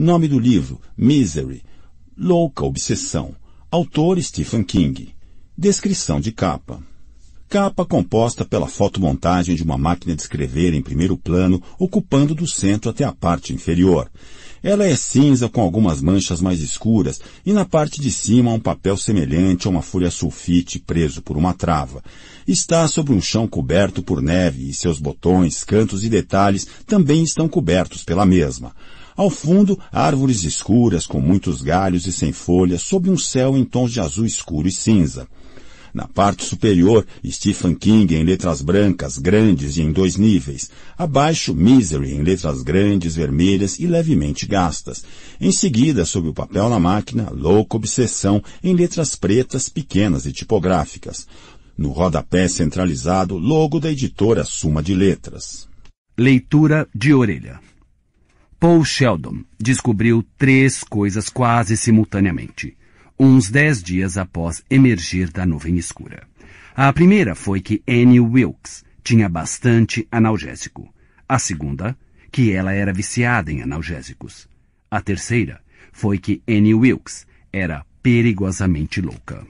Nome do livro: Misery. Louca Obsessão. Autor Stephen King. Descrição de capa. Capa composta pela fotomontagem de uma máquina de escrever em primeiro plano, ocupando do centro até a parte inferior. Ela é cinza com algumas manchas mais escuras e na parte de cima um papel semelhante a uma folha sulfite preso por uma trava. Está sobre um chão coberto por neve e seus botões, cantos e detalhes também estão cobertos pela mesma. Ao fundo, árvores escuras com muitos galhos e sem folhas sob um céu em tons de azul escuro e cinza. Na parte superior, Stephen King em letras brancas, grandes e em dois níveis. Abaixo, Misery em letras grandes, vermelhas e levemente gastas. Em seguida, sob o papel na máquina, Louca Obsessão em letras pretas, pequenas e tipográficas. No rodapé centralizado, logo da editora Suma de Letras. Leitura de orelha. Paul Sheldon descobriu três coisas quase simultaneamente, uns dez dias após emergir da nuvem escura. A primeira foi que Annie Wilkes tinha bastante analgésico. A segunda, que ela era viciada em analgésicos. A terceira foi que Annie Wilkes era perigosamente louca.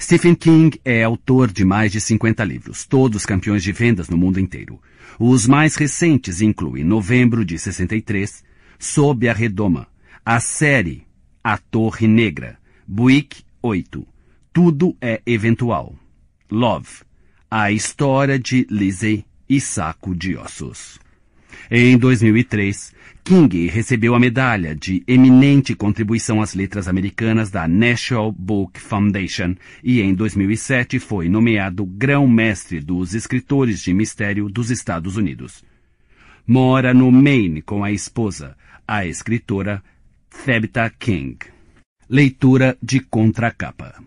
Stephen King é autor de mais de 50 livros, todos campeões de vendas no mundo inteiro. Os mais recentes incluem Novembro de 63, Sob a Redoma, a série, a Torre Negra, Buick 8. Tudo é eventual. Love, a história de Lizzie e Saco de Ossos. Em 2003, King recebeu a medalha de eminente contribuição às letras americanas da National Book Foundation e em 2007 foi nomeado grão-mestre dos escritores de mistério dos Estados Unidos. Mora no Maine com a esposa, a escritora Thebita King. Leitura de contracapa.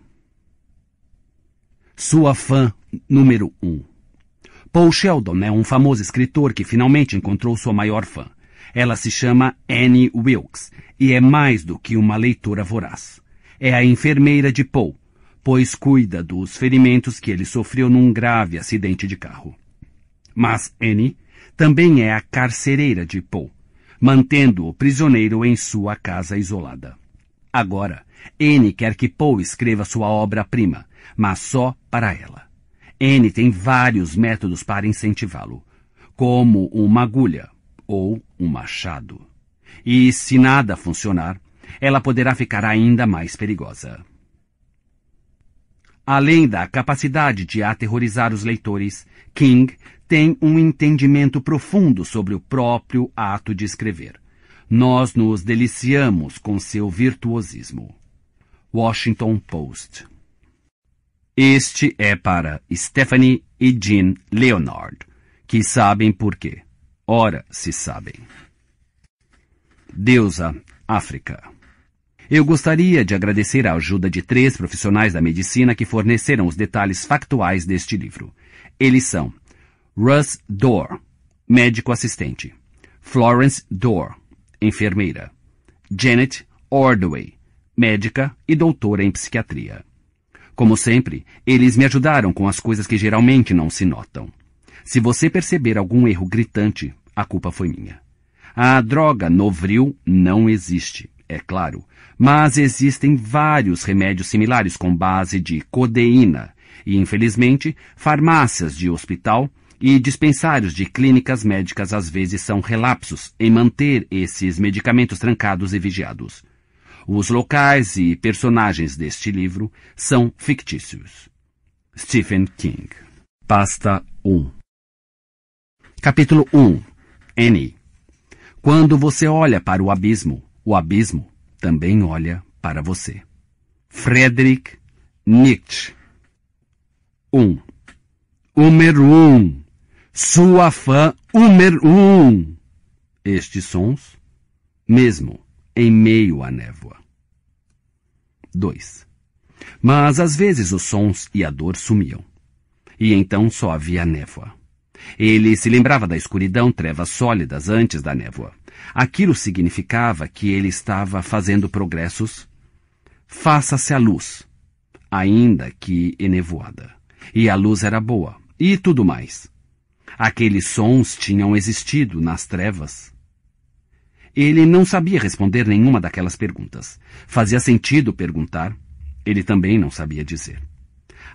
Sua fã número 1. Um. Paul Sheldon é um famoso escritor que finalmente encontrou sua maior fã. Ela se chama Annie Wilkes e é mais do que uma leitora voraz. É a enfermeira de Paul, pois cuida dos ferimentos que ele sofreu num grave acidente de carro. Mas Annie também é a carcereira de Paul, mantendo-o prisioneiro em sua casa isolada. Agora, N quer que Poe escreva sua obra-prima, mas só para ela. N tem vários métodos para incentivá-lo, como uma agulha ou um machado. E se nada funcionar, ela poderá ficar ainda mais perigosa. Além da capacidade de aterrorizar os leitores, King tem um entendimento profundo sobre o próprio ato de escrever. Nós nos deliciamos com seu virtuosismo. Washington Post Este é para Stephanie e Jean Leonard, que sabem por quê. Ora, se sabem. Deusa, África. Eu gostaria de agradecer a ajuda de três profissionais da medicina que forneceram os detalhes factuais deste livro. Eles são Russ Dorr, médico assistente. Florence Dorr, enfermeira. Janet Ordway, médica e doutora em psiquiatria. Como sempre, eles me ajudaram com as coisas que geralmente não se notam. Se você perceber algum erro gritante, a culpa foi minha. A droga Novril não existe, é claro, mas existem vários remédios similares com base de codeína e, infelizmente, farmácias de hospital e dispensários de clínicas médicas às vezes são relapsos em manter esses medicamentos trancados e vigiados. Os locais e personagens deste livro são fictícios. Stephen King. Pasta 1. Capítulo 1. N. Quando você olha para o abismo, o abismo também olha para você. Friedrich Nietzsche. 1. Um. Número 1 sua fã número um. Estes sons, mesmo em meio à névoa. 2. Mas às vezes os sons e a dor sumiam. E então só havia névoa. Ele se lembrava da escuridão, trevas sólidas antes da névoa. Aquilo significava que ele estava fazendo progressos. Faça-se a luz, ainda que enevoada. E a luz era boa, e tudo mais. Aqueles sons tinham existido nas trevas. Ele não sabia responder nenhuma daquelas perguntas. Fazia sentido perguntar. Ele também não sabia dizer.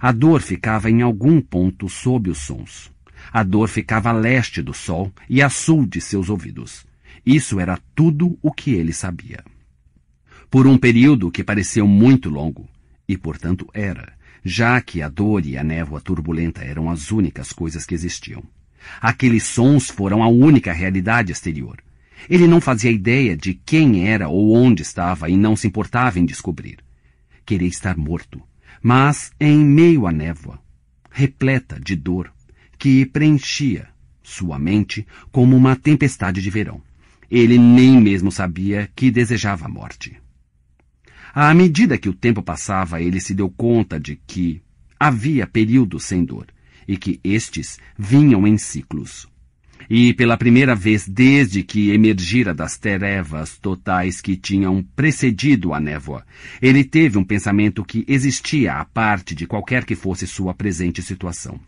A dor ficava em algum ponto sob os sons. A dor ficava a leste do sol e a sul de seus ouvidos. Isso era tudo o que ele sabia. Por um período que pareceu muito longo, e portanto era, já que a dor e a névoa turbulenta eram as únicas coisas que existiam. Aqueles sons foram a única realidade exterior. Ele não fazia ideia de quem era ou onde estava e não se importava em descobrir. Queria estar morto, mas em meio à névoa, repleta de dor, que preenchia sua mente como uma tempestade de verão. Ele nem mesmo sabia que desejava a morte. À medida que o tempo passava, ele se deu conta de que havia períodos sem dor, e que estes vinham em ciclos. E pela primeira vez desde que emergira das terevas totais que tinham precedido a névoa, ele teve um pensamento que existia à parte de qualquer que fosse sua presente situação.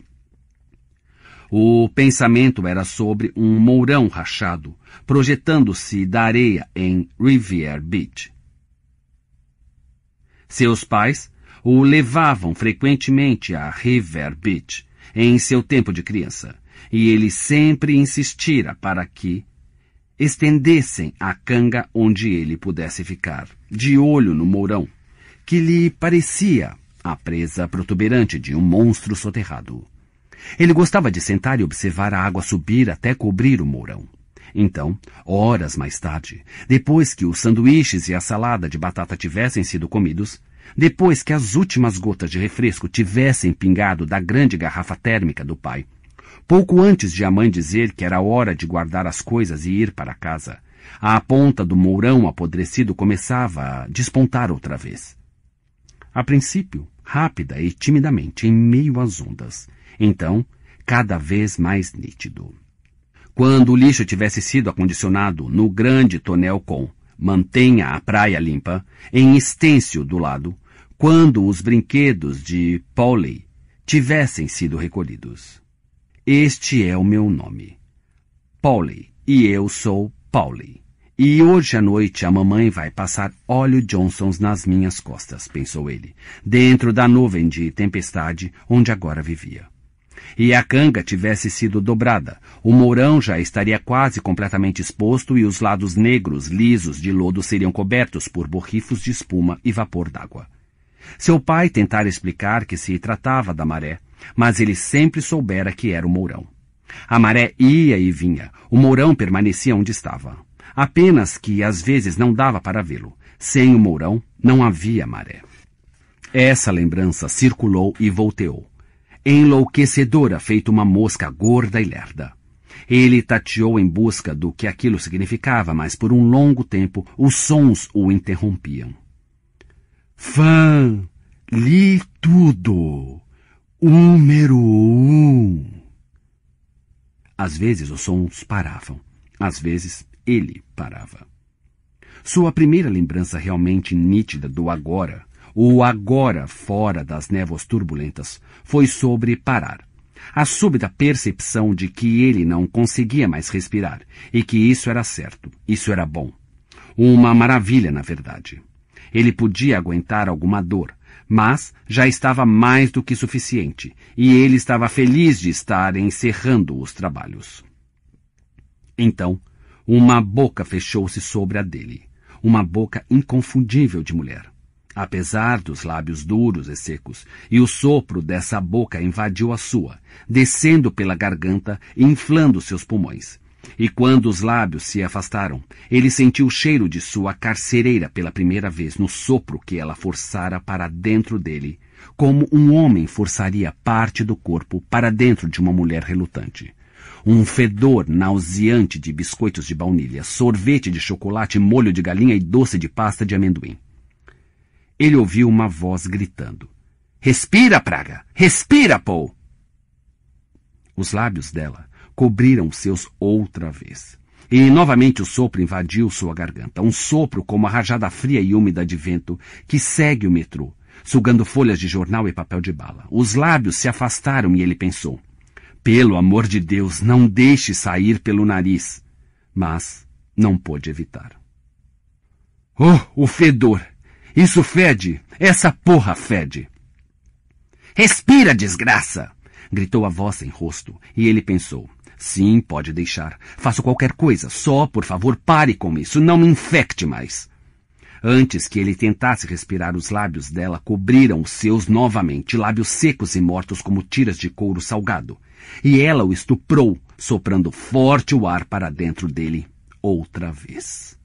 O pensamento era sobre um mourão rachado, projetando-se da areia em Riviere Beach. Seus pais o levavam frequentemente a River Beach, em seu tempo de criança, e ele sempre insistira para que estendessem a canga onde ele pudesse ficar, de olho no mourão, que lhe parecia a presa protuberante de um monstro soterrado. Ele gostava de sentar e observar a água subir até cobrir o mourão. Então, horas mais tarde, depois que os sanduíches e a salada de batata tivessem sido comidos, depois que as últimas gotas de refresco tivessem pingado da grande garrafa térmica do pai. Pouco antes de a mãe dizer que era hora de guardar as coisas e ir para casa, a ponta do mourão apodrecido começava a despontar outra vez. A princípio, rápida e timidamente, em meio às ondas. Então, cada vez mais nítido. Quando o lixo tivesse sido acondicionado no grande tonel com mantenha a praia limpa, em estêncil do lado, quando os brinquedos de Pauli tivessem sido recolhidos. Este é o meu nome, Pauli, e eu sou Pauli. E hoje à noite a mamãe vai passar óleo Johnsons nas minhas costas, pensou ele, dentro da nuvem de tempestade onde agora vivia. E a canga tivesse sido dobrada, o mourão já estaria quase completamente exposto e os lados negros, lisos de lodo seriam cobertos por borrifos de espuma e vapor d'água. Seu pai tentara explicar que se tratava da maré, mas ele sempre soubera que era o Mourão. A maré ia e vinha, o Mourão permanecia onde estava. Apenas que às vezes não dava para vê-lo. Sem o Mourão, não havia maré. Essa lembrança circulou e volteou. Enlouquecedora, feito uma mosca gorda e lerda. Ele tateou em busca do que aquilo significava, mas por um longo tempo os sons o interrompiam. Fã, li tudo. Número um. Às vezes os sons paravam, às vezes ele parava. Sua primeira lembrança realmente nítida do agora, o agora fora das névoas turbulentas, foi sobre parar. A súbita percepção de que ele não conseguia mais respirar e que isso era certo, isso era bom. Uma maravilha, na verdade. Ele podia aguentar alguma dor, mas já estava mais do que suficiente, e ele estava feliz de estar encerrando os trabalhos. Então, uma boca fechou-se sobre a dele, uma boca inconfundível de mulher. Apesar dos lábios duros e secos, e o sopro dessa boca invadiu a sua, descendo pela garganta e inflando seus pulmões. E quando os lábios se afastaram, ele sentiu o cheiro de sua carcereira pela primeira vez no sopro que ela forçara para dentro dele, como um homem forçaria parte do corpo para dentro de uma mulher relutante. Um fedor nauseante de biscoitos de baunilha, sorvete de chocolate, molho de galinha e doce de pasta de amendoim. Ele ouviu uma voz gritando: Respira, praga! Respira, Paul! Os lábios dela cobriram seus outra vez. E novamente o sopro invadiu sua garganta, um sopro como a rajada fria e úmida de vento que segue o metrô, sugando folhas de jornal e papel de bala. Os lábios se afastaram e ele pensou: Pelo amor de Deus, não deixe sair pelo nariz. Mas não pôde evitar. Oh, o fedor! Isso fede! Essa porra fede! Respira, desgraça! gritou a voz em rosto, e ele pensou: Sim, pode deixar. Faço qualquer coisa. Só, por favor, pare com isso. Não me infecte mais. Antes que ele tentasse respirar, os lábios dela cobriram os seus novamente, lábios secos e mortos como tiras de couro salgado. E ela o estuprou, soprando forte o ar para dentro dele, outra vez.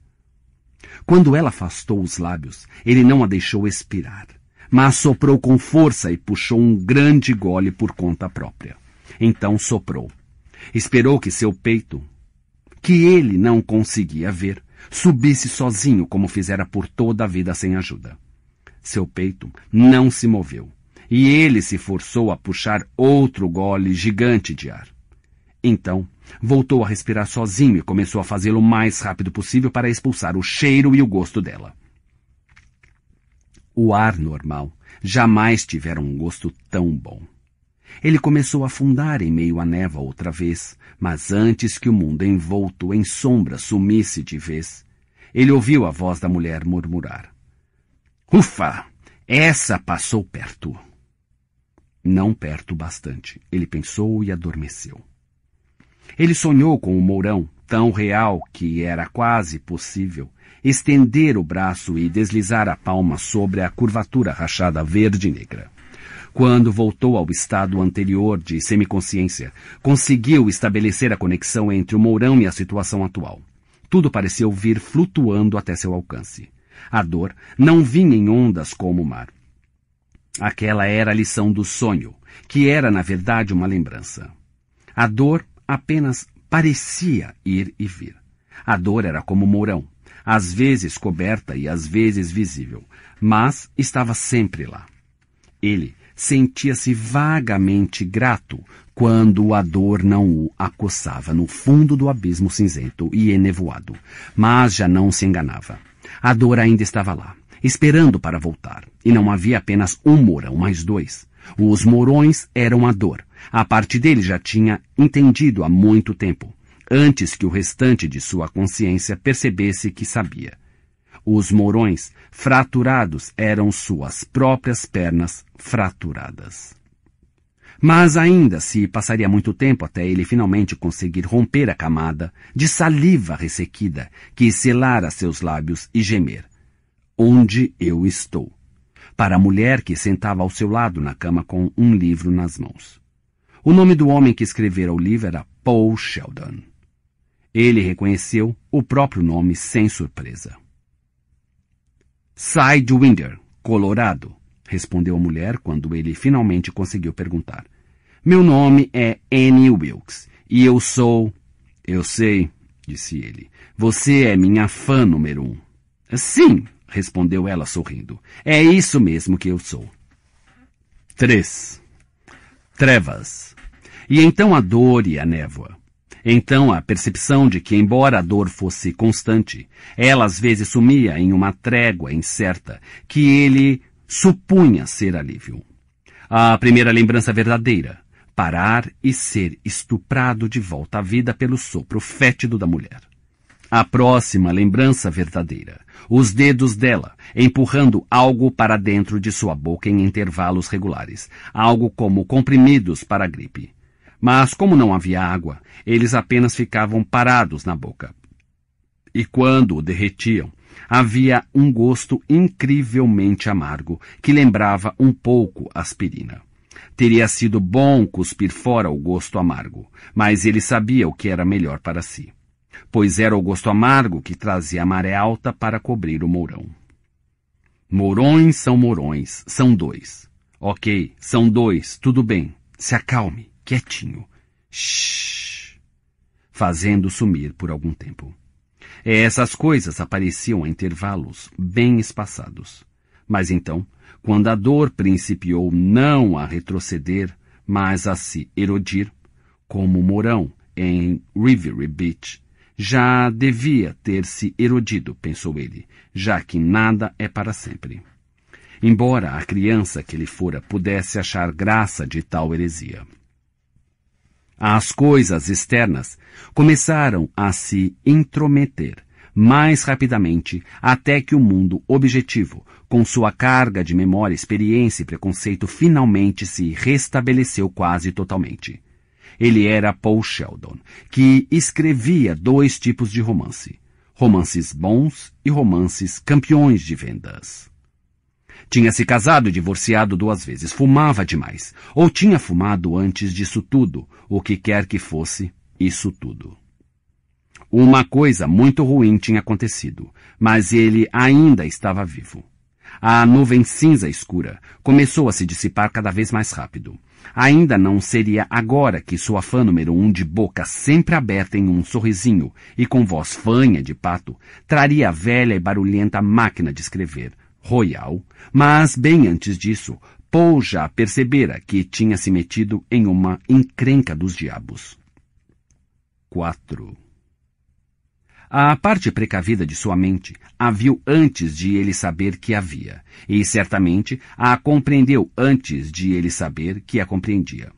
Quando ela afastou os lábios, ele não a deixou expirar, mas soprou com força e puxou um grande gole por conta própria. Então soprou Esperou que seu peito, que ele não conseguia ver, subisse sozinho como fizera por toda a vida sem ajuda. Seu peito não se moveu e ele se forçou a puxar outro gole gigante de ar. Então, voltou a respirar sozinho e começou a fazê-lo o mais rápido possível para expulsar o cheiro e o gosto dela. O ar normal jamais tivera um gosto tão bom. Ele começou a afundar em meio à névoa outra vez, mas antes que o mundo envolto em sombra sumisse de vez, ele ouviu a voz da mulher murmurar. Ufa! Essa passou perto. Não perto bastante, ele pensou e adormeceu. Ele sonhou com o Mourão, tão real que era quase possível estender o braço e deslizar a palma sobre a curvatura rachada verde negra. Quando voltou ao estado anterior de semiconsciência, conseguiu estabelecer a conexão entre o Mourão e a situação atual. Tudo pareceu vir flutuando até seu alcance. A dor não vinha em ondas como o mar. Aquela era a lição do sonho, que era, na verdade, uma lembrança. A dor apenas parecia ir e vir. A dor era como o Mourão, às vezes coberta e às vezes visível, mas estava sempre lá. Ele sentia-se vagamente grato quando a dor não o acossava no fundo do abismo cinzento e enevoado. Mas já não se enganava. A dor ainda estava lá, esperando para voltar. E não havia apenas um morão, mas dois. Os morões eram a dor. A parte dele já tinha entendido há muito tempo, antes que o restante de sua consciência percebesse que sabia. Os morões, fraturados, eram suas próprias pernas fraturadas. Mas ainda se passaria muito tempo até ele finalmente conseguir romper a camada de saliva ressequida que selara seus lábios e gemer. Onde eu estou? Para a mulher que sentava ao seu lado na cama com um livro nas mãos. O nome do homem que escrevera o livro era Paul Sheldon. Ele reconheceu o próprio nome sem surpresa. Sidewinder, Winder, Colorado, respondeu a mulher quando ele finalmente conseguiu perguntar. Meu nome é Annie Wilkes e eu sou. Eu sei, disse ele. Você é minha fã número um. Sim, respondeu ela sorrindo. É isso mesmo que eu sou. 3. Trevas. E então a dor e a névoa. Então a percepção de que, embora a dor fosse constante, ela às vezes sumia em uma trégua incerta que ele supunha ser alívio. A primeira lembrança verdadeira, parar e ser estuprado de volta à vida pelo sopro fétido da mulher. A próxima lembrança verdadeira, os dedos dela empurrando algo para dentro de sua boca em intervalos regulares, algo como comprimidos para a gripe. Mas, como não havia água, eles apenas ficavam parados na boca. E quando o derretiam, havia um gosto incrivelmente amargo, que lembrava um pouco aspirina. Teria sido bom cuspir fora o gosto amargo, mas ele sabia o que era melhor para si, pois era o gosto amargo que trazia a maré alta para cobrir o mourão. Mourões são mourões, são dois. Ok, são dois, tudo bem, se acalme quietinho. Shhh! Fazendo sumir por algum tempo. Essas coisas apareciam a intervalos bem espaçados. Mas então, quando a dor principiou não a retroceder, mas a se erodir, como Morão em Rivery Beach, já devia ter se erodido, pensou ele, já que nada é para sempre. Embora a criança que ele fora pudesse achar graça de tal heresia. As coisas externas começaram a se intrometer mais rapidamente até que o mundo objetivo, com sua carga de memória, experiência e preconceito, finalmente se restabeleceu quase totalmente. Ele era Paul Sheldon, que escrevia dois tipos de romance: romances bons e romances campeões de vendas. Tinha se casado e divorciado duas vezes, fumava demais. Ou tinha fumado antes disso tudo, o que quer que fosse, isso tudo. Uma coisa muito ruim tinha acontecido, mas ele ainda estava vivo. A nuvem cinza escura começou a se dissipar cada vez mais rápido. Ainda não seria agora que sua fã número um de boca sempre aberta em um sorrisinho e com voz fanha de pato traria a velha e barulhenta máquina de escrever, Royal, mas bem antes disso, Paul já percebera que tinha se metido em uma encrenca dos diabos. 4. A parte precavida de sua mente a viu antes de ele saber que havia, e certamente a compreendeu antes de ele saber que a compreendia.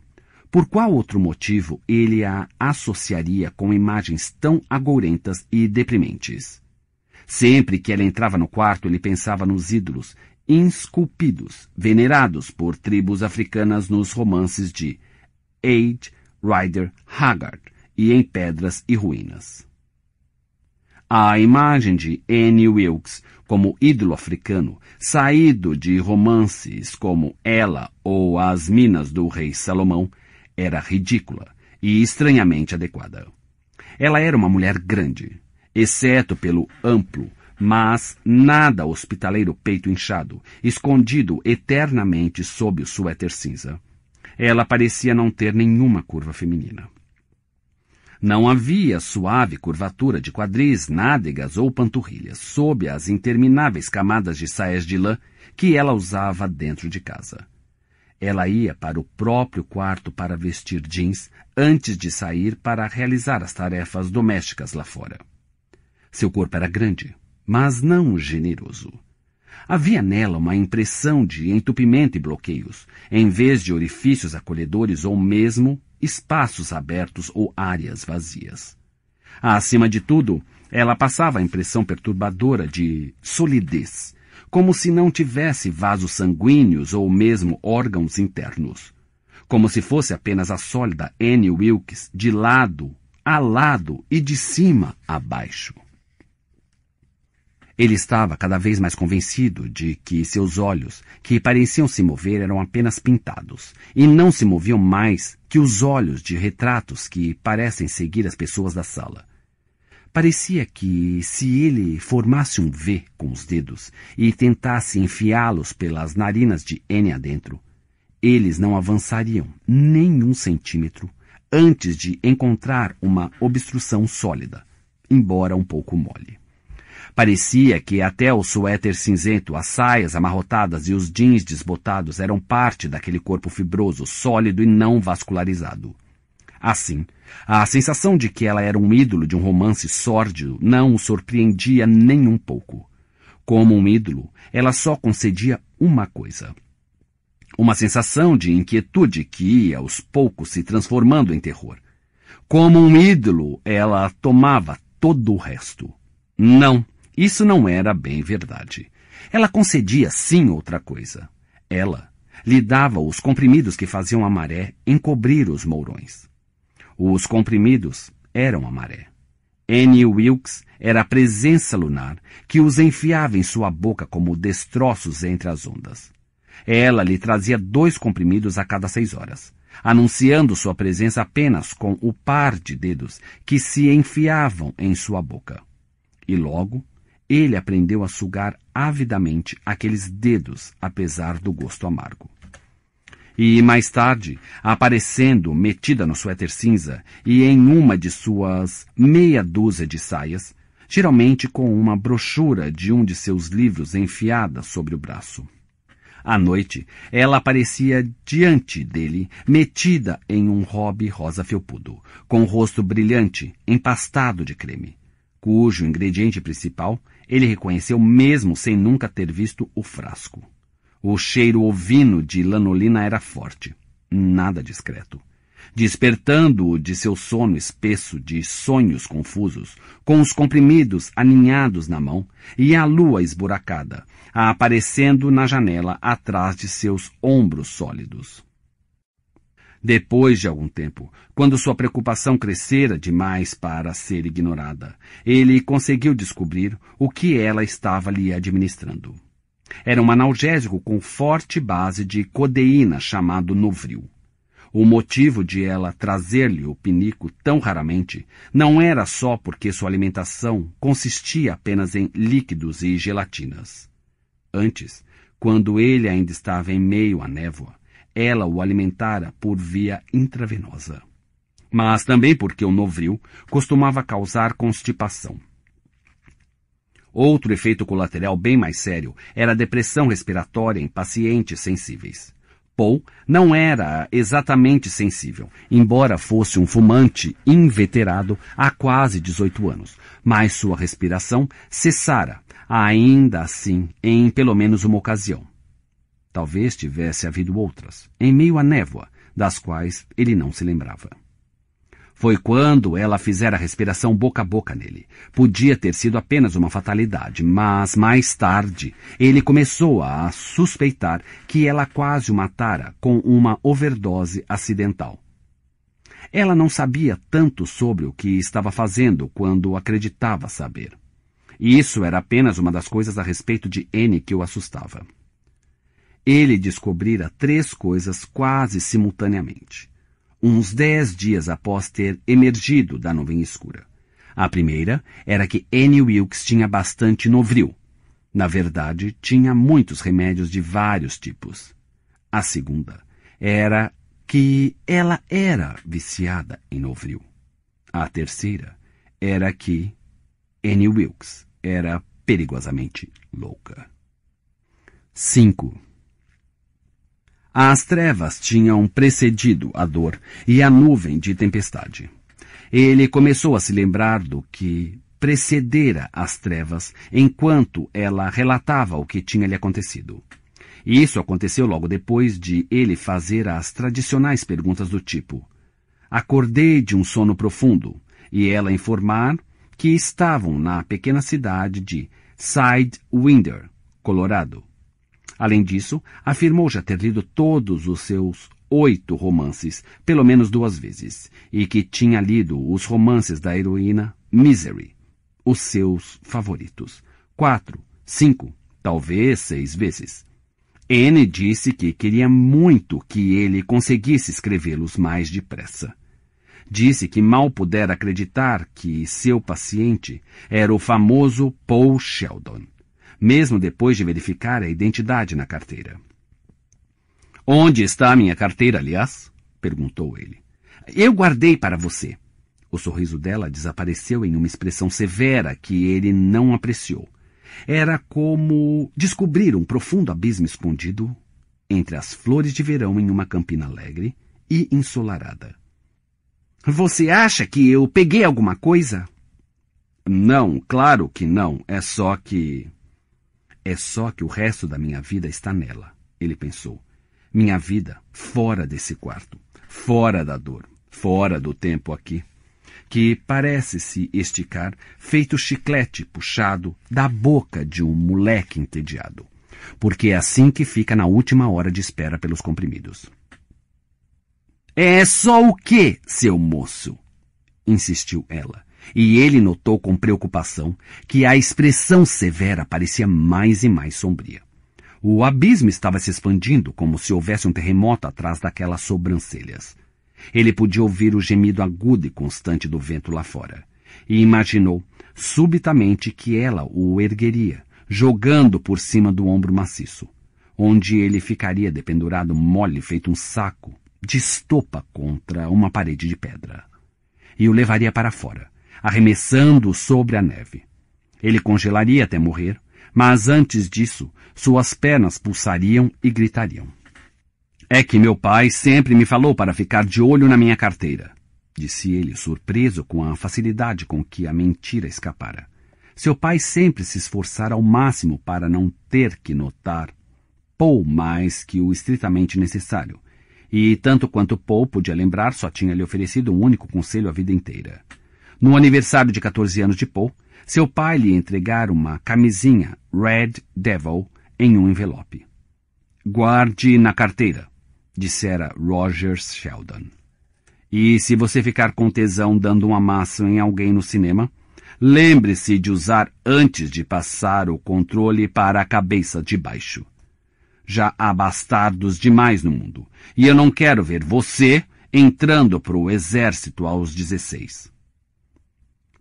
Por qual outro motivo ele a associaria com imagens tão agourentas e deprimentes? Sempre que ela entrava no quarto, ele pensava nos ídolos, insculpidos, venerados por tribos africanas nos romances de Age, Rider, Haggard e em Pedras e Ruínas. A imagem de Annie Wilkes como ídolo africano, saído de romances como Ela ou As Minas do Rei Salomão, era ridícula e estranhamente adequada. Ela era uma mulher grande, exceto pelo amplo, mas nada hospitaleiro peito inchado, escondido eternamente sob o suéter cinza. Ela parecia não ter nenhuma curva feminina. Não havia suave curvatura de quadris, nádegas ou panturrilhas sob as intermináveis camadas de saias de lã que ela usava dentro de casa. Ela ia para o próprio quarto para vestir jeans antes de sair para realizar as tarefas domésticas lá fora. Seu corpo era grande, mas não generoso. Havia nela uma impressão de entupimento e bloqueios, em vez de orifícios acolhedores ou mesmo espaços abertos ou áreas vazias. Acima de tudo, ela passava a impressão perturbadora de solidez, como se não tivesse vasos sanguíneos ou mesmo órgãos internos. Como se fosse apenas a sólida Annie Wilkes de lado a lado e de cima a baixo. Ele estava cada vez mais convencido de que seus olhos, que pareciam se mover, eram apenas pintados, e não se moviam mais que os olhos de retratos que parecem seguir as pessoas da sala. Parecia que, se ele formasse um V com os dedos e tentasse enfiá-los pelas narinas de N adentro, eles não avançariam nem um centímetro antes de encontrar uma obstrução sólida, embora um pouco mole. Parecia que até o suéter cinzento, as saias amarrotadas e os jeans desbotados eram parte daquele corpo fibroso, sólido e não vascularizado. Assim, a sensação de que ela era um ídolo de um romance sórdido não o surpreendia nem um pouco. Como um ídolo, ela só concedia uma coisa. Uma sensação de inquietude que ia aos poucos se transformando em terror. Como um ídolo, ela tomava todo o resto. Não isso não era bem verdade. Ela concedia sim outra coisa. Ela lhe dava os comprimidos que faziam a maré encobrir os mourões. Os comprimidos eram a maré. Annie Wilkes era a presença lunar que os enfiava em sua boca como destroços entre as ondas. Ela lhe trazia dois comprimidos a cada seis horas, anunciando sua presença apenas com o par de dedos que se enfiavam em sua boca. E logo ele aprendeu a sugar avidamente aqueles dedos, apesar do gosto amargo. E mais tarde, aparecendo metida no suéter cinza e em uma de suas meia dúzia de saias, geralmente com uma brochura de um de seus livros enfiada sobre o braço. À noite, ela aparecia diante dele, metida em um robe rosa felpudo, com o rosto brilhante, empastado de creme, cujo ingrediente principal ele reconheceu mesmo sem nunca ter visto o frasco. O cheiro ovino de lanolina era forte, nada discreto. Despertando-o de seu sono espesso de sonhos confusos, com os comprimidos aninhados na mão e a lua esburacada, aparecendo na janela atrás de seus ombros sólidos. Depois de algum tempo, quando sua preocupação crescera demais para ser ignorada, ele conseguiu descobrir o que ela estava lhe administrando. Era um analgésico com forte base de codeína chamado Novril. O motivo de ela trazer-lhe o pinico tão raramente não era só porque sua alimentação consistia apenas em líquidos e gelatinas. Antes, quando ele ainda estava em meio à névoa, ela o alimentara por via intravenosa. Mas também porque o novril costumava causar constipação. Outro efeito colateral bem mais sério era a depressão respiratória em pacientes sensíveis. Paul não era exatamente sensível, embora fosse um fumante inveterado há quase 18 anos, mas sua respiração cessara, ainda assim, em pelo menos uma ocasião. Talvez tivesse havido outras, em meio à névoa, das quais ele não se lembrava. Foi quando ela fizera a respiração boca a boca nele. Podia ter sido apenas uma fatalidade, mas mais tarde ele começou a suspeitar que ela quase o matara com uma overdose acidental. Ela não sabia tanto sobre o que estava fazendo quando acreditava saber. E isso era apenas uma das coisas a respeito de N que o assustava. Ele descobrira três coisas quase simultaneamente, uns dez dias após ter emergido da nuvem escura. A primeira era que Annie Wilkes tinha bastante novril. Na verdade, tinha muitos remédios de vários tipos. A segunda era que ela era viciada em novril. A terceira era que Annie Wilkes era perigosamente louca. 5. As trevas tinham precedido a dor e a nuvem de tempestade. Ele começou a se lembrar do que precedera as trevas enquanto ela relatava o que tinha lhe acontecido. E isso aconteceu logo depois de ele fazer as tradicionais perguntas do tipo: Acordei de um sono profundo, e ela informar que estavam na pequena cidade de Sidewinder, Colorado. Além disso, afirmou já ter lido todos os seus oito romances, pelo menos duas vezes, e que tinha lido os romances da heroína Misery, os seus favoritos, quatro, cinco, talvez seis vezes. N disse que queria muito que ele conseguisse escrevê-los mais depressa. Disse que mal pudera acreditar que seu paciente era o famoso Paul Sheldon mesmo depois de verificar a identidade na carteira. Onde está a minha carteira, aliás? perguntou ele. Eu guardei para você. O sorriso dela desapareceu em uma expressão severa que ele não apreciou. Era como descobrir um profundo abismo escondido entre as flores de verão em uma campina alegre e ensolarada. Você acha que eu peguei alguma coisa? Não, claro que não. É só que. É só que o resto da minha vida está nela, ele pensou. Minha vida fora desse quarto, fora da dor, fora do tempo aqui, que parece se esticar feito chiclete puxado da boca de um moleque entediado, porque é assim que fica na última hora de espera pelos comprimidos. É só o quê, seu moço? insistiu ela, e ele notou com preocupação que a expressão severa parecia mais e mais sombria. O abismo estava se expandindo como se houvesse um terremoto atrás daquelas sobrancelhas. Ele podia ouvir o gemido agudo e constante do vento lá fora. E imaginou, subitamente, que ela o ergueria, jogando por cima do ombro maciço, onde ele ficaria dependurado mole feito um saco de estopa contra uma parede de pedra. E o levaria para fora, arremessando o sobre a neve. Ele congelaria até morrer, mas antes disso, suas pernas pulsariam e gritariam. É que meu pai sempre me falou para ficar de olho na minha carteira, disse ele, surpreso com a facilidade com que a mentira escapara. Seu pai sempre se esforçara ao máximo para não ter que notar Paul mais que o estritamente necessário, e tanto quanto Paul podia lembrar, só tinha lhe oferecido um único conselho a vida inteira. No aniversário de 14 anos de Paul, seu pai lhe entregar uma camisinha Red Devil em um envelope. Guarde na carteira, dissera Rogers Sheldon. E se você ficar com tesão dando um amasso em alguém no cinema, lembre-se de usar antes de passar o controle para a cabeça de baixo. Já há bastardos demais no mundo, e eu não quero ver você entrando para o exército aos 16.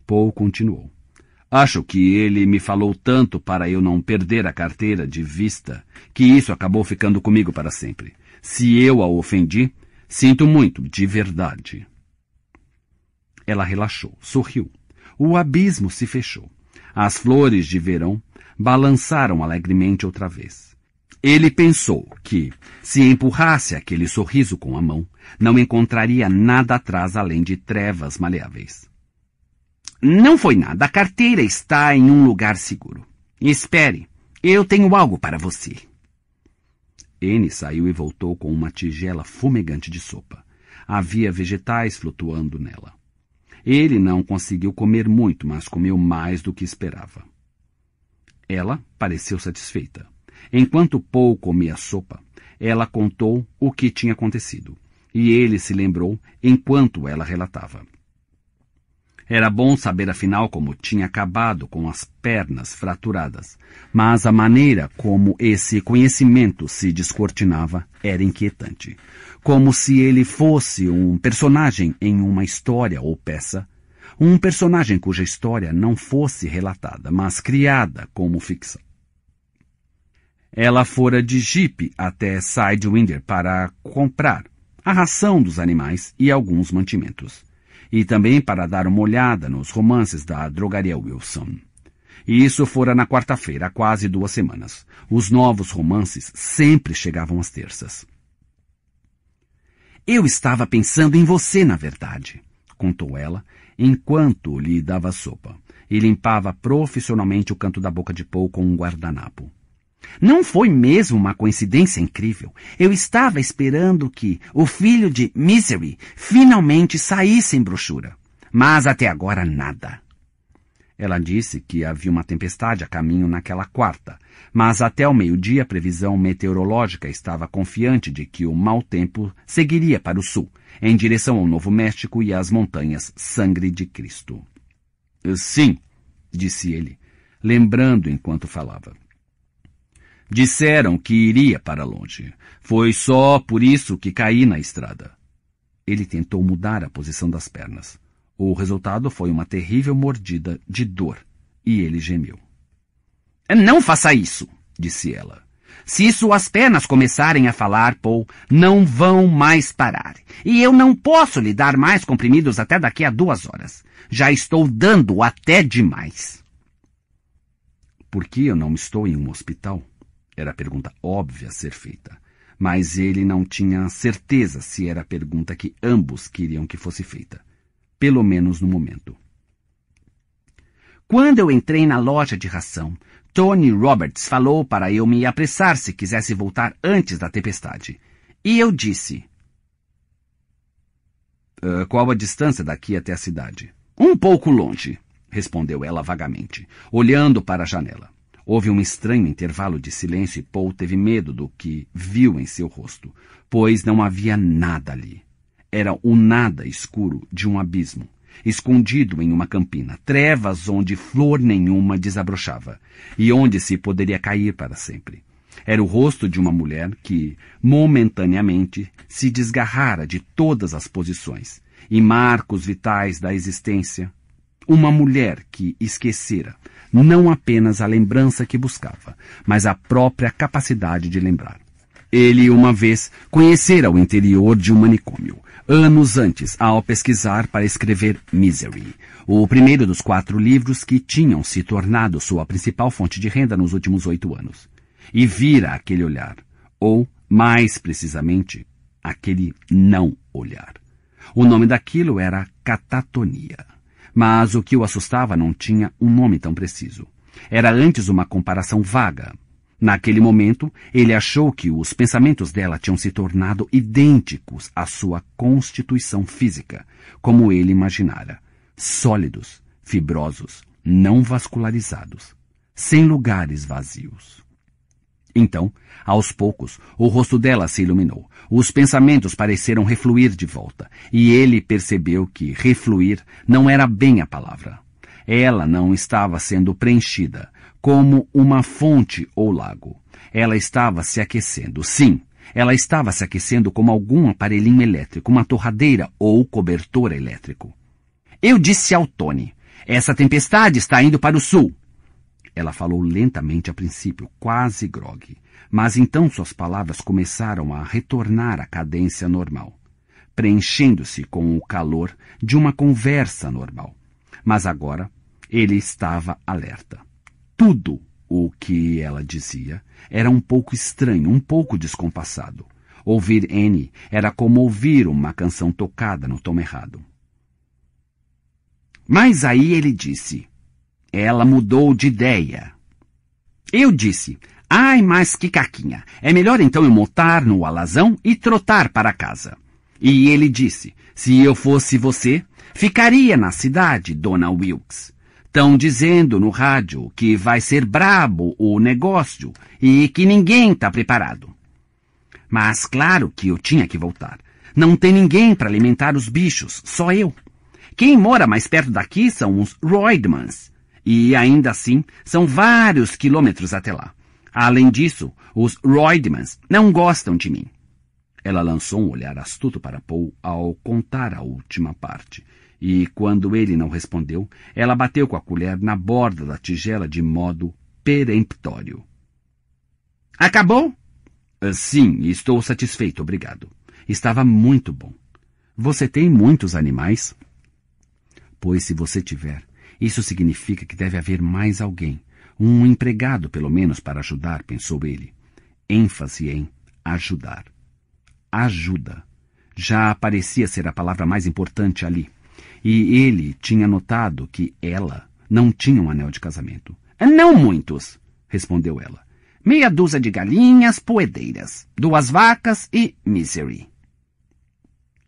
Paul continuou. Acho que ele me falou tanto para eu não perder a carteira de vista que isso acabou ficando comigo para sempre. Se eu a ofendi, sinto muito, de verdade. Ela relaxou, sorriu. O abismo se fechou. As flores de verão balançaram alegremente outra vez. Ele pensou que, se empurrasse aquele sorriso com a mão, não encontraria nada atrás além de trevas maleáveis. Não foi nada. A carteira está em um lugar seguro. Espere, eu tenho algo para você. N saiu e voltou com uma tigela fumegante de sopa. Havia vegetais flutuando nela. Ele não conseguiu comer muito, mas comeu mais do que esperava. Ela pareceu satisfeita. Enquanto Paul comia sopa, ela contou o que tinha acontecido, e ele se lembrou enquanto ela relatava. Era bom saber afinal como tinha acabado com as pernas fraturadas, mas a maneira como esse conhecimento se descortinava era inquietante. Como se ele fosse um personagem em uma história ou peça, um personagem cuja história não fosse relatada, mas criada como ficção. Ela fora de jipe até Sidewinder para comprar a ração dos animais e alguns mantimentos e também para dar uma olhada nos romances da drogaria Wilson. E isso fora na quarta-feira, há quase duas semanas. Os novos romances sempre chegavam às terças. Eu estava pensando em você, na verdade, contou ela, enquanto lhe dava sopa e limpava profissionalmente o canto da boca de Paul com um guardanapo. Não foi mesmo uma coincidência incrível. Eu estava esperando que o filho de Misery finalmente saísse em brochura. Mas até agora nada. Ela disse que havia uma tempestade a caminho naquela quarta, mas até o meio-dia a previsão meteorológica estava confiante de que o mau tempo seguiria para o sul, em direção ao Novo México e às montanhas Sangre de Cristo. Sim, disse ele, lembrando enquanto falava. Disseram que iria para longe. Foi só por isso que caí na estrada. Ele tentou mudar a posição das pernas. O resultado foi uma terrível mordida de dor, e ele gemeu. Não faça isso, disse ela. Se suas pernas começarem a falar, Paul, não vão mais parar. E eu não posso lhe dar mais comprimidos até daqui a duas horas. Já estou dando até demais. Por que eu não estou em um hospital? Era a pergunta óbvia a ser feita. Mas ele não tinha certeza se era a pergunta que ambos queriam que fosse feita. Pelo menos no momento. Quando eu entrei na loja de ração, Tony Roberts falou para eu me apressar se quisesse voltar antes da tempestade. E eu disse: uh, Qual a distância daqui até a cidade? Um pouco longe, respondeu ela vagamente, olhando para a janela. Houve um estranho intervalo de silêncio e Paul teve medo do que viu em seu rosto, pois não havia nada ali. Era o nada escuro de um abismo, escondido em uma campina, trevas onde flor nenhuma desabrochava e onde se poderia cair para sempre. Era o rosto de uma mulher que, momentaneamente, se desgarrara de todas as posições e marcos vitais da existência, uma mulher que esquecera não apenas a lembrança que buscava, mas a própria capacidade de lembrar. Ele, uma vez, conhecera o interior de um manicômio, anos antes, ao pesquisar para escrever Misery, o primeiro dos quatro livros que tinham se tornado sua principal fonte de renda nos últimos oito anos. E vira aquele olhar, ou, mais precisamente, aquele não olhar. O nome daquilo era catatonia. Mas o que o assustava não tinha um nome tão preciso. Era antes uma comparação vaga. Naquele momento, ele achou que os pensamentos dela tinham se tornado idênticos à sua constituição física, como ele imaginara. Sólidos, fibrosos, não vascularizados, sem lugares vazios. Então, aos poucos, o rosto dela se iluminou. Os pensamentos pareceram refluir de volta, e ele percebeu que refluir não era bem a palavra. Ela não estava sendo preenchida, como uma fonte ou lago. Ela estava se aquecendo, sim. Ela estava se aquecendo como algum aparelhinho elétrico, uma torradeira ou cobertor elétrico. Eu disse ao Tony, essa tempestade está indo para o sul. Ela falou lentamente a princípio, quase grogue, mas então suas palavras começaram a retornar à cadência normal, preenchendo-se com o calor de uma conversa normal. Mas agora ele estava alerta. Tudo o que ela dizia era um pouco estranho, um pouco descompassado. Ouvir N era como ouvir uma canção tocada no tom errado. Mas aí ele disse: ela mudou de ideia. Eu disse, ai, mas que caquinha, é melhor então eu montar no alazão e trotar para casa. E ele disse, se eu fosse você, ficaria na cidade, dona Wilkes. Estão dizendo no rádio que vai ser brabo o negócio e que ninguém está preparado. Mas claro que eu tinha que voltar. Não tem ninguém para alimentar os bichos, só eu. Quem mora mais perto daqui são os Roydmans, e ainda assim, são vários quilômetros até lá. Além disso, os Roidmans não gostam de mim. Ela lançou um olhar astuto para Paul ao contar a última parte. E quando ele não respondeu, ela bateu com a colher na borda da tigela de modo peremptório. Acabou? Ah, sim, estou satisfeito, obrigado. Estava muito bom. Você tem muitos animais? Pois se você tiver, isso significa que deve haver mais alguém. Um empregado, pelo menos, para ajudar, pensou ele. ênfase em ajudar. Ajuda. Já parecia ser a palavra mais importante ali. E ele tinha notado que ela não tinha um anel de casamento. Não muitos, respondeu ela. Meia dúzia de galinhas poedeiras, duas vacas e misery.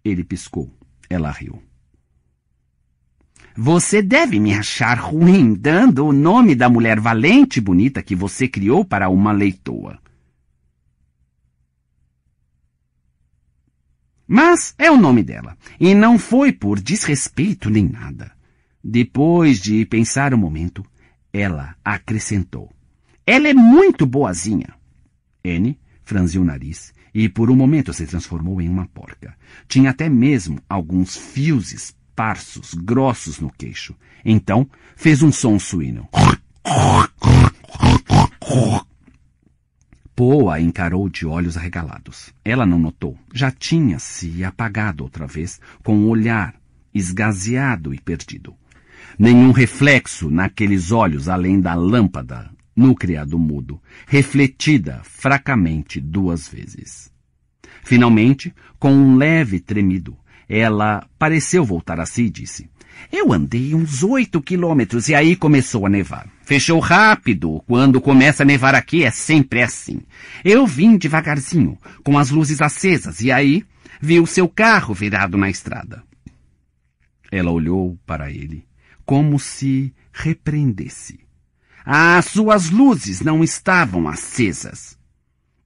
Ele piscou. Ela riu. Você deve me achar ruim dando o nome da mulher valente e bonita que você criou para uma leitoa. Mas é o nome dela, e não foi por desrespeito nem nada. Depois de pensar um momento, ela acrescentou. Ela é muito boazinha. N franziu o nariz e por um momento se transformou em uma porca. Tinha até mesmo alguns fios esparsos, grossos no queixo. Então, fez um som suíno. Poa encarou de olhos arregalados. Ela não notou. Já tinha se apagado outra vez, com o um olhar esgazeado e perdido. Nenhum reflexo naqueles olhos além da lâmpada, no criado mudo, refletida fracamente duas vezes. Finalmente, com um leve tremido, ela pareceu voltar a si e disse: Eu andei uns oito quilômetros e aí começou a nevar. Fechou rápido. Quando começa a nevar aqui é sempre assim. Eu vim devagarzinho, com as luzes acesas, e aí vi o seu carro virado na estrada. Ela olhou para ele, como se repreendesse. As suas luzes não estavam acesas.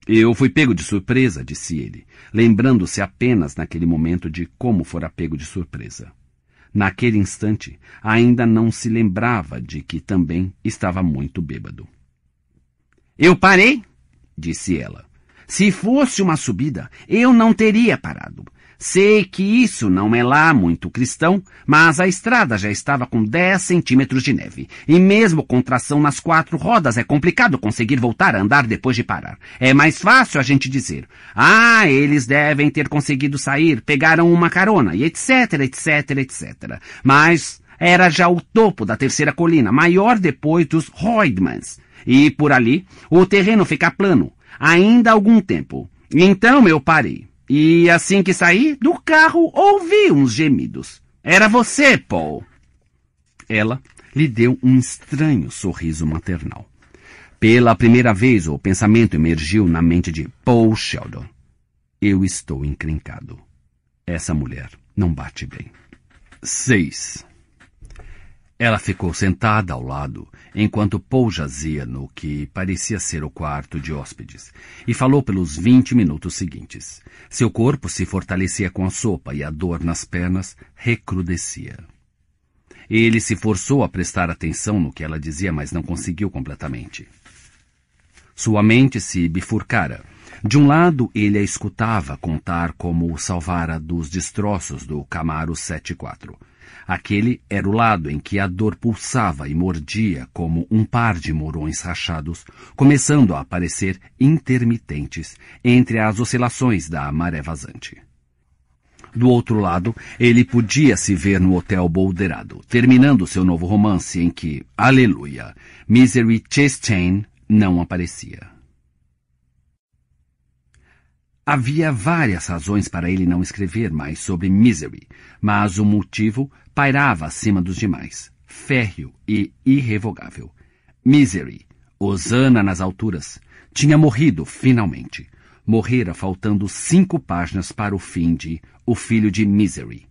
Eu fui pego de surpresa, disse ele lembrando-se apenas naquele momento de como fora pego de surpresa. Naquele instante, ainda não se lembrava de que também estava muito bêbado. Eu parei, disse ela. Se fosse uma subida, eu não teria parado. Sei que isso não é lá muito cristão, mas a estrada já estava com 10 centímetros de neve. E mesmo com tração nas quatro rodas é complicado conseguir voltar a andar depois de parar. É mais fácil a gente dizer, ah, eles devem ter conseguido sair, pegaram uma carona, e etc, etc, etc. Mas era já o topo da terceira colina, maior depois dos Roidmans. E por ali, o terreno fica plano, ainda há algum tempo. Então eu parei. E assim que saí do carro, ouvi uns gemidos. Era você, Paul. Ela lhe deu um estranho sorriso maternal. Pela primeira vez, o pensamento emergiu na mente de Paul Sheldon. Eu estou encrencado. Essa mulher não bate bem. 6. Ela ficou sentada ao lado, enquanto Paul jazia no que parecia ser o quarto de hóspedes, e falou pelos vinte minutos seguintes. Seu corpo se fortalecia com a sopa e a dor nas pernas recrudescia. Ele se forçou a prestar atenção no que ela dizia, mas não conseguiu completamente. Sua mente se bifurcara. De um lado, ele a escutava contar como o salvara dos destroços do Camaro 74. Aquele era o lado em que a dor pulsava e mordia como um par de morões rachados, começando a aparecer intermitentes entre as oscilações da maré vazante. Do outro lado, ele podia se ver no Hotel Bolderado, terminando seu novo romance em que, aleluia, Misery Chastain não aparecia. Havia várias razões para ele não escrever mais sobre Misery, mas o motivo pairava acima dos demais, férreo e irrevogável. Misery, Osana nas alturas, tinha morrido finalmente. Morrera faltando cinco páginas para o fim de O Filho de Misery.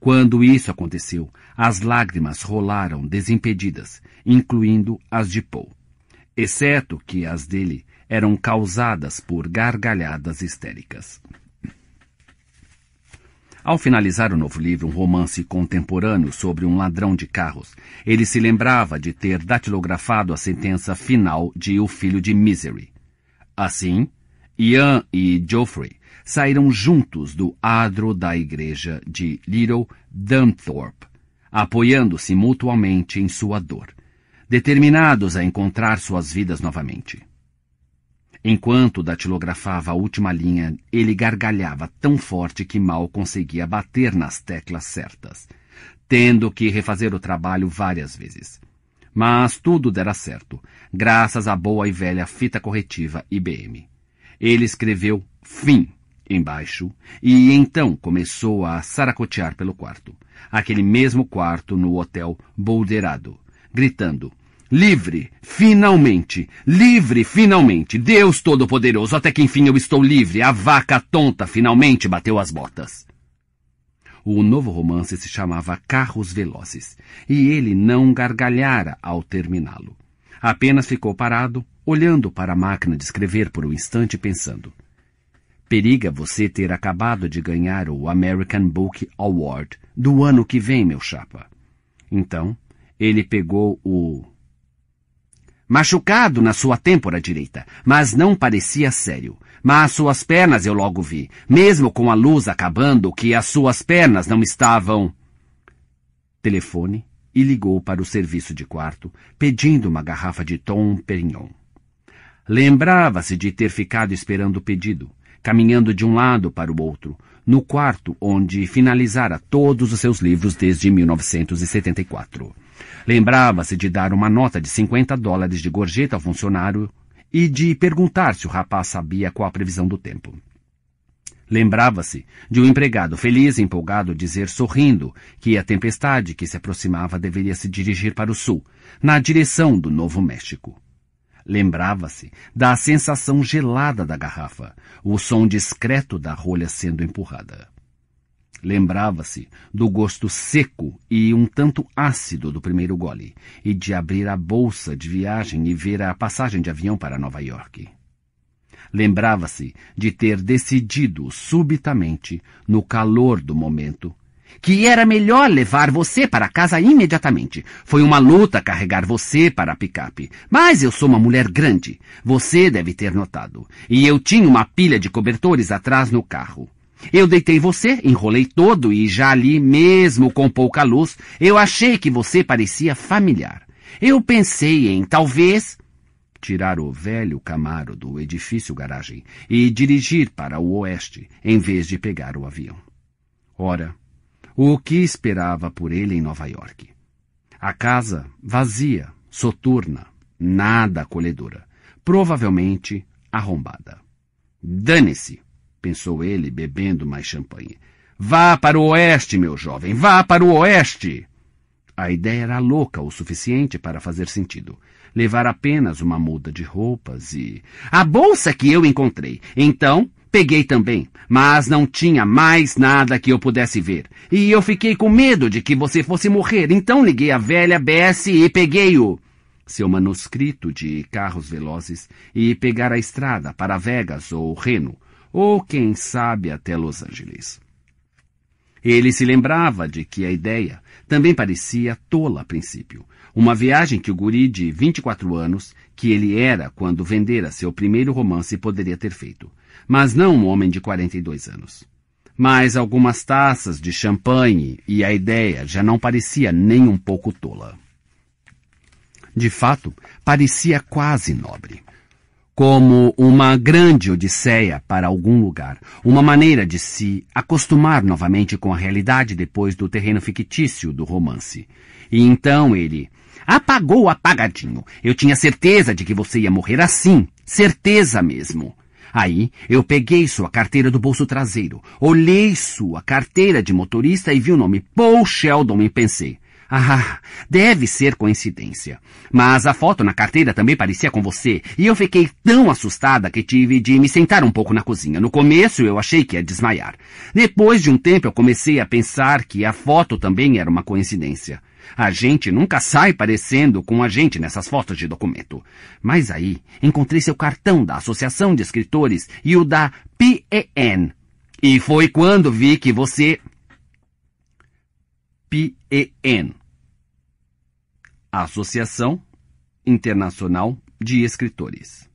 Quando isso aconteceu, as lágrimas rolaram desimpedidas, incluindo as de Paul. Exceto que as dele eram causadas por gargalhadas histéricas. Ao finalizar o novo livro, um romance contemporâneo sobre um ladrão de carros, ele se lembrava de ter datilografado a sentença final de O Filho de Misery. Assim, Ian e Geoffrey saíram juntos do adro da igreja de Little Dunthorpe, apoiando-se mutuamente em sua dor, determinados a encontrar suas vidas novamente. Enquanto datilografava a última linha, ele gargalhava tão forte que mal conseguia bater nas teclas certas, tendo que refazer o trabalho várias vezes. Mas tudo dera certo, graças à boa e velha fita corretiva IBM. Ele escreveu fim embaixo e então começou a saracotear pelo quarto, aquele mesmo quarto no hotel Boulderado, gritando Livre, finalmente, livre, finalmente, Deus Todo-Poderoso, até que enfim eu estou livre, a vaca tonta finalmente bateu as botas. O novo romance se chamava Carros Velozes, e ele não gargalhara ao terminá-lo. Apenas ficou parado, olhando para a máquina de escrever por um instante pensando. Periga você ter acabado de ganhar o American Book Award do ano que vem, meu chapa. Então, ele pegou o machucado na sua têmpora direita, mas não parecia sério. Mas suas pernas eu logo vi, mesmo com a luz acabando, que as suas pernas não estavam. Telefone e ligou para o serviço de quarto, pedindo uma garrafa de Tom Perignon. Lembrava-se de ter ficado esperando o pedido, caminhando de um lado para o outro, no quarto onde finalizara todos os seus livros desde 1974. Lembrava-se de dar uma nota de 50 dólares de gorjeta ao funcionário e de perguntar se o rapaz sabia qual a previsão do tempo. Lembrava-se de um empregado feliz e empolgado dizer sorrindo que a tempestade que se aproximava deveria se dirigir para o sul, na direção do Novo México. Lembrava-se da sensação gelada da garrafa, o som discreto da rolha sendo empurrada. Lembrava-se do gosto seco e um tanto ácido do primeiro gole, e de abrir a bolsa de viagem e ver a passagem de avião para Nova York. Lembrava-se de ter decidido subitamente, no calor do momento, que era melhor levar você para casa imediatamente. Foi uma luta carregar você para a picape. Mas eu sou uma mulher grande. Você deve ter notado. E eu tinha uma pilha de cobertores atrás no carro. Eu deitei você, enrolei todo e já ali, mesmo com pouca luz, eu achei que você parecia familiar. Eu pensei em talvez tirar o velho Camaro do edifício garagem e dirigir para o oeste, em vez de pegar o avião. Ora, o que esperava por ele em Nova York? A casa vazia, soturna, nada acolhedora, provavelmente arrombada. Dane-se! pensou ele, bebendo mais champanhe. Vá para o oeste, meu jovem, vá para o oeste! A ideia era louca o suficiente para fazer sentido. Levar apenas uma muda de roupas e. A bolsa que eu encontrei! Então, peguei também, mas não tinha mais nada que eu pudesse ver. E eu fiquei com medo de que você fosse morrer, então liguei a velha BS e peguei-o. Seu manuscrito de Carros Velozes e pegar a estrada para Vegas ou Reno ou quem sabe até Los Angeles. Ele se lembrava de que a ideia também parecia tola a princípio. Uma viagem que o guri de 24 anos, que ele era quando vendera seu primeiro romance, poderia ter feito. Mas não um homem de 42 anos. Mas algumas taças de champanhe e a ideia já não parecia nem um pouco tola. De fato, parecia quase nobre como uma grande odisseia para algum lugar, uma maneira de se acostumar novamente com a realidade depois do terreno fictício do romance. E então ele apagou apagadinho. Eu tinha certeza de que você ia morrer assim, certeza mesmo. Aí eu peguei sua carteira do bolso traseiro, olhei sua carteira de motorista e vi o nome Paul Sheldon e pensei: ah, deve ser coincidência. Mas a foto na carteira também parecia com você, e eu fiquei tão assustada que tive de me sentar um pouco na cozinha. No começo eu achei que ia desmaiar. Depois de um tempo eu comecei a pensar que a foto também era uma coincidência. A gente nunca sai parecendo com a gente nessas fotos de documento. Mas aí, encontrei seu cartão da Associação de Escritores e o da PEN. E foi quando vi que você PEN Associação Internacional de Escritores.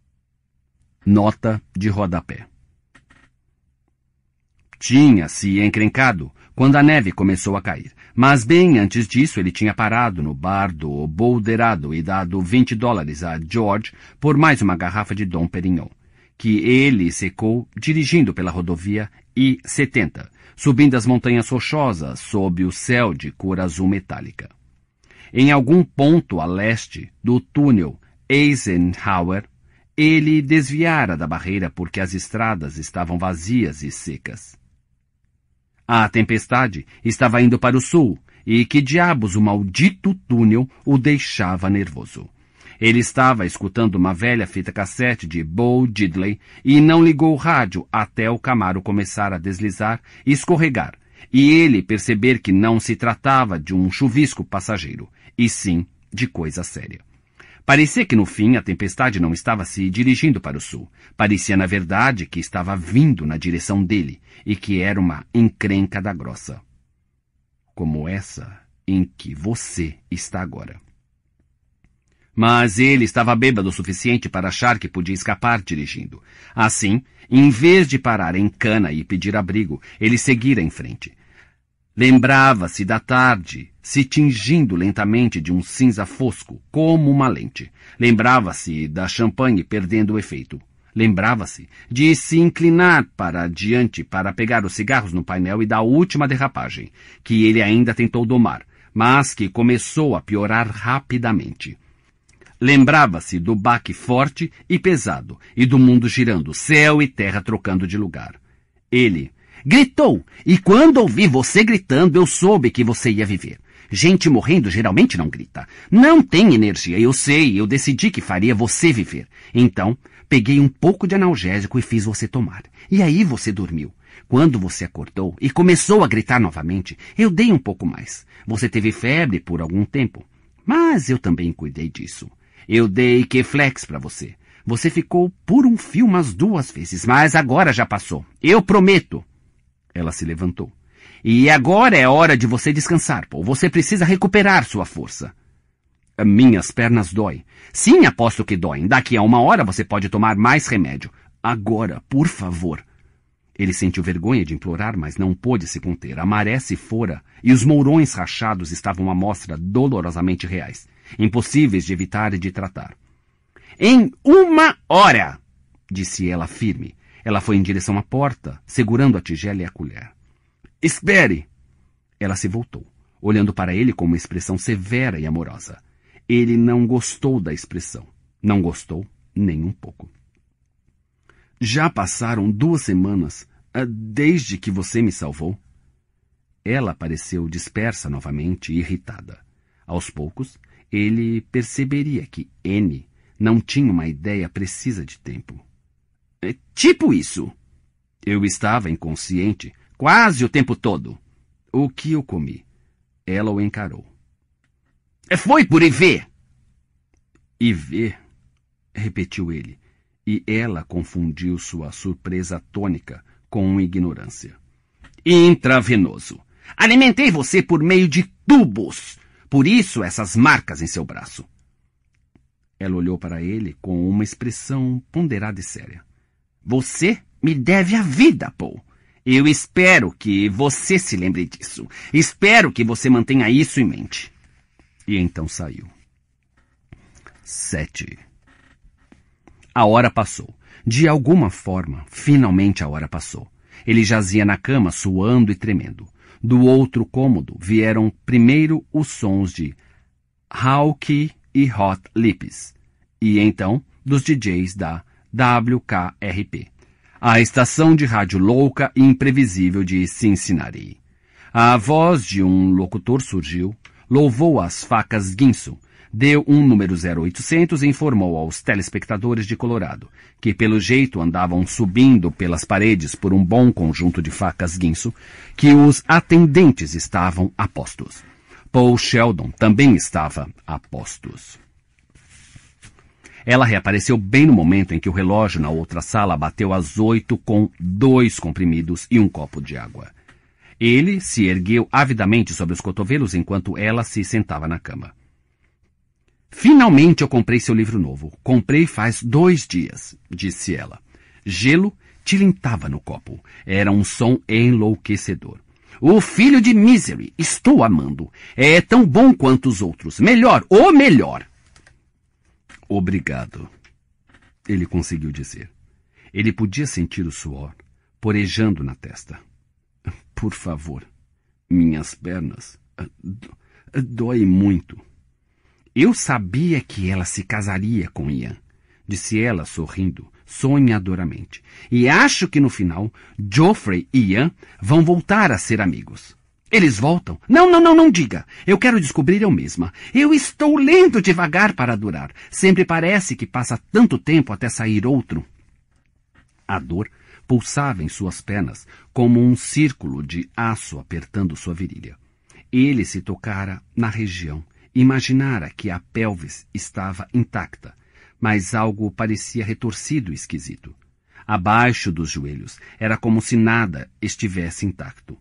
Nota de rodapé. Tinha se encrencado quando a neve começou a cair, mas bem antes disso ele tinha parado no bar do Bolderado e dado 20 dólares a George por mais uma garrafa de Dom Perignon, que ele secou dirigindo pela rodovia I-70, subindo as montanhas rochosas sob o céu de cor azul metálica. Em algum ponto a leste do túnel Eisenhower, ele desviara da barreira porque as estradas estavam vazias e secas. A tempestade estava indo para o sul e que diabos o maldito túnel o deixava nervoso. Ele estava escutando uma velha fita cassete de Bo Diddley e não ligou o rádio até o Camaro começar a deslizar e escorregar, e ele perceber que não se tratava de um chuvisco passageiro, e sim de coisa séria. Parecia que no fim a tempestade não estava se dirigindo para o sul. Parecia, na verdade, que estava vindo na direção dele e que era uma encrenca da grossa. Como essa em que você está agora. Mas ele estava bêbado o suficiente para achar que podia escapar dirigindo. Assim, em vez de parar em cana e pedir abrigo, ele seguira em frente. Lembrava-se da tarde, se tingindo lentamente de um cinza fosco, como uma lente. Lembrava-se da champanhe perdendo o efeito. Lembrava-se de se inclinar para diante para pegar os cigarros no painel e da última derrapagem, que ele ainda tentou domar, mas que começou a piorar rapidamente. Lembrava-se do baque forte e pesado e do mundo girando, céu e terra trocando de lugar. Ele gritou, e quando ouvi você gritando, eu soube que você ia viver. Gente morrendo geralmente não grita. Não tem energia, eu sei, eu decidi que faria você viver. Então, peguei um pouco de analgésico e fiz você tomar. E aí você dormiu. Quando você acordou e começou a gritar novamente, eu dei um pouco mais. Você teve febre por algum tempo. Mas eu também cuidei disso. Eu dei flex para você. Você ficou por um fio umas duas vezes, mas agora já passou. Eu prometo. Ela se levantou. E agora é hora de você descansar, Paul. Você precisa recuperar sua força. Minhas pernas doem. Sim, aposto que doem. Daqui a uma hora você pode tomar mais remédio. Agora, por favor. Ele sentiu vergonha de implorar, mas não pôde se conter. A maré se fora e os mourões rachados estavam à mostra dolorosamente reais impossíveis de evitar e de tratar. Em uma hora! disse ela firme. Ela foi em direção à porta, segurando a tigela e a colher. Espere! Ela se voltou, olhando para ele com uma expressão severa e amorosa. Ele não gostou da expressão. Não gostou nem um pouco. Já passaram duas semanas ah, desde que você me salvou. Ela pareceu dispersa novamente e irritada. Aos poucos, ele perceberia que N não tinha uma ideia precisa de tempo. É tipo isso. Eu estava inconsciente quase o tempo todo. O que eu comi? Ela o encarou. É, foi por IV! IV? repetiu ele, e ela confundiu sua surpresa tônica com ignorância. Intravenoso. Alimentei você por meio de tubos. Por isso essas marcas em seu braço. Ela olhou para ele com uma expressão ponderada e séria. Você me deve a vida, Paul. Eu espero que você se lembre disso. Espero que você mantenha isso em mente. E então saiu. Sete. A hora passou. De alguma forma, finalmente a hora passou. Ele jazia na cama, suando e tremendo. Do outro cômodo vieram primeiro os sons de Hawkey e Hot Lips, e então dos DJs da WKRP, a estação de rádio louca e imprevisível de Cincinnati. A voz de um locutor surgiu, louvou as facas Guinso deu um número 0800 e informou aos telespectadores de Colorado que, pelo jeito, andavam subindo pelas paredes por um bom conjunto de facas guinso, que os atendentes estavam a postos. Paul Sheldon também estava a postos. Ela reapareceu bem no momento em que o relógio na outra sala bateu às oito com dois comprimidos e um copo de água. Ele se ergueu avidamente sobre os cotovelos enquanto ela se sentava na cama. Finalmente eu comprei seu livro novo. Comprei faz dois dias, disse ela. Gelo tilintava no copo. Era um som enlouquecedor. O filho de Misery, estou amando. É tão bom quanto os outros. Melhor, ou melhor. Obrigado, ele conseguiu dizer. Ele podia sentir o suor porejando na testa. Por favor, minhas pernas. Ah, Dói muito. Eu sabia que ela se casaria com Ian, disse ela, sorrindo, sonhadoramente. E acho que no final, Geoffrey e Ian vão voltar a ser amigos. Eles voltam? Não, não, não, não diga. Eu quero descobrir eu mesma. Eu estou lendo devagar para durar. Sempre parece que passa tanto tempo até sair outro. A dor pulsava em suas pernas como um círculo de aço apertando sua virilha. Ele se tocara na região Imaginara que a pelvis estava intacta, mas algo parecia retorcido e esquisito. Abaixo dos joelhos, era como se nada estivesse intacto.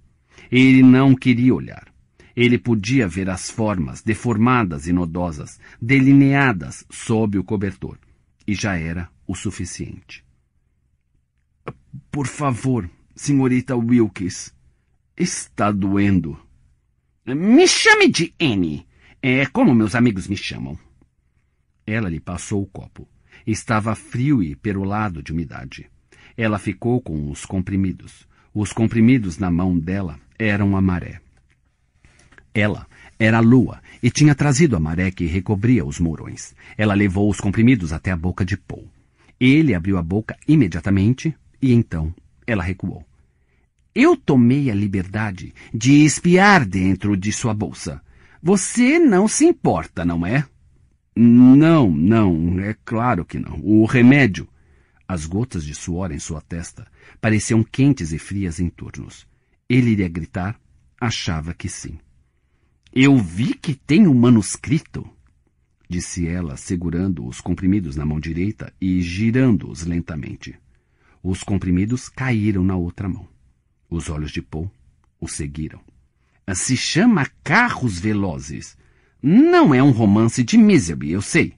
Ele não queria olhar. Ele podia ver as formas deformadas e nodosas, delineadas sob o cobertor. E já era o suficiente. Por favor, senhorita Wilkes. Está doendo. Me chame de Annie. É como meus amigos me chamam. Ela lhe passou o copo. Estava frio e perolado de umidade. Ela ficou com os comprimidos. Os comprimidos na mão dela eram a maré. Ela era a lua e tinha trazido a maré que recobria os morões. Ela levou os comprimidos até a boca de Paul. Ele abriu a boca imediatamente e então ela recuou. Eu tomei a liberdade de espiar dentro de sua bolsa. Você não se importa, não é? Não, não, é claro que não. O remédio. As gotas de suor em sua testa pareciam quentes e frias em turnos. Ele iria gritar? Achava que sim. Eu vi que tem um manuscrito, disse ela, segurando os comprimidos na mão direita e girando-os lentamente. Os comprimidos caíram na outra mão. Os olhos de Paul o seguiram se chama Carros Velozes. Não é um romance de Misery, eu sei.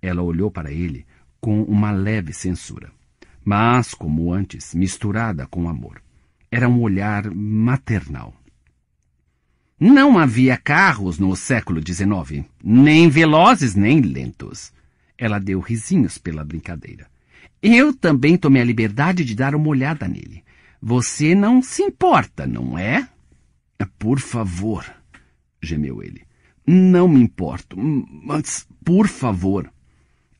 Ela olhou para ele com uma leve censura, mas, como antes, misturada com amor. Era um olhar maternal. Não havia carros no século XIX, nem velozes nem lentos. Ela deu risinhos pela brincadeira. Eu também tomei a liberdade de dar uma olhada nele. Você não se importa, não é? Por favor, gemeu ele. Não me importo, mas por favor.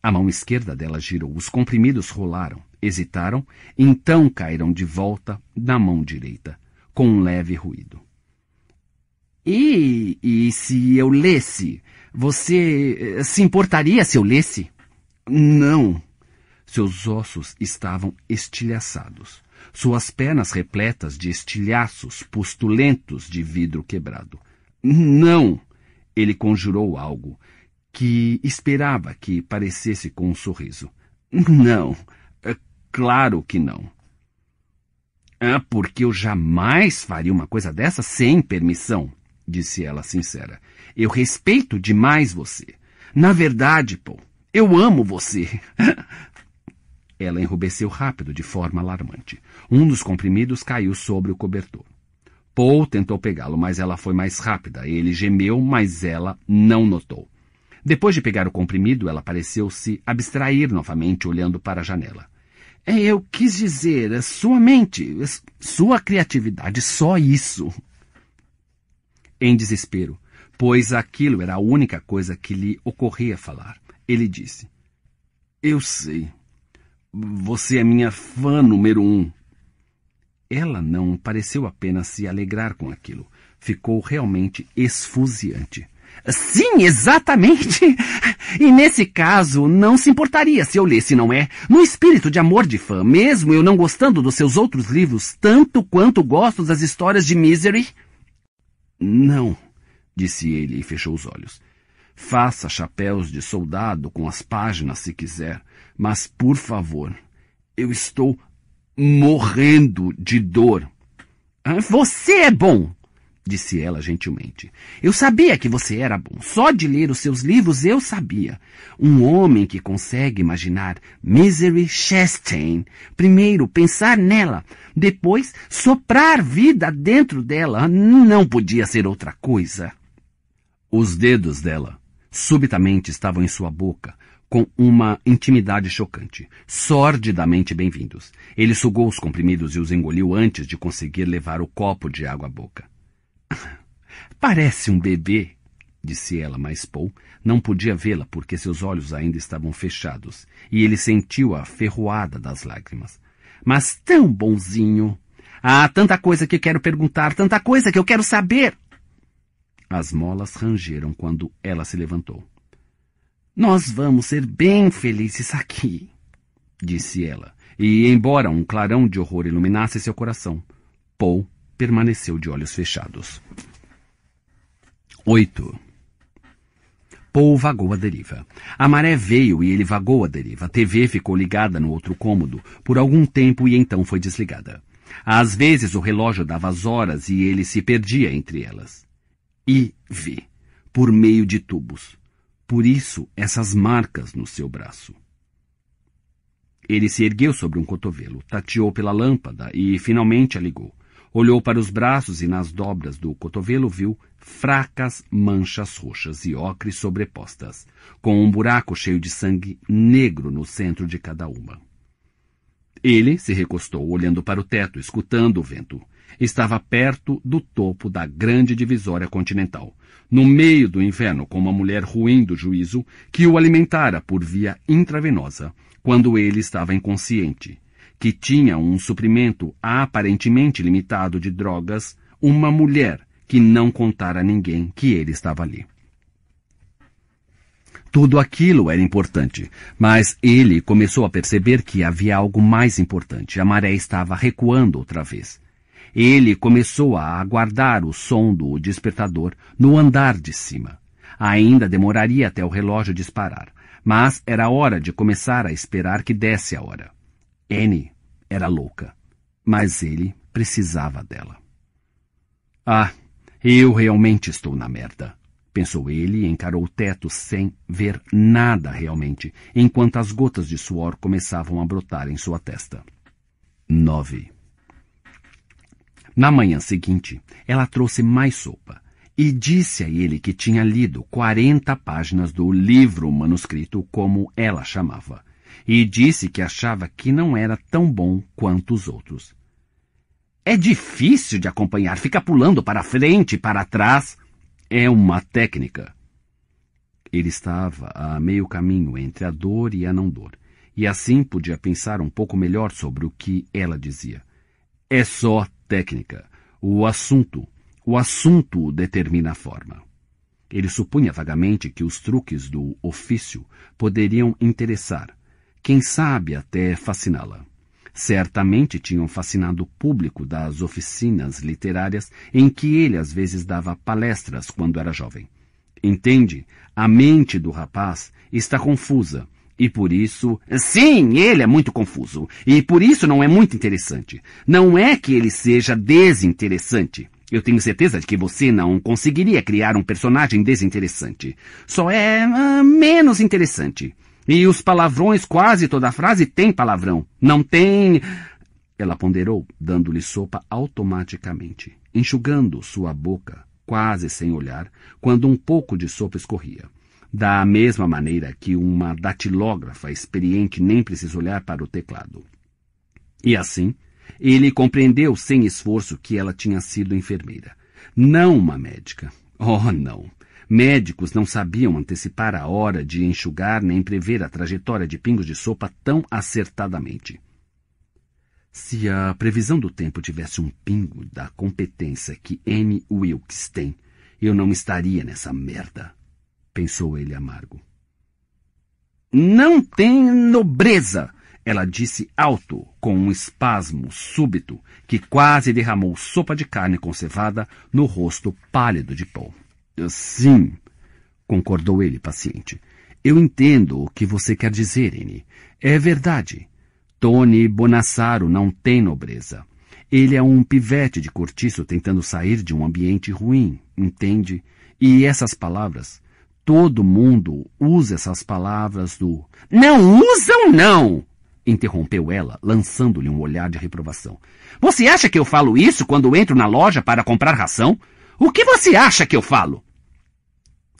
A mão esquerda dela girou, os comprimidos rolaram, hesitaram, então caíram de volta na mão direita, com um leve ruído. E, e se eu lesse? Você eh, se importaria se eu lesse? Não. Seus ossos estavam estilhaçados suas pernas repletas de estilhaços postulentos de vidro quebrado. Não! Ele conjurou algo que esperava que parecesse com um sorriso. Não, é claro que não. Ah, porque eu jamais faria uma coisa dessa sem permissão, disse ela sincera. Eu respeito demais você. Na verdade, Paul, eu amo você. Ela enrubesceu rápido, de forma alarmante. Um dos comprimidos caiu sobre o cobertor. Paul tentou pegá-lo, mas ela foi mais rápida. Ele gemeu, mas ela não notou. Depois de pegar o comprimido, ela pareceu se abstrair novamente, olhando para a janela. É, eu quis dizer, é sua mente, é sua criatividade, só isso. Em desespero, pois aquilo era a única coisa que lhe ocorria falar, ele disse: Eu sei. Você é minha fã número um. Ela não pareceu apenas se alegrar com aquilo. Ficou realmente esfuziante. Sim, exatamente! E nesse caso, não se importaria se eu lesse, não é? No espírito de amor de fã, mesmo eu não gostando dos seus outros livros tanto quanto gosto das histórias de Misery? Não, disse ele e fechou os olhos. Faça chapéus de soldado com as páginas se quiser, mas por favor, eu estou morrendo de dor. Você é bom, disse ela gentilmente. Eu sabia que você era bom. Só de ler os seus livros eu sabia. Um homem que consegue imaginar Misery Chastain, primeiro pensar nela, depois soprar vida dentro dela, não podia ser outra coisa. Os dedos dela subitamente estavam em sua boca, com uma intimidade chocante, sordidamente bem-vindos. Ele sugou os comprimidos e os engoliu antes de conseguir levar o copo de água à boca. Parece um bebê, disse ela, mas Paul não podia vê-la porque seus olhos ainda estavam fechados e ele sentiu a ferroada das lágrimas. Mas tão bonzinho! ah, tanta coisa que quero perguntar, tanta coisa que eu quero saber! As molas rangeram quando ela se levantou. Nós vamos ser bem felizes aqui, disse ela, e embora um clarão de horror iluminasse seu coração, Paul permaneceu de olhos fechados. 8. Paul vagou à deriva. A maré veio e ele vagou à deriva. A TV ficou ligada no outro cômodo por algum tempo e então foi desligada. Às vezes o relógio dava as horas e ele se perdia entre elas e vi por meio de tubos. Por isso, essas marcas no seu braço. Ele se ergueu sobre um cotovelo, tateou pela lâmpada e finalmente a ligou. Olhou para os braços e nas dobras do cotovelo viu fracas manchas roxas e ocres sobrepostas, com um buraco cheio de sangue negro no centro de cada uma. Ele se recostou, olhando para o teto, escutando o vento estava perto do topo da grande divisória continental, no meio do inverno com uma mulher ruim do juízo que o alimentara por via intravenosa quando ele estava inconsciente, que tinha um suprimento aparentemente limitado de drogas, uma mulher que não contara a ninguém que ele estava ali. Tudo aquilo era importante, mas ele começou a perceber que havia algo mais importante. A maré estava recuando outra vez. Ele começou a aguardar o som do despertador no andar de cima. Ainda demoraria até o relógio disparar, mas era hora de começar a esperar que desse a hora. Anne era louca, mas ele precisava dela. Ah, eu realmente estou na merda, pensou ele e encarou o teto sem ver nada realmente, enquanto as gotas de suor começavam a brotar em sua testa. 9. Na manhã seguinte, ela trouxe mais sopa e disse a ele que tinha lido 40 páginas do livro manuscrito, como ela chamava, e disse que achava que não era tão bom quanto os outros. É difícil de acompanhar, fica pulando para frente e para trás. É uma técnica. Ele estava a meio caminho entre a dor e a não dor, e assim podia pensar um pouco melhor sobre o que ela dizia. É só técnica, o assunto. O assunto determina a forma. Ele supunha vagamente que os truques do ofício poderiam interessar, quem sabe até fasciná-la. Certamente tinham fascinado o público das oficinas literárias em que ele às vezes dava palestras quando era jovem. Entende? A mente do rapaz está confusa e por isso, sim, ele é muito confuso. E por isso não é muito interessante. Não é que ele seja desinteressante. Eu tenho certeza de que você não conseguiria criar um personagem desinteressante. Só é uh, menos interessante. E os palavrões, quase toda a frase tem palavrão. Não tem. Ela ponderou, dando-lhe sopa automaticamente, enxugando sua boca, quase sem olhar, quando um pouco de sopa escorria da mesma maneira que uma datilógrafa experiente nem precisa olhar para o teclado. E assim, ele compreendeu sem esforço que ela tinha sido enfermeira. Não uma médica. Oh, não! Médicos não sabiam antecipar a hora de enxugar nem prever a trajetória de pingos de sopa tão acertadamente. Se a previsão do tempo tivesse um pingo da competência que M. Wilkes tem, eu não estaria nessa merda pensou ele amargo. Não tem nobreza, ela disse alto, com um espasmo súbito que quase derramou sopa de carne conservada no rosto pálido de Paul. Sim, concordou ele, paciente. Eu entendo o que você quer dizer, N. É verdade. Tony Bonassaro não tem nobreza. Ele é um pivete de cortiço tentando sair de um ambiente ruim, entende? E essas palavras Todo mundo usa essas palavras do não usam não, interrompeu ela, lançando-lhe um olhar de reprovação. Você acha que eu falo isso quando entro na loja para comprar ração? O que você acha que eu falo?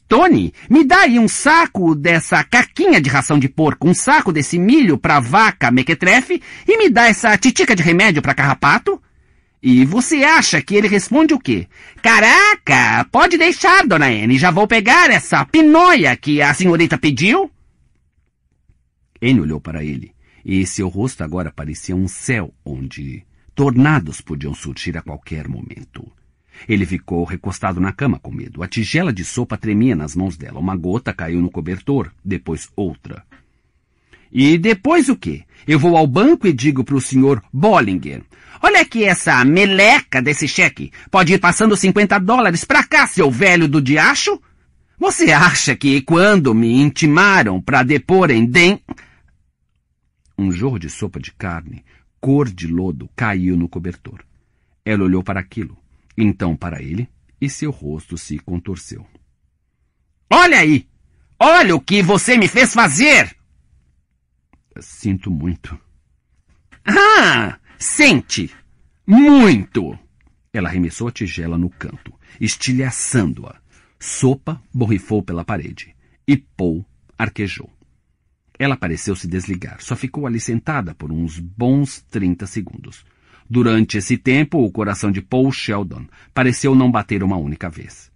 Tony, me dá aí um saco dessa caquinha de ração de porco, um saco desse milho para vaca mequetrefe e me dá essa titica de remédio para carrapato? E você acha que ele responde o quê? Caraca, pode deixar, dona N, já vou pegar essa pinóia que a senhorita pediu. N olhou para ele, e seu rosto agora parecia um céu onde tornados podiam surgir a qualquer momento. Ele ficou recostado na cama com medo. A tigela de sopa tremia nas mãos dela. Uma gota caiu no cobertor, depois outra. E depois o quê? Eu vou ao banco e digo para o senhor Bollinger: Olha aqui essa meleca desse cheque. Pode ir passando 50 dólares pra cá, seu velho do diacho. Você acha que quando me intimaram para depor em Den... Um jorro de sopa de carne, cor de lodo, caiu no cobertor. Ela olhou para aquilo, então para ele, e seu rosto se contorceu. Olha aí! Olha o que você me fez fazer! Sinto muito. Ah! Sente! Muito! Ela arremessou a tigela no canto, estilhaçando-a. Sopa borrifou pela parede. E Paul arquejou. Ela pareceu se desligar, só ficou ali sentada por uns bons 30 segundos. Durante esse tempo, o coração de Paul Sheldon pareceu não bater uma única vez.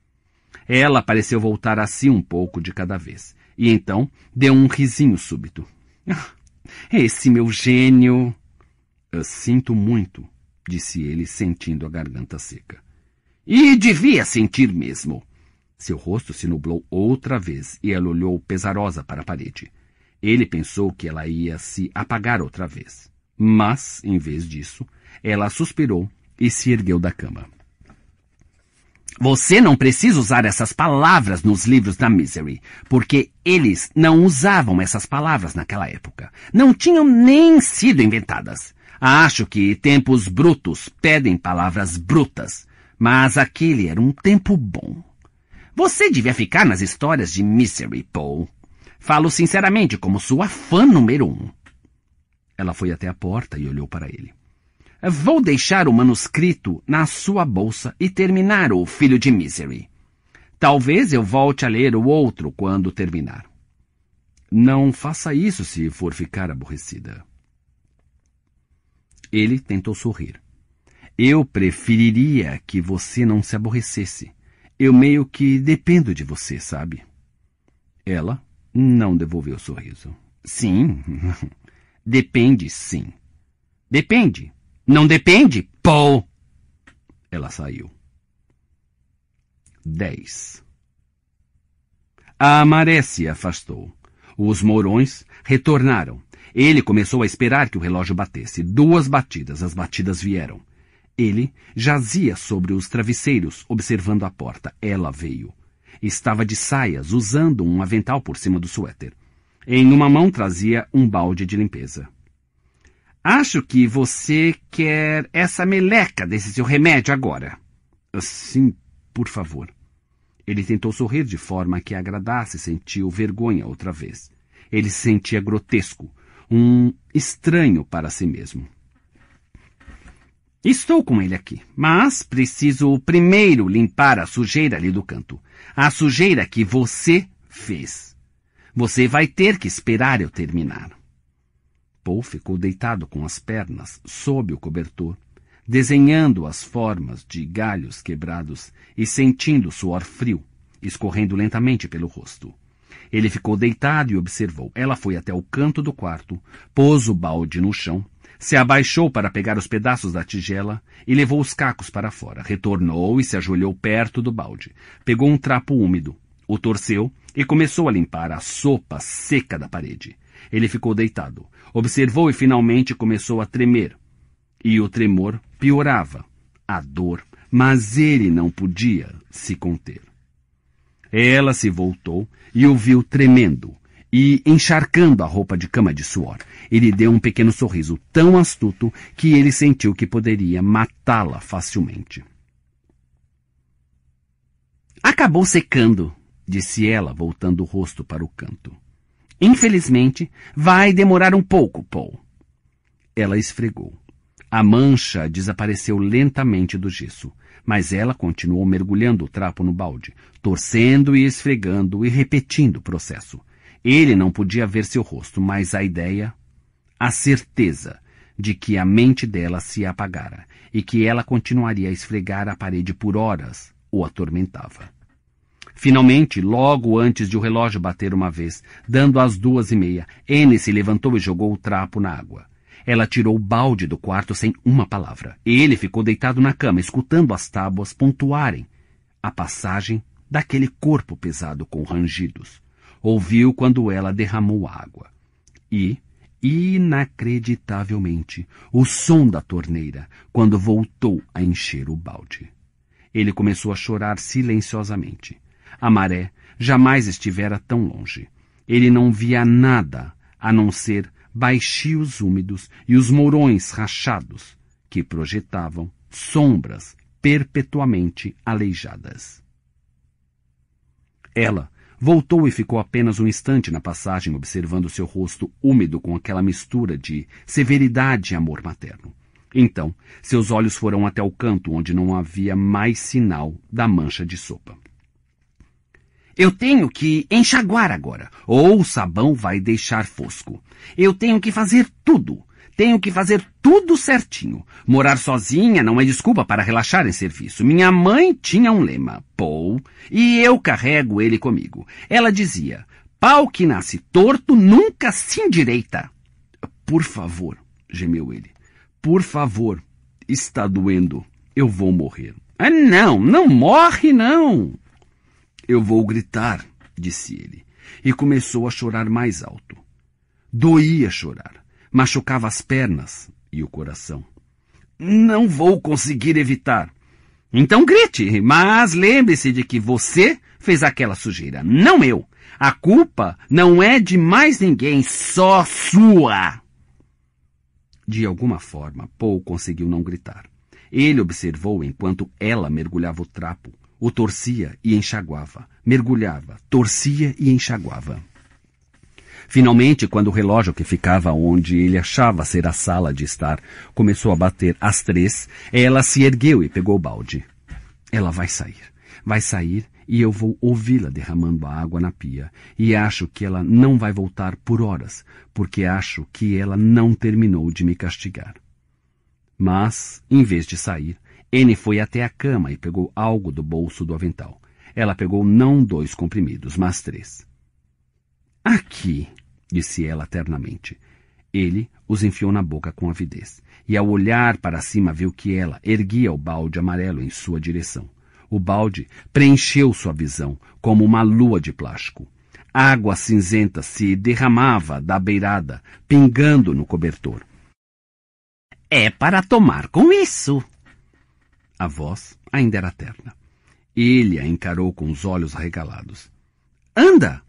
Ela pareceu voltar a si um pouco de cada vez, e então deu um risinho súbito. Ah, esse meu gênio! Ah, sinto muito, disse ele, sentindo a garganta seca. E devia sentir mesmo. Seu rosto se nublou outra vez e ela olhou pesarosa para a parede. Ele pensou que ela ia se apagar outra vez. Mas, em vez disso, ela suspirou e se ergueu da cama. Você não precisa usar essas palavras nos livros da Misery, porque eles não usavam essas palavras naquela época. Não tinham nem sido inventadas. Acho que tempos brutos pedem palavras brutas, mas aquele era um tempo bom. Você devia ficar nas histórias de Misery, Paul. Falo sinceramente como sua fã número um. Ela foi até a porta e olhou para ele. Vou deixar o manuscrito na sua bolsa e terminar o Filho de Misery. Talvez eu volte a ler o outro quando terminar. Não faça isso se for ficar aborrecida. Ele tentou sorrir. Eu preferiria que você não se aborrecesse. Eu meio que dependo de você, sabe? Ela não devolveu o sorriso. Sim. Depende, sim. Depende. Não depende, Paul! Ela saiu. 10. A maré se afastou. Os morões retornaram, ele começou a esperar que o relógio batesse. Duas batidas, as batidas vieram. Ele jazia sobre os travesseiros, observando a porta. Ela veio. Estava de saias, usando um avental por cima do suéter. Em uma mão trazia um balde de limpeza. Acho que você quer essa meleca desse seu remédio agora. Sim, por favor. Ele tentou sorrir de forma que agradasse e sentiu vergonha outra vez. Ele se sentia grotesco, um estranho para si mesmo. Estou com ele aqui, mas preciso primeiro limpar a sujeira ali do canto. A sujeira que você fez. Você vai ter que esperar eu terminar. Paul ficou deitado com as pernas sob o cobertor, desenhando as formas de galhos quebrados e sentindo suor frio, escorrendo lentamente pelo rosto. Ele ficou deitado e observou. Ela foi até o canto do quarto, pôs o balde no chão, se abaixou para pegar os pedaços da tigela e levou os cacos para fora. Retornou e se ajoelhou perto do balde. Pegou um trapo úmido, o torceu e começou a limpar a sopa seca da parede. Ele ficou deitado, observou e finalmente começou a tremer. E o tremor piorava, a dor, mas ele não podia se conter. Ela se voltou e o viu tremendo e encharcando a roupa de cama de suor. Ele deu um pequeno sorriso tão astuto que ele sentiu que poderia matá-la facilmente. Acabou secando, disse ela, voltando o rosto para o canto. Infelizmente, vai demorar um pouco, Paul. Ela esfregou. A mancha desapareceu lentamente do gesso. Mas ela continuou mergulhando o trapo no balde, torcendo e esfregando e repetindo o processo. Ele não podia ver seu rosto, mas a ideia, a certeza de que a mente dela se apagara e que ela continuaria a esfregar a parede por horas, o atormentava. Finalmente, logo antes de o relógio bater uma vez, dando às duas e meia, N se levantou e jogou o trapo na água. Ela tirou o balde do quarto sem uma palavra. Ele ficou deitado na cama, escutando as tábuas pontuarem a passagem daquele corpo pesado com rangidos. Ouviu quando ela derramou água. E, inacreditavelmente, o som da torneira quando voltou a encher o balde. Ele começou a chorar silenciosamente. A maré jamais estivera tão longe. Ele não via nada a não ser baixios úmidos e os mourões rachados, que projetavam sombras perpetuamente aleijadas. Ela voltou e ficou apenas um instante na passagem, observando seu rosto úmido com aquela mistura de severidade e amor materno. Então, seus olhos foram até o canto onde não havia mais sinal da mancha de sopa. Eu tenho que enxaguar agora, ou o sabão vai deixar fosco. Eu tenho que fazer tudo. Tenho que fazer tudo certinho. Morar sozinha não é desculpa para relaxar em serviço. Minha mãe tinha um lema, Paul, e eu carrego ele comigo. Ela dizia, pau que nasce torto nunca se endireita. Por favor, gemeu ele. Por favor, está doendo. Eu vou morrer. Ah, não, não morre, não. Eu vou gritar, disse ele, e começou a chorar mais alto. Doía chorar, machucava as pernas e o coração. Não vou conseguir evitar. Então grite, mas lembre-se de que você fez aquela sujeira, não eu. A culpa não é de mais ninguém, só sua. De alguma forma, Paul conseguiu não gritar. Ele observou enquanto ela mergulhava o trapo, o torcia e enxaguava, mergulhava, torcia e enxaguava. Finalmente, quando o relógio que ficava onde ele achava ser a sala de estar começou a bater às três, ela se ergueu e pegou o balde. Ela vai sair. Vai sair e eu vou ouvi-la derramando a água na pia. E acho que ela não vai voltar por horas, porque acho que ela não terminou de me castigar. Mas, em vez de sair, N foi até a cama e pegou algo do bolso do avental. Ela pegou não dois comprimidos, mas três. Aqui, disse ela ternamente. Ele os enfiou na boca com avidez, e ao olhar para cima viu que ela erguia o balde amarelo em sua direção. O balde preencheu sua visão como uma lua de plástico. Água cinzenta se derramava da beirada, pingando no cobertor. É para tomar com isso, a voz ainda era terna. Ele a encarou com os olhos arregalados. Anda!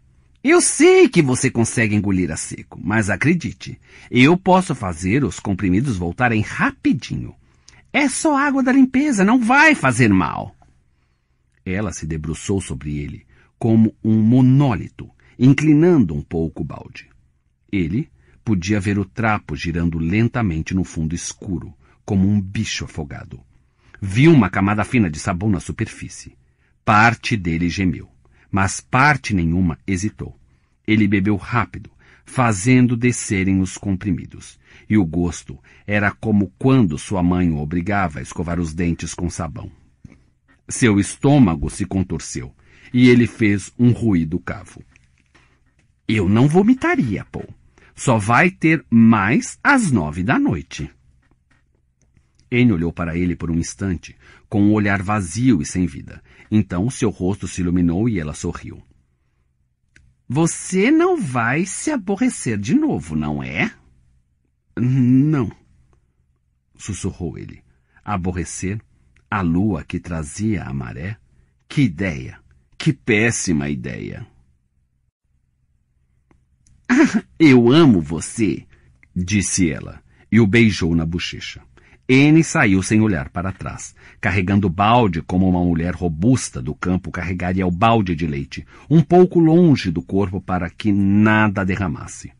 Eu sei que você consegue engolir a seco, mas acredite, eu posso fazer os comprimidos voltarem rapidinho. É só água da limpeza, não vai fazer mal. Ela se debruçou sobre ele, como um monólito, inclinando um pouco o balde. Ele podia ver o trapo girando lentamente no fundo escuro, como um bicho afogado. Viu uma camada fina de sabão na superfície. Parte dele gemeu, mas parte nenhuma hesitou. Ele bebeu rápido, fazendo descerem os comprimidos, e o gosto era como quando sua mãe o obrigava a escovar os dentes com sabão. Seu estômago se contorceu, e ele fez um ruído cavo. Eu não vomitaria, Paul. Só vai ter mais às nove da noite. Anne olhou para ele por um instante, com um olhar vazio e sem vida. Então seu rosto se iluminou e ela sorriu. Você não vai se aborrecer de novo, não é? Não, sussurrou ele. Aborrecer? A lua que trazia a maré? Que ideia! Que péssima ideia! Ah, eu amo você, disse ela, e o beijou na bochecha. N saiu sem olhar para trás, carregando o balde como uma mulher robusta do campo carregaria o balde de leite, um pouco longe do corpo para que nada derramasse.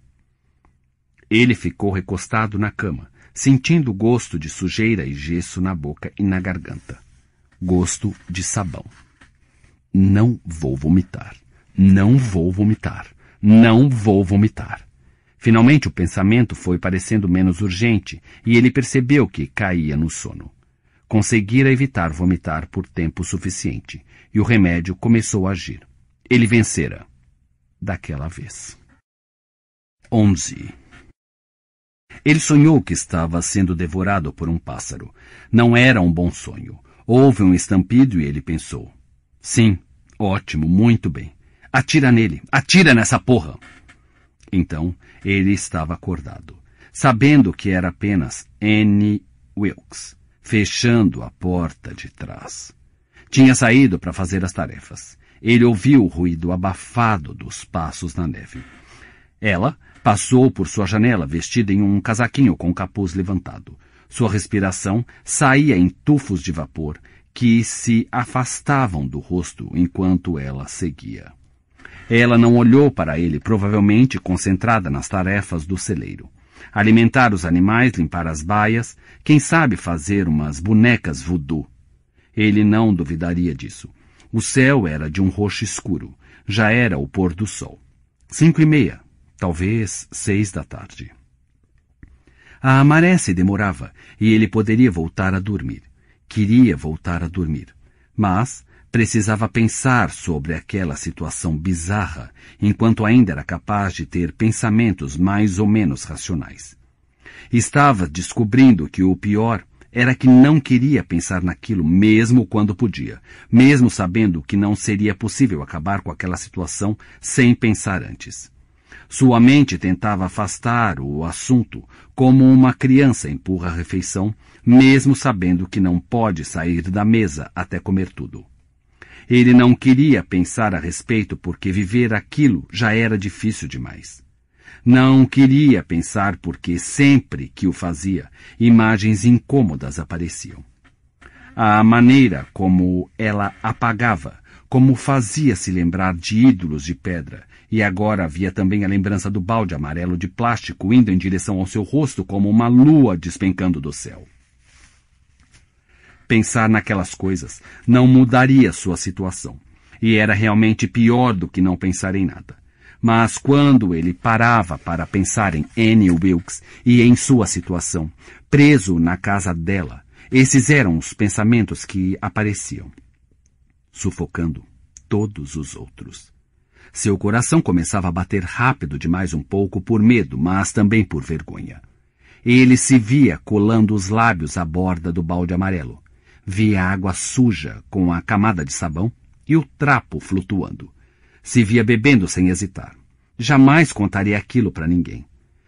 Ele ficou recostado na cama, sentindo o gosto de sujeira e gesso na boca e na garganta. Gosto de sabão. Não vou vomitar. Não vou vomitar. Não vou vomitar. Finalmente o pensamento foi parecendo menos urgente e ele percebeu que caía no sono. Conseguira evitar vomitar por tempo suficiente e o remédio começou a agir. Ele vencera. Daquela vez. 11. Ele sonhou que estava sendo devorado por um pássaro. Não era um bom sonho. Houve um estampido e ele pensou: Sim, ótimo, muito bem. Atira nele, atira nessa porra! Então, ele estava acordado, sabendo que era apenas Annie Wilkes, fechando a porta de trás. Tinha saído para fazer as tarefas. Ele ouviu o ruído abafado dos passos na neve. Ela passou por sua janela vestida em um casaquinho com o capuz levantado. Sua respiração saía em tufos de vapor que se afastavam do rosto enquanto ela seguia. Ela não olhou para ele, provavelmente concentrada nas tarefas do celeiro. Alimentar os animais, limpar as baias, quem sabe fazer umas bonecas voodoo. Ele não duvidaria disso. O céu era de um roxo escuro. Já era o pôr do sol. Cinco e meia, talvez seis da tarde. A maré se demorava e ele poderia voltar a dormir. Queria voltar a dormir. Mas Precisava pensar sobre aquela situação bizarra, enquanto ainda era capaz de ter pensamentos mais ou menos racionais. Estava descobrindo que o pior era que não queria pensar naquilo mesmo quando podia, mesmo sabendo que não seria possível acabar com aquela situação sem pensar antes. Sua mente tentava afastar o assunto como uma criança empurra a refeição, mesmo sabendo que não pode sair da mesa até comer tudo. Ele não queria pensar a respeito porque viver aquilo já era difícil demais. Não queria pensar porque sempre que o fazia, imagens incômodas apareciam. A maneira como ela apagava, como fazia-se lembrar de ídolos de pedra, e agora havia também a lembrança do balde amarelo de plástico indo em direção ao seu rosto como uma lua despencando do céu pensar naquelas coisas não mudaria sua situação. E era realmente pior do que não pensar em nada. Mas quando ele parava para pensar em Annie Wilkes e em sua situação, preso na casa dela, esses eram os pensamentos que apareciam, sufocando todos os outros. Seu coração começava a bater rápido demais um pouco por medo, mas também por vergonha. Ele se via colando os lábios à borda do balde amarelo, via a água suja com a camada de sabão e o trapo flutuando. Se via bebendo sem hesitar. Jamais contaria aquilo para ninguém,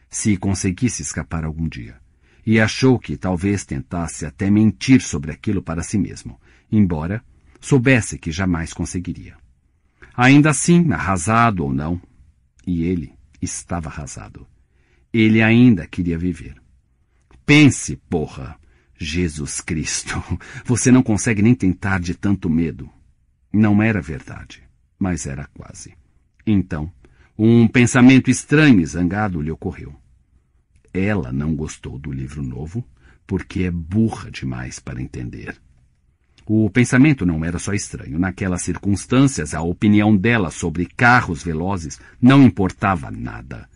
se conseguisse escapar algum dia. E achou que talvez tentasse até mentir sobre aquilo para si mesmo, embora soubesse que jamais conseguiria. Ainda assim, arrasado ou não, e ele estava arrasado. Ele ainda queria viver. Pense, porra! Jesus Cristo, você não consegue nem tentar de tanto medo. Não era verdade, mas era quase. Então, um pensamento estranho e zangado lhe ocorreu. Ela não gostou do livro novo porque é burra demais para entender. O pensamento não era só estranho. Naquelas circunstâncias, a opinião dela sobre carros velozes não importava nada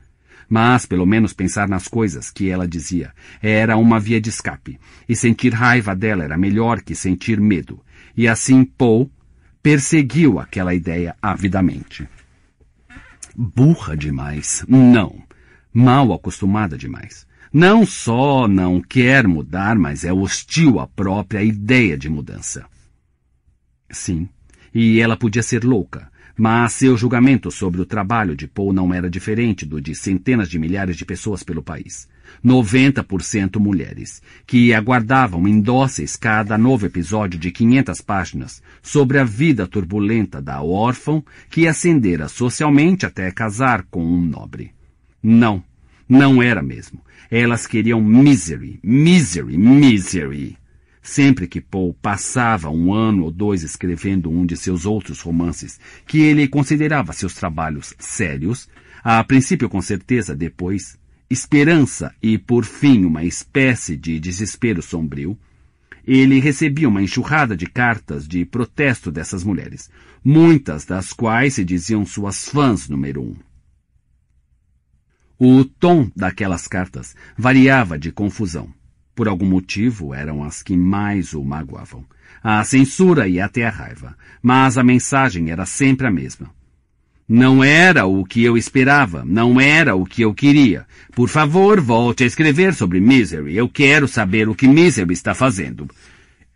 mas pelo menos pensar nas coisas que ela dizia era uma via de escape, e sentir raiva dela era melhor que sentir medo. E assim Paul perseguiu aquela ideia avidamente. Burra demais? Não. Mal acostumada demais. Não só não quer mudar, mas é hostil à própria ideia de mudança. Sim, e ela podia ser louca, mas seu julgamento sobre o trabalho de Paul não era diferente do de centenas de milhares de pessoas pelo país. 90% mulheres, que aguardavam em dóceis cada novo episódio de 500 páginas sobre a vida turbulenta da órfã que ascendera socialmente até casar com um nobre. Não, não era mesmo. Elas queriam misery, misery, misery. Sempre que Poe passava um ano ou dois escrevendo um de seus outros romances, que ele considerava seus trabalhos sérios, a princípio com certeza, depois esperança e por fim uma espécie de desespero sombrio, ele recebia uma enxurrada de cartas de protesto dessas mulheres, muitas das quais se diziam suas fãs número um. O tom daquelas cartas variava de confusão por algum motivo, eram as que mais o magoavam. A censura e até a raiva. Mas a mensagem era sempre a mesma. Não era o que eu esperava, não era o que eu queria. Por favor, volte a escrever sobre Misery. Eu quero saber o que Misery está fazendo.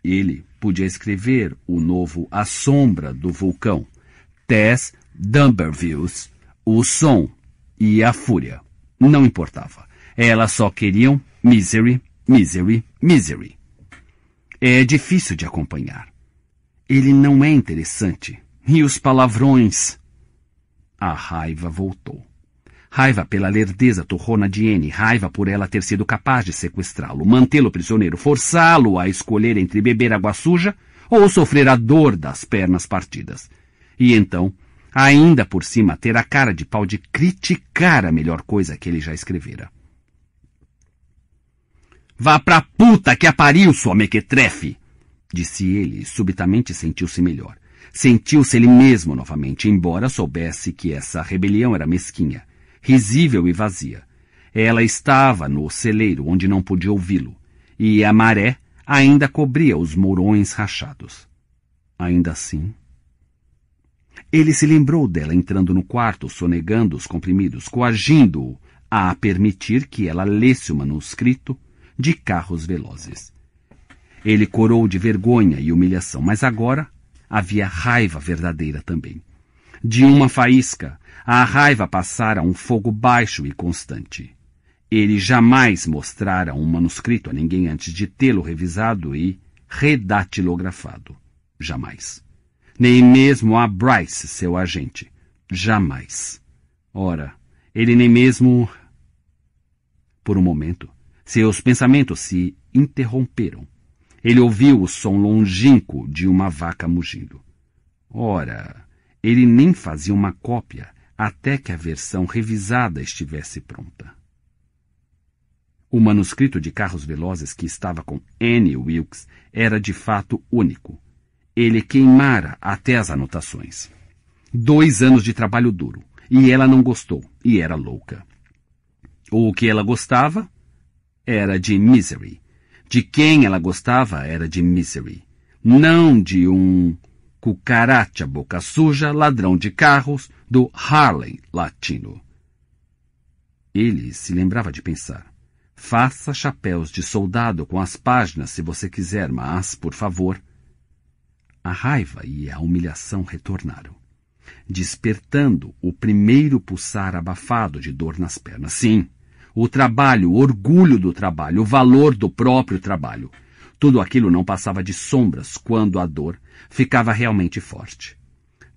Ele podia escrever o novo A Sombra do Vulcão, Tess Dumbervilles, O Som e A Fúria. Não importava. Elas só queriam Misery Misery, Misery. É difícil de acompanhar. Ele não é interessante. E os palavrões? A raiva voltou. Raiva pela lerdeza torrona de N, raiva por ela ter sido capaz de sequestrá-lo, mantê-lo prisioneiro, forçá-lo a escolher entre beber água suja ou sofrer a dor das pernas partidas. E então, ainda por cima, ter a cara de pau de criticar a melhor coisa que ele já escrevera. Vá pra puta que apariu, sua mequetrefe! Disse ele e subitamente sentiu-se melhor. Sentiu-se ele mesmo novamente, embora soubesse que essa rebelião era mesquinha, risível e vazia. Ela estava no celeiro, onde não podia ouvi-lo, e a maré ainda cobria os mourões rachados. Ainda assim... Ele se lembrou dela entrando no quarto, sonegando os comprimidos, coagindo-o a permitir que ela lesse o manuscrito de carros velozes. Ele corou de vergonha e humilhação, mas agora havia raiva verdadeira também. De uma faísca, a raiva passara a um fogo baixo e constante. Ele jamais mostrara um manuscrito a ninguém antes de tê-lo revisado e redatilografado. Jamais. Nem mesmo a Bryce, seu agente. Jamais. Ora, ele nem mesmo. Por um momento, seus pensamentos se interromperam. Ele ouviu o som longínquo de uma vaca mugindo. Ora, ele nem fazia uma cópia até que a versão revisada estivesse pronta. O manuscrito de Carros Velozes que estava com Annie Wilkes era de fato único. Ele queimara até as anotações. Dois anos de trabalho duro, e ela não gostou, e era louca. O que ela gostava era de Misery. De quem ela gostava era de Misery. Não de um cucaracha boca suja, ladrão de carros, do Harlem latino. Ele se lembrava de pensar. Faça chapéus de soldado com as páginas se você quiser, mas, por favor. A raiva e a humilhação retornaram, despertando o primeiro pulsar abafado de dor nas pernas. Sim, o trabalho, o orgulho do trabalho, o valor do próprio trabalho. Tudo aquilo não passava de sombras quando a dor ficava realmente forte.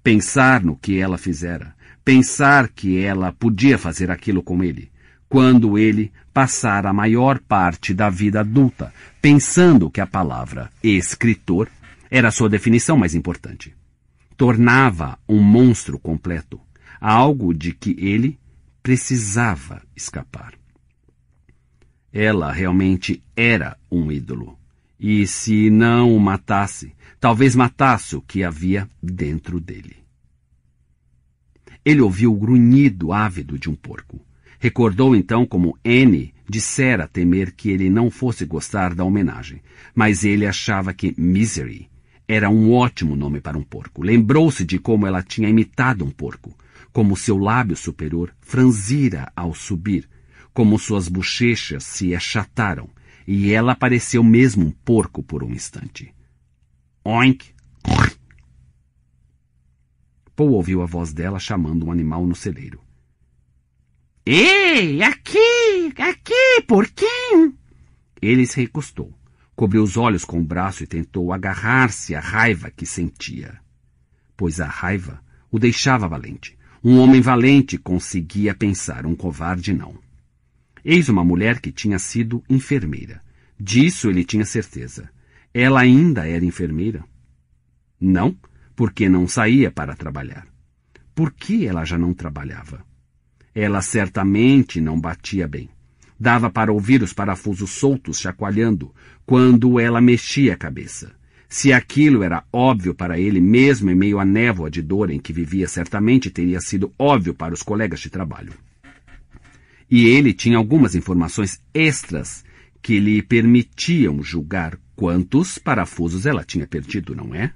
Pensar no que ela fizera, pensar que ela podia fazer aquilo com ele, quando ele passara a maior parte da vida adulta pensando que a palavra escritor era sua definição mais importante. Tornava um monstro completo, algo de que ele precisava escapar. Ela realmente era um ídolo. E se não o matasse, talvez matasse o que havia dentro dele. Ele ouviu o grunhido ávido de um porco. Recordou então como N dissera temer que ele não fosse gostar da homenagem, mas ele achava que Misery era um ótimo nome para um porco. Lembrou-se de como ela tinha imitado um porco, como seu lábio superior franzira ao subir, como suas bochechas se achataram, e ela pareceu mesmo um porco por um instante. Oink! Paul ouviu a voz dela chamando um animal no celeiro. Ei, aqui, aqui, porquinho! Ele se recostou, cobriu os olhos com o braço e tentou agarrar-se à raiva que sentia. Pois a raiva o deixava valente. Um homem valente conseguia pensar, um covarde não. Eis uma mulher que tinha sido enfermeira. Disso ele tinha certeza. Ela ainda era enfermeira? Não, porque não saía para trabalhar. Por que ela já não trabalhava? Ela certamente não batia bem. Dava para ouvir os parafusos soltos chacoalhando quando ela mexia a cabeça. Se aquilo era óbvio para ele, mesmo em meio à névoa de dor em que vivia, certamente teria sido óbvio para os colegas de trabalho. E ele tinha algumas informações extras que lhe permitiam julgar quantos parafusos ela tinha perdido, não é?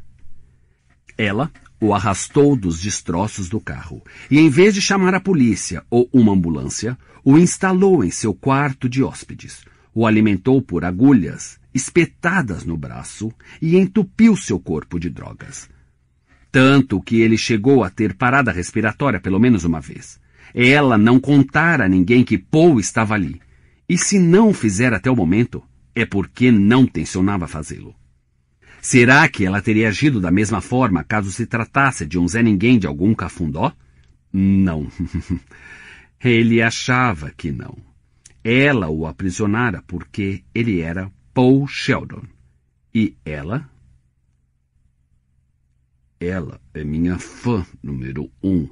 Ela o arrastou dos destroços do carro e, em vez de chamar a polícia ou uma ambulância, o instalou em seu quarto de hóspedes, o alimentou por agulhas espetadas no braço e entupiu seu corpo de drogas. Tanto que ele chegou a ter parada respiratória pelo menos uma vez. Ela não contara a ninguém que Paul estava ali. E se não fizer até o momento, é porque não tencionava fazê-lo. Será que ela teria agido da mesma forma caso se tratasse de um Zé Ninguém de algum cafundó? Não. ele achava que não. Ela o aprisionara porque ele era Paul Sheldon. E ela? Ela é minha fã número um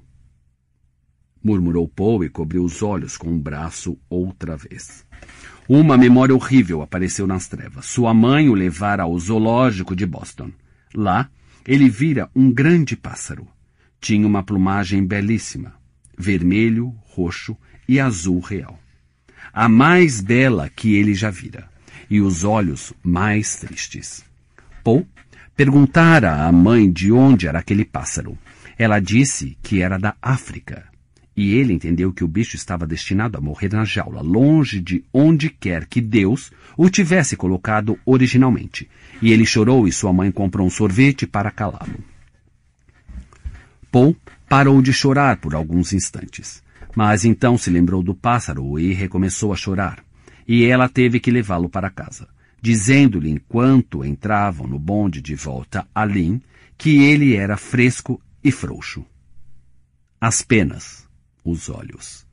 murmurou Poe e cobriu os olhos com um braço outra vez. Uma memória horrível apareceu nas trevas. Sua mãe o levara ao zoológico de Boston. Lá, ele vira um grande pássaro. Tinha uma plumagem belíssima, vermelho, roxo e azul real. A mais bela que ele já vira, e os olhos mais tristes. Paul perguntara à mãe de onde era aquele pássaro. Ela disse que era da África. E ele entendeu que o bicho estava destinado a morrer na jaula, longe de onde quer que Deus o tivesse colocado originalmente. E ele chorou e sua mãe comprou um sorvete para calá-lo. Paul parou de chorar por alguns instantes, mas então se lembrou do pássaro e recomeçou a chorar. E ela teve que levá-lo para casa, dizendo-lhe enquanto entravam no bonde de volta a Lynn que ele era fresco e frouxo. As penas os olhos.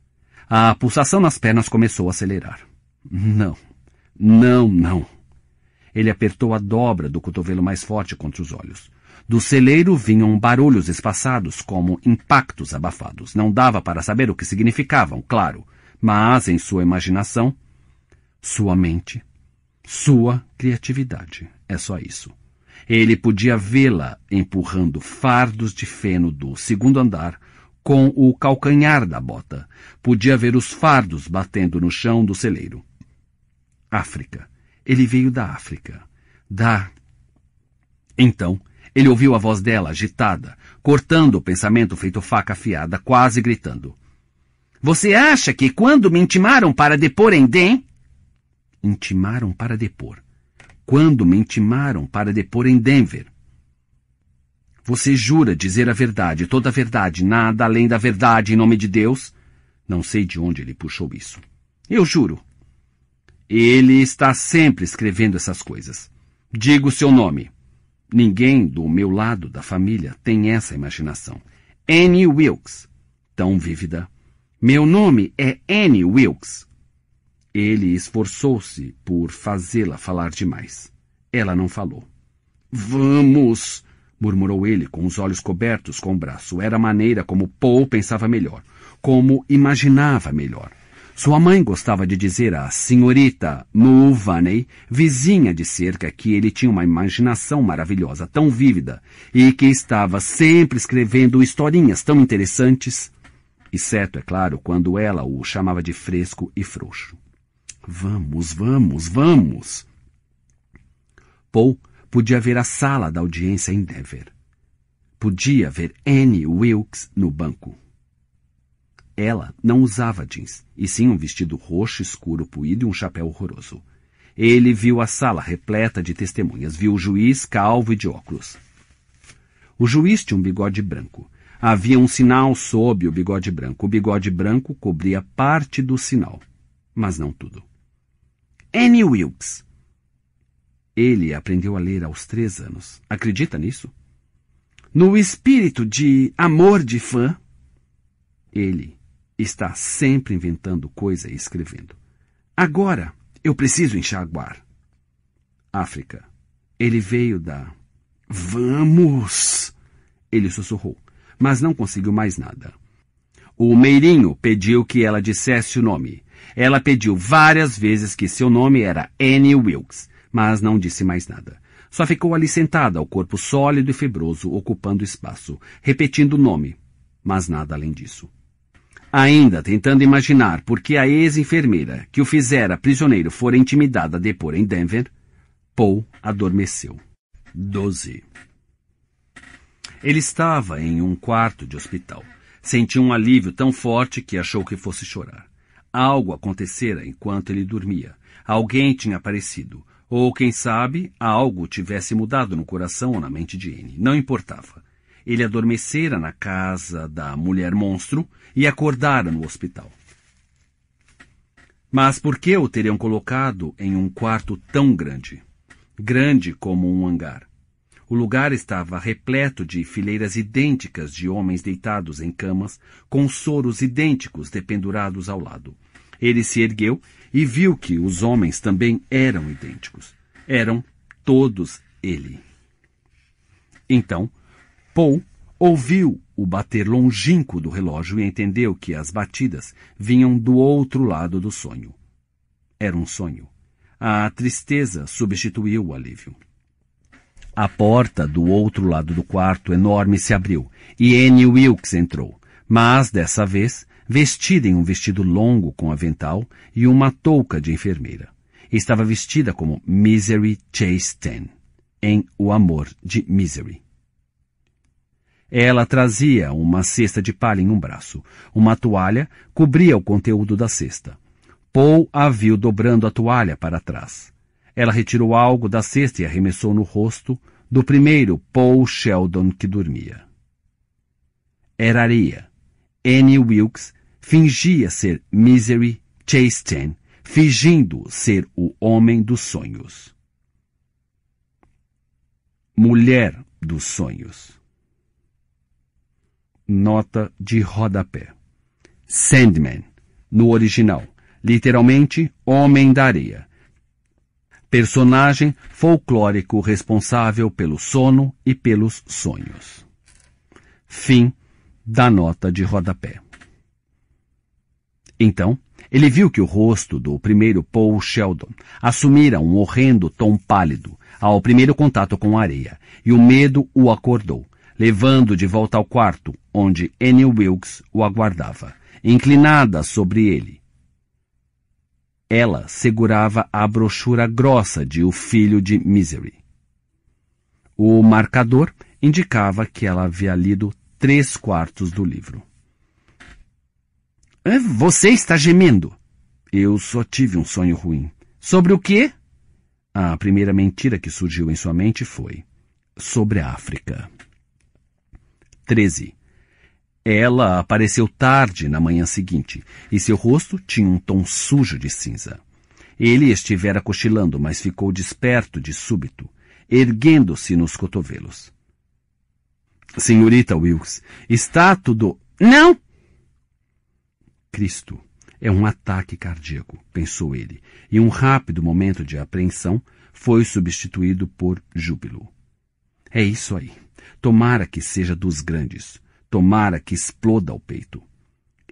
A pulsação nas pernas começou a acelerar. Não, não, não. Ele apertou a dobra do cotovelo mais forte contra os olhos. Do celeiro vinham barulhos espaçados, como impactos abafados. Não dava para saber o que significavam, claro, mas em sua imaginação, sua mente, sua criatividade. É só isso. Ele podia vê-la empurrando fardos de feno do segundo andar com o calcanhar da bota. Podia ver os fardos batendo no chão do celeiro. África. Ele veio da África. Da. Então, ele ouviu a voz dela agitada, cortando o pensamento feito faca afiada, quase gritando. Você acha que quando me intimaram para depor em DEM? Intimaram para depor. Quando me intimaram para depor em Denver. Você jura dizer a verdade, toda a verdade, nada além da verdade em nome de Deus? Não sei de onde ele puxou isso. Eu juro. Ele está sempre escrevendo essas coisas. Digo seu nome. Ninguém do meu lado da família tem essa imaginação. Annie Wilkes. Tão vívida. Meu nome é Annie Wilkes. Ele esforçou-se por fazê-la falar demais. Ela não falou. Vamos! murmurou ele, com os olhos cobertos com o braço. Era a maneira como Paul pensava melhor, como imaginava melhor. Sua mãe gostava de dizer à senhorita Mulvaney, vizinha de cerca, que ele tinha uma imaginação maravilhosa, tão vívida, e que estava sempre escrevendo historinhas tão interessantes, exceto, é claro, quando ela o chamava de fresco e frouxo. Vamos, vamos, vamos! Paul podia ver a sala da audiência em Denver. Podia ver Annie Wilkes no banco. Ela não usava jeans, e sim um vestido roxo escuro puído e um chapéu horroroso. Ele viu a sala repleta de testemunhas, viu o juiz calvo e de óculos. O juiz tinha um bigode branco. Havia um sinal sob o bigode branco. O bigode branco cobria parte do sinal, mas não tudo. Annie Wilkes, ele aprendeu a ler aos três anos. Acredita nisso? No espírito de amor de fã, ele está sempre inventando coisa e escrevendo. Agora eu preciso enxaguar. África. Ele veio da. Vamos! Ele sussurrou, mas não conseguiu mais nada. O Meirinho pediu que ela dissesse o nome. Ela pediu várias vezes que seu nome era Annie Wilkes mas não disse mais nada. Só ficou ali sentada, o corpo sólido e fibroso, ocupando espaço, repetindo o nome, mas nada além disso. Ainda tentando imaginar por que a ex-enfermeira que o fizera prisioneiro fora intimidada a depor em Denver, Paul adormeceu. 12. Ele estava em um quarto de hospital. Sentiu um alívio tão forte que achou que fosse chorar. Algo acontecera enquanto ele dormia. Alguém tinha aparecido. Ou, quem sabe, algo tivesse mudado no coração ou na mente de N. Não importava. Ele adormecera na casa da mulher monstro e acordara no hospital. Mas por que o teriam colocado em um quarto tão grande? Grande como um hangar. O lugar estava repleto de fileiras idênticas de homens deitados em camas, com soros idênticos dependurados ao lado. Ele se ergueu e viu que os homens também eram idênticos. Eram todos ele. Então, Paul ouviu o bater longínquo do relógio e entendeu que as batidas vinham do outro lado do sonho. Era um sonho. A tristeza substituiu o alívio. A porta do outro lado do quarto enorme se abriu e Annie Wilkes entrou, mas dessa vez vestida em um vestido longo com avental e uma touca de enfermeira. Estava vestida como Misery Chasten em O Amor de Misery. Ela trazia uma cesta de palha em um braço. Uma toalha cobria o conteúdo da cesta. Paul a viu dobrando a toalha para trás. Ela retirou algo da cesta e arremessou no rosto do primeiro Paul Sheldon que dormia. Era areia. Annie Wilkes fingia ser Misery Chasten, fingindo ser o homem dos sonhos. Mulher dos sonhos. Nota de rodapé. Sandman, no original, literalmente Homem da Areia. Personagem folclórico responsável pelo sono e pelos sonhos. Fim da nota de rodapé. Então, ele viu que o rosto do primeiro Paul Sheldon assumira um horrendo tom pálido ao primeiro contato com a areia, e o medo o acordou, levando de volta ao quarto, onde Annie Wilkes o aguardava, inclinada sobre ele. Ela segurava a brochura grossa de O Filho de Misery. O marcador indicava que ela havia lido três quartos do livro. É, você está gemendo. Eu só tive um sonho ruim. Sobre o quê? A primeira mentira que surgiu em sua mente foi sobre a África. 13. Ela apareceu tarde na manhã seguinte e seu rosto tinha um tom sujo de cinza. Ele estivera cochilando, mas ficou desperto de súbito, erguendo-se nos cotovelos. Senhorita Wilkes, está tudo. Não! Cristo. É um ataque cardíaco, pensou ele, e um rápido momento de apreensão foi substituído por júbilo. É isso aí. Tomara que seja dos grandes. Tomara que exploda o peito.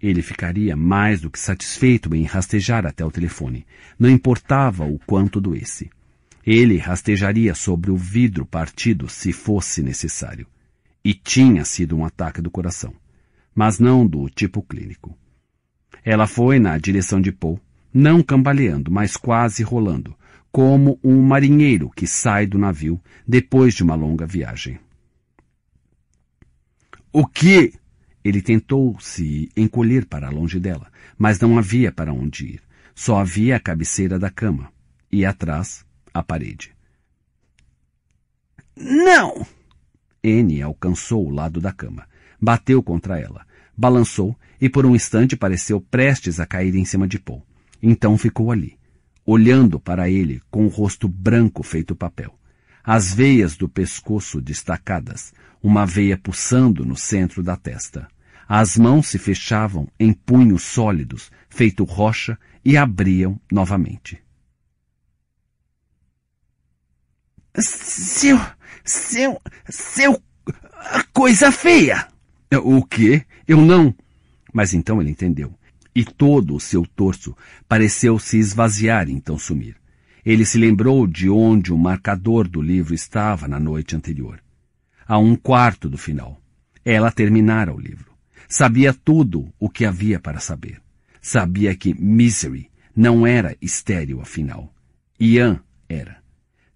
Ele ficaria mais do que satisfeito em rastejar até o telefone. Não importava o quanto doesse. Ele rastejaria sobre o vidro partido se fosse necessário. E tinha sido um ataque do coração, mas não do tipo clínico. Ela foi na direção de Paul, não cambaleando, mas quase rolando, como um marinheiro que sai do navio depois de uma longa viagem. O que? Ele tentou se encolher para longe dela, mas não havia para onde ir. Só havia a cabeceira da cama e atrás a parede. Não! N alcançou o lado da cama, bateu contra ela, balançou e por um instante pareceu prestes a cair em cima de Paul. Então ficou ali, olhando para ele com o rosto branco feito papel. As veias do pescoço destacadas, uma veia pulsando no centro da testa. As mãos se fechavam em punhos sólidos, feito rocha, e abriam novamente. Seu. seu. seu. coisa feia! O quê? Eu não. Mas então ele entendeu. E todo o seu torso pareceu se esvaziar e então sumir. Ele se lembrou de onde o marcador do livro estava na noite anterior. A um quarto do final. Ela terminara o livro. Sabia tudo o que havia para saber. Sabia que Misery não era estéril afinal. Ian era.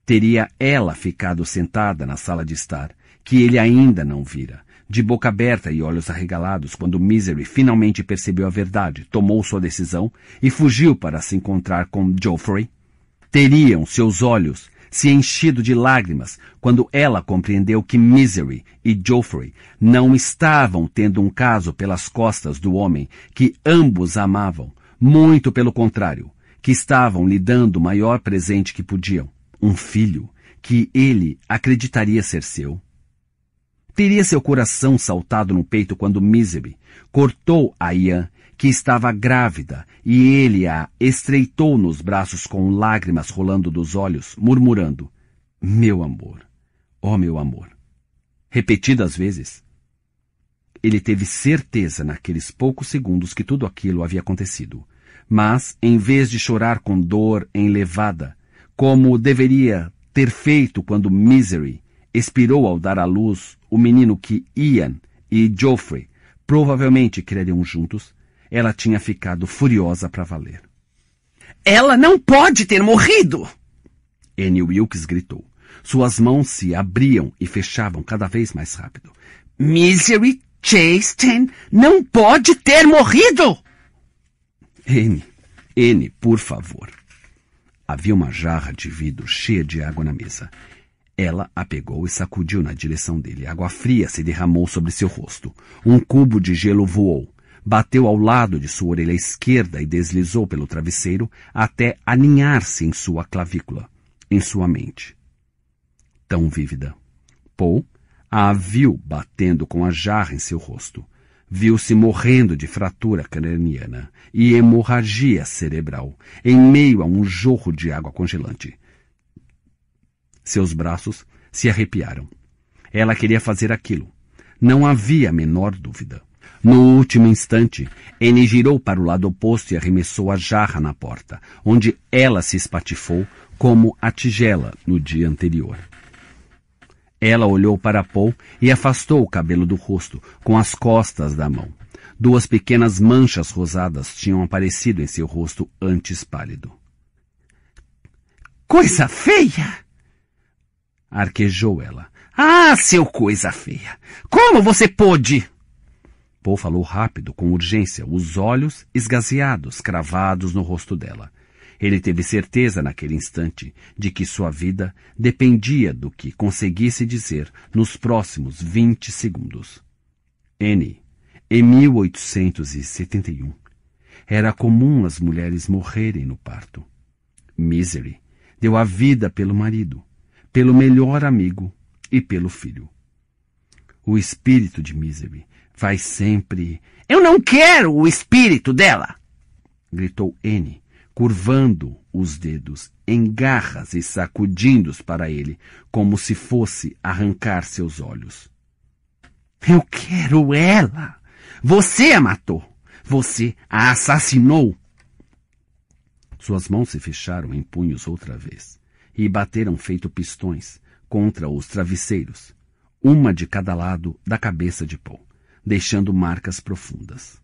Teria ela ficado sentada na sala de estar, que ele ainda não vira de boca aberta e olhos arregalados, quando Misery finalmente percebeu a verdade, tomou sua decisão e fugiu para se encontrar com Geoffrey, teriam seus olhos se enchido de lágrimas quando ela compreendeu que Misery e Geoffrey não estavam tendo um caso pelas costas do homem que ambos amavam, muito pelo contrário, que estavam lhe dando o maior presente que podiam, um filho que ele acreditaria ser seu Teria seu coração saltado no peito quando Misery cortou a Ian, que estava grávida, e ele a estreitou nos braços com lágrimas rolando dos olhos, murmurando: Meu amor, ó oh meu amor. Repetidas vezes. Ele teve certeza naqueles poucos segundos que tudo aquilo havia acontecido. Mas, em vez de chorar com dor enlevada, como deveria ter feito quando Misery expirou ao dar à luz o menino que Ian e Geoffrey provavelmente criariam juntos, ela tinha ficado furiosa para valer. Ela não pode ter morrido! Annie Wilkes gritou. Suas mãos se abriam e fechavam cada vez mais rápido. Misery Chasten não pode ter morrido! Anne, Anne, por favor. Havia uma jarra de vidro cheia de água na mesa. Ela a pegou e sacudiu na direção dele. Água fria se derramou sobre seu rosto. Um cubo de gelo voou. Bateu ao lado de sua orelha esquerda e deslizou pelo travesseiro até aninhar-se em sua clavícula, em sua mente. Tão vívida. Paul a viu batendo com a jarra em seu rosto. Viu-se morrendo de fratura craniana e hemorragia cerebral, em meio a um jorro de água congelante. Seus braços se arrepiaram. Ela queria fazer aquilo. Não havia a menor dúvida. No último instante, N girou para o lado oposto e arremessou a jarra na porta, onde ela se espatifou como a tigela no dia anterior. Ela olhou para Paul e afastou o cabelo do rosto, com as costas da mão. Duas pequenas manchas rosadas tinham aparecido em seu rosto antes pálido. Coisa feia! Arquejou ela. Ah, seu coisa feia! Como você pôde? Paul falou rápido, com urgência, os olhos esgazeados, cravados no rosto dela. Ele teve certeza naquele instante de que sua vida dependia do que conseguisse dizer nos próximos 20 segundos. N. Em 1871, era comum as mulheres morrerem no parto. Misery deu a vida pelo marido, pelo melhor amigo e pelo filho. O espírito de Misery vai sempre. Eu não quero o espírito dela! gritou N, curvando os dedos em garras e sacudindo-os para ele, como se fosse arrancar seus olhos. Eu quero ela! Você a matou! Você a assassinou! Suas mãos se fecharam em punhos outra vez e bateram feito pistões contra os travesseiros, uma de cada lado da cabeça de Paul, deixando marcas profundas.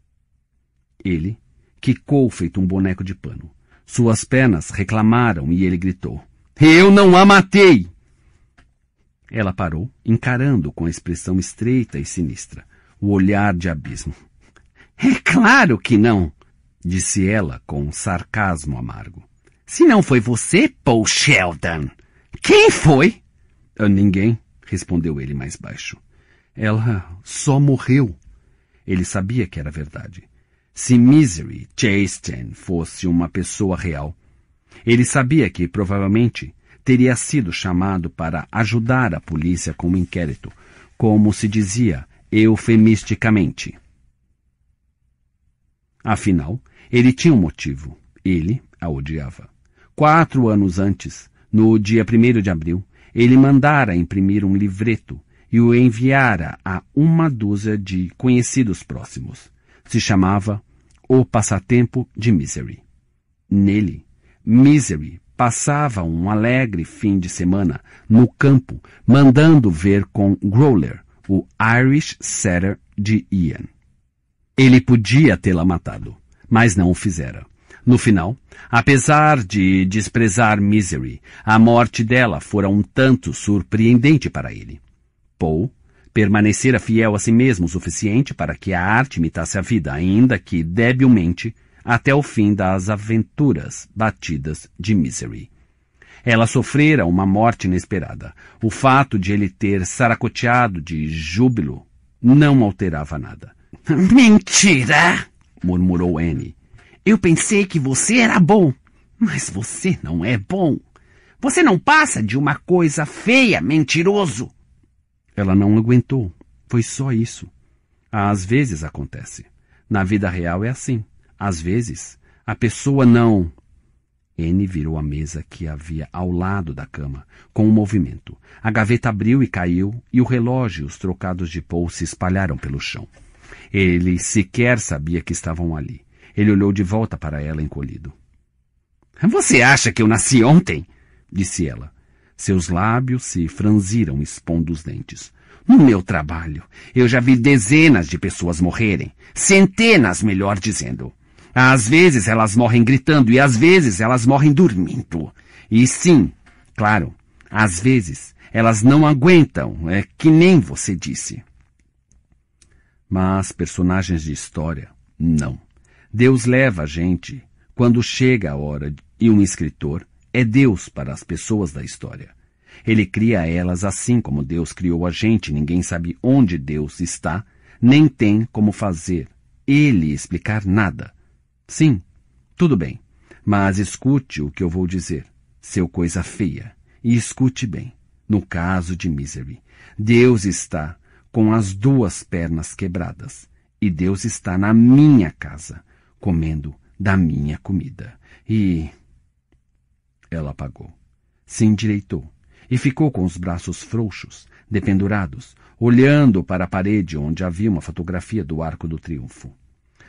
Ele quicou feito um boneco de pano. Suas pernas reclamaram e ele gritou: Eu não a matei! Ela parou, encarando com a expressão estreita e sinistra, o olhar de abismo. É claro que não! disse ela com um sarcasmo amargo. Se não foi você, Paul Sheldon, quem foi? Ah, ninguém, respondeu ele mais baixo. Ela só morreu. Ele sabia que era verdade. Se Misery Chastain fosse uma pessoa real, ele sabia que provavelmente teria sido chamado para ajudar a polícia com o um inquérito, como se dizia eufemisticamente. Afinal, ele tinha um motivo. Ele a odiava. Quatro anos antes, no dia 1 de abril, ele mandara imprimir um livreto e o enviara a uma dúzia de conhecidos próximos. Se chamava O Passatempo de Misery. Nele, Misery passava um alegre fim de semana no campo, mandando ver com Growler, o Irish Setter de Ian. Ele podia tê-la matado, mas não o fizera. No final, apesar de desprezar Misery, a morte dela fora um tanto surpreendente para ele. Paul permanecera fiel a si mesmo o suficiente para que a arte imitasse a vida, ainda que debilmente, até o fim das aventuras batidas de Misery. Ela sofrera uma morte inesperada. O fato de ele ter saracoteado de júbilo não alterava nada. Mentira! murmurou Annie, eu pensei que você era bom, mas você não é bom. Você não passa de uma coisa feia, mentiroso. Ela não aguentou. Foi só isso. Às vezes acontece. Na vida real é assim. Às vezes, a pessoa não. N virou a mesa que havia ao lado da cama, com um movimento. A gaveta abriu e caiu, e o relógio e os trocados de pão se espalharam pelo chão. Ele sequer sabia que estavam ali. Ele olhou de volta para ela encolhido. Você acha que eu nasci ontem? disse ela. Seus lábios se franziram, expondo os dentes. No meu trabalho, eu já vi dezenas de pessoas morrerem. Centenas, melhor dizendo. Às vezes elas morrem gritando e às vezes elas morrem dormindo. E sim, claro, às vezes elas não aguentam, é que nem você disse. Mas personagens de história, não. Deus leva a gente quando chega a hora e um escritor é Deus para as pessoas da história. Ele cria elas assim como Deus criou a gente. Ninguém sabe onde Deus está, nem tem como fazer ele explicar nada. Sim, tudo bem, mas escute o que eu vou dizer, seu coisa feia, e escute bem. No caso de Misery, Deus está com as duas pernas quebradas, e Deus está na minha casa, comendo da minha comida. E. Ela apagou. Se endireitou e ficou com os braços frouxos, dependurados, olhando para a parede onde havia uma fotografia do Arco do Triunfo.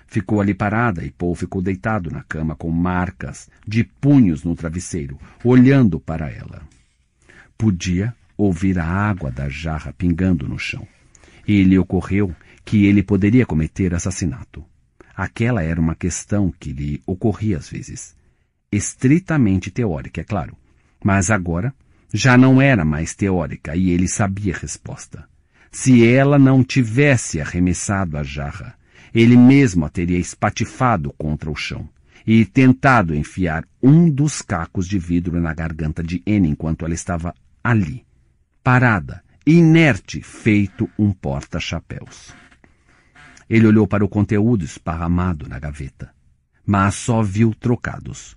Ficou ali parada e Paul ficou deitado na cama com marcas de punhos no travesseiro, olhando para ela. Podia ouvir a água da jarra pingando no chão. E lhe ocorreu que ele poderia cometer assassinato. Aquela era uma questão que lhe ocorria às vezes. Estritamente teórica, é claro. Mas agora já não era mais teórica e ele sabia a resposta. Se ela não tivesse arremessado a jarra, ele mesmo a teria espatifado contra o chão e tentado enfiar um dos cacos de vidro na garganta de N enquanto ela estava ali, parada, inerte, feito um porta-chapéus. Ele olhou para o conteúdo esparramado na gaveta, mas só viu trocados.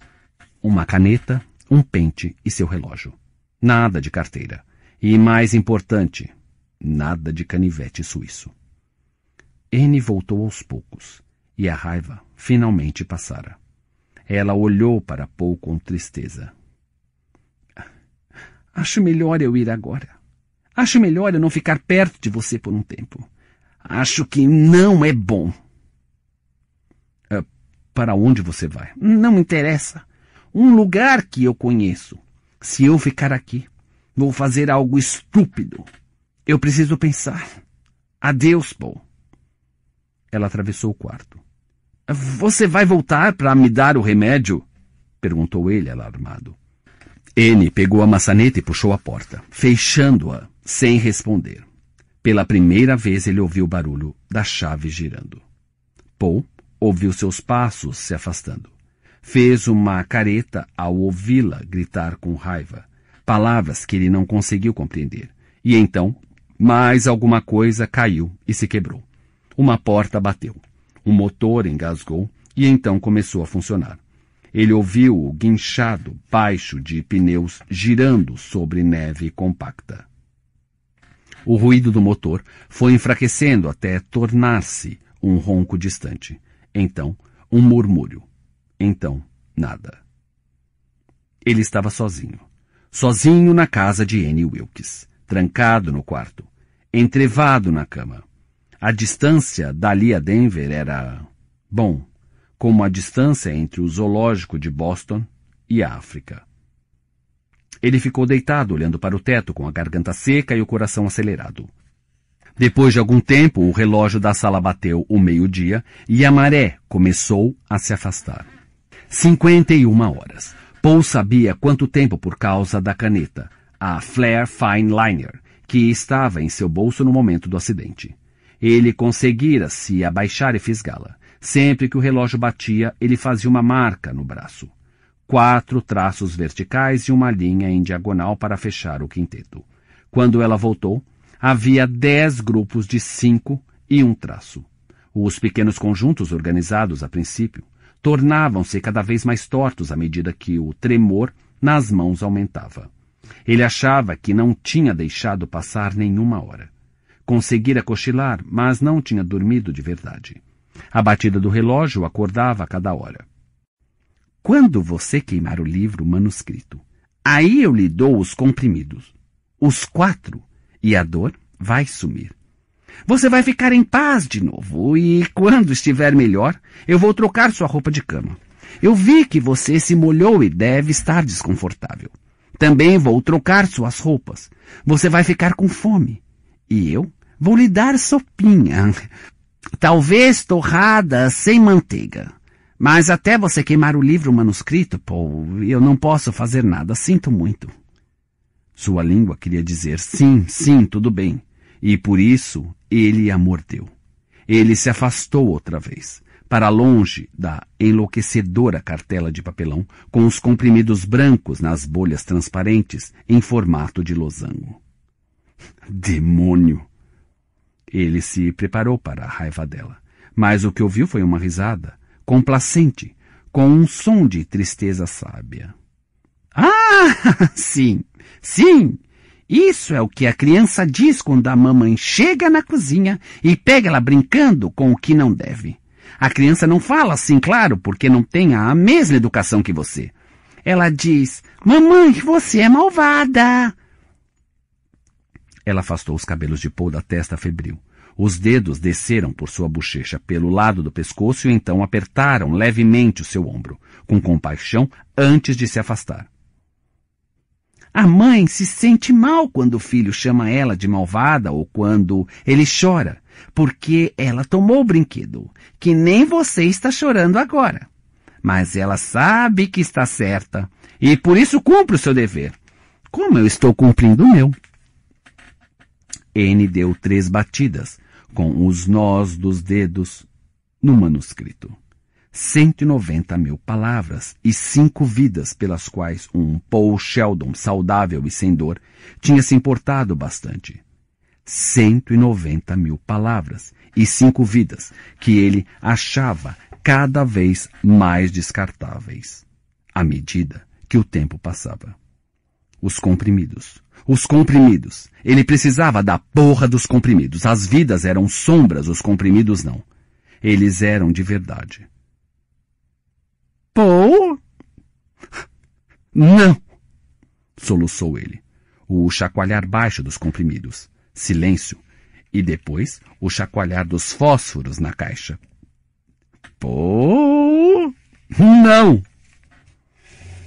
Uma caneta, um pente e seu relógio. Nada de carteira. E mais importante, nada de canivete suíço. N voltou aos poucos, e a raiva finalmente passara. Ela olhou para Paul com tristeza. Ah, acho melhor eu ir agora. Acho melhor eu não ficar perto de você por um tempo. Acho que não é bom. Ah, para onde você vai? Não interessa. Um lugar que eu conheço. Se eu ficar aqui, vou fazer algo estúpido. Eu preciso pensar. Adeus, Paul. Ela atravessou o quarto. Você vai voltar para me dar o remédio? perguntou ele, alarmado. N pegou a maçaneta e puxou a porta, fechando-a, sem responder. Pela primeira vez ele ouviu o barulho da chave girando. Paul ouviu seus passos se afastando. Fez uma careta ao ouvi-la gritar com raiva, palavras que ele não conseguiu compreender. E então, mais alguma coisa caiu e se quebrou. Uma porta bateu. Um motor engasgou e então começou a funcionar. Ele ouviu o guinchado baixo de pneus girando sobre neve compacta. O ruído do motor foi enfraquecendo até tornar-se um ronco distante. Então, um murmúrio. Então, nada. Ele estava sozinho. Sozinho na casa de Annie Wilkes, trancado no quarto, entrevado na cama. A distância dali a Denver era, bom, como a distância entre o zoológico de Boston e a África. Ele ficou deitado, olhando para o teto, com a garganta seca e o coração acelerado. Depois de algum tempo, o relógio da sala bateu o meio-dia e a maré começou a se afastar. 51 horas. Paul sabia quanto tempo por causa da caneta, a Flare Fine Liner, que estava em seu bolso no momento do acidente. Ele conseguira se abaixar e fisgá-la. Sempre que o relógio batia, ele fazia uma marca no braço quatro traços verticais e uma linha em diagonal para fechar o quinteto. Quando ela voltou, havia dez grupos de cinco e um traço. Os pequenos conjuntos organizados a princípio tornavam-se cada vez mais tortos à medida que o tremor nas mãos aumentava. Ele achava que não tinha deixado passar nenhuma hora. Conseguira cochilar, mas não tinha dormido de verdade. A batida do relógio acordava a cada hora. Quando você queimar o livro manuscrito, aí eu lhe dou os comprimidos, os quatro, e a dor vai sumir. Você vai ficar em paz de novo e, quando estiver melhor, eu vou trocar sua roupa de cama. Eu vi que você se molhou e deve estar desconfortável. Também vou trocar suas roupas. Você vai ficar com fome. E eu vou lhe dar sopinha. Talvez torrada sem manteiga. Mas até você queimar o livro manuscrito, Paul, eu não posso fazer nada. Sinto muito. Sua língua queria dizer sim, sim, tudo bem. E por isso ele a mordeu. Ele se afastou outra vez, para longe da enlouquecedora cartela de papelão, com os comprimidos brancos nas bolhas transparentes em formato de losango. Demônio! Ele se preparou para a raiva dela, mas o que ouviu foi uma risada complacente, com um som de tristeza sábia. Ah, sim, sim! Isso é o que a criança diz quando a mamãe chega na cozinha e pega ela brincando com o que não deve. A criança não fala assim, claro, porque não tem a mesma educação que você. Ela diz: Mamãe, você é malvada! Ela afastou os cabelos de Paul da testa febril. Os dedos desceram por sua bochecha pelo lado do pescoço e então apertaram levemente o seu ombro, com compaixão, antes de se afastar. A mãe se sente mal quando o filho chama ela de malvada ou quando ele chora, porque ela tomou o brinquedo, que nem você está chorando agora. Mas ela sabe que está certa e por isso cumpre o seu dever, como eu estou cumprindo o meu. N deu três batidas, com os nós dos dedos, no manuscrito. 190 mil palavras e cinco vidas pelas quais um Paul Sheldon saudável e sem dor tinha se importado bastante. 190 mil palavras e cinco vidas que ele achava cada vez mais descartáveis, à medida que o tempo passava. Os comprimidos, os comprimidos. Ele precisava da porra dos comprimidos. As vidas eram sombras, os comprimidos não. Eles eram de verdade. Paul? Não! Soluçou ele. O chacoalhar baixo dos comprimidos. Silêncio. E depois o chacoalhar dos fósforos na caixa. Paul? Não!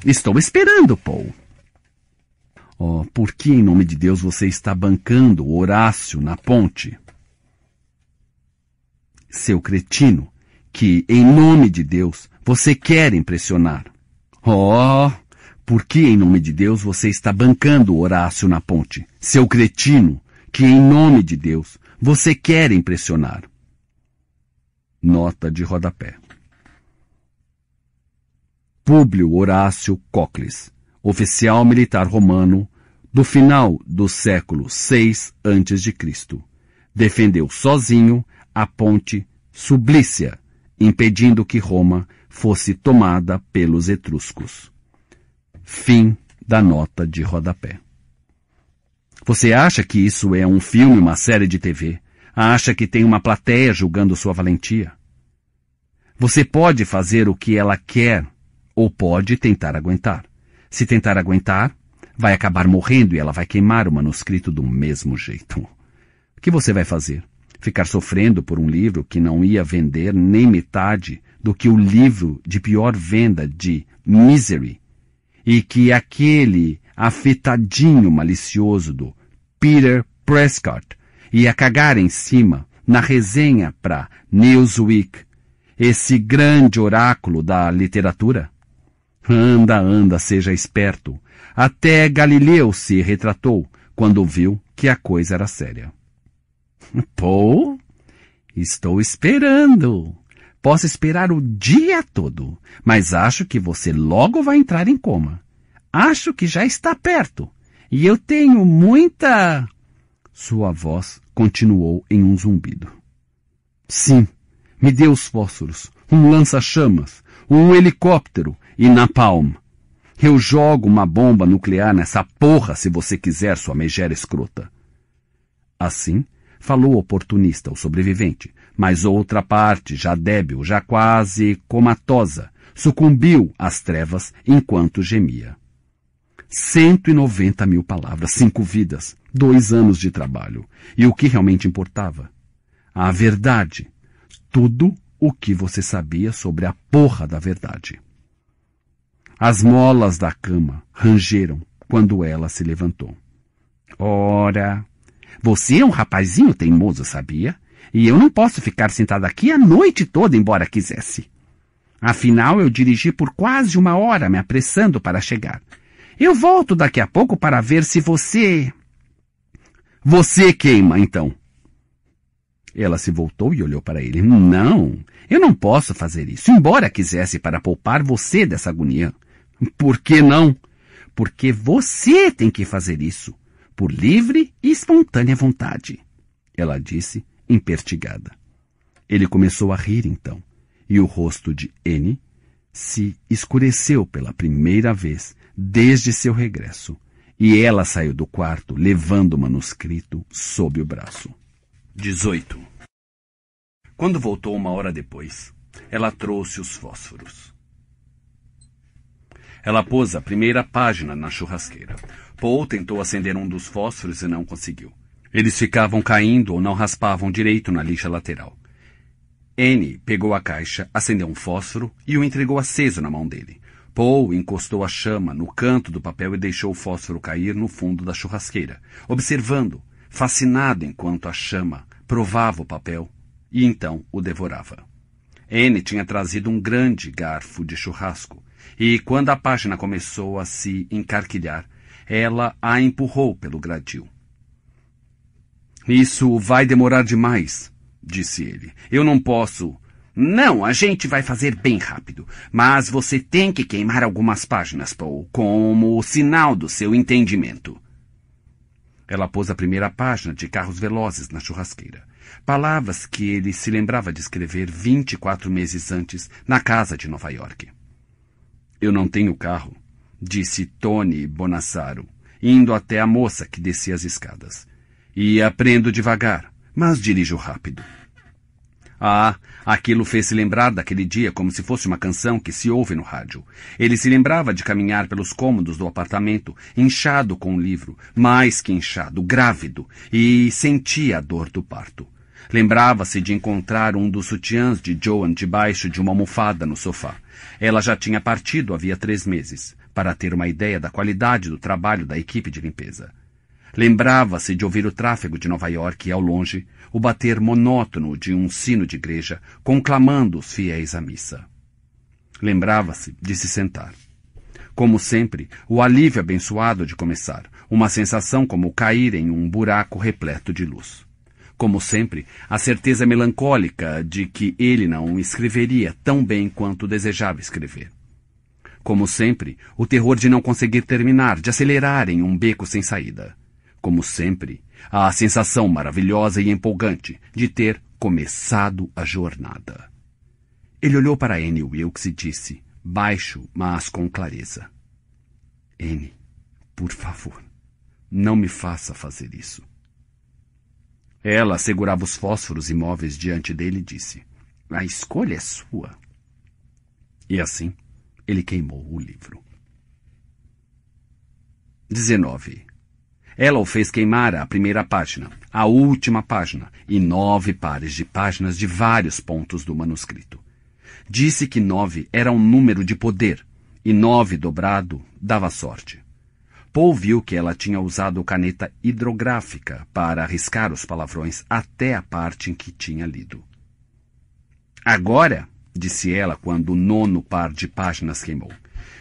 Estou esperando, Paul. Oh, por que, em nome de Deus, você está bancando Horácio na ponte? Seu cretino, que, em nome de Deus, você quer impressionar. Oh, por que, em nome de Deus, você está bancando Horácio na ponte? Seu cretino, que, em nome de Deus, você quer impressionar. Nota de rodapé. Públio Horácio Cocles oficial militar romano, do final do século VI a.C., defendeu sozinho a ponte Sublícia, impedindo que Roma fosse tomada pelos etruscos. Fim da nota de rodapé. Você acha que isso é um filme, uma série de TV? Acha que tem uma plateia julgando sua valentia? Você pode fazer o que ela quer ou pode tentar aguentar. Se tentar aguentar, vai acabar morrendo e ela vai queimar o manuscrito do mesmo jeito. O que você vai fazer? Ficar sofrendo por um livro que não ia vender nem metade do que o livro de pior venda de Misery e que aquele afetadinho malicioso do Peter Prescott ia cagar em cima na resenha para Newsweek, esse grande oráculo da literatura? Anda, anda, seja esperto. Até Galileu se retratou quando viu que a coisa era séria. Pô, estou esperando. Posso esperar o dia todo, mas acho que você logo vai entrar em coma. Acho que já está perto. E eu tenho muita. Sua voz continuou em um zumbido. Sim, me dê os fósforos, um lança-chamas, um helicóptero e napalm. Eu jogo uma bomba nuclear nessa porra se você quiser, sua megera escrota. Assim, falou o oportunista, o sobrevivente, mas outra parte, já débil, já quase comatosa, sucumbiu às trevas enquanto gemia. 190 mil palavras, cinco vidas, dois anos de trabalho. E o que realmente importava? A verdade. Tudo o que você sabia sobre a porra da verdade. As molas da cama rangeram quando ela se levantou. Ora, você é um rapazinho teimoso, sabia? E eu não posso ficar sentada aqui a noite toda, embora quisesse. Afinal, eu dirigi por quase uma hora, me apressando para chegar. Eu volto daqui a pouco para ver se você. Você queima, então. Ela se voltou e olhou para ele. Não, eu não posso fazer isso, embora quisesse para poupar você dessa agonia. Por que não? Porque você tem que fazer isso, por livre e espontânea vontade, ela disse, impertigada. Ele começou a rir então, e o rosto de N se escureceu pela primeira vez desde seu regresso, e ela saiu do quarto levando o manuscrito sob o braço. 18. Quando voltou uma hora depois, ela trouxe os fósforos. Ela pôs a primeira página na churrasqueira. Paul tentou acender um dos fósforos e não conseguiu. Eles ficavam caindo ou não raspavam direito na lixa lateral. Annie pegou a caixa, acendeu um fósforo e o entregou aceso na mão dele. Paul encostou a chama no canto do papel e deixou o fósforo cair no fundo da churrasqueira, observando, fascinado enquanto a chama provava o papel e então o devorava. Anne tinha trazido um grande garfo de churrasco, e quando a página começou a se encarquilhar, ela a empurrou pelo gradil. Isso vai demorar demais, disse ele. Eu não posso. Não, a gente vai fazer bem rápido. Mas você tem que queimar algumas páginas, Paul, como sinal do seu entendimento. Ela pôs a primeira página de Carros Velozes na churrasqueira. Palavras que ele se lembrava de escrever 24 meses antes, na casa de Nova York. Eu não tenho carro, disse Tony Bonassaro, indo até a moça que descia as escadas. E aprendo devagar, mas dirijo rápido. Ah, aquilo fez-se lembrar daquele dia como se fosse uma canção que se ouve no rádio. Ele se lembrava de caminhar pelos cômodos do apartamento, inchado com o um livro, mais que inchado, grávido, e sentia a dor do parto. Lembrava-se de encontrar um dos sutiãs de Joan debaixo de uma almofada no sofá. Ela já tinha partido havia três meses, para ter uma ideia da qualidade do trabalho da equipe de limpeza. Lembrava-se de ouvir o tráfego de Nova York e, ao longe, o bater monótono de um sino de igreja conclamando os fiéis à missa. Lembrava-se de se sentar. Como sempre, o alívio abençoado de começar, uma sensação como cair em um buraco repleto de luz. Como sempre, a certeza melancólica de que ele não escreveria tão bem quanto desejava escrever. Como sempre, o terror de não conseguir terminar, de acelerar em um beco sem saída. Como sempre, a sensação maravilhosa e empolgante de ter começado a jornada. Ele olhou para Annie Wilkes e disse, baixo, mas com clareza: Annie, por favor, não me faça fazer isso. Ela segurava os fósforos imóveis diante dele e disse: A escolha é sua. E assim ele queimou o livro. 19. Ela o fez queimar a primeira página, a última página e nove pares de páginas de vários pontos do manuscrito. Disse que nove era um número de poder e nove dobrado dava sorte. Paul viu que ela tinha usado caneta hidrográfica para arriscar os palavrões até a parte em que tinha lido. Agora, disse ela quando o nono par de páginas queimou,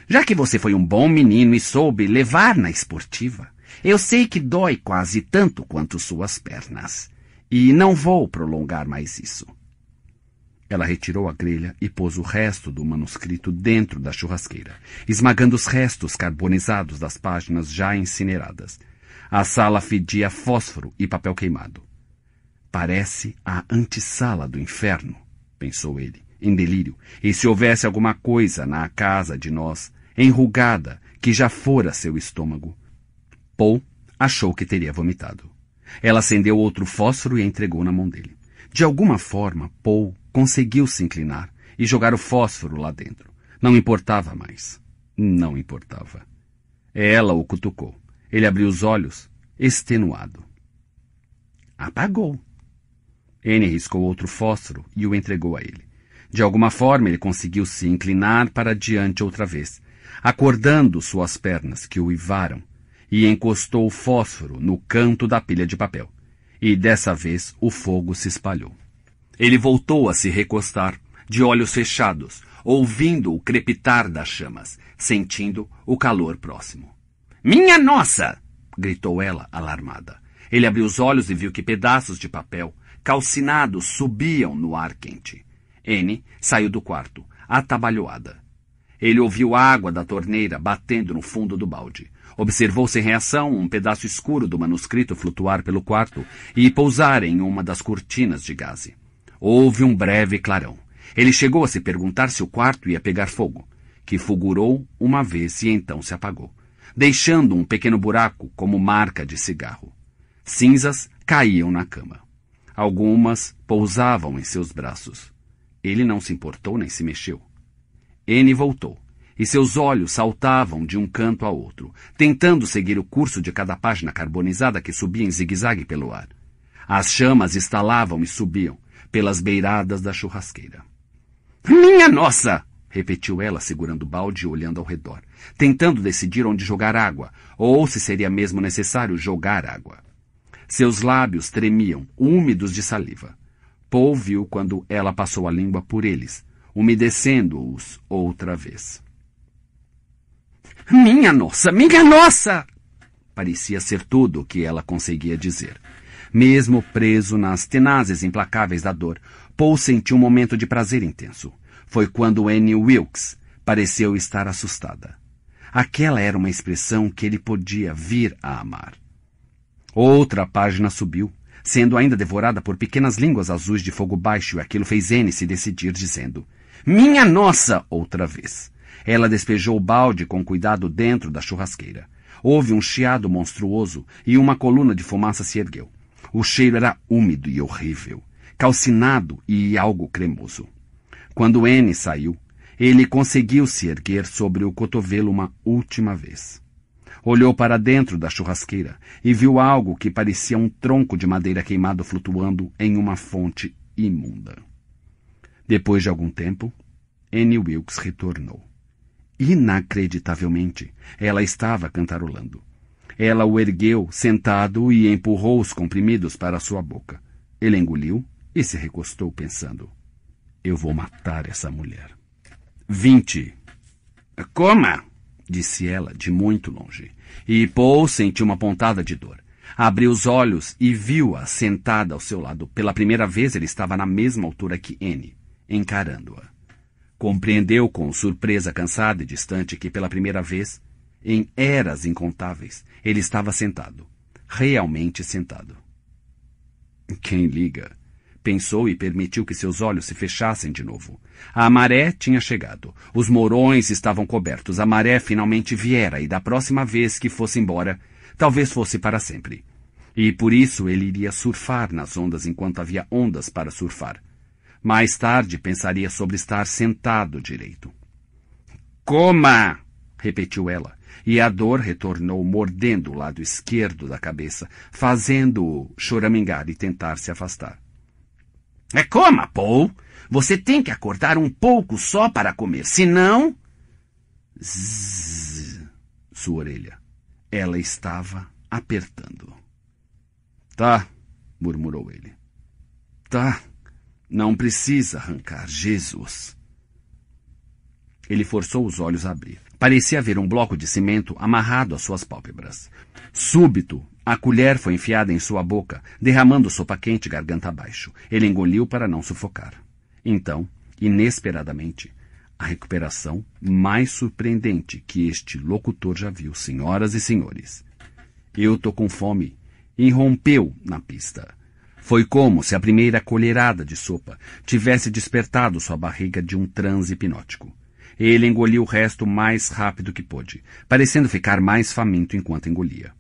já que você foi um bom menino e soube levar na esportiva, eu sei que dói quase tanto quanto suas pernas. E não vou prolongar mais isso. Ela retirou a grelha e pôs o resto do manuscrito dentro da churrasqueira, esmagando os restos carbonizados das páginas já incineradas. A sala fedia fósforo e papel queimado. Parece a antessala do inferno, pensou ele, em delírio, e se houvesse alguma coisa na casa de nós, enrugada, que já fora seu estômago. Paul achou que teria vomitado. Ela acendeu outro fósforo e entregou na mão dele. De alguma forma, Paul conseguiu se inclinar e jogar o fósforo lá dentro. Não importava mais. Não importava. Ela o cutucou. Ele abriu os olhos, extenuado. Apagou. N riscou outro fósforo e o entregou a ele. De alguma forma, ele conseguiu se inclinar para diante outra vez, acordando suas pernas que o ivaram, e encostou o fósforo no canto da pilha de papel. E dessa vez o fogo se espalhou. Ele voltou a se recostar, de olhos fechados, ouvindo o crepitar das chamas, sentindo o calor próximo. Minha nossa! gritou ela, alarmada. Ele abriu os olhos e viu que pedaços de papel, calcinados, subiam no ar quente. N saiu do quarto, atabalhoada. Ele ouviu a água da torneira batendo no fundo do balde. Observou sem reação um pedaço escuro do manuscrito flutuar pelo quarto e pousar em uma das cortinas de gaze. Houve um breve clarão. Ele chegou a se perguntar se o quarto ia pegar fogo, que fulgurou uma vez e então se apagou, deixando um pequeno buraco como marca de cigarro. Cinzas caíam na cama. Algumas pousavam em seus braços. Ele não se importou nem se mexeu. N voltou, e seus olhos saltavam de um canto a outro, tentando seguir o curso de cada página carbonizada que subia em zigue-zague pelo ar. As chamas estalavam e subiam, pelas beiradas da churrasqueira. Minha nossa! repetiu ela, segurando o balde e olhando ao redor, tentando decidir onde jogar água, ou se seria mesmo necessário jogar água. Seus lábios tremiam, úmidos de saliva. Paul viu quando ela passou a língua por eles, umedecendo-os outra vez. Minha nossa! Minha nossa! Parecia ser tudo o que ela conseguia dizer. Mesmo preso nas tenazes implacáveis da dor, Paul sentiu um momento de prazer intenso. Foi quando Annie Wilkes pareceu estar assustada. Aquela era uma expressão que ele podia vir a amar. Outra página subiu, sendo ainda devorada por pequenas línguas azuis de fogo baixo, e aquilo fez Anne se decidir, dizendo: Minha nossa! outra vez. Ela despejou o balde com cuidado dentro da churrasqueira. Houve um chiado monstruoso e uma coluna de fumaça se ergueu. O cheiro era úmido e horrível, calcinado e algo cremoso. Quando N saiu, ele conseguiu se erguer sobre o cotovelo uma última vez. Olhou para dentro da churrasqueira e viu algo que parecia um tronco de madeira queimado flutuando em uma fonte imunda. Depois de algum tempo, Annie Wilkes retornou. Inacreditavelmente, ela estava cantarolando. Ela o ergueu, sentado, e empurrou os comprimidos para sua boca. Ele engoliu e se recostou, pensando: Eu vou matar essa mulher. Vinte. Coma! disse ela de muito longe. E Paul sentiu uma pontada de dor. Abriu os olhos e viu-a sentada ao seu lado. Pela primeira vez ele estava na mesma altura que N, encarando-a. Compreendeu com surpresa cansada e distante que pela primeira vez em eras incontáveis, ele estava sentado. Realmente sentado. Quem liga? Pensou e permitiu que seus olhos se fechassem de novo. A maré tinha chegado. Os morões estavam cobertos. A maré finalmente viera e da próxima vez que fosse embora, talvez fosse para sempre. E por isso ele iria surfar nas ondas enquanto havia ondas para surfar. Mais tarde pensaria sobre estar sentado direito. Coma! repetiu ela e a dor retornou mordendo o lado esquerdo da cabeça, fazendo-o choramingar e tentar se afastar. É coma, Paul! Você tem que acordar um pouco só para comer, senão. Zzz, sua orelha. Ela estava apertando. Tá, murmurou ele. Tá. Não precisa arrancar, Jesus. Ele forçou os olhos a abrir. Parecia haver um bloco de cimento amarrado às suas pálpebras. Súbito, a colher foi enfiada em sua boca, derramando sopa quente garganta abaixo. Ele engoliu para não sufocar. Então, inesperadamente, a recuperação mais surpreendente que este locutor já viu, senhoras e senhores. Eu tô com fome. Irrompeu na pista. Foi como se a primeira colherada de sopa tivesse despertado sua barriga de um transe hipnótico. Ele engoliu o resto mais rápido que pôde, parecendo ficar mais faminto enquanto engolia.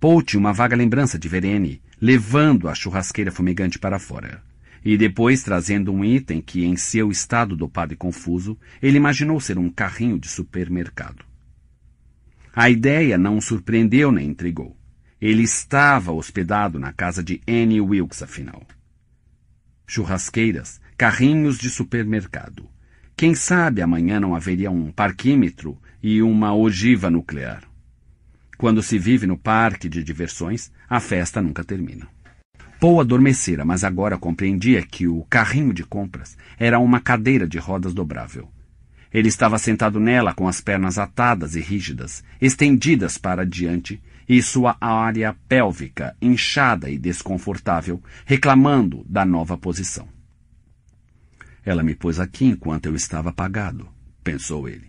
Paul tinha uma vaga lembrança de Verene levando a churrasqueira fumegante para fora. E depois trazendo um item que, em seu estado dopado e confuso, ele imaginou ser um carrinho de supermercado. A ideia não o surpreendeu nem intrigou. Ele estava hospedado na casa de Annie Wilkes, afinal. Churrasqueiras, carrinhos de supermercado. Quem sabe amanhã não haveria um parquímetro e uma ogiva nuclear. Quando se vive no parque de diversões, a festa nunca termina. Paul adormecera, mas agora compreendia que o carrinho de compras era uma cadeira de rodas dobrável. Ele estava sentado nela com as pernas atadas e rígidas, estendidas para diante, e sua área pélvica inchada e desconfortável, reclamando da nova posição. Ela me pôs aqui enquanto eu estava apagado, pensou ele.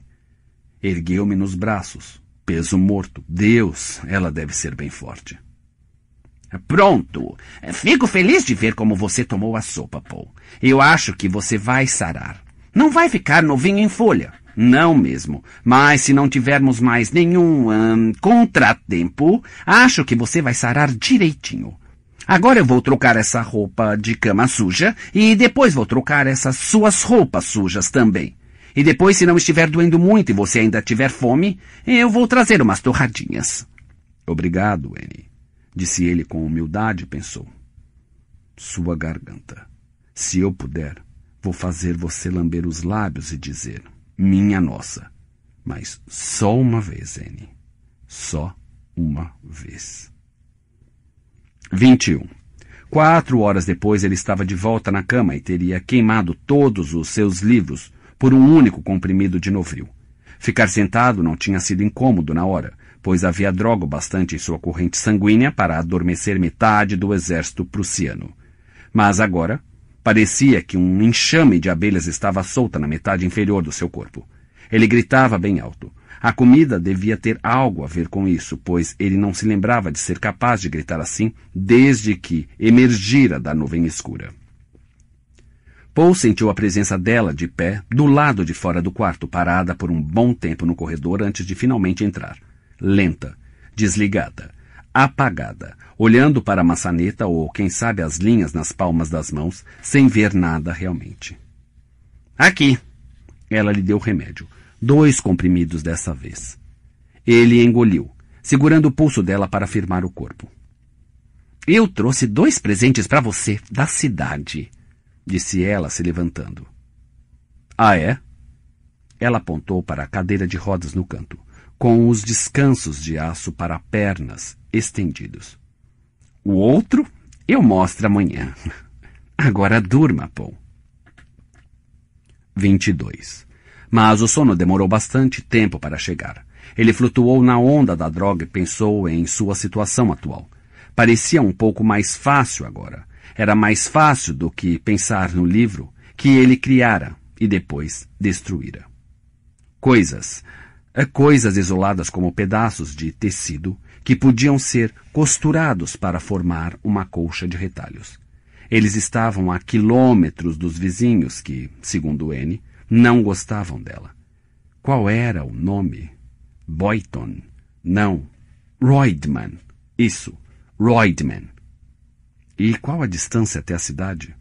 Ergueu-me nos braços, peso morto. Deus, ela deve ser bem forte. É pronto! É, fico feliz de ver como você tomou a sopa, Paul. Eu acho que você vai sarar. Não vai ficar novinho em folha. Não mesmo. Mas se não tivermos mais nenhum hum, contratempo, acho que você vai sarar direitinho. Agora eu vou trocar essa roupa de cama suja e depois vou trocar essas suas roupas sujas também. E depois, se não estiver doendo muito e você ainda tiver fome, eu vou trazer umas torradinhas. Obrigado, Annie, disse ele com humildade e pensou. Sua garganta. Se eu puder, vou fazer você lamber os lábios e dizer: Minha nossa. Mas só uma vez, Annie. Só uma vez. 21. Quatro horas depois ele estava de volta na cama e teria queimado todos os seus livros por um único comprimido de novril. Ficar sentado não tinha sido incômodo na hora, pois havia droga bastante em sua corrente sanguínea para adormecer metade do exército prussiano. Mas agora parecia que um enxame de abelhas estava solta na metade inferior do seu corpo. Ele gritava bem alto. A comida devia ter algo a ver com isso, pois ele não se lembrava de ser capaz de gritar assim desde que emergira da nuvem escura. Paul sentiu a presença dela de pé, do lado de fora do quarto, parada por um bom tempo no corredor antes de finalmente entrar. Lenta, desligada, apagada, olhando para a maçaneta ou, quem sabe, as linhas nas palmas das mãos, sem ver nada realmente. Aqui! Ela lhe deu remédio dois comprimidos dessa vez. Ele engoliu, segurando o pulso dela para firmar o corpo. Eu trouxe dois presentes para você, da cidade, disse ela, se levantando. Ah, é? Ela apontou para a cadeira de rodas no canto, com os descansos de aço para pernas estendidos. O outro eu mostro amanhã. Agora durma, Paul. 22. Mas o sono demorou bastante tempo para chegar. Ele flutuou na onda da droga e pensou em sua situação atual. Parecia um pouco mais fácil agora. Era mais fácil do que pensar no livro que ele criara e depois destruíra. Coisas. Eh, coisas isoladas como pedaços de tecido que podiam ser costurados para formar uma colcha de retalhos. Eles estavam a quilômetros dos vizinhos que, segundo N, não gostavam dela. Qual era o nome? Boyton. Não. Roydman. Isso. Roydman. E qual a distância até a cidade?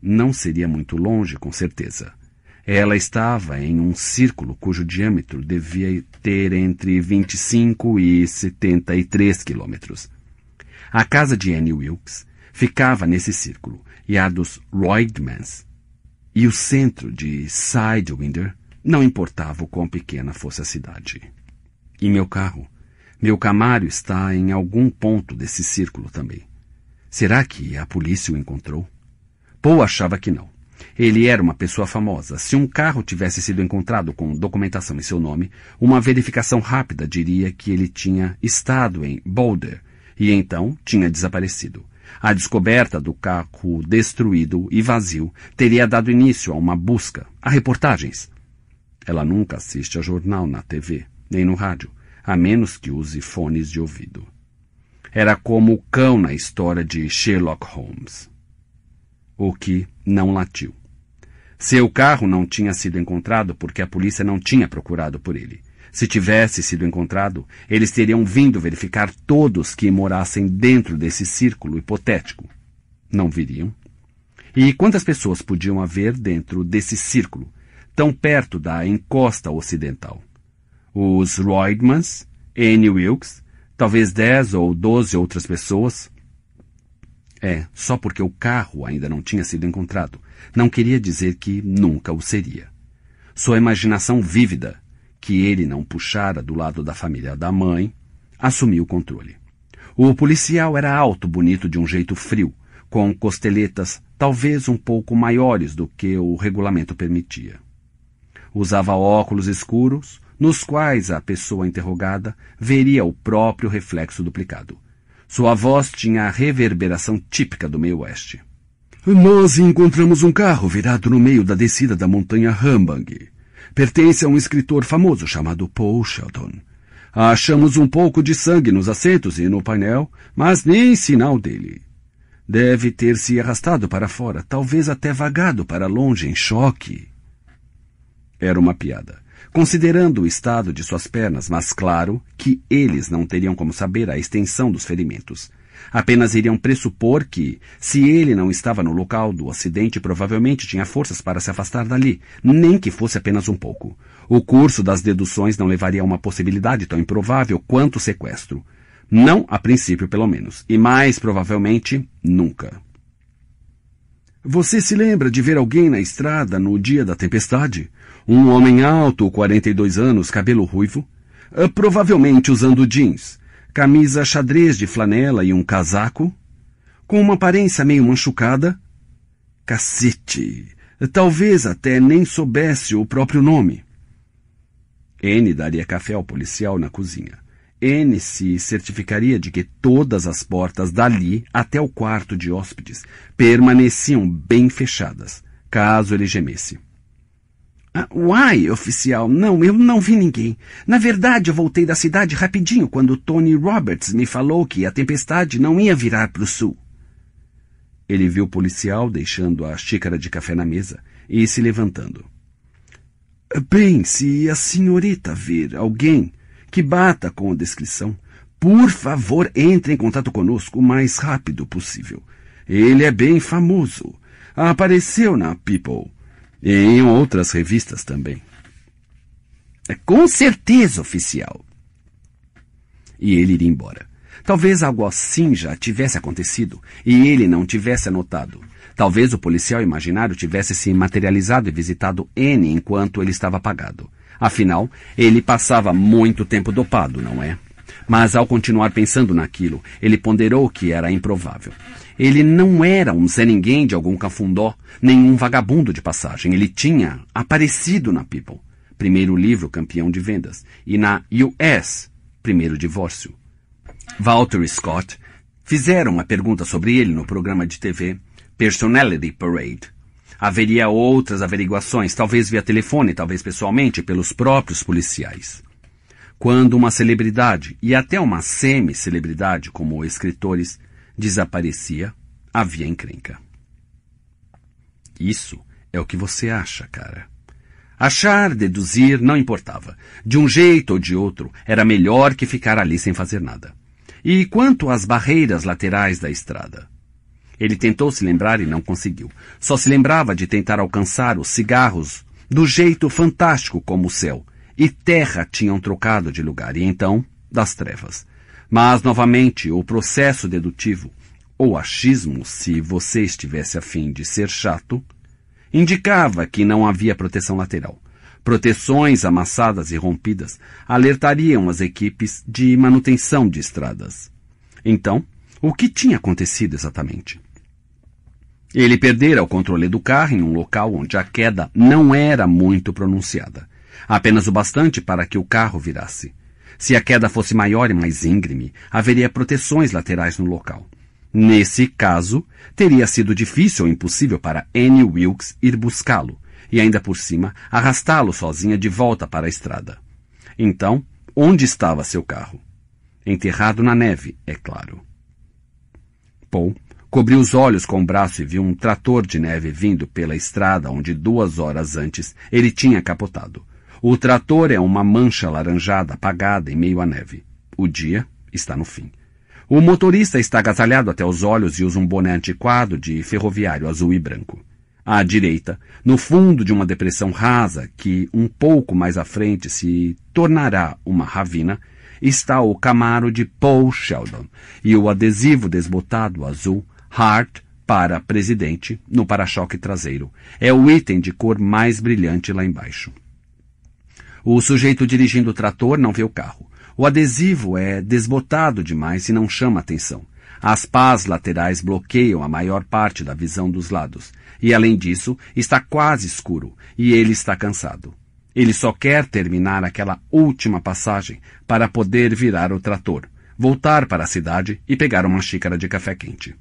Não seria muito longe, com certeza. Ela estava em um círculo cujo diâmetro devia ter entre 25 e 73 quilômetros. A casa de Annie Wilkes ficava nesse círculo e a dos Roydmans e o centro de Sidewinder não importava o quão pequena fosse a cidade. E meu carro? Meu camário está em algum ponto desse círculo também. Será que a polícia o encontrou? Poe achava que não. Ele era uma pessoa famosa. Se um carro tivesse sido encontrado com documentação em seu nome, uma verificação rápida diria que ele tinha estado em Boulder e então tinha desaparecido. A descoberta do carro destruído e vazio teria dado início a uma busca, a reportagens. Ela nunca assiste a jornal na TV, nem no rádio, a menos que use fones de ouvido. Era como o cão na história de Sherlock Holmes. O que não latiu. Seu carro não tinha sido encontrado porque a polícia não tinha procurado por ele. Se tivesse sido encontrado, eles teriam vindo verificar todos que morassem dentro desse círculo hipotético. Não viriam. E quantas pessoas podiam haver dentro desse círculo, tão perto da encosta ocidental? Os Roidmans, N. Wilkes, talvez dez ou doze outras pessoas. É, só porque o carro ainda não tinha sido encontrado, não queria dizer que nunca o seria. Sua imaginação vívida que ele não puxara do lado da família da mãe, assumiu o controle. O policial era alto, bonito de um jeito frio, com costeletas talvez um pouco maiores do que o regulamento permitia. Usava óculos escuros, nos quais a pessoa interrogada veria o próprio reflexo duplicado. Sua voz tinha a reverberação típica do meio oeste. Nós encontramos um carro virado no meio da descida da montanha Rambang. Pertence a um escritor famoso chamado Paul Sheldon. Achamos um pouco de sangue nos assentos e no painel, mas nem sinal dele. Deve ter se arrastado para fora, talvez até vagado para longe em choque. Era uma piada, considerando o estado de suas pernas, mas claro que eles não teriam como saber a extensão dos ferimentos. Apenas iriam pressupor que, se ele não estava no local do acidente, provavelmente tinha forças para se afastar dali, nem que fosse apenas um pouco. O curso das deduções não levaria a uma possibilidade tão improvável quanto o sequestro. Não a princípio, pelo menos. E mais provavelmente, nunca. Você se lembra de ver alguém na estrada no dia da tempestade? Um homem alto, 42 anos, cabelo ruivo? Uh, provavelmente usando jeans camisa xadrez de flanela e um casaco, com uma aparência meio manchucada. Cacete! Talvez até nem soubesse o próprio nome. N daria café ao policial na cozinha. N se certificaria de que todas as portas dali até o quarto de hóspedes permaneciam bem fechadas, caso ele gemesse. Ah, uai, oficial, não, eu não vi ninguém. Na verdade, eu voltei da cidade rapidinho quando Tony Roberts me falou que a tempestade não ia virar para o sul. Ele viu o policial deixando a xícara de café na mesa e se levantando. Bem, se a senhorita ver alguém que bata com a descrição, por favor, entre em contato conosco o mais rápido possível. Ele é bem famoso. Apareceu na People. E em outras revistas também. É com certeza oficial. E ele iria embora. Talvez algo assim já tivesse acontecido e ele não tivesse anotado. Talvez o policial imaginário tivesse se materializado e visitado N enquanto ele estava apagado. Afinal, ele passava muito tempo dopado, não é? Mas ao continuar pensando naquilo, ele ponderou que era improvável. Ele não era um Zé Ninguém de algum cafundó, nenhum vagabundo de passagem. Ele tinha aparecido na People, primeiro livro campeão de vendas, e na US, primeiro divórcio. Walter Scott fizeram uma pergunta sobre ele no programa de TV Personality Parade. Haveria outras averiguações, talvez via telefone, talvez pessoalmente, pelos próprios policiais. Quando uma celebridade, e até uma semi-celebridade como escritores, desaparecia, havia encrenca. Isso é o que você acha, cara. Achar, deduzir, não importava. De um jeito ou de outro, era melhor que ficar ali sem fazer nada. E quanto às barreiras laterais da estrada? Ele tentou se lembrar e não conseguiu. Só se lembrava de tentar alcançar os cigarros do jeito fantástico como o céu e terra tinham trocado de lugar e então das trevas. Mas, novamente, o processo dedutivo, ou achismo, se você estivesse afim de ser chato, indicava que não havia proteção lateral. Proteções amassadas e rompidas alertariam as equipes de manutenção de estradas. Então, o que tinha acontecido exatamente? Ele perdera o controle do carro em um local onde a queda não era muito pronunciada, apenas o bastante para que o carro virasse. Se a queda fosse maior e mais íngreme, haveria proteções laterais no local. Nesse caso, teria sido difícil ou impossível para Annie Wilkes ir buscá-lo e ainda por cima arrastá-lo sozinha de volta para a estrada. Então, onde estava seu carro? Enterrado na neve, é claro. Paul cobriu os olhos com o braço e viu um trator de neve vindo pela estrada onde duas horas antes ele tinha capotado. O trator é uma mancha laranjada apagada em meio à neve. O dia está no fim. O motorista está agasalhado até os olhos e usa um boné antiquado de ferroviário azul e branco. À direita, no fundo de uma depressão rasa que um pouco mais à frente se tornará uma ravina, está o Camaro de Paul Sheldon e o adesivo desbotado azul Heart para presidente no para-choque traseiro. É o item de cor mais brilhante lá embaixo. O sujeito dirigindo o trator não vê o carro. O adesivo é desbotado demais e não chama atenção. As pás laterais bloqueiam a maior parte da visão dos lados. E além disso, está quase escuro e ele está cansado. Ele só quer terminar aquela última passagem para poder virar o trator, voltar para a cidade e pegar uma xícara de café quente.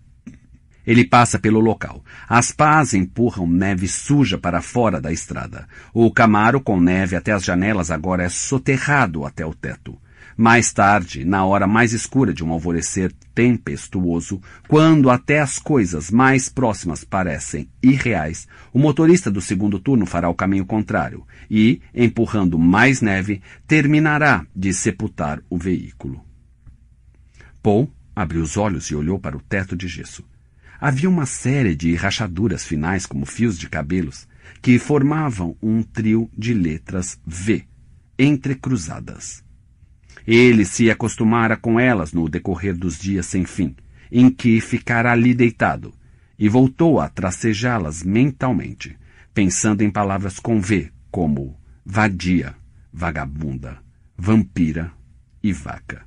Ele passa pelo local. As pás empurram neve suja para fora da estrada. O Camaro, com neve até as janelas, agora é soterrado até o teto. Mais tarde, na hora mais escura de um alvorecer tempestuoso, quando até as coisas mais próximas parecem irreais, o motorista do segundo turno fará o caminho contrário e, empurrando mais neve, terminará de sepultar o veículo. Paul abriu os olhos e olhou para o teto de gesso. Havia uma série de rachaduras finais, como fios de cabelos, que formavam um trio de letras V, entrecruzadas. Ele se acostumara com elas no decorrer dos dias sem fim, em que ficara ali deitado, e voltou a tracejá-las mentalmente, pensando em palavras com V, como vadia, vagabunda, vampira e vaca.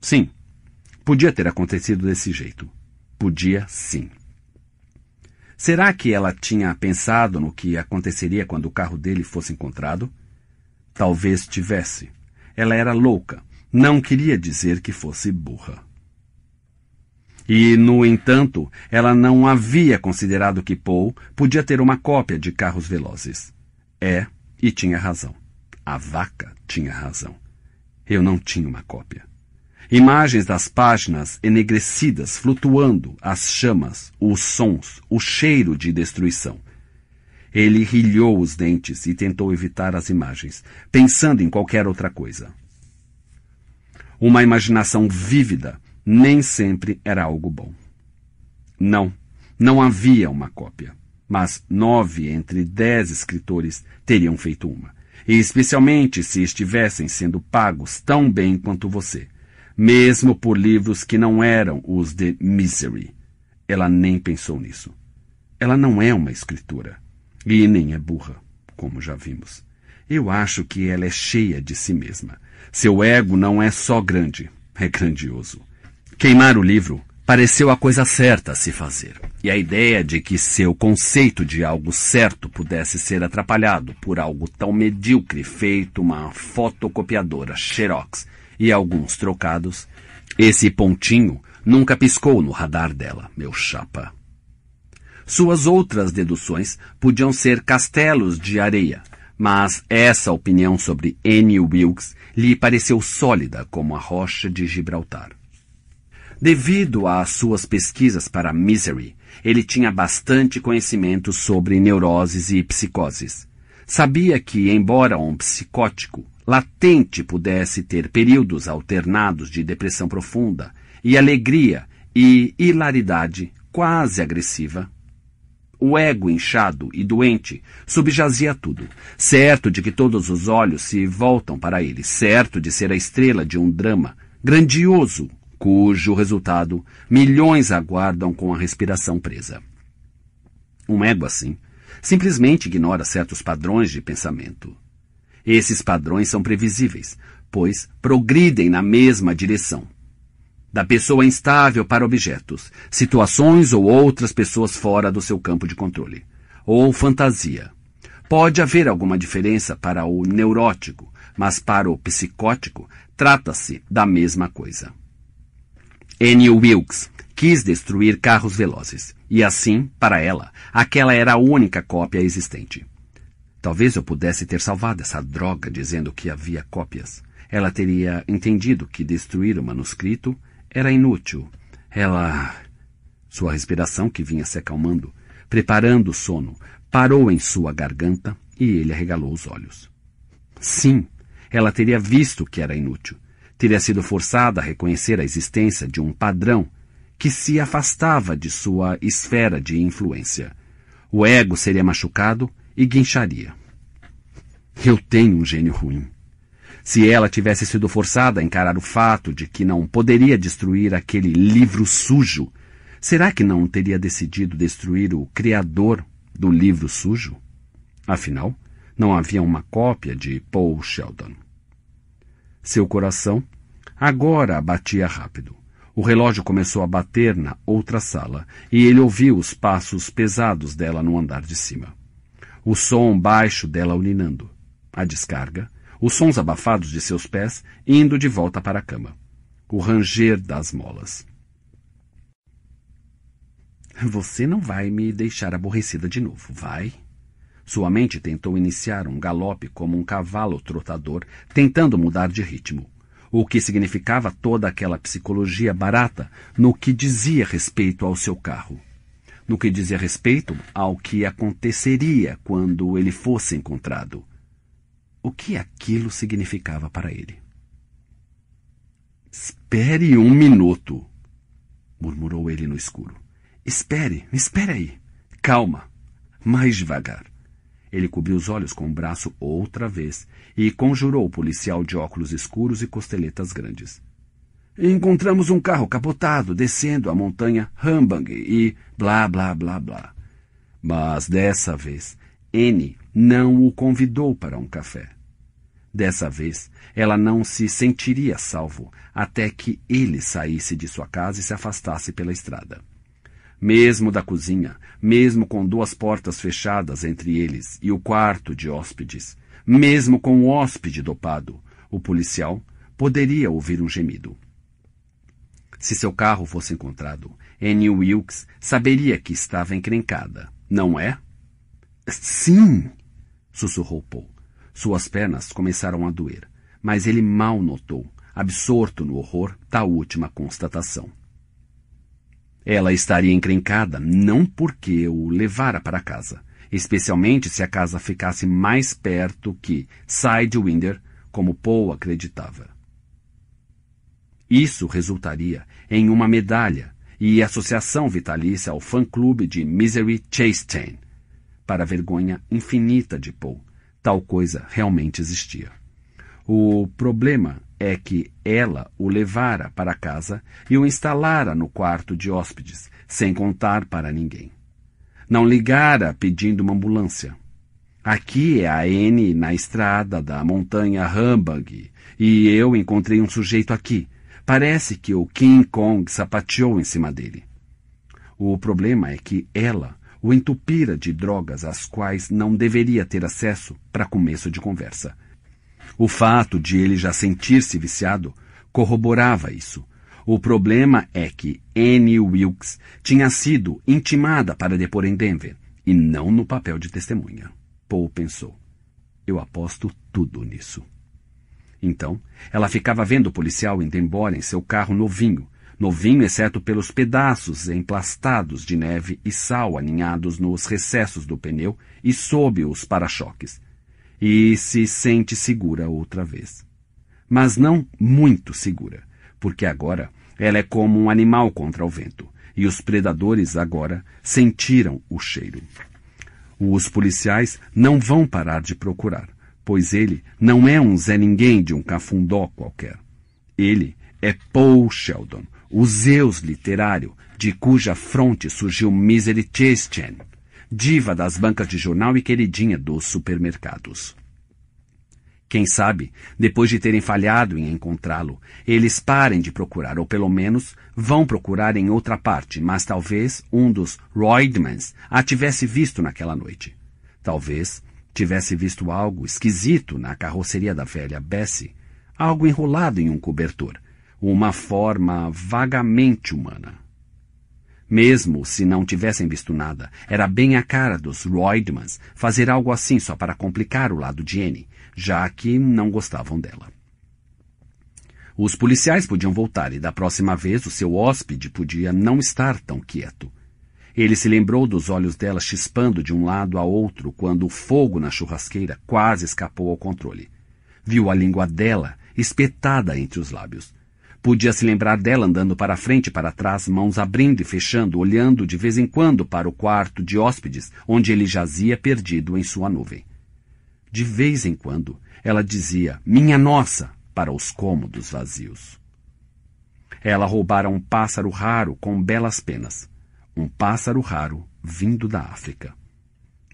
Sim, podia ter acontecido desse jeito podia sim. Será que ela tinha pensado no que aconteceria quando o carro dele fosse encontrado? Talvez tivesse. Ela era louca. Não queria dizer que fosse burra. E, no entanto, ela não havia considerado que Paul podia ter uma cópia de carros velozes. É, e tinha razão. A vaca tinha razão. Eu não tinha uma cópia. Imagens das páginas enegrecidas, flutuando, as chamas, os sons, o cheiro de destruição. Ele rilhou os dentes e tentou evitar as imagens, pensando em qualquer outra coisa. Uma imaginação vívida nem sempre era algo bom. Não, não havia uma cópia, mas nove entre dez escritores teriam feito uma, e especialmente se estivessem sendo pagos tão bem quanto você mesmo por livros que não eram os de Misery. Ela nem pensou nisso. Ela não é uma escritora. E nem é burra, como já vimos. Eu acho que ela é cheia de si mesma. Seu ego não é só grande, é grandioso. Queimar o livro pareceu a coisa certa a se fazer, e a ideia de que seu conceito de algo certo pudesse ser atrapalhado por algo tão medíocre feito uma fotocopiadora Xerox e alguns trocados, esse pontinho nunca piscou no radar dela, meu chapa. Suas outras deduções podiam ser castelos de areia, mas essa opinião sobre Annie Wilkes lhe pareceu sólida como a rocha de Gibraltar. Devido às suas pesquisas para Misery, ele tinha bastante conhecimento sobre neuroses e psicoses. Sabia que, embora um psicótico, latente pudesse ter períodos alternados de depressão profunda e alegria e hilaridade quase agressiva. O ego inchado e doente subjazia tudo, certo de que todos os olhos se voltam para ele, certo de ser a estrela de um drama grandioso, cujo resultado milhões aguardam com a respiração presa. Um ego assim simplesmente ignora certos padrões de pensamento esses padrões são previsíveis, pois progridem na mesma direção. Da pessoa instável para objetos, situações ou outras pessoas fora do seu campo de controle. Ou fantasia. Pode haver alguma diferença para o neurótico, mas para o psicótico trata-se da mesma coisa. Annie Wilkes quis destruir carros velozes, e assim, para ela, aquela era a única cópia existente. Talvez eu pudesse ter salvado essa droga dizendo que havia cópias. Ela teria entendido que destruir o manuscrito era inútil. Ela. Sua respiração, que vinha se acalmando, preparando o sono, parou em sua garganta e ele arregalou os olhos. Sim, ela teria visto que era inútil. Teria sido forçada a reconhecer a existência de um padrão que se afastava de sua esfera de influência. O ego seria machucado e guincharia. Eu tenho um gênio ruim. Se ela tivesse sido forçada a encarar o fato de que não poderia destruir aquele livro sujo, será que não teria decidido destruir o criador do livro sujo? Afinal, não havia uma cópia de Paul Sheldon. Seu coração agora batia rápido. O relógio começou a bater na outra sala e ele ouviu os passos pesados dela no andar de cima o som baixo dela uninando, a descarga, os sons abafados de seus pés indo de volta para a cama, o ranger das molas. Você não vai me deixar aborrecida de novo, vai? Sua mente tentou iniciar um galope como um cavalo trotador, tentando mudar de ritmo, o que significava toda aquela psicologia barata no que dizia respeito ao seu carro no que dizia respeito ao que aconteceria quando ele fosse encontrado. O que aquilo significava para ele? Espere um minuto, murmurou ele no escuro. Espere, espere aí. Calma, mais devagar. Ele cobriu os olhos com o um braço outra vez e conjurou o policial de óculos escuros e costeletas grandes encontramos um carro capotado descendo a montanha Rambang e blá blá blá blá. Mas dessa vez, N não o convidou para um café. Dessa vez, ela não se sentiria salvo até que ele saísse de sua casa e se afastasse pela estrada. Mesmo da cozinha, mesmo com duas portas fechadas entre eles e o quarto de hóspedes, mesmo com o hóspede dopado, o policial poderia ouvir um gemido. Se seu carro fosse encontrado, Annie Wilkes saberia que estava encrencada, não é? Sim! sussurrou Paul. Suas pernas começaram a doer, mas ele mal notou, absorto no horror da última constatação. Ela estaria encrencada não porque o levara para casa, especialmente se a casa ficasse mais perto que Sidewinder, como Paul acreditava. Isso resultaria em uma medalha e associação vitalícia ao fã-clube de Misery Chastain. Para vergonha infinita de Paul, tal coisa realmente existia. O problema é que ela o levara para casa e o instalara no quarto de hóspedes, sem contar para ninguém. Não ligara pedindo uma ambulância. Aqui é a N na estrada da montanha Hamburg e eu encontrei um sujeito aqui, Parece que o King Kong sapateou em cima dele. O problema é que ela o entupira de drogas às quais não deveria ter acesso para começo de conversa. O fato de ele já sentir-se viciado corroborava isso. O problema é que Annie Wilkes tinha sido intimada para depor em Denver e não no papel de testemunha. Paul pensou. Eu aposto tudo nisso. Então, ela ficava vendo o policial indo embora em seu carro novinho, novinho exceto pelos pedaços emplastados de neve e sal aninhados nos recessos do pneu e sob os para-choques. E se sente segura outra vez. Mas não muito segura, porque agora ela é como um animal contra o vento, e os predadores agora sentiram o cheiro. Os policiais não vão parar de procurar pois ele não é um Zé Ninguém de um cafundó qualquer. Ele é Paul Sheldon, o Zeus literário, de cuja fronte surgiu Misery Chestchen, diva das bancas de jornal e queridinha dos supermercados. Quem sabe, depois de terem falhado em encontrá-lo, eles parem de procurar, ou pelo menos vão procurar em outra parte, mas talvez um dos Roydmans a tivesse visto naquela noite. Talvez tivesse visto algo esquisito na carroceria da velha Bessie, algo enrolado em um cobertor, uma forma vagamente humana. Mesmo se não tivessem visto nada, era bem a cara dos Roydmans fazer algo assim só para complicar o lado de Anne, já que não gostavam dela. Os policiais podiam voltar e da próxima vez o seu hóspede podia não estar tão quieto. Ele se lembrou dos olhos dela chispando de um lado a outro quando o fogo na churrasqueira quase escapou ao controle. Viu a língua dela espetada entre os lábios. Podia se lembrar dela andando para frente e para trás, mãos abrindo e fechando, olhando de vez em quando para o quarto de hóspedes, onde ele jazia perdido em sua nuvem. De vez em quando, ela dizia Minha nossa! para os cômodos vazios. Ela roubara um pássaro raro com belas penas um pássaro raro vindo da África.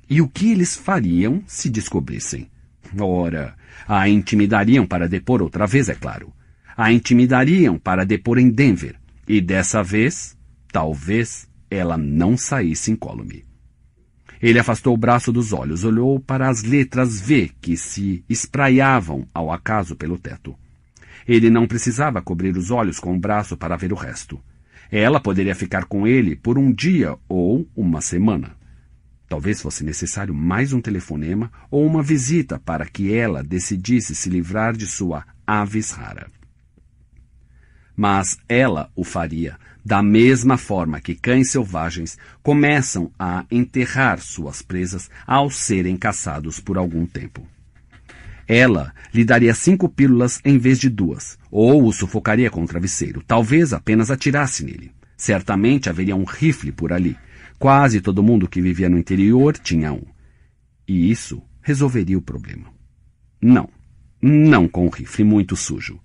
E o que eles fariam se descobrissem? Ora, a intimidariam para depor outra vez, é claro. A intimidariam para depor em Denver. E dessa vez, talvez, ela não saísse incólume. Ele afastou o braço dos olhos, olhou para as letras V que se espraiavam ao acaso pelo teto. Ele não precisava cobrir os olhos com o braço para ver o resto. Ela poderia ficar com ele por um dia ou uma semana. Talvez fosse necessário mais um telefonema ou uma visita para que ela decidisse se livrar de sua avis rara. Mas ela o faria, da mesma forma que cães selvagens começam a enterrar suas presas ao serem caçados por algum tempo. Ela lhe daria cinco pílulas em vez de duas, ou o sufocaria com o travesseiro, talvez apenas atirasse nele. Certamente haveria um rifle por ali. Quase todo mundo que vivia no interior tinha um. E isso resolveria o problema. Não, não com um rifle muito sujo.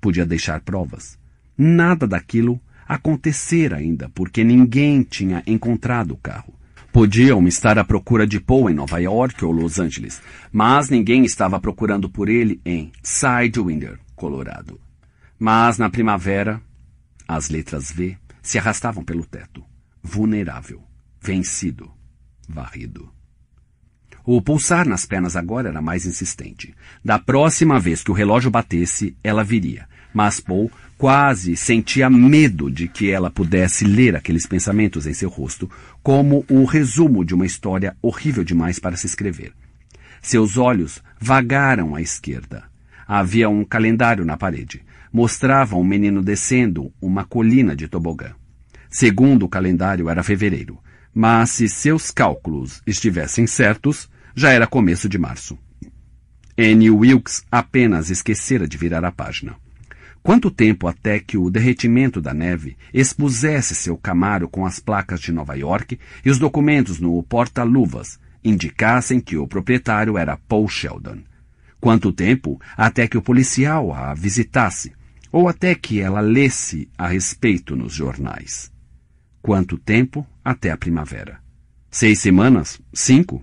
Podia deixar provas. Nada daquilo acontecer ainda, porque ninguém tinha encontrado o carro. Podiam estar à procura de Poe em Nova York ou Los Angeles, mas ninguém estava procurando por ele em Sidewinder, Colorado. Mas na primavera, as letras V se arrastavam pelo teto, vulnerável, vencido, varrido. O pulsar nas pernas agora era mais insistente. Da próxima vez que o relógio batesse, ela viria. Mas Paul quase sentia medo de que ela pudesse ler aqueles pensamentos em seu rosto como o resumo de uma história horrível demais para se escrever. Seus olhos vagaram à esquerda. Havia um calendário na parede. Mostrava um menino descendo uma colina de tobogã. Segundo o calendário, era fevereiro. Mas se seus cálculos estivessem certos, já era começo de março. N. Wilkes apenas esquecera de virar a página. Quanto tempo até que o derretimento da neve expusesse seu camaro com as placas de Nova York e os documentos no porta-luvas indicassem que o proprietário era Paul Sheldon? Quanto tempo até que o policial a visitasse ou até que ela lesse a respeito nos jornais? Quanto tempo até a primavera? Seis semanas? Cinco?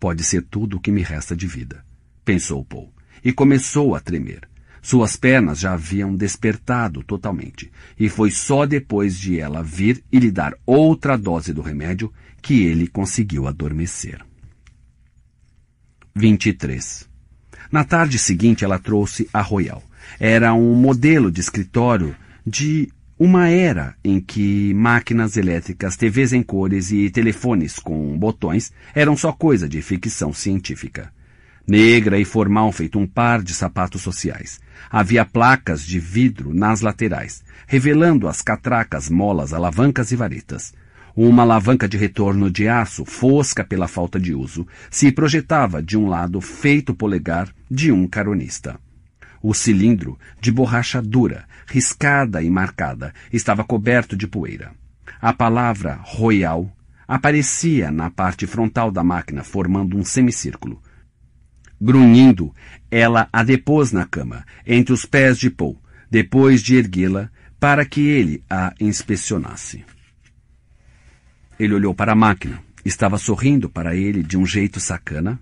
Pode ser tudo o que me resta de vida, pensou Paul, e começou a tremer. Suas pernas já haviam despertado totalmente, e foi só depois de ela vir e lhe dar outra dose do remédio que ele conseguiu adormecer. 23. Na tarde seguinte, ela trouxe a Royal. Era um modelo de escritório de uma era em que máquinas elétricas, TVs em cores e telefones com botões eram só coisa de ficção científica negra e formal feito um par de sapatos sociais. Havia placas de vidro nas laterais, revelando as catracas, molas, alavancas e varetas. Uma alavanca de retorno de aço, fosca pela falta de uso, se projetava de um lado feito polegar de um caronista. O cilindro, de borracha dura, riscada e marcada, estava coberto de poeira. A palavra Royal aparecia na parte frontal da máquina, formando um semicírculo. Grunhindo, ela a depôs na cama, entre os pés de Paul, depois de erguê-la, para que ele a inspecionasse. Ele olhou para a máquina. Estava sorrindo para ele de um jeito sacana.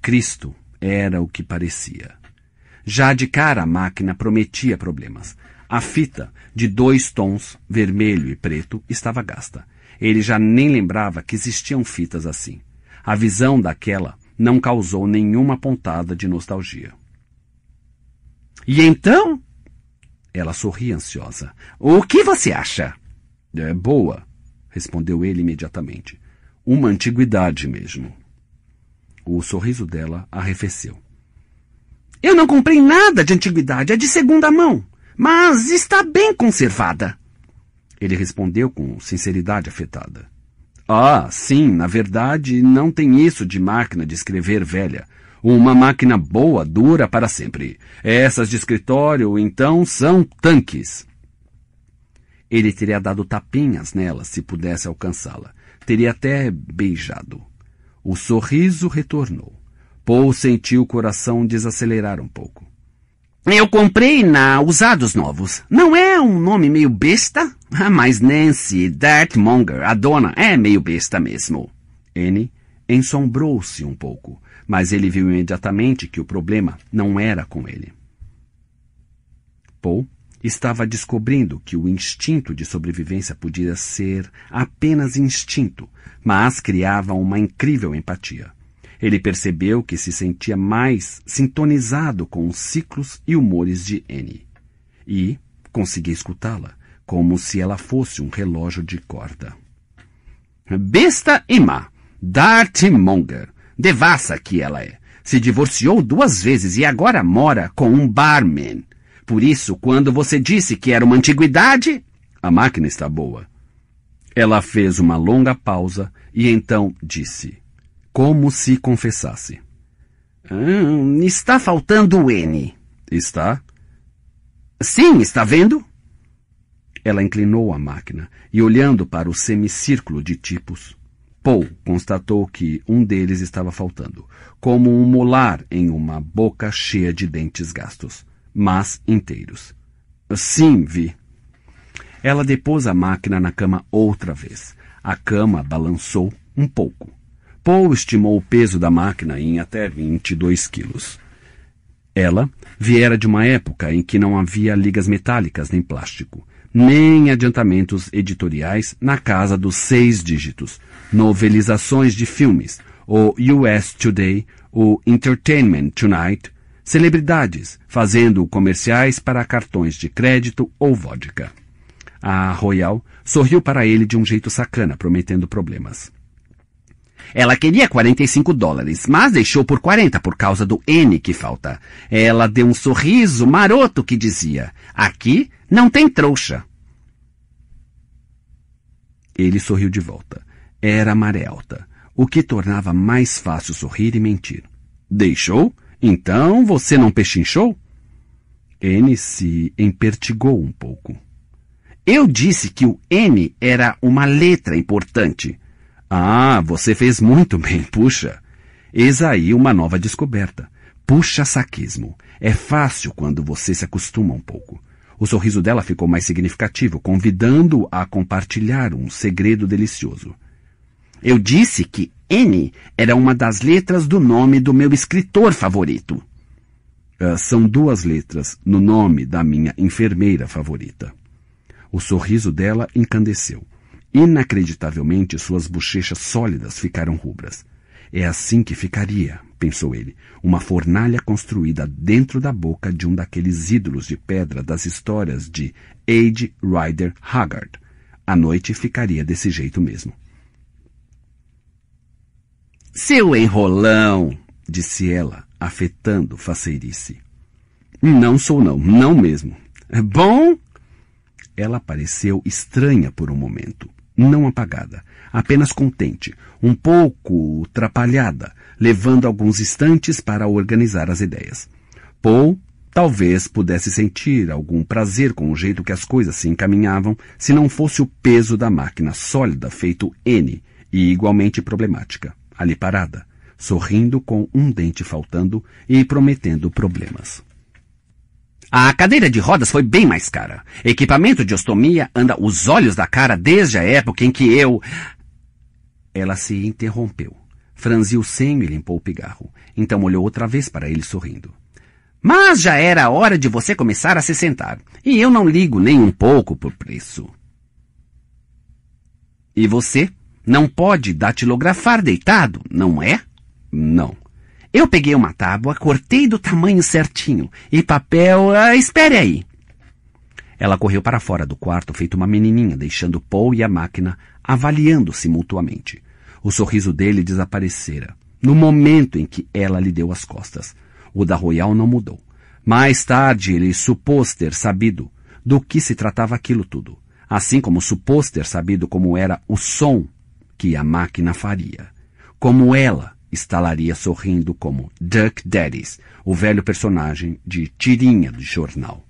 Cristo era o que parecia. Já de cara a máquina prometia problemas. A fita, de dois tons, vermelho e preto, estava gasta. Ele já nem lembrava que existiam fitas assim. A visão daquela não causou nenhuma pontada de nostalgia. E então? Ela sorri ansiosa. O que você acha? É boa, respondeu ele imediatamente. Uma antiguidade mesmo. O sorriso dela arrefeceu. Eu não comprei nada de antiguidade, é de segunda mão, mas está bem conservada. Ele respondeu com sinceridade afetada. Ah, sim, na verdade, não tem isso de máquina de escrever velha. Uma máquina boa dura para sempre. Essas de escritório, então, são tanques. Ele teria dado tapinhas nela se pudesse alcançá-la. Teria até beijado. O sorriso retornou. Paul sentiu o coração desacelerar um pouco. Eu comprei na Usados Novos. Não é um nome meio besta? Né, mas Nancy Dartmonger, a dona, é meio besta mesmo. N ensombrou-se um pouco, mas ele viu imediatamente que o problema não era com ele. Paul estava descobrindo que o instinto de sobrevivência podia ser apenas instinto, mas criava uma incrível empatia. Ele percebeu que se sentia mais sintonizado com os ciclos e humores de N. E conseguia escutá-la, como se ela fosse um relógio de corda. Besta e má, Dartmonger, devassa que ela é. Se divorciou duas vezes e agora mora com um barman. Por isso, quando você disse que era uma antiguidade, a máquina está boa. Ela fez uma longa pausa e então disse: como se confessasse. Hum, está faltando o N. Está? Sim, está vendo? Ela inclinou a máquina e, olhando para o semicírculo de tipos, Paul constatou que um deles estava faltando, como um molar em uma boca cheia de dentes gastos, mas inteiros. Sim, vi. Ela depôs a máquina na cama outra vez. A cama balançou um pouco Paul estimou o peso da máquina em até 22 quilos. Ela viera de uma época em que não havia ligas metálicas nem plástico, nem adiantamentos editoriais na casa dos seis dígitos, novelizações de filmes, o US Today, o Entertainment Tonight, celebridades fazendo comerciais para cartões de crédito ou vodka. A Royal sorriu para ele de um jeito sacana, prometendo problemas. Ela queria 45 dólares, mas deixou por 40 por causa do N que falta. Ela deu um sorriso maroto que dizia: Aqui não tem trouxa. Ele sorriu de volta. Era maré alta, o que tornava mais fácil sorrir e mentir. Deixou? Então você não pechinchou? N se empertigou um pouco. Eu disse que o N era uma letra importante. Ah, você fez muito bem, puxa. Eis aí uma nova descoberta. Puxa saquismo. É fácil quando você se acostuma um pouco. O sorriso dela ficou mais significativo, convidando-o a compartilhar um segredo delicioso. Eu disse que N era uma das letras do nome do meu escritor favorito. Uh, são duas letras no nome da minha enfermeira favorita. O sorriso dela encandeceu. Inacreditavelmente, suas bochechas sólidas ficaram rubras. É assim que ficaria, pensou ele, uma fornalha construída dentro da boca de um daqueles ídolos de pedra das histórias de Age Rider Haggard. A noite ficaria desse jeito mesmo. Seu enrolão! disse ela, afetando faceirice. Não sou não, não mesmo. Bom? Ela pareceu estranha por um momento não apagada, apenas contente, um pouco trapalhada, levando alguns instantes para organizar as ideias. Paul talvez pudesse sentir algum prazer com o jeito que as coisas se encaminhavam se não fosse o peso da máquina sólida feito N e igualmente problemática, ali parada, sorrindo com um dente faltando e prometendo problemas. A cadeira de rodas foi bem mais cara. Equipamento de ostomia anda os olhos da cara desde a época em que eu... Ela se interrompeu. Franziu o senho e limpou o pigarro. Então olhou outra vez para ele sorrindo. Mas já era hora de você começar a se sentar. E eu não ligo nem um pouco por preço. E você não pode datilografar deitado, não é? Não. Eu peguei uma tábua, cortei do tamanho certinho e papel. Ah, espere aí. Ela correu para fora do quarto, feito uma menininha, deixando Paul e a máquina avaliando-se mutuamente. O sorriso dele desaparecera no momento em que ela lhe deu as costas. O da Royal não mudou. Mais tarde, ele supôs ter sabido do que se tratava aquilo tudo, assim como supôs ter sabido como era o som que a máquina faria, como ela estalaria sorrindo como Duck Daddies, o velho personagem de tirinha do jornal.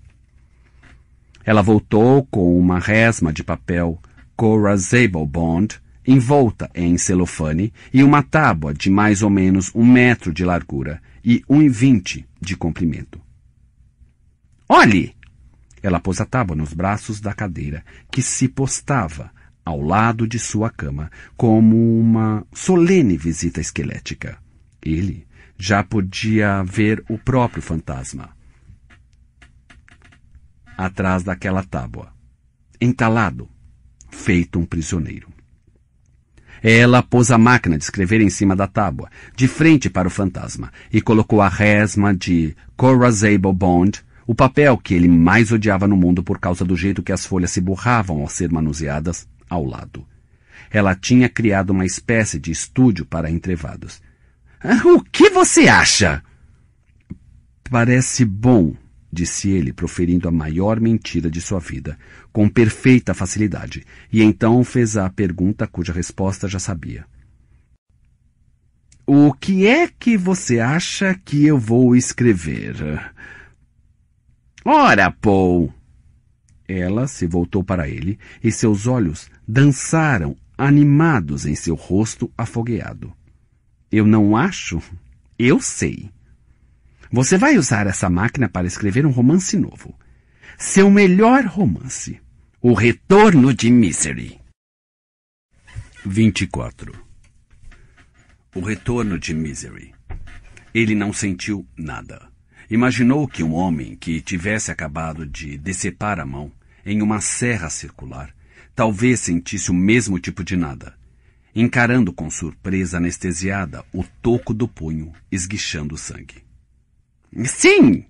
Ela voltou com uma resma de papel Cora Zabel Bond envolta em celofane e uma tábua de mais ou menos um metro de largura e um e vinte de comprimento. Olhe! Ela pôs a tábua nos braços da cadeira, que se postava, ao lado de sua cama, como uma solene visita esquelética. Ele já podia ver o próprio fantasma. Atrás daquela tábua, entalado, feito um prisioneiro. Ela pôs a máquina de escrever em cima da tábua, de frente para o fantasma, e colocou a resma de Cora Zabel Bond, o papel que ele mais odiava no mundo por causa do jeito que as folhas se borravam ao ser manuseadas, ao lado. Ela tinha criado uma espécie de estúdio para entrevados. Ah, o que você acha? Parece bom, disse ele, proferindo a maior mentira de sua vida, com perfeita facilidade, e então fez a pergunta cuja resposta já sabia. O que é que você acha que eu vou escrever? Ora, Paul! Ela se voltou para ele e seus olhos dançaram, animados em seu rosto afogueado. Eu não acho? Eu sei. Você vai usar essa máquina para escrever um romance novo. Seu melhor romance. O Retorno de Misery. 24. O Retorno de Misery. Ele não sentiu nada. Imaginou que um homem que tivesse acabado de decepar a mão em uma serra circular talvez sentisse o mesmo tipo de nada, encarando com surpresa anestesiada o toco do punho esguichando sangue. Sim!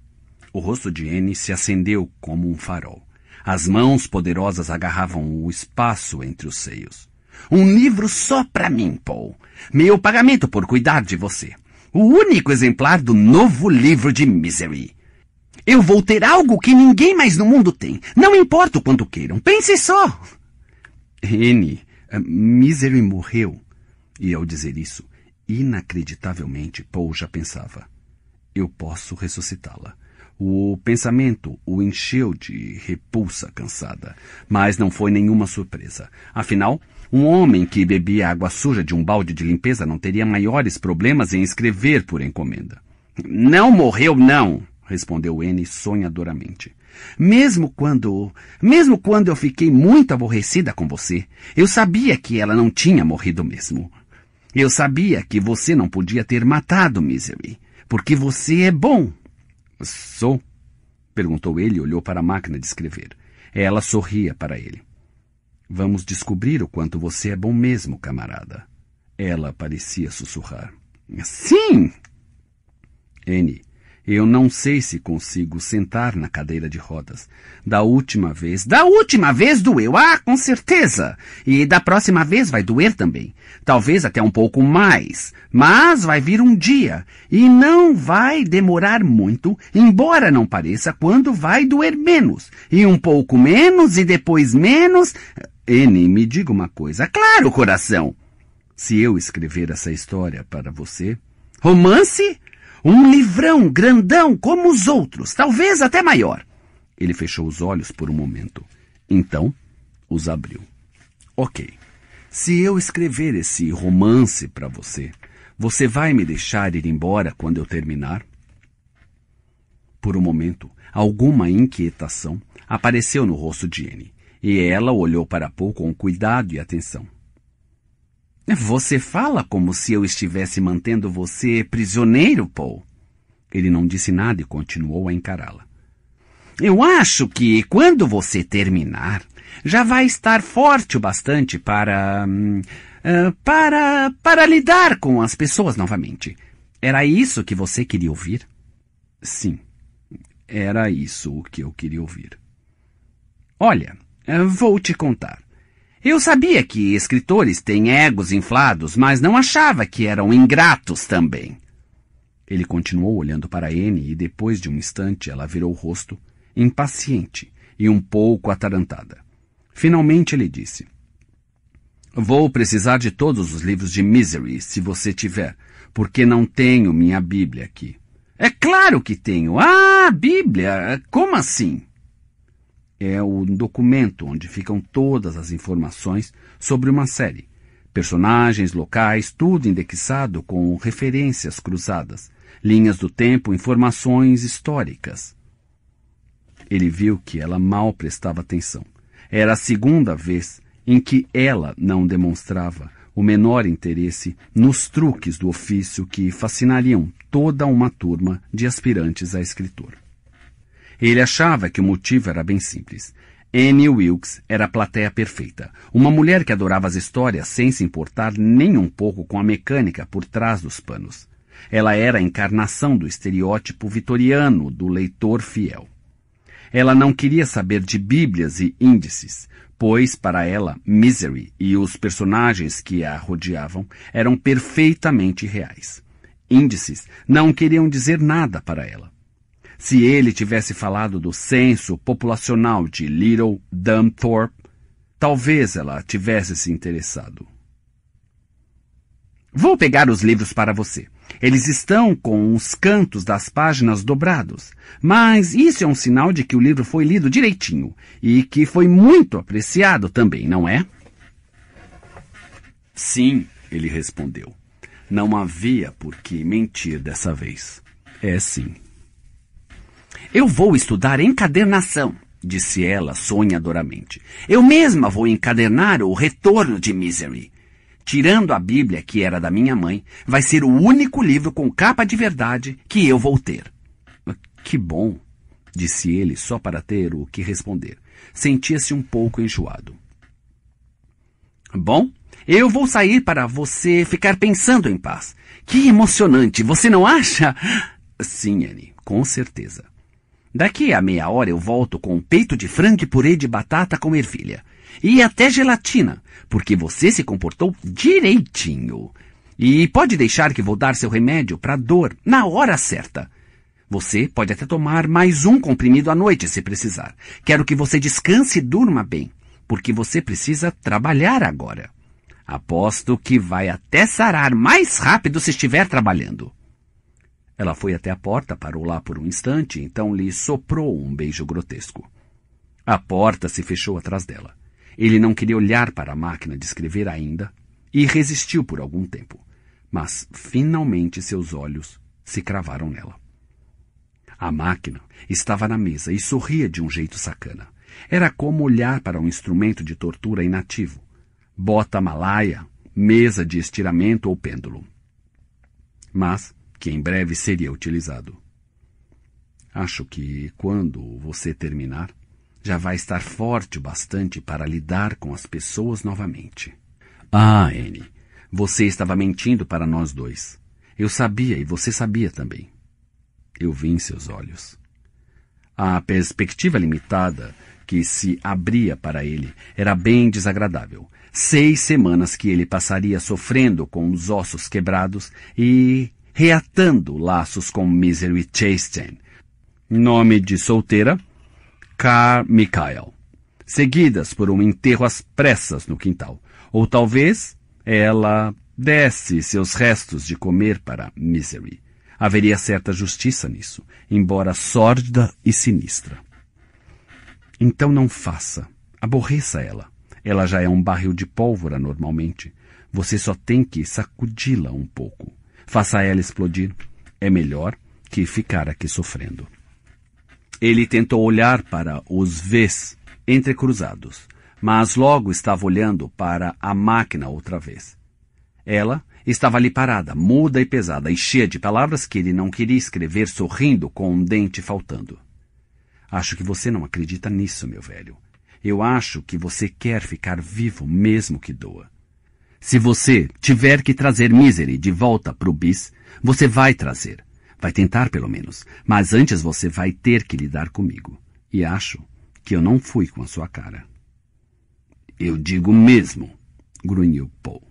O rosto de Anne se acendeu como um farol. As mãos poderosas agarravam o espaço entre os seios. Um livro só para mim, Paul. Meu pagamento por cuidar de você. O único exemplar do novo livro de Misery. Eu vou ter algo que ninguém mais no mundo tem. Não importa o quanto queiram. Pense só. N. Ah, Misery morreu. E ao dizer isso, inacreditavelmente, Paul já pensava: eu posso ressuscitá-la. O pensamento o encheu de repulsa cansada, mas não foi nenhuma surpresa. Afinal, um homem que bebia água suja de um balde de limpeza não teria maiores problemas em escrever por encomenda. Não morreu, não, respondeu N sonhadoramente. Mesmo quando. Mesmo quando eu fiquei muito aborrecida com você, eu sabia que ela não tinha morrido mesmo. Eu sabia que você não podia ter matado Misery, porque você é bom. Sou? perguntou ele e olhou para a máquina de escrever. Ela sorria para ele. Vamos descobrir o quanto você é bom mesmo, camarada. Ela parecia sussurrar. Sim! N eu não sei se consigo sentar na cadeira de rodas. Da última vez. Da última vez doeu! Ah, com certeza! E da próxima vez vai doer também. Talvez até um pouco mais. Mas vai vir um dia. E não vai demorar muito, embora não pareça, quando vai doer menos. E um pouco menos, e depois menos. N, me diga uma coisa. Claro, coração! Se eu escrever essa história para você. Romance? Um livrão grandão como os outros, talvez até maior. Ele fechou os olhos por um momento. Então, os abriu. Ok. Se eu escrever esse romance para você, você vai me deixar ir embora quando eu terminar? Por um momento, alguma inquietação apareceu no rosto de Anne, e ela olhou para Paul com cuidado e atenção. Você fala como se eu estivesse mantendo você prisioneiro, Paul. Ele não disse nada e continuou a encará-la. Eu acho que quando você terminar, já vai estar forte o bastante para. Hum, para. para lidar com as pessoas novamente. Era isso que você queria ouvir? Sim, era isso o que eu queria ouvir. Olha, vou te contar. Eu sabia que escritores têm egos inflados, mas não achava que eram ingratos também. Ele continuou olhando para Anne e depois de um instante ela virou o rosto, impaciente e um pouco atarantada. Finalmente ele disse: Vou precisar de todos os livros de Misery, se você tiver, porque não tenho minha Bíblia aqui. É claro que tenho. Ah, Bíblia! Como assim? é o documento onde ficam todas as informações sobre uma série. Personagens, locais, tudo indexado com referências cruzadas, linhas do tempo, informações históricas. Ele viu que ela mal prestava atenção. Era a segunda vez em que ela não demonstrava o menor interesse nos truques do ofício que fascinariam toda uma turma de aspirantes a escritor. Ele achava que o motivo era bem simples. Annie Wilkes era a plateia perfeita, uma mulher que adorava as histórias sem se importar nem um pouco com a mecânica por trás dos panos. Ela era a encarnação do estereótipo vitoriano do leitor fiel. Ela não queria saber de bíblias e índices, pois para ela Misery e os personagens que a rodeavam eram perfeitamente reais. Índices não queriam dizer nada para ela. Se ele tivesse falado do censo populacional de Little Dunthorpe, talvez ela tivesse se interessado. Vou pegar os livros para você. Eles estão com os cantos das páginas dobrados, mas isso é um sinal de que o livro foi lido direitinho e que foi muito apreciado também, não é? Sim, ele respondeu. Não havia por que mentir dessa vez. É sim. Eu vou estudar encadernação, disse ela sonhadoramente. Eu mesma vou encadernar o retorno de Misery. Tirando a Bíblia, que era da minha mãe, vai ser o único livro com capa de verdade que eu vou ter. Ah, que bom, disse ele só para ter o que responder. Sentia-se um pouco enjoado. Bom, eu vou sair para você ficar pensando em paz. Que emocionante, você não acha? Sim, Annie, com certeza. Daqui a meia hora eu volto com peito de frango e purê de batata com ervilha. E até gelatina, porque você se comportou direitinho. E pode deixar que vou dar seu remédio para dor na hora certa. Você pode até tomar mais um comprimido à noite se precisar. Quero que você descanse e durma bem, porque você precisa trabalhar agora. Aposto que vai até sarar mais rápido se estiver trabalhando. Ela foi até a porta, parou lá por um instante, então lhe soprou um beijo grotesco. A porta se fechou atrás dela. Ele não queria olhar para a máquina de escrever ainda e resistiu por algum tempo, mas finalmente seus olhos se cravaram nela. A máquina estava na mesa e sorria de um jeito sacana. Era como olhar para um instrumento de tortura inativo. Bota malaia, mesa de estiramento ou pêndulo. Mas que em breve seria utilizado. Acho que, quando você terminar, já vai estar forte o bastante para lidar com as pessoas novamente. Ah, Anne, você estava mentindo para nós dois. Eu sabia e você sabia também. Eu vi em seus olhos. A perspectiva limitada que se abria para ele era bem desagradável. Seis semanas que ele passaria sofrendo com os ossos quebrados e reatando laços com Misery Chasten. Nome de solteira, Car Michael. Seguidas por um enterro às pressas no quintal. Ou talvez ela desse seus restos de comer para Misery. Haveria certa justiça nisso, embora sórdida e sinistra. Então não faça. Aborreça ela. Ela já é um barril de pólvora normalmente. Você só tem que sacudi-la um pouco. Faça ela explodir. É melhor que ficar aqui sofrendo. Ele tentou olhar para os Vs entrecruzados, mas logo estava olhando para a máquina outra vez. Ela estava ali parada, muda e pesada, e cheia de palavras que ele não queria escrever, sorrindo com um dente faltando. Acho que você não acredita nisso, meu velho. Eu acho que você quer ficar vivo, mesmo que doa. Se você tiver que trazer Misery de volta para o bis, você vai trazer. Vai tentar, pelo menos. Mas antes você vai ter que lidar comigo. E acho que eu não fui com a sua cara. Eu digo mesmo, grunhiu Paul.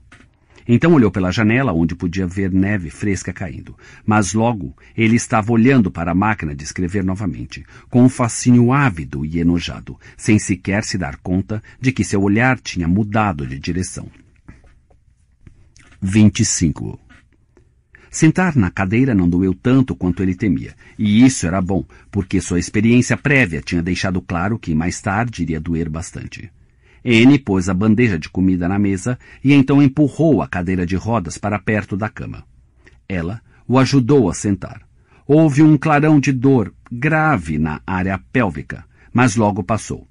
Então olhou pela janela, onde podia ver neve fresca caindo. Mas logo ele estava olhando para a máquina de escrever novamente, com um fascínio ávido e enojado, sem sequer se dar conta de que seu olhar tinha mudado de direção. 25. Sentar na cadeira não doeu tanto quanto ele temia, e isso era bom, porque sua experiência prévia tinha deixado claro que mais tarde iria doer bastante. N pôs a bandeja de comida na mesa e então empurrou a cadeira de rodas para perto da cama. Ela o ajudou a sentar. Houve um clarão de dor grave na área pélvica, mas logo passou.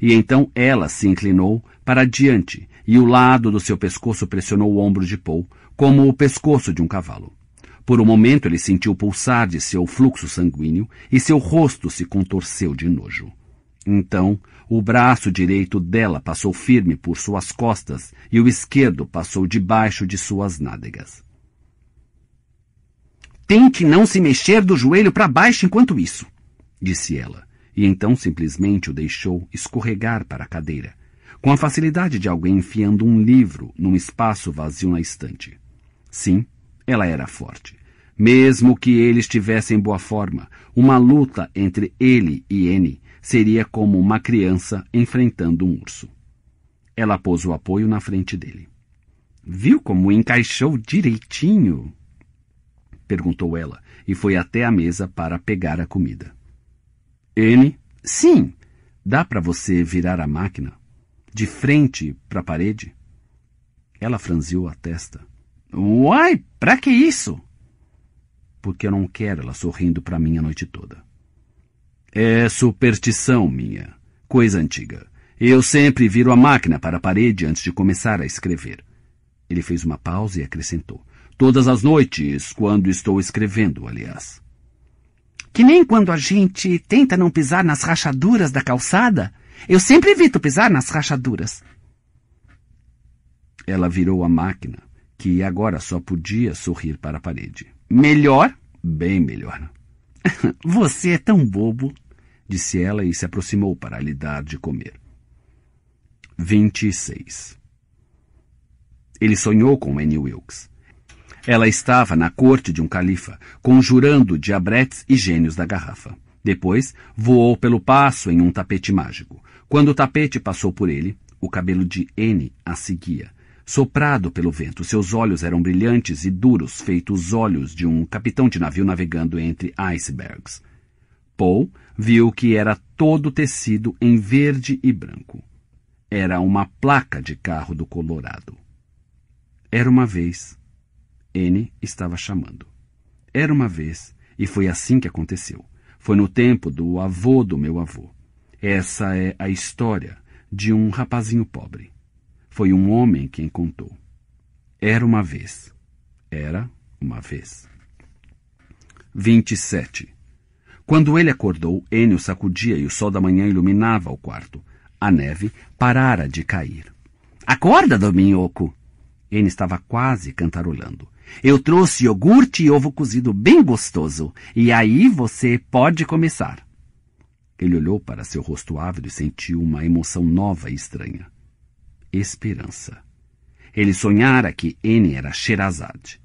E então ela se inclinou para diante e o lado do seu pescoço pressionou o ombro de Paul, como o pescoço de um cavalo. Por um momento ele sentiu pulsar de seu fluxo sanguíneo e seu rosto se contorceu de nojo. Então, o braço direito dela passou firme por suas costas e o esquerdo passou debaixo de suas nádegas. Tente não se mexer do joelho para baixo enquanto isso, disse ela, e então simplesmente o deixou escorregar para a cadeira, com a facilidade de alguém enfiando um livro num espaço vazio na estante. Sim, ela era forte. Mesmo que ele estivesse em boa forma, uma luta entre ele e N seria como uma criança enfrentando um urso. Ela pôs o apoio na frente dele. Viu como encaixou direitinho? perguntou ela, e foi até a mesa para pegar a comida. N? Sim. Dá para você virar a máquina? de frente para a parede. Ela franziu a testa. Uai, para que isso? Porque eu não quero ela sorrindo para mim a noite toda. É superstição minha, coisa antiga. Eu sempre viro a máquina para a parede antes de começar a escrever. Ele fez uma pausa e acrescentou. Todas as noites, quando estou escrevendo, aliás. Que nem quando a gente tenta não pisar nas rachaduras da calçada? Eu sempre evito pisar nas rachaduras. Ela virou a máquina, que agora só podia sorrir para a parede. Melhor? Bem melhor. Você é tão bobo, disse ela e se aproximou para lhe dar de comer. 26. Ele sonhou com Annie Wilkes. Ela estava na corte de um califa, conjurando diabretes e gênios da garrafa. Depois, voou pelo passo em um tapete mágico. Quando o tapete passou por ele, o cabelo de N a seguia. Soprado pelo vento, seus olhos eram brilhantes e duros, feitos os olhos de um capitão de navio navegando entre icebergs. Paul viu que era todo tecido em verde e branco. Era uma placa de carro do Colorado. Era uma vez. N estava chamando. Era uma vez, e foi assim que aconteceu. Foi no tempo do avô do meu avô. Essa é a história de um rapazinho pobre. Foi um homem quem contou. Era uma vez. Era uma vez. 27. Quando ele acordou, Enio sacudia e o sol da manhã iluminava o quarto. A neve parara de cair. Acorda, Dominhoco! Enio estava quase cantarolando. Eu trouxe iogurte e ovo cozido bem gostoso, e aí você pode começar. Ele olhou para seu rosto ávido e sentiu uma emoção nova e estranha. Esperança. Ele sonhara que N era Sherazade.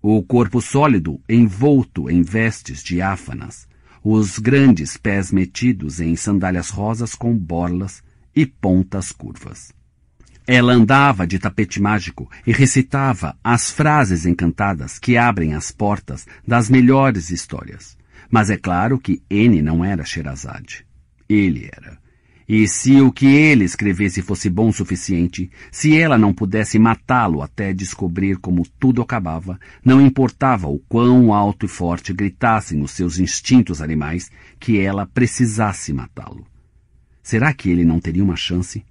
O corpo sólido envolto em vestes diáfanas, os grandes pés metidos em sandálias rosas com borlas e pontas curvas. Ela andava de tapete mágico e recitava as frases encantadas que abrem as portas das melhores histórias. Mas é claro que N não era Sherazade. Ele era. E se o que ele escrevesse fosse bom o suficiente, se ela não pudesse matá-lo até descobrir como tudo acabava, não importava o quão alto e forte gritassem os seus instintos animais que ela precisasse matá-lo. Será que ele não teria uma chance?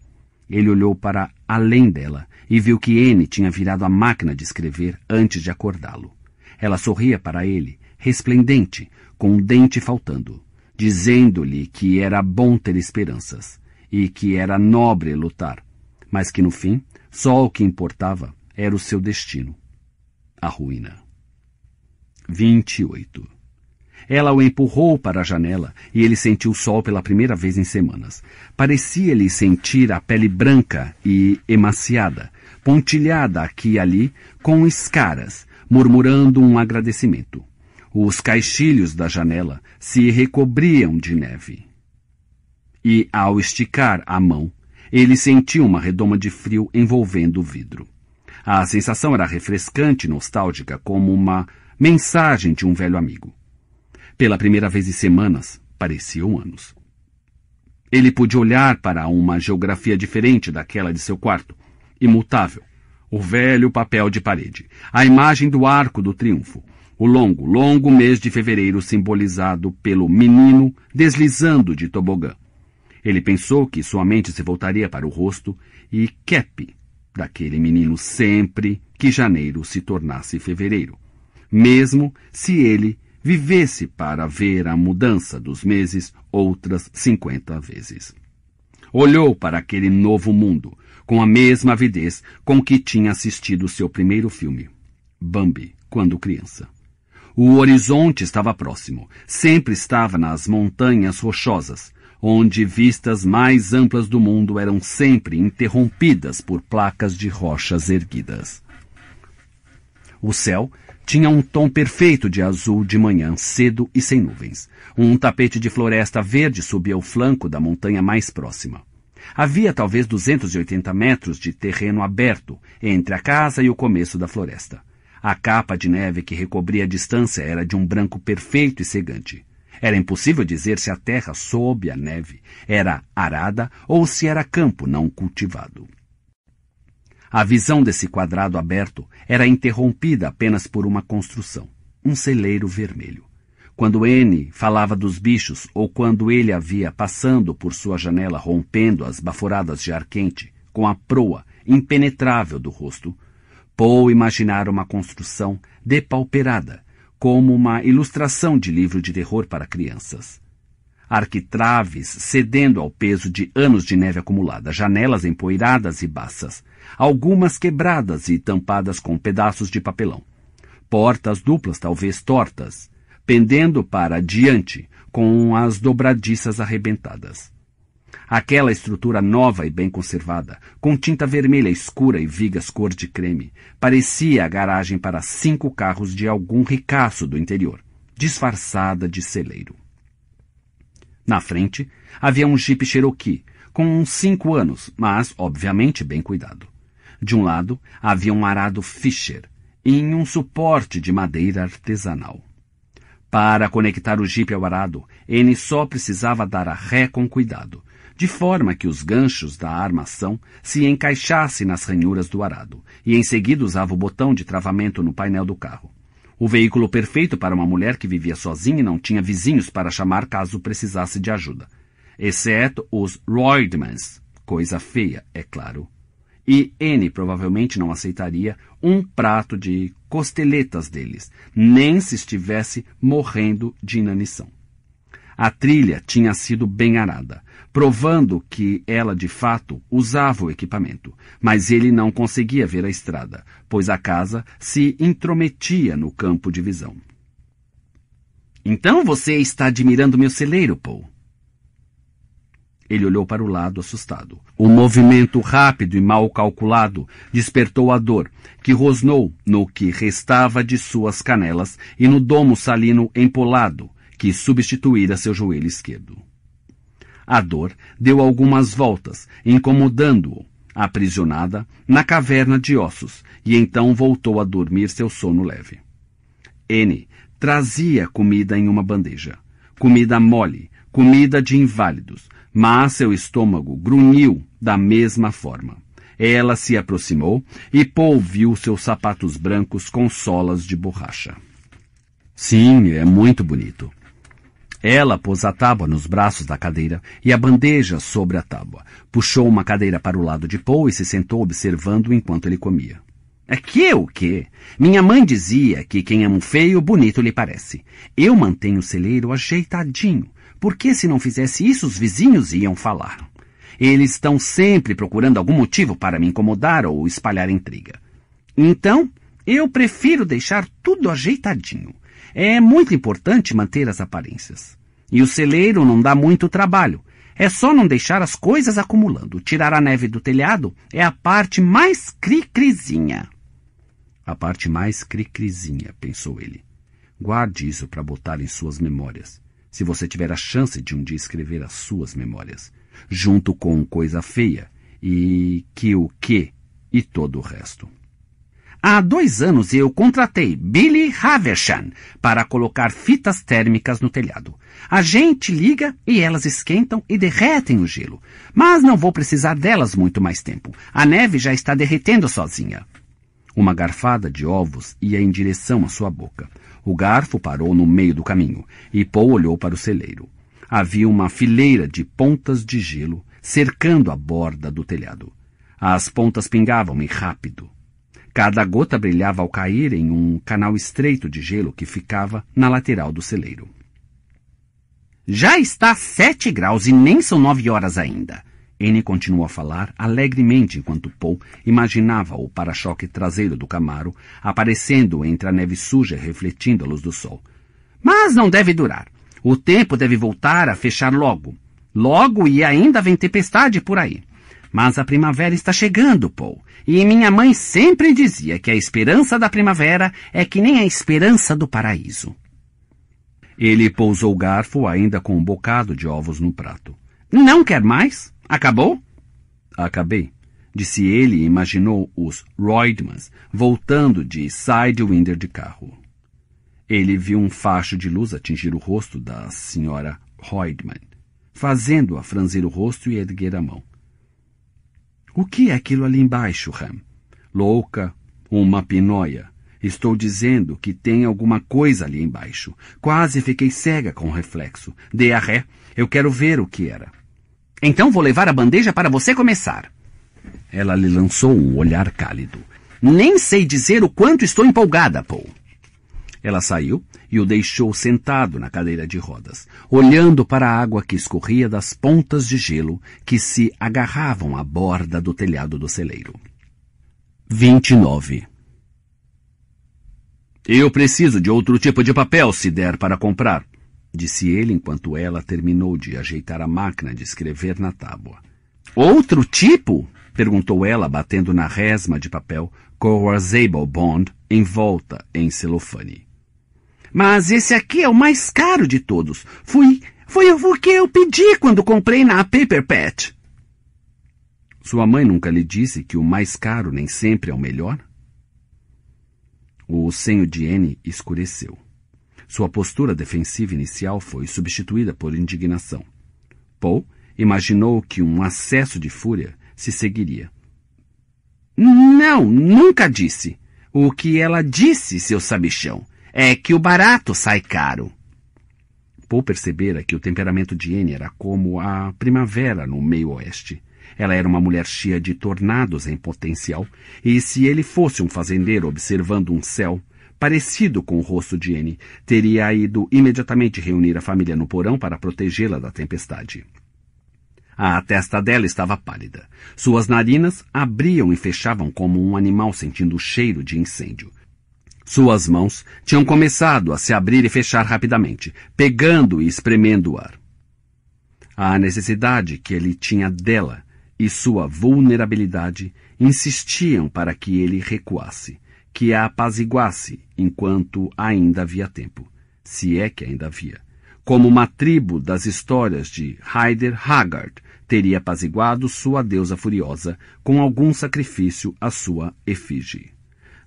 Ele olhou para além dela e viu que N tinha virado a máquina de escrever antes de acordá-lo. Ela sorria para ele, resplendente, com um dente faltando, dizendo-lhe que era bom ter esperanças e que era nobre lutar, mas que no fim só o que importava era o seu destino, a ruína. 28. Ela o empurrou para a janela e ele sentiu o sol pela primeira vez em semanas. Parecia-lhe sentir a pele branca e emaciada, pontilhada aqui e ali com escaras, murmurando um agradecimento. Os caixilhos da janela se recobriam de neve. E, ao esticar a mão, ele sentiu uma redoma de frio envolvendo o vidro. A sensação era refrescante e nostálgica, como uma mensagem de um velho amigo. Pela primeira vez em semanas, pareciam anos. Ele pôde olhar para uma geografia diferente daquela de seu quarto, imutável, o velho papel de parede, a imagem do arco do triunfo, o longo, longo mês de fevereiro simbolizado pelo menino deslizando de tobogã. Ele pensou que sua mente se voltaria para o rosto e Cap, daquele menino sempre que janeiro se tornasse fevereiro, mesmo se ele vivesse para ver a mudança dos meses outras cinquenta vezes. Olhou para aquele novo mundo com a mesma avidez com que tinha assistido seu primeiro filme, Bambi, quando criança. O horizonte estava próximo. Sempre estava nas montanhas rochosas, onde vistas mais amplas do mundo eram sempre interrompidas por placas de rochas erguidas. O céu tinha um tom perfeito de azul de manhã, cedo e sem nuvens. Um tapete de floresta verde subia o flanco da montanha mais próxima. Havia talvez 280 metros de terreno aberto entre a casa e o começo da floresta. A capa de neve que recobria a distância era de um branco perfeito e cegante. Era impossível dizer se a terra sob a neve era arada ou se era campo não cultivado. A visão desse quadrado aberto era interrompida apenas por uma construção, um celeiro vermelho. Quando N falava dos bichos ou quando ele havia passando por sua janela rompendo as baforadas de ar quente com a proa impenetrável do rosto, Poe imaginara uma construção depauperada, como uma ilustração de livro de terror para crianças. Arquitraves cedendo ao peso de anos de neve acumulada, janelas empoeiradas e baças, algumas quebradas e tampadas com pedaços de papelão, portas duplas, talvez tortas, pendendo para diante, com as dobradiças arrebentadas. Aquela estrutura nova e bem conservada, com tinta vermelha escura e vigas cor de creme, parecia a garagem para cinco carros de algum ricaço do interior, disfarçada de celeiro. Na frente, havia um Jeep Cherokee, com uns cinco anos, mas obviamente bem cuidado. De um lado, havia um arado Fischer, em um suporte de madeira artesanal. Para conectar o jipe ao arado, N só precisava dar a ré com cuidado, de forma que os ganchos da armação se encaixassem nas ranhuras do arado, e em seguida usava o botão de travamento no painel do carro. O veículo perfeito para uma mulher que vivia sozinha e não tinha vizinhos para chamar caso precisasse de ajuda, exceto os Roydmans, coisa feia, é claro. E N provavelmente não aceitaria um prato de costeletas deles, nem se estivesse morrendo de inanição. A trilha tinha sido bem arada, provando que ela de fato usava o equipamento, mas ele não conseguia ver a estrada, pois a casa se intrometia no campo de visão. Então você está admirando meu celeiro, Paul? Ele olhou para o lado assustado. O movimento rápido e mal calculado despertou a dor, que rosnou no que restava de suas canelas e no domo salino empolado, que substituíra seu joelho esquerdo. A dor deu algumas voltas, incomodando-o, aprisionada, na caverna de ossos, e então voltou a dormir seu sono leve. N trazia comida em uma bandeja. Comida mole, comida de inválidos, mas seu estômago grunhiu da mesma forma. Ela se aproximou e Paul viu seus sapatos brancos com solas de borracha. Sim, é muito bonito. Ela pôs a tábua nos braços da cadeira e a bandeja sobre a tábua. Puxou uma cadeira para o lado de Paul e se sentou observando enquanto ele comia. É que o quê? Minha mãe dizia que quem é um feio, bonito lhe parece. Eu mantenho o celeiro ajeitadinho. Porque se não fizesse isso, os vizinhos iam falar. Eles estão sempre procurando algum motivo para me incomodar ou espalhar intriga. Então, eu prefiro deixar tudo ajeitadinho. É muito importante manter as aparências. E o celeiro não dá muito trabalho. É só não deixar as coisas acumulando. Tirar a neve do telhado é a parte mais cricrizinha. A parte mais cricrizinha, pensou ele. Guarde isso para botar em suas memórias. Se você tiver a chance de um dia escrever as suas memórias, junto com coisa feia e que o que e todo o resto. Há dois anos eu contratei Billy Havershan para colocar fitas térmicas no telhado. A gente liga e elas esquentam e derretem o gelo. Mas não vou precisar delas muito mais tempo. A neve já está derretendo sozinha. Uma garfada de ovos ia em direção à sua boca. O garfo parou no meio do caminho e Paul olhou para o celeiro. Havia uma fileira de pontas de gelo cercando a borda do telhado. As pontas pingavam-me rápido. Cada gota brilhava ao cair em um canal estreito de gelo que ficava na lateral do celeiro. Já está sete graus e nem são nove horas ainda. N continuou a falar alegremente enquanto Paul imaginava o para-choque traseiro do Camaro aparecendo entre a neve suja refletindo a luz do sol. Mas não deve durar. O tempo deve voltar a fechar logo. Logo e ainda vem tempestade por aí. Mas a primavera está chegando, Paul, e minha mãe sempre dizia que a esperança da primavera é que nem a esperança do paraíso. Ele pousou o garfo ainda com um bocado de ovos no prato. Não quer mais? Acabou? Acabei, disse ele e imaginou os Roidmans voltando de Sidewinder de carro. Ele viu um facho de luz atingir o rosto da senhora Roydman, fazendo-a franzir o rosto e erguer a mão. O que é aquilo ali embaixo, Ram? Louca, uma pinóia. Estou dizendo que tem alguma coisa ali embaixo. Quase fiquei cega com o reflexo. Dê a ré. Eu quero ver o que era. Então vou levar a bandeja para você começar. Ela lhe lançou um olhar cálido. Nem sei dizer o quanto estou empolgada, Paul. Ela saiu e o deixou sentado na cadeira de rodas, olhando para a água que escorria das pontas de gelo que se agarravam à borda do telhado do celeiro. 29. Eu preciso de outro tipo de papel, se der para comprar, disse ele enquanto ela terminou de ajeitar a máquina de escrever na tábua. Outro tipo? perguntou ela, batendo na resma de papel Corazable Bond envolta em celofane. Mas esse aqui é o mais caro de todos. Fui, foi o que eu pedi quando comprei na Paper Pet. Sua mãe nunca lhe disse que o mais caro nem sempre é o melhor? O senho de N escureceu. Sua postura defensiva inicial foi substituída por indignação. Paul imaginou que um acesso de fúria se seguiria. Não, nunca disse. O que ela disse, seu sabichão? é que o barato sai caro. Paul percebera que o temperamento de Anne era como a primavera no meio-oeste. Ela era uma mulher cheia de tornados em potencial, e se ele fosse um fazendeiro observando um céu parecido com o rosto de Anne, teria ido imediatamente reunir a família no porão para protegê-la da tempestade. A testa dela estava pálida. Suas narinas abriam e fechavam como um animal sentindo o cheiro de incêndio. Suas mãos tinham começado a se abrir e fechar rapidamente, pegando e espremendo o ar. A necessidade que ele tinha dela e sua vulnerabilidade insistiam para que ele recuasse, que a apaziguasse enquanto ainda havia tempo, se é que ainda havia. Como uma tribo das histórias de Hyder Haggard teria apaziguado sua deusa furiosa com algum sacrifício à sua efígie.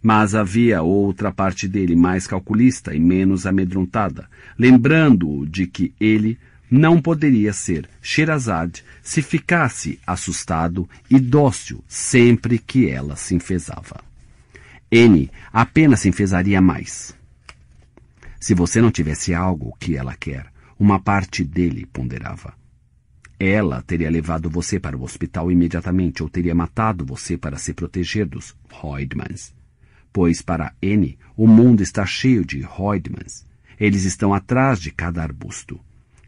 Mas havia outra parte dele mais calculista e menos amedrontada, lembrando-o de que ele não poderia ser Sherazade se ficasse assustado e dócil sempre que ela se enfesava. N apenas se enfesaria mais. Se você não tivesse algo que ela quer, uma parte dele ponderava. Ela teria levado você para o hospital imediatamente ou teria matado você para se proteger dos Hoidmans pois para N o mundo está cheio de Reutemans. Eles estão atrás de cada arbusto.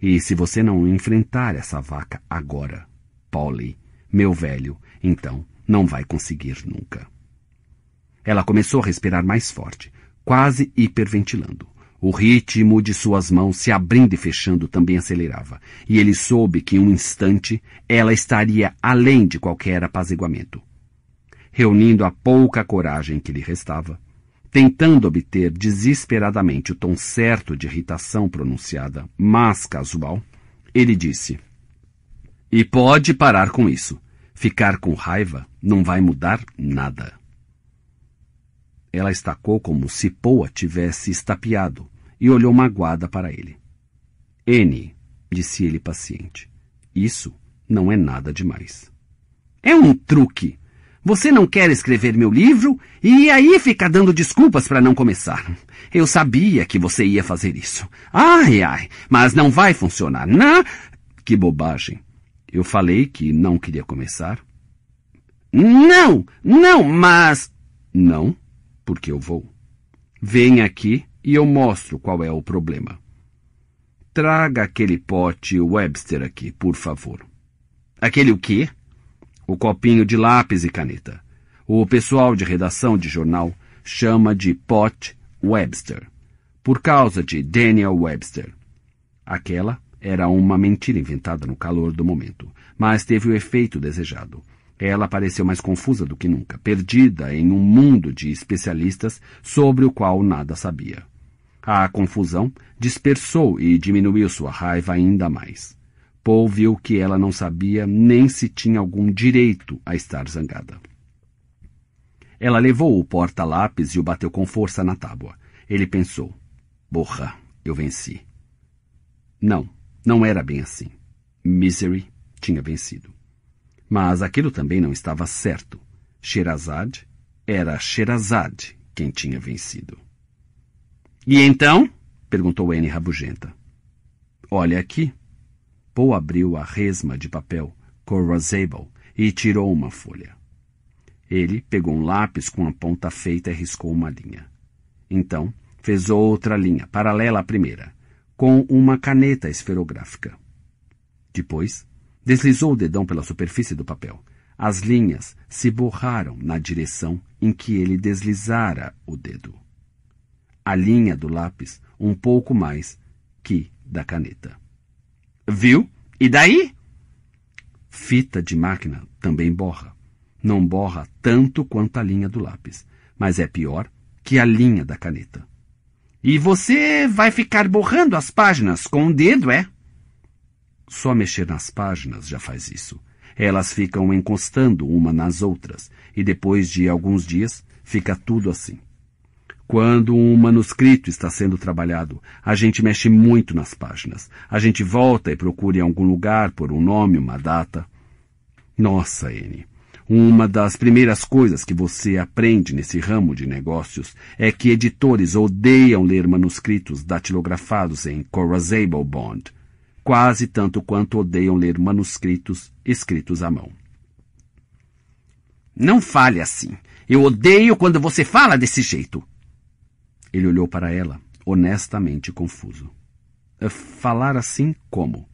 E se você não enfrentar essa vaca agora, Polly, meu velho, então não vai conseguir nunca. Ela começou a respirar mais forte, quase hiperventilando. O ritmo de suas mãos se abrindo e fechando também acelerava, e ele soube que em um instante ela estaria além de qualquer apaziguamento reunindo a pouca coragem que lhe restava, tentando obter desesperadamente o tom certo de irritação pronunciada, mas casual, ele disse: E pode parar com isso. Ficar com raiva não vai mudar nada. Ela estacou como se Poa tivesse estapeado e olhou magoada para ele. N, disse ele paciente, isso não é nada demais. É um truque, você não quer escrever meu livro e aí fica dando desculpas para não começar. Eu sabia que você ia fazer isso. Ai, ai, mas não vai funcionar. Na... Né? Que bobagem. Eu falei que não queria começar. Não, não, mas... Não, porque eu vou. Vem aqui e eu mostro qual é o problema. Traga aquele pote Webster aqui, por favor. Aquele o quê? o copinho de lápis e caneta. O pessoal de redação de jornal chama de Pot Webster, por causa de Daniel Webster. Aquela era uma mentira inventada no calor do momento, mas teve o efeito desejado. Ela pareceu mais confusa do que nunca, perdida em um mundo de especialistas sobre o qual nada sabia. A confusão dispersou e diminuiu sua raiva ainda mais. Paul viu que ela não sabia nem se tinha algum direito a estar zangada. Ela levou o porta-lápis e o bateu com força na tábua. Ele pensou: Borra, eu venci. Não, não era bem assim. Misery tinha vencido. Mas aquilo também não estava certo. Sherazade era Sherazade quem tinha vencido. E então? perguntou Anne rabugenta. Olha aqui, Poe abriu a resma de papel, corrosable, e tirou uma folha. Ele pegou um lápis com a ponta feita e riscou uma linha. Então, fez outra linha, paralela à primeira, com uma caneta esferográfica. Depois, deslizou o dedão pela superfície do papel. As linhas se borraram na direção em que ele deslizara o dedo. A linha do lápis um pouco mais que da caneta. Viu? E daí? Fita de máquina também borra. Não borra tanto quanto a linha do lápis, mas é pior que a linha da caneta. E você vai ficar borrando as páginas com o dedo, é? Só mexer nas páginas já faz isso. Elas ficam encostando uma nas outras, e depois de alguns dias fica tudo assim. Quando um manuscrito está sendo trabalhado, a gente mexe muito nas páginas. A gente volta e procura em algum lugar por um nome, uma data. Nossa, N. Uma das primeiras coisas que você aprende nesse ramo de negócios é que editores odeiam ler manuscritos datilografados em Corazable Bond, quase tanto quanto odeiam ler manuscritos escritos à mão. Não fale assim. Eu odeio quando você fala desse jeito, ele olhou para ela, honestamente confuso. Eh, falar assim como?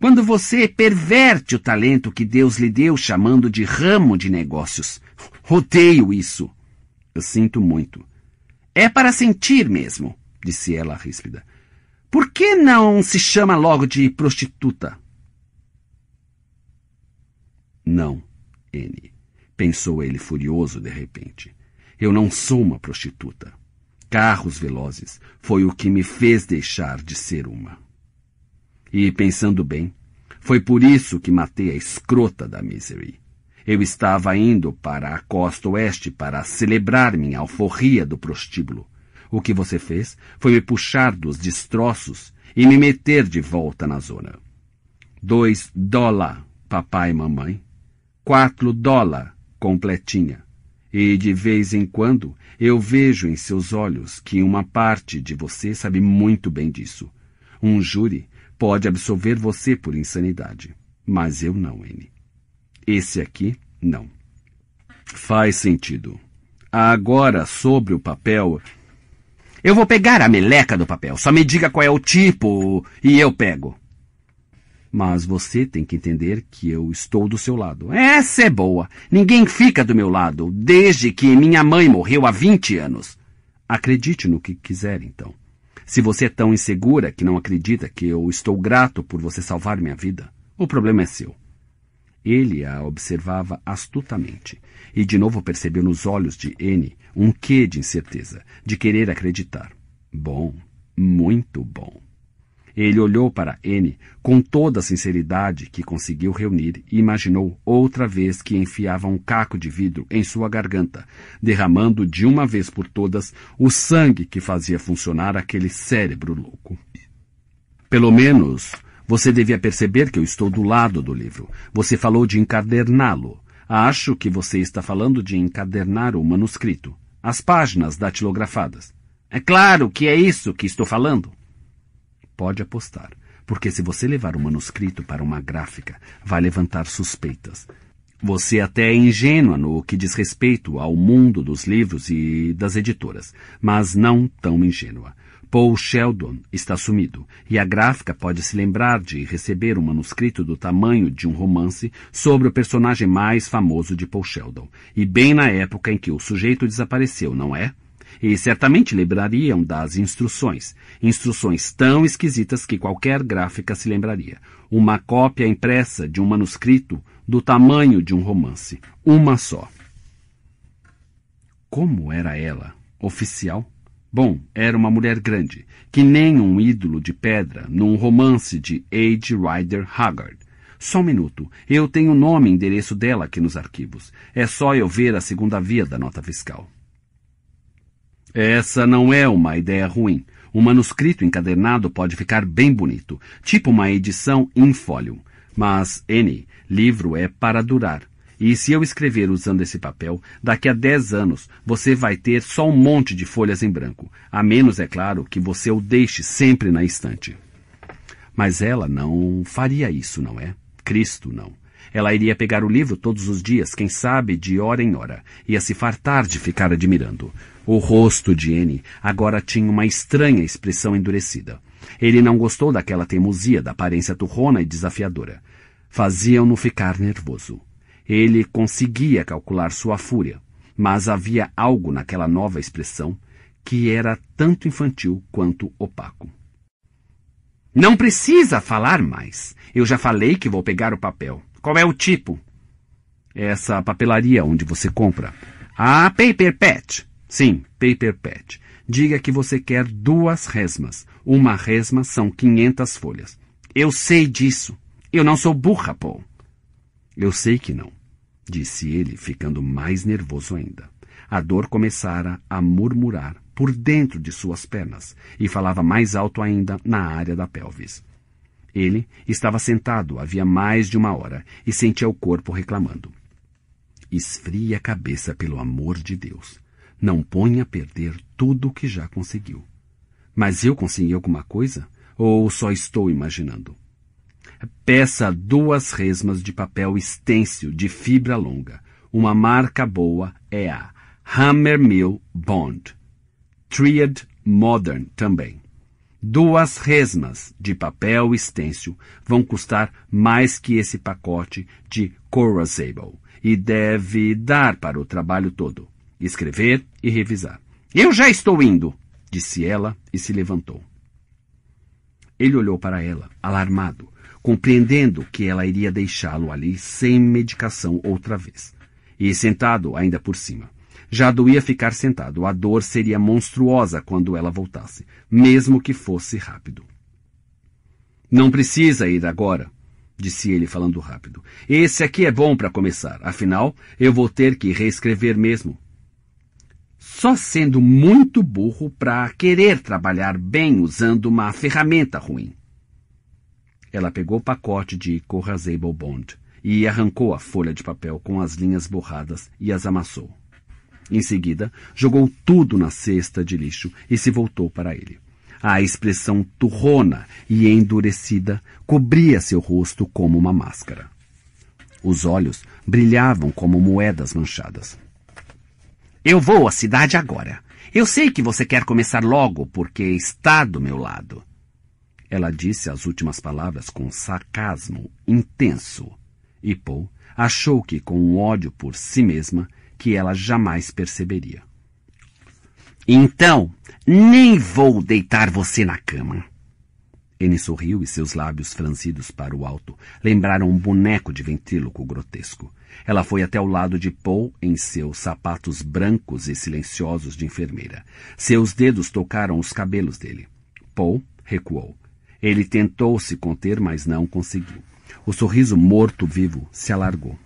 Quando você perverte o talento que Deus lhe deu chamando de ramo de negócios. Rodeio isso. Eu sinto muito. É para sentir mesmo, disse ela ríspida. Por que não se chama logo de prostituta? Não, N, pensou ele furioso de repente. Eu não sou uma prostituta carros velozes foi o que me fez deixar de ser uma. E, pensando bem, foi por isso que matei a escrota da Misery. Eu estava indo para a costa oeste para celebrar minha alforria do prostíbulo. O que você fez foi me puxar dos destroços e me meter de volta na zona. Dois dólar, papai e mamãe. Quatro dólar, completinha. E de vez em quando eu vejo em seus olhos que uma parte de você sabe muito bem disso. Um júri pode absolver você por insanidade, mas eu não, N. Esse aqui, não. Faz sentido. Agora, sobre o papel. Eu vou pegar a meleca do papel. Só me diga qual é o tipo e eu pego. Mas você tem que entender que eu estou do seu lado. Essa é boa. Ninguém fica do meu lado desde que minha mãe morreu há 20 anos. Acredite no que quiser, então. Se você é tão insegura que não acredita que eu estou grato por você salvar minha vida, o problema é seu. Ele a observava astutamente e de novo percebeu nos olhos de N um quê de incerteza, de querer acreditar. Bom, muito bom. Ele olhou para N com toda a sinceridade que conseguiu reunir e imaginou outra vez que enfiava um caco de vidro em sua garganta, derramando de uma vez por todas o sangue que fazia funcionar aquele cérebro louco. Pelo menos você devia perceber que eu estou do lado do livro. Você falou de encaderná-lo. Acho que você está falando de encadernar o manuscrito, as páginas datilografadas. É claro que é isso que estou falando pode apostar, porque se você levar o manuscrito para uma gráfica, vai levantar suspeitas. Você até é ingênua no que diz respeito ao mundo dos livros e das editoras, mas não tão ingênua. Paul Sheldon está sumido, e a gráfica pode se lembrar de receber um manuscrito do tamanho de um romance sobre o personagem mais famoso de Paul Sheldon, e bem na época em que o sujeito desapareceu, não é? e certamente lembrariam das instruções. Instruções tão esquisitas que qualquer gráfica se lembraria. Uma cópia impressa de um manuscrito do tamanho de um romance. Uma só. Como era ela? Oficial? Bom, era uma mulher grande, que nem um ídolo de pedra num romance de Age Rider Haggard. Só um minuto. Eu tenho o nome e endereço dela aqui nos arquivos. É só eu ver a segunda via da nota fiscal. Essa não é uma ideia ruim. Um manuscrito encadernado pode ficar bem bonito, tipo uma edição in folio. Mas, N, livro é para durar. E se eu escrever usando esse papel, daqui a 10 anos você vai ter só um monte de folhas em branco. A menos, é claro, que você o deixe sempre na estante. Mas ela não faria isso, não é? Cristo não. Ela iria pegar o livro todos os dias, quem sabe, de hora em hora. Ia se fartar de ficar admirando. O rosto de N agora tinha uma estranha expressão endurecida. Ele não gostou daquela teimosia, da aparência turrona e desafiadora. Faziam-no ficar nervoso. Ele conseguia calcular sua fúria, mas havia algo naquela nova expressão que era tanto infantil quanto opaco. Não precisa falar mais. Eu já falei que vou pegar o papel. Qual é o tipo? É essa papelaria onde você compra. Ah, paper pet. Sim, paper pet. Diga que você quer duas resmas. Uma resma são 500 folhas. Eu sei disso. Eu não sou burra, Paul. Eu sei que não, disse ele, ficando mais nervoso ainda. A dor começara a murmurar por dentro de suas pernas e falava mais alto ainda na área da pelvis. Ele estava sentado havia mais de uma hora e sentia o corpo reclamando. Esfrie a cabeça, pelo amor de Deus. Não ponha a perder tudo o que já conseguiu. Mas eu consegui alguma coisa? Ou só estou imaginando? Peça duas resmas de papel estêncil de fibra longa. Uma marca boa é a Hammermill Bond. Triad Modern também. Duas resmas de papel estêncil vão custar mais que esse pacote de Corazable e deve dar para o trabalho todo, escrever e revisar. Eu já estou indo, disse ela e se levantou. Ele olhou para ela, alarmado, compreendendo que ela iria deixá-lo ali sem medicação outra vez, e sentado ainda por cima. Já doía ficar sentado. A dor seria monstruosa quando ela voltasse, mesmo que fosse rápido. Não precisa ir agora, disse ele falando rápido. Esse aqui é bom para começar. Afinal, eu vou ter que reescrever mesmo. Só sendo muito burro para querer trabalhar bem usando uma ferramenta ruim. Ela pegou o pacote de Corrazable Bond e arrancou a folha de papel com as linhas borradas e as amassou. Em seguida, jogou tudo na cesta de lixo e se voltou para ele. A expressão turrona e endurecida cobria seu rosto como uma máscara. Os olhos brilhavam como moedas manchadas. Eu vou à cidade agora. Eu sei que você quer começar logo, porque está do meu lado. Ela disse as últimas palavras com sarcasmo intenso. E Paul achou que, com um ódio por si mesma, que ela jamais perceberia. Então, nem vou deitar você na cama. Ele sorriu e seus lábios franzidos para o alto lembraram um boneco de ventríloco grotesco. Ela foi até o lado de Paul em seus sapatos brancos e silenciosos de enfermeira. Seus dedos tocaram os cabelos dele. Paul recuou. Ele tentou se conter, mas não conseguiu. O sorriso morto-vivo se alargou.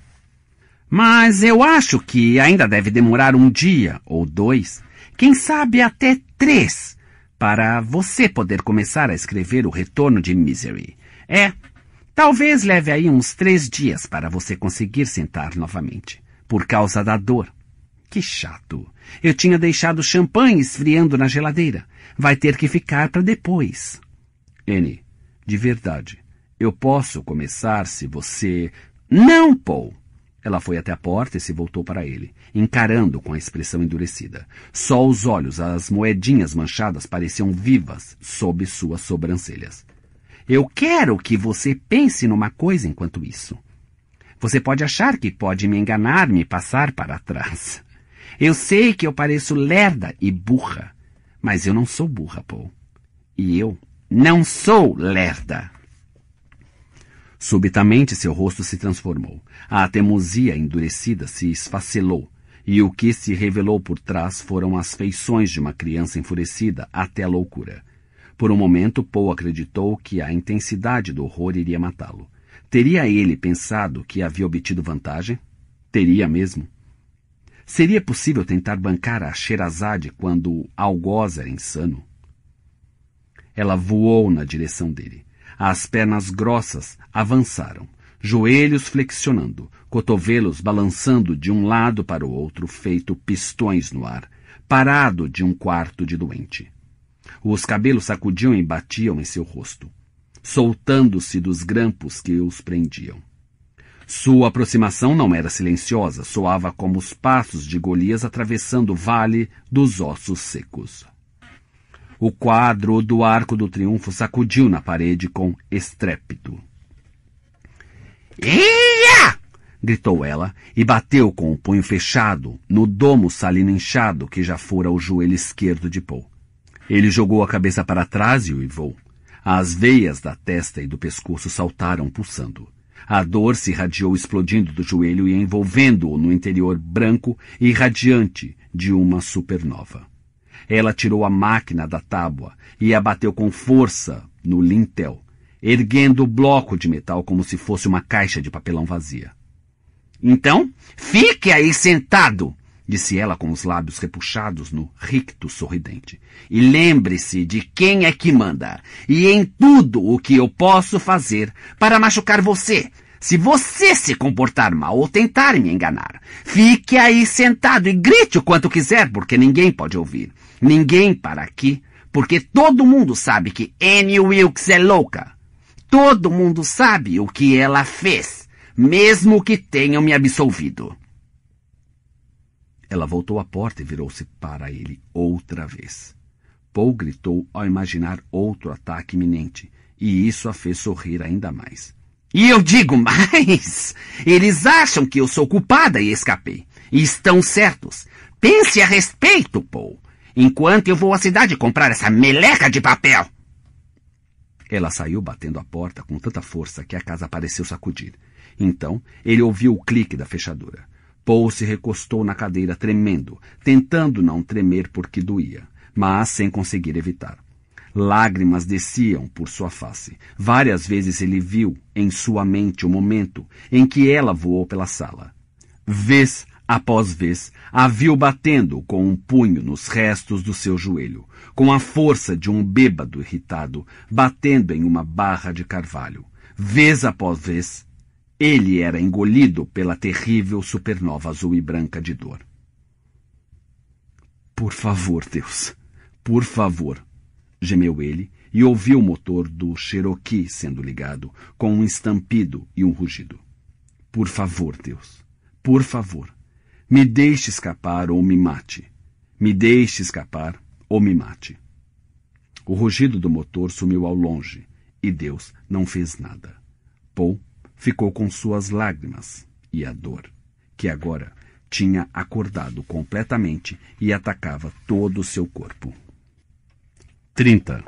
Mas eu acho que ainda deve demorar um dia ou dois, quem sabe até três, para você poder começar a escrever o retorno de Misery. É, talvez leve aí uns três dias para você conseguir sentar novamente, por causa da dor. Que chato. Eu tinha deixado o champanhe esfriando na geladeira. Vai ter que ficar para depois. N, de verdade, eu posso começar se você... Não, Paul! Ela foi até a porta e se voltou para ele, encarando com a expressão endurecida. Só os olhos, as moedinhas manchadas pareciam vivas sob suas sobrancelhas. Eu quero que você pense numa coisa enquanto isso. Você pode achar que pode me enganar, me passar para trás. Eu sei que eu pareço lerda e burra, mas eu não sou burra, Paul. E eu não sou lerda. Subitamente seu rosto se transformou. A teimosia endurecida se esfacelou, e o que se revelou por trás foram as feições de uma criança enfurecida até a loucura. Por um momento, Poe acreditou que a intensidade do horror iria matá-lo. Teria ele pensado que havia obtido vantagem? Teria mesmo. Seria possível tentar bancar a Sherazade quando o algoz era insano? Ela voou na direção dele. As pernas grossas avançaram, joelhos flexionando, cotovelos balançando de um lado para o outro, feito pistões no ar, parado de um quarto de doente. Os cabelos sacudiam e batiam em seu rosto, soltando-se dos grampos que os prendiam. Sua aproximação não era silenciosa, soava como os passos de Golias atravessando o vale dos ossos secos. O quadro do Arco do Triunfo sacudiu na parede com estrépito. Ia! gritou ela e bateu com o punho fechado no domo salino inchado que já fora o joelho esquerdo de Paul. Ele jogou a cabeça para trás e uivou. As veias da testa e do pescoço saltaram pulsando. A dor se irradiou explodindo do joelho e envolvendo-o no interior branco e radiante de uma supernova. Ela tirou a máquina da tábua e a bateu com força no lintel, erguendo o bloco de metal como se fosse uma caixa de papelão vazia. Então, fique aí sentado! disse ela com os lábios repuxados no ricto sorridente. E lembre-se de quem é que manda, e em tudo o que eu posso fazer para machucar você, se você se comportar mal ou tentar me enganar. Fique aí sentado e grite o quanto quiser, porque ninguém pode ouvir ninguém para aqui, porque todo mundo sabe que Annie Wilkes é louca. Todo mundo sabe o que ela fez, mesmo que tenham me absolvido. Ela voltou à porta e virou-se para ele outra vez. Paul gritou ao imaginar outro ataque iminente, e isso a fez sorrir ainda mais. E eu digo mais! Eles acham que eu sou culpada e escapei. E estão certos. Pense a respeito, Paul enquanto eu vou à cidade comprar essa meleca de papel. Ela saiu batendo a porta com tanta força que a casa pareceu sacudir. Então, ele ouviu o clique da fechadura. Paul se recostou na cadeira tremendo, tentando não tremer porque doía, mas sem conseguir evitar. Lágrimas desciam por sua face. Várias vezes ele viu em sua mente o momento em que ela voou pela sala. Vez Após vez, a viu batendo com um punho nos restos do seu joelho, com a força de um bêbado irritado, batendo em uma barra de carvalho. Vez após vez, ele era engolido pela terrível supernova azul e branca de dor. Por favor, Deus, por favor, gemeu ele e ouviu o motor do Cherokee sendo ligado, com um estampido e um rugido. Por favor, Deus, por favor. Me deixe escapar ou me mate. Me deixe escapar ou me mate. O rugido do motor sumiu ao longe e Deus não fez nada. Paul ficou com suas lágrimas e a dor, que agora tinha acordado completamente e atacava todo o seu corpo. 30.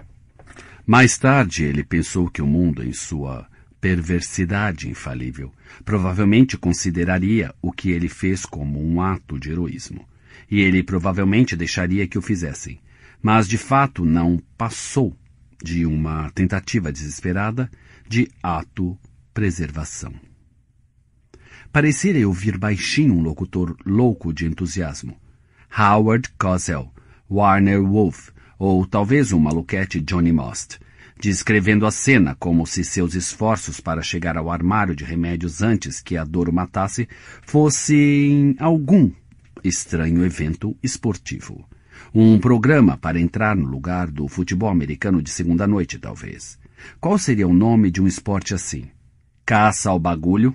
Mais tarde ele pensou que o mundo, em sua perversidade infalível, provavelmente consideraria o que ele fez como um ato de heroísmo. E ele provavelmente deixaria que o fizessem. Mas de fato não passou de uma tentativa desesperada de ato preservação. Parecia ouvir baixinho um locutor louco de entusiasmo. Howard Cosell, Warner Wolf, ou talvez o um maluquete Johnny Most descrevendo a cena como se seus esforços para chegar ao armário de remédios antes que a dor o matasse fossem algum estranho evento esportivo. Um programa para entrar no lugar do futebol americano de segunda noite, talvez. Qual seria o nome de um esporte assim? Caça ao bagulho?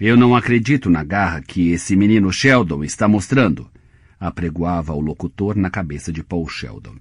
Eu não acredito na garra que esse menino Sheldon está mostrando, apregoava o locutor na cabeça de Paul Sheldon.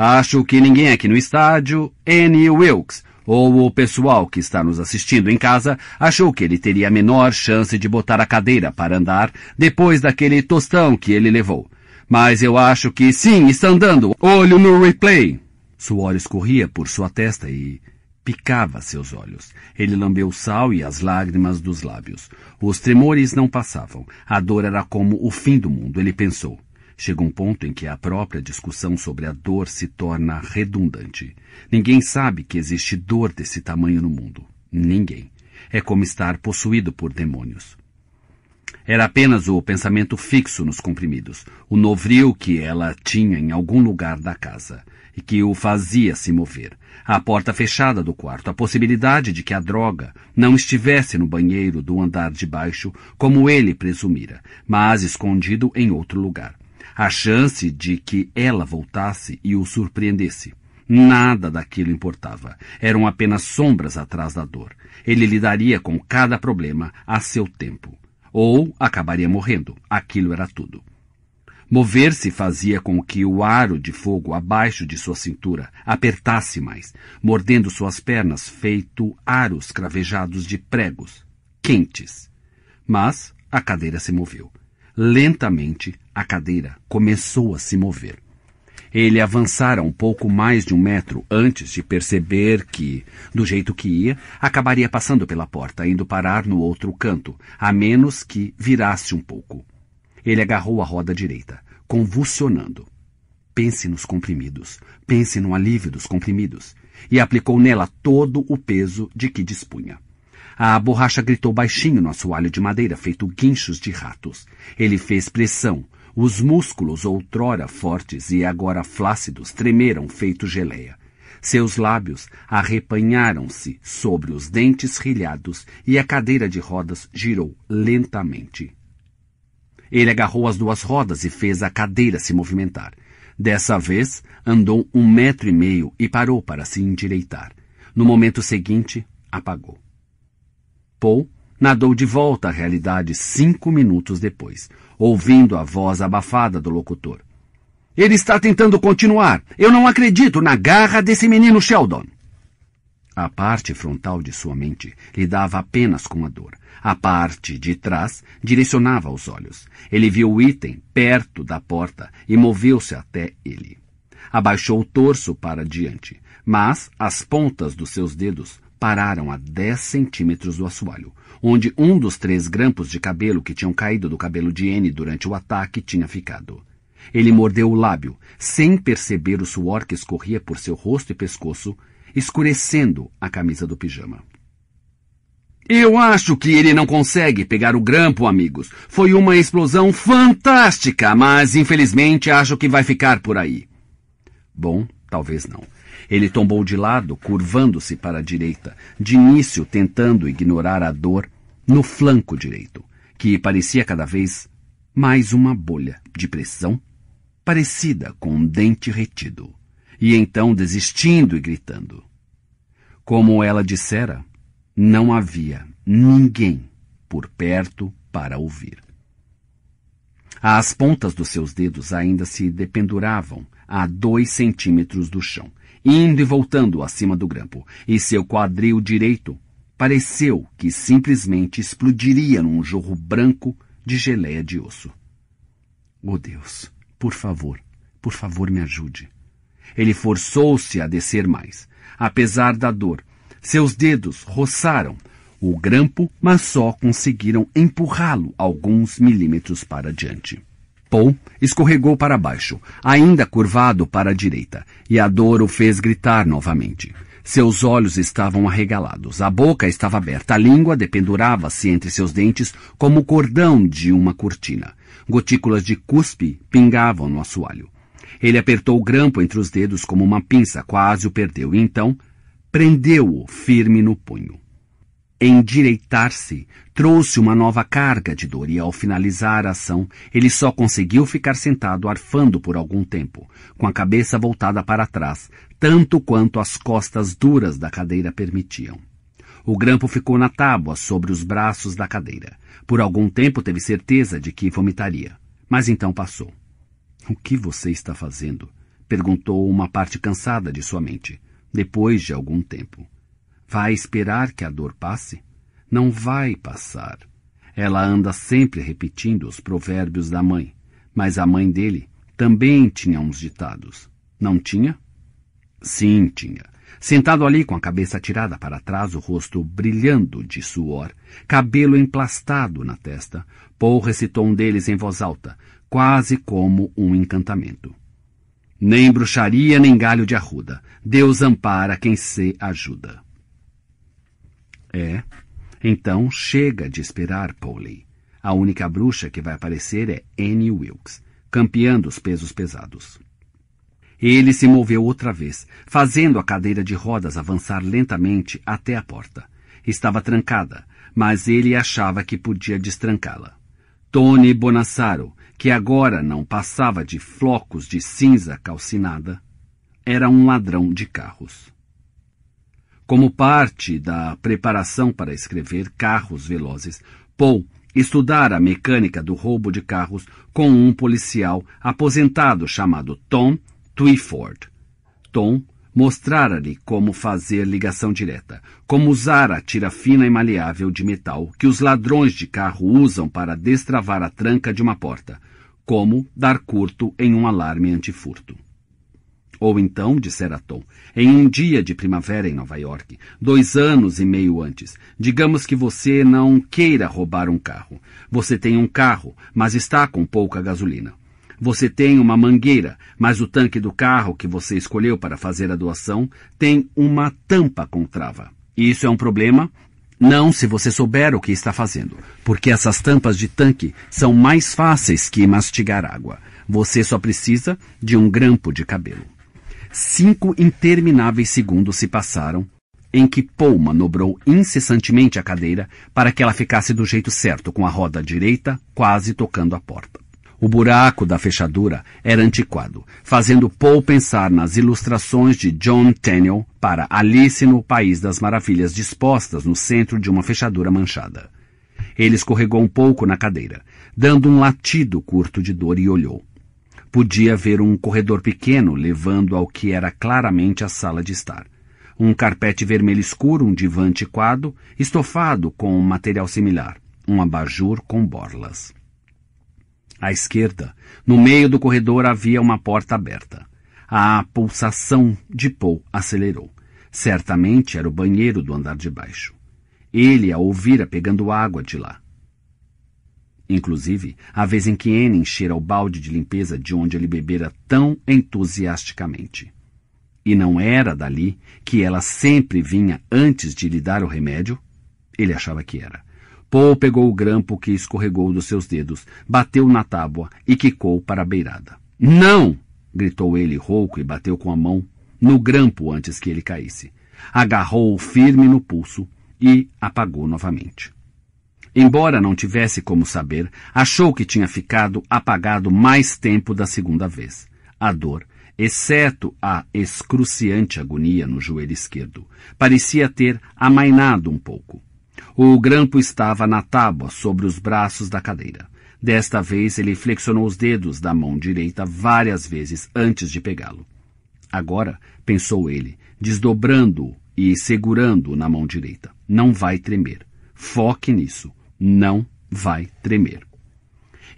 Acho que ninguém aqui no estádio, Annie Wilkes, ou o pessoal que está nos assistindo em casa achou que ele teria a menor chance de botar a cadeira para andar depois daquele tostão que ele levou. Mas eu acho que sim, está andando. Olho no replay. Suor escorria por sua testa e picava seus olhos. Ele lambeu o sal e as lágrimas dos lábios. Os tremores não passavam. A dor era como o fim do mundo, ele pensou. Chega um ponto em que a própria discussão sobre a dor se torna redundante. Ninguém sabe que existe dor desse tamanho no mundo. Ninguém. É como estar possuído por demônios. Era apenas o pensamento fixo nos comprimidos, o novril que ela tinha em algum lugar da casa e que o fazia se mover. A porta fechada do quarto, a possibilidade de que a droga não estivesse no banheiro do andar de baixo, como ele presumira, mas escondido em outro lugar a chance de que ela voltasse e o surpreendesse. Nada daquilo importava. Eram apenas sombras atrás da dor. Ele lidaria com cada problema a seu tempo. Ou acabaria morrendo. Aquilo era tudo. Mover-se fazia com que o aro de fogo abaixo de sua cintura apertasse mais, mordendo suas pernas feito aros cravejados de pregos, quentes. Mas a cadeira se moveu. Lentamente, a cadeira começou a se mover. Ele avançara um pouco mais de um metro antes de perceber que, do jeito que ia, acabaria passando pela porta, indo parar no outro canto, a menos que virasse um pouco. Ele agarrou a roda direita, convulsionando. Pense nos comprimidos, pense no alívio dos comprimidos, e aplicou nela todo o peso de que dispunha. A borracha gritou baixinho no assoalho de madeira, feito guinchos de ratos. Ele fez pressão, os músculos, outrora fortes e agora flácidos, tremeram feito geleia. Seus lábios arrepanharam-se sobre os dentes rilhados e a cadeira de rodas girou lentamente. Ele agarrou as duas rodas e fez a cadeira se movimentar. Dessa vez, andou um metro e meio e parou para se endireitar. No momento seguinte, apagou. Paul nadou de volta à realidade cinco minutos depois ouvindo a voz abafada do locutor. Ele está tentando continuar. Eu não acredito na garra desse menino Sheldon. A parte frontal de sua mente lidava apenas com a dor. A parte de trás direcionava os olhos. Ele viu o item perto da porta e moveu-se até ele. Abaixou o torso para diante, mas as pontas dos seus dedos pararam a dez centímetros do assoalho, onde um dos três grampos de cabelo que tinham caído do cabelo de N durante o ataque tinha ficado. Ele mordeu o lábio, sem perceber o suor que escorria por seu rosto e pescoço, escurecendo a camisa do pijama. Eu acho que ele não consegue pegar o grampo, amigos. Foi uma explosão fantástica, mas infelizmente acho que vai ficar por aí. Bom, talvez não. Ele tombou de lado, curvando-se para a direita, de início tentando ignorar a dor no flanco direito, que parecia cada vez mais uma bolha de pressão, parecida com um dente retido, e então desistindo e gritando. Como ela dissera, não havia ninguém por perto para ouvir. As pontas dos seus dedos ainda se dependuravam a dois centímetros do chão, indo e voltando acima do grampo, e seu quadril direito pareceu que simplesmente explodiria num jorro branco de geleia de osso. Oh Deus, por favor, por favor me ajude. Ele forçou-se a descer mais. Apesar da dor, seus dedos roçaram o grampo, mas só conseguiram empurrá-lo alguns milímetros para diante. Paul escorregou para baixo, ainda curvado para a direita, e a dor o fez gritar novamente. Seus olhos estavam arregalados, a boca estava aberta, a língua dependurava-se entre seus dentes como o cordão de uma cortina. Gotículas de cuspe pingavam no assoalho. Ele apertou o grampo entre os dedos como uma pinça, quase o perdeu, e então prendeu-o firme no punho. Endireitar-se trouxe uma nova carga de dor e, ao finalizar a ação, ele só conseguiu ficar sentado arfando por algum tempo, com a cabeça voltada para trás, tanto quanto as costas duras da cadeira permitiam. O grampo ficou na tábua sobre os braços da cadeira. Por algum tempo teve certeza de que vomitaria, mas então passou. O que você está fazendo? perguntou uma parte cansada de sua mente, depois de algum tempo. Vai esperar que a dor passe? Não vai passar. Ela anda sempre repetindo os provérbios da mãe, mas a mãe dele também tinha uns ditados. Não tinha? Sim, tinha. Sentado ali com a cabeça atirada para trás, o rosto brilhando de suor, cabelo emplastado na testa, Paul recitou um deles em voz alta, quase como um encantamento. Nem bruxaria, nem galho de arruda. Deus ampara quem se ajuda. É. Então chega de esperar, Polly. A única bruxa que vai aparecer é Annie Wilkes, campeã dos pesos pesados. Ele se moveu outra vez, fazendo a cadeira de rodas avançar lentamente até a porta. Estava trancada, mas ele achava que podia destrancá-la. Tony Bonassaro, que agora não passava de flocos de cinza calcinada, era um ladrão de carros. Como parte da preparação para escrever Carros Velozes, Paul estudara a mecânica do roubo de carros com um policial aposentado chamado Tom Twyford. Tom mostrara-lhe como fazer ligação direta, como usar a tira fina e maleável de metal que os ladrões de carro usam para destravar a tranca de uma porta, como dar curto em um alarme antifurto. Ou então, dissera Tom, em um dia de primavera em Nova York, dois anos e meio antes, digamos que você não queira roubar um carro. Você tem um carro, mas está com pouca gasolina. Você tem uma mangueira, mas o tanque do carro que você escolheu para fazer a doação tem uma tampa com trava. Isso é um problema? Não se você souber o que está fazendo, porque essas tampas de tanque são mais fáceis que mastigar água. Você só precisa de um grampo de cabelo. Cinco intermináveis segundos se passaram, em que Paul manobrou incessantemente a cadeira para que ela ficasse do jeito certo, com a roda direita quase tocando a porta. O buraco da fechadura era antiquado, fazendo Paul pensar nas ilustrações de John Tenniel para Alice no País das Maravilhas dispostas no centro de uma fechadura manchada. Ele escorregou um pouco na cadeira, dando um latido curto de dor e olhou podia ver um corredor pequeno levando ao que era claramente a sala de estar. Um carpete vermelho escuro, um divã antiquado, estofado com um material similar, um abajur com borlas. À esquerda, no meio do corredor, havia uma porta aberta. A pulsação de Paul acelerou. Certamente era o banheiro do andar de baixo. Ele a ouvira pegando água de lá. Inclusive, a vez em que Anne enchera o balde de limpeza de onde ele bebera tão entusiasticamente. E não era dali que ela sempre vinha antes de lhe dar o remédio? Ele achava que era. Paul pegou o grampo que escorregou dos seus dedos, bateu na tábua e quicou para a beirada. Não! gritou ele rouco e bateu com a mão no grampo antes que ele caísse. Agarrou-o firme no pulso e apagou novamente. Embora não tivesse como saber, achou que tinha ficado apagado mais tempo da segunda vez. A dor, exceto a excruciante agonia no joelho esquerdo, parecia ter amainado um pouco. O grampo estava na tábua sobre os braços da cadeira. Desta vez ele flexionou os dedos da mão direita várias vezes antes de pegá-lo. Agora, pensou ele, desdobrando-o e segurando-o na mão direita. Não vai tremer. Foque nisso não vai tremer.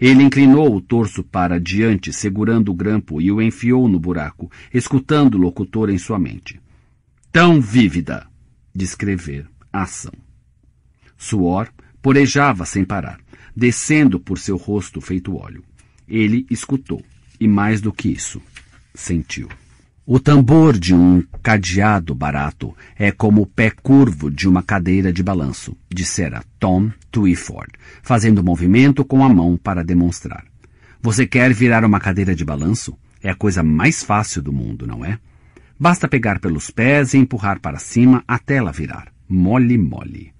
Ele inclinou o torso para diante, segurando o grampo e o enfiou no buraco, escutando o locutor em sua mente. Tão vívida! Descrever a ação. Suor porejava sem parar, descendo por seu rosto feito óleo. Ele escutou, e mais do que isso, sentiu. O tambor de um cadeado barato é como o pé curvo de uma cadeira de balanço, dissera Tom Twyford, fazendo movimento com a mão para demonstrar. Você quer virar uma cadeira de balanço? É a coisa mais fácil do mundo, não é? Basta pegar pelos pés e empurrar para cima até ela virar. Mole, mole.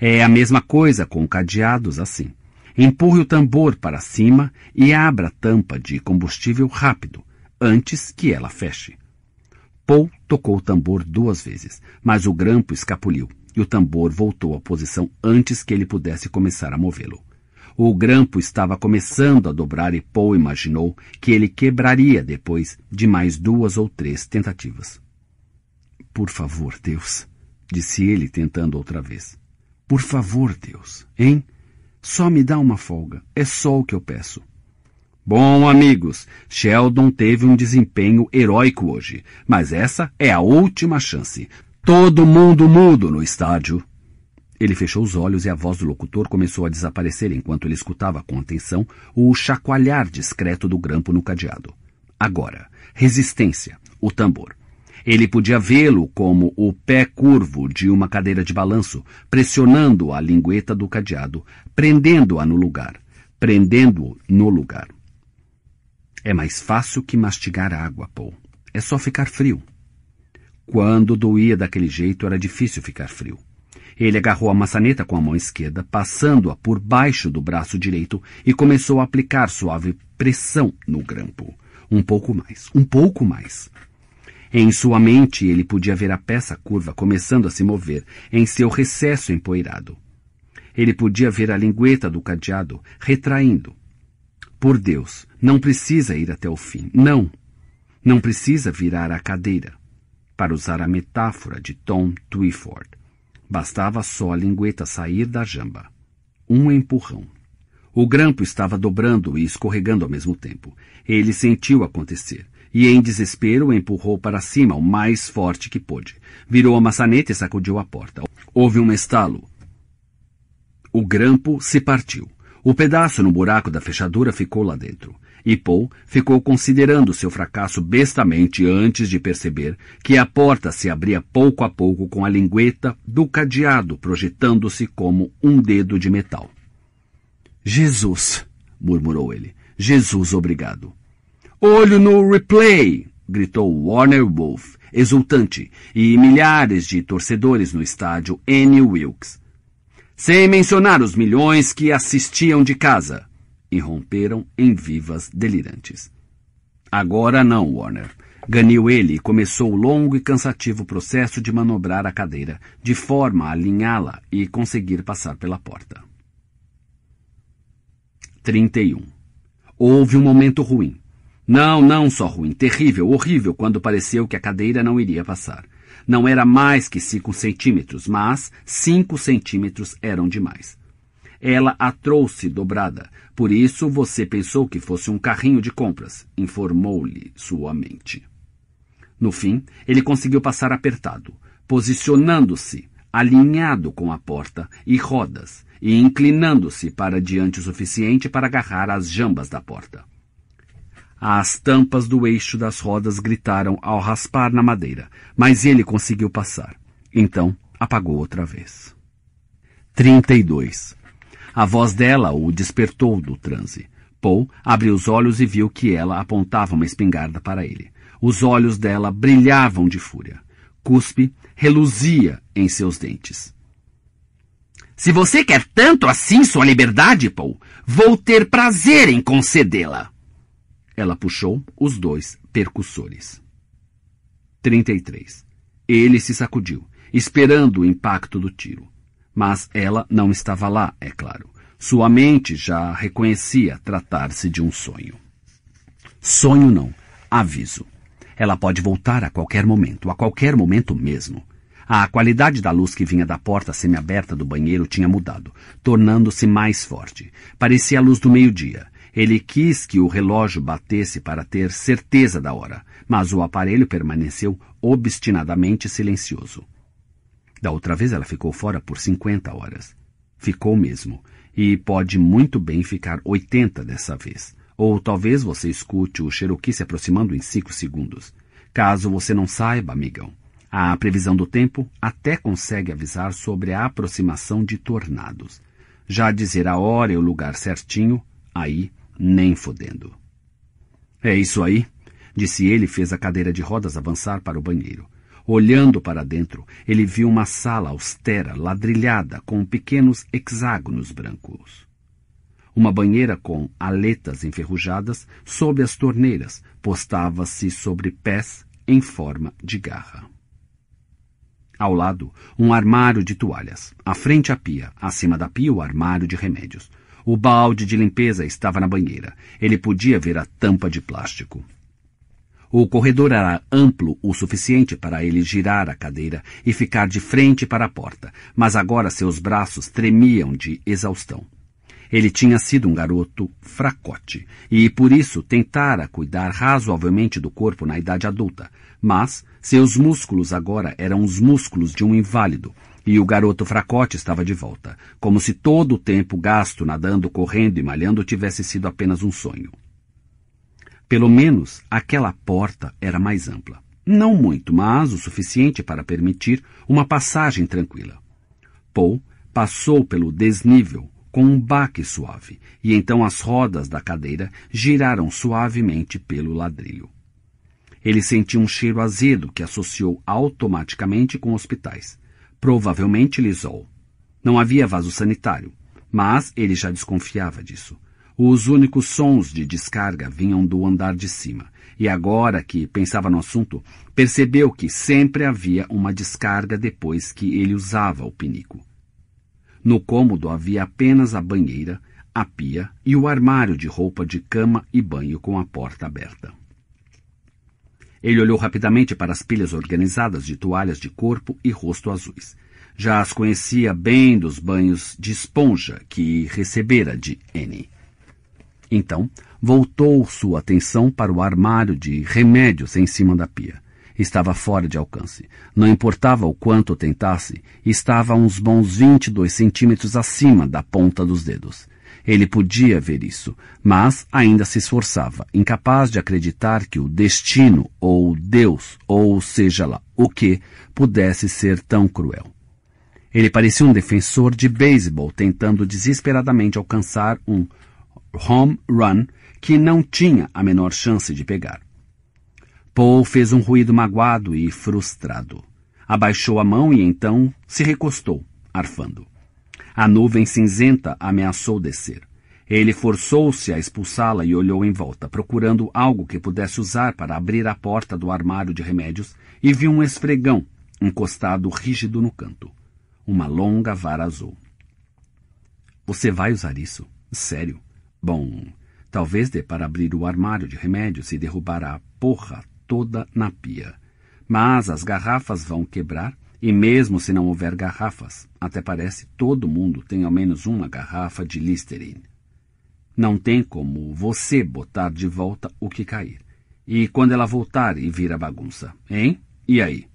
É a mesma coisa com cadeados assim. Empurre o tambor para cima e abra a tampa de combustível rápido, antes que ela feche. Paul tocou o tambor duas vezes, mas o grampo escapuliu e o tambor voltou à posição antes que ele pudesse começar a movê-lo. O grampo estava começando a dobrar e Paul imaginou que ele quebraria depois de mais duas ou três tentativas. Por favor, Deus, disse ele tentando outra vez. Por favor, Deus, hein? Só me dá uma folga. É só o que eu peço. Bom, amigos, Sheldon teve um desempenho heróico hoje, mas essa é a última chance. Todo mundo mudo no estádio. Ele fechou os olhos e a voz do locutor começou a desaparecer enquanto ele escutava com atenção o chacoalhar discreto do grampo no cadeado. Agora, resistência, o tambor. Ele podia vê-lo como o pé curvo de uma cadeira de balanço, pressionando a lingueta do cadeado, prendendo-a no lugar, prendendo-o no lugar. É mais fácil que mastigar água, Paul. É só ficar frio. Quando doía daquele jeito, era difícil ficar frio. Ele agarrou a maçaneta com a mão esquerda, passando-a por baixo do braço direito e começou a aplicar suave pressão no grampo. Um pouco mais, um pouco mais. Em sua mente, ele podia ver a peça curva começando a se mover em seu recesso empoeirado. Ele podia ver a lingueta do cadeado retraindo, por Deus. Não precisa ir até o fim. Não. Não precisa virar a cadeira. Para usar a metáfora de Tom Twyford, bastava só a lingueta sair da jamba. Um empurrão. O grampo estava dobrando e escorregando ao mesmo tempo. Ele sentiu acontecer e, em desespero, empurrou para cima o mais forte que pôde. Virou a maçaneta e sacudiu a porta. Houve um estalo. O grampo se partiu. O pedaço no buraco da fechadura ficou lá dentro. E Paul ficou considerando seu fracasso bestamente antes de perceber que a porta se abria pouco a pouco com a lingueta do cadeado projetando-se como um dedo de metal. Jesus! murmurou ele. Jesus, obrigado. Olho no replay! gritou Warner Wolf, exultante, e milhares de torcedores no estádio N. Wilkes sem mencionar os milhões que assistiam de casa, e romperam em vivas delirantes. Agora não, Warner. Ganhou ele e começou o longo e cansativo processo de manobrar a cadeira, de forma a alinhá-la e conseguir passar pela porta. 31. Houve um momento ruim. Não, não só ruim, terrível, horrível, quando pareceu que a cadeira não iria passar. Não era mais que cinco centímetros, mas cinco centímetros eram demais. Ela a trouxe dobrada, por isso você pensou que fosse um carrinho de compras, informou-lhe sua mente. No fim, ele conseguiu passar apertado, posicionando-se, alinhado com a porta e rodas, e inclinando-se para diante o suficiente para agarrar as jambas da porta. As tampas do eixo das rodas gritaram ao raspar na madeira, mas ele conseguiu passar. Então apagou outra vez. 32. A voz dela o despertou do transe. Paul abriu os olhos e viu que ela apontava uma espingarda para ele. Os olhos dela brilhavam de fúria. Cuspe reluzia em seus dentes. Se você quer tanto assim sua liberdade, Paul, vou ter prazer em concedê-la. Ela puxou os dois percussores. 33. Ele se sacudiu, esperando o impacto do tiro. Mas ela não estava lá, é claro. Sua mente já reconhecia tratar-se de um sonho. Sonho não, aviso. Ela pode voltar a qualquer momento, a qualquer momento mesmo. A qualidade da luz que vinha da porta semiaberta do banheiro tinha mudado, tornando-se mais forte. Parecia a luz do meio-dia, ele quis que o relógio batesse para ter certeza da hora, mas o aparelho permaneceu obstinadamente silencioso. Da outra vez ela ficou fora por 50 horas. Ficou mesmo, e pode muito bem ficar 80 dessa vez. Ou talvez você escute o Cherokee se aproximando em 5 segundos. Caso você não saiba, amigão, a previsão do tempo até consegue avisar sobre a aproximação de tornados. Já dizer a hora e o lugar certinho, aí nem fodendo. É isso aí, disse ele e fez a cadeira de rodas avançar para o banheiro. Olhando para dentro, ele viu uma sala austera, ladrilhada, com pequenos hexágonos brancos. Uma banheira com aletas enferrujadas sob as torneiras postava-se sobre pés em forma de garra. Ao lado, um armário de toalhas. À frente, a pia. Acima da pia, o armário de remédios. O balde de limpeza estava na banheira. Ele podia ver a tampa de plástico. O corredor era amplo o suficiente para ele girar a cadeira e ficar de frente para a porta, mas agora seus braços tremiam de exaustão. Ele tinha sido um garoto fracote e, por isso, tentara cuidar razoavelmente do corpo na idade adulta, mas seus músculos agora eram os músculos de um inválido e o garoto fracote estava de volta, como se todo o tempo gasto nadando, correndo e malhando tivesse sido apenas um sonho. Pelo menos aquela porta era mais ampla. Não muito, mas o suficiente para permitir uma passagem tranquila. Paul passou pelo desnível com um baque suave, e então as rodas da cadeira giraram suavemente pelo ladrilho. Ele sentiu um cheiro azedo que associou automaticamente com hospitais. Provavelmente lisol. Não havia vaso sanitário, mas ele já desconfiava disso. Os únicos sons de descarga vinham do andar de cima, e agora que pensava no assunto, percebeu que sempre havia uma descarga depois que ele usava o pinico. No cômodo havia apenas a banheira, a pia e o armário de roupa de cama e banho com a porta aberta. Ele olhou rapidamente para as pilhas organizadas de toalhas de corpo e rosto azuis. Já as conhecia bem dos banhos de esponja que recebera de N. Então, voltou sua atenção para o armário de remédios em cima da pia. Estava fora de alcance. Não importava o quanto tentasse, estava a uns bons 22 centímetros acima da ponta dos dedos. Ele podia ver isso, mas ainda se esforçava, incapaz de acreditar que o destino, ou Deus, ou seja lá o que, pudesse ser tão cruel. Ele parecia um defensor de beisebol tentando desesperadamente alcançar um home run que não tinha a menor chance de pegar. Paul fez um ruído magoado e frustrado. Abaixou a mão e então se recostou, arfando. A nuvem cinzenta ameaçou descer. Ele forçou-se a expulsá-la e olhou em volta, procurando algo que pudesse usar para abrir a porta do armário de remédios, e viu um esfregão encostado rígido no canto. Uma longa vara azul. Você vai usar isso? Sério? Bom, talvez dê para abrir o armário de remédios e derrubar a porra toda na pia. Mas as garrafas vão quebrar e mesmo se não houver garrafas, até parece todo mundo tem ao menos uma garrafa de Listerine. Não tem como você botar de volta o que cair. E quando ela voltar e vir a bagunça, hein? E aí?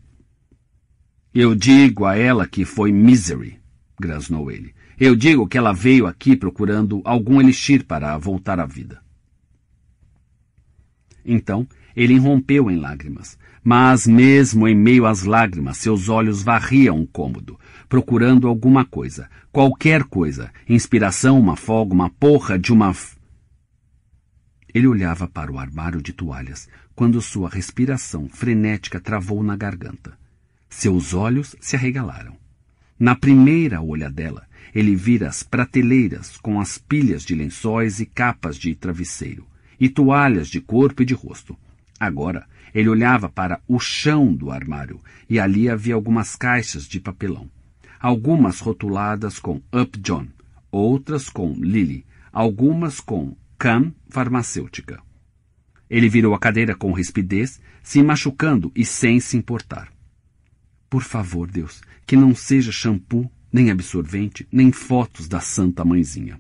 Eu digo a ela que foi misery, grasnou ele. Eu digo que ela veio aqui procurando algum elixir para voltar à vida. Então, ele irrompeu em lágrimas, mas, mesmo em meio às lágrimas, seus olhos varriam o cômodo, procurando alguma coisa, qualquer coisa, inspiração, uma folga, uma porra de uma. Ele olhava para o armário de toalhas quando sua respiração frenética travou na garganta. Seus olhos se arregalaram. Na primeira olha dela, ele vira as prateleiras com as pilhas de lençóis e capas de travesseiro, e toalhas de corpo e de rosto. Agora, ele olhava para o chão do armário e ali havia algumas caixas de papelão. Algumas rotuladas com Upjohn, outras com Lily, algumas com Cam Farmacêutica. Ele virou a cadeira com rispidez, se machucando e sem se importar. Por favor, Deus, que não seja shampoo, nem absorvente, nem fotos da Santa Mãezinha.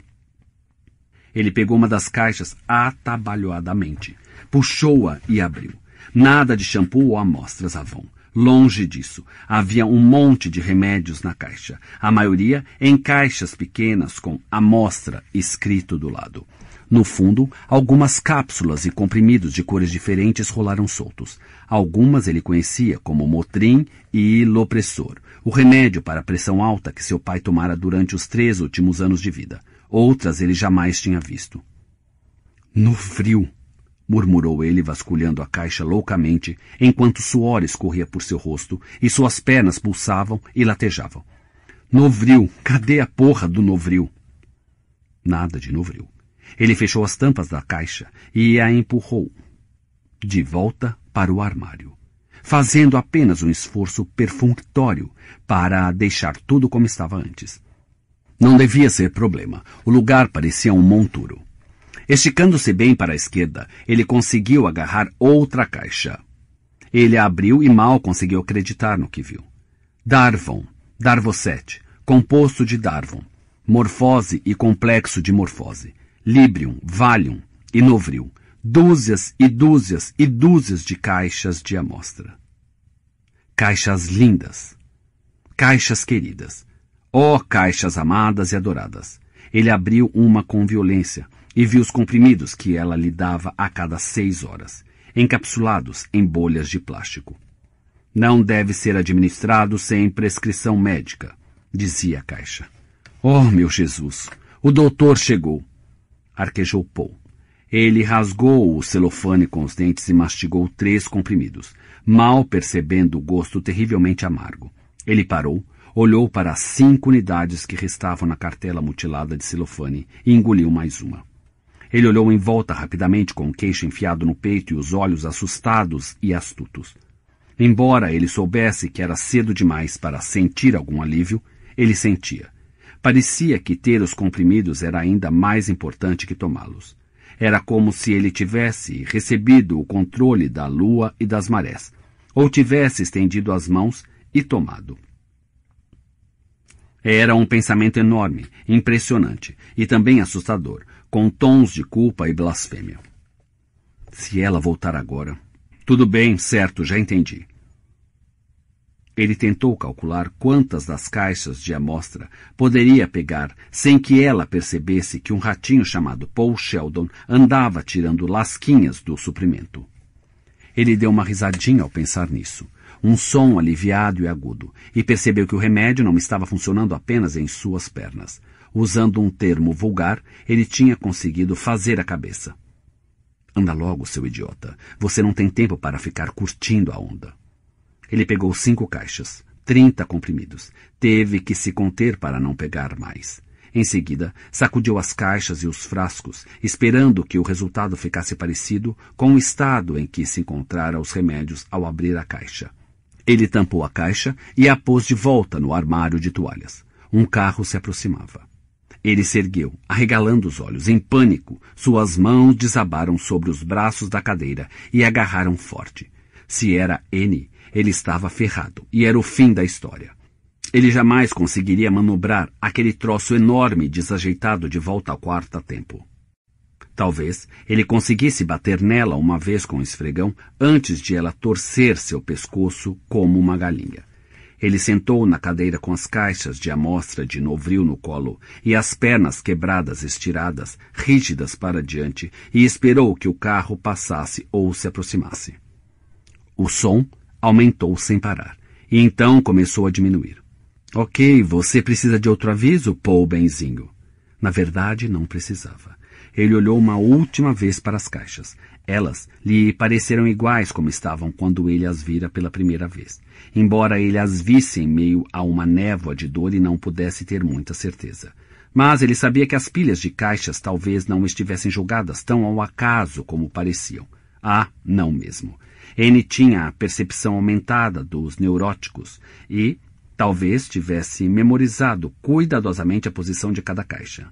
Ele pegou uma das caixas atabalhoadamente, puxou-a e abriu. Nada de shampoo ou amostras Avon. Longe disso, havia um monte de remédios na caixa, a maioria em caixas pequenas com amostra escrito do lado. No fundo, algumas cápsulas e comprimidos de cores diferentes rolaram soltos. Algumas ele conhecia como Motrin e Lopressor, o remédio para a pressão alta que seu pai tomara durante os três últimos anos de vida. Outras ele jamais tinha visto. No frio, murmurou ele vasculhando a caixa loucamente, enquanto suor escorria por seu rosto e suas pernas pulsavam e latejavam. Novril! Cadê a porra do Novril? Nada de Novril. Ele fechou as tampas da caixa e a empurrou de volta para o armário, fazendo apenas um esforço perfunctório para deixar tudo como estava antes. Não devia ser problema. O lugar parecia um monturo. Esticando-se bem para a esquerda, ele conseguiu agarrar outra caixa. Ele a abriu e mal conseguiu acreditar no que viu. Darvon, Darvocete, composto de Darvon, morfose e complexo de morfose, Librium, Valium e Novril, dúzias e dúzias e dúzias de caixas de amostra. Caixas lindas, caixas queridas, ó oh, caixas amadas e adoradas. Ele abriu uma com violência, e viu os comprimidos que ela lhe dava a cada seis horas, encapsulados em bolhas de plástico. Não deve ser administrado sem prescrição médica, dizia a caixa. Oh, meu Jesus! O doutor chegou! Arquejou Paul. Ele rasgou o celofane com os dentes e mastigou três comprimidos, mal percebendo o gosto terrivelmente amargo. Ele parou, olhou para as cinco unidades que restavam na cartela mutilada de celofane e engoliu mais uma. Ele olhou em volta rapidamente, com o queixo enfiado no peito e os olhos assustados e astutos. Embora ele soubesse que era cedo demais para sentir algum alívio, ele sentia. Parecia que ter os comprimidos era ainda mais importante que tomá-los. Era como se ele tivesse recebido o controle da lua e das marés, ou tivesse estendido as mãos e tomado. Era um pensamento enorme, impressionante e também assustador, com tons de culpa e blasfêmia. Se ela voltar agora. Tudo bem, certo, já entendi. Ele tentou calcular quantas das caixas de amostra poderia pegar sem que ela percebesse que um ratinho chamado Paul Sheldon andava tirando lasquinhas do suprimento. Ele deu uma risadinha ao pensar nisso, um som aliviado e agudo, e percebeu que o remédio não estava funcionando apenas em suas pernas, usando um termo vulgar, ele tinha conseguido fazer a cabeça. Anda logo, seu idiota. Você não tem tempo para ficar curtindo a onda. Ele pegou cinco caixas, trinta comprimidos. Teve que se conter para não pegar mais. Em seguida, sacudiu as caixas e os frascos, esperando que o resultado ficasse parecido com o estado em que se encontrara os remédios ao abrir a caixa. Ele tampou a caixa e a pôs de volta no armário de toalhas. Um carro se aproximava. Ele se ergueu, arregalando os olhos, em pânico. Suas mãos desabaram sobre os braços da cadeira e agarraram forte. Se era N, ele estava ferrado, e era o fim da história. Ele jamais conseguiria manobrar aquele troço enorme desajeitado de volta ao quarto a tempo. Talvez ele conseguisse bater nela uma vez com o esfregão antes de ela torcer seu pescoço como uma galinha. Ele sentou na cadeira com as caixas de amostra de novril no colo e as pernas quebradas estiradas, rígidas para diante, e esperou que o carro passasse ou se aproximasse. O som aumentou sem parar, e então começou a diminuir. Ok, você precisa de outro aviso, Paul Benzinho. Na verdade, não precisava. Ele olhou uma última vez para as caixas. Elas lhe pareceram iguais como estavam quando ele as vira pela primeira vez embora ele as visse em meio a uma névoa de dor e não pudesse ter muita certeza. Mas ele sabia que as pilhas de caixas talvez não estivessem jogadas tão ao acaso como pareciam. Ah, não mesmo. N tinha a percepção aumentada dos neuróticos e talvez tivesse memorizado cuidadosamente a posição de cada caixa.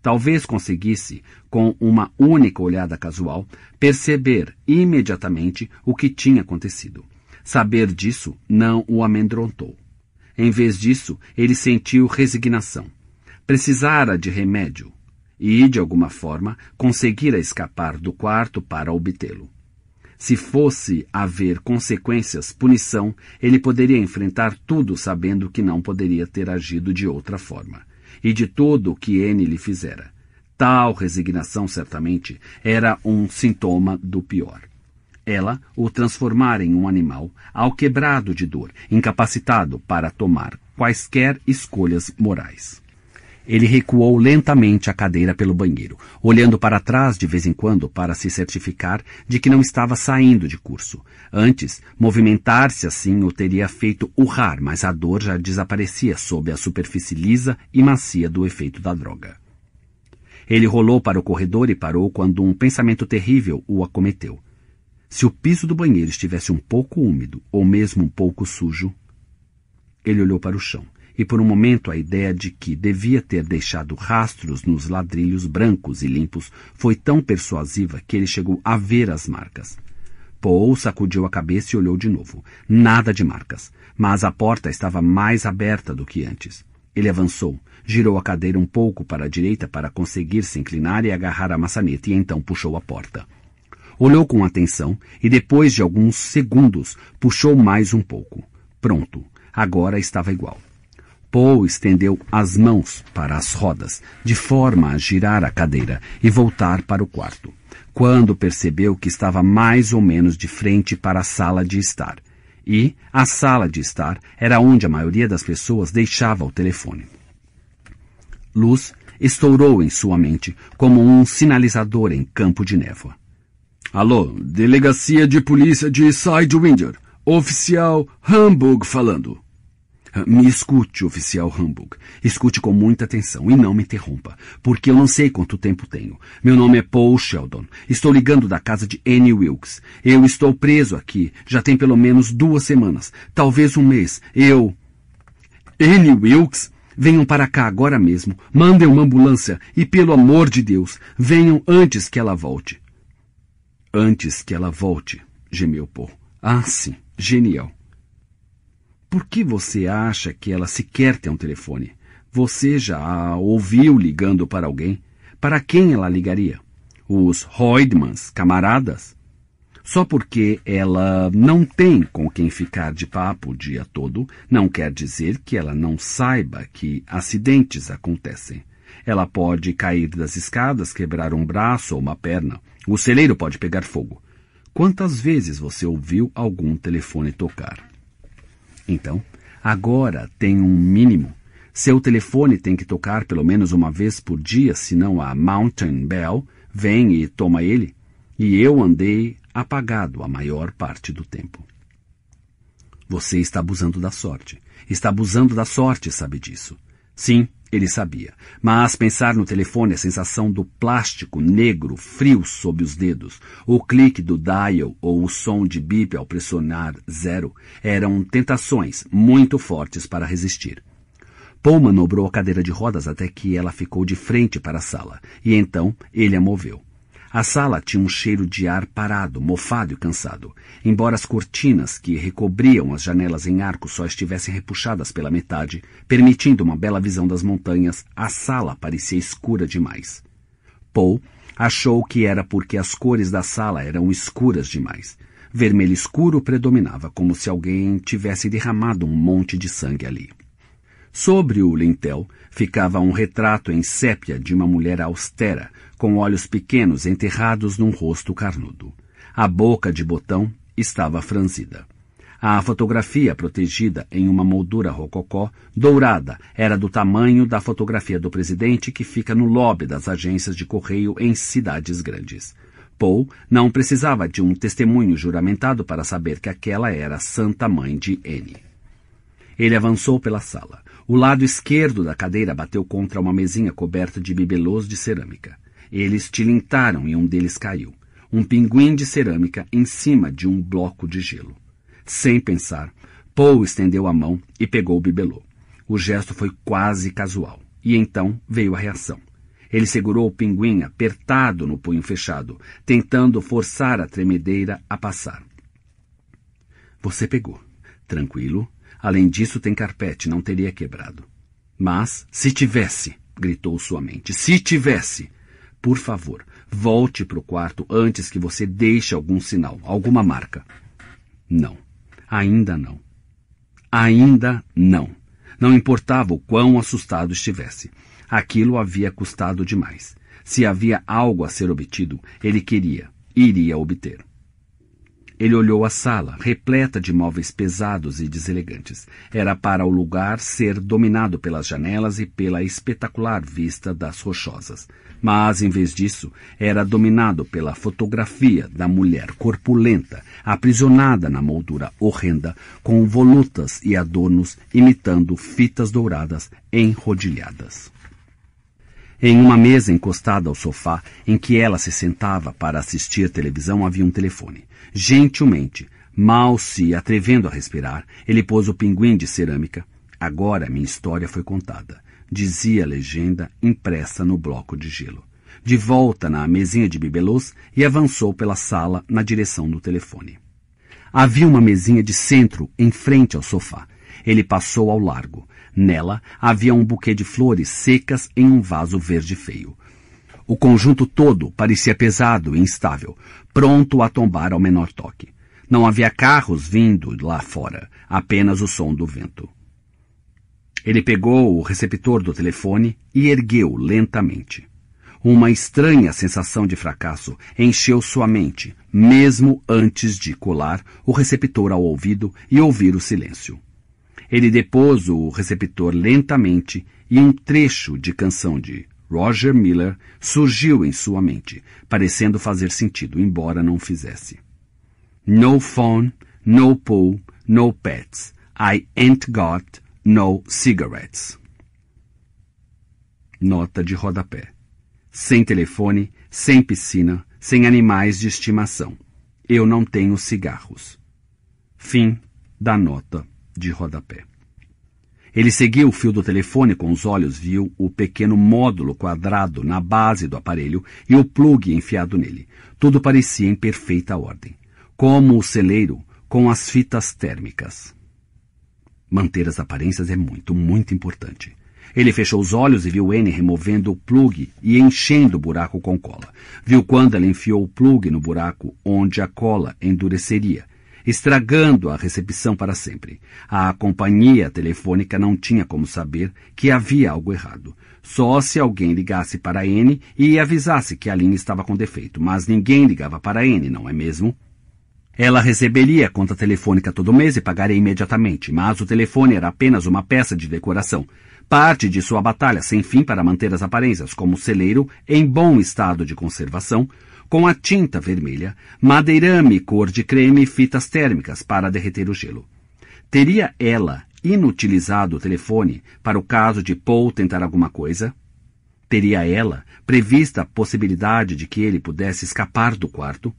Talvez conseguisse, com uma única olhada casual, perceber imediatamente o que tinha acontecido. Saber disso não o amedrontou. Em vez disso, ele sentiu resignação. Precisara de remédio e, de alguma forma, conseguira escapar do quarto para obtê-lo. Se fosse haver consequências, punição, ele poderia enfrentar tudo sabendo que não poderia ter agido de outra forma, e de tudo o que N lhe fizera. Tal resignação, certamente, era um sintoma do pior ela o transformara em um animal alquebrado de dor, incapacitado para tomar quaisquer escolhas morais. Ele recuou lentamente a cadeira pelo banheiro, olhando para trás de vez em quando para se certificar de que não estava saindo de curso. Antes, movimentar-se assim o teria feito urrar, mas a dor já desaparecia sob a superfície lisa e macia do efeito da droga. Ele rolou para o corredor e parou quando um pensamento terrível o acometeu. Se o piso do banheiro estivesse um pouco úmido ou mesmo um pouco sujo, ele olhou para o chão e por um momento a ideia de que devia ter deixado rastros nos ladrilhos brancos e limpos foi tão persuasiva que ele chegou a ver as marcas. Paul sacudiu a cabeça e olhou de novo. Nada de marcas, mas a porta estava mais aberta do que antes. Ele avançou, girou a cadeira um pouco para a direita para conseguir se inclinar e agarrar a maçaneta e então puxou a porta. Olhou com atenção e, depois de alguns segundos, puxou mais um pouco. Pronto, agora estava igual. Paul estendeu as mãos para as rodas, de forma a girar a cadeira e voltar para o quarto, quando percebeu que estava mais ou menos de frente para a sala de estar. E a sala de estar era onde a maioria das pessoas deixava o telefone. Luz estourou em sua mente como um sinalizador em campo de névoa. Alô, Delegacia de Polícia de Sidewinder. Oficial Hamburg falando. Ah, me escute, oficial Hamburg. Escute com muita atenção e não me interrompa, porque eu não sei quanto tempo tenho. Meu nome é Paul Sheldon. Estou ligando da casa de Annie Wilkes. Eu estou preso aqui já tem pelo menos duas semanas, talvez um mês. Eu. Annie Wilkes? Venham para cá agora mesmo. Mandem uma ambulância e, pelo amor de Deus, venham antes que ela volte. Antes que ela volte, gemeu Poe. Ah, sim, genial. Por que você acha que ela sequer tem um telefone? Você já a ouviu ligando para alguém? Para quem ela ligaria? Os Roidmans, camaradas? Só porque ela não tem com quem ficar de papo o dia todo, não quer dizer que ela não saiba que acidentes acontecem. Ela pode cair das escadas, quebrar um braço ou uma perna. O celeiro pode pegar fogo. Quantas vezes você ouviu algum telefone tocar? Então, agora tem um mínimo. Seu telefone tem que tocar pelo menos uma vez por dia, senão a Mountain Bell vem e toma ele. E eu andei apagado a maior parte do tempo. Você está abusando da sorte. Está abusando da sorte, sabe disso. Sim, ele sabia, mas pensar no telefone é a sensação do plástico negro frio sob os dedos, o clique do dial ou o som de bip ao pressionar zero eram tentações muito fortes para resistir. Paul manobrou a cadeira de rodas até que ela ficou de frente para a sala, e então ele a moveu. A sala tinha um cheiro de ar parado, mofado e cansado. Embora as cortinas que recobriam as janelas em arco só estivessem repuxadas pela metade, permitindo uma bela visão das montanhas, a sala parecia escura demais. Paul achou que era porque as cores da sala eram escuras demais. Vermelho escuro predominava, como se alguém tivesse derramado um monte de sangue ali. Sobre o lintel ficava um retrato em sépia de uma mulher austera, com olhos pequenos enterrados num rosto carnudo. A boca de botão estava franzida. A fotografia protegida em uma moldura rococó, dourada, era do tamanho da fotografia do presidente que fica no lobby das agências de correio em cidades grandes. Paul não precisava de um testemunho juramentado para saber que aquela era a Santa Mãe de N. Ele avançou pela sala. O lado esquerdo da cadeira bateu contra uma mesinha coberta de bibelôs de cerâmica. Eles tilintaram e um deles caiu um pinguim de cerâmica em cima de um bloco de gelo. Sem pensar, Paul estendeu a mão e pegou o bibelô. O gesto foi quase casual, e então veio a reação. Ele segurou o pinguim apertado no punho fechado, tentando forçar a tremedeira a passar. Você pegou. Tranquilo. Além disso, tem carpete, não teria quebrado. Mas, se tivesse, gritou sua mente, se tivesse, por favor, Volte para o quarto antes que você deixe algum sinal, alguma marca. Não. Ainda não. Ainda não. Não importava o quão assustado estivesse. Aquilo havia custado demais. Se havia algo a ser obtido, ele queria, iria obter. Ele olhou a sala, repleta de móveis pesados e deselegantes. Era para o lugar ser dominado pelas janelas e pela espetacular vista das rochosas. Mas, em vez disso, era dominado pela fotografia da mulher corpulenta, aprisionada na moldura horrenda, com volutas e adornos imitando fitas douradas enrodilhadas. Em uma mesa encostada ao sofá em que ela se sentava para assistir televisão havia um telefone. Gentilmente, mal se atrevendo a respirar, ele pôs o pinguim de cerâmica. Agora minha história foi contada dizia a legenda impressa no bloco de gelo. De volta na mesinha de bibelôs e avançou pela sala na direção do telefone. Havia uma mesinha de centro em frente ao sofá. Ele passou ao largo. Nela havia um buquê de flores secas em um vaso verde feio. O conjunto todo parecia pesado e instável, pronto a tombar ao menor toque. Não havia carros vindo lá fora, apenas o som do vento. Ele pegou o receptor do telefone e ergueu lentamente. Uma estranha sensação de fracasso encheu sua mente, mesmo antes de colar o receptor ao ouvido e ouvir o silêncio. Ele depôs o receptor lentamente e um trecho de canção de Roger Miller surgiu em sua mente, parecendo fazer sentido, embora não fizesse. No phone, no pool, no pets. I ain't got no cigarettes. Nota de rodapé. Sem telefone, sem piscina, sem animais de estimação. Eu não tenho cigarros. Fim da nota de rodapé. Ele seguiu o fio do telefone com os olhos, viu o pequeno módulo quadrado na base do aparelho e o plugue enfiado nele. Tudo parecia em perfeita ordem, como o celeiro com as fitas térmicas. Manter as aparências é muito, muito importante. Ele fechou os olhos e viu N removendo o plugue e enchendo o buraco com cola. Viu quando ela enfiou o plugue no buraco onde a cola endureceria, estragando a recepção para sempre. A companhia telefônica não tinha como saber que havia algo errado. Só se alguém ligasse para N e avisasse que a linha estava com defeito, mas ninguém ligava para N, não é mesmo? Ela receberia a conta telefônica todo mês e pagaria imediatamente, mas o telefone era apenas uma peça de decoração, parte de sua batalha sem fim para manter as aparências como celeiro em bom estado de conservação, com a tinta vermelha, madeirame cor de creme e fitas térmicas para derreter o gelo. Teria ela inutilizado o telefone para o caso de Paul tentar alguma coisa? Teria ela prevista a possibilidade de que ele pudesse escapar do quarto?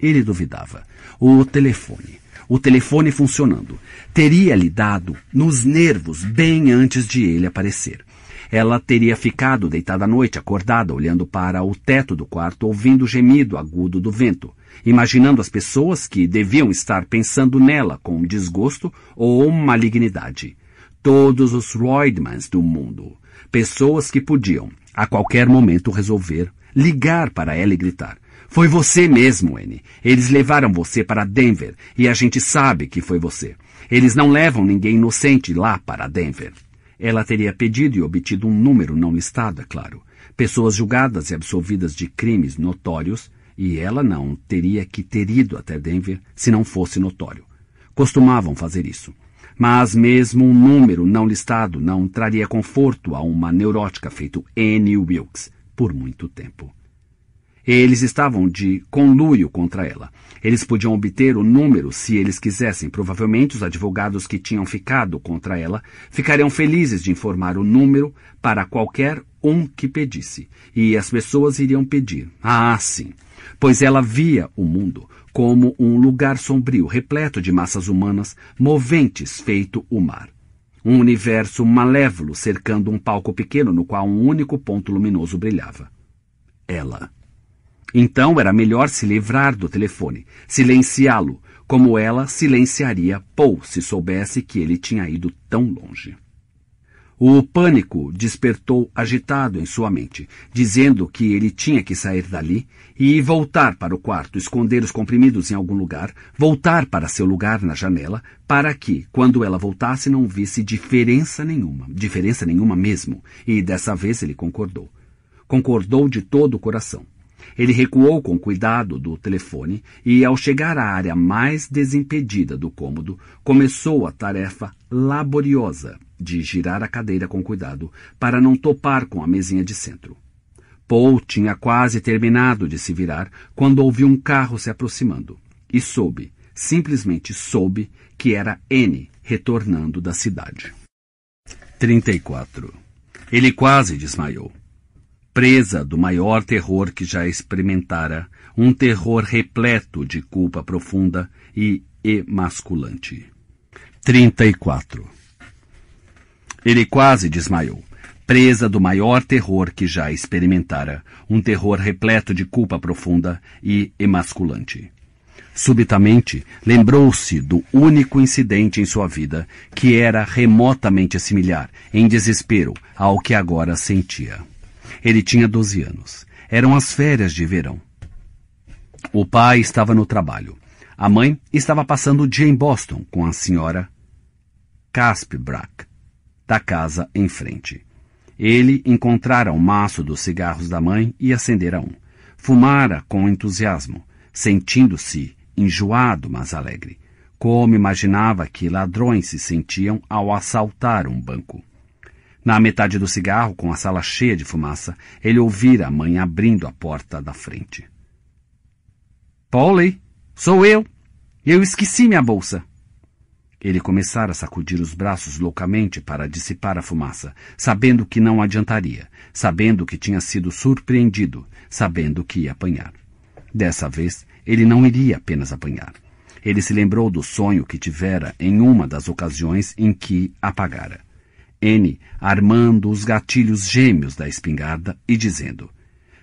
Ele duvidava. O telefone. O telefone funcionando. Teria lhe dado nos nervos bem antes de ele aparecer. Ela teria ficado deitada à noite, acordada, olhando para o teto do quarto, ouvindo o gemido agudo do vento, imaginando as pessoas que deviam estar pensando nela com desgosto ou malignidade. Todos os Roidmans do mundo. Pessoas que podiam, a qualquer momento, resolver ligar para ela e gritar: foi você mesmo, N. Eles levaram você para Denver e a gente sabe que foi você. Eles não levam ninguém inocente lá para Denver. Ela teria pedido e obtido um número não listado, é claro. Pessoas julgadas e absolvidas de crimes notórios, e ela não teria que ter ido até Denver se não fosse notório. Costumavam fazer isso. Mas mesmo um número não listado não traria conforto a uma neurótica feito N. Wilkes por muito tempo. Eles estavam de conluio contra ela. Eles podiam obter o número se eles quisessem. Provavelmente os advogados que tinham ficado contra ela ficariam felizes de informar o número para qualquer um que pedisse. E as pessoas iriam pedir. Ah, sim. Pois ela via o mundo como um lugar sombrio, repleto de massas humanas, moventes feito o mar. Um universo malévolo cercando um palco pequeno no qual um único ponto luminoso brilhava. Ela. Então era melhor se livrar do telefone, silenciá-lo, como ela silenciaria Paul se soubesse que ele tinha ido tão longe. O pânico despertou agitado em sua mente, dizendo que ele tinha que sair dali e voltar para o quarto, esconder os comprimidos em algum lugar, voltar para seu lugar na janela, para que, quando ela voltasse, não visse diferença nenhuma, diferença nenhuma mesmo. E dessa vez ele concordou. Concordou de todo o coração. Ele recuou com cuidado do telefone e, ao chegar à área mais desimpedida do cômodo, começou a tarefa laboriosa de girar a cadeira com cuidado para não topar com a mesinha de centro. Paul tinha quase terminado de se virar quando ouviu um carro se aproximando e soube, simplesmente soube, que era N retornando da cidade. 34. Ele quase desmaiou presa do maior terror que já experimentara, um terror repleto de culpa profunda e emasculante. 34. Ele quase desmaiou, presa do maior terror que já experimentara, um terror repleto de culpa profunda e emasculante. Subitamente, lembrou-se do único incidente em sua vida que era remotamente similar, em desespero, ao que agora sentia. Ele tinha 12 anos. Eram as férias de verão. O pai estava no trabalho. A mãe estava passando o dia em Boston com a senhora Caspbrack, da casa em frente. Ele encontrara o um maço dos cigarros da mãe e acendera um. Fumara com entusiasmo, sentindo-se enjoado, mas alegre, como imaginava que ladrões se sentiam ao assaltar um banco. Na metade do cigarro, com a sala cheia de fumaça, ele ouvira a mãe abrindo a porta da frente. Polly, sou eu. Eu esqueci minha bolsa. Ele começara a sacudir os braços loucamente para dissipar a fumaça, sabendo que não adiantaria, sabendo que tinha sido surpreendido, sabendo que ia apanhar. Dessa vez, ele não iria apenas apanhar. Ele se lembrou do sonho que tivera em uma das ocasiões em que apagara. N, armando os gatilhos gêmeos da espingarda e dizendo: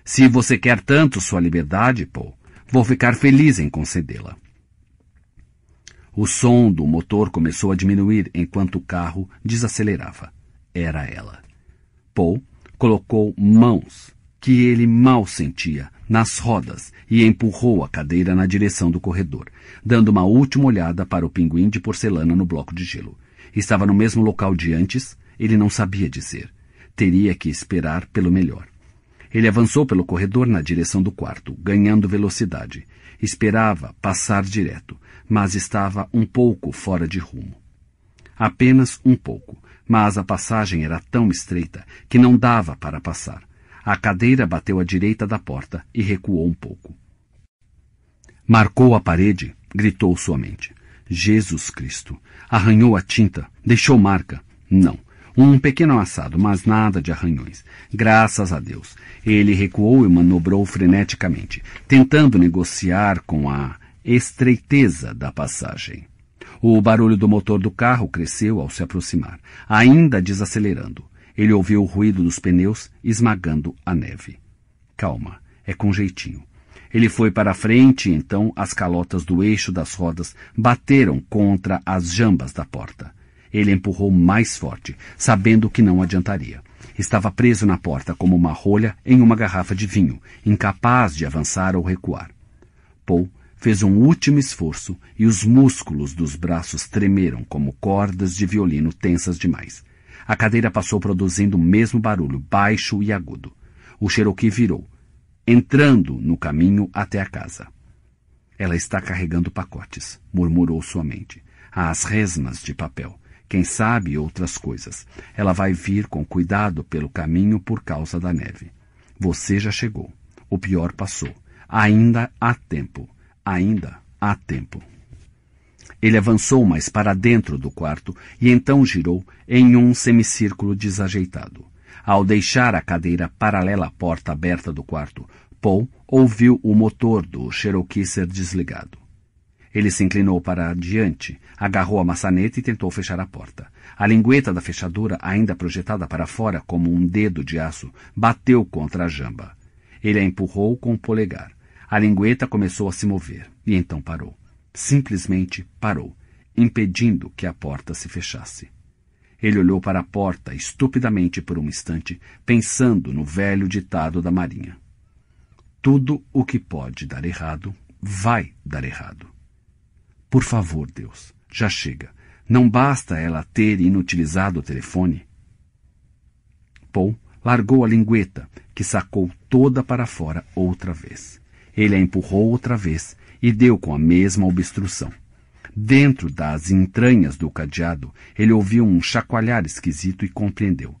Se você quer tanto sua liberdade, Paul, vou ficar feliz em concedê-la. O som do motor começou a diminuir enquanto o carro desacelerava. Era ela. Paul colocou mãos, que ele mal sentia, nas rodas e empurrou a cadeira na direção do corredor, dando uma última olhada para o pinguim de porcelana no bloco de gelo. Estava no mesmo local de antes, ele não sabia dizer. Teria que esperar pelo melhor. Ele avançou pelo corredor na direção do quarto, ganhando velocidade. Esperava passar direto, mas estava um pouco fora de rumo. Apenas um pouco, mas a passagem era tão estreita que não dava para passar. A cadeira bateu à direita da porta e recuou um pouco. Marcou a parede, gritou somente. Jesus Cristo. Arranhou a tinta, deixou marca. Não, um pequeno assado, mas nada de arranhões. Graças a Deus. Ele recuou e manobrou freneticamente, tentando negociar com a estreiteza da passagem. O barulho do motor do carro cresceu ao se aproximar, ainda desacelerando. Ele ouviu o ruído dos pneus esmagando a neve. Calma, é com jeitinho. Ele foi para a frente e então as calotas do eixo das rodas bateram contra as jambas da porta. Ele empurrou mais forte, sabendo que não adiantaria. Estava preso na porta como uma rolha em uma garrafa de vinho, incapaz de avançar ou recuar. Paul fez um último esforço e os músculos dos braços tremeram como cordas de violino tensas demais. A cadeira passou produzindo o mesmo barulho, baixo e agudo. O Cherokee virou, entrando no caminho até a casa. Ela está carregando pacotes, murmurou sua mente. As resmas de papel quem sabe outras coisas. Ela vai vir com cuidado pelo caminho por causa da neve. Você já chegou. O pior passou. Ainda há tempo. Ainda há tempo. Ele avançou mais para dentro do quarto e então girou em um semicírculo desajeitado. Ao deixar a cadeira paralela à porta aberta do quarto, Paul ouviu o motor do Cherokee ser desligado. Ele se inclinou para diante, agarrou a maçaneta e tentou fechar a porta. A lingueta da fechadura, ainda projetada para fora como um dedo de aço, bateu contra a jamba. Ele a empurrou com o polegar. A lingueta começou a se mover e então parou. Simplesmente parou, impedindo que a porta se fechasse. Ele olhou para a porta estupidamente por um instante, pensando no velho ditado da Marinha: Tudo o que pode dar errado vai dar errado. Por favor, Deus, já chega. Não basta ela ter inutilizado o telefone. Paul largou a lingueta, que sacou toda para fora outra vez. Ele a empurrou outra vez e deu com a mesma obstrução. Dentro das entranhas do cadeado, ele ouviu um chacoalhar esquisito e compreendeu.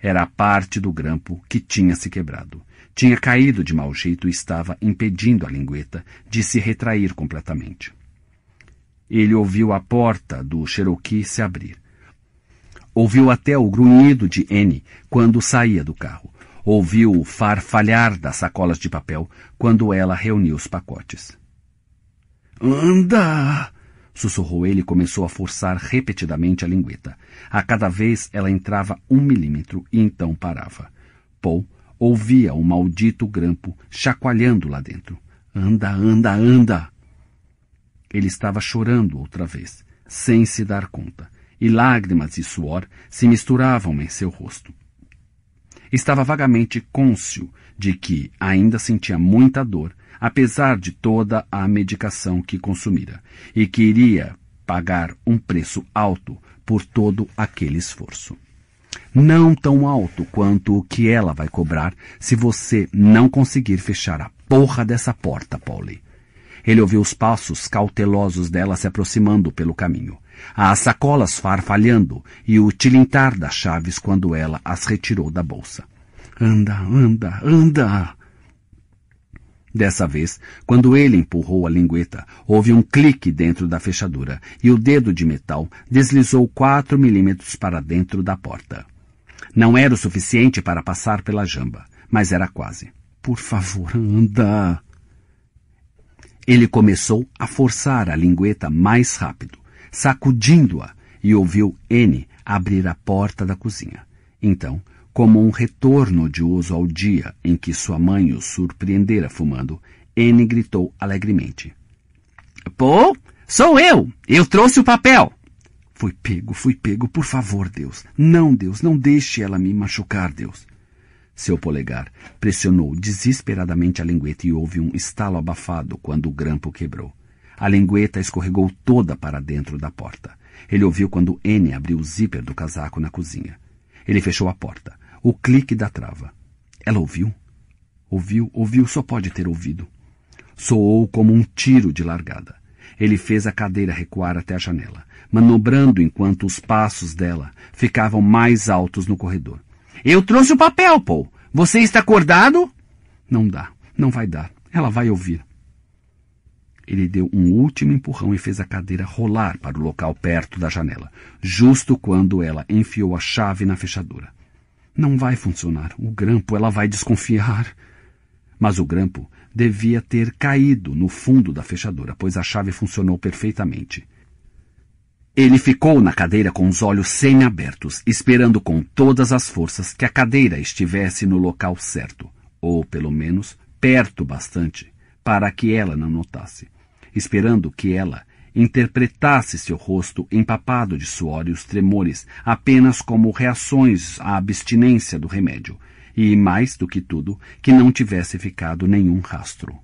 Era a parte do grampo que tinha se quebrado. Tinha caído de mau jeito e estava impedindo a lingueta de se retrair completamente. Ele ouviu a porta do Cherokee se abrir. Ouviu até o grunhido de N quando saía do carro. Ouviu o farfalhar das sacolas de papel quando ela reuniu os pacotes. Anda! Sussurrou ele e começou a forçar repetidamente a lingueta. A cada vez ela entrava um milímetro e então parava. Paul ouvia o maldito grampo chacoalhando lá dentro. Anda, anda, anda! Ele estava chorando outra vez, sem se dar conta, e lágrimas e suor se misturavam em seu rosto. Estava vagamente cônscio de que ainda sentia muita dor, apesar de toda a medicação que consumira, e que iria pagar um preço alto por todo aquele esforço. Não tão alto quanto o que ela vai cobrar se você não conseguir fechar a porra dessa porta, Pauli. Ele ouviu os passos cautelosos dela se aproximando pelo caminho, as sacolas farfalhando e o tilintar das chaves quando ela as retirou da bolsa. Anda, anda, anda! Dessa vez, quando ele empurrou a lingueta, houve um clique dentro da fechadura e o dedo de metal deslizou quatro milímetros para dentro da porta. Não era o suficiente para passar pela jamba, mas era quase. Por favor, anda! Ele começou a forçar a lingueta mais rápido, sacudindo-a, e ouviu N abrir a porta da cozinha. Então, como um retorno odioso ao dia em que sua mãe o surpreendera fumando, N gritou alegremente. Pô, sou eu! Eu trouxe o papel! Fui pego, fui pego, por favor, Deus. Não, Deus, não deixe ela me machucar, Deus. Seu polegar pressionou desesperadamente a lingueta e houve um estalo abafado quando o grampo quebrou. A lingueta escorregou toda para dentro da porta. Ele ouviu quando N abriu o zíper do casaco na cozinha. Ele fechou a porta. O clique da trava. Ela ouviu? Ouviu, ouviu, só pode ter ouvido. Soou como um tiro de largada. Ele fez a cadeira recuar até a janela, manobrando enquanto os passos dela ficavam mais altos no corredor. Eu trouxe o papel, Paul. Você está acordado? Não dá. Não vai dar. Ela vai ouvir. Ele deu um último empurrão e fez a cadeira rolar para o local perto da janela, justo quando ela enfiou a chave na fechadura. Não vai funcionar. O grampo, ela vai desconfiar. Mas o grampo devia ter caído no fundo da fechadura, pois a chave funcionou perfeitamente. Ele ficou na cadeira com os olhos semiabertos, esperando com todas as forças que a cadeira estivesse no local certo, ou pelo menos perto bastante, para que ela não notasse, esperando que ela interpretasse seu rosto empapado de suor e os tremores apenas como reações à abstinência do remédio, e, mais do que tudo, que não tivesse ficado nenhum rastro.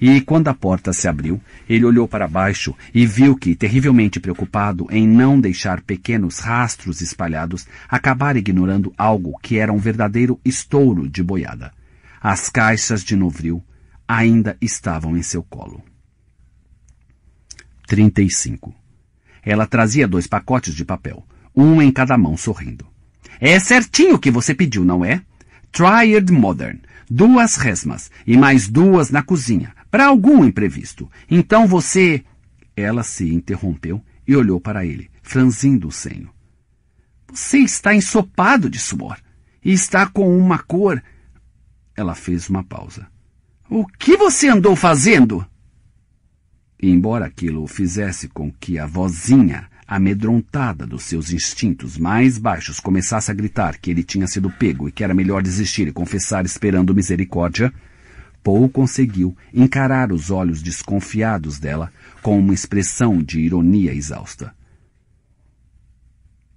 E quando a porta se abriu, ele olhou para baixo e viu que, terrivelmente preocupado em não deixar pequenos rastros espalhados, acabara ignorando algo que era um verdadeiro estouro de boiada. As caixas de novril ainda estavam em seu colo. 35. Ela trazia dois pacotes de papel, um em cada mão, sorrindo. É certinho o que você pediu, não é? Triad Modern, duas resmas e mais duas na cozinha, para algum imprevisto. Então você. Ela se interrompeu e olhou para ele, franzindo o senho. Você está ensopado de suor e está com uma cor. Ela fez uma pausa. O que você andou fazendo? E embora aquilo fizesse com que a vozinha amedrontada dos seus instintos mais baixos começasse a gritar que ele tinha sido pego e que era melhor desistir e confessar esperando misericórdia, Paul conseguiu encarar os olhos desconfiados dela com uma expressão de ironia exausta.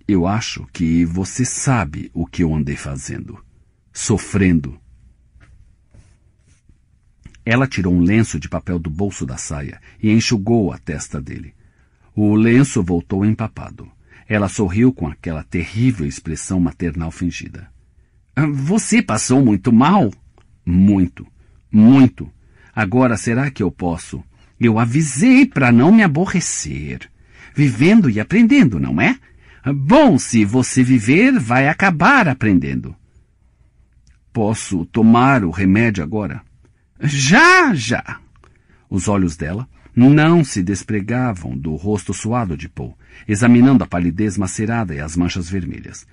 Eu acho que você sabe o que eu andei fazendo. Sofrendo. Ela tirou um lenço de papel do bolso da saia e enxugou a testa dele. O lenço voltou empapado. Ela sorriu com aquela terrível expressão maternal fingida. Ah, você passou muito mal? Muito. Muito. Agora será que eu posso? Eu avisei para não me aborrecer. Vivendo e aprendendo, não é? Bom, se você viver, vai acabar aprendendo. Posso tomar o remédio agora? Já, já! Os olhos dela não se despregavam do rosto suado de Paul, examinando a palidez macerada e as manchas vermelhas.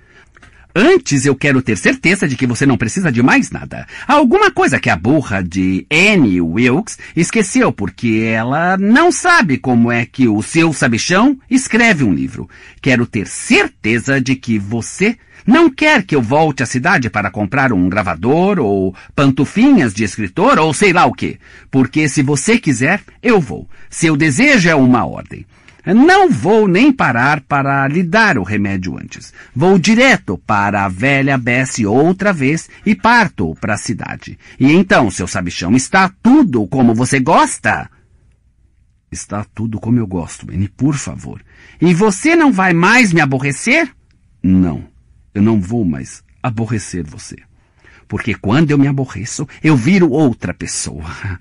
Antes eu quero ter certeza de que você não precisa de mais nada. Há alguma coisa que a burra de Annie Wilkes esqueceu, porque ela não sabe como é que o seu sabichão escreve um livro. Quero ter certeza de que você não quer que eu volte à cidade para comprar um gravador ou pantufinhas de escritor ou sei lá o que. Porque se você quiser, eu vou. Seu desejo é uma ordem. Não vou nem parar para lhe dar o remédio antes. Vou direto para a velha Bessie outra vez e parto para a cidade. E então, seu sabichão, está tudo como você gosta? Está tudo como eu gosto, Benny, por favor. E você não vai mais me aborrecer? Não, eu não vou mais aborrecer você. Porque quando eu me aborreço, eu viro outra pessoa.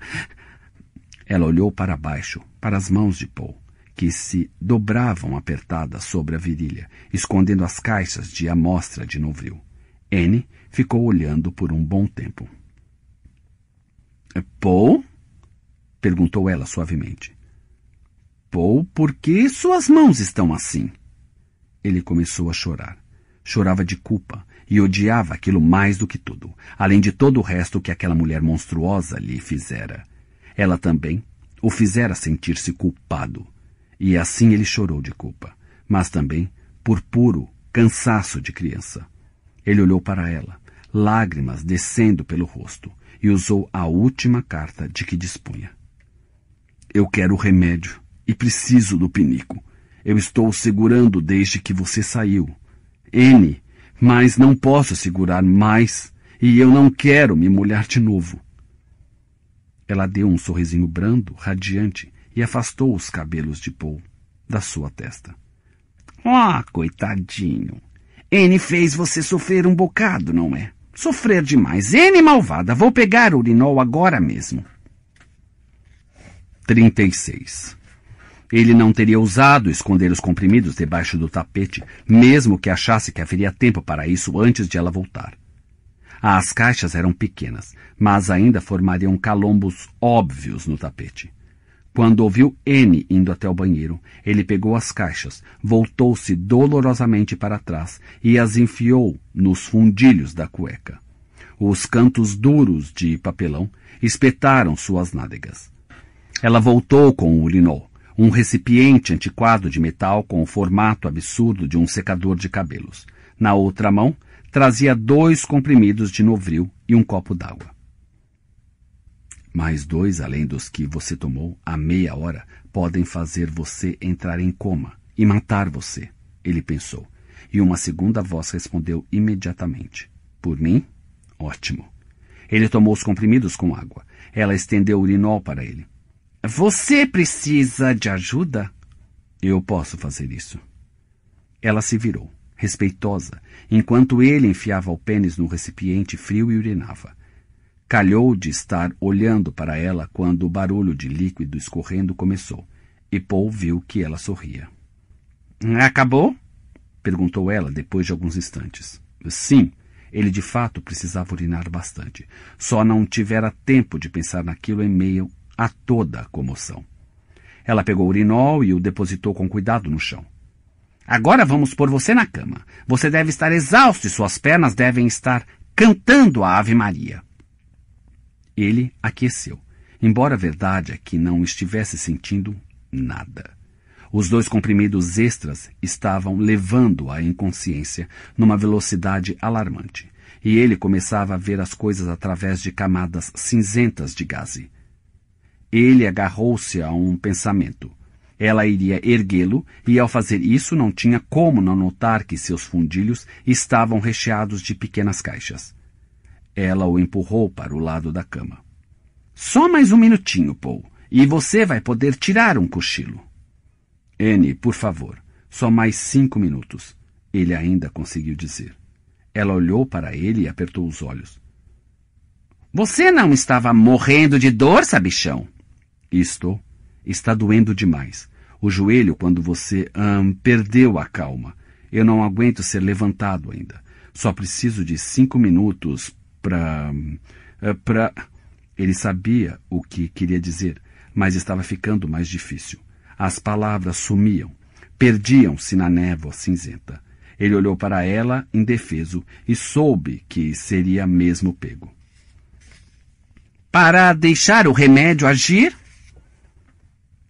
Ela olhou para baixo, para as mãos de Paul que se dobravam apertadas sobre a virilha, escondendo as caixas de amostra de novril. N ficou olhando por um bom tempo. Paul? perguntou ela suavemente. Paul, por que suas mãos estão assim? Ele começou a chorar. Chorava de culpa e odiava aquilo mais do que tudo, além de todo o resto que aquela mulher monstruosa lhe fizera. Ela também o fizera sentir-se culpado e assim ele chorou de culpa, mas também por puro cansaço de criança. Ele olhou para ela, lágrimas descendo pelo rosto, e usou a última carta de que dispunha. Eu quero o remédio e preciso do pinico. Eu estou segurando desde que você saiu. N, mas não posso segurar mais e eu não quero me molhar de novo. Ela deu um sorrisinho brando, radiante, e afastou os cabelos de Paul da sua testa. Ah, oh, coitadinho! N fez você sofrer um bocado, não é? Sofrer demais. N malvada, vou pegar o urinol agora mesmo. 36. Ele não teria ousado esconder os comprimidos debaixo do tapete, mesmo que achasse que haveria tempo para isso antes de ela voltar. As caixas eram pequenas, mas ainda formariam calombos óbvios no tapete. Quando ouviu N indo até o banheiro, ele pegou as caixas, voltou-se dolorosamente para trás e as enfiou nos fundilhos da cueca. Os cantos duros de papelão espetaram suas nádegas. Ela voltou com o linol, um recipiente antiquado de metal com o formato absurdo de um secador de cabelos. Na outra mão, trazia dois comprimidos de novril e um copo d'água. Mais dois, além dos que você tomou há meia hora, podem fazer você entrar em coma e matar você, ele pensou. E uma segunda voz respondeu imediatamente: Por mim? Ótimo. Ele tomou os comprimidos com água. Ela estendeu o urinol para ele. Você precisa de ajuda? Eu posso fazer isso. Ela se virou, respeitosa, enquanto ele enfiava o pênis no recipiente frio e urinava. Calhou de estar olhando para ela quando o barulho de líquido escorrendo começou, e Paul viu que ela sorria. Acabou? perguntou ela depois de alguns instantes. Sim. Ele de fato precisava urinar bastante. Só não tivera tempo de pensar naquilo em meio a toda a comoção. Ela pegou o urinol e o depositou com cuidado no chão. Agora vamos pôr você na cama. Você deve estar exausto e suas pernas devem estar cantando a Ave Maria. Ele aqueceu, embora a verdade é que não estivesse sentindo nada. Os dois comprimidos extras estavam levando a inconsciência numa velocidade alarmante, e ele começava a ver as coisas através de camadas cinzentas de gaze. Ele agarrou-se a um pensamento. Ela iria erguê-lo, e ao fazer isso não tinha como não notar que seus fundilhos estavam recheados de pequenas caixas. Ela o empurrou para o lado da cama. Só mais um minutinho, Paul, e você vai poder tirar um cochilo. Anne, por favor, só mais cinco minutos. Ele ainda conseguiu dizer. Ela olhou para ele e apertou os olhos. Você não estava morrendo de dor, sabichão? Estou. Está doendo demais. O joelho, quando você hum, perdeu a calma. Eu não aguento ser levantado ainda. Só preciso de cinco minutos para. Eh, para. Ele sabia o que queria dizer, mas estava ficando mais difícil. As palavras sumiam, perdiam-se na névoa cinzenta. Ele olhou para ela, indefeso, e soube que seria mesmo pego. Para deixar o remédio agir?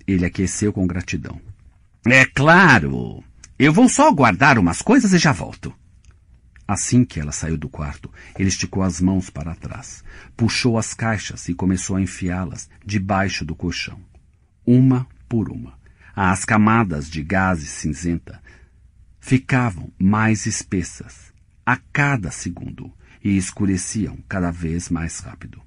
Ele aqueceu com gratidão. É claro! Eu vou só guardar umas coisas e já volto. Assim que ela saiu do quarto, ele esticou as mãos para trás, puxou as caixas e começou a enfiá-las debaixo do colchão, uma por uma. As camadas de gaze cinzenta ficavam mais espessas a cada segundo e escureciam cada vez mais rápido.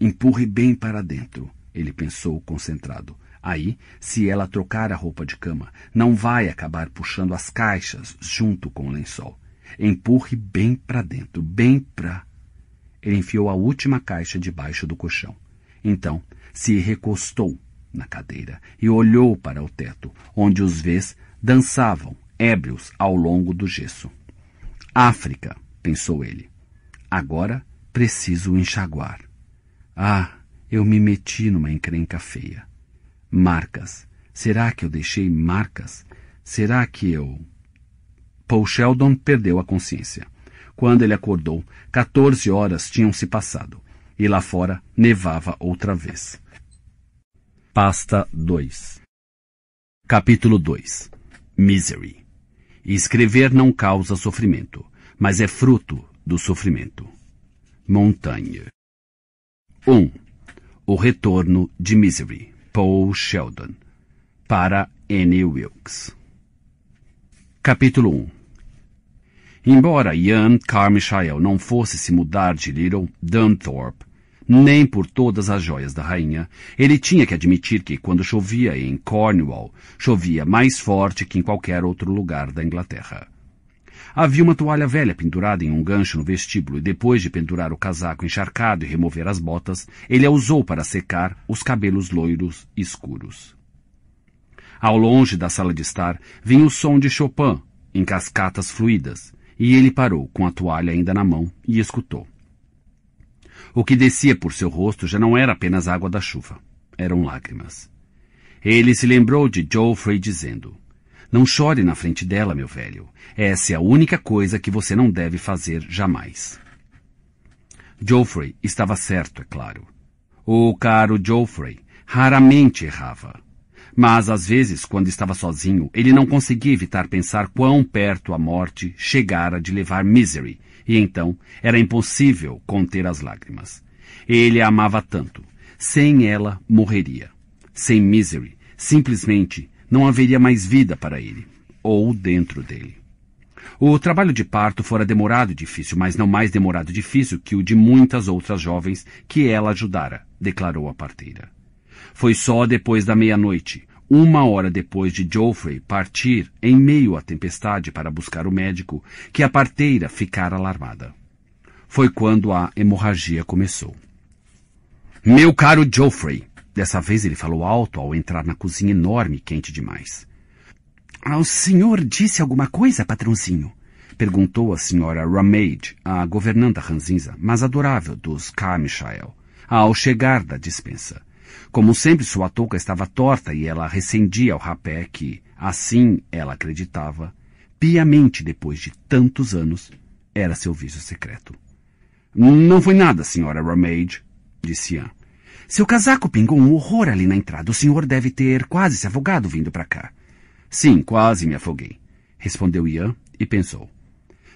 Empurre bem para dentro, ele pensou concentrado. Aí, se ela trocar a roupa de cama, não vai acabar puxando as caixas junto com o lençol. Empurre bem para dentro, bem para. Ele enfiou a última caixa debaixo do colchão. Então, se recostou na cadeira e olhou para o teto, onde os vês dançavam, ébrios, ao longo do gesso. África, pensou ele. Agora preciso enxaguar. Ah, eu me meti numa encrenca feia. Marcas. Será que eu deixei marcas? Será que eu. Paul Sheldon perdeu a consciência. Quando ele acordou, 14 horas tinham se passado e lá fora nevava outra vez. Pasta 2 Capítulo 2 Misery Escrever não causa sofrimento, mas é fruto do sofrimento. Montanha 1. Um, o Retorno de Misery, Paul Sheldon, para N. Wilkes. Capítulo 1 Embora Ian Carmichael não fosse se mudar de Little Dunthorpe, nem por todas as joias da rainha, ele tinha que admitir que, quando chovia em Cornwall, chovia mais forte que em qualquer outro lugar da Inglaterra. Havia uma toalha velha pendurada em um gancho no vestíbulo e depois de pendurar o casaco encharcado e remover as botas, ele a usou para secar os cabelos loiros escuros. Ao longe da sala de estar, vinha o som de Chopin, em cascatas fluídas, e ele parou, com a toalha ainda na mão, e escutou. O que descia por seu rosto já não era apenas água da chuva. Eram lágrimas. Ele se lembrou de Geoffrey dizendo: Não chore na frente dela, meu velho. Essa é a única coisa que você não deve fazer jamais. Geoffrey estava certo, é claro. O caro Geoffrey raramente errava. Mas, às vezes, quando estava sozinho, ele não conseguia evitar pensar quão perto a morte chegara de levar Misery, e então era impossível conter as lágrimas. Ele a amava tanto. Sem ela, morreria. Sem Misery, simplesmente não haveria mais vida para ele, ou dentro dele. O trabalho de parto fora demorado e difícil, mas não mais demorado e difícil que o de muitas outras jovens que ela ajudara, declarou a parteira. Foi só depois da meia-noite, uma hora depois de Geoffrey partir em meio à tempestade para buscar o médico, que a parteira ficara alarmada. Foi quando a hemorragia começou. Meu caro Geoffrey! Dessa vez ele falou alto ao entrar na cozinha enorme e quente demais. Ah, o senhor disse alguma coisa, patrãozinho? Perguntou a senhora Ramage, a governanta ranzinza, mas adorável dos Michael, ao chegar da dispensa. Como sempre, sua touca estava torta e ela recendia o rapé que, assim ela acreditava, piamente depois de tantos anos, era seu vício secreto. Não foi nada, senhora Ramage, disse Ian. Seu casaco pingou um horror ali na entrada. O senhor deve ter quase se afogado vindo para cá. Sim, quase me afoguei, respondeu Ian e pensou.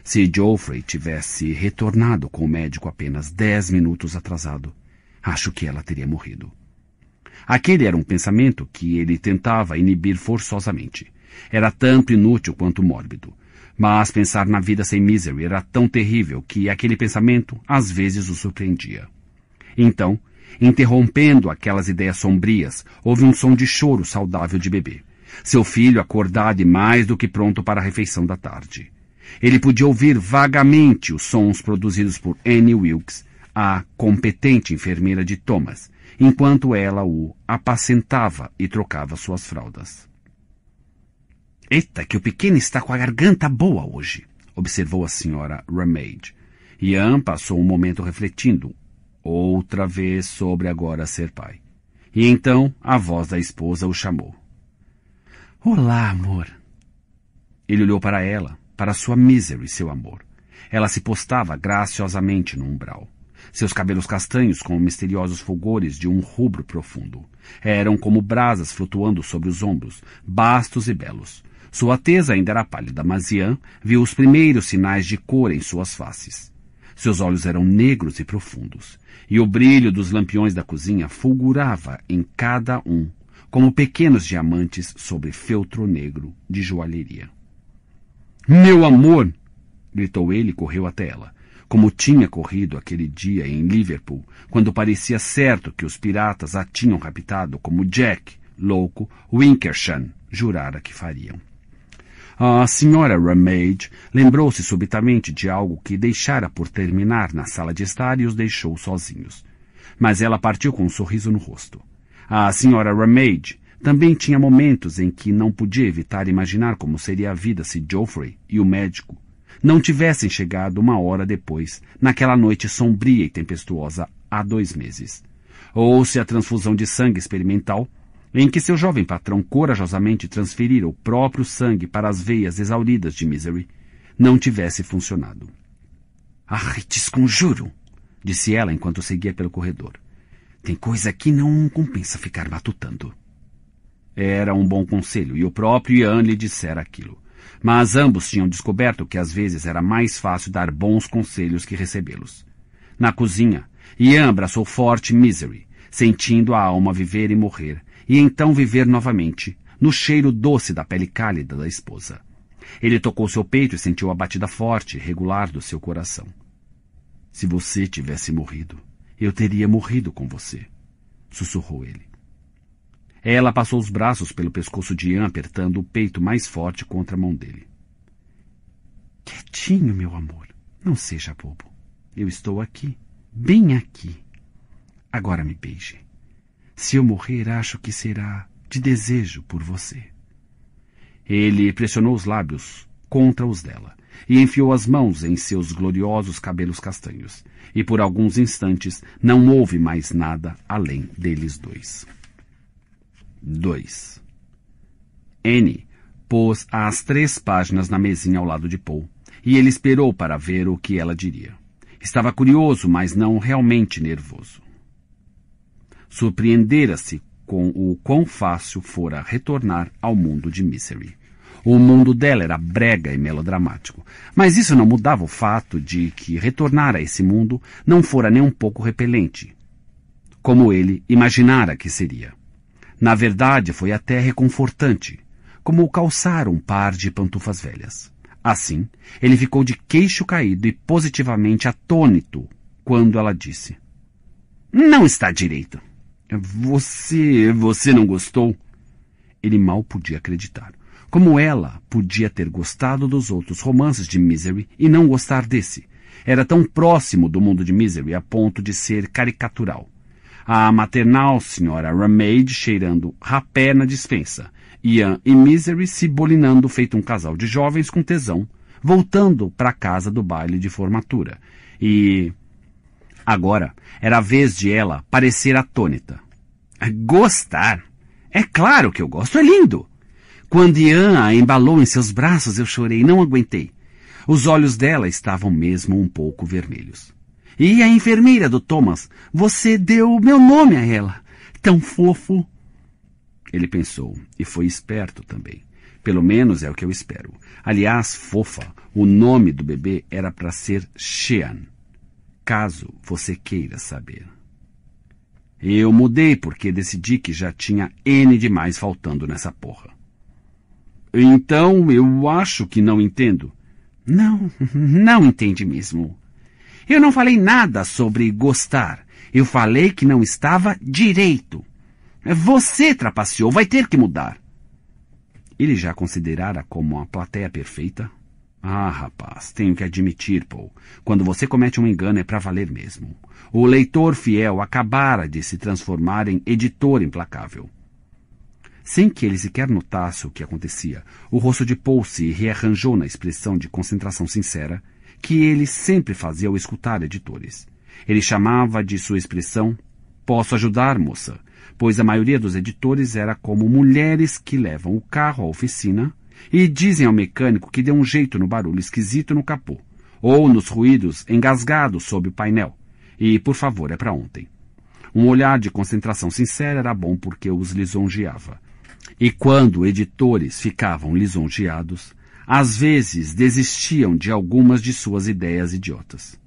Se Geoffrey tivesse retornado com o médico apenas dez minutos atrasado, acho que ela teria morrido. Aquele era um pensamento que ele tentava inibir forçosamente. Era tanto inútil quanto mórbido. Mas pensar na vida sem Misery era tão terrível que aquele pensamento às vezes o surpreendia. Então, interrompendo aquelas ideias sombrias, houve um som de choro saudável de bebê. Seu filho acordado e mais do que pronto para a refeição da tarde. Ele podia ouvir vagamente os sons produzidos por Annie Wilkes, a competente enfermeira de Thomas, enquanto ela o apacentava e trocava suas fraldas. Eita, que o pequeno está com a garganta boa hoje, observou a senhora Ramage. Ian passou um momento refletindo, outra vez sobre agora ser pai. E então a voz da esposa o chamou. Olá, amor. Ele olhou para ela, para sua misery, seu amor. Ela se postava graciosamente no umbral. Seus cabelos castanhos, com misteriosos fulgores de um rubro profundo, eram como brasas flutuando sobre os ombros, bastos e belos. Sua tesa ainda era pálida, mas Ian viu os primeiros sinais de cor em suas faces. Seus olhos eram negros e profundos, e o brilho dos lampiões da cozinha fulgurava em cada um, como pequenos diamantes sobre feltro negro de joalheria. Meu amor! gritou ele e correu até ela como tinha corrido aquele dia em Liverpool, quando parecia certo que os piratas a tinham raptado como Jack, louco, Winkershan, jurara que fariam. A senhora Ramage lembrou-se subitamente de algo que deixara por terminar na sala de estar e os deixou sozinhos. Mas ela partiu com um sorriso no rosto. A senhora Ramage também tinha momentos em que não podia evitar imaginar como seria a vida se Geoffrey e o médico não tivessem chegado uma hora depois, naquela noite sombria e tempestuosa há dois meses. Ou se a transfusão de sangue experimental, em que seu jovem patrão corajosamente transferira o próprio sangue para as veias exauridas de Misery, não tivesse funcionado. Ah, conjuro, disse ela enquanto seguia pelo corredor. Tem coisa que não compensa ficar matutando. Era um bom conselho, e o próprio Ian lhe dissera aquilo mas ambos tinham descoberto que às vezes era mais fácil dar bons conselhos que recebê-los. Na cozinha, Ian abraçou forte Misery, sentindo a alma viver e morrer, e então viver novamente, no cheiro doce da pele cálida da esposa. Ele tocou seu peito e sentiu a batida forte, regular do seu coração. Se você tivesse morrido, eu teria morrido com você, sussurrou ele. Ela passou os braços pelo pescoço de Ian, apertando o peito mais forte contra a mão dele. Quietinho, meu amor. Não seja bobo. Eu estou aqui, bem aqui. Agora me beije. Se eu morrer, acho que será de desejo por você. Ele pressionou os lábios contra os dela e enfiou as mãos em seus gloriosos cabelos castanhos. E por alguns instantes não houve mais nada além deles dois. 2. N pôs as três páginas na mesinha ao lado de Paul e ele esperou para ver o que ela diria. Estava curioso, mas não realmente nervoso. Surpreendera-se com o quão fácil fora retornar ao mundo de Misery. O mundo dela era brega e melodramático, mas isso não mudava o fato de que retornar a esse mundo não fora nem um pouco repelente, como ele imaginara que seria. Na verdade, foi até reconfortante, como calçar um par de pantufas velhas. Assim, ele ficou de queixo caído e positivamente atônito quando ela disse: Não está direito. Você. você não gostou? Ele mal podia acreditar. Como ela podia ter gostado dos outros romances de Misery e não gostar desse? Era tão próximo do mundo de Misery a ponto de ser caricatural. A maternal senhora Ramade cheirando rapé na dispensa. Ian e Misery se bolinando feito um casal de jovens com tesão, voltando para a casa do baile de formatura. E... Agora era a vez de ela parecer atônita. Gostar? É claro que eu gosto, é lindo! Quando Ian a embalou em seus braços, eu chorei, não aguentei. Os olhos dela estavam mesmo um pouco vermelhos. E a enfermeira do Thomas, você deu o meu nome a ela. Tão fofo. Ele pensou, e foi esperto também. Pelo menos é o que eu espero. Aliás, fofa, o nome do bebê era para ser Shean. Caso você queira saber. Eu mudei porque decidi que já tinha N demais faltando nessa porra. Então eu acho que não entendo. Não, não entende mesmo. Eu não falei nada sobre gostar. Eu falei que não estava direito. Você trapaceou, vai ter que mudar. Ele já considerara como a plateia perfeita? Ah, rapaz, tenho que admitir, Paul. Quando você comete um engano é para valer mesmo. O leitor fiel acabara de se transformar em editor implacável. Sem que ele sequer notasse o que acontecia, o rosto de Paul se rearranjou na expressão de concentração sincera que ele sempre fazia ao escutar editores. Ele chamava de sua expressão Posso ajudar, moça, pois a maioria dos editores era como mulheres que levam o carro à oficina e dizem ao mecânico que deu um jeito no barulho esquisito no capô, ou nos ruídos engasgados sob o painel, e por favor é para ontem. Um olhar de concentração sincera era bom porque os lisonjeava. E quando editores ficavam lisonjeados, às vezes desistiam de algumas de suas ideias idiotas.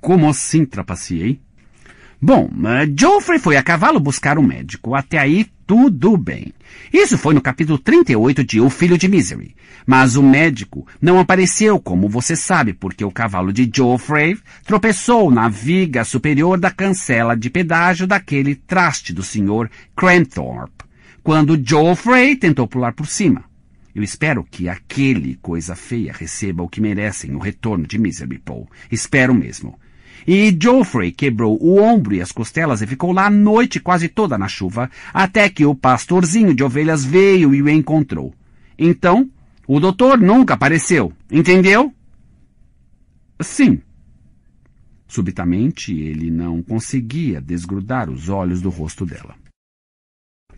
Como assim trapaceei? Bom, eh, Geoffrey foi a cavalo buscar um médico. Até aí, tudo bem. Isso foi no capítulo 38 de O Filho de Misery. Mas o médico não apareceu, como você sabe, porque o cavalo de Geoffrey tropeçou na viga superior da cancela de pedágio daquele traste do Sr. Cranthorpe, quando Geoffrey tentou pular por cima. Eu espero que aquele coisa feia receba o que merecem o retorno de Misery Paul. Espero mesmo. E Geoffrey quebrou o ombro e as costelas e ficou lá a noite quase toda na chuva, até que o pastorzinho de ovelhas veio e o encontrou. Então, o doutor nunca apareceu, entendeu? Sim. Subitamente, ele não conseguia desgrudar os olhos do rosto dela.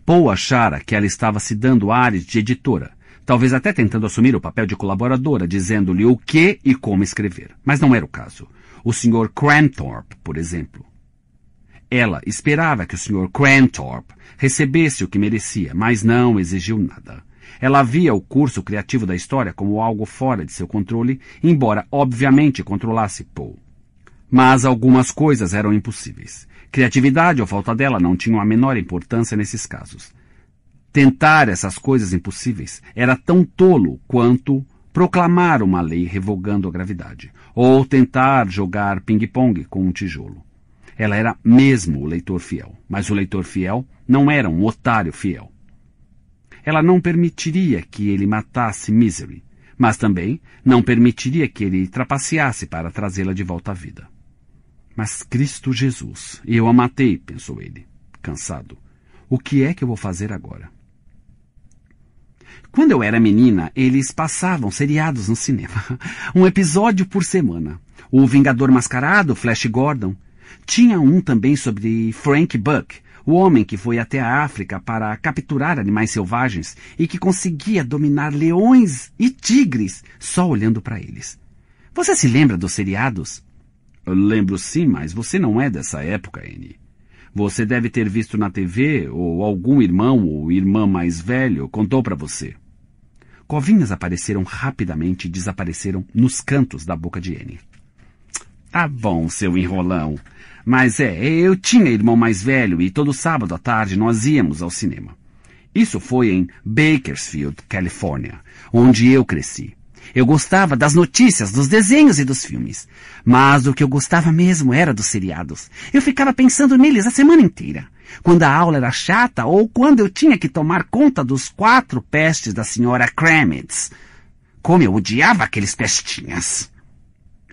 Paul achara que ela estava se dando ares de editora, talvez até tentando assumir o papel de colaboradora, dizendo-lhe o que e como escrever. Mas não era o caso. O Sr. Cranthorpe, por exemplo. Ela esperava que o Sr. Cranthorpe recebesse o que merecia, mas não exigiu nada. Ela via o curso criativo da história como algo fora de seu controle, embora obviamente controlasse Paul. Mas algumas coisas eram impossíveis. Criatividade ou falta dela não tinham a menor importância nesses casos. Tentar essas coisas impossíveis era tão tolo quanto proclamar uma lei revogando a gravidade, ou tentar jogar ping-pong com um tijolo. Ela era mesmo o leitor fiel, mas o leitor fiel não era um otário fiel. Ela não permitiria que ele matasse Misery, mas também não permitiria que ele trapaceasse para trazê-la de volta à vida. Mas Cristo Jesus, eu a matei, pensou ele, cansado. O que é que eu vou fazer agora? Quando eu era menina, eles passavam seriados no cinema. Um episódio por semana. O Vingador Mascarado, Flash Gordon. Tinha um também sobre Frank Buck, o homem que foi até a África para capturar animais selvagens e que conseguia dominar leões e tigres só olhando para eles. Você se lembra dos seriados? Eu lembro sim, mas você não é dessa época, Annie. Você deve ter visto na TV ou algum irmão ou irmã mais velho contou para você. Covinhas apareceram rapidamente e desapareceram nos cantos da boca de N. Tá bom, seu enrolão. Mas é, eu tinha irmão mais velho e todo sábado à tarde nós íamos ao cinema. Isso foi em Bakersfield, Califórnia, onde eu cresci. Eu gostava das notícias, dos desenhos e dos filmes. Mas o que eu gostava mesmo era dos seriados. Eu ficava pensando neles a semana inteira quando a aula era chata ou quando eu tinha que tomar conta dos quatro pestes da senhora Kremitz. Como eu odiava aqueles pestinhas!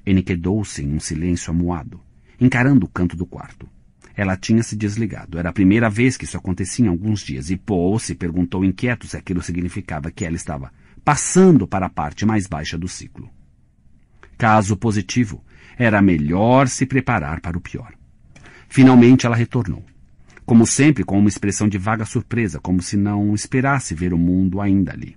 Ele quedou-se em um silêncio amuado, encarando o canto do quarto. Ela tinha se desligado. Era a primeira vez que isso acontecia em alguns dias, e Paul se perguntou inquieto se aquilo significava que ela estava passando para a parte mais baixa do ciclo. Caso positivo, era melhor se preparar para o pior. Finalmente ela retornou como sempre com uma expressão de vaga surpresa, como se não esperasse ver o mundo ainda ali.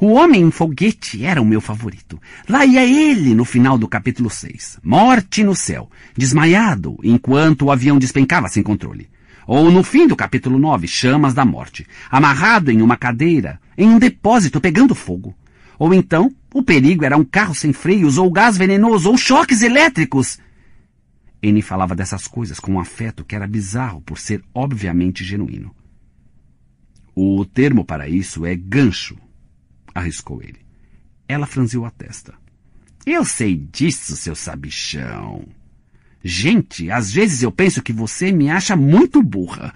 O homem em foguete era o meu favorito. Lá ia ele no final do capítulo 6. Morte no céu, desmaiado enquanto o avião despencava sem controle. Ou no fim do capítulo 9, chamas da morte, amarrado em uma cadeira, em um depósito pegando fogo. Ou então, o perigo era um carro sem freios, ou gás venenoso, ou choques elétricos. N falava dessas coisas com um afeto que era bizarro por ser obviamente genuíno. O termo para isso é gancho, arriscou ele. Ela franziu a testa. Eu sei disso, seu sabichão. Gente, às vezes eu penso que você me acha muito burra.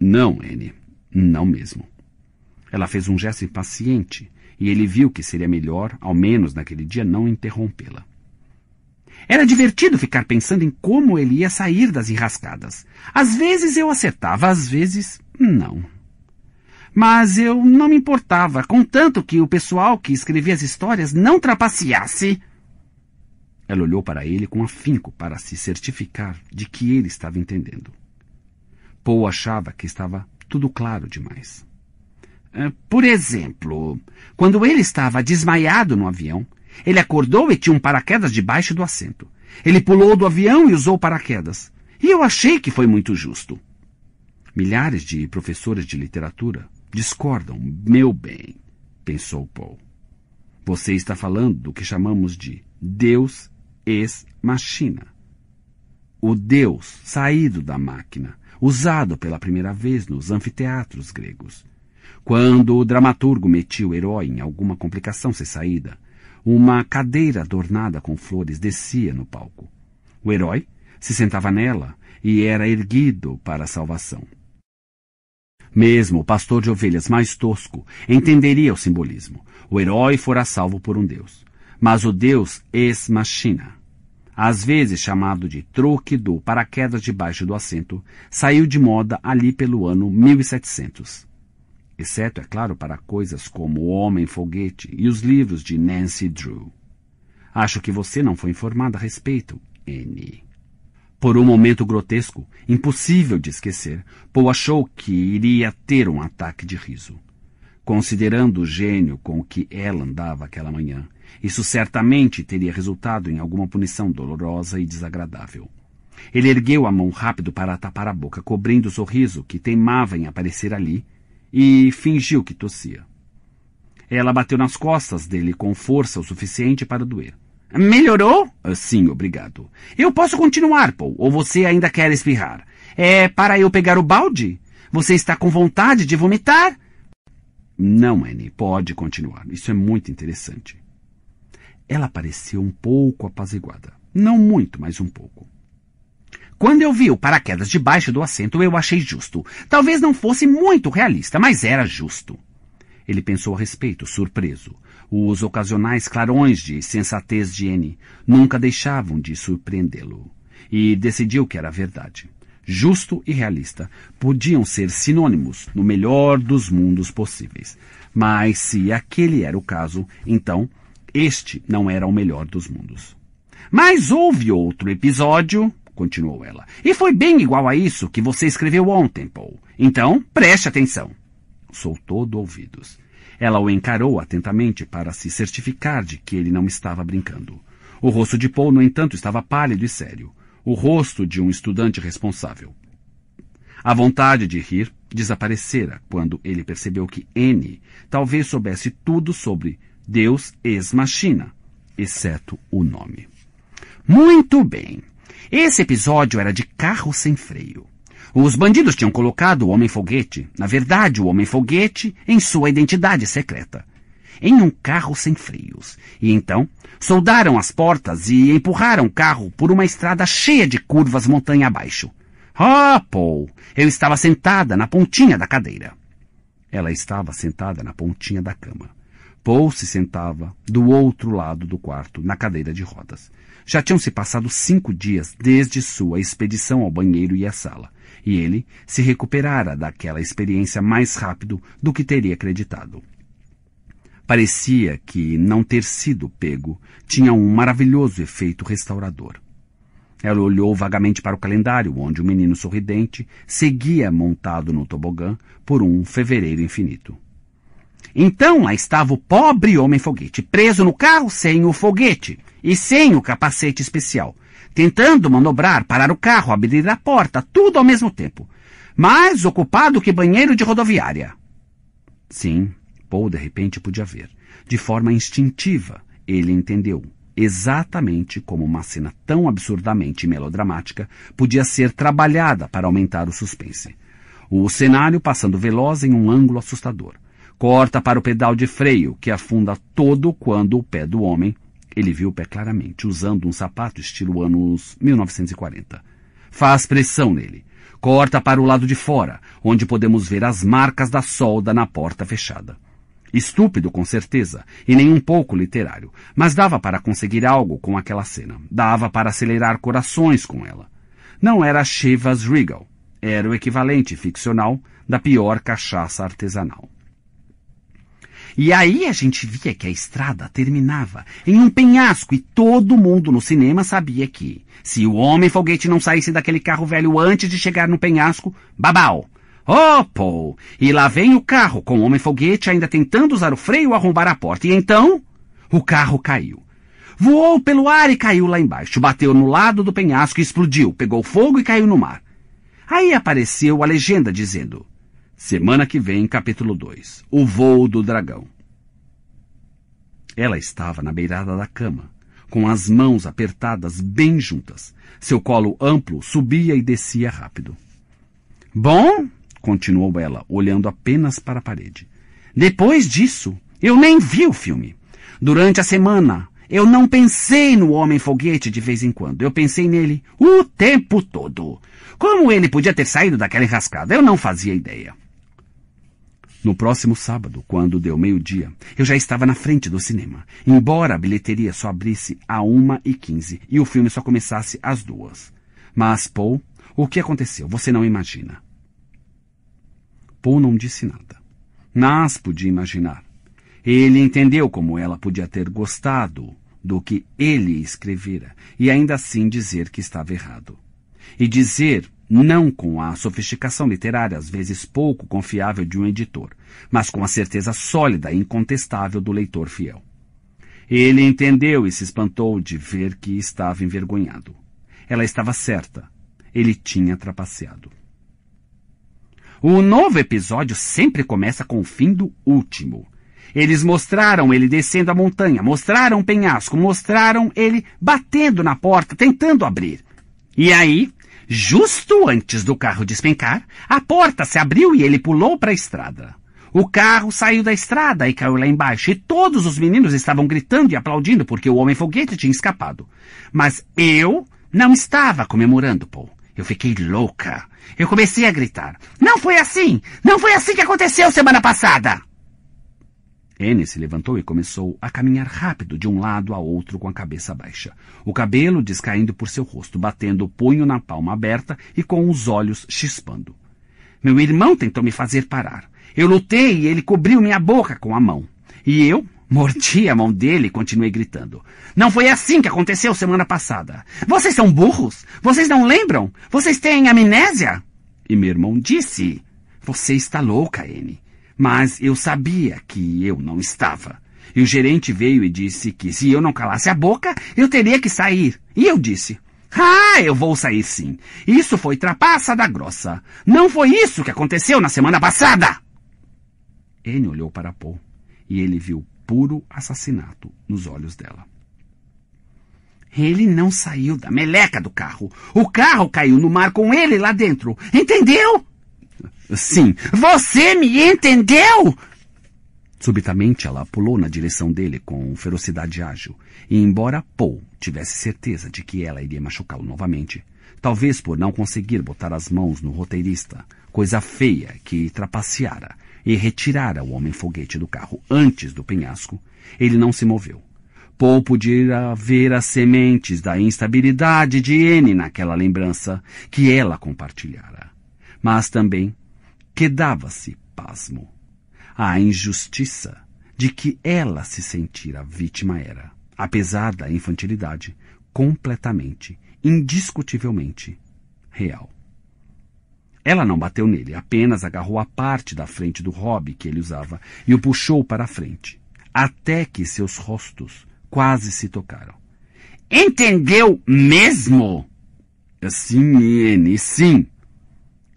Não, N, não mesmo. Ela fez um gesto impaciente e ele viu que seria melhor, ao menos naquele dia, não interrompê-la. Era divertido ficar pensando em como ele ia sair das enrascadas. Às vezes eu acertava, às vezes não. Mas eu não me importava, contanto que o pessoal que escrevia as histórias não trapaceasse. Ela olhou para ele com afinco para se certificar de que ele estava entendendo. Paul achava que estava tudo claro demais. É, por exemplo, quando ele estava desmaiado no avião, ele acordou e tinha um paraquedas debaixo do assento. Ele pulou do avião e usou paraquedas. E eu achei que foi muito justo. Milhares de professores de literatura discordam, meu bem, pensou Paul. Você está falando do que chamamos de Deus ex machina. O Deus saído da máquina, usado pela primeira vez nos anfiteatros gregos. Quando o dramaturgo metia o herói em alguma complicação sem saída, uma cadeira adornada com flores descia no palco. O herói se sentava nela e era erguido para a salvação. Mesmo o pastor de ovelhas mais tosco entenderia o simbolismo. O herói fora salvo por um Deus. Mas o Deus ex machina, às vezes chamado de truque do paraquedas debaixo do assento, saiu de moda ali pelo ano 1700 exceto, é claro, para coisas como O Homem Foguete e os livros de Nancy Drew. Acho que você não foi informada a respeito, N. Por um momento grotesco, impossível de esquecer, Poe achou que iria ter um ataque de riso. Considerando o gênio com que ela andava aquela manhã, isso certamente teria resultado em alguma punição dolorosa e desagradável. Ele ergueu a mão rápido para tapar a boca, cobrindo o sorriso que teimava em aparecer ali, e fingiu que tossia. Ela bateu nas costas dele com força o suficiente para doer. Melhorou? Ah, sim, obrigado. Eu posso continuar, Paul, ou você ainda quer espirrar? É para eu pegar o balde? Você está com vontade de vomitar? Não, Annie, pode continuar. Isso é muito interessante. Ela pareceu um pouco apaziguada. Não muito, mas um pouco. Quando eu vi o paraquedas debaixo do assento, eu achei justo. Talvez não fosse muito realista, mas era justo. Ele pensou a respeito, surpreso. Os ocasionais clarões de sensatez de N nunca deixavam de surpreendê-lo. E decidiu que era verdade. Justo e realista podiam ser sinônimos no melhor dos mundos possíveis. Mas se aquele era o caso, então este não era o melhor dos mundos. Mas houve outro episódio continuou ela. E foi bem igual a isso que você escreveu ontem, Paul. Então, preste atenção. Sou todo ouvidos. Ela o encarou atentamente para se certificar de que ele não estava brincando. O rosto de Paul, no entanto, estava pálido e sério. O rosto de um estudante responsável. A vontade de rir desaparecera quando ele percebeu que N talvez soubesse tudo sobre Deus ex-machina, exceto o nome. Muito bem. Esse episódio era de carro sem freio. Os bandidos tinham colocado o Homem-Foguete, na verdade, o Homem-Foguete, em sua identidade secreta, em um carro sem freios. E então, soldaram as portas e empurraram o carro por uma estrada cheia de curvas montanha abaixo. Ah, Paul! Eu estava sentada na pontinha da cadeira. Ela estava sentada na pontinha da cama. Paul se sentava do outro lado do quarto, na cadeira de rodas. Já tinham se passado cinco dias desde sua expedição ao banheiro e à sala, e ele se recuperara daquela experiência mais rápido do que teria acreditado. Parecia que não ter sido pego tinha um maravilhoso efeito restaurador. Ela olhou vagamente para o calendário, onde o menino sorridente seguia montado no tobogã por um fevereiro infinito. Então lá estava o pobre homem foguete, preso no carro sem o foguete e sem o capacete especial, tentando manobrar, parar o carro, abrir a porta, tudo ao mesmo tempo. Mais ocupado que banheiro de rodoviária. Sim, Paul de repente podia ver. De forma instintiva, ele entendeu exatamente como uma cena tão absurdamente melodramática podia ser trabalhada para aumentar o suspense. O cenário passando veloz em um ângulo assustador. Corta para o pedal de freio, que afunda todo quando o pé do homem. Ele viu o pé claramente, usando um sapato estilo anos 1940. Faz pressão nele. Corta para o lado de fora, onde podemos ver as marcas da solda na porta fechada. Estúpido, com certeza, e nem um pouco literário, mas dava para conseguir algo com aquela cena. Dava para acelerar corações com ela. Não era Chivas Regal, era o equivalente ficcional da pior cachaça artesanal. E aí a gente via que a estrada terminava em um penhasco e todo mundo no cinema sabia que, se o homem foguete não saísse daquele carro velho antes de chegar no penhasco, babau! Oh, E lá vem o carro com o homem foguete ainda tentando usar o freio arrombar a porta. E então, o carro caiu. Voou pelo ar e caiu lá embaixo. Bateu no lado do penhasco e explodiu. Pegou fogo e caiu no mar. Aí apareceu a legenda dizendo: Semana que vem, capítulo 2 O voo do dragão. Ela estava na beirada da cama, com as mãos apertadas bem juntas. Seu colo amplo subia e descia rápido. Bom, continuou ela, olhando apenas para a parede. Depois disso, eu nem vi o filme. Durante a semana, eu não pensei no Homem-Foguete de vez em quando. Eu pensei nele o tempo todo. Como ele podia ter saído daquela enrascada, eu não fazia ideia. No próximo sábado, quando deu meio-dia, eu já estava na frente do cinema, embora a bilheteria só abrisse a uma e quinze e o filme só começasse às duas. Mas, Paul, o que aconteceu? Você não imagina. Paul não disse nada. Mas podia imaginar. Ele entendeu como ela podia ter gostado do que ele escrevera e ainda assim dizer que estava errado. E dizer não com a sofisticação literária às vezes pouco confiável de um editor, mas com a certeza sólida e incontestável do leitor fiel. Ele entendeu e se espantou de ver que estava envergonhado. Ela estava certa. Ele tinha trapaceado. O novo episódio sempre começa com o fim do último. Eles mostraram ele descendo a montanha, mostraram o penhasco, mostraram ele batendo na porta, tentando abrir. E aí, Justo antes do carro despencar, a porta se abriu e ele pulou para a estrada. O carro saiu da estrada e caiu lá embaixo, e todos os meninos estavam gritando e aplaudindo porque o homem-foguete tinha escapado. Mas eu não estava comemorando, Paul. Eu fiquei louca. Eu comecei a gritar. Não foi assim! Não foi assim que aconteceu semana passada! N se levantou e começou a caminhar rápido de um lado a outro com a cabeça baixa, o cabelo descaindo por seu rosto, batendo o punho na palma aberta e com os olhos chispando. Meu irmão tentou me fazer parar. Eu lutei e ele cobriu minha boca com a mão. E eu mordi a mão dele e continuei gritando. Não foi assim que aconteceu semana passada. Vocês são burros? Vocês não lembram? Vocês têm amnésia? E meu irmão disse: Você está louca, N. Mas eu sabia que eu não estava. E o gerente veio e disse que se eu não calasse a boca, eu teria que sair. E eu disse: Ah, eu vou sair sim. Isso foi trapaça da grossa. Não foi isso que aconteceu na semana passada. Anne olhou para Paul e ele viu puro assassinato nos olhos dela. Ele não saiu da meleca do carro. O carro caiu no mar com ele lá dentro. Entendeu? Sim. Você me entendeu? Subitamente ela pulou na direção dele com ferocidade ágil, e embora Paul tivesse certeza de que ela iria machucá-lo novamente, talvez por não conseguir botar as mãos no roteirista, coisa feia que trapaceara e retirara o homem-foguete do carro antes do penhasco, ele não se moveu. Paul podia ver as sementes da instabilidade de N naquela lembrança que ela compartilhara. Mas também Quedava-se pasmo. A injustiça de que ela se sentira vítima era, apesar da infantilidade, completamente, indiscutivelmente real. Ela não bateu nele, apenas agarrou a parte da frente do hobby que ele usava e o puxou para a frente, até que seus rostos quase se tocaram. Entendeu mesmo? Sim, N, sim.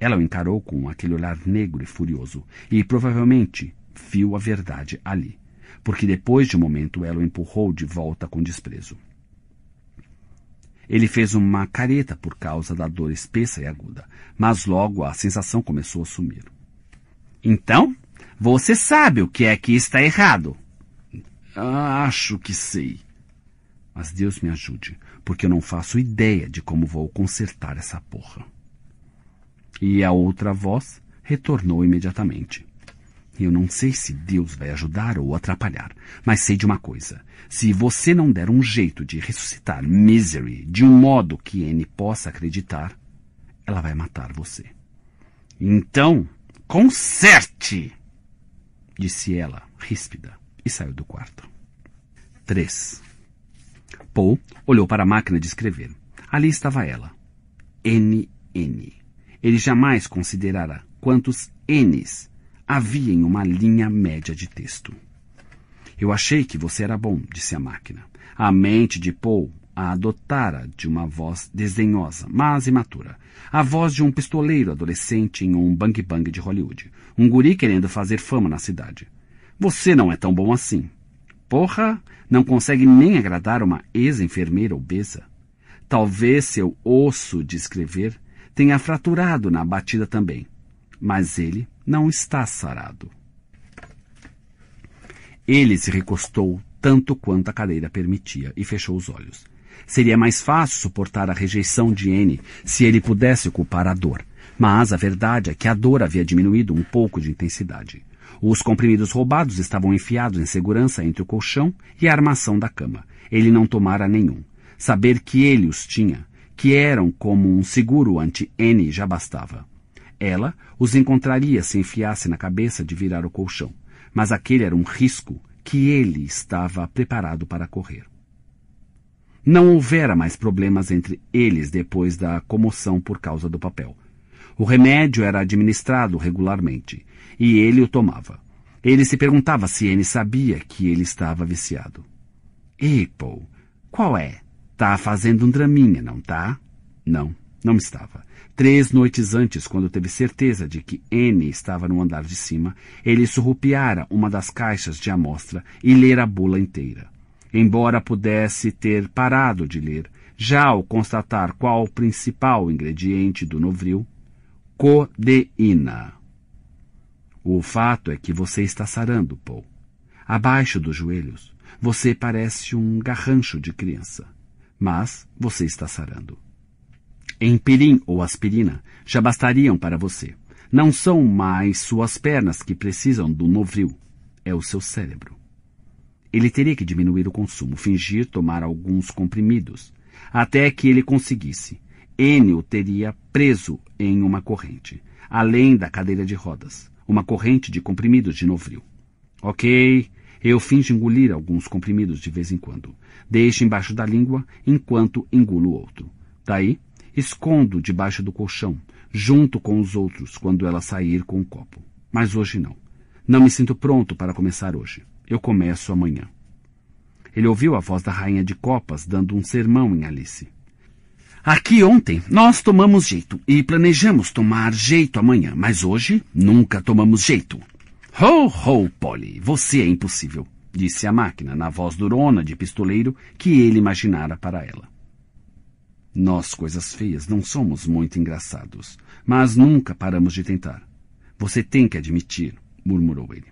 Ela o encarou com aquele olhar negro e furioso, e provavelmente viu a verdade ali, porque depois de um momento ela o empurrou de volta com desprezo. Ele fez uma careta por causa da dor espessa e aguda, mas logo a sensação começou a sumir. Então, você sabe o que é que está errado. Ah, acho que sei. Mas Deus me ajude, porque eu não faço ideia de como vou consertar essa porra. E a outra voz retornou imediatamente. Eu não sei se Deus vai ajudar ou atrapalhar, mas sei de uma coisa. Se você não der um jeito de ressuscitar Misery de um modo que N possa acreditar, ela vai matar você. Então, conserte! Disse ela, ríspida, e saiu do quarto. 3. Paul olhou para a máquina de escrever. Ali estava ela. N. N. Ele jamais considerará quantos N's havia em uma linha média de texto. Eu achei que você era bom, disse a máquina. A mente de Paul a adotara de uma voz desdenhosa, mas imatura. A voz de um pistoleiro adolescente em um bang-bang de Hollywood. Um guri querendo fazer fama na cidade. Você não é tão bom assim. Porra, não consegue nem agradar uma ex-enfermeira obesa. Talvez seu osso de escrever tenha fraturado na batida também, mas ele não está sarado. Ele se recostou tanto quanto a cadeira permitia e fechou os olhos. Seria mais fácil suportar a rejeição de N se ele pudesse culpar a dor, mas a verdade é que a dor havia diminuído um pouco de intensidade. Os comprimidos roubados estavam enfiados em segurança entre o colchão e a armação da cama. Ele não tomara nenhum. Saber que ele os tinha que eram como um seguro ante N já bastava. Ela os encontraria se enfiasse na cabeça de virar o colchão, mas aquele era um risco que ele estava preparado para correr. Não houvera mais problemas entre eles depois da comoção por causa do papel. O remédio era administrado regularmente e ele o tomava. Ele se perguntava se N sabia que ele estava viciado. E, Paul, qual é? Tá fazendo um draminha, não tá? Não, não estava. Três noites antes, quando teve certeza de que N estava no andar de cima, ele surrupiara uma das caixas de amostra e lera a bula inteira. Embora pudesse ter parado de ler, já ao constatar qual o principal ingrediente do novril, codeína. O fato é que você está sarando, Paul. Abaixo dos joelhos, você parece um garrancho de criança mas você está sarando. Empirim ou aspirina já bastariam para você. Não são mais suas pernas que precisam do Novril, é o seu cérebro. Ele teria que diminuir o consumo, fingir tomar alguns comprimidos, até que ele conseguisse. Enio teria preso em uma corrente, além da cadeira de rodas, uma corrente de comprimidos de Novril. Ok, eu finjo engolir alguns comprimidos de vez em quando. Deixo embaixo da língua enquanto engulo outro. Daí, escondo debaixo do colchão, junto com os outros quando ela sair com o um copo. Mas hoje não. Não me sinto pronto para começar hoje. Eu começo amanhã. Ele ouviu a voz da rainha de copas dando um sermão em Alice. Aqui ontem nós tomamos jeito e planejamos tomar jeito amanhã, mas hoje nunca tomamos jeito. Ho, ho, Polly, você é impossível, disse a máquina na voz durona de pistoleiro que ele imaginara para ela. Nós, coisas feias, não somos muito engraçados, mas nunca paramos de tentar. Você tem que admitir, murmurou ele.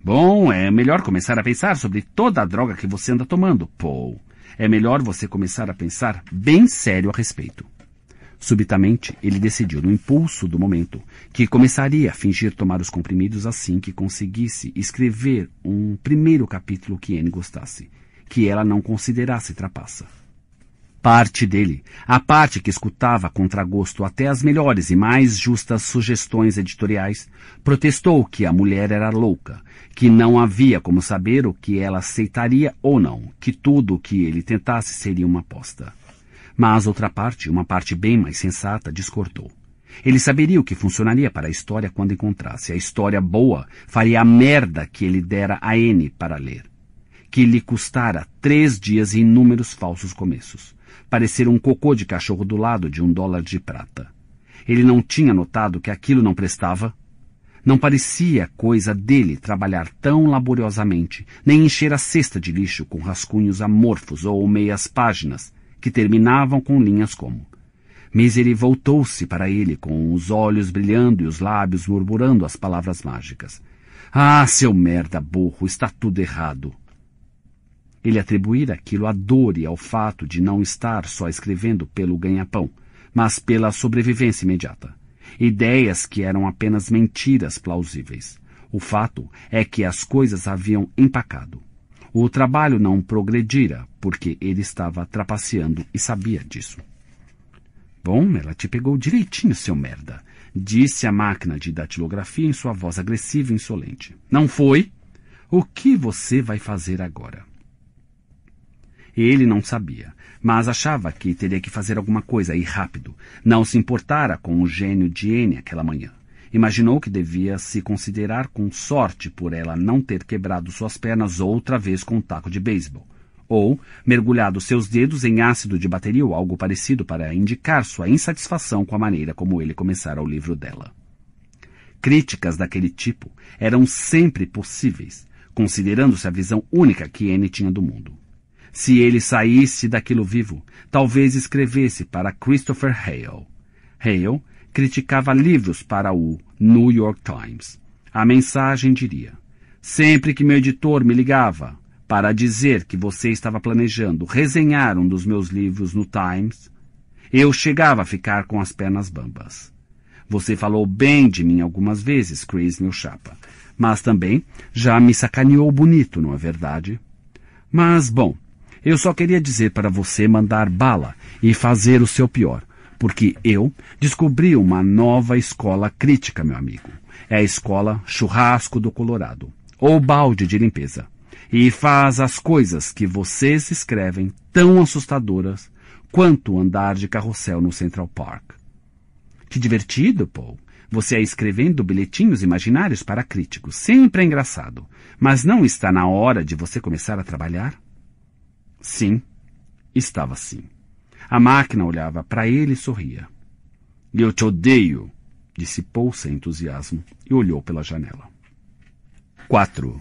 Bom, é melhor começar a pensar sobre toda a droga que você anda tomando, Paul. É melhor você começar a pensar bem sério a respeito. Subitamente, ele decidiu, no impulso do momento, que começaria a fingir tomar os comprimidos assim que conseguisse escrever um primeiro capítulo que Anne gostasse, que ela não considerasse trapaça. Parte dele, a parte que escutava contra gosto até as melhores e mais justas sugestões editoriais, protestou que a mulher era louca, que não havia como saber o que ela aceitaria ou não, que tudo o que ele tentasse seria uma aposta. Mas outra parte, uma parte bem mais sensata, discordou. Ele saberia o que funcionaria para a história quando encontrasse. A história boa faria a merda que ele dera a N para ler, que lhe custara três dias e inúmeros falsos começos. Parecer um cocô de cachorro do lado de um dólar de prata. Ele não tinha notado que aquilo não prestava. Não parecia coisa dele trabalhar tão laboriosamente, nem encher a cesta de lixo com rascunhos amorfos ou meias páginas, que terminavam com linhas como. Misery voltou-se para ele, com os olhos brilhando e os lábios murmurando as palavras mágicas. Ah, seu merda burro, está tudo errado. Ele atribuía aquilo à dor e ao fato de não estar só escrevendo pelo ganha-pão, mas pela sobrevivência imediata. Ideias que eram apenas mentiras plausíveis. O fato é que as coisas haviam empacado. O trabalho não progredira, porque ele estava trapaceando e sabia disso. Bom, ela te pegou direitinho, seu merda, disse a máquina de datilografia em sua voz agressiva e insolente. Não foi? O que você vai fazer agora? Ele não sabia, mas achava que teria que fazer alguma coisa e rápido. Não se importara com o gênio de N aquela manhã. Imaginou que devia se considerar com sorte por ela não ter quebrado suas pernas outra vez com um taco de beisebol, ou mergulhado seus dedos em ácido de bateria ou algo parecido para indicar sua insatisfação com a maneira como ele começara o livro dela. Críticas daquele tipo eram sempre possíveis, considerando-se a visão única que Anne tinha do mundo. Se ele saísse daquilo vivo, talvez escrevesse para Christopher Hale. Hale criticava livros para o New York Times. A mensagem diria: Sempre que meu editor me ligava para dizer que você estava planejando resenhar um dos meus livros no Times, eu chegava a ficar com as pernas bambas. Você falou bem de mim algumas vezes, Chris meu chapa, mas também já me sacaneou bonito, não é verdade? Mas, bom, eu só queria dizer para você mandar bala e fazer o seu pior, porque eu descobri uma nova escola crítica, meu amigo. É a escola churrasco do Colorado, ou balde de limpeza. E faz as coisas que vocês escrevem tão assustadoras quanto andar de carrossel no Central Park. Que divertido, Paul. Você é escrevendo bilhetinhos imaginários para críticos. Sempre é engraçado. Mas não está na hora de você começar a trabalhar? Sim, estava sim. A máquina olhava para ele e sorria. Eu te odeio, dissipou sem entusiasmo e olhou pela janela. 4.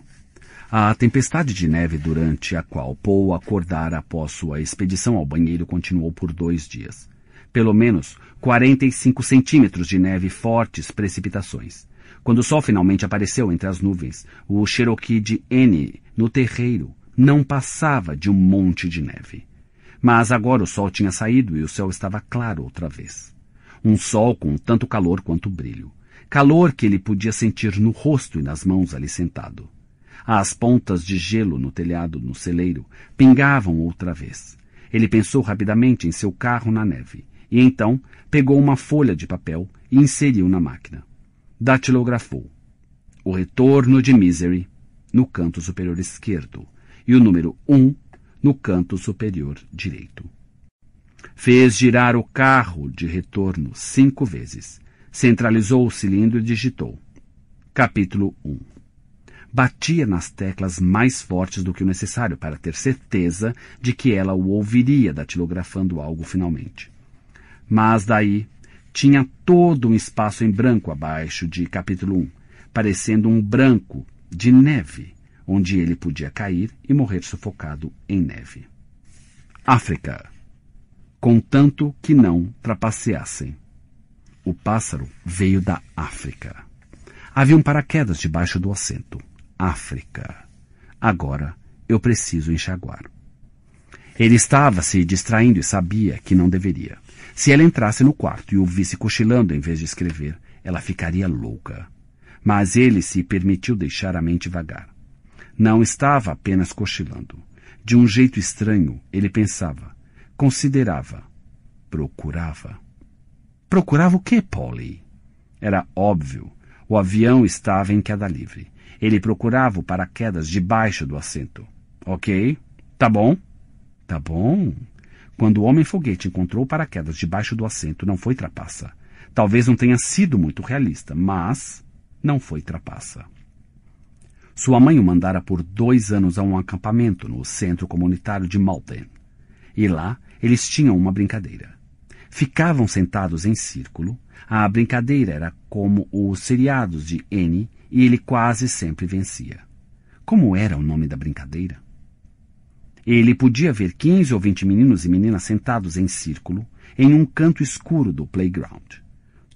A tempestade de neve durante a qual Paul acordara após sua expedição ao banheiro continuou por dois dias. Pelo menos 45 centímetros de neve e fortes precipitações. Quando o sol finalmente apareceu entre as nuvens, o Cherokee de N, no terreiro, não passava de um monte de neve. Mas agora o sol tinha saído e o céu estava claro outra vez. Um sol com tanto calor quanto brilho. Calor que ele podia sentir no rosto e nas mãos ali sentado. As pontas de gelo no telhado, no celeiro, pingavam outra vez. Ele pensou rapidamente em seu carro na neve e então pegou uma folha de papel e inseriu na máquina. Datilografou. O retorno de Misery no canto superior esquerdo e o número 1 no canto superior direito. Fez girar o carro de retorno cinco vezes. Centralizou o cilindro e digitou. Capítulo 1 Batia nas teclas mais fortes do que o necessário para ter certeza de que ela o ouviria datilografando algo finalmente. Mas daí tinha todo um espaço em branco abaixo de capítulo 1, parecendo um branco de neve onde ele podia cair e morrer sufocado em neve. África. Contanto que não trapaceassem. O pássaro veio da África. Havia um paraquedas debaixo do assento. África. Agora eu preciso enxaguar. Ele estava se distraindo e sabia que não deveria. Se ela entrasse no quarto e o visse cochilando em vez de escrever, ela ficaria louca. Mas ele se permitiu deixar a mente vagar. Não estava apenas cochilando. De um jeito estranho, ele pensava, considerava, procurava. Procurava o quê, Polly? Era óbvio. O avião estava em queda livre. Ele procurava o paraquedas debaixo do assento. Ok, tá bom. Tá bom. Quando o homem foguete encontrou o paraquedas debaixo do assento, não foi trapaça. Talvez não tenha sido muito realista, mas não foi trapaça. Sua mãe o mandara por dois anos a um acampamento no centro comunitário de Malden. E lá eles tinham uma brincadeira. Ficavam sentados em círculo. A brincadeira era como os seriados de N e ele quase sempre vencia. Como era o nome da brincadeira? Ele podia ver 15 ou 20 meninos e meninas sentados em círculo em um canto escuro do playground,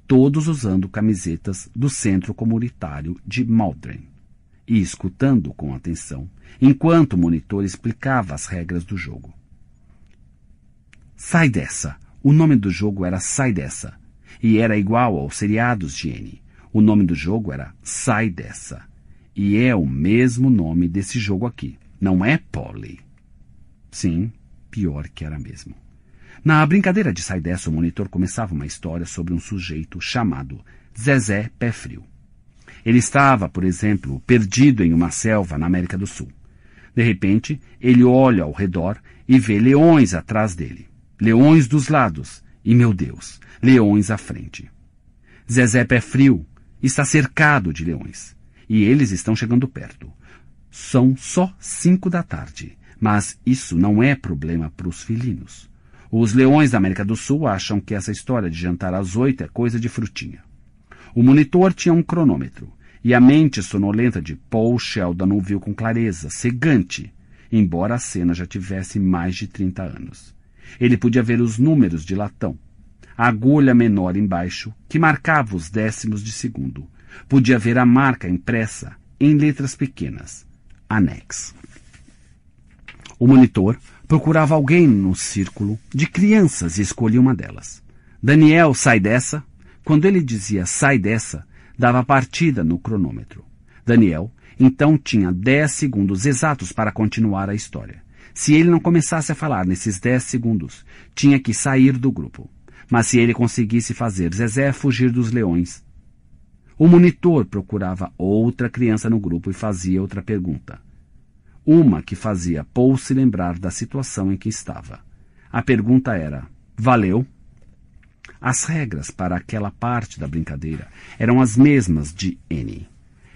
todos usando camisetas do centro comunitário de Maldren e escutando com atenção, enquanto o monitor explicava as regras do jogo. Sai dessa! O nome do jogo era Sai dessa, e era igual aos seriados de N. O nome do jogo era Sai dessa, e é o mesmo nome desse jogo aqui. Não é Polly. Sim, pior que era mesmo. Na brincadeira de Sai dessa, o monitor começava uma história sobre um sujeito chamado Zezé Pé Frio. Ele estava, por exemplo, perdido em uma selva na América do Sul. De repente, ele olha ao redor e vê leões atrás dele. Leões dos lados e, meu Deus, leões à frente. Zezé é Frio está cercado de leões. E eles estão chegando perto. São só cinco da tarde, mas isso não é problema para os felinos. Os leões da América do Sul acham que essa história de jantar às oito é coisa de frutinha. O monitor tinha um cronômetro, e a mente sonolenta de Paul Sheldon o viu com clareza, cegante, embora a cena já tivesse mais de 30 anos. Ele podia ver os números de latão. A agulha menor embaixo, que marcava os décimos de segundo. Podia ver a marca impressa, em letras pequenas, anex. O monitor procurava alguém no círculo de crianças e escolhia uma delas. Daniel, sai dessa! Quando ele dizia sai dessa, dava partida no cronômetro. Daniel então tinha 10 segundos exatos para continuar a história. Se ele não começasse a falar nesses 10 segundos, tinha que sair do grupo. Mas se ele conseguisse fazer Zezé fugir dos leões. O monitor procurava outra criança no grupo e fazia outra pergunta. Uma que fazia Paul se lembrar da situação em que estava. A pergunta era: Valeu? As regras para aquela parte da brincadeira eram as mesmas de N.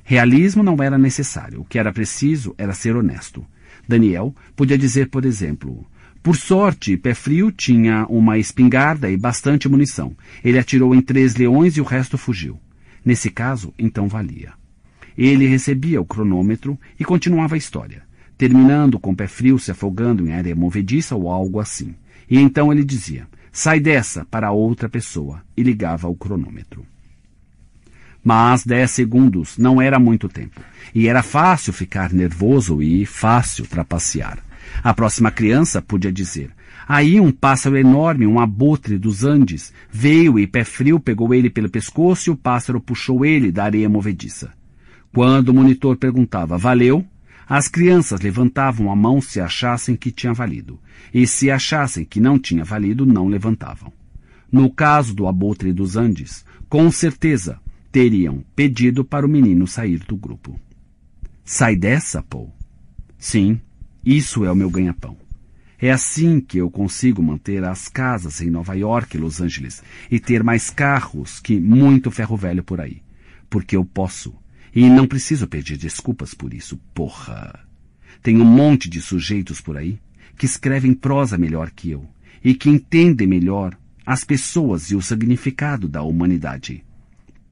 Realismo não era necessário, o que era preciso era ser honesto. Daniel podia dizer, por exemplo, por sorte, Pé Frio tinha uma espingarda e bastante munição. Ele atirou em três leões e o resto fugiu. Nesse caso, então valia. Ele recebia o cronômetro e continuava a história, terminando com Pé Frio se afogando em área movediça ou algo assim. E então ele dizia: Sai dessa para outra pessoa e ligava o cronômetro. Mas dez segundos não era muito tempo, e era fácil ficar nervoso e fácil trapacear. A próxima criança podia dizer: Aí um pássaro enorme, um abutre dos Andes, veio e pé frio pegou ele pelo pescoço e o pássaro puxou ele da areia movediça. Quando o monitor perguntava: Valeu? As crianças levantavam a mão se achassem que tinha valido, e se achassem que não tinha valido, não levantavam. No caso do abutre dos Andes, com certeza teriam pedido para o menino sair do grupo. Sai dessa, Paul. Sim, isso é o meu ganha-pão. É assim que eu consigo manter as casas em Nova York e Los Angeles e ter mais carros que muito ferro velho por aí. Porque eu posso e não preciso pedir desculpas por isso, porra. Tem um monte de sujeitos por aí que escrevem prosa melhor que eu e que entendem melhor as pessoas e o significado da humanidade.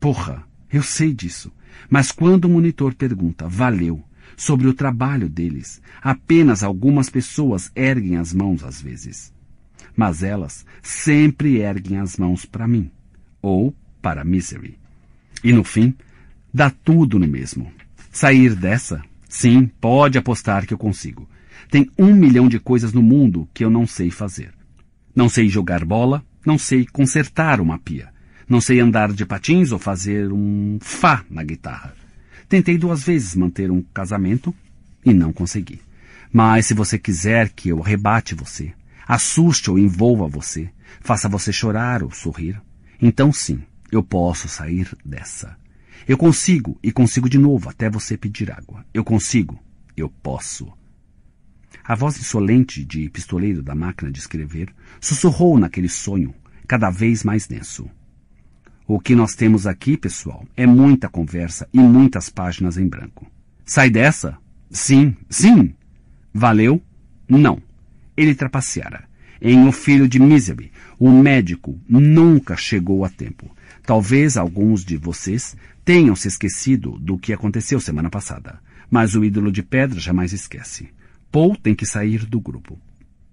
Porra, eu sei disso. Mas quando o monitor pergunta valeu sobre o trabalho deles, apenas algumas pessoas erguem as mãos às vezes. Mas elas sempre erguem as mãos para mim ou para Misery. E no fim, Dá tudo no mesmo. Sair dessa? Sim, pode apostar que eu consigo. Tem um milhão de coisas no mundo que eu não sei fazer. Não sei jogar bola, não sei consertar uma pia, não sei andar de patins ou fazer um fá na guitarra. Tentei duas vezes manter um casamento e não consegui. Mas se você quiser que eu rebate você, assuste ou envolva você, faça você chorar ou sorrir, então sim, eu posso sair dessa. Eu consigo e consigo de novo até você pedir água. Eu consigo. Eu posso. A voz insolente de pistoleiro da máquina de escrever sussurrou naquele sonho, cada vez mais denso. O que nós temos aqui, pessoal, é muita conversa e muitas páginas em branco. Sai dessa? Sim, sim. Valeu? Não. Ele trapaceara. Em O Filho de Misery, o médico nunca chegou a tempo. Talvez alguns de vocês tenham se esquecido do que aconteceu semana passada, mas o ídolo de pedra jamais esquece. Paul tem que sair do grupo.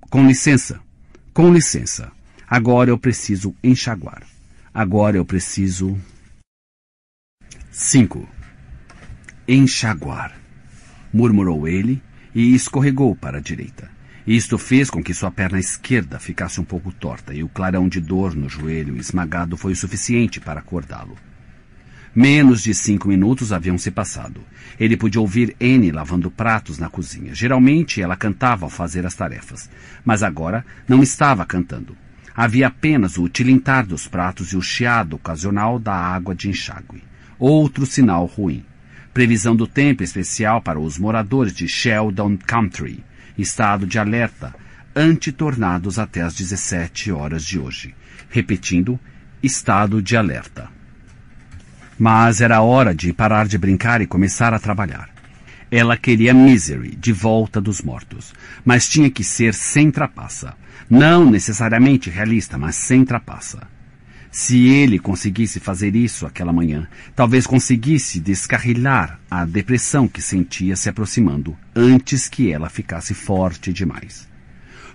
Com licença, com licença. Agora eu preciso enxaguar. Agora eu preciso. 5. Enxaguar, murmurou ele e escorregou para a direita. Isto fez com que sua perna esquerda ficasse um pouco torta e o clarão de dor no joelho esmagado foi o suficiente para acordá-lo. Menos de cinco minutos haviam se passado. Ele podia ouvir Anne lavando pratos na cozinha. Geralmente ela cantava ao fazer as tarefas, mas agora não estava cantando. Havia apenas o tilintar dos pratos e o chiado ocasional da água de enxágue. Outro sinal ruim. Previsão do tempo especial para os moradores de Sheldon Country estado de alerta antitornados até às 17 horas de hoje. Repetindo, estado de alerta. Mas era hora de parar de brincar e começar a trabalhar. Ela queria Misery de volta dos mortos, mas tinha que ser sem trapaça. Não necessariamente realista, mas sem trapaça. Se ele conseguisse fazer isso aquela manhã, talvez conseguisse descarrilar a depressão que sentia se aproximando antes que ela ficasse forte demais.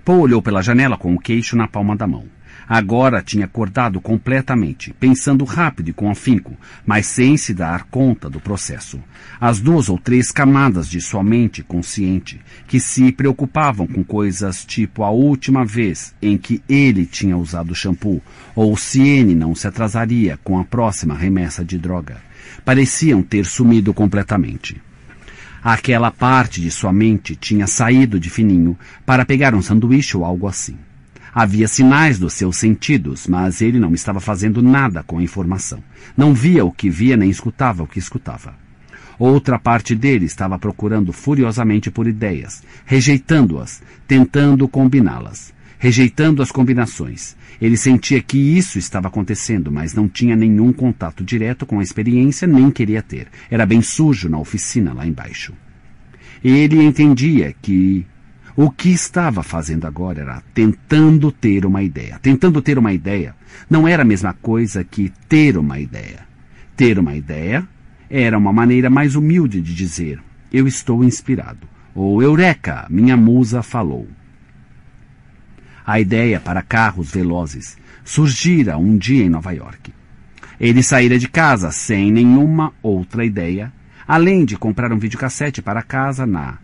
Paul olhou pela janela com o queixo na palma da mão. Agora tinha acordado completamente, pensando rápido e com afinco, mas sem se dar conta do processo. As duas ou três camadas de sua mente consciente, que se preocupavam com coisas tipo a última vez em que ele tinha usado shampoo, ou se ele não se atrasaria com a próxima remessa de droga, pareciam ter sumido completamente. Aquela parte de sua mente tinha saído de fininho para pegar um sanduíche ou algo assim. Havia sinais dos seus sentidos, mas ele não estava fazendo nada com a informação. Não via o que via nem escutava o que escutava. Outra parte dele estava procurando furiosamente por ideias, rejeitando-as, tentando combiná-las, rejeitando as combinações. Ele sentia que isso estava acontecendo, mas não tinha nenhum contato direto com a experiência, nem queria ter. Era bem sujo na oficina lá embaixo. Ele entendia que o que estava fazendo agora era tentando ter uma ideia. Tentando ter uma ideia não era a mesma coisa que ter uma ideia. Ter uma ideia era uma maneira mais humilde de dizer: Eu estou inspirado. Ou Eureka, minha musa falou. A ideia para carros velozes surgira um dia em Nova York. Ele saíra de casa sem nenhuma outra ideia, além de comprar um videocassete para casa na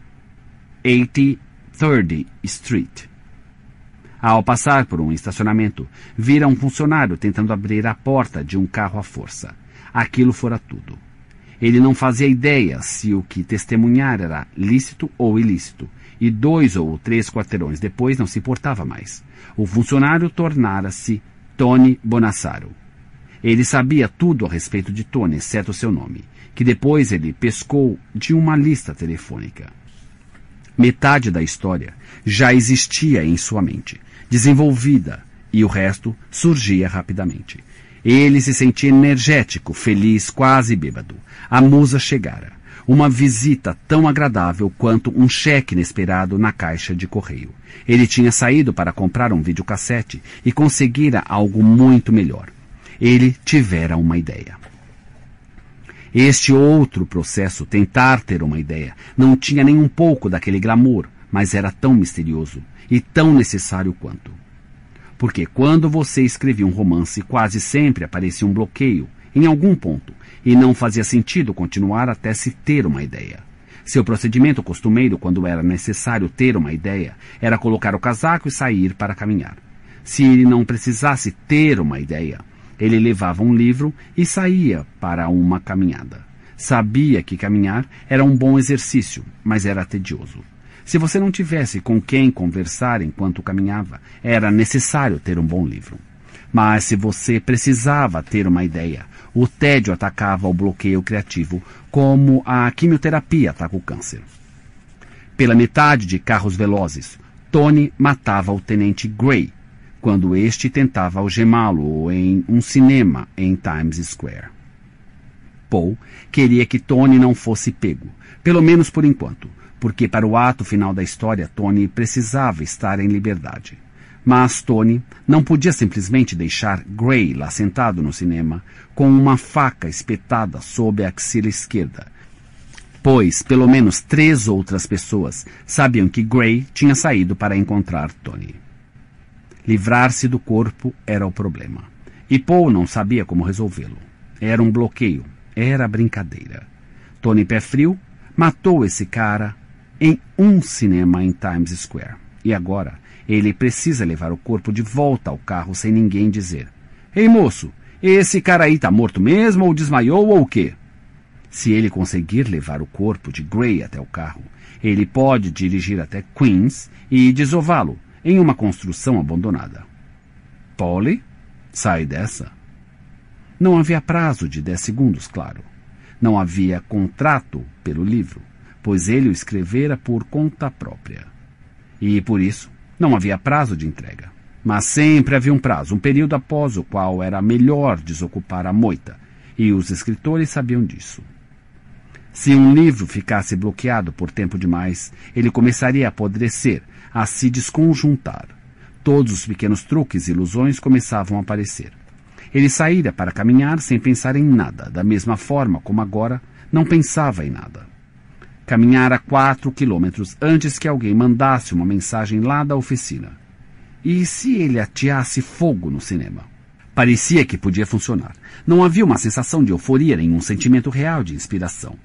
80 Third Street. Ao passar por um estacionamento, vira um funcionário tentando abrir a porta de um carro à força. Aquilo fora tudo. Ele não fazia ideia se o que testemunhar era lícito ou ilícito, e dois ou três quarteirões depois não se importava mais. O funcionário tornara-se Tony Bonassaro. Ele sabia tudo a respeito de Tony, exceto seu nome, que depois ele pescou de uma lista telefônica. Metade da história já existia em sua mente, desenvolvida, e o resto surgia rapidamente. Ele se sentia energético, feliz, quase bêbado. A musa chegara. Uma visita tão agradável quanto um cheque inesperado na caixa de correio. Ele tinha saído para comprar um videocassete e conseguira algo muito melhor. Ele tivera uma ideia. Este outro processo, tentar ter uma ideia, não tinha nem um pouco daquele glamour, mas era tão misterioso e tão necessário quanto. Porque quando você escrevia um romance, quase sempre aparecia um bloqueio, em algum ponto, e não fazia sentido continuar até se ter uma ideia. Seu procedimento costumeiro, quando era necessário ter uma ideia, era colocar o casaco e sair para caminhar. Se ele não precisasse ter uma ideia, ele levava um livro e saía para uma caminhada. Sabia que caminhar era um bom exercício, mas era tedioso. Se você não tivesse com quem conversar enquanto caminhava, era necessário ter um bom livro. Mas se você precisava ter uma ideia, o tédio atacava o bloqueio criativo, como a quimioterapia ataca o câncer. Pela metade de Carros Velozes, Tony matava o tenente Gray, quando este tentava algemá-lo em um cinema em Times Square. Paul queria que Tony não fosse pego, pelo menos por enquanto, porque para o ato final da história Tony precisava estar em liberdade. Mas Tony não podia simplesmente deixar Gray lá sentado no cinema com uma faca espetada sob a axila esquerda, pois pelo menos três outras pessoas sabiam que Gray tinha saído para encontrar Tony. Livrar-se do corpo era o problema. E Paul não sabia como resolvê-lo. Era um bloqueio. Era brincadeira. Tony Pé Frio matou esse cara em um cinema em Times Square. E agora ele precisa levar o corpo de volta ao carro sem ninguém dizer: Ei moço, esse cara aí tá morto mesmo ou desmaiou ou o quê? Se ele conseguir levar o corpo de Gray até o carro, ele pode dirigir até Queens e desová-lo em uma construção abandonada. Polly sai dessa. Não havia prazo de 10 segundos, claro. Não havia contrato pelo livro, pois ele o escrevera por conta própria. E, por isso, não havia prazo de entrega. Mas sempre havia um prazo, um período após o qual era melhor desocupar a moita, e os escritores sabiam disso. Se um livro ficasse bloqueado por tempo demais, ele começaria a apodrecer, a se desconjuntar. Todos os pequenos truques e ilusões começavam a aparecer. Ele saíra para caminhar sem pensar em nada, da mesma forma como agora não pensava em nada. Caminhara quatro quilômetros antes que alguém mandasse uma mensagem lá da oficina. E se ele ateasse fogo no cinema? Parecia que podia funcionar. Não havia uma sensação de euforia, um sentimento real de inspiração.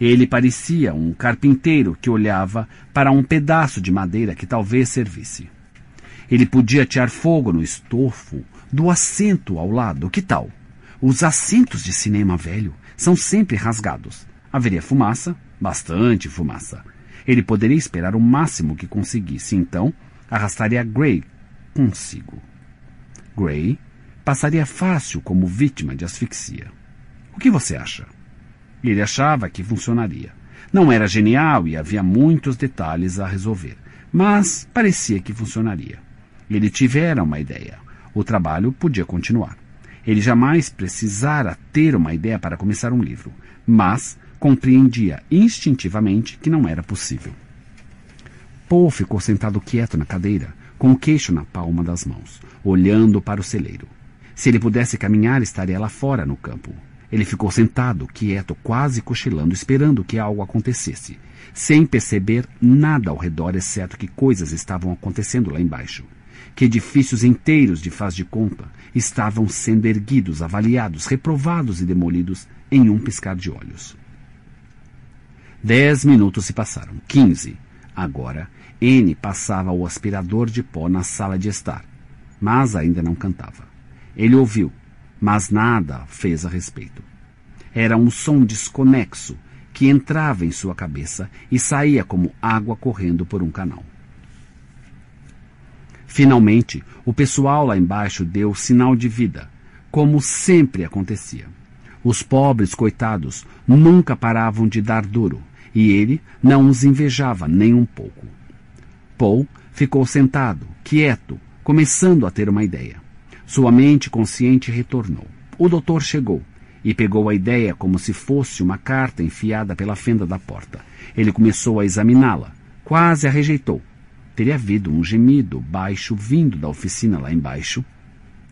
Ele parecia um carpinteiro que olhava para um pedaço de madeira que talvez servisse. Ele podia atear fogo no estofo do assento ao lado. Que tal? Os assentos de cinema velho são sempre rasgados. Haveria fumaça, bastante fumaça. Ele poderia esperar o máximo que conseguisse, então arrastaria Gray consigo. Gray passaria fácil como vítima de asfixia. O que você acha? e ele achava que funcionaria. Não era genial e havia muitos detalhes a resolver, mas parecia que funcionaria. Ele tivera uma ideia. O trabalho podia continuar. Ele jamais precisara ter uma ideia para começar um livro, mas compreendia instintivamente que não era possível. Paul ficou sentado quieto na cadeira, com o queixo na palma das mãos, olhando para o celeiro. Se ele pudesse caminhar, estaria lá fora no campo. Ele ficou sentado, quieto, quase cochilando, esperando que algo acontecesse, sem perceber nada ao redor, exceto que coisas estavam acontecendo lá embaixo. Que edifícios inteiros de faz de conta estavam sendo erguidos, avaliados, reprovados e demolidos em um piscar de olhos. Dez minutos se passaram, quinze. Agora, N passava o aspirador de pó na sala de estar, mas ainda não cantava. Ele ouviu, mas nada fez a respeito. Era um som desconexo que entrava em sua cabeça e saía como água correndo por um canal. Finalmente, o pessoal lá embaixo deu sinal de vida, como sempre acontecia. Os pobres coitados nunca paravam de dar duro, e ele não os invejava nem um pouco. Paul ficou sentado, quieto, começando a ter uma ideia. Sua mente consciente retornou. O doutor chegou e pegou a ideia como se fosse uma carta enfiada pela fenda da porta. Ele começou a examiná-la. Quase a rejeitou. Teria havido um gemido baixo vindo da oficina lá embaixo.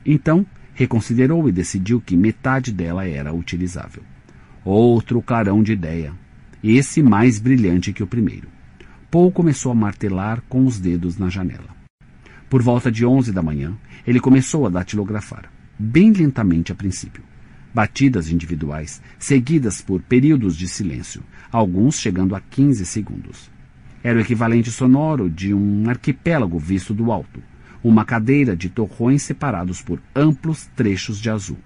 Então, reconsiderou e decidiu que metade dela era utilizável. Outro clarão de ideia. Esse mais brilhante que o primeiro. Paul começou a martelar com os dedos na janela. Por volta de onze da manhã, ele começou a datilografar, bem lentamente a princípio. Batidas individuais, seguidas por períodos de silêncio, alguns chegando a 15 segundos. Era o equivalente sonoro de um arquipélago visto do alto, uma cadeira de torrões separados por amplos trechos de azul.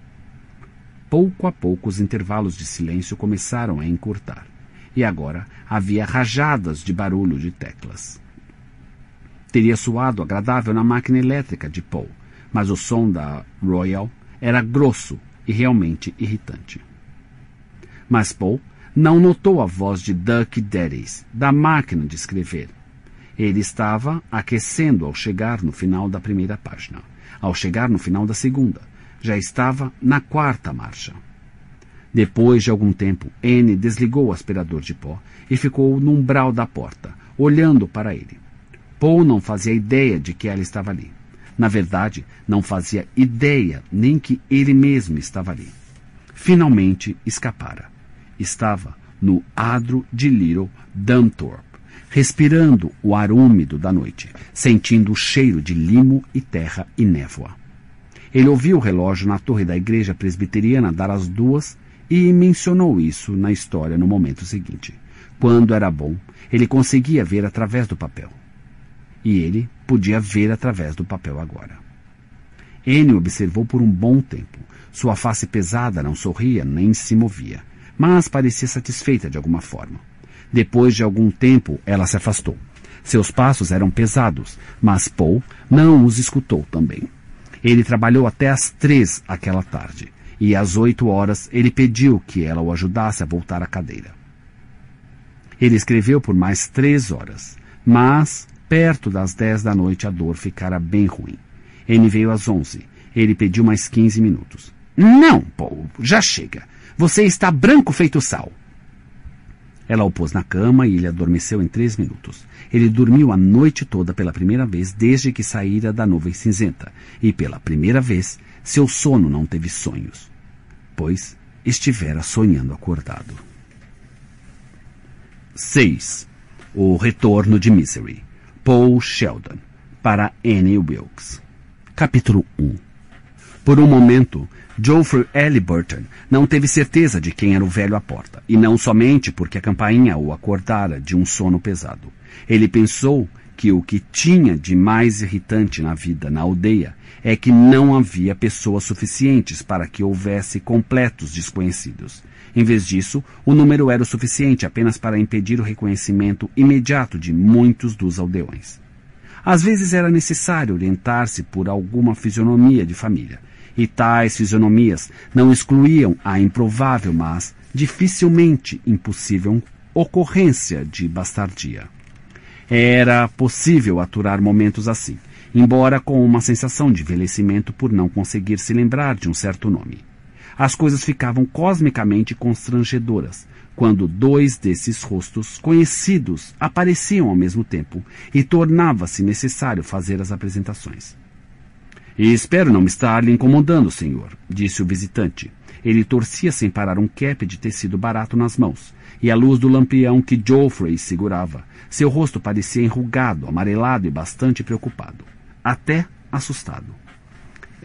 Pouco a pouco os intervalos de silêncio começaram a encurtar, e agora havia rajadas de barulho de teclas. Teria soado agradável na máquina elétrica de Paul, mas o som da Royal era grosso e realmente irritante. Mas Paul não notou a voz de Duck Daddies, da máquina de escrever. Ele estava aquecendo ao chegar no final da primeira página. Ao chegar no final da segunda, já estava na quarta marcha. Depois de algum tempo, N desligou o aspirador de pó e ficou no umbral da porta, olhando para ele. Paul não fazia ideia de que ela estava ali. Na verdade, não fazia ideia nem que ele mesmo estava ali. Finalmente escapara. Estava no adro de Little Dunthorpe, respirando o ar úmido da noite, sentindo o cheiro de limo e terra e névoa. Ele ouviu o relógio na torre da igreja presbiteriana dar as duas e mencionou isso na história no momento seguinte. Quando era bom, ele conseguia ver através do papel e ele podia ver através do papel agora. Ele observou por um bom tempo. Sua face pesada não sorria nem se movia, mas parecia satisfeita de alguma forma. Depois de algum tempo, ela se afastou. Seus passos eram pesados, mas Paul não os escutou também. Ele trabalhou até às três aquela tarde, e às oito horas ele pediu que ela o ajudasse a voltar à cadeira. Ele escreveu por mais três horas, mas Perto das 10 da noite a dor ficara bem ruim. N veio às 11. Ele pediu mais 15 minutos. Não, Paul, já chega. Você está branco feito sal. Ela o pôs na cama e ele adormeceu em três minutos. Ele dormiu a noite toda pela primeira vez desde que saíra da nuvem cinzenta, e pela primeira vez seu sono não teve sonhos, pois estivera sonhando acordado. 6. O retorno de Misery Paul Sheldon para Annie Wilkes. Capítulo 1 Por um momento, Geoffrey Halliburton não teve certeza de quem era o velho à porta, e não somente porque a campainha o acordara de um sono pesado. Ele pensou que o que tinha de mais irritante na vida na aldeia é que não havia pessoas suficientes para que houvesse completos desconhecidos. Em vez disso, o número era o suficiente apenas para impedir o reconhecimento imediato de muitos dos aldeões. Às vezes era necessário orientar-se por alguma fisionomia de família, e tais fisionomias não excluíam a improvável, mas dificilmente impossível ocorrência de bastardia. Era possível aturar momentos assim, embora com uma sensação de envelhecimento por não conseguir se lembrar de um certo nome. As coisas ficavam cosmicamente constrangedoras quando dois desses rostos conhecidos apareciam ao mesmo tempo e tornava-se necessário fazer as apresentações. E espero não me estar lhe incomodando, senhor, disse o visitante. Ele torcia sem parar um cap de tecido barato nas mãos, e à luz do lampião que Geoffrey segurava. Seu rosto parecia enrugado, amarelado e bastante preocupado. Até assustado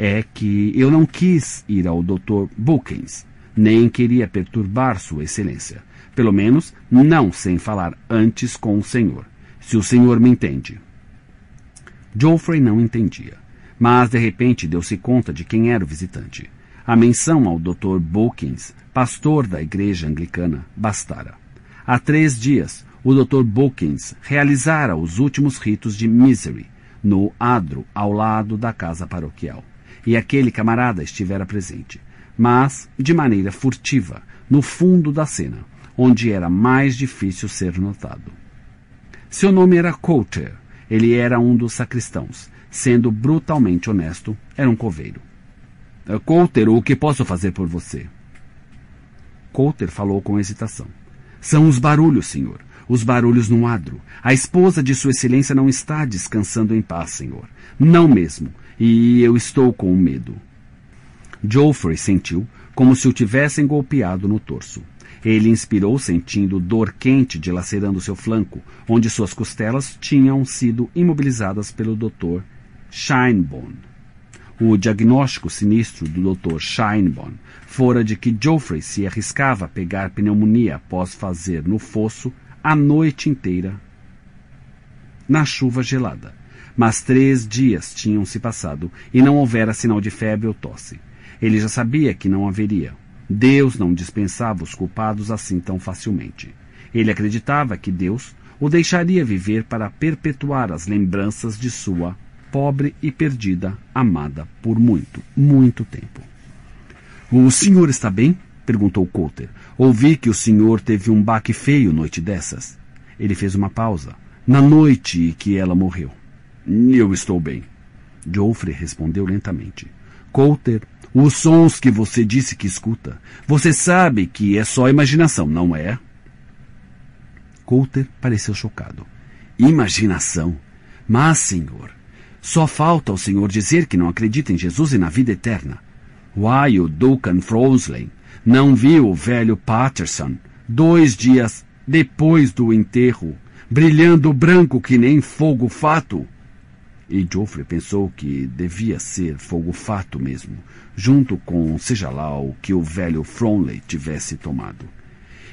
é que eu não quis ir ao Dr. Bookins, nem queria perturbar Sua Excelência. Pelo menos não sem falar antes com o senhor, se o senhor me entende. Geoffrey não entendia, mas de repente deu-se conta de quem era o visitante. A menção ao Dr. Bookins, pastor da igreja anglicana, bastara. Há três dias, o Dr. Bookins realizara os últimos ritos de Misery, no adro ao lado da casa paroquial e aquele camarada estivera presente, mas de maneira furtiva, no fundo da cena, onde era mais difícil ser notado. Seu nome era Coulter. Ele era um dos sacristãos. Sendo brutalmente honesto, era um coveiro. Ah, Coulter, o que posso fazer por você? Coulter falou com hesitação. São os barulhos, senhor. Os barulhos no adro. A esposa de Sua Excelência não está descansando em paz, senhor. Não mesmo e eu estou com medo. Geoffrey sentiu como se o tivessem golpeado no torso. Ele inspirou sentindo dor quente dilacerando seu flanco, onde suas costelas tinham sido imobilizadas pelo Dr. Scheinborn. O diagnóstico sinistro do Dr. Scheinborn fora de que Geoffrey se arriscava a pegar pneumonia após fazer no fosso a noite inteira na chuva gelada, mas três dias tinham se passado e não houvera sinal de febre ou tosse. Ele já sabia que não haveria. Deus não dispensava os culpados assim tão facilmente. Ele acreditava que Deus o deixaria viver para perpetuar as lembranças de sua pobre e perdida amada por muito, muito tempo. O senhor está bem? perguntou Coulter. Ouvi que o senhor teve um baque feio noite dessas. Ele fez uma pausa. Na noite que ela morreu. Eu estou bem. Joffrey respondeu lentamente. Coulter, os sons que você disse que escuta, você sabe que é só imaginação, não é? Coulter pareceu chocado. Imaginação? Mas, senhor, só falta o senhor dizer que não acredita em Jesus e na vida eterna. Why o Duncan Frosley não viu o velho Patterson dois dias depois do enterro, brilhando branco que nem fogo fato? E Joffrey pensou que devia ser fogo fato mesmo, junto com seja lá o que o velho Fromley tivesse tomado.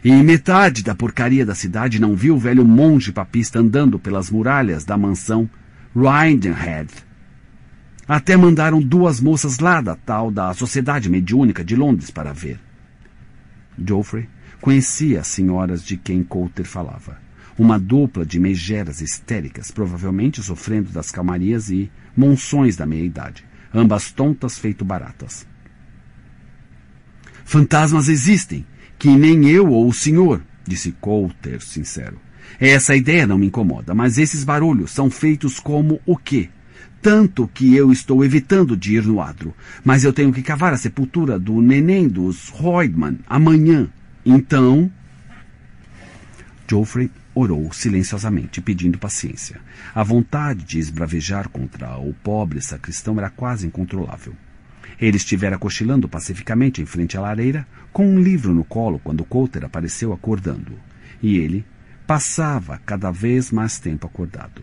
E metade da porcaria da cidade não viu o velho monge papista andando pelas muralhas da mansão Rindhead. Até mandaram duas moças lá da tal da Sociedade Mediúnica de Londres para ver. Geoffrey conhecia as senhoras de quem Coulter falava uma dupla de megeras histéricas, provavelmente sofrendo das calmarias e monções da meia-idade, ambas tontas feito baratas. Fantasmas existem, que nem eu ou o senhor, disse Coulter, sincero. Essa ideia não me incomoda, mas esses barulhos são feitos como o quê? Tanto que eu estou evitando de ir no adro, mas eu tenho que cavar a sepultura do neném dos Roydman amanhã. Então. Geoffrey orou silenciosamente, pedindo paciência. A vontade de esbravejar contra o pobre sacristão era quase incontrolável. Ele estivera cochilando pacificamente em frente à lareira, com um livro no colo, quando Coulter apareceu acordando. E ele passava cada vez mais tempo acordado,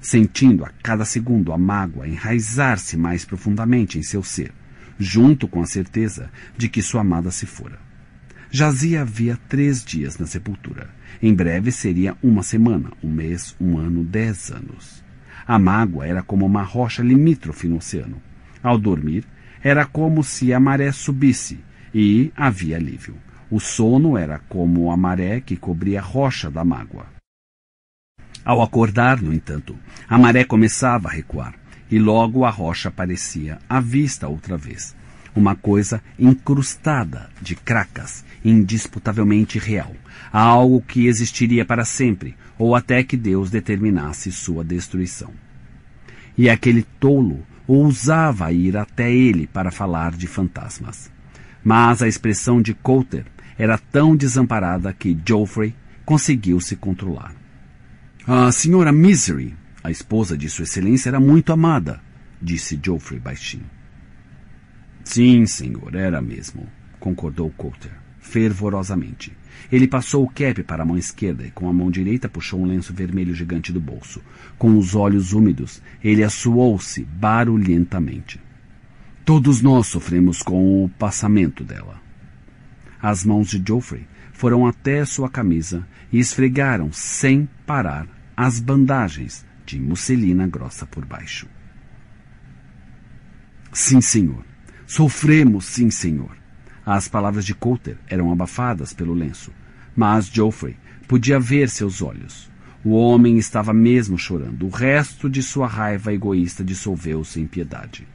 sentindo a cada segundo a mágoa enraizar-se mais profundamente em seu ser, junto com a certeza de que sua amada se fora. Jazia havia três dias na sepultura em breve seria uma semana, um mês, um ano, dez anos. A mágoa era como uma rocha limítrofe no oceano. Ao dormir, era como se a maré subisse e havia alívio. O sono era como a maré que cobria a rocha da mágoa. Ao acordar, no entanto, a maré começava a recuar e logo a rocha aparecia à vista outra vez. Uma coisa incrustada de cracas, indisputavelmente real a algo que existiria para sempre, ou até que Deus determinasse sua destruição. E aquele tolo ousava ir até ele para falar de fantasmas. Mas a expressão de Coulter era tão desamparada que Geoffrey conseguiu se controlar. A senhora Misery, a esposa de Sua Excelência, era muito amada, disse Geoffrey baixinho. Sim, senhor, era mesmo, concordou Coulter, fervorosamente. Ele passou o cap para a mão esquerda e com a mão direita puxou um lenço vermelho gigante do bolso. Com os olhos úmidos, ele assoou-se barulhentamente. Todos nós sofremos com o passamento dela. As mãos de Geoffrey foram até sua camisa e esfregaram sem parar as bandagens de musselina grossa por baixo. Sim, senhor. Sofremos, sim, senhor. As palavras de Coulter eram abafadas pelo lenço, mas Geoffrey podia ver seus olhos. O homem estava mesmo chorando. O resto de sua raiva egoísta dissolveu-se em piedade.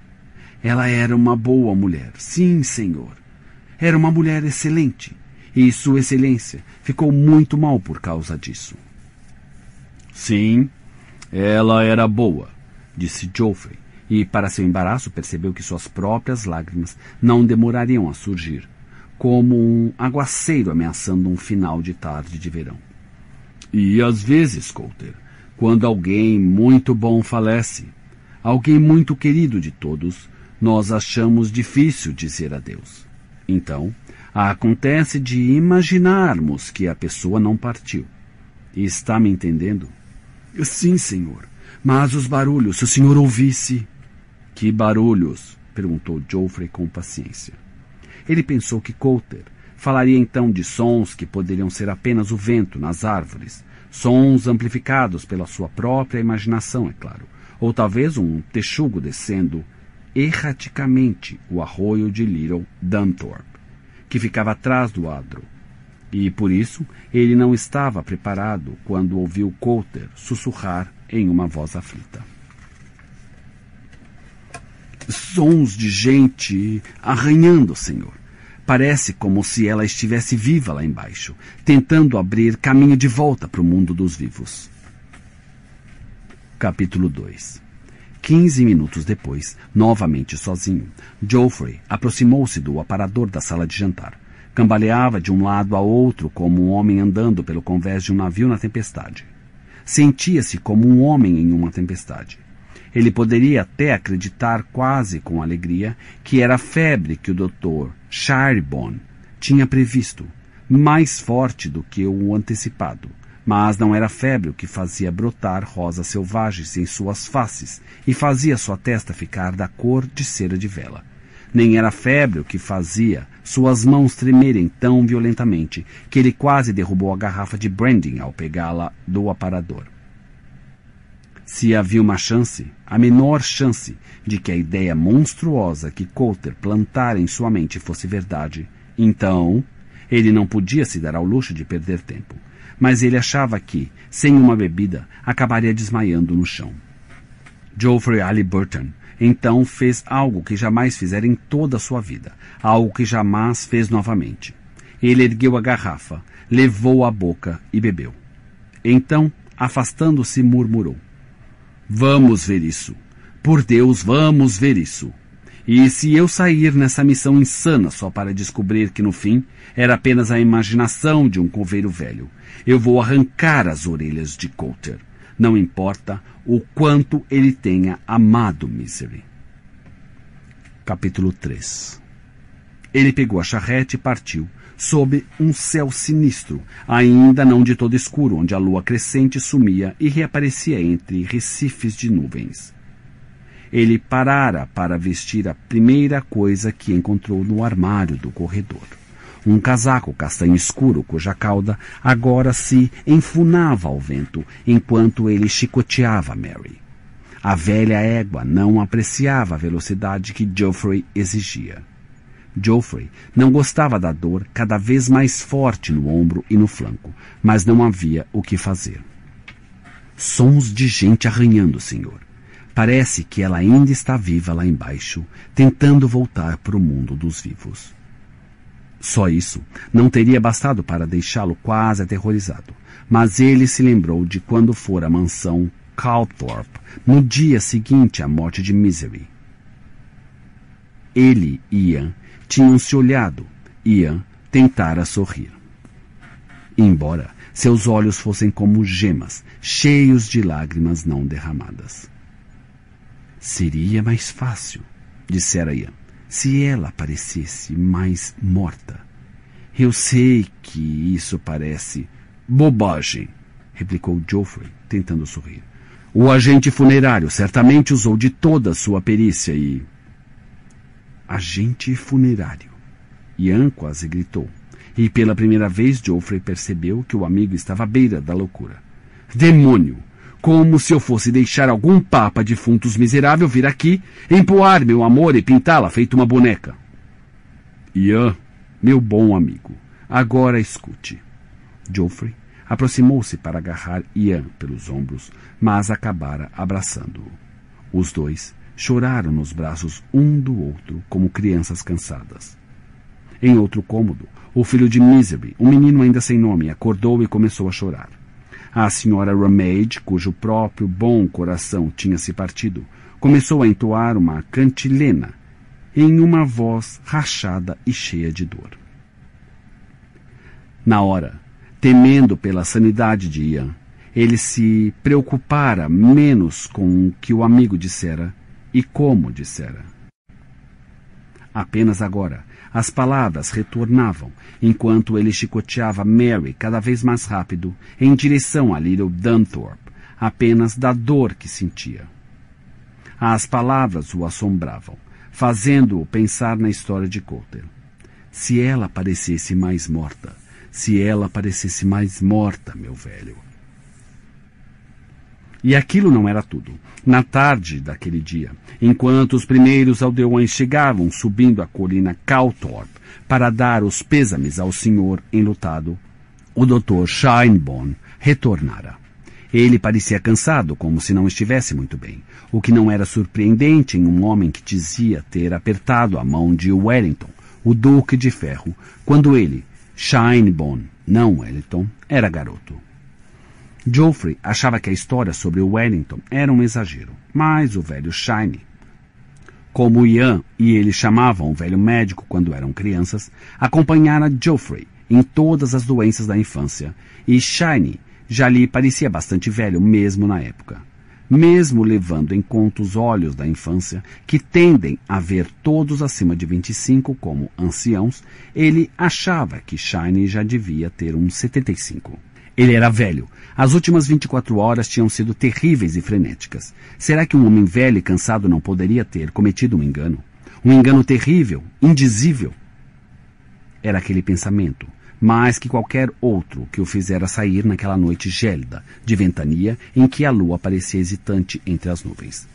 Ela era uma boa mulher. Sim, senhor. Era uma mulher excelente. E Sua Excelência ficou muito mal por causa disso. Sim, ela era boa, disse Geoffrey, e para seu embaraço percebeu que suas próprias lágrimas não demorariam a surgir como um aguaceiro ameaçando um final de tarde de verão. E às vezes, Coulter, quando alguém muito bom falece, alguém muito querido de todos, nós achamos difícil dizer adeus. Então, acontece de imaginarmos que a pessoa não partiu. Está me entendendo? Sim, senhor. Mas os barulhos, se o senhor ouvisse. Que barulhos? perguntou Geoffrey com paciência. Ele pensou que Coulter falaria então de sons que poderiam ser apenas o vento nas árvores, sons amplificados pela sua própria imaginação, é claro, ou talvez um texugo descendo erraticamente o arroio de Little Dunthorpe, que ficava atrás do adro. E por isso ele não estava preparado quando ouviu Coulter sussurrar em uma voz aflita sons de gente arranhando, Senhor. Parece como se ela estivesse viva lá embaixo, tentando abrir caminho de volta para o mundo dos vivos. Capítulo 2 Quinze minutos depois, novamente sozinho, Geoffrey aproximou-se do aparador da sala de jantar. Cambaleava de um lado a outro como um homem andando pelo convés de um navio na tempestade. Sentia-se como um homem em uma tempestade. Ele poderia até acreditar quase com alegria que era a febre que o Dr. Charbon tinha previsto, mais forte do que o antecipado. Mas não era febre o que fazia brotar rosas selvagens em suas faces e fazia sua testa ficar da cor de cera de vela. Nem era febre o que fazia suas mãos tremerem tão violentamente que ele quase derrubou a garrafa de brandy ao pegá-la do aparador se havia uma chance, a menor chance, de que a ideia monstruosa que Coulter plantara em sua mente fosse verdade, então ele não podia se dar ao luxo de perder tempo. Mas ele achava que, sem uma bebida, acabaria desmaiando no chão. Geoffrey Halliburton então fez algo que jamais fizera em toda a sua vida, algo que jamais fez novamente. Ele ergueu a garrafa, levou à boca e bebeu. Então, afastando-se, murmurou: Vamos ver isso. Por Deus, vamos ver isso. E se eu sair nessa missão insana só para descobrir que no fim era apenas a imaginação de um coveiro velho, eu vou arrancar as orelhas de Coulter. Não importa o quanto ele tenha amado Misery. Capítulo 3 Ele pegou a charrete e partiu, sob um céu sinistro, ainda não de todo escuro, onde a lua crescente sumia e reaparecia entre recifes de nuvens. Ele parara para vestir a primeira coisa que encontrou no armário do corredor. Um casaco castanho escuro, cuja cauda agora se enfunava ao vento enquanto ele chicoteava Mary. A velha égua não apreciava a velocidade que Geoffrey exigia. Geoffrey não gostava da dor cada vez mais forte no ombro e no flanco, mas não havia o que fazer. Sons de gente arranhando, senhor. Parece que ela ainda está viva lá embaixo, tentando voltar para o mundo dos vivos. Só isso não teria bastado para deixá-lo quase aterrorizado, mas ele se lembrou de quando fora à mansão Calthorpe no dia seguinte à morte de Misery. Ele, Ian, tinham se olhado. Ian tentara sorrir. Embora seus olhos fossem como gemas, cheios de lágrimas não derramadas. Seria mais fácil, dissera Ian, se ela parecesse mais morta. Eu sei que isso parece bobagem, replicou Geoffrey, tentando sorrir. O agente funerário certamente usou de toda a sua perícia e agente funerário. Ian quase gritou. E pela primeira vez Geoffrey percebeu que o amigo estava à beira da loucura. Demônio! Como se eu fosse deixar algum papa defuntos miserável vir aqui, empoar meu amor e pintá-la feito uma boneca. Ian, meu bom amigo, agora escute. Geoffrey aproximou-se para agarrar Ian pelos ombros, mas acabara abraçando-o. Os dois choraram nos braços um do outro, como crianças cansadas. Em outro cômodo, o filho de Misery, um menino ainda sem nome, acordou e começou a chorar. A senhora Ramage, cujo próprio bom coração tinha se partido, começou a entoar uma cantilena em uma voz rachada e cheia de dor. Na hora, temendo pela sanidade de Ian, ele se preocupara menos com o que o amigo dissera e como dissera. Apenas agora, as palavras retornavam, enquanto ele chicoteava Mary cada vez mais rápido em direção a Little Dunthorpe, apenas da dor que sentia. As palavras o assombravam, fazendo-o pensar na história de Coulter. Se ela parecesse mais morta, se ela parecesse mais morta, meu velho, e aquilo não era tudo. Na tarde daquele dia, enquanto os primeiros aldeões chegavam subindo a colina Cawthorpe para dar os pêsames ao senhor enlutado, o Dr. Scheinborn retornara. Ele parecia cansado, como se não estivesse muito bem, o que não era surpreendente em um homem que dizia ter apertado a mão de Wellington, o Duque de Ferro, quando ele, Scheinborn, não Wellington, era garoto. Geoffrey achava que a história sobre o Wellington era um exagero, mas o velho Shine, como Ian e ele chamavam o velho médico quando eram crianças, acompanhara Geoffrey em todas as doenças da infância, e Shine já lhe parecia bastante velho mesmo na época. Mesmo levando em conta os olhos da infância, que tendem a ver todos acima de 25 como anciãos, ele achava que Shine já devia ter uns 75. Ele era velho, as últimas 24 horas tinham sido terríveis e frenéticas. Será que um homem velho e cansado não poderia ter cometido um engano? Um engano terrível, indizível. Era aquele pensamento, mais que qualquer outro que o fizera sair naquela noite gélida, de ventania, em que a lua parecia hesitante entre as nuvens.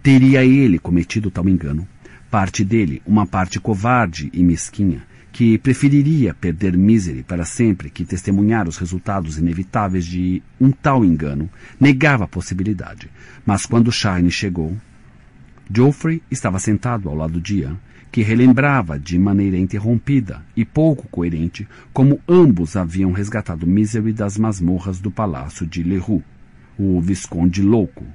Teria ele cometido tal engano? Parte dele, uma parte covarde e mesquinha, que preferiria perder Misery para sempre que testemunhar os resultados inevitáveis de um tal engano, negava a possibilidade. Mas quando Shine chegou, Geoffrey estava sentado ao lado de Ian, que relembrava de maneira interrompida e pouco coerente como ambos haviam resgatado Misery das masmorras do palácio de Leroux, o Visconde Louco.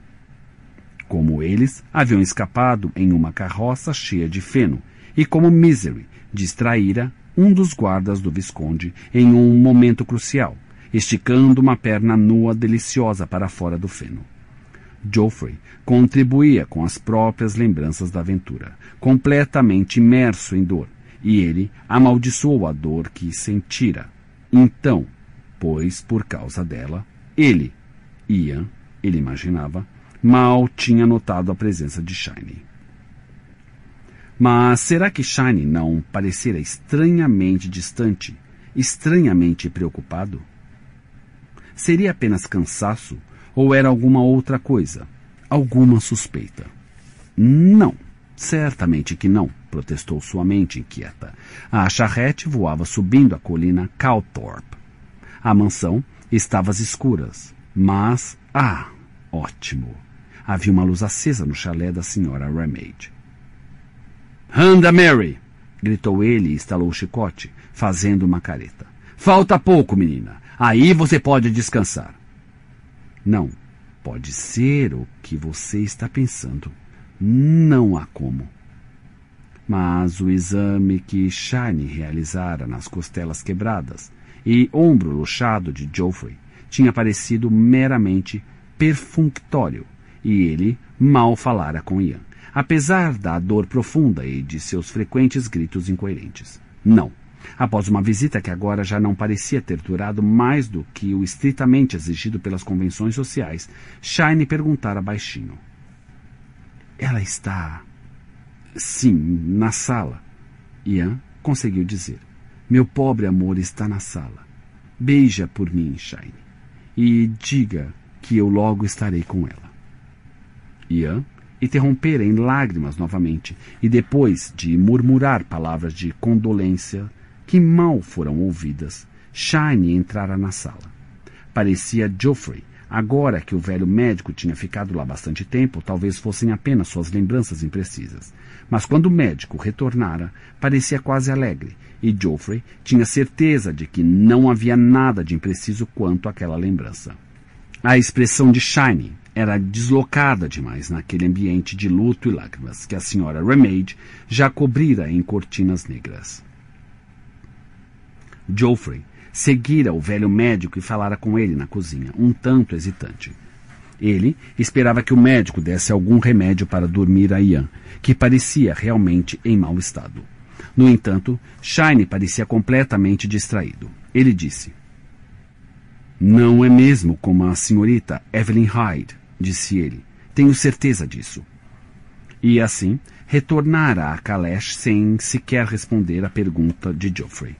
Como eles haviam escapado em uma carroça cheia de feno e como Misery distraíra um dos guardas do Visconde em um momento crucial, esticando uma perna nua deliciosa para fora do feno. Geoffrey contribuía com as próprias lembranças da aventura, completamente imerso em dor, e ele amaldiçoou a dor que sentira. Então, pois por causa dela, ele, Ian, ele imaginava, mal tinha notado a presença de Shiny. Mas será que Shine não parecera estranhamente distante, estranhamente preocupado? Seria apenas cansaço ou era alguma outra coisa? Alguma suspeita? Não, certamente que não, protestou sua mente inquieta. A charrete voava subindo a colina Cowthorpe. A mansão estava às escuras, mas, ah, ótimo! Havia uma luz acesa no chalé da senhora Remade. Randa Mary! gritou ele e estalou o chicote, fazendo uma careta. Falta pouco, menina. Aí você pode descansar. Não. Pode ser o que você está pensando. Não há como. Mas o exame que Shine realizara nas costelas quebradas e ombro luxado de Geoffrey tinha parecido meramente perfunctório e ele mal falara com Ian apesar da dor profunda e de seus frequentes gritos incoerentes. Não. Após uma visita que agora já não parecia ter durado mais do que o estritamente exigido pelas convenções sociais, Shine perguntara baixinho: Ela está. Sim, na sala. Ian conseguiu dizer: Meu pobre amor está na sala. Beija por mim, Shine, e diga que eu logo estarei com ela. Ian interrompera em lágrimas novamente, e depois de murmurar palavras de condolência, que mal foram ouvidas, Shine entrara na sala. Parecia Geoffrey, agora que o velho médico tinha ficado lá bastante tempo, talvez fossem apenas suas lembranças imprecisas. Mas quando o médico retornara, parecia quase alegre, e Geoffrey tinha certeza de que não havia nada de impreciso quanto àquela lembrança. A expressão de Shine era deslocada demais naquele ambiente de luto e lágrimas que a senhora Remade já cobrira em cortinas negras. Geoffrey seguira o velho médico e falara com ele na cozinha, um tanto hesitante. Ele esperava que o médico desse algum remédio para dormir a Ian, que parecia realmente em mau estado. No entanto, Shine parecia completamente distraído. Ele disse: Não é mesmo como a senhorita Evelyn Hyde disse ele. Tenho certeza disso. E assim, retornara a Caleche sem sequer responder à pergunta de Geoffrey.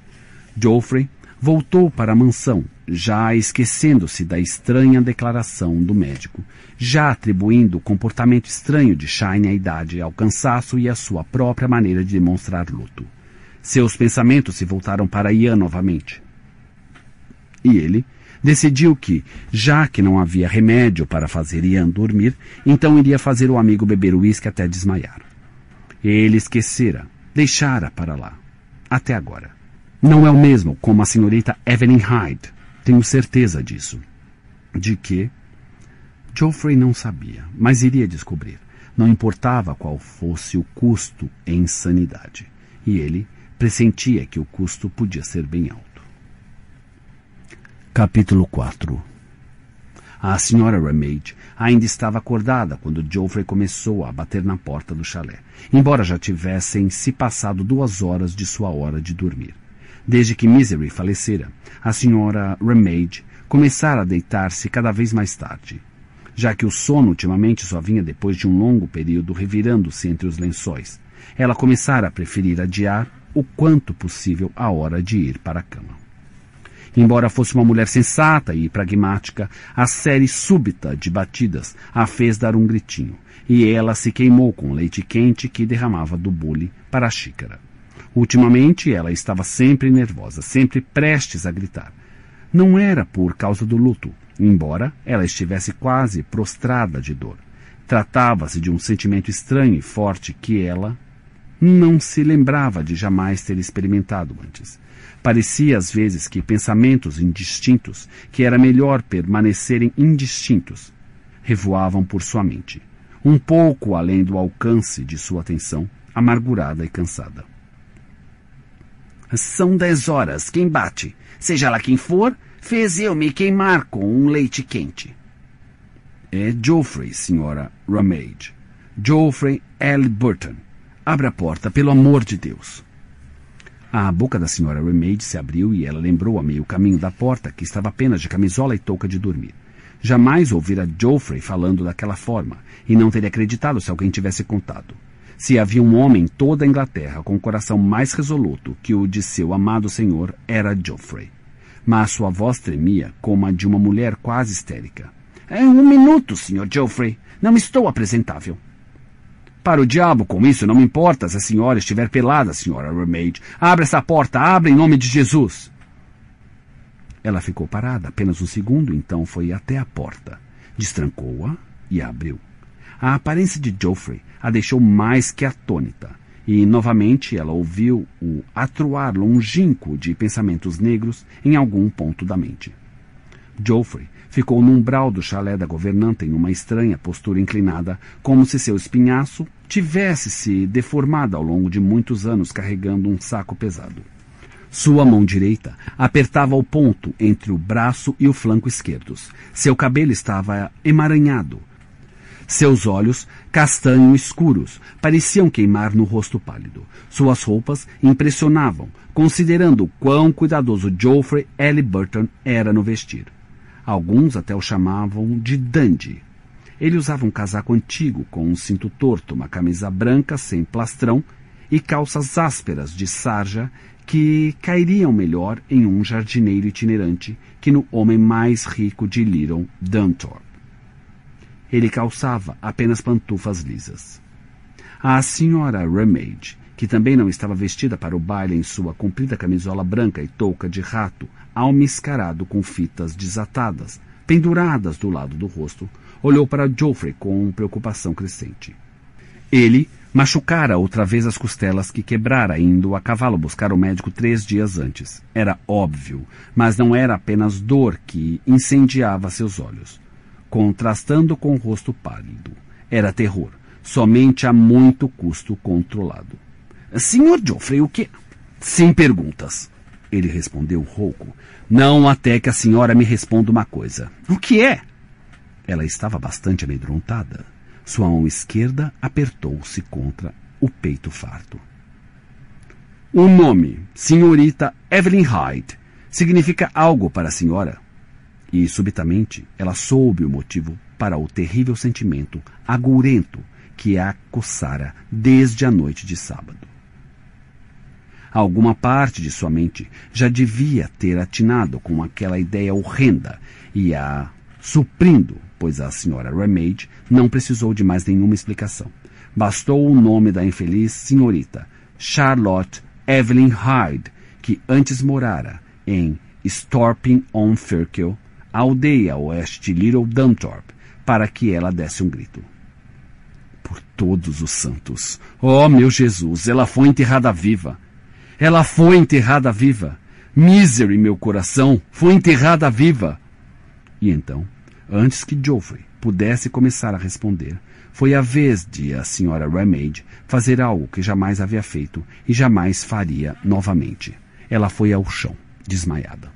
Geoffrey voltou para a mansão, já esquecendo-se da estranha declaração do médico, já atribuindo o comportamento estranho de Shine à idade, ao cansaço e à sua própria maneira de demonstrar luto. Seus pensamentos se voltaram para Ian novamente. E ele Decidiu que, já que não havia remédio para fazer Ian dormir, então iria fazer o amigo beber uísque até desmaiar. Ele esquecera, deixara para lá. Até agora. Não é o mesmo como a senhorita Evelyn Hyde. Tenho certeza disso. De que? Geoffrey não sabia, mas iria descobrir. Não importava qual fosse o custo em sanidade. E ele pressentia que o custo podia ser bem alto. Capítulo 4 A senhora Ramage ainda estava acordada quando Geoffrey começou a bater na porta do chalé, embora já tivessem se passado duas horas de sua hora de dormir. Desde que Misery falecera, a senhora Ramage começara a deitar-se cada vez mais tarde, já que o sono ultimamente só vinha depois de um longo período revirando-se entre os lençóis. Ela começara a preferir adiar o quanto possível a hora de ir para a cama. Embora fosse uma mulher sensata e pragmática, a série súbita de batidas a fez dar um gritinho, e ela se queimou com leite quente que derramava do bule para a xícara. Ultimamente, ela estava sempre nervosa, sempre prestes a gritar. Não era por causa do luto, embora ela estivesse quase prostrada de dor. Tratava-se de um sentimento estranho e forte que ela não se lembrava de jamais ter experimentado antes. Parecia às vezes que pensamentos indistintos, que era melhor permanecerem indistintos, revoavam por sua mente, um pouco além do alcance de sua atenção, amargurada e cansada. São dez horas, quem bate, seja lá quem for, fez eu me queimar com um leite quente. É Geoffrey, senhora Ramage. Geoffrey L. Burton. Abra a porta, pelo amor de Deus. A boca da senhora Remade se abriu e ela lembrou a meio caminho da porta que estava apenas de camisola e touca de dormir. Jamais ouvira Geoffrey falando daquela forma, e não teria acreditado se alguém tivesse contado. Se havia um homem em toda a Inglaterra com o um coração mais resoluto que o de seu amado senhor, era Geoffrey. Mas sua voz tremia como a de uma mulher quase histérica. É um minuto, senhor Geoffrey. Não estou apresentável. Para o diabo com isso, não me importa se a senhora estiver pelada, senhora Mermaid. Abra essa porta, abra em nome de Jesus. Ela ficou parada apenas um segundo, então foi até a porta. Destrancou-a e abriu. A aparência de Geoffrey a deixou mais que atônita, e novamente ela ouviu o atroar longínquo de pensamentos negros em algum ponto da mente. Geoffrey Ficou no umbral do chalé da governanta em uma estranha postura inclinada, como se seu espinhaço tivesse se deformado ao longo de muitos anos carregando um saco pesado. Sua mão direita apertava o ponto entre o braço e o flanco esquerdos. Seu cabelo estava emaranhado. Seus olhos, castanho escuros, pareciam queimar no rosto pálido. Suas roupas impressionavam, considerando o quão cuidadoso Geoffrey L. Burton era no vestir. Alguns até o chamavam de dandy. Ele usava um casaco antigo com um cinto torto, uma camisa branca sem plastrão e calças ásperas de sarja que cairiam melhor em um jardineiro itinerante que no homem mais rico de Little Dunthorpe. Ele calçava apenas pantufas lisas. A senhora Remade, que também não estava vestida para o baile em sua comprida camisola branca e touca de rato, almiscarado com fitas desatadas, penduradas do lado do rosto, olhou para Geoffrey com preocupação crescente. Ele machucara outra vez as costelas que quebrara indo a cavalo buscar o médico três dias antes. Era óbvio, mas não era apenas dor que incendiava seus olhos, contrastando com o rosto pálido. Era terror, somente a muito custo controlado. Senhor Geoffrey, o que? Sem perguntas. Ele respondeu rouco. Não até que a senhora me responda uma coisa. O que é? Ela estava bastante amedrontada. Sua mão esquerda apertou-se contra o peito farto. O nome, senhorita Evelyn Hyde, significa algo para a senhora? E subitamente ela soube o motivo para o terrível sentimento agourento que a coçara desde a noite de sábado. Alguma parte de sua mente já devia ter atinado com aquela ideia horrenda e a suprindo, pois a senhora Remade não precisou de mais nenhuma explicação. Bastou o nome da infeliz senhorita, Charlotte Evelyn Hyde, que antes morara em Storping-on-Firkill, aldeia oeste de Little Dunthorpe, para que ela desse um grito. Por todos os santos! Oh, meu Jesus! Ela foi enterrada viva! Ela foi enterrada viva. Misery, meu coração, foi enterrada viva. E então, antes que Geoffrey pudesse começar a responder, foi a vez de a senhora Remade fazer algo que jamais havia feito e jamais faria novamente. Ela foi ao chão, desmaiada.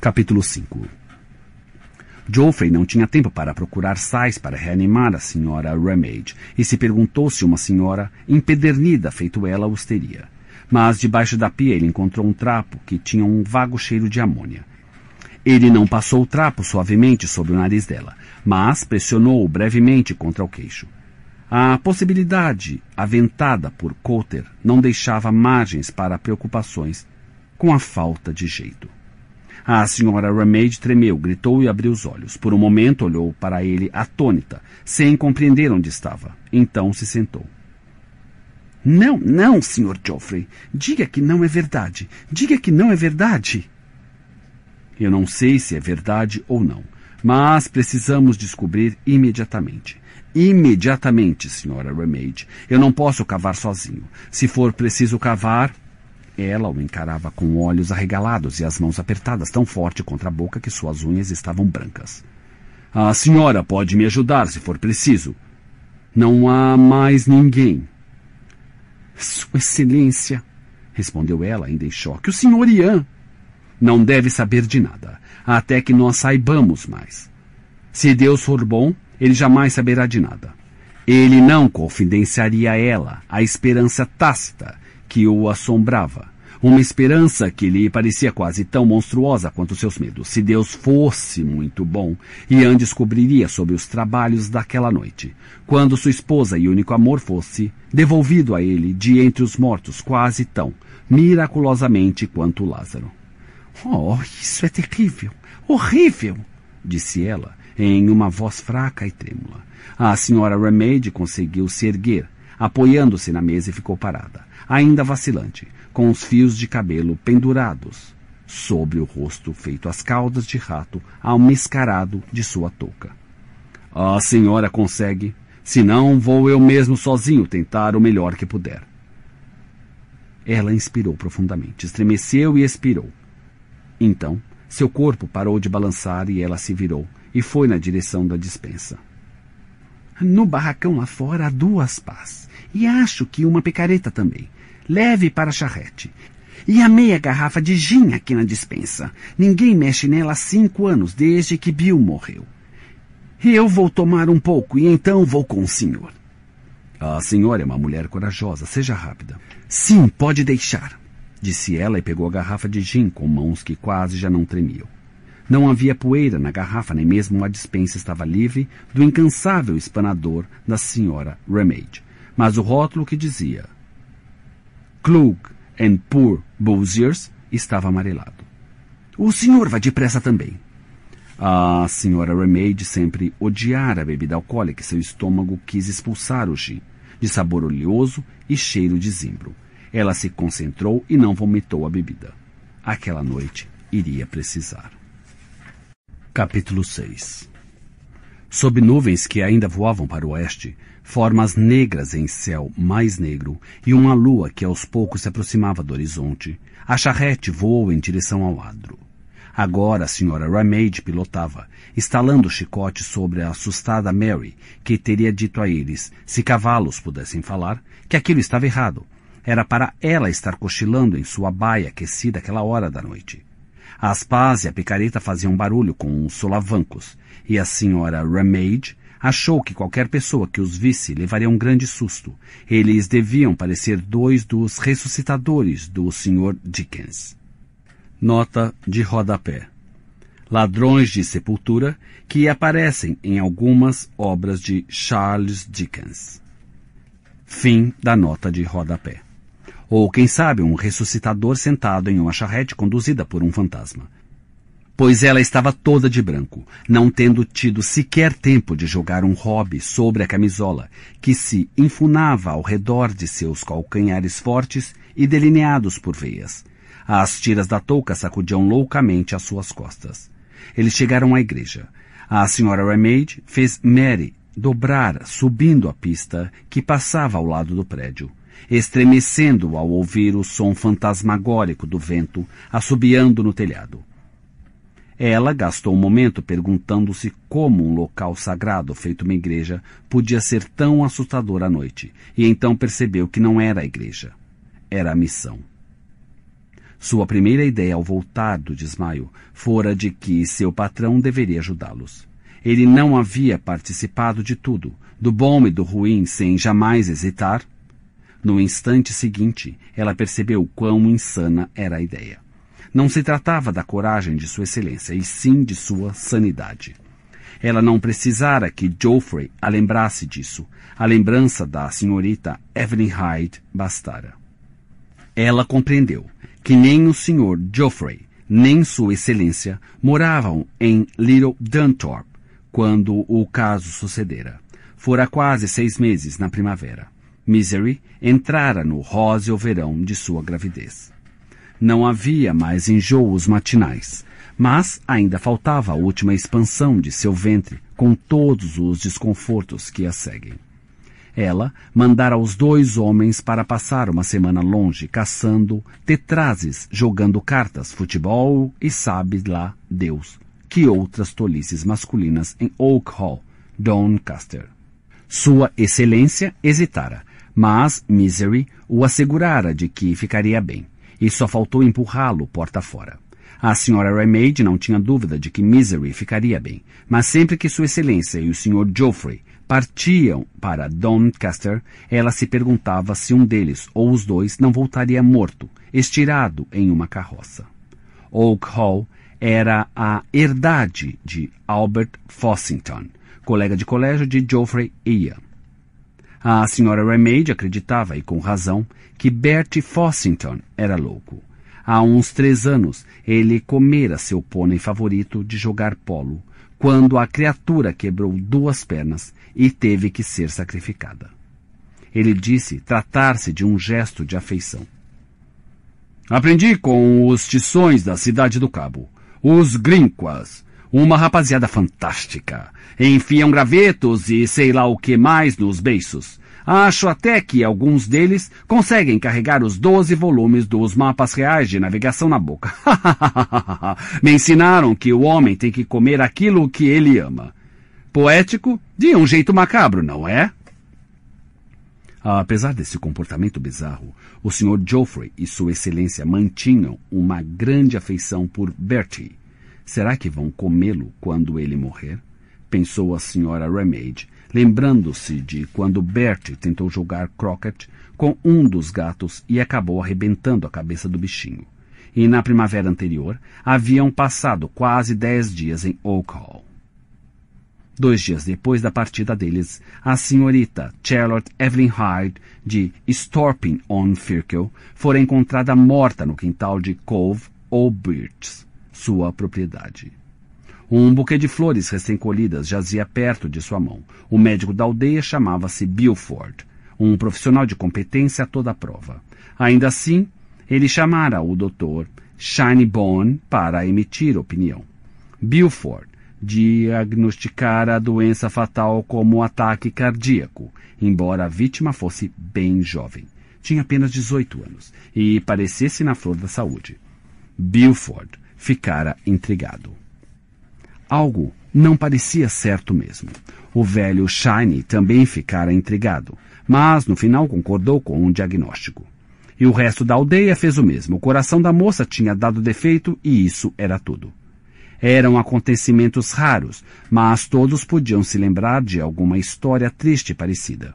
Capítulo 5 Geoffrey não tinha tempo para procurar sais para reanimar a senhora Remade e se perguntou se uma senhora empedernida feito ela os teria mas debaixo da pia ele encontrou um trapo que tinha um vago cheiro de amônia. Ele não passou o trapo suavemente sobre o nariz dela, mas pressionou-o brevemente contra o queixo. A possibilidade aventada por Coulter não deixava margens para preocupações com a falta de jeito. A senhora Ramage tremeu, gritou e abriu os olhos. Por um momento olhou para ele atônita, sem compreender onde estava. Então se sentou. Não, não, Sr. Geoffrey. Diga que não é verdade. Diga que não é verdade. Eu não sei se é verdade ou não, mas precisamos descobrir imediatamente. Imediatamente, Sra. Remade. Eu não posso cavar sozinho. Se for preciso cavar. Ela o encarava com olhos arregalados e as mãos apertadas tão forte contra a boca que suas unhas estavam brancas. A senhora pode me ajudar se for preciso. Não há mais ninguém. Sua Excelência, respondeu ela, ainda em choque, o senhor Ian não deve saber de nada, até que nós saibamos mais. Se Deus for bom, ele jamais saberá de nada. Ele não confidenciaria a ela a esperança tácita que o assombrava uma esperança que lhe parecia quase tão monstruosa quanto seus medos. Se Deus fosse muito bom, Ian descobriria sobre os trabalhos daquela noite. Quando sua esposa e único amor fosse devolvido a ele de entre os mortos, quase tão miraculosamente quanto Lázaro. Oh, isso é terrível! Horrível! disse ela, em uma voz fraca e trêmula. A senhora Remade conseguiu se erguer, apoiando-se na mesa e ficou parada, ainda vacilante com os fios de cabelo pendurados, sobre o rosto feito às caudas de rato ao mescarado de sua touca. A senhora consegue, se não vou eu mesmo sozinho tentar o melhor que puder. Ela inspirou profundamente, estremeceu e expirou. Então, seu corpo parou de balançar e ela se virou e foi na direção da dispensa. No barracão lá fora há duas pás. E acho que uma picareta também. Leve para a charrete. E a meia garrafa de gin aqui na dispensa. Ninguém mexe nela há cinco anos, desde que Bill morreu. Eu vou tomar um pouco e então vou com o senhor. A senhora é uma mulher corajosa, seja rápida. Sim, pode deixar, disse ela e pegou a garrafa de gin com mãos que quase já não tremiam. Não havia poeira na garrafa, nem mesmo a dispensa estava livre do incansável espanador da senhora Remade. Mas o rótulo que dizia Cloak and Poor Boziers estava amarelado. O senhor vai depressa também. A senhora Remade sempre odiara a bebida alcoólica e seu estômago quis expulsar o gin, de sabor oleoso e cheiro de zimbro. Ela se concentrou e não vomitou a bebida. Aquela noite iria precisar. Capítulo 6 Sob nuvens que ainda voavam para o oeste, formas negras em céu mais negro e uma lua que aos poucos se aproximava do horizonte, a charrete voou em direção ao adro. Agora a senhora Ramage pilotava, estalando o chicote sobre a assustada Mary, que teria dito a eles, se cavalos pudessem falar, que aquilo estava errado. Era para ela estar cochilando em sua baia aquecida aquela hora da noite. As pás e a picareta faziam barulho com uns solavancos, e a senhora Ramage Achou que qualquer pessoa que os visse levaria um grande susto. Eles deviam parecer dois dos ressuscitadores do Sr. Dickens. Nota de rodapé. Ladrões de sepultura que aparecem em algumas obras de Charles Dickens. Fim da nota de rodapé. Ou, quem sabe, um ressuscitador sentado em uma charrete conduzida por um fantasma pois ela estava toda de branco, não tendo tido sequer tempo de jogar um hobby sobre a camisola, que se infunava ao redor de seus calcanhares fortes e delineados por veias. As tiras da touca sacudiam loucamente as suas costas. Eles chegaram à igreja. A senhora Remade fez Mary dobrar subindo a pista que passava ao lado do prédio, estremecendo ao ouvir o som fantasmagórico do vento assobiando no telhado. Ela gastou um momento perguntando-se como um local sagrado, feito uma igreja, podia ser tão assustador à noite, e então percebeu que não era a igreja. Era a missão. Sua primeira ideia ao voltar do desmaio fora de que seu patrão deveria ajudá-los. Ele não havia participado de tudo, do bom e do ruim, sem jamais hesitar. No instante seguinte, ela percebeu quão insana era a ideia. Não se tratava da coragem de Sua Excelência, e sim de sua sanidade. Ela não precisara que Geoffrey a lembrasse disso. A lembrança da senhorita Evelyn Hyde bastara. Ela compreendeu que nem o senhor Geoffrey, nem Sua Excelência moravam em Little Dunthorpe quando o caso sucedera. Fora quase seis meses na primavera. Misery entrara no róseo verão de sua gravidez. Não havia mais enjoos matinais, mas ainda faltava a última expansão de seu ventre, com todos os desconfortos que a seguem. Ela mandara os dois homens para passar uma semana longe, caçando tetrazes, jogando cartas, futebol e sabe lá Deus que outras tolices masculinas em Oak Hall, Doncaster. Sua Excelência hesitara, mas Misery o assegurara de que ficaria bem e só faltou empurrá-lo porta fora. A senhora Remade não tinha dúvida de que Misery ficaria bem, mas sempre que Sua Excelência e o Sr. Geoffrey partiam para Doncaster, ela se perguntava se um deles ou os dois não voltaria morto, estirado em uma carroça. Oak Hall era a herdade de Albert Fossington, colega de colégio de Geoffrey Ian. A senhora Remade acreditava, e com razão, que Bert Fossington era louco. Há uns três anos, ele comera seu pônei favorito de jogar polo, quando a criatura quebrou duas pernas e teve que ser sacrificada. Ele disse tratar-se de um gesto de afeição. Aprendi com os tições da cidade do Cabo, os grinquas, uma rapaziada fantástica. Enfiam gravetos e sei lá o que mais nos beiços. Acho até que alguns deles conseguem carregar os 12 volumes dos mapas reais de navegação na boca. Me ensinaram que o homem tem que comer aquilo que ele ama. Poético, de um jeito macabro, não é? Apesar desse comportamento bizarro, o Sr. Geoffrey e Sua Excelência mantinham uma grande afeição por Bertie. Será que vão comê-lo quando ele morrer? Pensou a Sra. Remade, lembrando-se de quando Bert tentou jogar croquet com um dos gatos e acabou arrebentando a cabeça do bichinho. E na primavera anterior, haviam passado quase dez dias em Oak Hall. Dois dias depois da partida deles, a senhorita Charlotte Evelyn Hyde, de Storping-on-Firkel, fora encontrada morta no quintal de Cove ou Birch, sua propriedade. Um buquê de flores recém-colhidas jazia perto de sua mão. O médico da aldeia chamava-se Bilford, um profissional de competência a toda a prova. Ainda assim, ele chamara o doutor Bone para emitir opinião. Bilford diagnosticara a doença fatal como ataque cardíaco, embora a vítima fosse bem jovem. Tinha apenas 18 anos e parecesse na flor da saúde. Bilford ficara intrigado. Algo não parecia certo mesmo. O velho Shiny também ficara intrigado, mas no final concordou com um diagnóstico. E o resto da aldeia fez o mesmo. O coração da moça tinha dado defeito e isso era tudo. Eram acontecimentos raros, mas todos podiam se lembrar de alguma história triste parecida.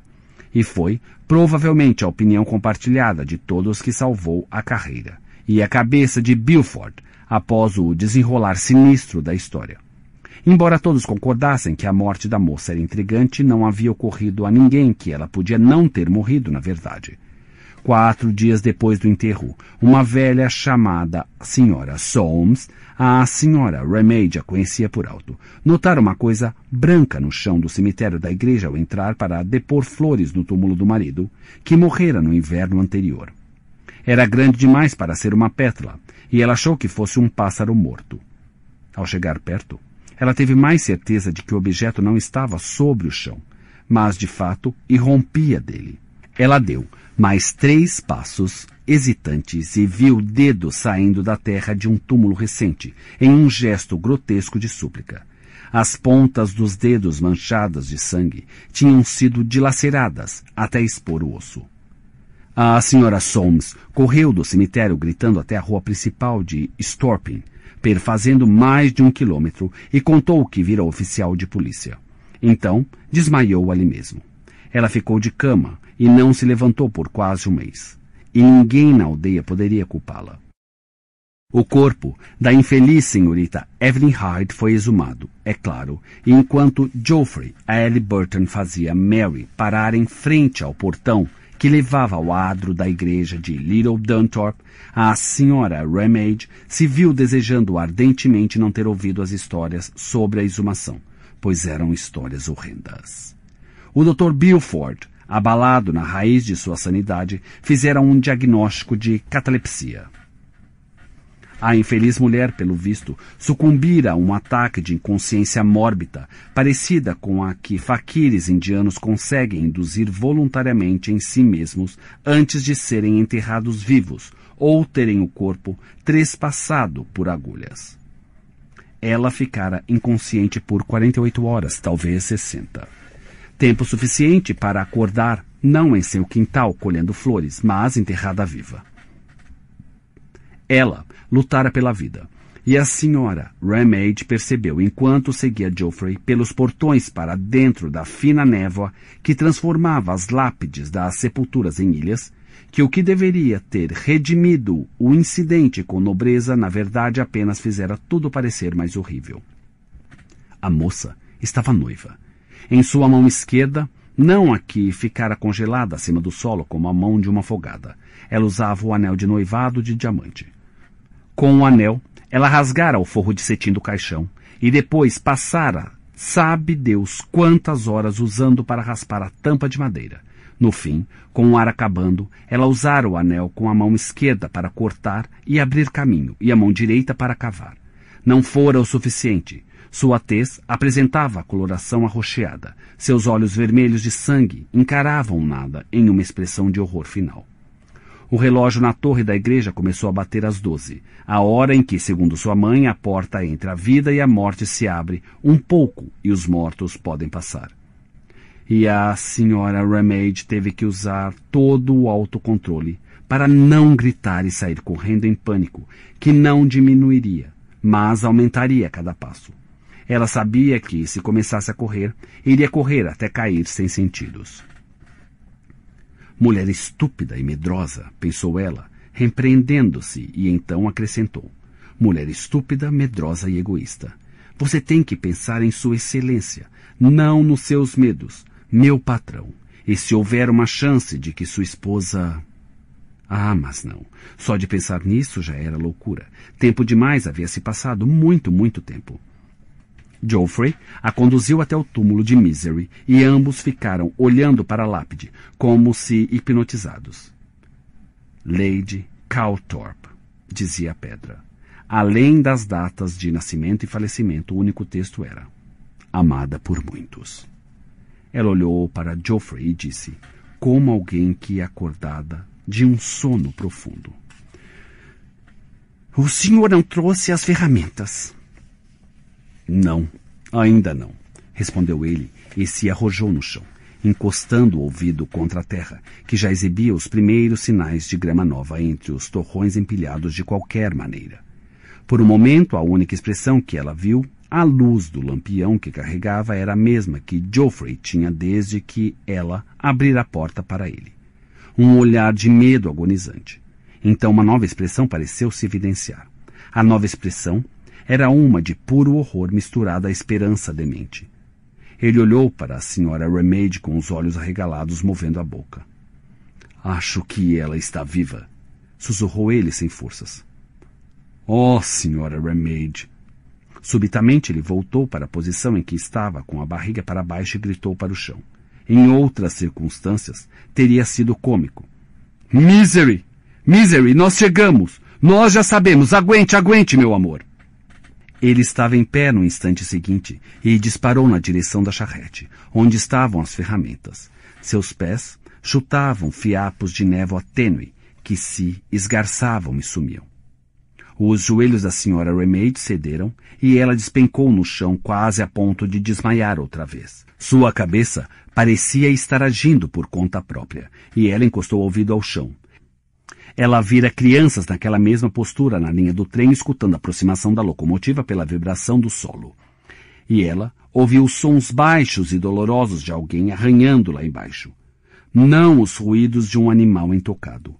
E foi, provavelmente, a opinião compartilhada de todos que salvou a carreira e a cabeça de Bilford após o desenrolar sinistro da história. Embora todos concordassem que a morte da moça era intrigante, não havia ocorrido a ninguém que ela podia não ter morrido, na verdade. Quatro dias depois do enterro, uma velha chamada Senhora solmes a Senhora Remade a conhecia por alto, notara uma coisa branca no chão do cemitério da igreja ao entrar para depor flores no túmulo do marido, que morrera no inverno anterior. Era grande demais para ser uma pétala, e ela achou que fosse um pássaro morto. Ao chegar perto, ela teve mais certeza de que o objeto não estava sobre o chão, mas de fato irrompia dele. Ela deu mais três passos hesitantes e viu o dedo saindo da terra de um túmulo recente, em um gesto grotesco de súplica. As pontas dos dedos manchadas de sangue tinham sido dilaceradas até expor o osso. A senhora Soames correu do cemitério gritando até a rua principal de Storping, fazendo mais de um quilômetro e contou o que vira oficial de polícia. Então, desmaiou ali mesmo. Ela ficou de cama e não se levantou por quase um mês. E ninguém na aldeia poderia culpá-la. O corpo da infeliz senhorita Evelyn Hyde foi exumado, é claro, enquanto Geoffrey a Ellie Burton fazia Mary parar em frente ao portão que levava ao adro da igreja de Little Dunthorpe, a senhora Ramage se viu desejando ardentemente não ter ouvido as histórias sobre a exumação, pois eram histórias horrendas. O Dr. Bilford, abalado na raiz de sua sanidade, fizera um diagnóstico de catalepsia. A infeliz mulher, pelo visto, sucumbira a um ataque de inconsciência mórbida, parecida com a que faquires indianos conseguem induzir voluntariamente em si mesmos antes de serem enterrados vivos ou terem o corpo trespassado por agulhas. Ela ficara inconsciente por 48 horas, talvez 60. Tempo suficiente para acordar, não em seu quintal colhendo flores, mas enterrada viva. Ela, lutara pela vida. E a senhora Remade percebeu, enquanto seguia Geoffrey pelos portões para dentro da fina névoa que transformava as lápides das sepulturas em ilhas, que o que deveria ter redimido o incidente com nobreza, na verdade, apenas fizera tudo parecer mais horrível. A moça estava noiva. Em sua mão esquerda, não a que ficara congelada acima do solo como a mão de uma afogada, ela usava o anel de noivado de diamante. Com um anel, ela rasgara o forro de cetim do caixão e depois passara, sabe Deus quantas horas usando para raspar a tampa de madeira. No fim, com o ar acabando, ela usara o anel com a mão esquerda para cortar e abrir caminho, e a mão direita para cavar. Não fora o suficiente. Sua tez apresentava a coloração arroxeada. Seus olhos vermelhos de sangue encaravam nada em uma expressão de horror final. O relógio na torre da igreja começou a bater às doze, a hora em que, segundo sua mãe, a porta entre a vida e a morte se abre um pouco e os mortos podem passar. E a senhora Remade teve que usar todo o autocontrole para não gritar e sair correndo em pânico, que não diminuiria, mas aumentaria a cada passo. Ela sabia que, se começasse a correr, iria correr até cair sem sentidos. Mulher estúpida e medrosa, pensou ela, repreendendo-se, e então acrescentou: Mulher estúpida, medrosa e egoísta. Você tem que pensar em sua excelência, não nos seus medos. Meu patrão, e se houver uma chance de que sua esposa. Ah, mas não. Só de pensar nisso já era loucura. Tempo demais havia se passado, muito, muito tempo. Geoffrey a conduziu até o túmulo de Misery e ambos ficaram olhando para a lápide, como se hipnotizados. Lady Calthorpe, dizia a pedra. Além das datas de nascimento e falecimento, o único texto era Amada por muitos. Ela olhou para Geoffrey e disse, como alguém que é acordada de um sono profundo. O senhor não trouxe as ferramentas. Não, ainda não, respondeu ele e se arrojou no chão, encostando o ouvido contra a terra, que já exibia os primeiros sinais de grama nova entre os torrões empilhados de qualquer maneira. Por um momento, a única expressão que ela viu, à luz do lampião que carregava, era a mesma que Geoffrey tinha desde que ela abrira a porta para ele. Um olhar de medo agonizante. Então uma nova expressão pareceu se evidenciar. A nova expressão era uma de puro horror misturada à esperança demente. Ele olhou para a senhora Remade com os olhos arregalados, movendo a boca. Acho que ela está viva, sussurrou ele sem forças. Oh, senhora Remade! Subitamente ele voltou para a posição em que estava, com a barriga para baixo e gritou para o chão. Em outras circunstâncias, teria sido cômico. Misery! Misery, nós chegamos! Nós já sabemos! Aguente, aguente, meu amor! Ele estava em pé no instante seguinte e disparou na direção da charrete, onde estavam as ferramentas. Seus pés chutavam fiapos de névoa tênue que se esgarçavam e sumiam. Os joelhos da senhora Remade cederam e ela despencou no chão quase a ponto de desmaiar outra vez. Sua cabeça parecia estar agindo por conta própria e ela encostou o ouvido ao chão, ela vira crianças naquela mesma postura na linha do trem, escutando a aproximação da locomotiva pela vibração do solo. E ela ouviu sons baixos e dolorosos de alguém arranhando lá embaixo. Não os ruídos de um animal intocado.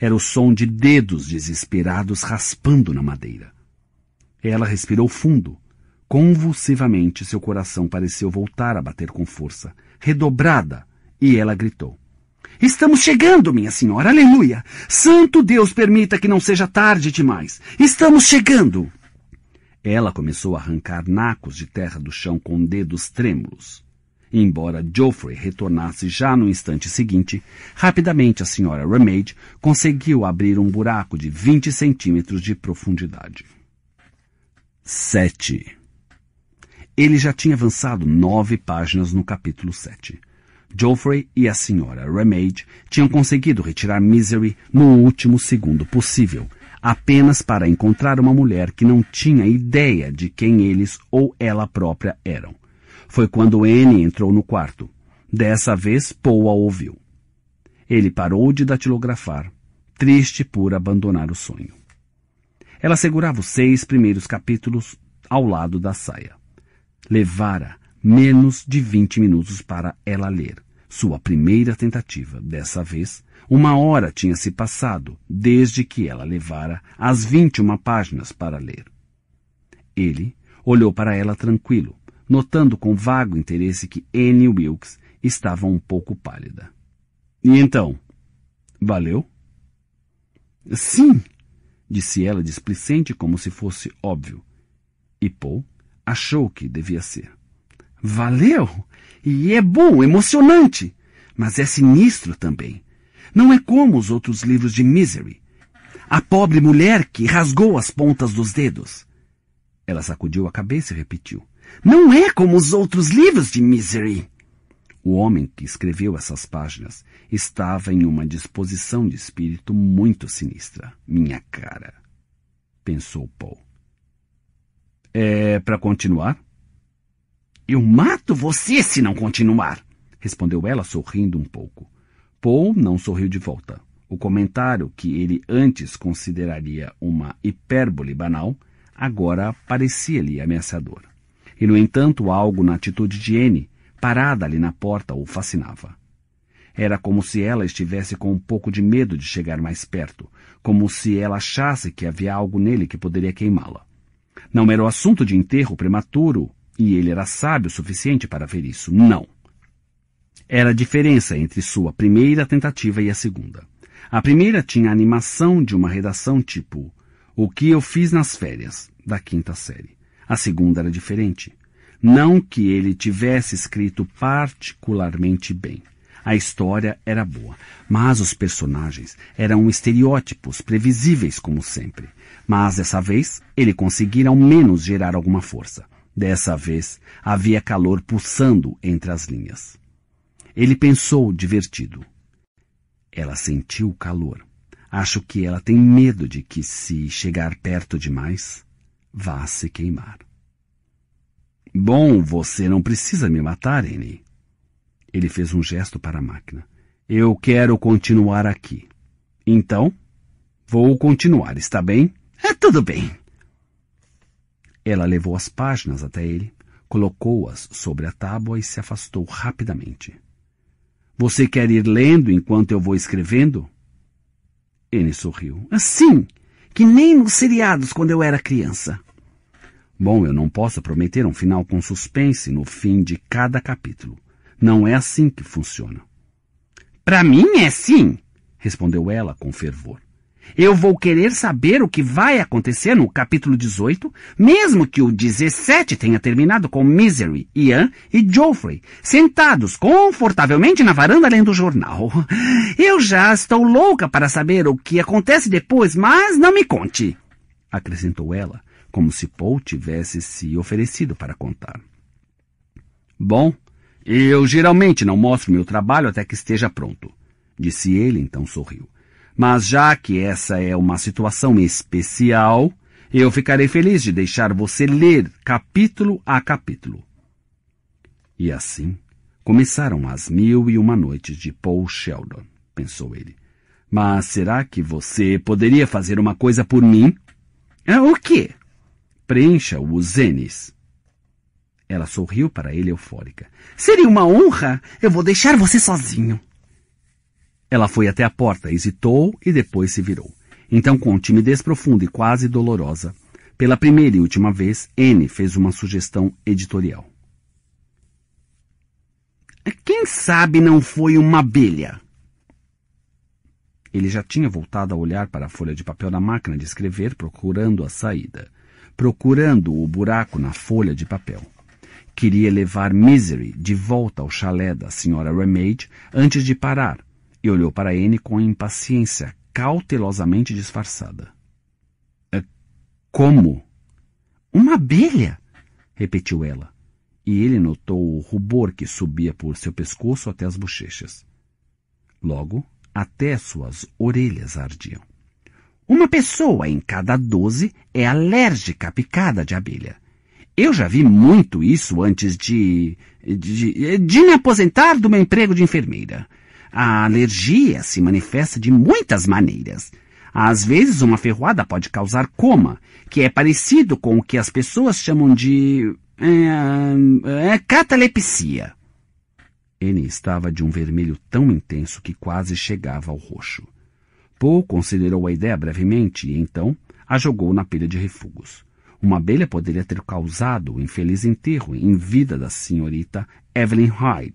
Era o som de dedos desesperados raspando na madeira. Ela respirou fundo. Convulsivamente, seu coração pareceu voltar a bater com força, redobrada, e ela gritou. Estamos chegando, minha senhora, aleluia! Santo Deus permita que não seja tarde demais! Estamos chegando! Ela começou a arrancar nacos de terra do chão com dedos trêmulos. Embora Geoffrey retornasse já no instante seguinte, rapidamente a senhora Remade conseguiu abrir um buraco de 20 centímetros de profundidade. 7. Ele já tinha avançado nove páginas no capítulo 7. Geoffrey e a Senhora Remade tinham conseguido retirar Misery no último segundo possível, apenas para encontrar uma mulher que não tinha ideia de quem eles ou ela própria eram. Foi quando Anne entrou no quarto. Dessa vez, Paul a ouviu. Ele parou de datilografar, triste por abandonar o sonho. Ela segurava os seis primeiros capítulos ao lado da saia. Levara menos de 20 minutos para ela ler. Sua primeira tentativa, dessa vez, uma hora tinha se passado desde que ela levara as 21 páginas para ler. Ele olhou para ela tranquilo, notando com vago interesse que Annie Wilkes estava um pouco pálida. E então? Valeu? Sim, disse ela displicente como se fosse óbvio. E Paul achou que devia ser. Valeu! E é bom, emocionante, mas é sinistro também. Não é como os outros livros de Misery. A pobre mulher que rasgou as pontas dos dedos. Ela sacudiu a cabeça e repetiu. Não é como os outros livros de Misery. O homem que escreveu essas páginas estava em uma disposição de espírito muito sinistra. Minha cara, pensou Paul. É para continuar? Eu mato você se não continuar, respondeu ela sorrindo um pouco. Paul não sorriu de volta. O comentário que ele antes consideraria uma hipérbole banal agora parecia-lhe ameaçador. E, no entanto, algo na atitude de Anne, parada ali na porta, o fascinava. Era como se ela estivesse com um pouco de medo de chegar mais perto, como se ela achasse que havia algo nele que poderia queimá-la. Não era o assunto de enterro prematuro, e ele era sábio o suficiente para ver isso. Não. Era a diferença entre sua primeira tentativa e a segunda. A primeira tinha a animação de uma redação tipo O que eu fiz nas férias, da quinta série. A segunda era diferente. Não que ele tivesse escrito particularmente bem. A história era boa, mas os personagens eram estereótipos, previsíveis como sempre. Mas dessa vez, ele conseguira ao menos gerar alguma força. Dessa vez, havia calor pulsando entre as linhas. Ele pensou, divertido. Ela sentiu o calor. Acho que ela tem medo de que, se chegar perto demais, vá se queimar. Bom, você não precisa me matar, Annie. Ele fez um gesto para a máquina. Eu quero continuar aqui. Então, vou continuar, está bem? É tudo bem. Ela levou as páginas até ele, colocou-as sobre a tábua e se afastou rapidamente. Você quer ir lendo enquanto eu vou escrevendo? Ele sorriu. Assim, que nem nos seriados quando eu era criança. Bom, eu não posso prometer um final com suspense no fim de cada capítulo. Não é assim que funciona. Para mim é sim, respondeu ela com fervor. Eu vou querer saber o que vai acontecer no capítulo 18, mesmo que o 17 tenha terminado com Misery, Ian e Geoffrey, sentados confortavelmente na varanda lendo o jornal. Eu já estou louca para saber o que acontece depois, mas não me conte, acrescentou ela, como se Paul tivesse se oferecido para contar. Bom, eu geralmente não mostro meu trabalho até que esteja pronto, disse ele, então sorriu. Mas já que essa é uma situação especial, eu ficarei feliz de deixar você ler capítulo a capítulo. E assim começaram as mil e uma noites de Paul Sheldon, pensou ele. Mas será que você poderia fazer uma coisa por mim? É, o quê? Preencha os zenes. Ela sorriu para ele eufórica. Seria uma honra. Eu vou deixar você sozinho. Ela foi até a porta, hesitou e depois se virou. Então, com timidez profunda e quase dolorosa, pela primeira e última vez, N fez uma sugestão editorial. Quem sabe não foi uma abelha? Ele já tinha voltado a olhar para a folha de papel da máquina de escrever, procurando a saída, procurando o buraco na folha de papel. Queria levar Misery de volta ao chalé da senhora Remade antes de parar, olhou para N com impaciência cautelosamente disfarçada. É, como? Uma abelha! repetiu ela, e ele notou o rubor que subia por seu pescoço até as bochechas. Logo, até suas orelhas ardiam. Uma pessoa em cada doze é alérgica à picada de abelha. Eu já vi muito isso antes de, de. de me aposentar do meu emprego de enfermeira. A alergia se manifesta de muitas maneiras. Às vezes, uma ferroada pode causar coma, que é parecido com o que as pessoas chamam de. É, é, catalepsia. Ele estava de um vermelho tão intenso que quase chegava ao roxo. Paul considerou a ideia brevemente e então a jogou na pilha de refugos. Uma abelha poderia ter causado o infeliz enterro em vida da senhorita Evelyn Hyde,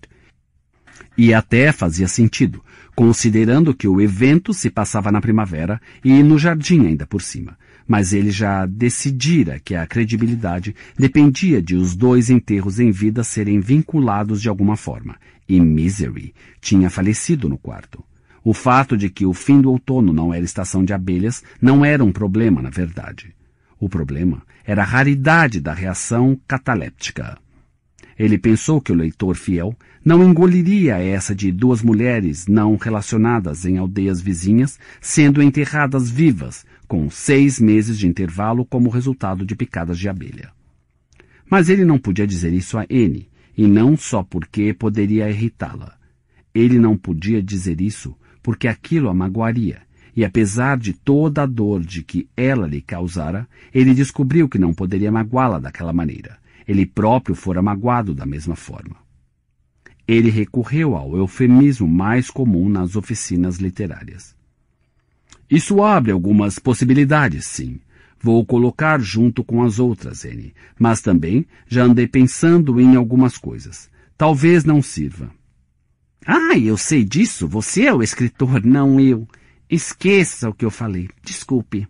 e até fazia sentido, considerando que o evento se passava na primavera e no jardim ainda por cima. Mas ele já decidira que a credibilidade dependia de os dois enterros em vida serem vinculados de alguma forma, e Misery tinha falecido no quarto. O fato de que o fim do outono não era estação de abelhas não era um problema, na verdade. O problema era a raridade da reação cataléptica. Ele pensou que o leitor fiel não engoliria essa de duas mulheres não relacionadas em aldeias vizinhas sendo enterradas vivas, com seis meses de intervalo como resultado de picadas de abelha. Mas ele não podia dizer isso a N, e não só porque poderia irritá-la. Ele não podia dizer isso porque aquilo a magoaria, e apesar de toda a dor de que ela lhe causara, ele descobriu que não poderia magoá-la daquela maneira. Ele próprio fora magoado da mesma forma. Ele recorreu ao eufemismo mais comum nas oficinas literárias. Isso abre algumas possibilidades, sim. Vou colocar junto com as outras, N. Mas também já andei pensando em algumas coisas. Talvez não sirva. Ah, eu sei disso. Você é o escritor, não eu. Esqueça o que eu falei. Desculpe.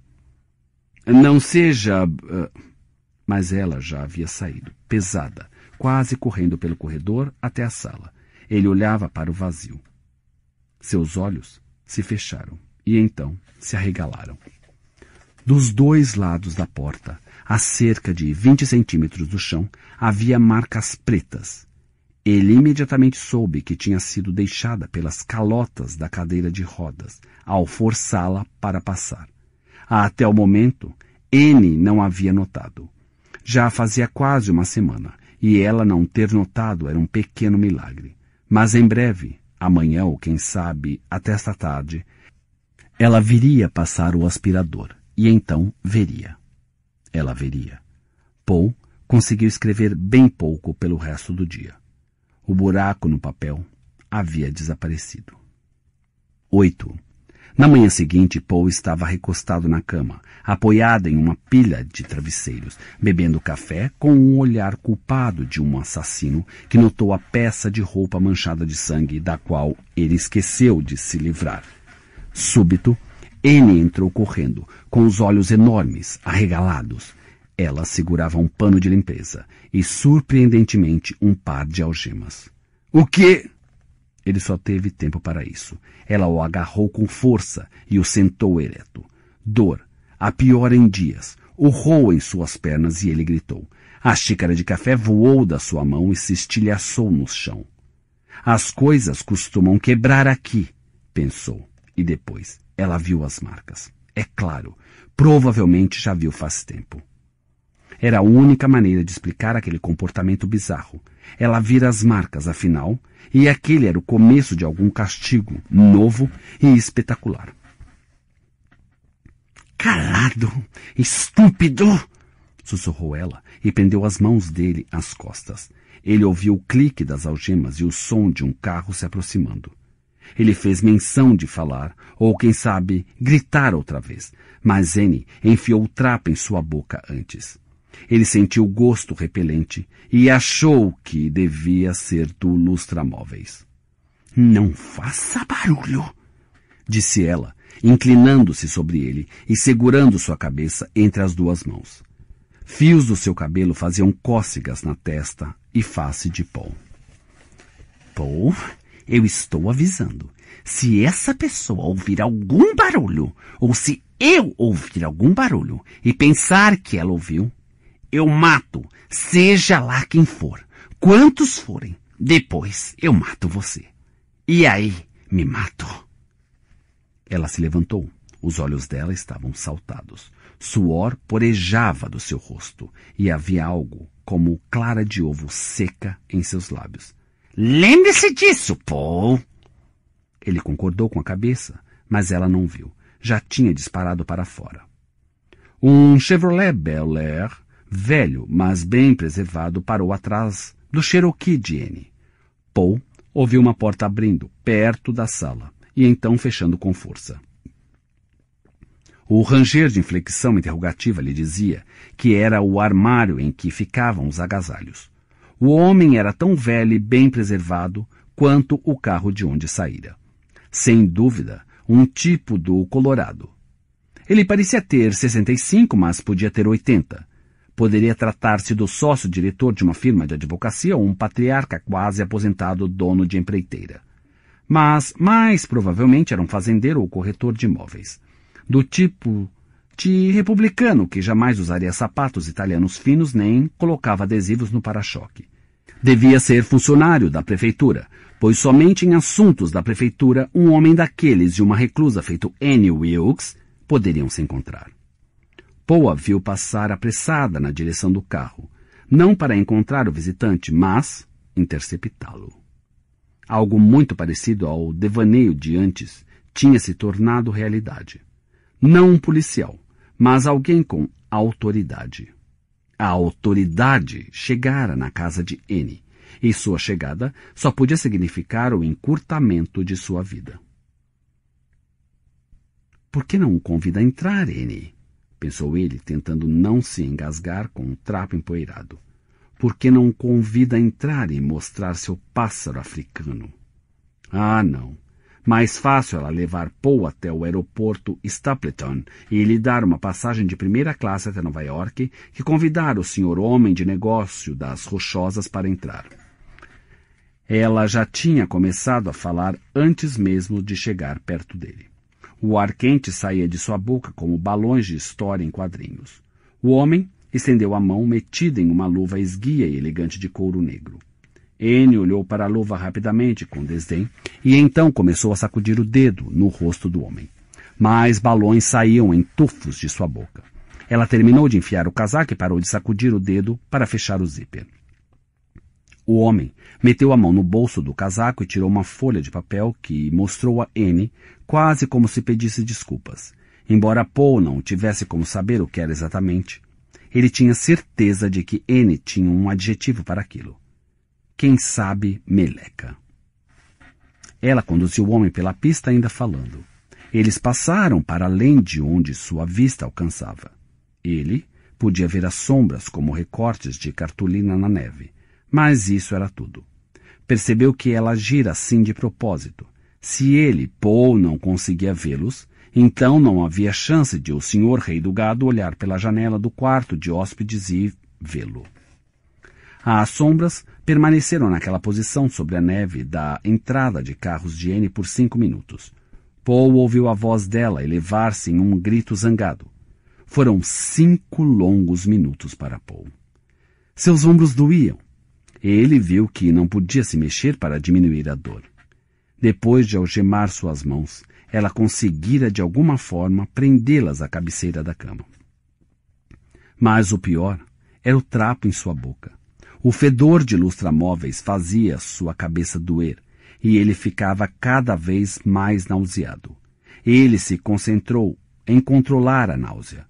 Não seja. Ah, mas ela já havia saído, pesada, quase correndo pelo corredor até a sala. Ele olhava para o vazio. Seus olhos se fecharam e então se arregalaram. Dos dois lados da porta, a cerca de 20 centímetros do chão, havia marcas pretas. Ele imediatamente soube que tinha sido deixada pelas calotas da cadeira de rodas, ao forçá-la para passar. Até o momento, N não havia notado. Já fazia quase uma semana e ela não ter notado era um pequeno milagre. Mas em breve, amanhã ou quem sabe, até esta tarde, ela viria passar o aspirador e então veria. Ela veria. Paul conseguiu escrever bem pouco pelo resto do dia. O buraco no papel havia desaparecido. 8. Na manhã seguinte, Paul estava recostado na cama, apoiado em uma pilha de travesseiros, bebendo café com um olhar culpado de um assassino que notou a peça de roupa manchada de sangue da qual ele esqueceu de se livrar. Súbito, N entrou correndo, com os olhos enormes, arregalados. Ela segurava um pano de limpeza e, surpreendentemente, um par de algemas. O que? Ele só teve tempo para isso. Ela o agarrou com força e o sentou ereto. Dor, a pior em dias, urrou em suas pernas e ele gritou. A xícara de café voou da sua mão e se estilhaçou no chão. As coisas costumam quebrar aqui, pensou. E depois, ela viu as marcas. É claro, provavelmente já viu faz tempo. Era a única maneira de explicar aquele comportamento bizarro. Ela vira as marcas, afinal, e aquele era o começo de algum castigo novo e espetacular. Calado! Estúpido! sussurrou ela e prendeu as mãos dele às costas. Ele ouviu o clique das algemas e o som de um carro se aproximando. Ele fez menção de falar, ou quem sabe, gritar outra vez, mas Annie enfiou o trapo em sua boca antes. Ele sentiu gosto repelente e achou que devia ser do lustramóveis. Não faça barulho, disse ela, inclinando-se sobre ele e segurando sua cabeça entre as duas mãos. Fios do seu cabelo faziam cócegas na testa e face de Paul. Paul, eu estou avisando. Se essa pessoa ouvir algum barulho, ou se eu ouvir algum barulho e pensar que ela ouviu, eu mato, seja lá quem for, quantos forem, depois eu mato você. E aí me mato. Ela se levantou. Os olhos dela estavam saltados. Suor porejava do seu rosto e havia algo como clara de ovo seca em seus lábios. Lembre-se disso, Paul! Ele concordou com a cabeça, mas ela não viu. Já tinha disparado para fora. Um Chevrolet Bel Air velho, mas bem preservado, parou atrás do Cherokee de N. Paul ouviu uma porta abrindo, perto da sala, e então fechando com força. O ranger de inflexão interrogativa lhe dizia que era o armário em que ficavam os agasalhos. O homem era tão velho e bem preservado quanto o carro de onde saíra. Sem dúvida, um tipo do Colorado. Ele parecia ter 65, mas podia ter 80, Poderia tratar-se do sócio-diretor de uma firma de advocacia ou um patriarca quase aposentado dono de empreiteira. Mas, mais provavelmente, era um fazendeiro ou corretor de imóveis. Do tipo de republicano que jamais usaria sapatos italianos finos nem colocava adesivos no para-choque. Devia ser funcionário da prefeitura, pois somente em assuntos da prefeitura um homem daqueles e uma reclusa feito Annie Wilkes poderiam se encontrar. Poe viu passar apressada na direção do carro, não para encontrar o visitante, mas interceptá-lo. Algo muito parecido ao devaneio de antes tinha se tornado realidade. Não um policial, mas alguém com autoridade. A autoridade chegara na casa de N, e sua chegada só podia significar o encurtamento de sua vida. Por que não o convida a entrar, N? pensou ele, tentando não se engasgar com um trapo empoeirado. Por que não o convida a entrar e mostrar seu pássaro africano? Ah, não. Mais fácil ela levar Poe até o aeroporto Stapleton e lhe dar uma passagem de primeira classe até Nova York que convidar o senhor homem de negócio das rochosas para entrar. Ela já tinha começado a falar antes mesmo de chegar perto dele. O ar quente saía de sua boca como balões de história em quadrinhos. O homem estendeu a mão metida em uma luva esguia e elegante de couro negro. N olhou para a luva rapidamente, com desdém, e então começou a sacudir o dedo no rosto do homem. Mais balões saíam em tufos de sua boca. Ela terminou de enfiar o casaco e parou de sacudir o dedo para fechar o zíper. O homem meteu a mão no bolso do casaco e tirou uma folha de papel que mostrou a N quase como se pedisse desculpas. Embora Paul não tivesse como saber o que era exatamente, ele tinha certeza de que N tinha um adjetivo para aquilo. Quem sabe, meleca. Ela conduziu o homem pela pista ainda falando. Eles passaram para além de onde sua vista alcançava. Ele podia ver as sombras como recortes de cartolina na neve, mas isso era tudo. Percebeu que ela agira assim de propósito, se ele, Paul, não conseguia vê-los, então não havia chance de o senhor rei do gado olhar pela janela do quarto de hóspedes e vê-lo. As sombras permaneceram naquela posição sobre a neve da entrada de carros de N por cinco minutos. Paul ouviu a voz dela elevar-se em um grito zangado. Foram cinco longos minutos para Paul. Seus ombros doíam. Ele viu que não podia se mexer para diminuir a dor. Depois de algemar suas mãos, ela conseguira de alguma forma prendê-las à cabeceira da cama. Mas o pior era o trapo em sua boca. O fedor de lustramóveis fazia sua cabeça doer e ele ficava cada vez mais nauseado. Ele se concentrou em controlar a náusea,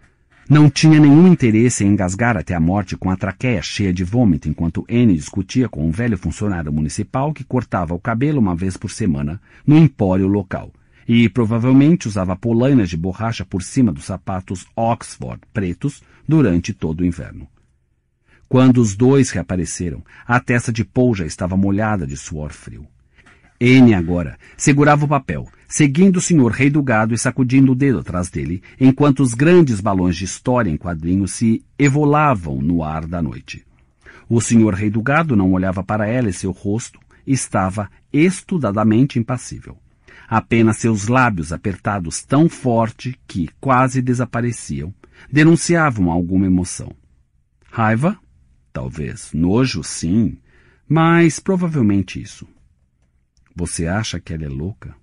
não tinha nenhum interesse em engasgar até a morte com a traqueia cheia de vômito enquanto N discutia com um velho funcionário municipal que cortava o cabelo uma vez por semana no empório local e provavelmente usava polainas de borracha por cima dos sapatos Oxford pretos durante todo o inverno. Quando os dois reapareceram, a testa de Paul já estava molhada de suor frio. N agora segurava o papel seguindo o senhor rei do gado e sacudindo o dedo atrás dele, enquanto os grandes balões de história em quadrinhos se evolavam no ar da noite. O senhor rei do gado não olhava para ela e seu rosto estava estudadamente impassível. Apenas seus lábios apertados tão forte que quase desapareciam denunciavam alguma emoção. Raiva? Talvez. Nojo, sim. Mas provavelmente isso. Você acha que ela é louca?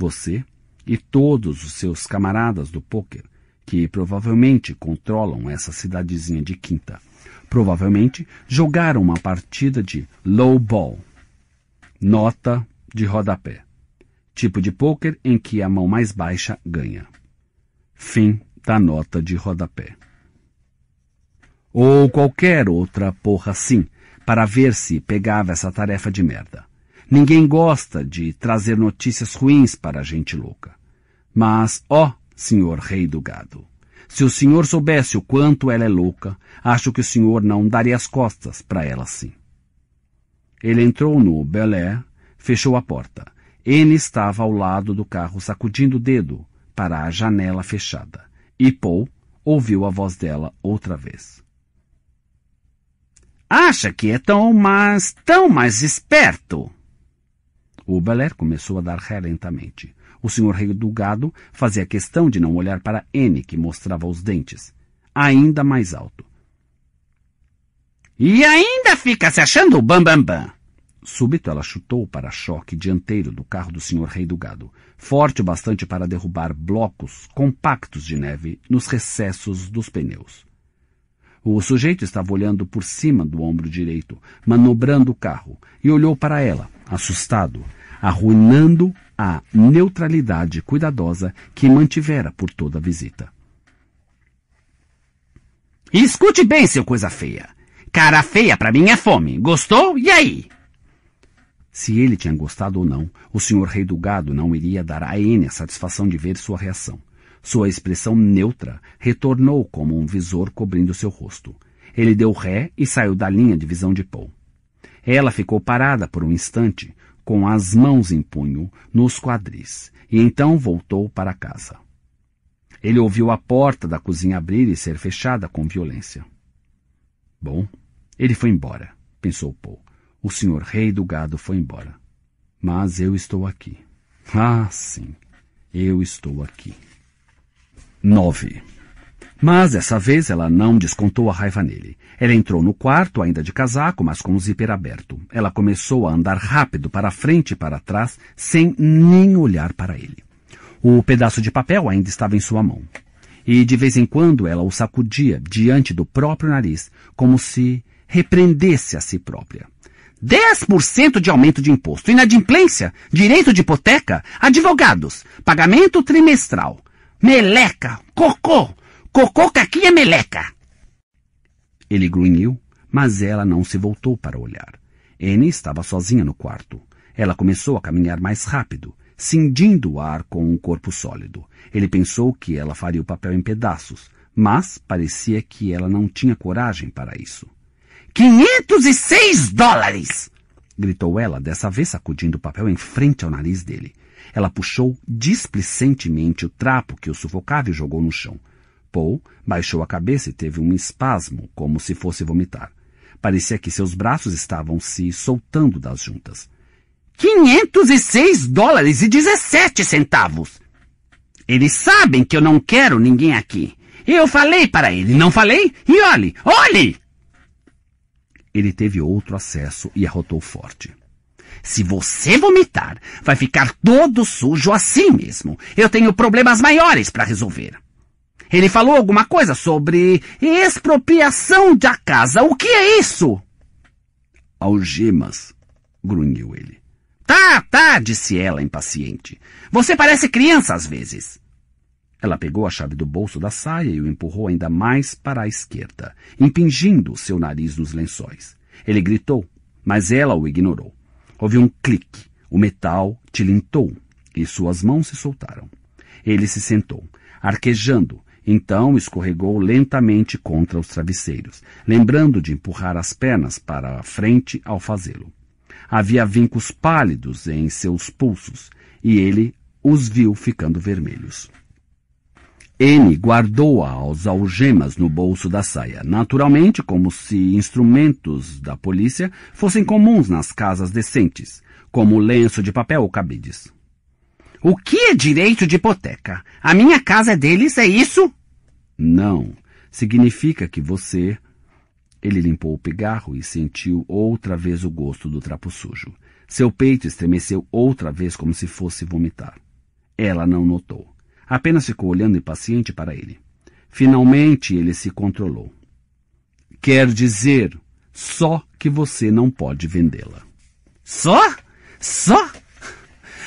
Você e todos os seus camaradas do poker, que provavelmente controlam essa cidadezinha de Quinta, provavelmente jogaram uma partida de low ball, nota de rodapé, tipo de poker em que a mão mais baixa ganha. Fim da nota de rodapé. Ou qualquer outra porra assim, para ver se pegava essa tarefa de merda. Ninguém gosta de trazer notícias ruins para a gente louca. Mas, ó, senhor rei do gado, se o senhor soubesse o quanto ela é louca, acho que o senhor não daria as costas para ela assim. Ele entrou no Bel Air, fechou a porta. Ele estava ao lado do carro sacudindo o dedo para a janela fechada. E Paul ouviu a voz dela outra vez. Acha que é tão, mas tão mais esperto? O balé começou a dar ré lentamente. O senhor rei do gado fazia questão de não olhar para N, que mostrava os dentes. Ainda mais alto. E ainda fica se achando o bambambam! Bam, bam. Súbito ela chutou o para-choque dianteiro do carro do senhor rei do gado, forte o bastante para derrubar blocos compactos de neve nos recessos dos pneus. O sujeito estava olhando por cima do ombro direito, manobrando o carro, e olhou para ela, assustado, arruinando a neutralidade cuidadosa que mantivera por toda a visita. escute bem, seu coisa feia. Cara feia para mim é fome. Gostou? E aí? Se ele tinha gostado ou não, o senhor rei do gado não iria dar a N a satisfação de ver sua reação. Sua expressão neutra retornou como um visor cobrindo seu rosto. Ele deu ré e saiu da linha de visão de Paul. Ela ficou parada por um instante, com as mãos em punho, nos quadris, e então voltou para casa. Ele ouviu a porta da cozinha abrir e ser fechada com violência. Bom, ele foi embora, pensou Paul. O senhor rei do gado foi embora. Mas eu estou aqui. Ah, sim, eu estou aqui. 9. Mas dessa vez ela não descontou a raiva nele. Ela entrou no quarto, ainda de casaco, mas com o zíper aberto. Ela começou a andar rápido para frente e para trás, sem nem olhar para ele. O pedaço de papel ainda estava em sua mão. E de vez em quando ela o sacudia diante do próprio nariz, como se repreendesse a si própria. 10% de aumento de imposto, inadimplência, direito de hipoteca, advogados, pagamento trimestral, meleca, cocô, Cocô, caquinha, meleca! Ele grunhiu, mas ela não se voltou para olhar. Anne estava sozinha no quarto. Ela começou a caminhar mais rápido, cindindo o ar com um corpo sólido. Ele pensou que ela faria o papel em pedaços, mas parecia que ela não tinha coragem para isso. Quinhentos e seis dólares! gritou ela, dessa vez sacudindo o papel em frente ao nariz dele. Ela puxou displicentemente o trapo que o sufocava e jogou no chão. Paul baixou a cabeça e teve um espasmo, como se fosse vomitar. Parecia que seus braços estavam se soltando das juntas. 506 dólares e 17 centavos! Eles sabem que eu não quero ninguém aqui. Eu falei para ele, não falei? E olhe, olhe! Ele teve outro acesso e arrotou forte. Se você vomitar, vai ficar todo sujo assim mesmo. Eu tenho problemas maiores para resolver. Ele falou alguma coisa sobre expropriação a casa. O que é isso? Algemas, grunhiu ele. Tá, tá, disse ela, impaciente. Você parece criança às vezes. Ela pegou a chave do bolso da saia e o empurrou ainda mais para a esquerda, impingindo seu nariz nos lençóis. Ele gritou, mas ela o ignorou. Houve um clique. O metal tilintou e suas mãos se soltaram. Ele se sentou, arquejando, então escorregou lentamente contra os travesseiros, lembrando de empurrar as pernas para a frente ao fazê-lo. Havia vincos pálidos em seus pulsos e ele os viu ficando vermelhos. N guardou-a aos algemas no bolso da saia, naturalmente como se instrumentos da polícia fossem comuns nas casas decentes, como lenço de papel ou cabides. O que é direito de hipoteca? A minha casa é deles, é isso? Não. Significa que você. Ele limpou o pigarro e sentiu outra vez o gosto do trapo sujo. Seu peito estremeceu outra vez como se fosse vomitar. Ela não notou. Apenas ficou olhando impaciente para ele. Finalmente ele se controlou. Quer dizer, só que você não pode vendê-la. Só? Só?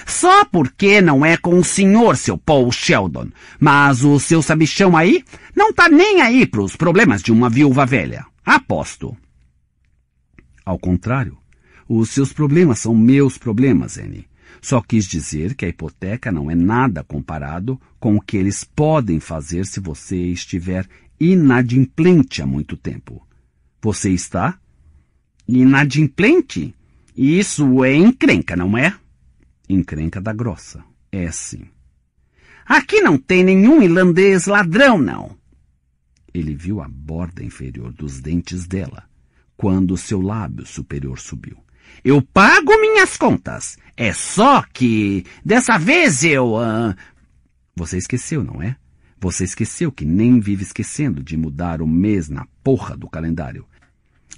Só porque não é com o senhor, seu Paul Sheldon. Mas o seu sabichão aí não tá nem aí pros problemas de uma viúva velha. Aposto. Ao contrário, os seus problemas são meus problemas, Annie. Só quis dizer que a hipoteca não é nada comparado com o que eles podem fazer se você estiver inadimplente há muito tempo. Você está? Inadimplente? Isso é encrenca, não é? Encrenca da grossa. É assim. Aqui não tem nenhum irlandês ladrão, não. Ele viu a borda inferior dos dentes dela, quando seu lábio superior subiu. Eu pago minhas contas. É só que dessa vez eu. Uh... Você esqueceu, não é? Você esqueceu que nem vive esquecendo de mudar o mês na porra do calendário.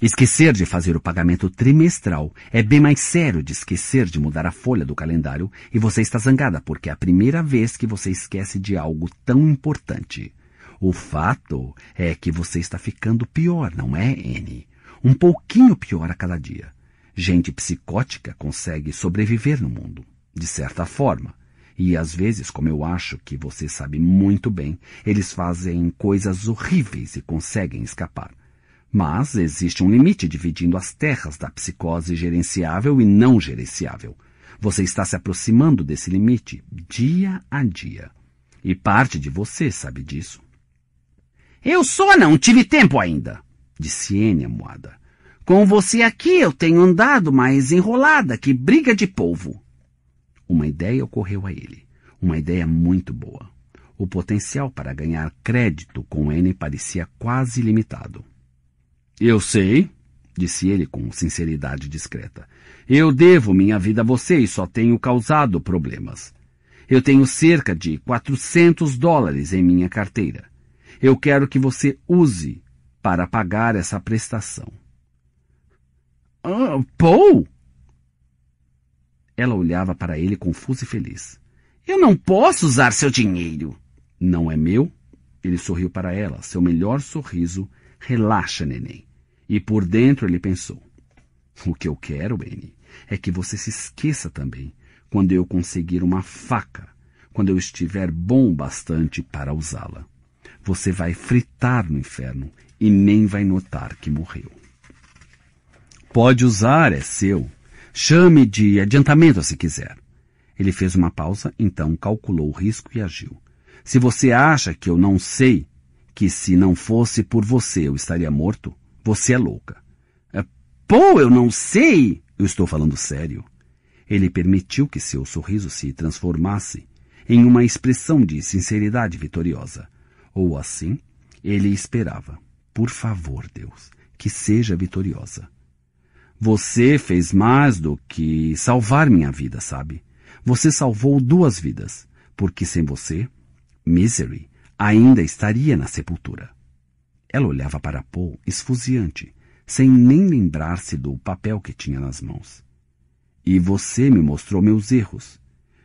Esquecer de fazer o pagamento trimestral é bem mais sério de esquecer de mudar a folha do calendário e você está zangada porque é a primeira vez que você esquece de algo tão importante. O fato é que você está ficando pior, não é, N? Um pouquinho pior a cada dia. Gente psicótica consegue sobreviver no mundo, de certa forma. E às vezes, como eu acho que você sabe muito bem, eles fazem coisas horríveis e conseguem escapar. Mas existe um limite dividindo as terras da psicose gerenciável e não gerenciável. Você está se aproximando desse limite dia a dia. E parte de você sabe disso. Eu só não tive tempo ainda, disse Enya moada. Com você aqui eu tenho andado mais enrolada que briga de povo. Uma ideia ocorreu a ele, uma ideia muito boa. O potencial para ganhar crédito com N parecia quase limitado. Eu sei, disse ele com sinceridade discreta. Eu devo minha vida a você e só tenho causado problemas. Eu tenho cerca de 400 dólares em minha carteira. Eu quero que você use para pagar essa prestação. Ah, Paul! Ela olhava para ele confusa e feliz. Eu não posso usar seu dinheiro. Não é meu? Ele sorriu para ela, seu melhor sorriso. Relaxa, neném. E por dentro ele pensou: O que eu quero, Benny, é que você se esqueça também quando eu conseguir uma faca, quando eu estiver bom o bastante para usá-la. Você vai fritar no inferno e nem vai notar que morreu. Pode usar, é seu. Chame de adiantamento se quiser. Ele fez uma pausa, então calculou o risco e agiu. Se você acha que eu não sei, que se não fosse por você eu estaria morto, você é louca. Ah, Pô, eu não sei! Eu estou falando sério. Ele permitiu que seu sorriso se transformasse em uma expressão de sinceridade vitoriosa. Ou assim, ele esperava. Por favor, Deus, que seja vitoriosa. Você fez mais do que salvar minha vida, sabe? Você salvou duas vidas, porque sem você, Misery ainda estaria na sepultura. Ela olhava para Paul esfuziante, sem nem lembrar-se do papel que tinha nas mãos. E você me mostrou meus erros.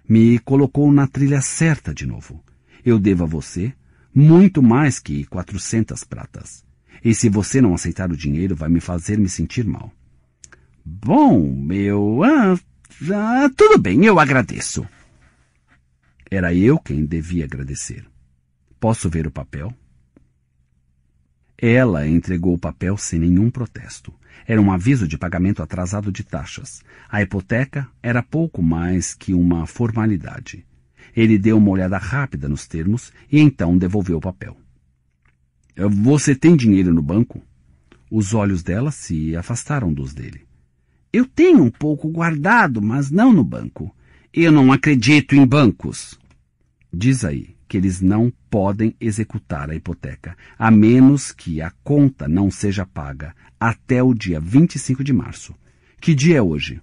Me colocou na trilha certa de novo. Eu devo a você muito mais que quatrocentas pratas. E se você não aceitar o dinheiro, vai me fazer me sentir mal. Bom, meu Ah, ah, tudo bem, eu agradeço. Era eu quem devia agradecer. Posso ver o papel? Ela entregou o papel sem nenhum protesto. Era um aviso de pagamento atrasado de taxas. A hipoteca era pouco mais que uma formalidade. Ele deu uma olhada rápida nos termos e então devolveu o papel. Eh, você tem dinheiro no banco? Os olhos dela se afastaram dos dele. Eu tenho um pouco guardado, mas não no banco. Eu não acredito em bancos. Diz aí, que eles não podem executar a hipoteca, a menos que a conta não seja paga até o dia 25 de março. Que dia é hoje?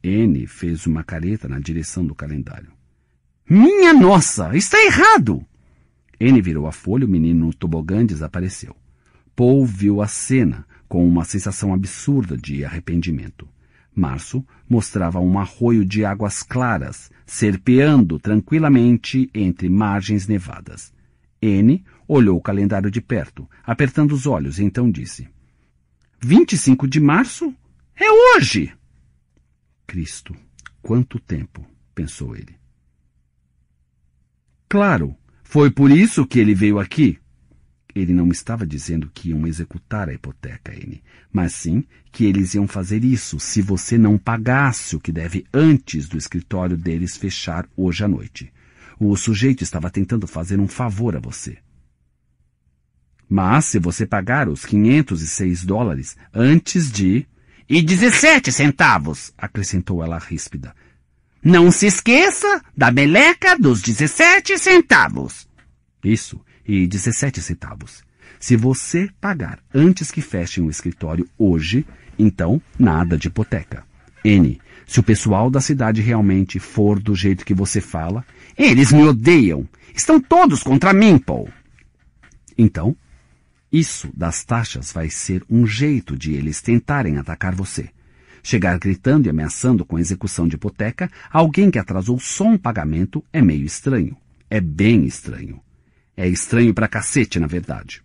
N fez uma careta na direção do calendário. Minha nossa! Está errado! N virou a folha, o menino no tobogã desapareceu. Paul viu a cena com uma sensação absurda de arrependimento. Março mostrava um arroio de águas claras, serpeando tranquilamente entre margens nevadas. N olhou o calendário de perto, apertando os olhos, e então disse: 25 de março? É hoje! Cristo, quanto tempo! pensou ele. Claro, foi por isso que ele veio aqui. Ele não estava dizendo que iam executar a hipoteca N, mas sim que eles iam fazer isso se você não pagasse o que deve antes do escritório deles fechar hoje à noite. O sujeito estava tentando fazer um favor a você. Mas se você pagar os 506 dólares antes de. E 17 centavos, acrescentou ela ríspida. Não se esqueça da meleca dos 17 centavos. Isso e 17 centavos. Se você pagar antes que fechem o escritório hoje, então nada de hipoteca. N. Se o pessoal da cidade realmente for do jeito que você fala, eles me odeiam. Estão todos contra mim, Paul. Então, isso das taxas vai ser um jeito de eles tentarem atacar você. Chegar gritando e ameaçando com execução de hipoteca alguém que atrasou só um pagamento é meio estranho. É bem estranho. É estranho pra cacete, na verdade.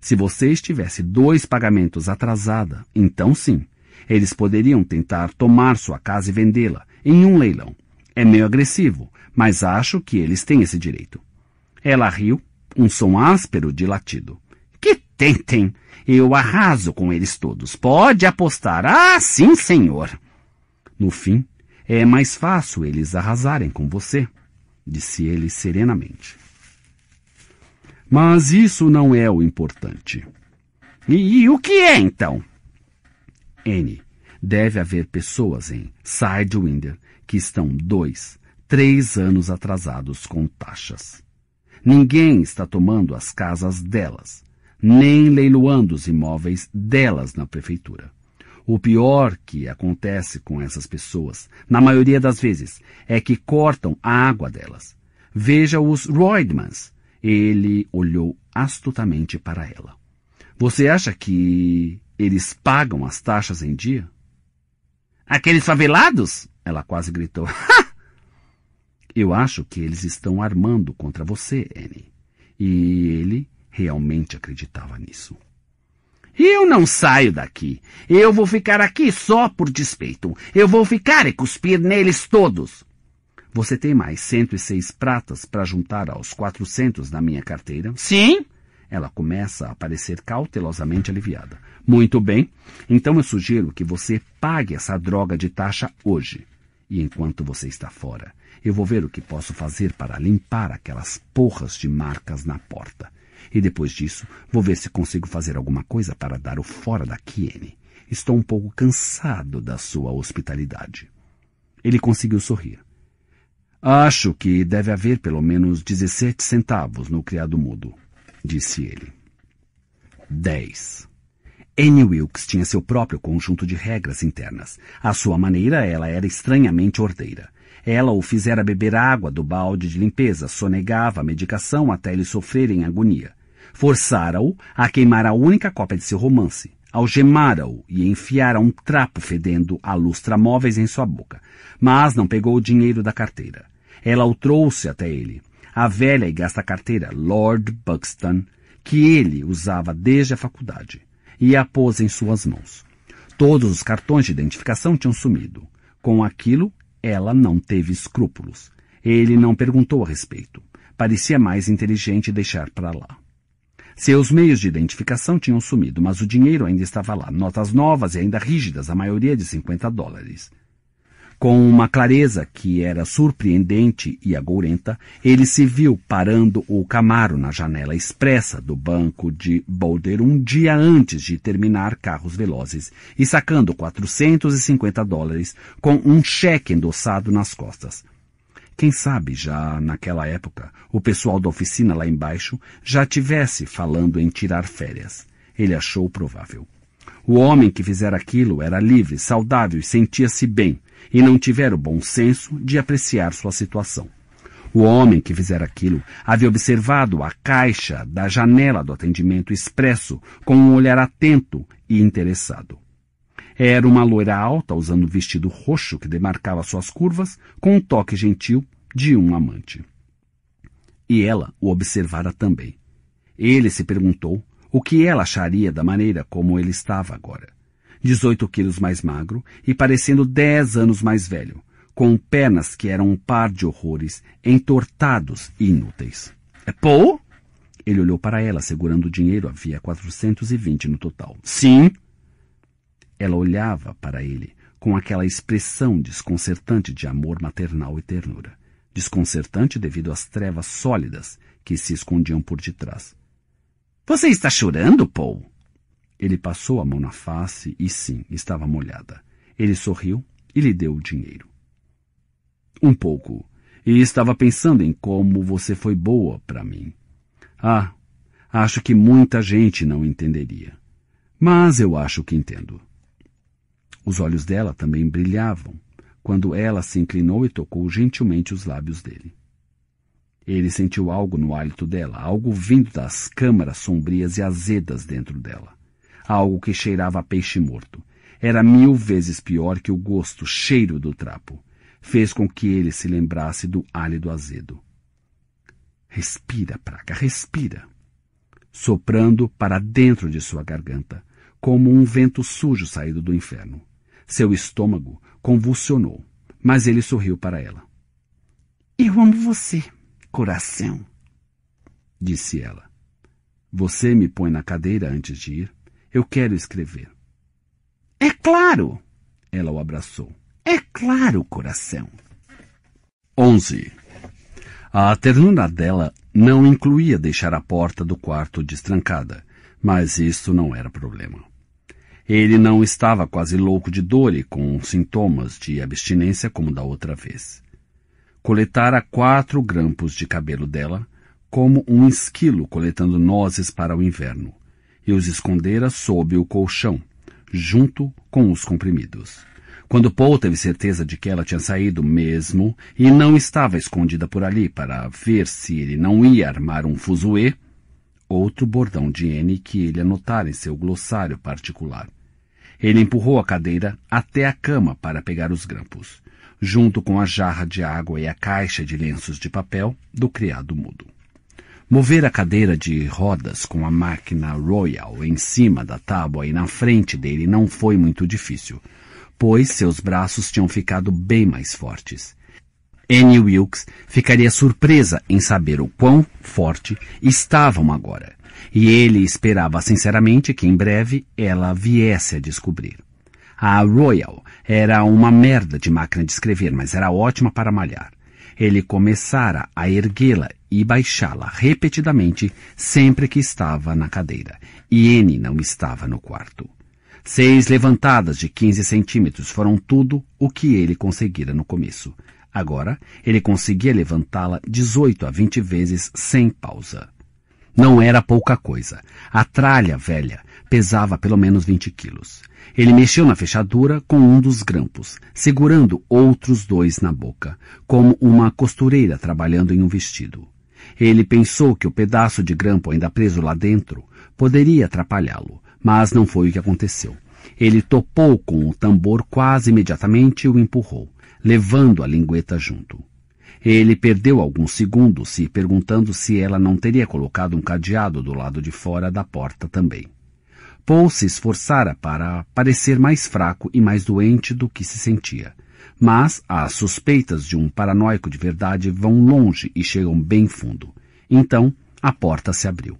Se você estivesse dois pagamentos atrasada, então sim, eles poderiam tentar tomar sua casa e vendê-la em um leilão. É meio agressivo, mas acho que eles têm esse direito. Ela riu, um som áspero de latido. Que tentem! Eu arraso com eles todos. Pode apostar. Ah, sim, senhor! No fim, é mais fácil eles arrasarem com você, disse ele serenamente. Mas isso não é o importante. E, e o que é então? N. Deve haver pessoas em Sidewinder que estão dois, três anos atrasados com taxas. Ninguém está tomando as casas delas, nem leiloando os imóveis delas na prefeitura. O pior que acontece com essas pessoas, na maioria das vezes, é que cortam a água delas. Veja os Roydmans, ele olhou astutamente para ela. Você acha que eles pagam as taxas em dia? Aqueles favelados? Ela quase gritou. Eu acho que eles estão armando contra você, Annie. E ele realmente acreditava nisso. Eu não saio daqui. Eu vou ficar aqui só por despeito. Eu vou ficar e cuspir neles todos. Você tem mais 106 pratas para juntar aos 400 na minha carteira? Sim. Ela começa a parecer cautelosamente aliviada. Muito bem. Então eu sugiro que você pague essa droga de taxa hoje. E enquanto você está fora, eu vou ver o que posso fazer para limpar aquelas porras de marcas na porta. E depois disso, vou ver se consigo fazer alguma coisa para dar o fora da Kiene. Estou um pouco cansado da sua hospitalidade. Ele conseguiu sorrir. Acho que deve haver pelo menos 17 centavos no criado mudo, disse ele. 10. Annie Wilkes tinha seu próprio conjunto de regras internas. À sua maneira, ela era estranhamente ordeira. Ela o fizera beber água do balde de limpeza, sonegava a medicação até ele sofrer em agonia. Forçara-o a queimar a única cópia de seu romance algemara-o e enfiara um trapo fedendo a móveis em sua boca, mas não pegou o dinheiro da carteira. Ela o trouxe até ele. A velha e gasta carteira Lord Buxton, que ele usava desde a faculdade, e a pôs em suas mãos. Todos os cartões de identificação tinham sumido. Com aquilo, ela não teve escrúpulos. Ele não perguntou a respeito. Parecia mais inteligente deixar para lá. Seus meios de identificação tinham sumido, mas o dinheiro ainda estava lá, notas novas e ainda rígidas, a maioria de 50 dólares. Com uma clareza que era surpreendente e agourenta, ele se viu parando o Camaro na janela expressa do banco de Boulder um dia antes de terminar Carros Velozes e sacando 450 dólares com um cheque endossado nas costas. Quem sabe já naquela época o pessoal da oficina lá embaixo já tivesse falando em tirar férias. Ele achou provável. O homem que fizera aquilo era livre, saudável e sentia-se bem, e não tiver o bom senso de apreciar sua situação. O homem que fizera aquilo havia observado a caixa da janela do atendimento expresso com um olhar atento e interessado. Era uma loira alta usando um vestido roxo que demarcava suas curvas com um toque gentil de um amante. E ela o observara também. Ele se perguntou o que ela acharia da maneira como ele estava agora. 18 quilos mais magro e parecendo 10 anos mais velho, com pernas que eram um par de horrores, entortados e inúteis. É Paul? Ele olhou para ela, segurando o dinheiro, havia 420 no total. Sim. Ela olhava para ele com aquela expressão desconcertante de amor maternal e ternura. Desconcertante devido às trevas sólidas que se escondiam por detrás. Você está chorando, Paul? Ele passou a mão na face e sim, estava molhada. Ele sorriu e lhe deu o dinheiro. Um pouco. E estava pensando em como você foi boa para mim. Ah, acho que muita gente não entenderia. Mas eu acho que entendo. Os olhos dela também brilhavam quando ela se inclinou e tocou gentilmente os lábios dele. Ele sentiu algo no hálito dela, algo vindo das câmaras sombrias e azedas dentro dela algo que cheirava a peixe morto. Era mil vezes pior que o gosto, cheiro do trapo. Fez com que ele se lembrasse do hálito azedo. Respira, praga, respira. Soprando para dentro de sua garganta, como um vento sujo saído do inferno. Seu estômago convulsionou, mas ele sorriu para ela. Eu amo você, coração, disse ela. Você me põe na cadeira antes de ir? Eu quero escrever. É claro! Ela o abraçou. É claro, coração. 11. A ternura dela não incluía deixar a porta do quarto destrancada, mas isso não era problema. Ele não estava quase louco de dor e com sintomas de abstinência como da outra vez. Coletara quatro grampos de cabelo dela, como um esquilo coletando nozes para o inverno e os escondera sob o colchão, junto com os comprimidos. Quando Paul teve certeza de que ela tinha saído mesmo e não estava escondida por ali para ver se ele não ia armar um fuzuê, outro bordão de N que ele anotara em seu glossário particular. Ele empurrou a cadeira até a cama para pegar os grampos, junto com a jarra de água e a caixa de lenços de papel do criado mudo. Mover a cadeira de rodas com a máquina Royal em cima da tábua e na frente dele não foi muito difícil, pois seus braços tinham ficado bem mais fortes. Annie Wilkes ficaria surpresa em saber o quão forte estavam agora, e ele esperava sinceramente que em breve ela viesse a descobrir. A Royal era uma merda de máquina de escrever, mas era ótima para malhar. Ele começara a erguê-la e baixá-la repetidamente sempre que estava na cadeira. E N não estava no quarto. Seis levantadas de 15 centímetros foram tudo o que ele conseguira no começo. Agora, ele conseguia levantá-la 18 a 20 vezes sem pausa. Não era pouca coisa. A tralha velha pesava pelo menos 20 quilos. Ele mexeu na fechadura com um dos grampos, segurando outros dois na boca, como uma costureira trabalhando em um vestido. Ele pensou que o pedaço de grampo ainda preso lá dentro poderia atrapalhá-lo, mas não foi o que aconteceu. Ele topou com o tambor quase imediatamente e o empurrou, levando a lingueta junto. Ele perdeu alguns segundos se perguntando se ela não teria colocado um cadeado do lado de fora da porta também. Paul se esforçara para parecer mais fraco e mais doente do que se sentia. Mas as suspeitas de um paranoico de verdade vão longe e chegam bem fundo. Então, a porta se abriu.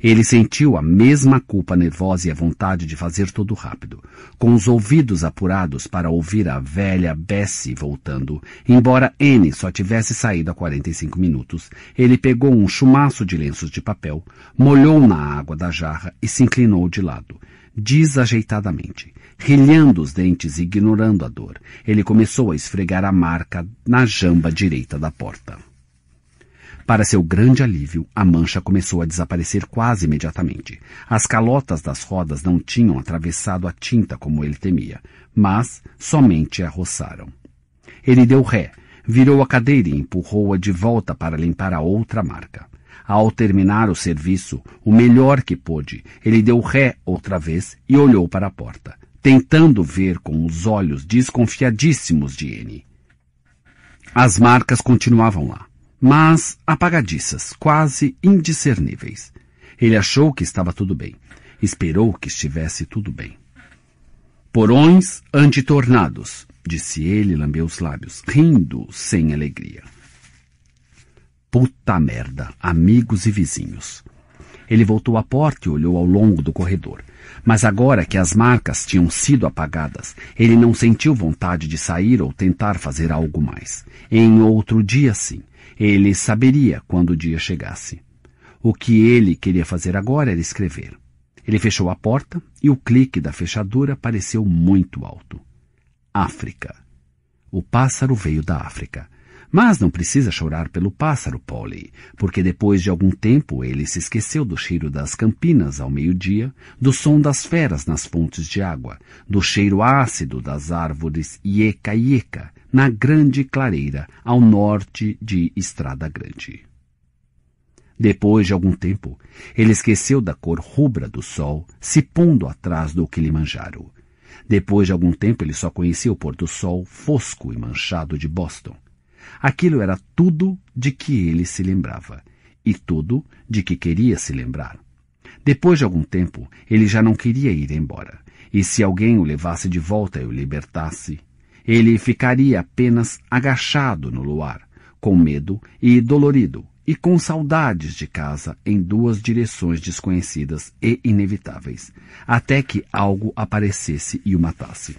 Ele sentiu a mesma culpa nervosa e a vontade de fazer tudo rápido, com os ouvidos apurados para ouvir a velha Bessie voltando. Embora N só tivesse saído há 45 minutos, ele pegou um chumaço de lenços de papel, molhou na água da jarra e se inclinou de lado, desajeitadamente. Rilhando os dentes e ignorando a dor, ele começou a esfregar a marca na jamba direita da porta. Para seu grande alívio, a mancha começou a desaparecer quase imediatamente. As calotas das rodas não tinham atravessado a tinta como ele temia, mas somente a roçaram. Ele deu ré, virou a cadeira e empurrou-a de volta para limpar a outra marca. Ao terminar o serviço, o melhor que pôde, ele deu ré outra vez e olhou para a porta tentando ver com os olhos desconfiadíssimos de N. As marcas continuavam lá, mas apagadiças, quase indiscerníveis. Ele achou que estava tudo bem. Esperou que estivesse tudo bem. Porões antitornados, disse ele, lambeu os lábios, rindo sem alegria. Puta merda, amigos e vizinhos. Ele voltou à porta e olhou ao longo do corredor. Mas agora que as marcas tinham sido apagadas, ele não sentiu vontade de sair ou tentar fazer algo mais. Em outro dia, sim. Ele saberia quando o dia chegasse. O que ele queria fazer agora era escrever. Ele fechou a porta e o clique da fechadura pareceu muito alto. África. O pássaro veio da África. Mas não precisa chorar pelo pássaro, Polly, porque depois de algum tempo ele se esqueceu do cheiro das campinas ao meio-dia, do som das feras nas fontes de água, do cheiro ácido das árvores ieca-ieca na grande clareira ao norte de Estrada Grande. Depois de algum tempo, ele esqueceu da cor rubra do sol se pondo atrás do que lhe Kilimanjaro. Depois de algum tempo, ele só conhecia o pôr do sol fosco e manchado de Boston. Aquilo era tudo de que ele se lembrava e tudo de que queria se lembrar. Depois de algum tempo, ele já não queria ir embora, e se alguém o levasse de volta e o libertasse, ele ficaria apenas agachado no luar, com medo e dolorido, e com saudades de casa em duas direções desconhecidas e inevitáveis, até que algo aparecesse e o matasse.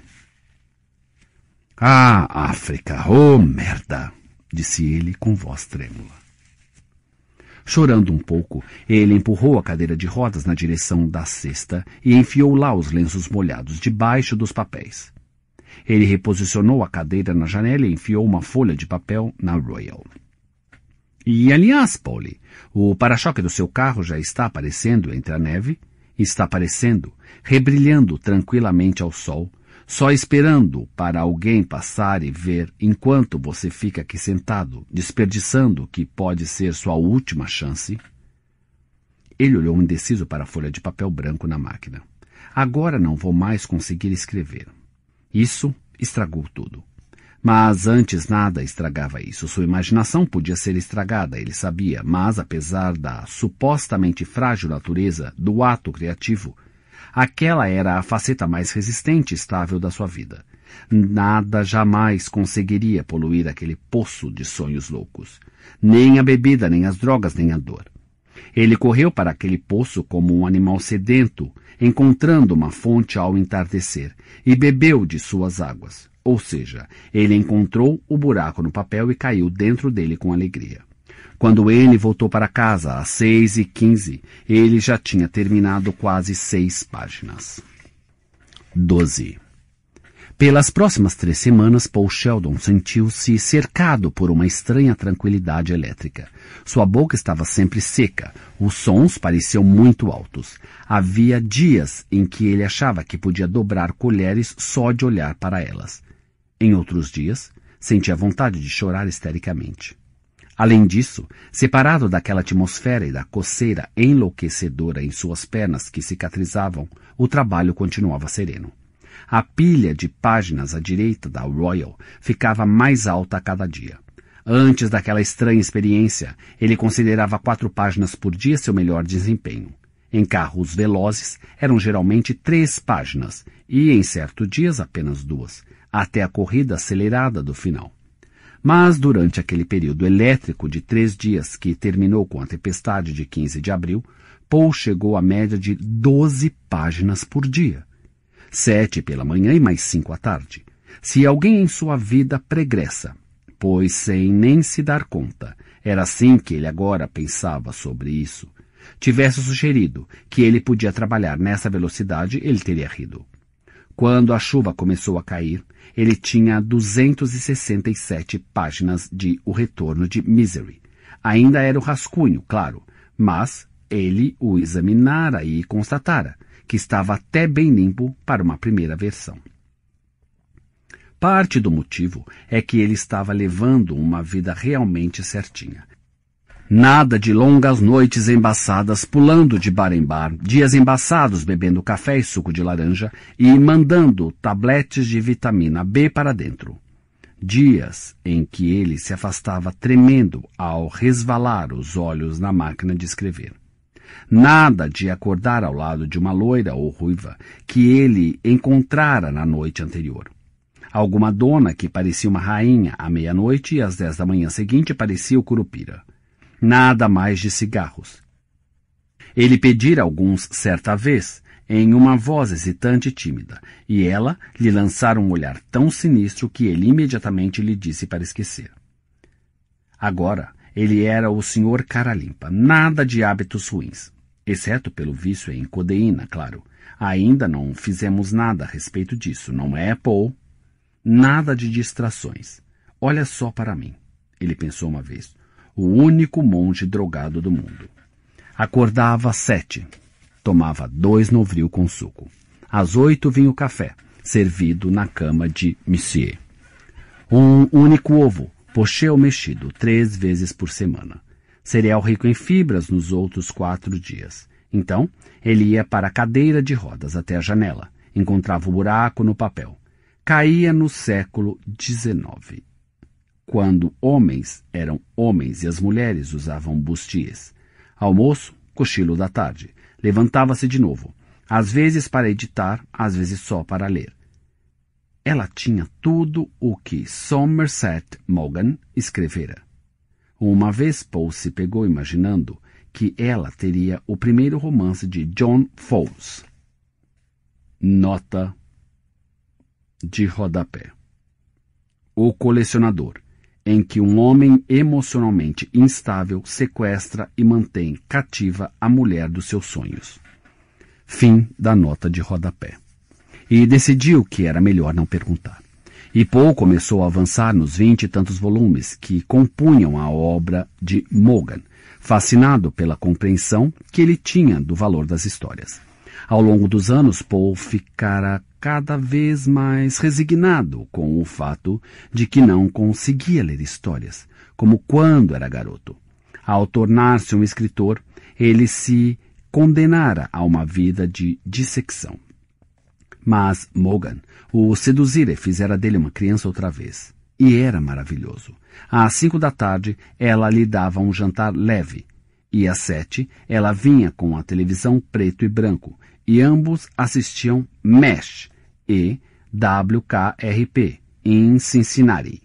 Ah, África, oh merda! disse ele com voz trêmula. Chorando um pouco, ele empurrou a cadeira de rodas na direção da cesta e enfiou lá os lenços molhados debaixo dos papéis. Ele reposicionou a cadeira na janela e enfiou uma folha de papel na Royal. E, aliás, Polly, o para-choque do seu carro já está aparecendo entre a neve, está aparecendo, rebrilhando tranquilamente ao sol, só esperando para alguém passar e ver enquanto você fica aqui sentado, desperdiçando o que pode ser sua última chance? Ele olhou indeciso para a folha de papel branco na máquina. Agora não vou mais conseguir escrever. Isso estragou tudo. Mas antes nada estragava isso. Sua imaginação podia ser estragada, ele sabia, mas apesar da supostamente frágil natureza do ato criativo, Aquela era a faceta mais resistente e estável da sua vida. Nada jamais conseguiria poluir aquele poço de sonhos loucos. Nem a bebida, nem as drogas, nem a dor. Ele correu para aquele poço como um animal sedento, encontrando uma fonte ao entardecer, e bebeu de suas águas. Ou seja, ele encontrou o buraco no papel e caiu dentro dele com alegria. Quando ele voltou para casa, às seis e quinze, ele já tinha terminado quase seis páginas. 12. Pelas próximas três semanas, Paul Sheldon sentiu-se cercado por uma estranha tranquilidade elétrica. Sua boca estava sempre seca, os sons pareciam muito altos. Havia dias em que ele achava que podia dobrar colheres só de olhar para elas. Em outros dias, sentia vontade de chorar histericamente. Além disso, separado daquela atmosfera e da coceira enlouquecedora em suas pernas que cicatrizavam, o trabalho continuava sereno. A pilha de páginas à direita da Royal ficava mais alta a cada dia. Antes daquela estranha experiência, ele considerava quatro páginas por dia seu melhor desempenho. Em carros velozes, eram geralmente três páginas e, em certos dias, apenas duas, até a corrida acelerada do final. Mas durante aquele período elétrico de três dias que terminou com a tempestade de 15 de abril, Poe chegou à média de 12 páginas por dia. Sete pela manhã e mais cinco à tarde. Se alguém em sua vida pregressa, pois sem nem se dar conta, era assim que ele agora pensava sobre isso, tivesse sugerido que ele podia trabalhar nessa velocidade, ele teria rido. Quando a chuva começou a cair, ele tinha 267 páginas de O Retorno de Misery. Ainda era o rascunho, claro, mas ele o examinara e constatara que estava até bem limpo para uma primeira versão. Parte do motivo é que ele estava levando uma vida realmente certinha. Nada de longas noites embaçadas pulando de bar em bar, dias embaçados bebendo café e suco de laranja e mandando tabletes de vitamina B para dentro. Dias em que ele se afastava tremendo ao resvalar os olhos na máquina de escrever. Nada de acordar ao lado de uma loira ou ruiva que ele encontrara na noite anterior alguma dona que parecia uma rainha à meia-noite e às dez da manhã seguinte parecia o curupira nada mais de cigarros. Ele pedira alguns certa vez, em uma voz hesitante e tímida, e ela lhe lançara um olhar tão sinistro que ele imediatamente lhe disse para esquecer. Agora, ele era o senhor cara limpa, nada de hábitos ruins, exceto pelo vício em codeína, claro. Ainda não fizemos nada a respeito disso, não é, Paul? Nada de distrações. Olha só para mim, ele pensou uma vez o único monge drogado do mundo. Acordava às sete. Tomava dois novril com suco. Às oito vinha o café, servido na cama de Monsieur. Um único ovo, ou mexido, três vezes por semana. Cereal rico em fibras nos outros quatro dias. Então, ele ia para a cadeira de rodas até a janela. Encontrava o buraco no papel. Caía no século XIX quando homens eram homens e as mulheres usavam bustiês. Almoço, cochilo da tarde. Levantava-se de novo, às vezes para editar, às vezes só para ler. Ela tinha tudo o que Somerset Maugham escrevera. Uma vez Paul se pegou imaginando que ela teria o primeiro romance de John Fowles. Nota de rodapé. O colecionador em que um homem emocionalmente instável sequestra e mantém cativa a mulher dos seus sonhos. Fim da nota de rodapé. E decidiu que era melhor não perguntar. E Poe começou a avançar nos vinte e tantos volumes que compunham a obra de Morgan, fascinado pela compreensão que ele tinha do valor das histórias. Ao longo dos anos, Paul ficara cada vez mais resignado com o fato de que não conseguia ler histórias, como quando era garoto. Ao tornar-se um escritor, ele se condenara a uma vida de dissecção. Mas Morgan o seduzira e fizera dele uma criança outra vez. E era maravilhoso. Às cinco da tarde, ela lhe dava um jantar leve. E às sete, ela vinha com a televisão preto e branco, e ambos assistiam MESH e WKRP em Cincinnati.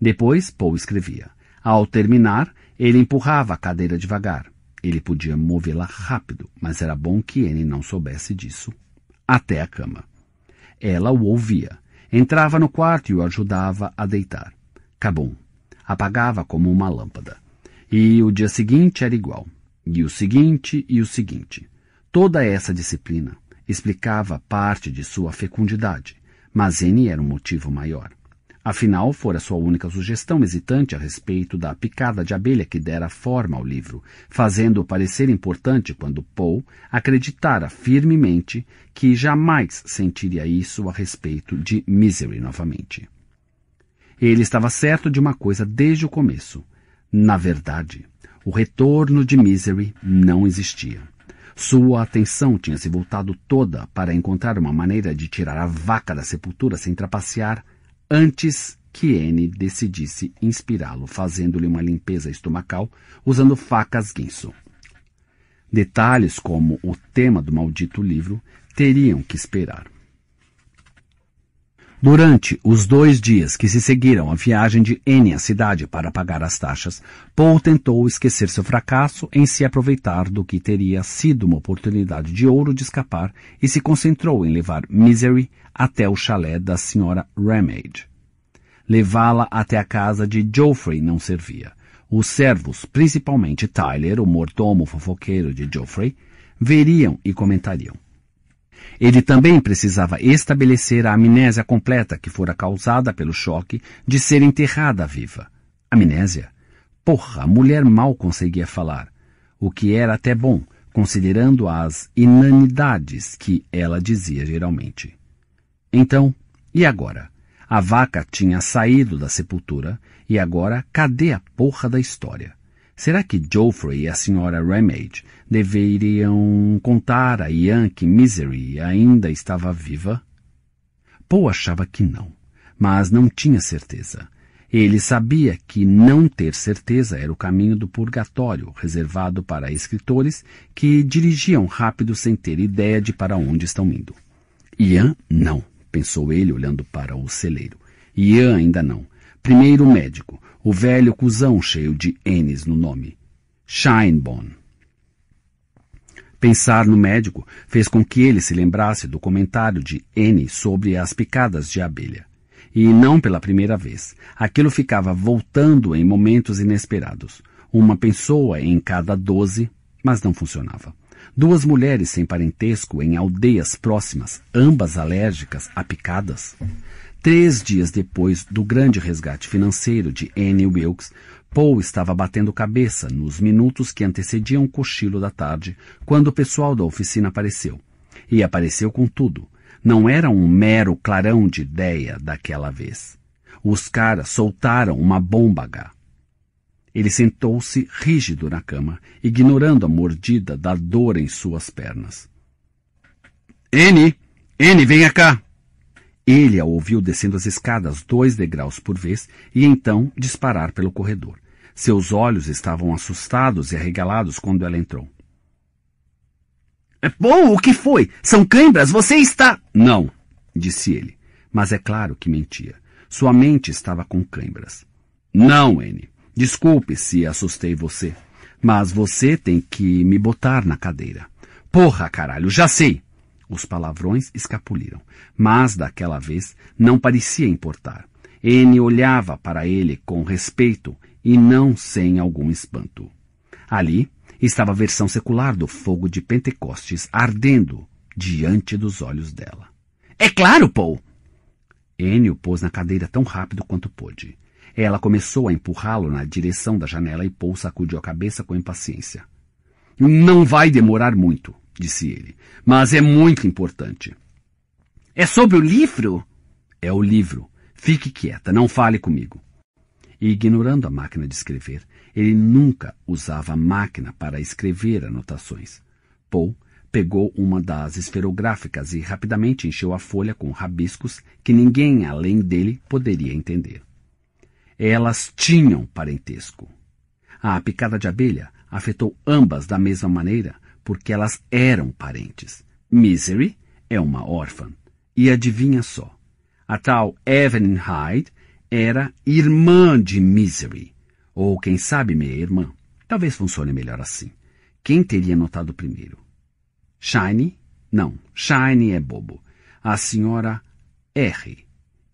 Depois, Paul escrevia. Ao terminar, ele empurrava a cadeira devagar. Ele podia movê-la rápido, mas era bom que ele não soubesse disso. Até a cama. Ela o ouvia. Entrava no quarto e o ajudava a deitar. Cabum. Apagava como uma lâmpada. E o dia seguinte era igual. E o seguinte, e o seguinte. Toda essa disciplina explicava parte de sua fecundidade, mas N era um motivo maior. Afinal, fora sua única sugestão hesitante a respeito da picada de abelha que dera forma ao livro, fazendo-o parecer importante quando Paul acreditara firmemente que jamais sentiria isso a respeito de Misery novamente. Ele estava certo de uma coisa desde o começo. Na verdade, o retorno de Misery não existia. Sua atenção tinha se voltado toda para encontrar uma maneira de tirar a vaca da sepultura sem trapacear antes que N decidisse inspirá-lo, fazendo-lhe uma limpeza estomacal usando facas guinso. Detalhes como o tema do maldito livro teriam que esperar. Durante os dois dias que se seguiram à viagem de N à cidade para pagar as taxas, Paul tentou esquecer seu fracasso em se aproveitar do que teria sido uma oportunidade de ouro de escapar e se concentrou em levar Misery até o chalé da senhora Remade. Levá-la até a casa de Geoffrey não servia. Os servos, principalmente Tyler, o mortomo fofoqueiro de Geoffrey, veriam e comentariam. Ele também precisava estabelecer a amnésia completa que fora causada pelo choque de ser enterrada viva. Amnésia? Porra, a mulher mal conseguia falar, o que era até bom, considerando as inanidades que ela dizia geralmente. Então, e agora? A vaca tinha saído da sepultura e agora cadê a porra da história? Será que Geoffrey e a Sra. Ramage deveriam contar a Ian que Misery ainda estava viva? Poe achava que não, mas não tinha certeza. Ele sabia que não ter certeza era o caminho do purgatório reservado para escritores que dirigiam rápido sem ter ideia de para onde estão indo. Ian, não, pensou ele olhando para o celeiro. Ian ainda não. Primeiro o médico, o velho cuzão cheio de N's no nome. Scheinborn. Pensar no médico fez com que ele se lembrasse do comentário de N sobre as picadas de abelha. E não pela primeira vez. Aquilo ficava voltando em momentos inesperados. Uma pessoa em cada doze, mas não funcionava. Duas mulheres sem parentesco em aldeias próximas, ambas alérgicas a picadas. Três dias depois do grande resgate financeiro de Annie Wilkes, Paul estava batendo cabeça nos minutos que antecediam o cochilo da tarde, quando o pessoal da oficina apareceu. E apareceu com tudo. Não era um mero clarão de ideia daquela vez. Os caras soltaram uma bomba H. Ele sentou-se rígido na cama, ignorando a mordida da dor em suas pernas. N! N, venha cá! Ele a ouviu descendo as escadas dois degraus por vez e então disparar pelo corredor. Seus olhos estavam assustados e arregalados quando ela entrou. É bom, o que foi? São cãibras? Você está. Não, disse ele. Mas é claro que mentia. Sua mente estava com cãibras. Não, N. Desculpe se assustei você. Mas você tem que me botar na cadeira. Porra, caralho, já sei! Os palavrões escapuliram, mas daquela vez não parecia importar. N olhava para ele com respeito e não sem algum espanto. Ali estava a versão secular do fogo de Pentecostes ardendo diante dos olhos dela. É claro, Paul! Enio pôs na cadeira tão rápido quanto pôde. Ela começou a empurrá-lo na direção da janela e Paul sacudiu a cabeça com impaciência. Não vai demorar muito disse ele, mas é muito importante. É sobre o livro? É o livro. Fique quieta, não fale comigo. E ignorando a máquina de escrever, ele nunca usava a máquina para escrever anotações. Paul pegou uma das esferográficas e rapidamente encheu a folha com rabiscos que ninguém além dele poderia entender. Elas tinham parentesco. A picada de abelha afetou ambas da mesma maneira, porque elas eram parentes. Misery é uma órfã. E adivinha só? A tal Evelyn Hyde era irmã de Misery. Ou, quem sabe, meia-irmã. Talvez funcione melhor assim. Quem teria notado primeiro? Shiny? Não, Shiny é bobo. A senhora R.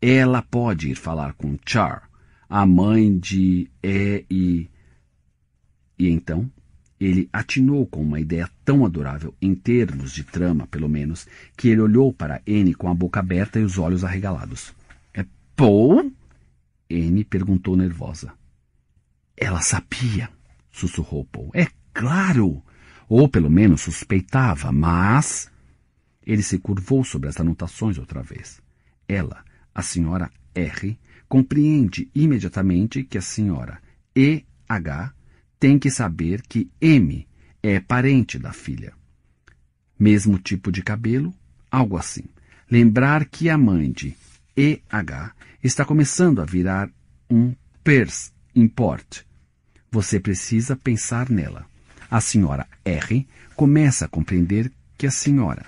Ela pode ir falar com Char, a mãe de E e. E então? Ele atinou com uma ideia tão adorável, em termos de trama, pelo menos, que ele olhou para N com a boca aberta e os olhos arregalados. É Paul? N perguntou nervosa. Ela sabia, sussurrou Paul. É claro! Ou pelo menos suspeitava, mas. Ele se curvou sobre as anotações outra vez. Ela, a senhora R, compreende imediatamente que a senhora E. H tem que saber que M é parente da filha. Mesmo tipo de cabelo, algo assim. Lembrar que a mãe de EH está começando a virar um pers import. Você precisa pensar nela. A senhora R começa a compreender que a senhora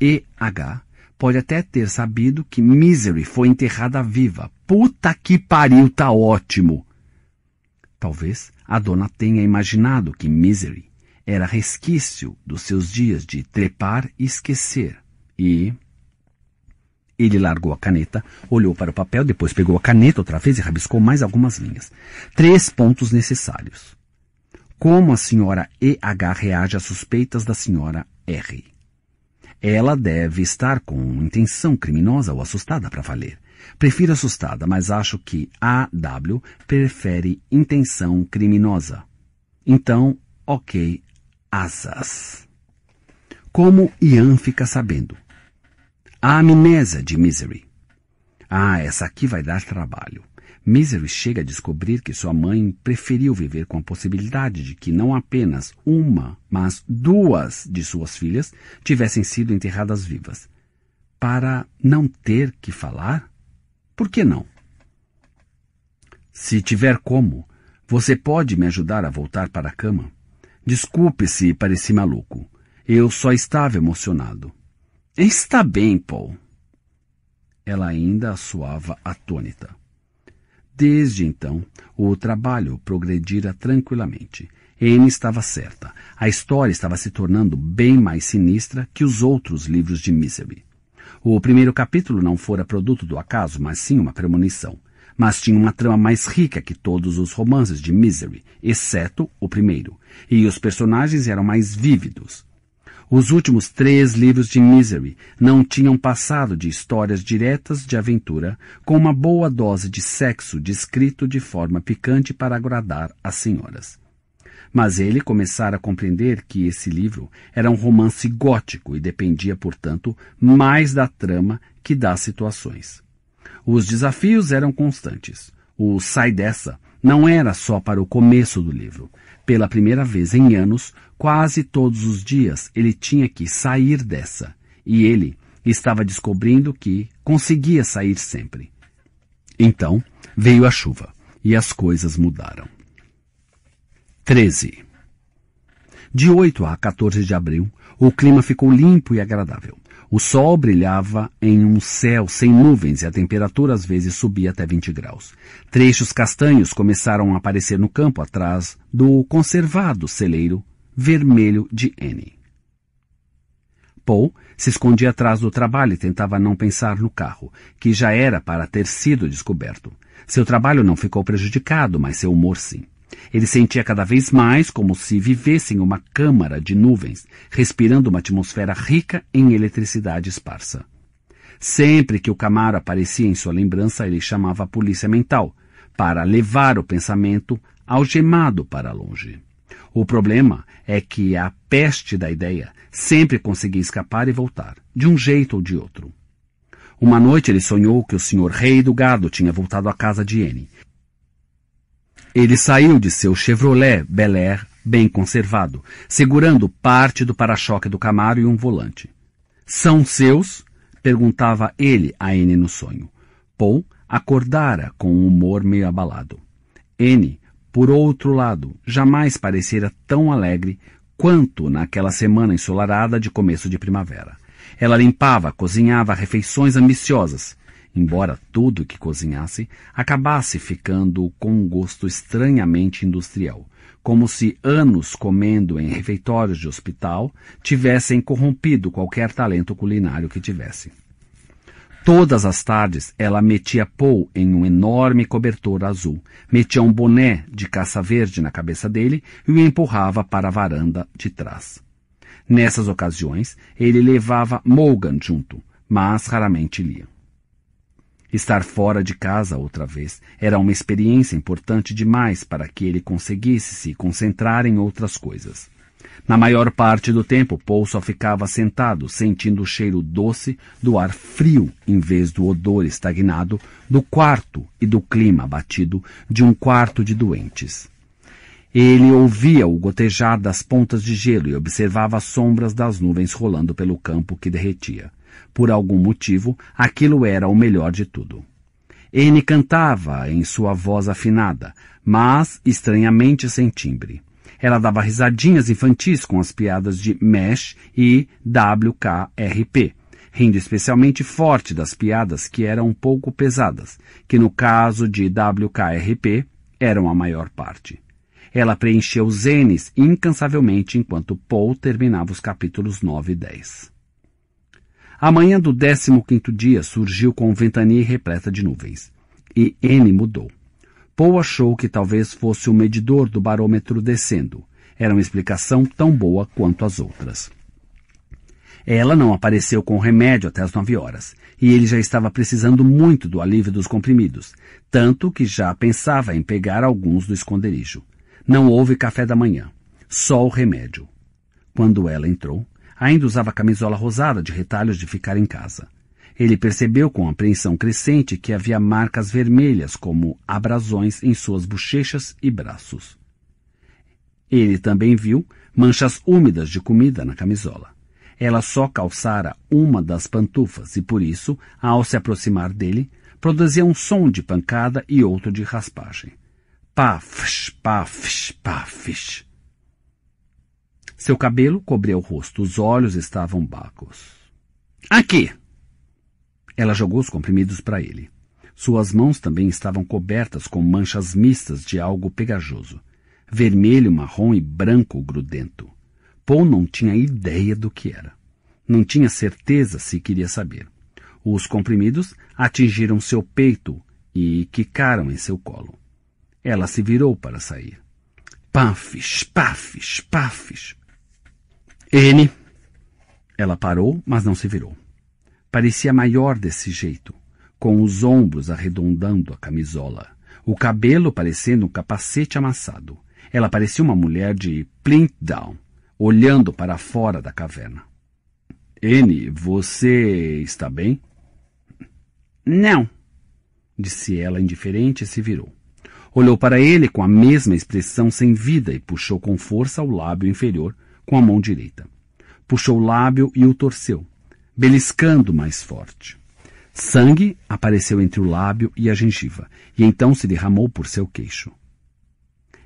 EH pode até ter sabido que Misery foi enterrada viva. Puta que pariu, tá ótimo! Talvez a dona tenha imaginado que Misery era resquício dos seus dias de trepar e esquecer. E. Ele largou a caneta, olhou para o papel, depois pegou a caneta outra vez e rabiscou mais algumas linhas. Três pontos necessários. Como a senhora EH reage às suspeitas da senhora R. Ela deve estar com intenção criminosa ou assustada para valer. Prefiro assustada, mas acho que AW prefere intenção criminosa. Então, ok, asas. Como Ian fica sabendo? A amnésia de Misery. Ah, essa aqui vai dar trabalho. Misery chega a descobrir que sua mãe preferiu viver com a possibilidade de que não apenas uma, mas duas de suas filhas tivessem sido enterradas vivas. Para não ter que falar? Por que não? Se tiver como, você pode me ajudar a voltar para a cama? Desculpe se pareci maluco. Eu só estava emocionado. Está bem, Paul. Ela ainda suava atônita. Desde então, o trabalho progredira tranquilamente. Anne estava certa. A história estava se tornando bem mais sinistra que os outros livros de Misery. O primeiro capítulo não fora produto do acaso, mas sim uma premonição. Mas tinha uma trama mais rica que todos os romances de Misery, exceto o primeiro, e os personagens eram mais vívidos. Os últimos três livros de Misery não tinham passado de histórias diretas de aventura, com uma boa dose de sexo descrito de forma picante para agradar as senhoras. Mas ele começara a compreender que esse livro era um romance gótico e dependia, portanto, mais da trama que das situações. Os desafios eram constantes. O sai dessa não era só para o começo do livro. Pela primeira vez em anos, quase todos os dias ele tinha que sair dessa. E ele estava descobrindo que conseguia sair sempre. Então veio a chuva e as coisas mudaram. 13. De 8 a 14 de abril, o clima ficou limpo e agradável. O sol brilhava em um céu sem nuvens e a temperatura às vezes subia até 20 graus. Trechos castanhos começaram a aparecer no campo atrás do conservado celeiro vermelho de N. Paul se escondia atrás do trabalho e tentava não pensar no carro, que já era para ter sido descoberto. Seu trabalho não ficou prejudicado, mas seu humor sim. Ele sentia cada vez mais como se vivesse em uma câmara de nuvens, respirando uma atmosfera rica em eletricidade esparsa. Sempre que o Camaro aparecia em sua lembrança, ele chamava a polícia mental para levar o pensamento algemado para longe. O problema é que a peste da ideia sempre conseguia escapar e voltar, de um jeito ou de outro. Uma noite ele sonhou que o senhor rei do gado tinha voltado à casa de N ele saiu de seu Chevrolet Bel Air bem conservado, segurando parte do para-choque do Camaro e um volante. São seus? perguntava ele a N no sonho. Paul acordara com um humor meio abalado. N, por outro lado, jamais parecera tão alegre quanto naquela semana ensolarada de começo de primavera. Ela limpava, cozinhava refeições ambiciosas, embora tudo que cozinhasse acabasse ficando com um gosto estranhamente industrial, como se anos comendo em refeitórios de hospital tivessem corrompido qualquer talento culinário que tivesse. Todas as tardes ela metia Paul em um enorme cobertor azul, metia um boné de caça verde na cabeça dele e o empurrava para a varanda de trás. Nessas ocasiões, ele levava Morgan junto, mas raramente lia. Estar fora de casa outra vez era uma experiência importante demais para que ele conseguisse se concentrar em outras coisas. Na maior parte do tempo, Paul só ficava sentado, sentindo o cheiro doce do ar frio em vez do odor estagnado do quarto e do clima abatido de um quarto de doentes. Ele ouvia o gotejar das pontas de gelo e observava as sombras das nuvens rolando pelo campo que derretia. Por algum motivo, aquilo era o melhor de tudo. N cantava em sua voz afinada, mas estranhamente sem timbre. Ela dava risadinhas infantis com as piadas de Mesh e WKRP, rindo especialmente forte das piadas que eram um pouco pesadas, que no caso de WKRP eram a maior parte. Ela preencheu os N's incansavelmente enquanto Paul terminava os capítulos 9 e 10. A manhã do 15 dia surgiu com ventania repleta de nuvens. E N mudou. Poe achou que talvez fosse o medidor do barômetro descendo. Era uma explicação tão boa quanto as outras. Ela não apareceu com o remédio até as nove horas, e ele já estava precisando muito do alívio dos comprimidos, tanto que já pensava em pegar alguns do esconderijo. Não houve café da manhã, só o remédio. Quando ela entrou, Ainda usava camisola rosada de retalhos de ficar em casa. Ele percebeu com apreensão crescente que havia marcas vermelhas como abrasões em suas bochechas e braços. Ele também viu manchas úmidas de comida na camisola. Ela só calçara uma das pantufas e, por isso, ao se aproximar dele, produzia um som de pancada e outro de raspagem. Pafs, pafs, pafs. Seu cabelo cobria o rosto, os olhos estavam bacos. Aqui! Ela jogou os comprimidos para ele. Suas mãos também estavam cobertas com manchas mistas de algo pegajoso. Vermelho, marrom e branco grudento. Paul não tinha ideia do que era. Não tinha certeza se queria saber. Os comprimidos atingiram seu peito e quicaram em seu colo. Ela se virou para sair. Pafes, pafes, pafes. N. Ela parou, mas não se virou. Parecia maior desse jeito, com os ombros arredondando a camisola, o cabelo parecendo um capacete amassado. Ela parecia uma mulher de plint down, olhando para fora da caverna. N, você está bem? Não, disse ela indiferente e se virou. Olhou para ele com a mesma expressão sem vida e puxou com força o lábio inferior, com a mão direita. Puxou o lábio e o torceu, beliscando mais forte. Sangue apareceu entre o lábio e a gengiva, e então se derramou por seu queixo.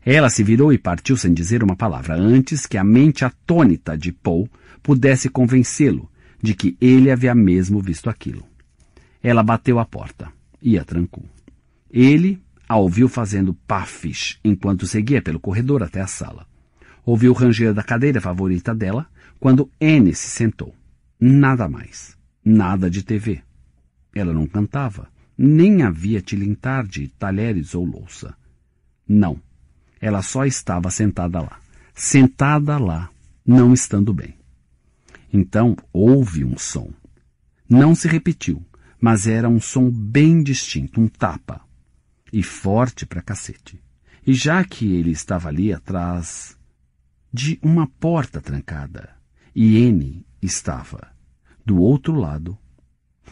Ela se virou e partiu sem dizer uma palavra antes que a mente atônita de Paul pudesse convencê-lo de que ele havia mesmo visto aquilo. Ela bateu a porta e a trancou. Ele a ouviu fazendo pafish enquanto seguia pelo corredor até a sala. Ouviu o ranger da cadeira favorita dela quando Anne se sentou. Nada mais. Nada de TV. Ela não cantava, nem havia tilintar de talheres ou louça. Não. Ela só estava sentada lá. Sentada lá, não estando bem. Então houve um som. Não se repetiu, mas era um som bem distinto, um tapa. E forte pra cacete. E já que ele estava ali atrás de uma porta trancada e N estava do outro lado.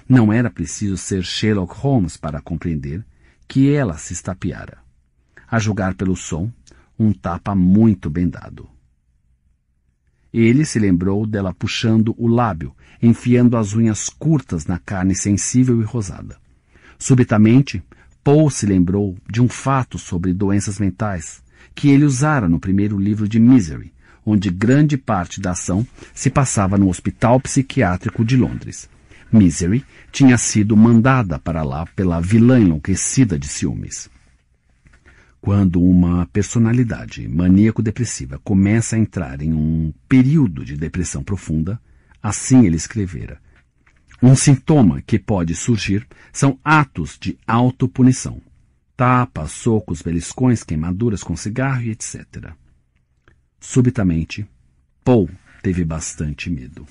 Não era preciso ser Sherlock Holmes para compreender que ela se estapeara. A julgar pelo som, um tapa muito bem dado. Ele se lembrou dela puxando o lábio, enfiando as unhas curtas na carne sensível e rosada. Subitamente, Paul se lembrou de um fato sobre doenças mentais, que ele usara no primeiro livro de Misery, onde grande parte da ação se passava no Hospital Psiquiátrico de Londres. Misery tinha sido mandada para lá pela vilã enlouquecida de ciúmes. Quando uma personalidade maníaco-depressiva começa a entrar em um período de depressão profunda, assim ele escrevera, um sintoma que pode surgir são atos de autopunição, tapas, socos, beliscões, queimaduras com cigarro e etc. Subitamente, Paul teve bastante medo.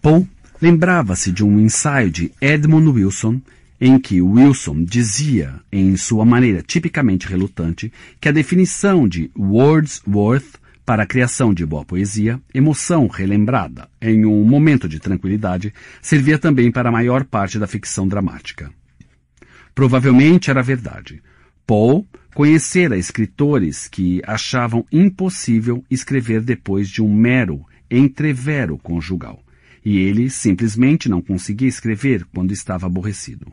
Paul lembrava-se de um ensaio de Edmund Wilson em que Wilson dizia, em sua maneira tipicamente relutante, que a definição de Wordsworth para a criação de boa poesia, emoção relembrada em um momento de tranquilidade, servia também para a maior parte da ficção dramática. Provavelmente era verdade. Paul conhecera escritores que achavam impossível escrever depois de um mero entrevero conjugal, e ele simplesmente não conseguia escrever quando estava aborrecido.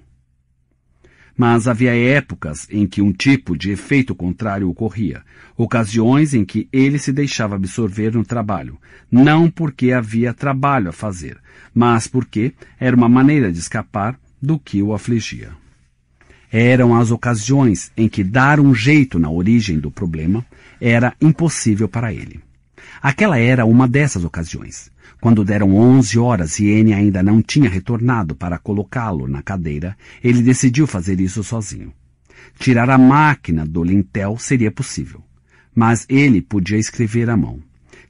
Mas havia épocas em que um tipo de efeito contrário ocorria, ocasiões em que ele se deixava absorver no trabalho, não porque havia trabalho a fazer, mas porque era uma maneira de escapar do que o afligia eram as ocasiões em que dar um jeito na origem do problema era impossível para ele. Aquela era uma dessas ocasiões. Quando deram 11 horas e N ainda não tinha retornado para colocá-lo na cadeira, ele decidiu fazer isso sozinho. Tirar a máquina do lintel seria possível, mas ele podia escrever à mão.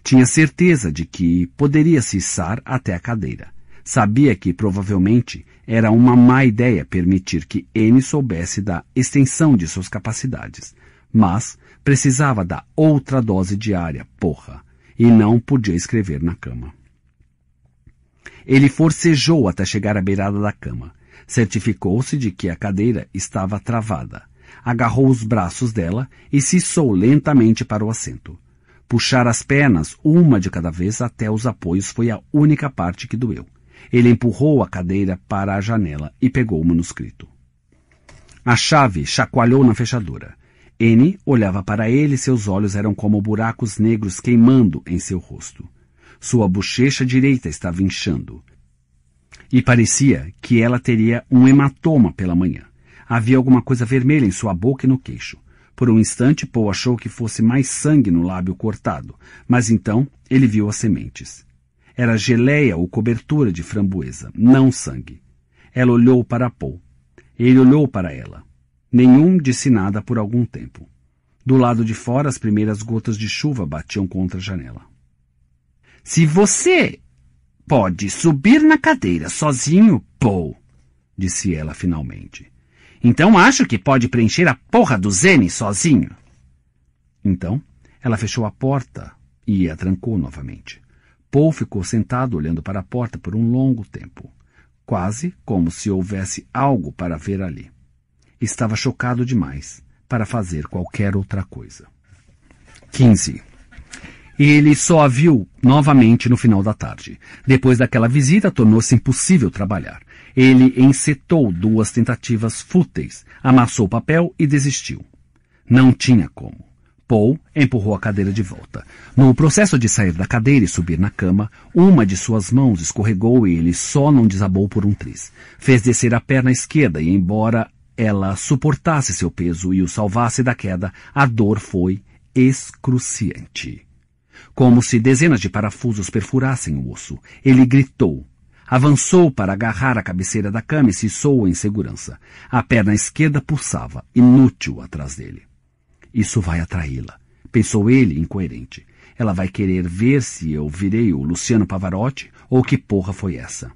Tinha certeza de que poderia cessar até a cadeira. Sabia que provavelmente era uma má ideia permitir que M soubesse da extensão de suas capacidades, mas precisava da outra dose diária, porra, e não podia escrever na cama. Ele forcejou até chegar à beirada da cama. Certificou-se de que a cadeira estava travada. Agarrou os braços dela e cissou lentamente para o assento. Puxar as pernas uma de cada vez até os apoios foi a única parte que doeu. Ele empurrou a cadeira para a janela e pegou o manuscrito. A chave chacoalhou na fechadura. N olhava para ele e seus olhos eram como buracos negros queimando em seu rosto. Sua bochecha direita estava inchando. E parecia que ela teria um hematoma pela manhã. Havia alguma coisa vermelha em sua boca e no queixo. Por um instante, Paul achou que fosse mais sangue no lábio cortado, mas então ele viu as sementes. Era geleia ou cobertura de framboesa, não sangue. Ela olhou para Paul. Ele olhou para ela. Nenhum disse nada por algum tempo. Do lado de fora, as primeiras gotas de chuva batiam contra a janela. Se você pode subir na cadeira sozinho, Paul, disse ela finalmente. Então acho que pode preencher a porra do Zene sozinho. Então, ela fechou a porta e a trancou novamente. Paul ficou sentado olhando para a porta por um longo tempo, quase como se houvesse algo para ver ali. Estava chocado demais para fazer qualquer outra coisa. 15. Ele só a viu novamente no final da tarde. Depois daquela visita, tornou-se impossível trabalhar. Ele encetou duas tentativas fúteis, amassou o papel e desistiu. Não tinha como. Paul empurrou a cadeira de volta. No processo de sair da cadeira e subir na cama, uma de suas mãos escorregou e ele só não desabou por um triz. Fez descer a perna esquerda e, embora ela suportasse seu peso e o salvasse da queda, a dor foi excruciante. Como se dezenas de parafusos perfurassem o osso, ele gritou. Avançou para agarrar a cabeceira da cama e se soou em segurança. A perna esquerda pulsava, inútil atrás dele. Isso vai atraí-la. Pensou ele, incoerente. Ela vai querer ver se eu virei o Luciano Pavarotti ou que porra foi essa.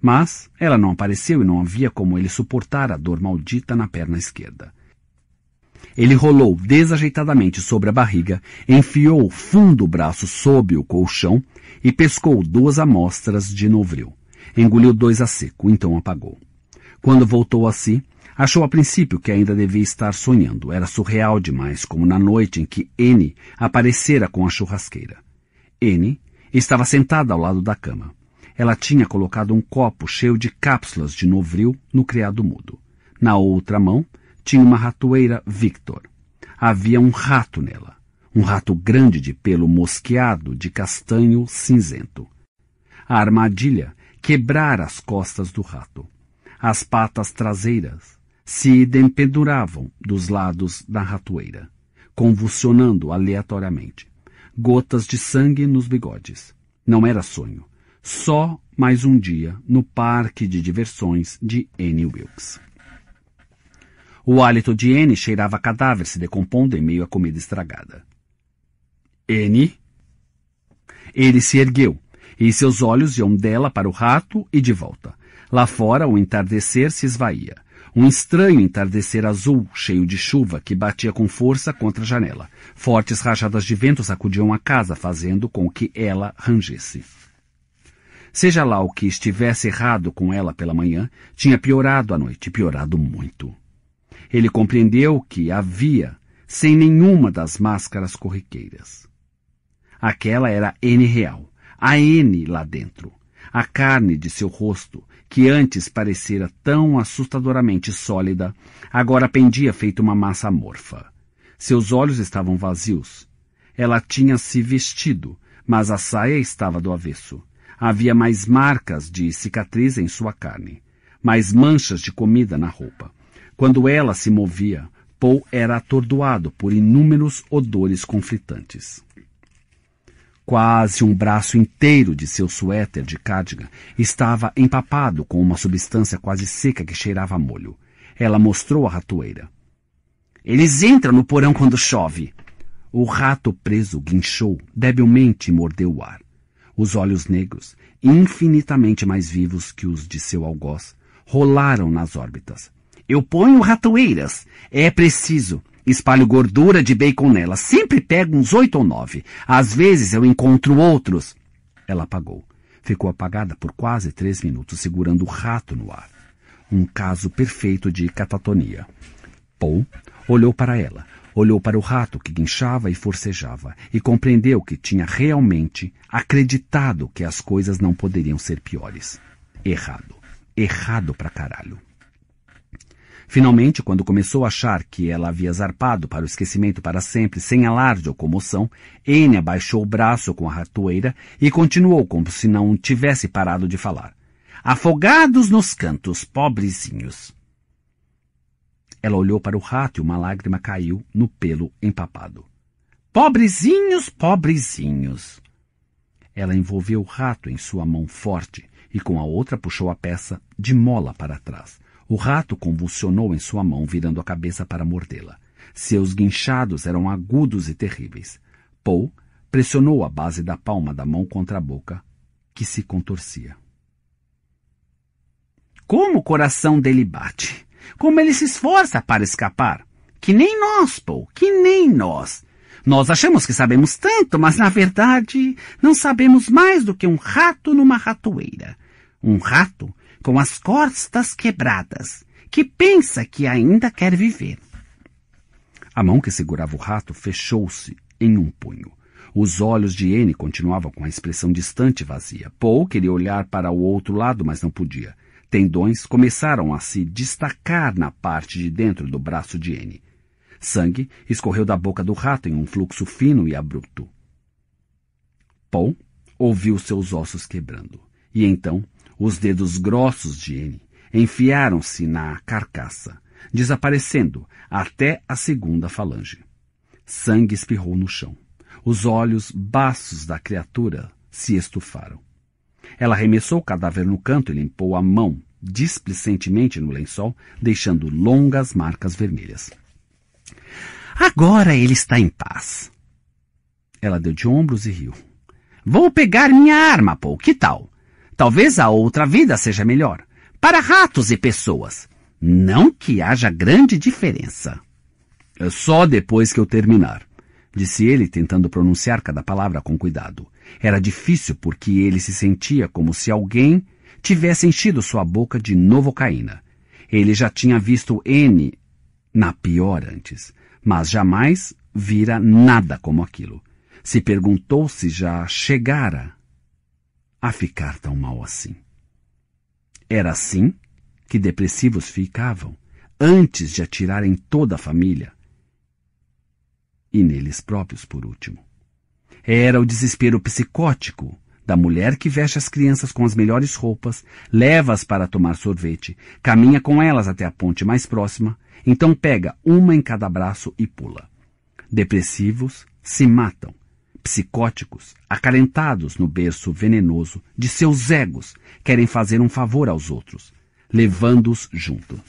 Mas ela não apareceu e não havia como ele suportar a dor maldita na perna esquerda. Ele rolou desajeitadamente sobre a barriga, enfiou fundo o braço sob o colchão e pescou duas amostras de novril. Engoliu dois a seco, então apagou. Quando voltou a si, Achou a princípio que ainda devia estar sonhando. Era surreal demais, como na noite em que N aparecera com a churrasqueira. N estava sentada ao lado da cama. Ela tinha colocado um copo cheio de cápsulas de novril no criado mudo. Na outra mão, tinha uma ratoeira Victor. Havia um rato nela. Um rato grande de pelo mosqueado de castanho cinzento. A armadilha quebrara as costas do rato. As patas traseiras se dependuravam dos lados da ratoeira, convulsionando aleatoriamente. Gotas de sangue nos bigodes. Não era sonho. Só mais um dia no parque de diversões de Annie Wilkes. O hálito de Annie cheirava a cadáver se decompondo em meio à comida estragada. Annie? Ele se ergueu, e seus olhos iam dela para o rato e de volta. Lá fora, o entardecer se esvaía. Um estranho entardecer azul, cheio de chuva, que batia com força contra a janela. Fortes rajadas de vento sacudiam a casa, fazendo com que ela rangesse. Seja lá o que estivesse errado com ela pela manhã, tinha piorado à noite, piorado muito. Ele compreendeu que havia sem nenhuma das máscaras corriqueiras. Aquela era N real, a N lá dentro. A carne de seu rosto, que antes parecera tão assustadoramente sólida, agora pendia feito uma massa amorfa. Seus olhos estavam vazios. Ela tinha se vestido, mas a saia estava do avesso. Havia mais marcas de cicatriz em sua carne, mais manchas de comida na roupa. Quando ela se movia, Paul era atordoado por inúmeros odores conflitantes. Quase um braço inteiro de seu suéter de cardigan estava empapado com uma substância quase seca que cheirava a molho. Ela mostrou a ratoeira. Eles entram no porão quando chove. O rato preso guinchou debilmente e mordeu o ar. Os olhos negros, infinitamente mais vivos que os de seu algoz, rolaram nas órbitas. Eu ponho ratoeiras. É preciso. Espalho gordura de bacon nela. Sempre pego uns oito ou nove. Às vezes eu encontro outros. Ela apagou. Ficou apagada por quase três minutos, segurando o rato no ar. Um caso perfeito de catatonia. Paul olhou para ela, olhou para o rato que guinchava e forcejava e compreendeu que tinha realmente acreditado que as coisas não poderiam ser piores. Errado. Errado pra caralho. Finalmente, quando começou a achar que ela havia zarpado para o esquecimento para sempre, sem alarde ou comoção, Enya baixou o braço com a ratoeira e continuou como se não tivesse parado de falar. Afogados nos cantos, pobrezinhos. Ela olhou para o rato e uma lágrima caiu no pelo empapado. Pobrezinhos, pobrezinhos. Ela envolveu o rato em sua mão forte e com a outra puxou a peça de mola para trás. O rato convulsionou em sua mão, virando a cabeça para mordê-la. Seus guinchados eram agudos e terríveis. Paul pressionou a base da palma da mão contra a boca, que se contorcia. Como o coração dele bate! Como ele se esforça para escapar! Que nem nós, Paul, que nem nós! Nós achamos que sabemos tanto, mas na verdade não sabemos mais do que um rato numa ratoeira. Um rato com as costas quebradas, que pensa que ainda quer viver. A mão que segurava o rato fechou-se em um punho. Os olhos de N continuavam com a expressão distante e vazia. Paul queria olhar para o outro lado, mas não podia. Tendões começaram a se destacar na parte de dentro do braço de N. Sangue escorreu da boca do rato em um fluxo fino e abrupto. Paul ouviu seus ossos quebrando, e então os dedos grossos de ele enfiaram-se na carcaça, desaparecendo até a segunda falange. Sangue espirrou no chão. Os olhos baços da criatura se estufaram. Ela arremessou o cadáver no canto e limpou a mão displicentemente no lençol, deixando longas marcas vermelhas. Agora ele está em paz. Ela deu de ombros e riu. Vou pegar minha arma, Paul. Que tal? Talvez a outra vida seja melhor. Para ratos e pessoas. Não que haja grande diferença. É só depois que eu terminar, disse ele, tentando pronunciar cada palavra com cuidado. Era difícil porque ele se sentia como se alguém tivesse enchido sua boca de novocaína. Ele já tinha visto N na pior antes, mas jamais vira nada como aquilo. Se perguntou se já chegara a ficar tão mal assim. Era assim que depressivos ficavam antes de atirarem toda a família e neles próprios, por último. Era o desespero psicótico da mulher que veste as crianças com as melhores roupas, leva-as para tomar sorvete, caminha com elas até a ponte mais próxima, então pega uma em cada braço e pula. Depressivos se matam psicóticos, acalentados no berço venenoso de seus egos, querem fazer um favor aos outros, levando-os junto.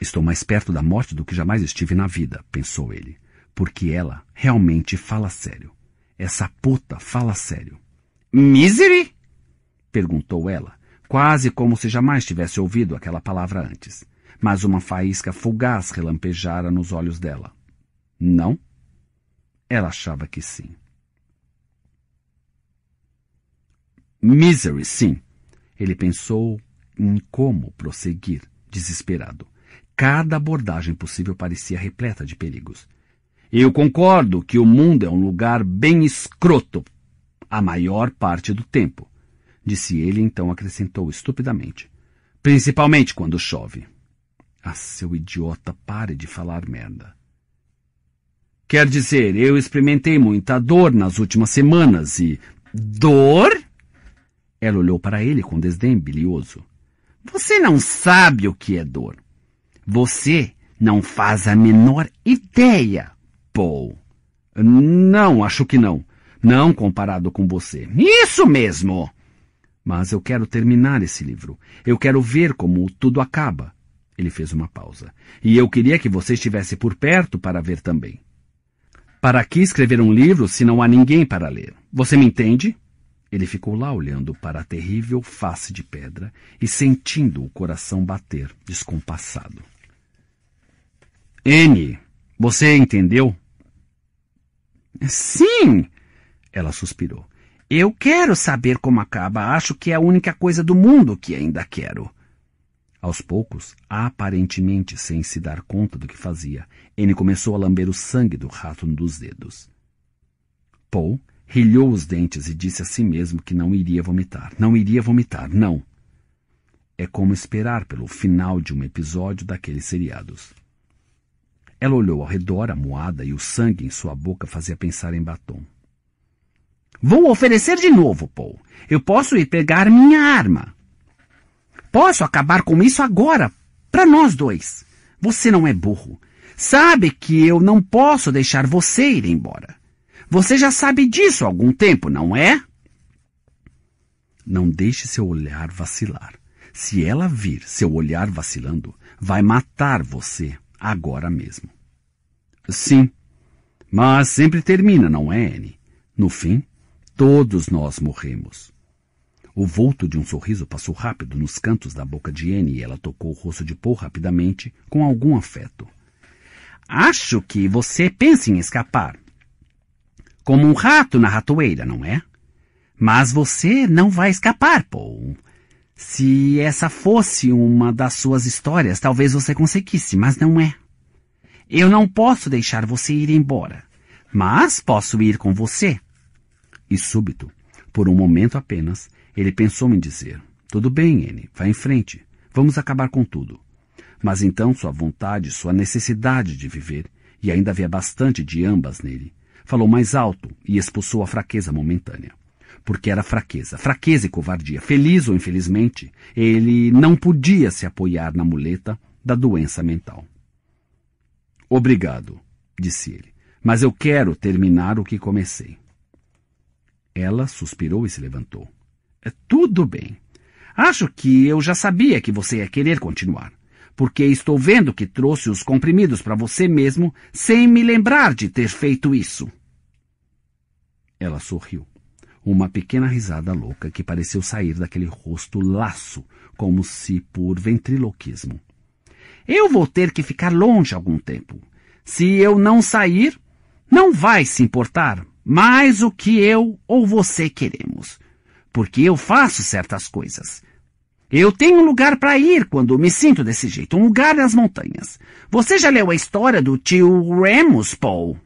Estou mais perto da morte do que jamais estive na vida, pensou ele, porque ela realmente fala sério. Essa puta fala sério. Misery? perguntou ela, quase como se jamais tivesse ouvido aquela palavra antes, mas uma faísca fugaz relampejara nos olhos dela. Não? Ela achava que sim. Misery, sim. Ele pensou em como prosseguir, desesperado. Cada abordagem possível parecia repleta de perigos. Eu concordo que o mundo é um lugar bem escroto a maior parte do tempo, disse ele, então acrescentou estupidamente. Principalmente quando chove. Ah, seu idiota, pare de falar merda. Quer dizer, eu experimentei muita dor nas últimas semanas e. Dor? Ela olhou para ele com desdém bilioso. Você não sabe o que é dor. Você não faz a menor ideia, Paul. Não, acho que não. Não comparado com você. Isso mesmo! Mas eu quero terminar esse livro. Eu quero ver como tudo acaba. Ele fez uma pausa. E eu queria que você estivesse por perto para ver também. Para que escrever um livro se não há ninguém para ler? Você me entende? Ele ficou lá olhando para a terrível face de pedra e sentindo o coração bater, descompassado. N, você entendeu? Sim, ela suspirou. Eu quero saber como acaba. Acho que é a única coisa do mundo que ainda quero. Aos poucos, aparentemente sem se dar conta do que fazia, ele começou a lamber o sangue do rato nos dedos. Paul rilhou os dentes e disse a si mesmo que não iria vomitar. Não iria vomitar, não. É como esperar pelo final de um episódio daqueles seriados. Ela olhou ao redor, moeda e o sangue em sua boca fazia pensar em batom. Vou oferecer de novo, Paul. Eu posso ir pegar minha arma posso acabar com isso agora, para nós dois. Você não é burro. Sabe que eu não posso deixar você ir embora. Você já sabe disso há algum tempo, não é? Não deixe seu olhar vacilar. Se ela vir seu olhar vacilando, vai matar você agora mesmo. Sim, mas sempre termina, não é, Anne? No fim, todos nós morremos. O vulto de um sorriso passou rápido nos cantos da boca de Anne e ela tocou o rosto de Paul rapidamente, com algum afeto. Acho que você pensa em escapar. Como um rato na ratoeira, não é? Mas você não vai escapar, Paul. Se essa fosse uma das suas histórias, talvez você conseguisse, mas não é. Eu não posso deixar você ir embora, mas posso ir com você. E súbito, por um momento apenas, ele pensou em dizer: Tudo bem, N, vá em frente. Vamos acabar com tudo. Mas então sua vontade, sua necessidade de viver, e ainda havia bastante de ambas nele, falou mais alto e expulsou a fraqueza momentânea. Porque era fraqueza, fraqueza e covardia. Feliz ou infelizmente, ele não podia se apoiar na muleta da doença mental. Obrigado, disse ele, mas eu quero terminar o que comecei. Ela suspirou e se levantou. É tudo bem. Acho que eu já sabia que você ia querer continuar, porque estou vendo que trouxe os comprimidos para você mesmo sem me lembrar de ter feito isso. Ela sorriu. Uma pequena risada louca que pareceu sair daquele rosto laço, como se por ventriloquismo. Eu vou ter que ficar longe algum tempo. Se eu não sair, não vai se importar mais o que eu ou você queremos porque eu faço certas coisas. Eu tenho um lugar para ir quando me sinto desse jeito, um lugar nas montanhas. Você já leu a história do tio Remus, Paul?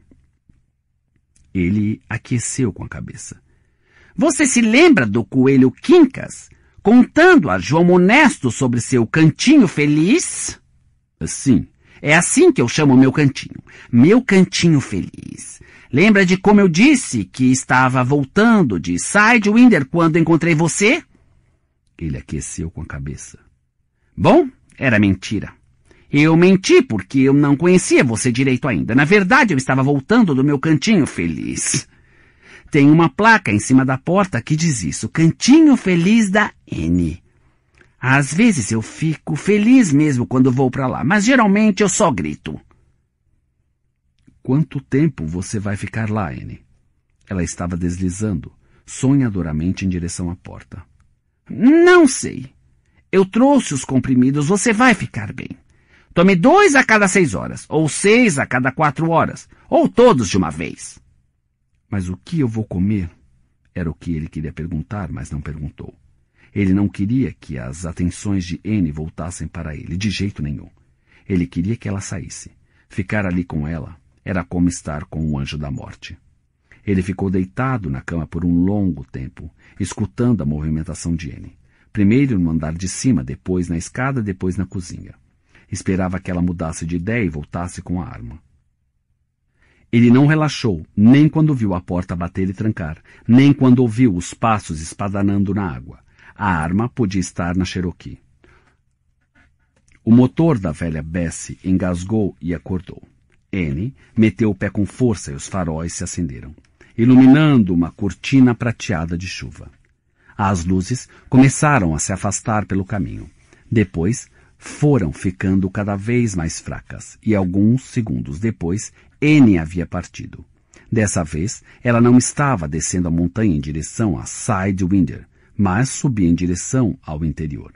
Ele aqueceu com a cabeça. Você se lembra do coelho Quincas contando a João Monesto sobre seu cantinho feliz? Sim, é assim que eu chamo meu cantinho. Meu cantinho feliz. Lembra de como eu disse que estava voltando de Sidewinder quando encontrei você? Ele aqueceu com a cabeça. Bom, era mentira. Eu menti porque eu não conhecia você direito ainda. Na verdade, eu estava voltando do meu cantinho feliz. Tem uma placa em cima da porta que diz isso: Cantinho Feliz da N. Às vezes eu fico feliz mesmo quando vou para lá, mas geralmente eu só grito. Quanto tempo você vai ficar lá, Anne? Ela estava deslizando, sonhadoramente em direção à porta. Não sei. Eu trouxe os comprimidos, você vai ficar bem. Tome dois a cada seis horas, ou seis a cada quatro horas, ou todos de uma vez. Mas o que eu vou comer? Era o que ele queria perguntar, mas não perguntou. Ele não queria que as atenções de N voltassem para ele, de jeito nenhum. Ele queria que ela saísse, ficar ali com ela, era como estar com um anjo da morte. Ele ficou deitado na cama por um longo tempo, escutando a movimentação de Anne. Primeiro no andar de cima, depois na escada, depois na cozinha. Esperava que ela mudasse de ideia e voltasse com a arma. Ele não relaxou, nem quando viu a porta bater e trancar, nem quando ouviu os passos espadanando na água. A arma podia estar na Cherokee. O motor da velha Bessie engasgou e acordou. N meteu o pé com força e os faróis se acenderam, iluminando uma cortina prateada de chuva. As luzes começaram a se afastar pelo caminho. Depois, foram ficando cada vez mais fracas e alguns segundos depois, N havia partido. Dessa vez, ela não estava descendo a montanha em direção a Sidewinder, mas subia em direção ao interior.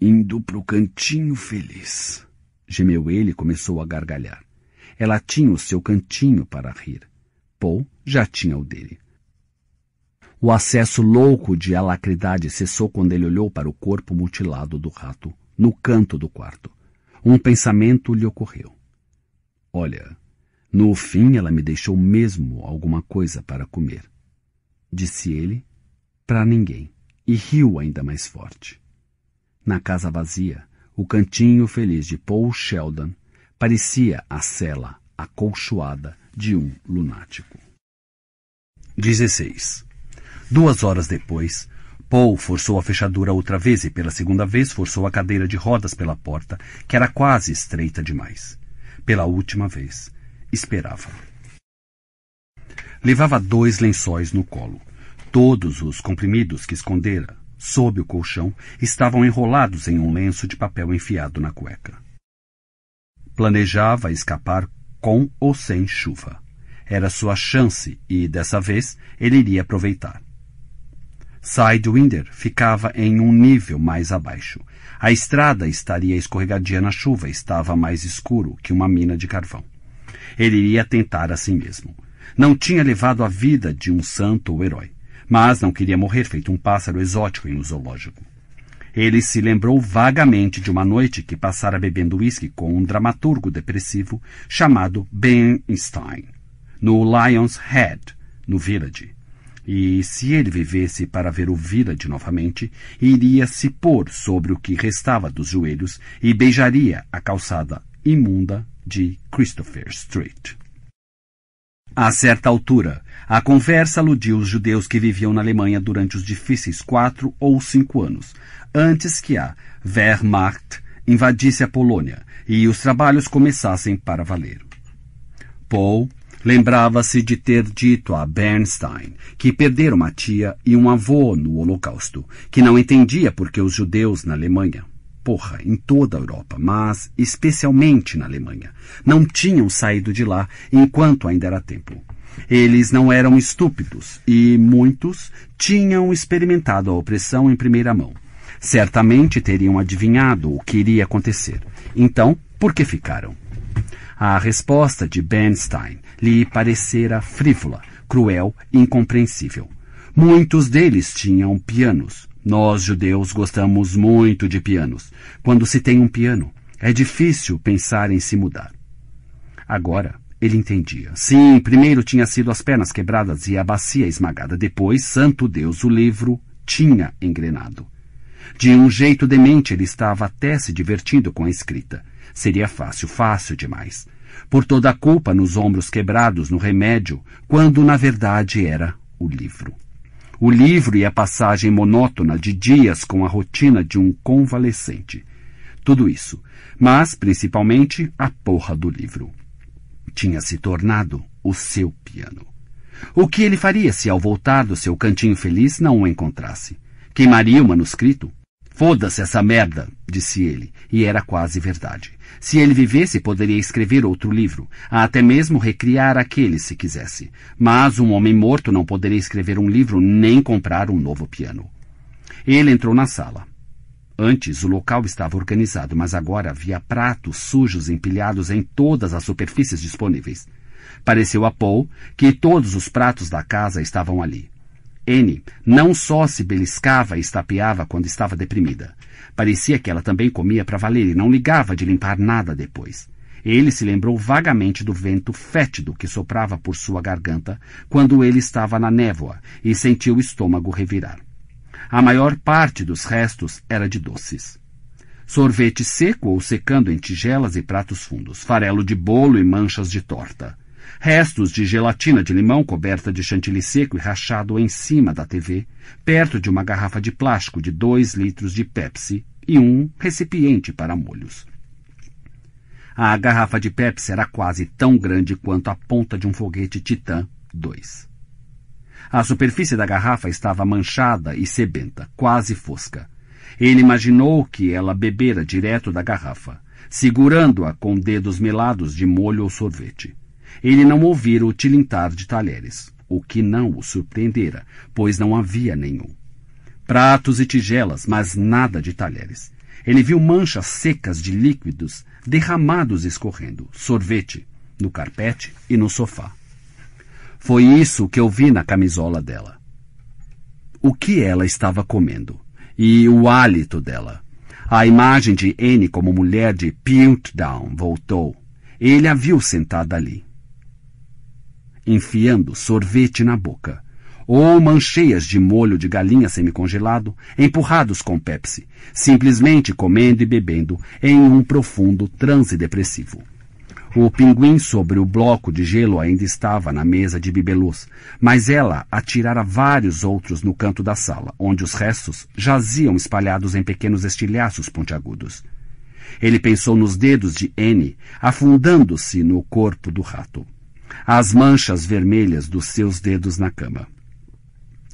Indo para o cantinho feliz, Gemeu ele e começou a gargalhar. Ela tinha o seu cantinho para rir. Paul já tinha o dele. O acesso louco de alacridade cessou quando ele olhou para o corpo mutilado do rato, no canto do quarto. Um pensamento lhe ocorreu. Olha, no fim ela me deixou mesmo alguma coisa para comer. Disse ele, para ninguém, e riu ainda mais forte. Na casa vazia, o cantinho feliz de Paul Sheldon parecia a cela acolchoada de um lunático. 16. Duas horas depois, Paul forçou a fechadura outra vez e, pela segunda vez, forçou a cadeira de rodas pela porta, que era quase estreita demais. Pela última vez, esperava. Levava dois lençóis no colo, todos os comprimidos que escondera sob o colchão, estavam enrolados em um lenço de papel enfiado na cueca. Planejava escapar com ou sem chuva. Era sua chance e, dessa vez, ele iria aproveitar. Sidewinder ficava em um nível mais abaixo. A estrada estaria escorregadia na chuva, estava mais escuro que uma mina de carvão. Ele iria tentar assim mesmo. Não tinha levado a vida de um santo ou herói mas não queria morrer feito um pássaro exótico em um zoológico. Ele se lembrou vagamente de uma noite que passara bebendo uísque com um dramaturgo depressivo chamado Ben Stein, no Lion's Head, no Village. E se ele vivesse para ver o Village novamente, iria se pôr sobre o que restava dos joelhos e beijaria a calçada imunda de Christopher Street. A certa altura, a conversa aludiu os judeus que viviam na Alemanha durante os difíceis quatro ou cinco anos, antes que a Wehrmacht invadisse a Polônia e os trabalhos começassem para valer. Paul lembrava-se de ter dito a Bernstein que perdera uma tia e um avô no Holocausto, que não entendia por que os judeus na Alemanha Porra em toda a Europa, mas especialmente na Alemanha. Não tinham saído de lá enquanto ainda era tempo. Eles não eram estúpidos e muitos tinham experimentado a opressão em primeira mão. Certamente teriam adivinhado o que iria acontecer. Então, por que ficaram? A resposta de Bernstein lhe parecera frívola, cruel e incompreensível. Muitos deles tinham pianos, nós, judeus, gostamos muito de pianos. Quando se tem um piano, é difícil pensar em se mudar. Agora, ele entendia. Sim, primeiro tinha sido as pernas quebradas e a bacia esmagada. Depois, santo Deus, o livro tinha engrenado. De um jeito demente, ele estava até se divertindo com a escrita. Seria fácil, fácil demais. Por toda a culpa nos ombros quebrados no remédio, quando na verdade era o livro o livro e a passagem monótona de dias com a rotina de um convalescente. Tudo isso, mas principalmente a porra do livro. Tinha se tornado o seu piano. O que ele faria se, ao voltar do seu cantinho feliz, não o encontrasse? Queimaria o manuscrito? Foda-se essa merda, disse ele, e era quase verdade. Se ele vivesse, poderia escrever outro livro, até mesmo recriar aquele se quisesse. Mas um homem morto não poderia escrever um livro nem comprar um novo piano. Ele entrou na sala. Antes, o local estava organizado, mas agora havia pratos sujos empilhados em todas as superfícies disponíveis. Pareceu a Paul que todos os pratos da casa estavam ali. N não só se beliscava e estapeava quando estava deprimida. Parecia que ela também comia para valer e não ligava de limpar nada depois. Ele se lembrou vagamente do vento fétido que soprava por sua garganta quando ele estava na névoa e sentiu o estômago revirar. A maior parte dos restos era de doces. Sorvete seco ou secando em tigelas e pratos fundos, farelo de bolo e manchas de torta restos de gelatina de limão coberta de chantilly seco e rachado em cima da TV, perto de uma garrafa de plástico de dois litros de Pepsi e um recipiente para molhos. A garrafa de Pepsi era quase tão grande quanto a ponta de um foguete Titan II. A superfície da garrafa estava manchada e sebenta, quase fosca. Ele imaginou que ela bebera direto da garrafa, segurando-a com dedos melados de molho ou sorvete. Ele não ouvira o tilintar de talheres, o que não o surpreendera, pois não havia nenhum. Pratos e tigelas, mas nada de talheres. Ele viu manchas secas de líquidos derramados escorrendo, sorvete, no carpete e no sofá. Foi isso que eu vi na camisola dela. O que ela estava comendo e o hálito dela. A imagem de Anne como mulher de Piltdown voltou. Ele a viu sentada ali, enfiando sorvete na boca, ou mancheias de molho de galinha semicongelado, empurrados com Pepsi, simplesmente comendo e bebendo em um profundo transe depressivo. O pinguim sobre o bloco de gelo ainda estava na mesa de bibelôs, mas ela atirara vários outros no canto da sala, onde os restos jaziam espalhados em pequenos estilhaços pontiagudos. Ele pensou nos dedos de N afundando-se no corpo do rato as manchas vermelhas dos seus dedos na cama.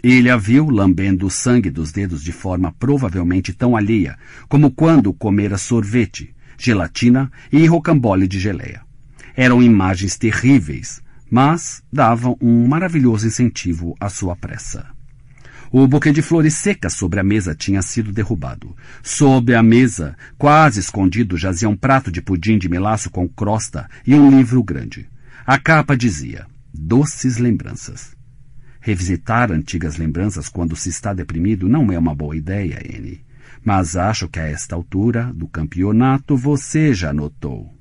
Ele a viu lambendo o sangue dos dedos de forma provavelmente tão alheia como quando comera sorvete, gelatina e rocambole de geleia. Eram imagens terríveis, mas davam um maravilhoso incentivo à sua pressa. O buquê de flores secas sobre a mesa tinha sido derrubado. Sob a mesa, quase escondido, jazia um prato de pudim de melaço com crosta e um livro grande. A capa dizia: Doces lembranças. Revisitar antigas lembranças quando se está deprimido não é uma boa ideia, N. Mas acho que a esta altura do campeonato você já notou.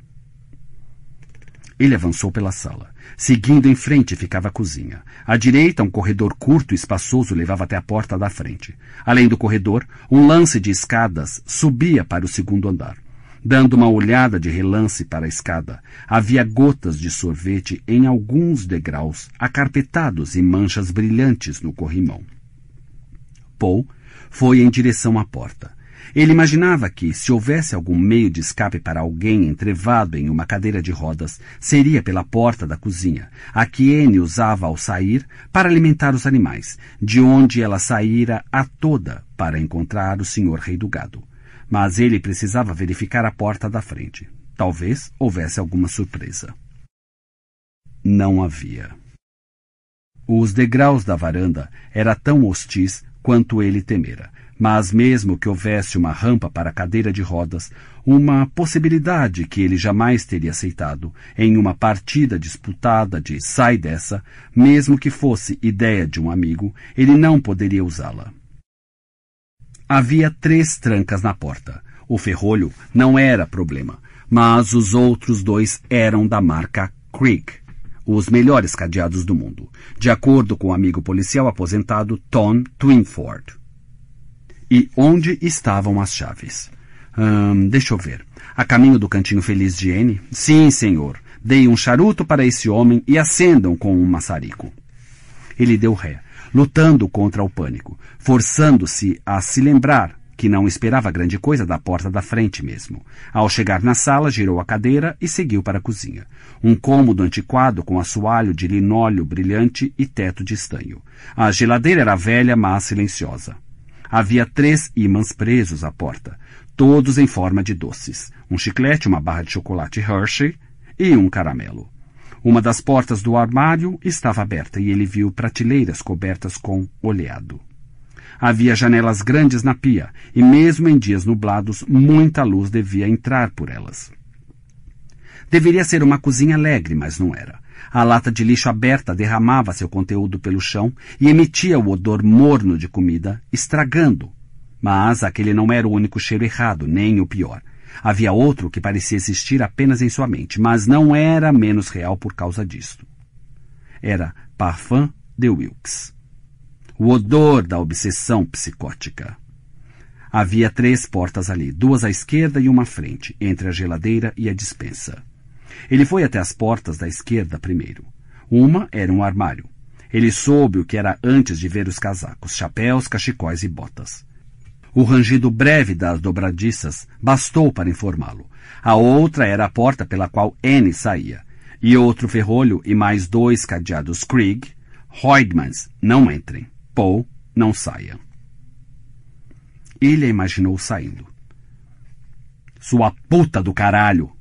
Ele avançou pela sala. Seguindo em frente ficava a cozinha. À direita, um corredor curto e espaçoso levava até a porta da frente. Além do corredor, um lance de escadas subia para o segundo andar. Dando uma olhada de relance para a escada, havia gotas de sorvete em alguns degraus, acarpetados e manchas brilhantes no corrimão. Paul foi em direção à porta. Ele imaginava que, se houvesse algum meio de escape para alguém entrevado em uma cadeira de rodas, seria pela porta da cozinha, a que N usava ao sair para alimentar os animais, de onde ela saíra a toda para encontrar o senhor rei do gado. Mas ele precisava verificar a porta da frente. Talvez houvesse alguma surpresa. Não havia. Os degraus da varanda eram tão hostis quanto ele temera, mas mesmo que houvesse uma rampa para a cadeira de rodas, uma possibilidade que ele jamais teria aceitado em uma partida disputada de sai dessa, mesmo que fosse ideia de um amigo, ele não poderia usá-la. Havia três trancas na porta. O ferrolho não era problema, mas os outros dois eram da marca Creek, os melhores cadeados do mundo, de acordo com o um amigo policial aposentado Tom Twinford. E onde estavam as chaves? Hum, deixa eu ver. A caminho do cantinho feliz de N? Sim, senhor. Dei um charuto para esse homem e acendam com um maçarico. Ele deu ré lutando contra o pânico, forçando-se a se lembrar que não esperava grande coisa da porta da frente mesmo. Ao chegar na sala, girou a cadeira e seguiu para a cozinha. Um cômodo antiquado com assoalho de linóleo brilhante e teto de estanho. A geladeira era velha, mas silenciosa. Havia três ímãs presos à porta, todos em forma de doces. Um chiclete, uma barra de chocolate Hershey e um caramelo. Uma das portas do armário estava aberta e ele viu prateleiras cobertas com oleado. Havia janelas grandes na pia, e mesmo em dias nublados, muita luz devia entrar por elas. Deveria ser uma cozinha alegre, mas não era. A lata de lixo aberta derramava seu conteúdo pelo chão e emitia o odor morno de comida, estragando. Mas aquele não era o único cheiro errado, nem o pior. Havia outro que parecia existir apenas em sua mente, mas não era menos real por causa disto. Era Parfum de Wilkes. O odor da obsessão psicótica. Havia três portas ali, duas à esquerda e uma à frente, entre a geladeira e a dispensa. Ele foi até as portas da esquerda primeiro. Uma era um armário. Ele soube o que era antes de ver os casacos, chapéus, cachecóis e botas. O rangido breve das dobradiças bastou para informá-lo. A outra era a porta pela qual N saía. E outro ferrolho e mais dois cadeados Krieg. Roigmans, não entrem. Paul, não saia. Ele a imaginou saindo. Sua puta do caralho!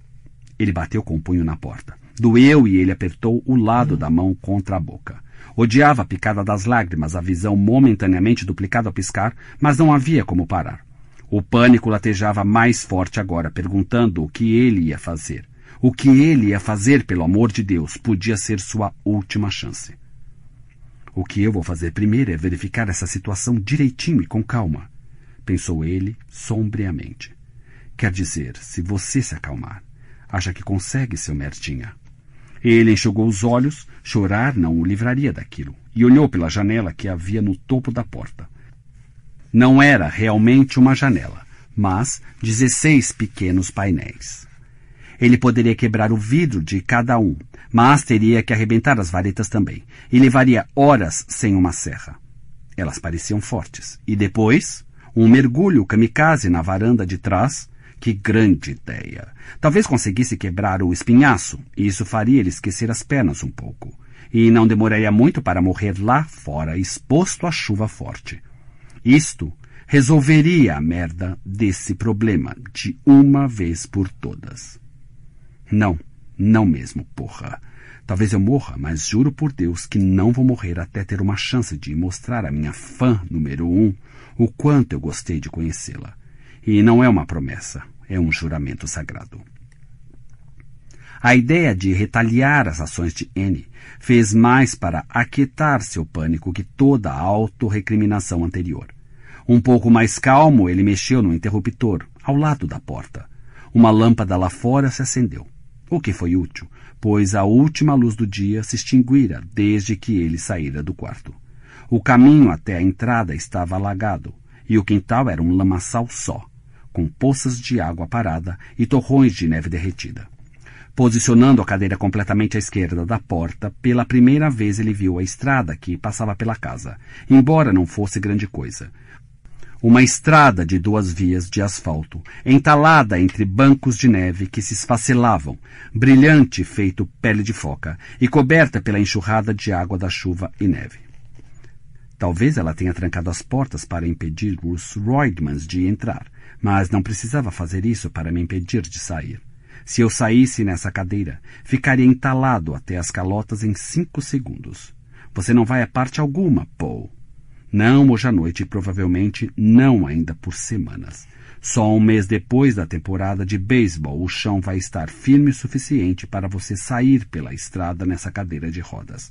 Ele bateu com o punho na porta. Doeu e ele apertou o lado da mão contra a boca. Odiava a picada das lágrimas, a visão momentaneamente duplicada ao piscar, mas não havia como parar. O pânico latejava mais forte agora, perguntando o que ele ia fazer. O que ele ia fazer, pelo amor de Deus, podia ser sua última chance. O que eu vou fazer primeiro é verificar essa situação direitinho e com calma, pensou ele sombriamente. Quer dizer, se você se acalmar, acha que consegue, seu Mertinha? Ele enxugou os olhos, chorar não o livraria daquilo, e olhou pela janela que havia no topo da porta. Não era realmente uma janela, mas dezesseis pequenos painéis. Ele poderia quebrar o vidro de cada um, mas teria que arrebentar as varetas também, e levaria horas sem uma serra. Elas pareciam fortes, e depois, um mergulho kamikaze na varanda de trás, que grande ideia! Talvez conseguisse quebrar o espinhaço, e isso faria ele esquecer as pernas um pouco. E não demoraria muito para morrer lá fora, exposto à chuva forte. Isto resolveria a merda desse problema de uma vez por todas. Não, não mesmo, porra. Talvez eu morra, mas juro por Deus que não vou morrer até ter uma chance de mostrar à minha fã número um o quanto eu gostei de conhecê-la. E não é uma promessa, é um juramento sagrado. A ideia de retaliar as ações de N fez mais para aquietar seu pânico que toda a autorrecriminação anterior. Um pouco mais calmo, ele mexeu no interruptor, ao lado da porta. Uma lâmpada lá fora se acendeu, o que foi útil, pois a última luz do dia se extinguira desde que ele saíra do quarto. O caminho até a entrada estava alagado, e o quintal era um lamaçal só, com poças de água parada e torrões de neve derretida. Posicionando a cadeira completamente à esquerda da porta, pela primeira vez ele viu a estrada que passava pela casa, embora não fosse grande coisa. Uma estrada de duas vias de asfalto, entalada entre bancos de neve que se esfacelavam, brilhante feito pele de foca e coberta pela enxurrada de água da chuva e neve. Talvez ela tenha trancado as portas para impedir os Roydmans de entrar, mas não precisava fazer isso para me impedir de sair. Se eu saísse nessa cadeira, ficaria entalado até as calotas em cinco segundos. Você não vai a parte alguma, Paul. Não hoje à noite e provavelmente não ainda por semanas. Só um mês depois da temporada de beisebol, o chão vai estar firme o suficiente para você sair pela estrada nessa cadeira de rodas.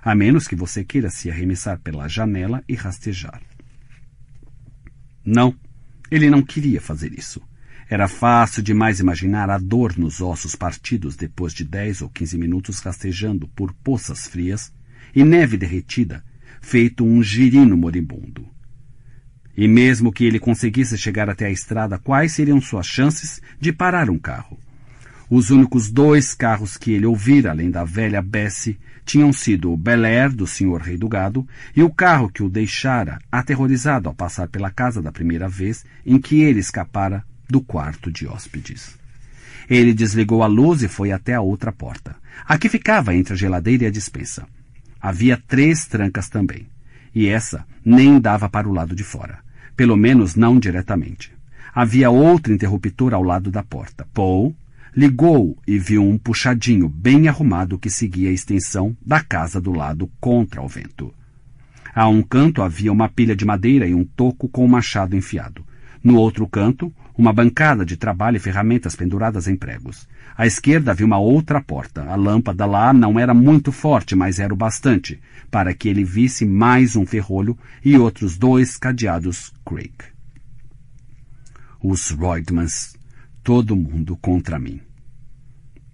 A menos que você queira se arremessar pela janela e rastejar. Não, ele não queria fazer isso. Era fácil demais imaginar a dor nos ossos partidos depois de dez ou quinze minutos rastejando por poças frias e neve derretida, feito um girino moribundo. E mesmo que ele conseguisse chegar até a estrada, quais seriam suas chances de parar um carro? Os únicos dois carros que ele ouvira, além da velha Bessie, tinham sido o Bel Air do senhor rei do gado e o carro que o deixara aterrorizado ao passar pela casa da primeira vez em que ele escapara do quarto de hóspedes. Ele desligou a luz e foi até a outra porta, a que ficava entre a geladeira e a dispensa. Havia três trancas também, e essa nem dava para o lado de fora, pelo menos não diretamente. Havia outro interruptor ao lado da porta. Paul Ligou e viu um puxadinho bem arrumado que seguia a extensão da casa do lado contra o vento. A um canto havia uma pilha de madeira e um toco com um machado enfiado. No outro canto, uma bancada de trabalho e ferramentas penduradas em pregos. À esquerda havia uma outra porta. A lâmpada lá não era muito forte, mas era o bastante para que ele visse mais um ferrolho e outros dois cadeados Craig. Os Roydmans todo mundo contra mim.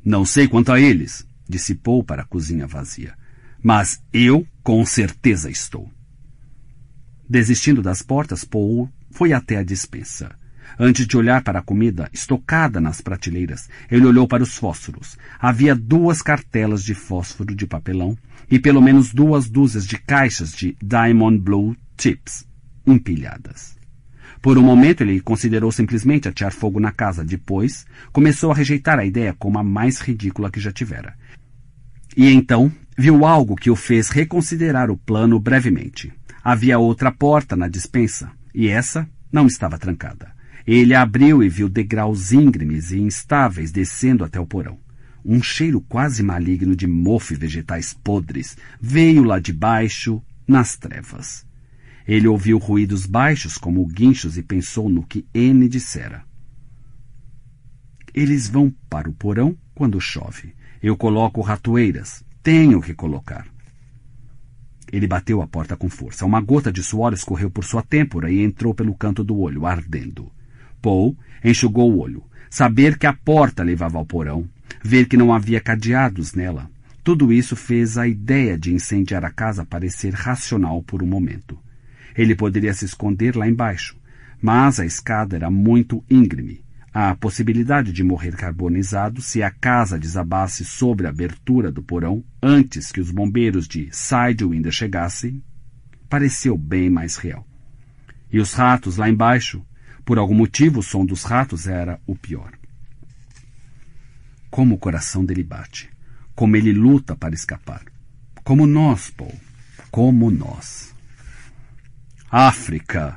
Não sei quanto a eles, dissipou para a cozinha vazia, mas eu com certeza estou. Desistindo das portas, Paul foi até a dispensa. Antes de olhar para a comida estocada nas prateleiras, ele olhou para os fósforos. Havia duas cartelas de fósforo de papelão e pelo menos duas dúzias de caixas de Diamond Blue Chips empilhadas. Por um momento ele considerou simplesmente atear fogo na casa, depois começou a rejeitar a ideia como a mais ridícula que já tivera. E então viu algo que o fez reconsiderar o plano brevemente. Havia outra porta na despensa, e essa não estava trancada. Ele abriu e viu degraus íngremes e instáveis descendo até o porão. Um cheiro quase maligno de mofo e vegetais podres veio lá de baixo, nas trevas. Ele ouviu ruídos baixos, como guinchos, e pensou no que N dissera. Eles vão para o porão quando chove. Eu coloco ratoeiras. Tenho que colocar. Ele bateu a porta com força. Uma gota de suor escorreu por sua têmpora e entrou pelo canto do olho, ardendo. Paul enxugou o olho. Saber que a porta levava ao porão, ver que não havia cadeados nela, tudo isso fez a ideia de incendiar a casa parecer racional por um momento. Ele poderia se esconder lá embaixo, mas a escada era muito íngreme. A possibilidade de morrer carbonizado se a casa desabasse sobre a abertura do porão antes que os bombeiros de Sidewinder chegassem pareceu bem mais real. E os ratos lá embaixo? Por algum motivo, o som dos ratos era o pior. Como o coração dele bate. Como ele luta para escapar. Como nós, Paul. Como nós. África!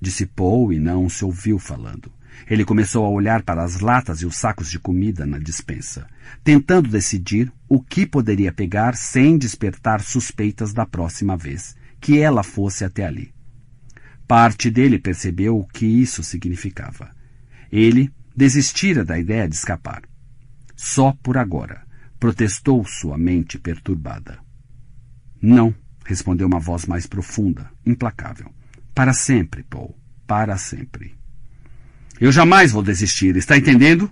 Dissipou e não se ouviu falando. Ele começou a olhar para as latas e os sacos de comida na dispensa, tentando decidir o que poderia pegar sem despertar suspeitas da próxima vez que ela fosse até ali. Parte dele percebeu o que isso significava. Ele desistira da ideia de escapar. Só por agora, protestou sua mente perturbada. Não, respondeu uma voz mais profunda, implacável. Para sempre, Paul. Para sempre. Eu jamais vou desistir, está entendendo?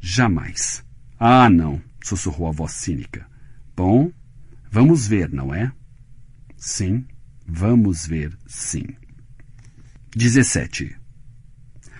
Jamais. Ah, não, sussurrou a voz cínica. Bom, vamos ver, não é? Sim, vamos ver, sim. 17.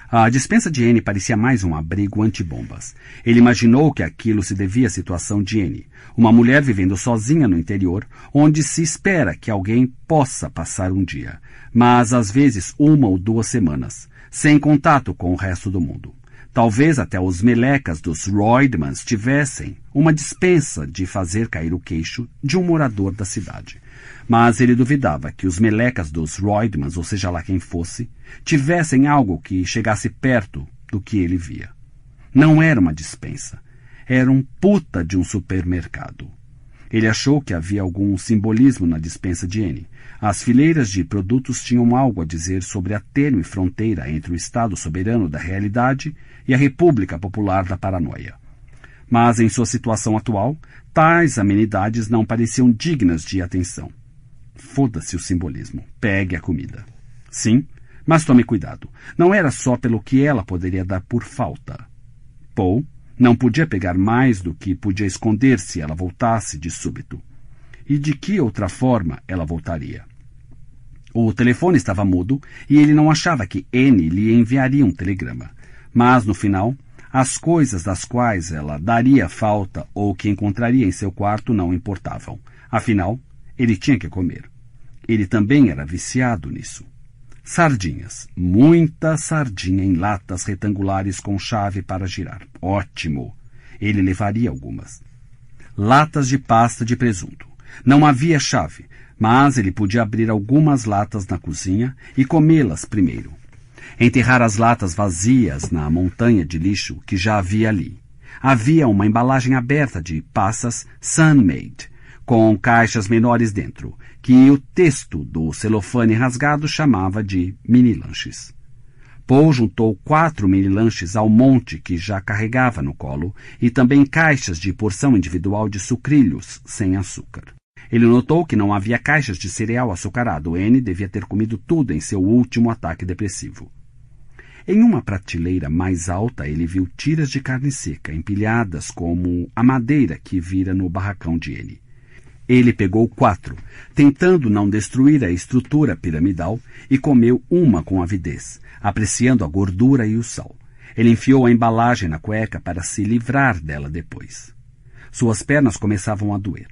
A dispensa de N parecia mais um abrigo antibombas. Ele imaginou que aquilo se devia à situação de N, uma mulher vivendo sozinha no interior, onde se espera que alguém possa passar um dia, mas às vezes uma ou duas semanas, sem contato com o resto do mundo. Talvez até os melecas dos Roidmans tivessem uma dispensa de fazer cair o queixo de um morador da cidade. Mas ele duvidava que os melecas dos Roydmans, ou seja lá quem fosse, tivessem algo que chegasse perto do que ele via. Não era uma dispensa. Era um puta de um supermercado. Ele achou que havia algum simbolismo na dispensa de N. As fileiras de produtos tinham algo a dizer sobre a tênue fronteira entre o Estado soberano da realidade e a República Popular da Paranoia. Mas, em sua situação atual, tais amenidades não pareciam dignas de atenção. Foda-se o simbolismo. Pegue a comida. Sim, mas tome cuidado. Não era só pelo que ela poderia dar por falta. Paul não podia pegar mais do que podia esconder se ela voltasse de súbito. E de que outra forma ela voltaria? O telefone estava mudo e ele não achava que N lhe enviaria um telegrama. Mas, no final, as coisas das quais ela daria falta ou que encontraria em seu quarto não importavam. Afinal, ele tinha que comer. Ele também era viciado nisso. Sardinhas. Muita sardinha em latas retangulares com chave para girar. Ótimo! Ele levaria algumas. Latas de pasta de presunto. Não havia chave, mas ele podia abrir algumas latas na cozinha e comê-las primeiro. Enterrar as latas vazias na montanha de lixo que já havia ali. Havia uma embalagem aberta de passas Sun-Made com caixas menores dentro, que o texto do celofane rasgado chamava de mini lanches. Paul juntou quatro mini lanches ao monte que já carregava no colo e também caixas de porção individual de sucrilhos sem açúcar. Ele notou que não havia caixas de cereal açucarado. N devia ter comido tudo em seu último ataque depressivo. Em uma prateleira mais alta, ele viu tiras de carne seca empilhadas como a madeira que vira no barracão de N. Ele pegou quatro, tentando não destruir a estrutura piramidal, e comeu uma com avidez, apreciando a gordura e o sal. Ele enfiou a embalagem na cueca para se livrar dela depois. Suas pernas começavam a doer.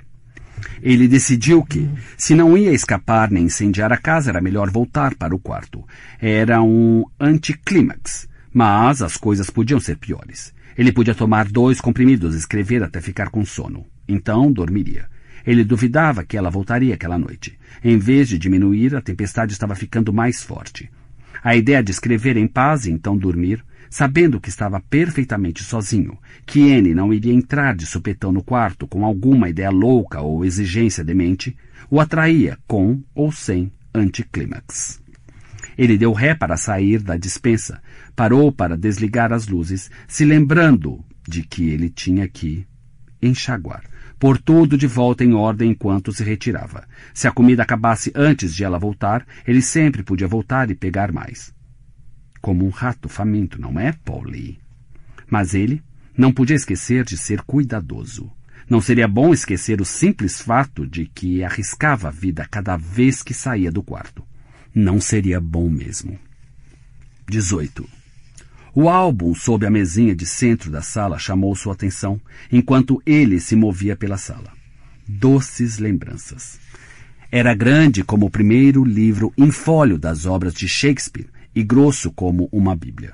Ele decidiu que, se não ia escapar nem incendiar a casa, era melhor voltar para o quarto. Era um anticlímax, mas as coisas podiam ser piores. Ele podia tomar dois comprimidos, e escrever até ficar com sono. Então dormiria. Ele duvidava que ela voltaria aquela noite. Em vez de diminuir, a tempestade estava ficando mais forte. A ideia de escrever em paz e então dormir, sabendo que estava perfeitamente sozinho, que N não iria entrar de supetão no quarto com alguma ideia louca ou exigência demente, o atraía com ou sem anticlímax. Ele deu ré para sair da dispensa, parou para desligar as luzes, se lembrando de que ele tinha que enxaguar pôr tudo de volta em ordem enquanto se retirava. Se a comida acabasse antes de ela voltar, ele sempre podia voltar e pegar mais. Como um rato faminto, não é, Pauli? Mas ele não podia esquecer de ser cuidadoso. Não seria bom esquecer o simples fato de que arriscava a vida cada vez que saía do quarto. Não seria bom mesmo. 18. O álbum sob a mesinha de centro da sala chamou sua atenção enquanto ele se movia pela sala. Doces lembranças. Era grande como o primeiro livro em fólio das obras de Shakespeare e grosso como uma Bíblia.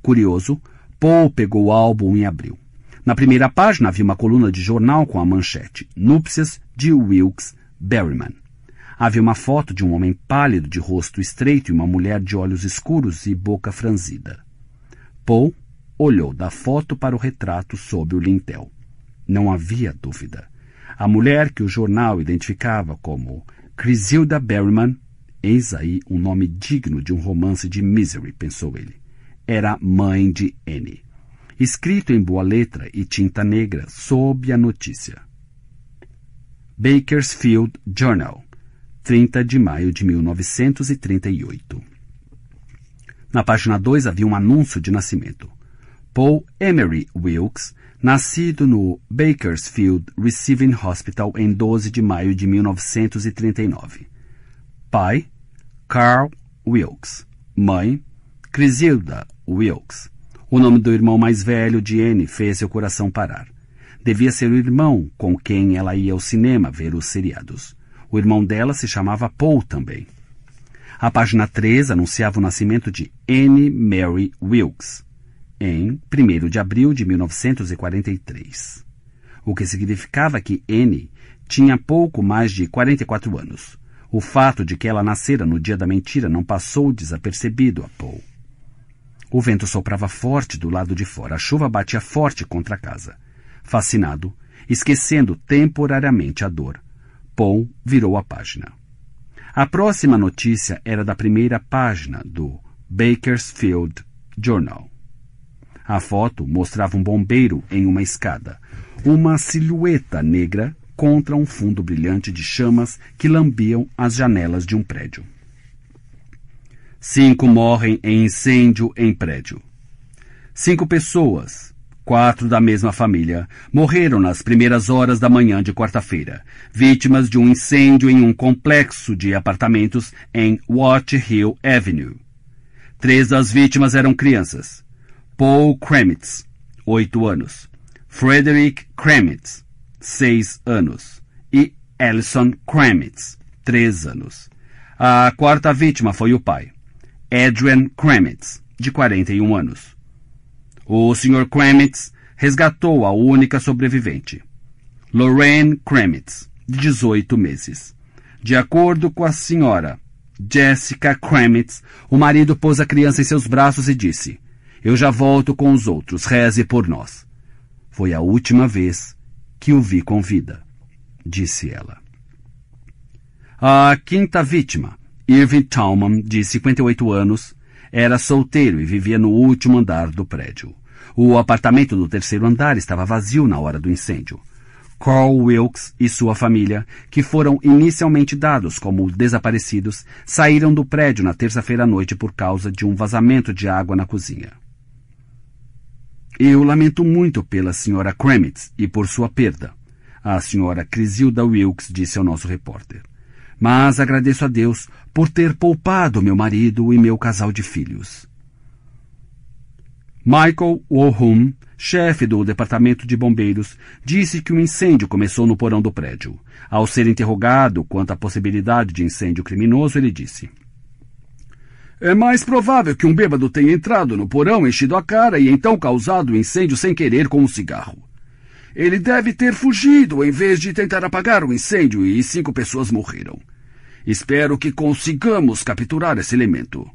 Curioso, Paul pegou o álbum em abril. Na primeira página havia uma coluna de jornal com a manchete Núpcias de Wilkes Berryman. Havia uma foto de um homem pálido de rosto estreito e uma mulher de olhos escuros e boca franzida. Paul olhou da foto para o retrato sob o lintel. Não havia dúvida. A mulher que o jornal identificava como Crisilda Berryman, eis aí um nome digno de um romance de misery, pensou ele. Era mãe de Annie. Escrito em boa letra e tinta negra sob a notícia. Bakersfield Journal, 30 de maio de 1938. Na página 2 havia um anúncio de nascimento. Paul Emery Wilkes, nascido no Bakersfield Receiving Hospital em 12 de maio de 1939. Pai, Carl Wilkes. Mãe, Crisilda Wilkes. O nome do irmão mais velho de Anne fez seu coração parar. Devia ser o irmão com quem ela ia ao cinema ver os seriados. O irmão dela se chamava Paul também. A página 3 anunciava o nascimento de Anne Mary Wilkes em 1 de abril de 1943, o que significava que Anne tinha pouco mais de 44 anos. O fato de que ela nascera no dia da mentira não passou desapercebido a Paul. O vento soprava forte do lado de fora, a chuva batia forte contra a casa. Fascinado, esquecendo temporariamente a dor, Paul virou a página. A próxima notícia era da primeira página do Bakersfield Journal. A foto mostrava um bombeiro em uma escada, uma silhueta negra contra um fundo brilhante de chamas que lambiam as janelas de um prédio. Cinco morrem em incêndio em prédio. Cinco pessoas, Quatro da mesma família morreram nas primeiras horas da manhã de quarta-feira, vítimas de um incêndio em um complexo de apartamentos em Watch Hill Avenue. Três das vítimas eram crianças. Paul Kremitz, oito anos. Frederick Kremitz, seis anos. E Alison Kremitz, três anos. A quarta vítima foi o pai, Adrian Kremitz, de 41 anos. O Sr. Kremitz resgatou a única sobrevivente, Lorraine Kremitz, de 18 meses. De acordo com a senhora Jessica Kremitz, o marido pôs a criança em seus braços e disse: Eu já volto com os outros, reze por nós. Foi a última vez que o vi com vida, disse ela. A quinta vítima, Irving Talman, de 58 anos, era solteiro e vivia no último andar do prédio. O apartamento do terceiro andar estava vazio na hora do incêndio. Carl Wilkes e sua família, que foram inicialmente dados como desaparecidos, saíram do prédio na terça-feira à noite por causa de um vazamento de água na cozinha. Eu lamento muito pela senhora Kremitz e por sua perda, a senhora Crisilda Wilkes disse ao nosso repórter. Mas agradeço a Deus por ter poupado meu marido e meu casal de filhos. Michael O'Hum, chefe do Departamento de Bombeiros, disse que o incêndio começou no porão do prédio. Ao ser interrogado quanto à possibilidade de incêndio criminoso, ele disse: É mais provável que um bêbado tenha entrado no porão, enchido a cara e então causado o incêndio sem querer com um cigarro. Ele deve ter fugido em vez de tentar apagar o incêndio e cinco pessoas morreram. Espero que consigamos capturar esse elemento.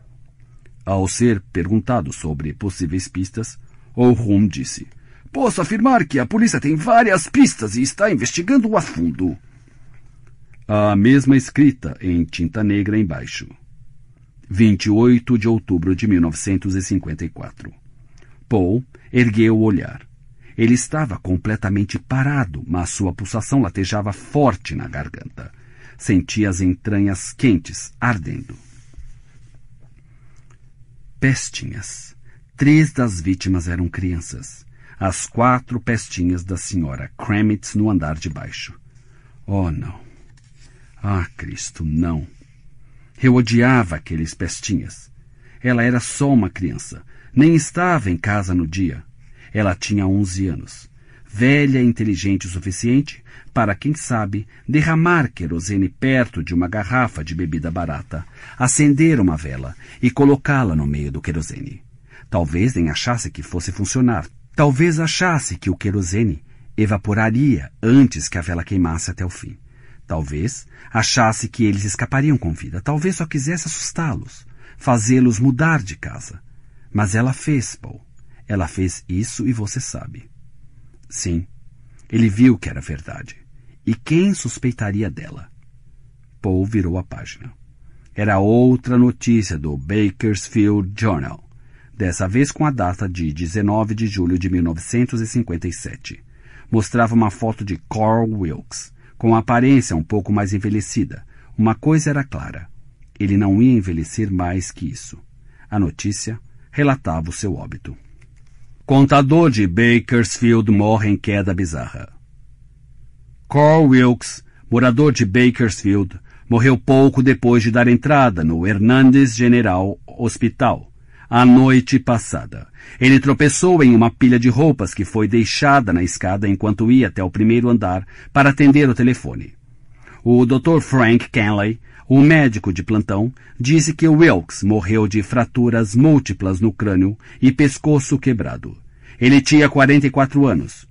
Ao ser perguntado sobre possíveis pistas, O'Hum disse: Posso afirmar que a polícia tem várias pistas e está investigando a fundo. A mesma escrita em tinta negra embaixo. 28 de outubro de 1954. Paul ergueu o olhar. Ele estava completamente parado, mas sua pulsação latejava forte na garganta. Senti as entranhas quentes, ardendo. Pestinhas. Três das vítimas eram crianças. As quatro pestinhas da senhora Kremitz no andar de baixo. Oh, não. Ah, Cristo, não. Eu odiava aqueles pestinhas. Ela era só uma criança. Nem estava em casa no dia. Ela tinha onze anos. Velha e inteligente o suficiente para, quem sabe, derramar querosene perto de uma garrafa de bebida barata, acender uma vela e colocá-la no meio do querosene. Talvez nem achasse que fosse funcionar. Talvez achasse que o querosene evaporaria antes que a vela queimasse até o fim. Talvez achasse que eles escapariam com vida. Talvez só quisesse assustá-los, fazê-los mudar de casa. Mas ela fez, Paul. Ela fez isso e você sabe. Sim, ele viu que era verdade. E quem suspeitaria dela? Paul virou a página. Era outra notícia do Bakersfield Journal, dessa vez com a data de 19 de julho de 1957. Mostrava uma foto de Carl Wilkes, com aparência um pouco mais envelhecida. Uma coisa era clara: ele não ia envelhecer mais que isso. A notícia relatava o seu óbito. Contador de Bakersfield morre em queda bizarra. Carl Wilkes, morador de Bakersfield, morreu pouco depois de dar entrada no Hernandes General Hospital, à noite passada. Ele tropeçou em uma pilha de roupas que foi deixada na escada enquanto ia até o primeiro andar para atender o telefone. O Dr. Frank Kenley, o médico de plantão, disse que Wilkes morreu de fraturas múltiplas no crânio e pescoço quebrado. Ele tinha 44 anos.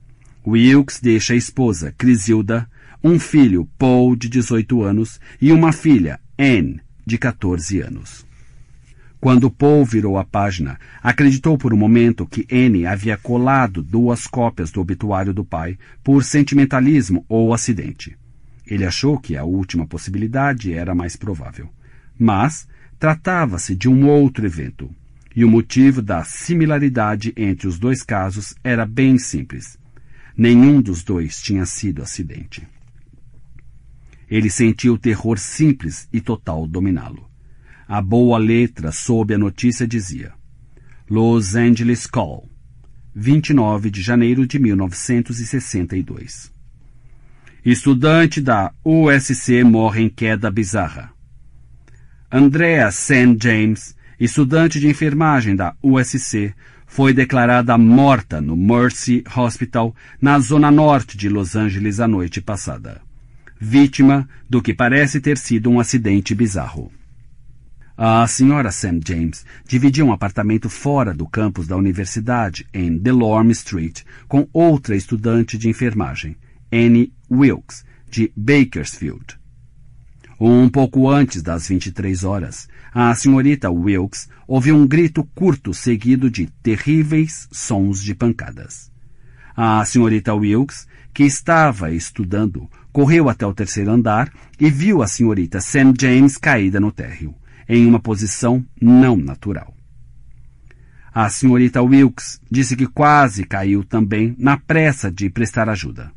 Wilkes deixa a esposa, Crisilda, um filho, Paul, de 18 anos, e uma filha, Anne, de 14 anos. Quando Paul virou a página, acreditou por um momento que Anne havia colado duas cópias do obituário do pai por sentimentalismo ou acidente. Ele achou que a última possibilidade era mais provável. Mas tratava-se de um outro evento, e o motivo da similaridade entre os dois casos era bem simples. Nenhum dos dois tinha sido acidente. Ele sentiu o terror simples e total dominá-lo. A boa letra sob a notícia dizia: Los Angeles Call, 29 de janeiro de 1962. Estudante da USC morre em queda bizarra. Andrea St. James, estudante de enfermagem da USC, foi declarada morta no Mercy Hospital, na zona norte de Los Angeles, a noite passada. Vítima do que parece ter sido um acidente bizarro. A senhora Sam James dividia um apartamento fora do campus da universidade, em Delorme Street, com outra estudante de enfermagem, Annie Wilkes, de Bakersfield. Um pouco antes das 23 horas, a senhorita Wilkes ouviu um grito curto seguido de terríveis sons de pancadas. A senhorita Wilkes, que estava estudando, correu até o terceiro andar e viu a senhorita Sam James caída no térreo, em uma posição não natural. A senhorita Wilkes disse que quase caiu também na pressa de prestar ajuda.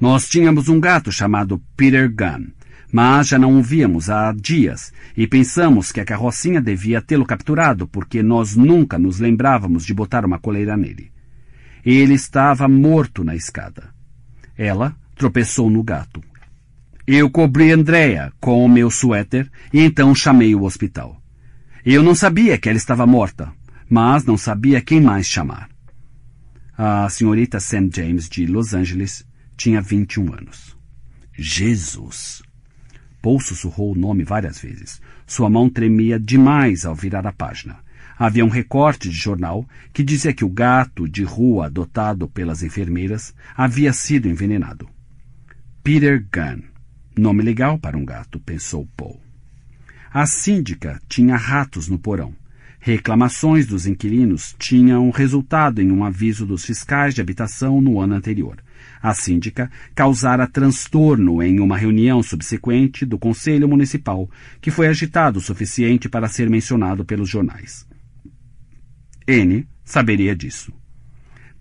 Nós tínhamos um gato chamado Peter Gunn mas já não o víamos há dias e pensamos que a carrocinha devia tê-lo capturado porque nós nunca nos lembrávamos de botar uma coleira nele. Ele estava morto na escada. Ela tropeçou no gato. Eu cobri Andréa com o meu suéter e então chamei o hospital. Eu não sabia que ela estava morta, mas não sabia quem mais chamar. A senhorita Sam James de Los Angeles tinha 21 anos. Jesus! Paul sussurrou o nome várias vezes. Sua mão tremia demais ao virar a página. Havia um recorte de jornal que dizia que o gato de rua adotado pelas enfermeiras havia sido envenenado. Peter Gunn. Nome legal para um gato, pensou Paul. A síndica tinha ratos no porão. Reclamações dos inquilinos tinham resultado em um aviso dos fiscais de habitação no ano anterior. A síndica causara transtorno em uma reunião subsequente do Conselho Municipal, que foi agitado o suficiente para ser mencionado pelos jornais. N saberia disso.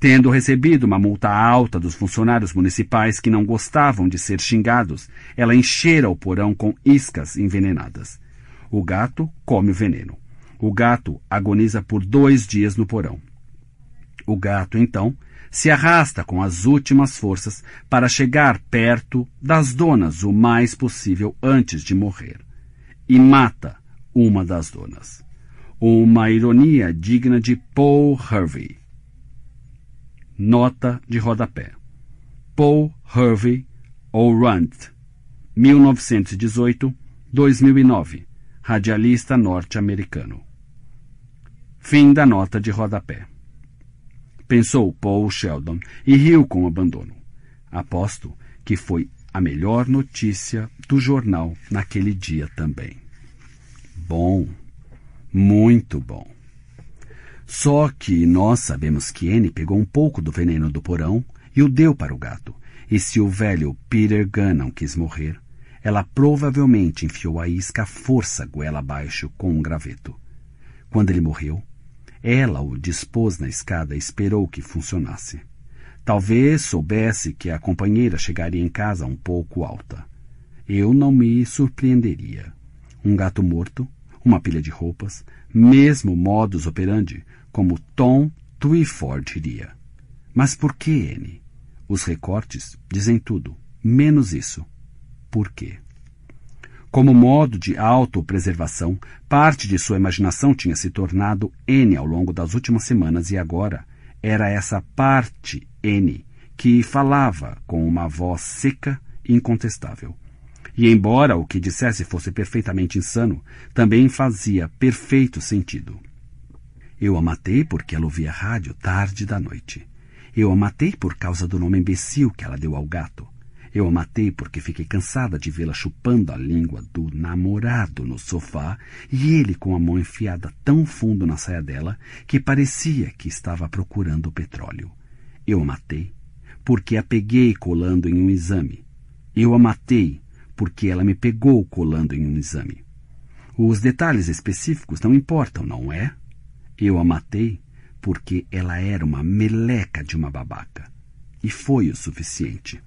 Tendo recebido uma multa alta dos funcionários municipais que não gostavam de ser xingados, ela enchera o porão com iscas envenenadas. O gato come o veneno. O gato agoniza por dois dias no porão. O gato, então, se arrasta com as últimas forças para chegar perto das donas o mais possível antes de morrer. E mata uma das donas. Uma ironia digna de Paul Harvey. Nota de rodapé. Paul Harvey Orant, 1918-2009, radialista norte-americano. Fim da nota de rodapé pensou Paul Sheldon e riu com abandono. Aposto que foi a melhor notícia do jornal naquele dia também. Bom, muito bom. Só que nós sabemos que N pegou um pouco do veneno do porão e o deu para o gato. E se o velho Peter Gunnan quis morrer, ela provavelmente enfiou a isca à força goela abaixo com um graveto. Quando ele morreu, ela o dispôs na escada e esperou que funcionasse. Talvez soubesse que a companheira chegaria em casa um pouco alta. Eu não me surpreenderia. Um gato morto, uma pilha de roupas, mesmo modus operandi, como Tom Twyford diria. Mas por que N? Os recortes dizem tudo, menos isso. Por quê? Como modo de autopreservação, parte de sua imaginação tinha se tornado N ao longo das últimas semanas e agora era essa parte N que falava com uma voz seca e incontestável. E embora o que dissesse fosse perfeitamente insano, também fazia perfeito sentido. Eu a matei porque ela ouvia rádio tarde da noite. Eu a matei por causa do nome imbecil que ela deu ao gato. Eu a matei porque fiquei cansada de vê-la chupando a língua do namorado no sofá e ele com a mão enfiada tão fundo na saia dela que parecia que estava procurando o petróleo. Eu a matei porque a peguei colando em um exame. Eu a matei porque ela me pegou colando em um exame. Os detalhes específicos não importam, não é? Eu a matei porque ela era uma meleca de uma babaca. E foi o suficiente.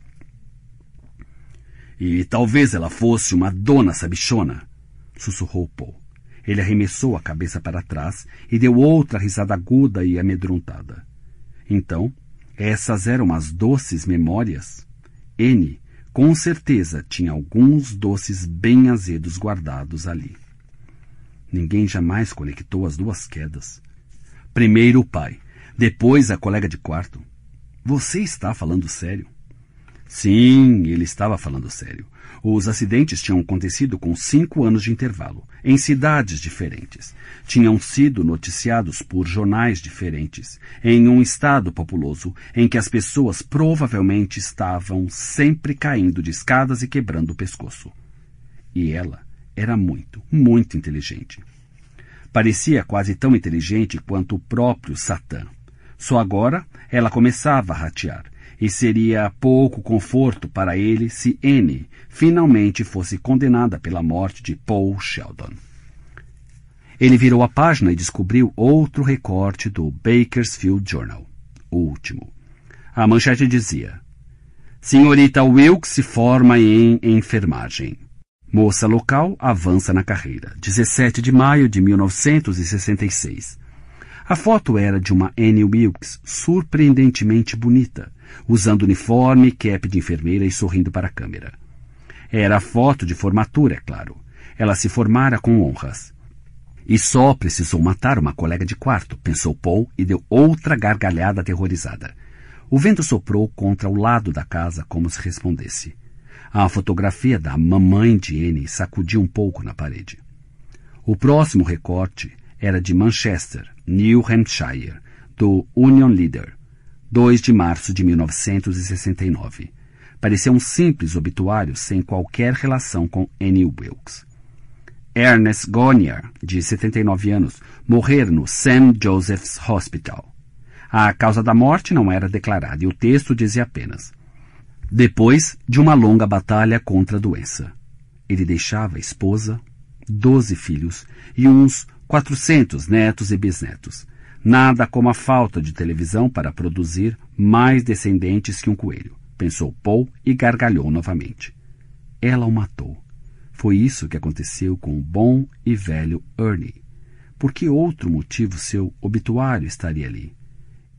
E talvez ela fosse uma dona sabichona, sussurrou Paul. Ele arremessou a cabeça para trás e deu outra risada aguda e amedrontada. Então, essas eram as doces memórias. N, com certeza, tinha alguns doces bem azedos guardados ali. Ninguém jamais conectou as duas quedas. Primeiro o pai, depois a colega de quarto. Você está falando sério? Sim, ele estava falando sério. Os acidentes tinham acontecido com cinco anos de intervalo, em cidades diferentes. Tinham sido noticiados por jornais diferentes, em um estado populoso em que as pessoas provavelmente estavam sempre caindo de escadas e quebrando o pescoço. E ela era muito, muito inteligente. Parecia quase tão inteligente quanto o próprio Satã. Só agora ela começava a ratear e seria pouco conforto para ele se N finalmente fosse condenada pela morte de Paul Sheldon. Ele virou a página e descobriu outro recorte do Bakersfield Journal, o último. A manchete dizia: Senhorita Wilkes se forma em enfermagem. Moça local avança na carreira. 17 de maio de 1966. A foto era de uma Anne Wilkes surpreendentemente bonita, usando uniforme, cap de enfermeira e sorrindo para a câmera. Era foto de formatura, é claro. Ela se formara com honras. E só precisou matar uma colega de quarto, pensou Paul e deu outra gargalhada aterrorizada. O vento soprou contra o lado da casa como se respondesse. A fotografia da mamãe de Anne sacudiu um pouco na parede. O próximo recorte era de Manchester, New Hampshire, do Union Leader. 2 de março de 1969. Parecia um simples obituário sem qualquer relação com Annie Wilkes. Ernest Gonier, de 79 anos, morrer no St. Joseph's Hospital. A causa da morte não era declarada e o texto dizia apenas: depois de uma longa batalha contra a doença, ele deixava a esposa, 12 filhos e uns 400 netos e bisnetos. Nada como a falta de televisão para produzir mais descendentes que um coelho, pensou Paul e gargalhou novamente. Ela o matou. Foi isso que aconteceu com o bom e velho Ernie. Por que outro motivo seu obituário estaria ali?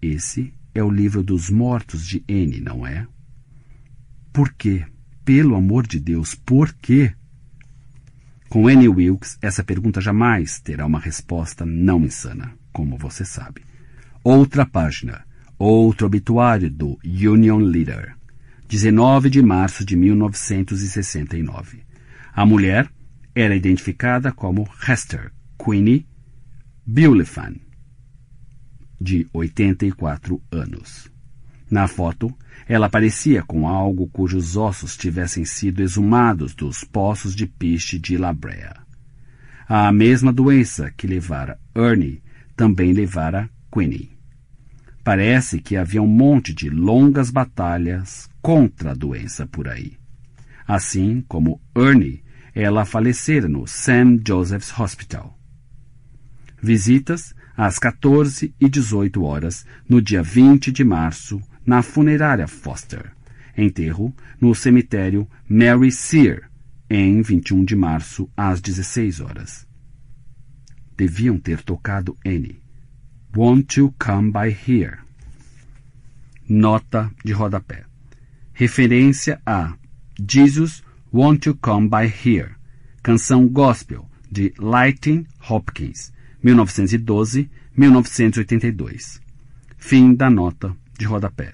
Esse é o livro dos mortos de N, não é? Por quê? Pelo amor de Deus, por quê? Com N Wilkes, essa pergunta jamais terá uma resposta não insana como você sabe. Outra página, outro obituário do Union Leader, 19 de março de 1969. A mulher era identificada como Hester Queenie Bulifan, de 84 anos. Na foto, ela parecia com algo cujos ossos tivessem sido exumados dos poços de piste de Labrea. A mesma doença que levara Ernie também levara Quinney. Parece que havia um monte de longas batalhas contra a doença por aí. Assim como Ernie, ela falecera no St. Joseph's Hospital. Visitas às 14 e 18 horas no dia 20 de março na funerária Foster. Enterro no cemitério Mary Sear, em 21 de março às 16 horas deviam ter tocado N. Won't you come by here? Nota de rodapé. Referência a Jesus, Won't You Come By Here, canção gospel de Lightning Hopkins, 1912-1982. Fim da nota de rodapé.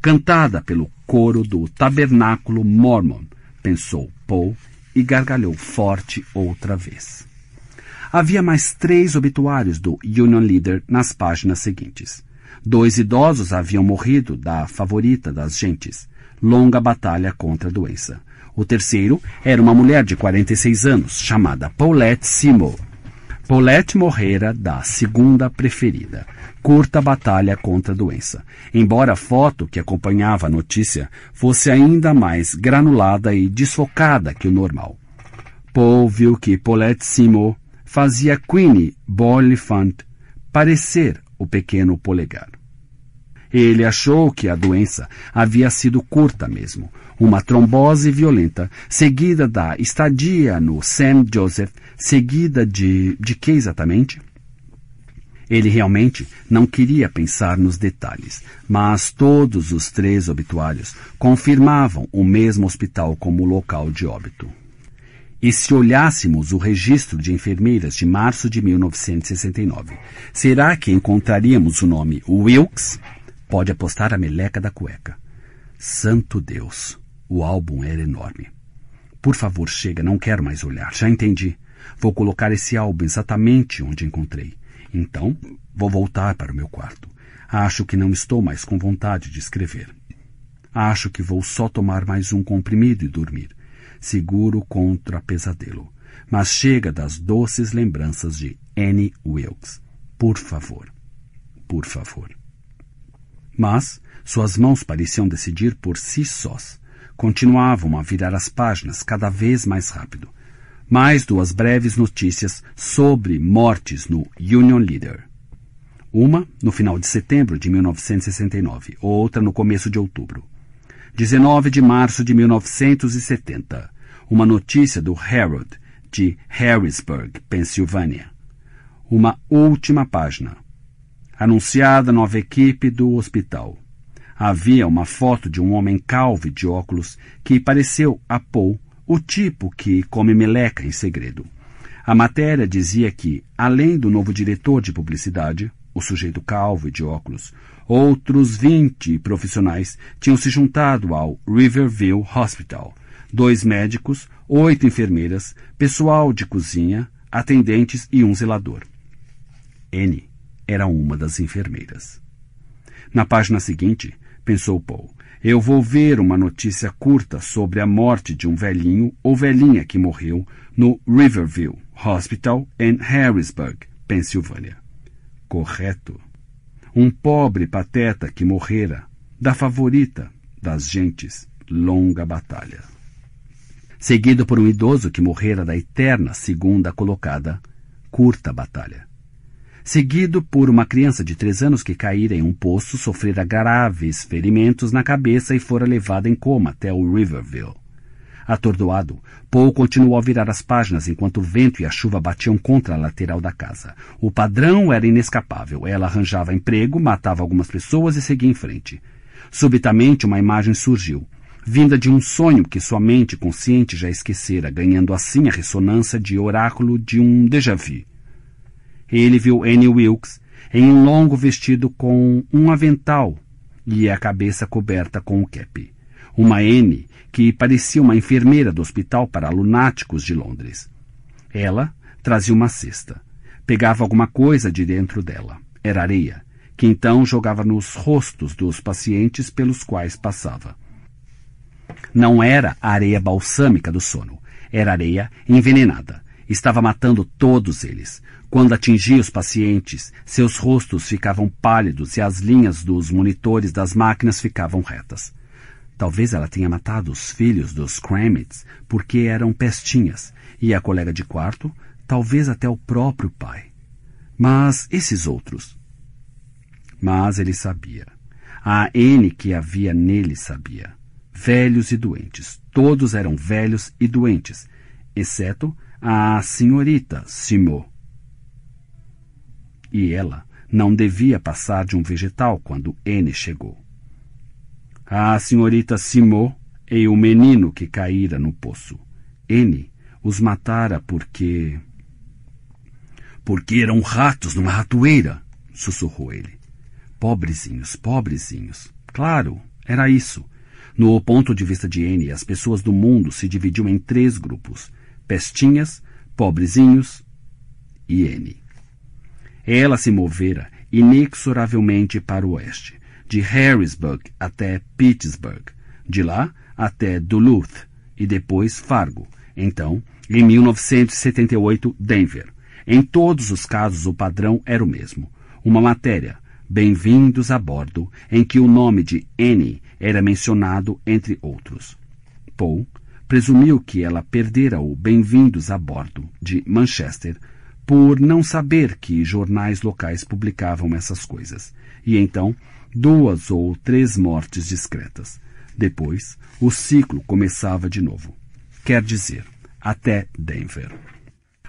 Cantada pelo coro do Tabernáculo Mormon, pensou Paul e gargalhou forte outra vez. Havia mais três obituários do Union Leader nas páginas seguintes. Dois idosos haviam morrido da favorita das gentes. Longa batalha contra a doença. O terceiro era uma mulher de 46 anos, chamada Paulette Seymour. Paulette morrera da segunda preferida. Curta batalha contra a doença. Embora a foto que acompanhava a notícia fosse ainda mais granulada e desfocada que o normal. Paul viu que Paulette Seymour fazia Queenie Bolifant parecer o pequeno polegar. Ele achou que a doença havia sido curta mesmo, uma trombose violenta, seguida da estadia no St. Joseph, seguida de... de que exatamente? Ele realmente não queria pensar nos detalhes, mas todos os três obituários confirmavam o mesmo hospital como local de óbito. E se olhássemos o registro de enfermeiras de março de 1969, será que encontraríamos o nome Wilkes? Pode apostar a meleca da cueca. Santo Deus, o álbum era enorme. Por favor, chega, não quero mais olhar. Já entendi. Vou colocar esse álbum exatamente onde encontrei. Então, vou voltar para o meu quarto. Acho que não estou mais com vontade de escrever. Acho que vou só tomar mais um comprimido e dormir seguro contra pesadelo. Mas chega das doces lembranças de Annie Wilkes. Por favor. Por favor. Mas suas mãos pareciam decidir por si sós. Continuavam a virar as páginas cada vez mais rápido. Mais duas breves notícias sobre mortes no Union Leader. Uma no final de setembro de 1969, outra no começo de outubro. 19 de março de 1970 uma notícia do Herald de Harrisburg, Pensilvânia. Uma última página. Anunciada nova equipe do hospital. Havia uma foto de um homem calvo de óculos que pareceu a Paul, o tipo que come meleca em segredo. A matéria dizia que, além do novo diretor de publicidade, o sujeito calvo e de óculos, outros 20 profissionais tinham se juntado ao Riverview Hospital, dois médicos, oito enfermeiras, pessoal de cozinha, atendentes e um zelador. N era uma das enfermeiras. Na página seguinte, pensou Paul, eu vou ver uma notícia curta sobre a morte de um velhinho ou velhinha que morreu no Riverview Hospital em Harrisburg, Pensilvânia. Correto. Um pobre pateta que morrera, da favorita das gentes, longa batalha seguido por um idoso que morrera da eterna segunda colocada, curta batalha. Seguido por uma criança de três anos que caíra em um poço, sofrera graves ferimentos na cabeça e fora levada em coma até o Riverville. Atordoado, Paul continuou a virar as páginas enquanto o vento e a chuva batiam contra a lateral da casa. O padrão era inescapável. Ela arranjava emprego, matava algumas pessoas e seguia em frente. Subitamente, uma imagem surgiu vinda de um sonho que sua mente consciente já esquecera, ganhando assim a ressonância de oráculo de um déjà vu. Ele viu Annie Wilkes em um longo vestido com um avental e a cabeça coberta com o cap. Uma N que parecia uma enfermeira do hospital para lunáticos de Londres. Ela trazia uma cesta. Pegava alguma coisa de dentro dela. Era areia, que então jogava nos rostos dos pacientes pelos quais passava. Não era a areia balsâmica do sono. Era areia envenenada. Estava matando todos eles. Quando atingia os pacientes, seus rostos ficavam pálidos e as linhas dos monitores das máquinas ficavam retas. Talvez ela tenha matado os filhos dos Kramits porque eram pestinhas, e a colega de quarto, talvez até o próprio pai. Mas esses outros? Mas ele sabia. A N que havia nele sabia velhos e doentes. Todos eram velhos e doentes, exceto a senhorita Simô. E ela não devia passar de um vegetal quando N chegou. A senhorita Simô e o menino que caíra no poço. N os matara porque. Porque eram ratos numa ratoeira, sussurrou ele. Pobrezinhos, pobrezinhos. Claro, era isso. No ponto de vista de N, as pessoas do mundo se dividiam em três grupos: pestinhas, pobrezinhos e N. Ela se movera inexoravelmente para o oeste, de Harrisburg até Pittsburgh, de lá até Duluth e depois Fargo, então, em 1978, Denver. Em todos os casos, o padrão era o mesmo. Uma matéria, Bem-vindos a Bordo, em que o nome de N era mencionado entre outros. Poe presumiu que ela perdera o Bem-vindos a Bordo, de Manchester, por não saber que jornais locais publicavam essas coisas, e então duas ou três mortes discretas. Depois, o ciclo começava de novo. Quer dizer, até Denver.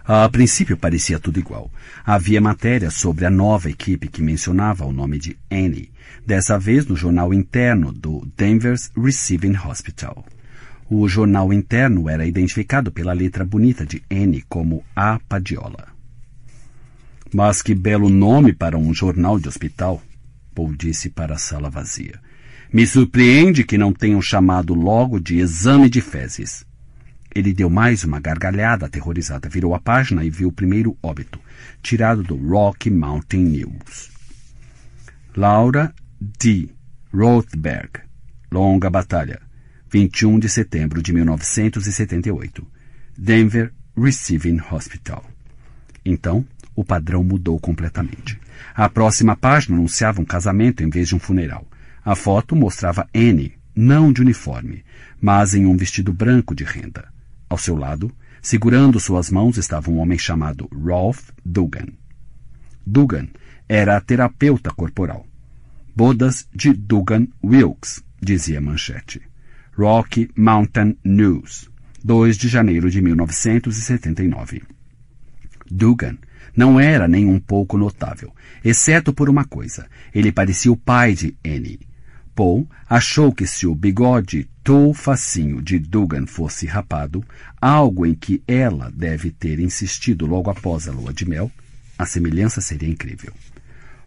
A princípio parecia tudo igual. Havia matéria sobre a nova equipe que mencionava o nome de Annie, Dessa vez no jornal interno do Denver's Receiving Hospital. O jornal interno era identificado pela letra bonita de N como A Padiola. Mas que belo nome para um jornal de hospital, Paul disse para a sala vazia. Me surpreende que não tenham chamado logo de exame de fezes. Ele deu mais uma gargalhada aterrorizada, virou a página e viu o primeiro óbito, tirado do Rocky Mountain News. Laura D. Rothberg, Longa Batalha, 21 de setembro de 1978, Denver Receiving Hospital. Então, o padrão mudou completamente. A próxima página anunciava um casamento em vez de um funeral. A foto mostrava Anne, não de uniforme, mas em um vestido branco de renda. Ao seu lado, segurando suas mãos, estava um homem chamado Rolf Dugan. Dugan era a terapeuta corporal. Bodas de Dugan Wilkes, dizia a manchete. Rocky Mountain News, 2 de janeiro de 1979. Dugan não era nem um pouco notável, exceto por uma coisa. Ele parecia o pai de Annie. Paul achou que se o bigode tou facinho de Dugan fosse rapado, algo em que ela deve ter insistido logo após a lua de mel, a semelhança seria incrível.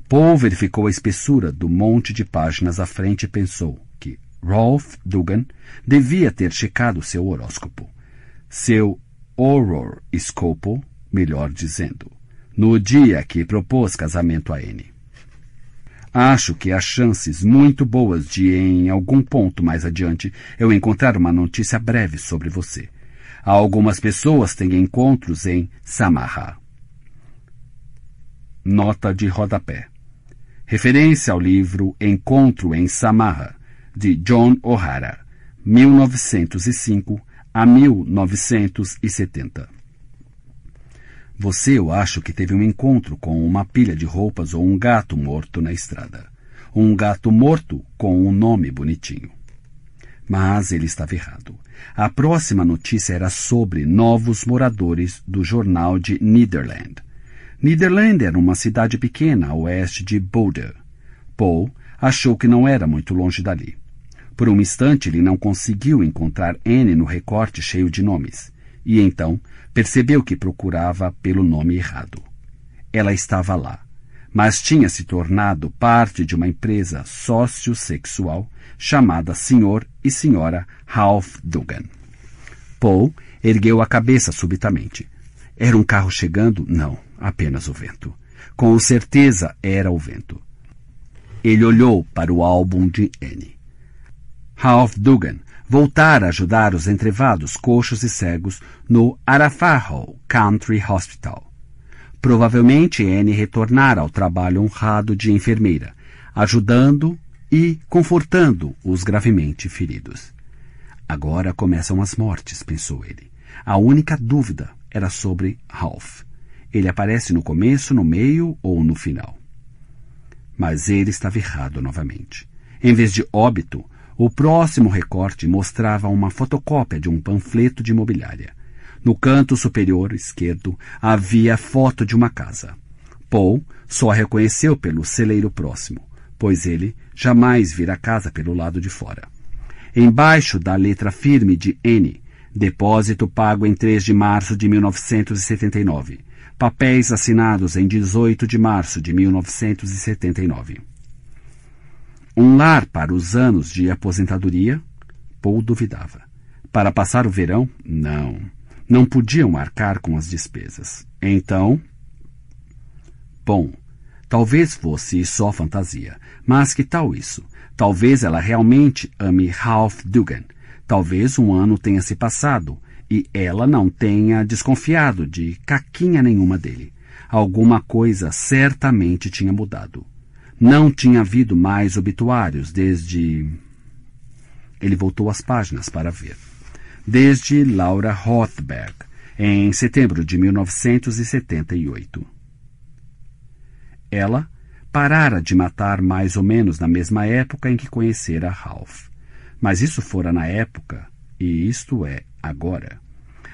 Paul verificou a espessura do monte de páginas à frente e pensou que Rolf Dugan devia ter checado seu horóscopo. Seu horror melhor dizendo, no dia que propôs casamento a N. Acho que há chances muito boas de, em algum ponto mais adiante, eu encontrar uma notícia breve sobre você. algumas pessoas têm encontros em Samarra. Nota de rodapé referência ao livro Encontro em Samarra, de John O'Hara, 1905 a 1970. Você, eu acho que teve um encontro com uma pilha de roupas ou um gato morto na estrada. Um gato morto com um nome bonitinho. Mas ele estava errado. A próxima notícia era sobre novos moradores do jornal de Nederland. Niederland era uma cidade pequena a oeste de Boulder. Paul achou que não era muito longe dali. Por um instante ele não conseguiu encontrar Anne no recorte cheio de nomes, e então percebeu que procurava pelo nome errado. Ela estava lá, mas tinha se tornado parte de uma empresa sócio-sexual chamada Sr. e Sra. Ralph Dugan. Paul ergueu a cabeça subitamente. Era um carro chegando? Não apenas o vento. Com certeza era o vento. Ele olhou para o álbum de Anne. Ralph Dugan voltara a ajudar os entrevados, coxos e cegos no Arafaho Country Hospital. Provavelmente Anne retornara ao trabalho honrado de enfermeira, ajudando e confortando os gravemente feridos. Agora começam as mortes, pensou ele. A única dúvida era sobre Ralph. Ele aparece no começo, no meio ou no final. Mas ele estava errado novamente. Em vez de óbito, o próximo recorte mostrava uma fotocópia de um panfleto de imobiliária. No canto superior esquerdo havia a foto de uma casa. Paul só a reconheceu pelo celeiro próximo, pois ele jamais vira a casa pelo lado de fora. Embaixo da letra firme de N, depósito pago em 3 de março de 1979, papéis assinados em 18 de março de 1979. Um lar para os anos de aposentadoria? Paul duvidava. Para passar o verão? Não. Não podiam arcar com as despesas. Então. Bom, talvez fosse só fantasia. Mas que tal isso? Talvez ela realmente ame Ralph Dugan. Talvez um ano tenha se passado e ela não tenha desconfiado de caquinha nenhuma dele. Alguma coisa certamente tinha mudado. Não tinha havido mais obituários desde. Ele voltou as páginas para ver. Desde Laura Rothberg, em setembro de 1978. Ela parara de matar mais ou menos na mesma época em que conhecera Ralph. Mas isso fora na época, e isto é agora.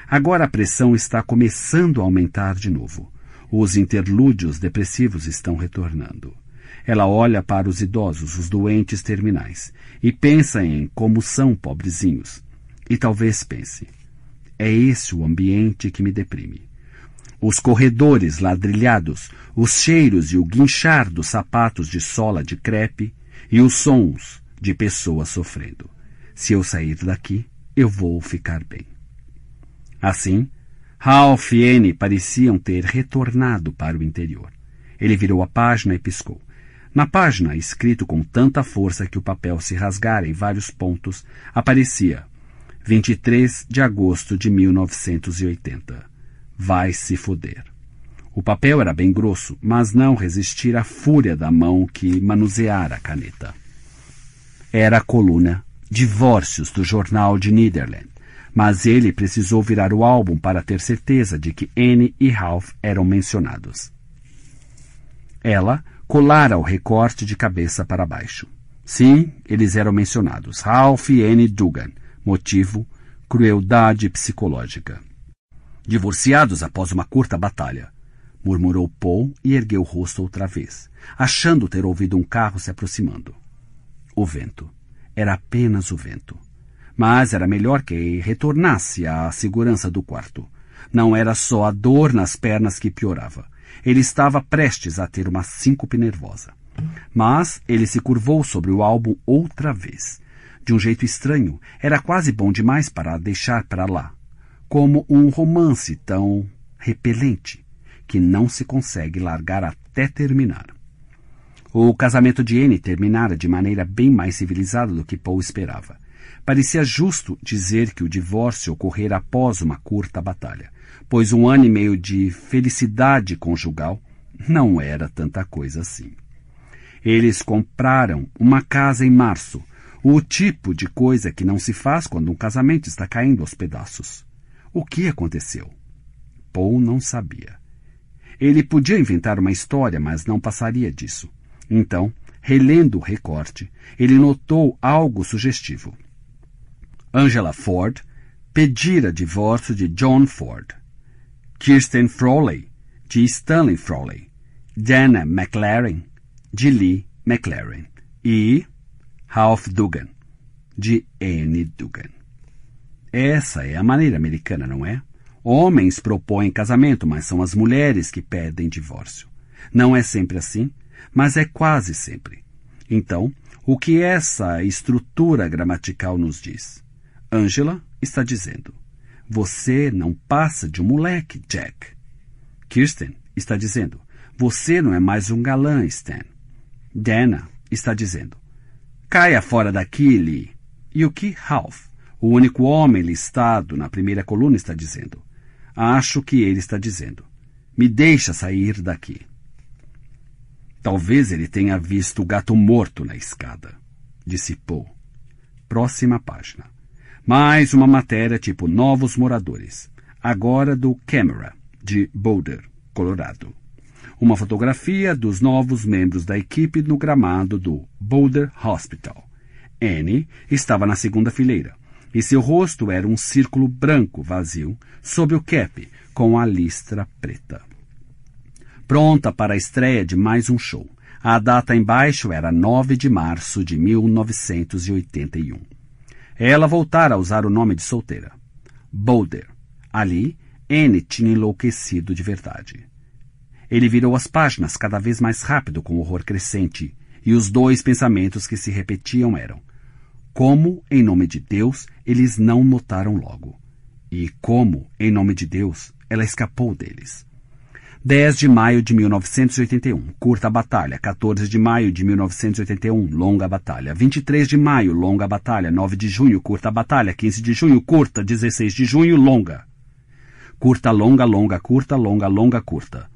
Agora a pressão está começando a aumentar de novo. Os interlúdios depressivos estão retornando. Ela olha para os idosos, os doentes terminais, e pensa em como são pobrezinhos. E talvez pense: é esse o ambiente que me deprime. Os corredores ladrilhados, os cheiros e o guinchar dos sapatos de sola de crepe e os sons de pessoas sofrendo. Se eu sair daqui, eu vou ficar bem. Assim, Ralph e Anne pareciam ter retornado para o interior. Ele virou a página e piscou. Na página, escrito com tanta força que o papel se rasgara em vários pontos, aparecia 23 de agosto de 1980. Vai se foder. O papel era bem grosso, mas não resistira à fúria da mão que manuseara a caneta. Era a coluna Divórcios do jornal de Niederland, Mas ele precisou virar o álbum para ter certeza de que Anne e Ralph eram mencionados. Ela colara o recorte de cabeça para baixo. Sim, eles eram mencionados, Ralph e Anne Dugan. Motivo: crueldade psicológica. Divorciados após uma curta batalha, murmurou Paul e ergueu o rosto outra vez, achando ter ouvido um carro se aproximando. O vento. Era apenas o vento. Mas era melhor que retornasse à segurança do quarto. Não era só a dor nas pernas que piorava. Ele estava prestes a ter uma síncope nervosa. Mas ele se curvou sobre o álbum outra vez. De um jeito estranho, era quase bom demais para deixar para lá. Como um romance tão repelente que não se consegue largar até terminar. O casamento de Anne terminara de maneira bem mais civilizada do que Paul esperava. Parecia justo dizer que o divórcio ocorrera após uma curta batalha, pois um ano e meio de felicidade conjugal não era tanta coisa assim. Eles compraram uma casa em março, o tipo de coisa que não se faz quando um casamento está caindo aos pedaços. O que aconteceu? Paul não sabia. Ele podia inventar uma história, mas não passaria disso. Então, relendo o recorte, ele notou algo sugestivo. Angela Ford pedira divórcio de John Ford. Kirsten Frawley de Stanley Frawley, Dana McLaren, de Lee McLaren. E Ralph Dugan, de Anne Dugan. Essa é a maneira americana, não é? Homens propõem casamento, mas são as mulheres que pedem divórcio. Não é sempre assim? mas é quase sempre. Então, o que essa estrutura gramatical nos diz? Angela está dizendo: Você não passa de um moleque, Jack. Kirsten está dizendo: Você não é mais um galã, Stan. Dana está dizendo: Caia fora daqui, Lee. E o que Ralph, o único homem listado na primeira coluna, está dizendo? Acho que ele está dizendo: Me deixa sair daqui. Talvez ele tenha visto o gato morto na escada, disse Próxima página. Mais uma matéria tipo Novos Moradores, agora do Camera, de Boulder, Colorado. Uma fotografia dos novos membros da equipe no gramado do Boulder Hospital. Annie estava na segunda fileira e seu rosto era um círculo branco vazio sob o cap com a listra preta pronta para a estreia de mais um show. A data embaixo era 9 de março de 1981. Ela voltara a usar o nome de solteira. Boulder. Ali, Anne tinha enlouquecido de verdade. Ele virou as páginas cada vez mais rápido com horror crescente, e os dois pensamentos que se repetiam eram: como, em nome de Deus, eles não notaram logo? E como, em nome de Deus, ela escapou deles? 10 de maio de 1981, curta batalha. 14 de maio de 1981, longa batalha. 23 de maio, longa batalha. 9 de junho, curta batalha. 15 de junho, curta. 16 de junho, longa. Curta, longa, longa, curta, longa, longa, curta.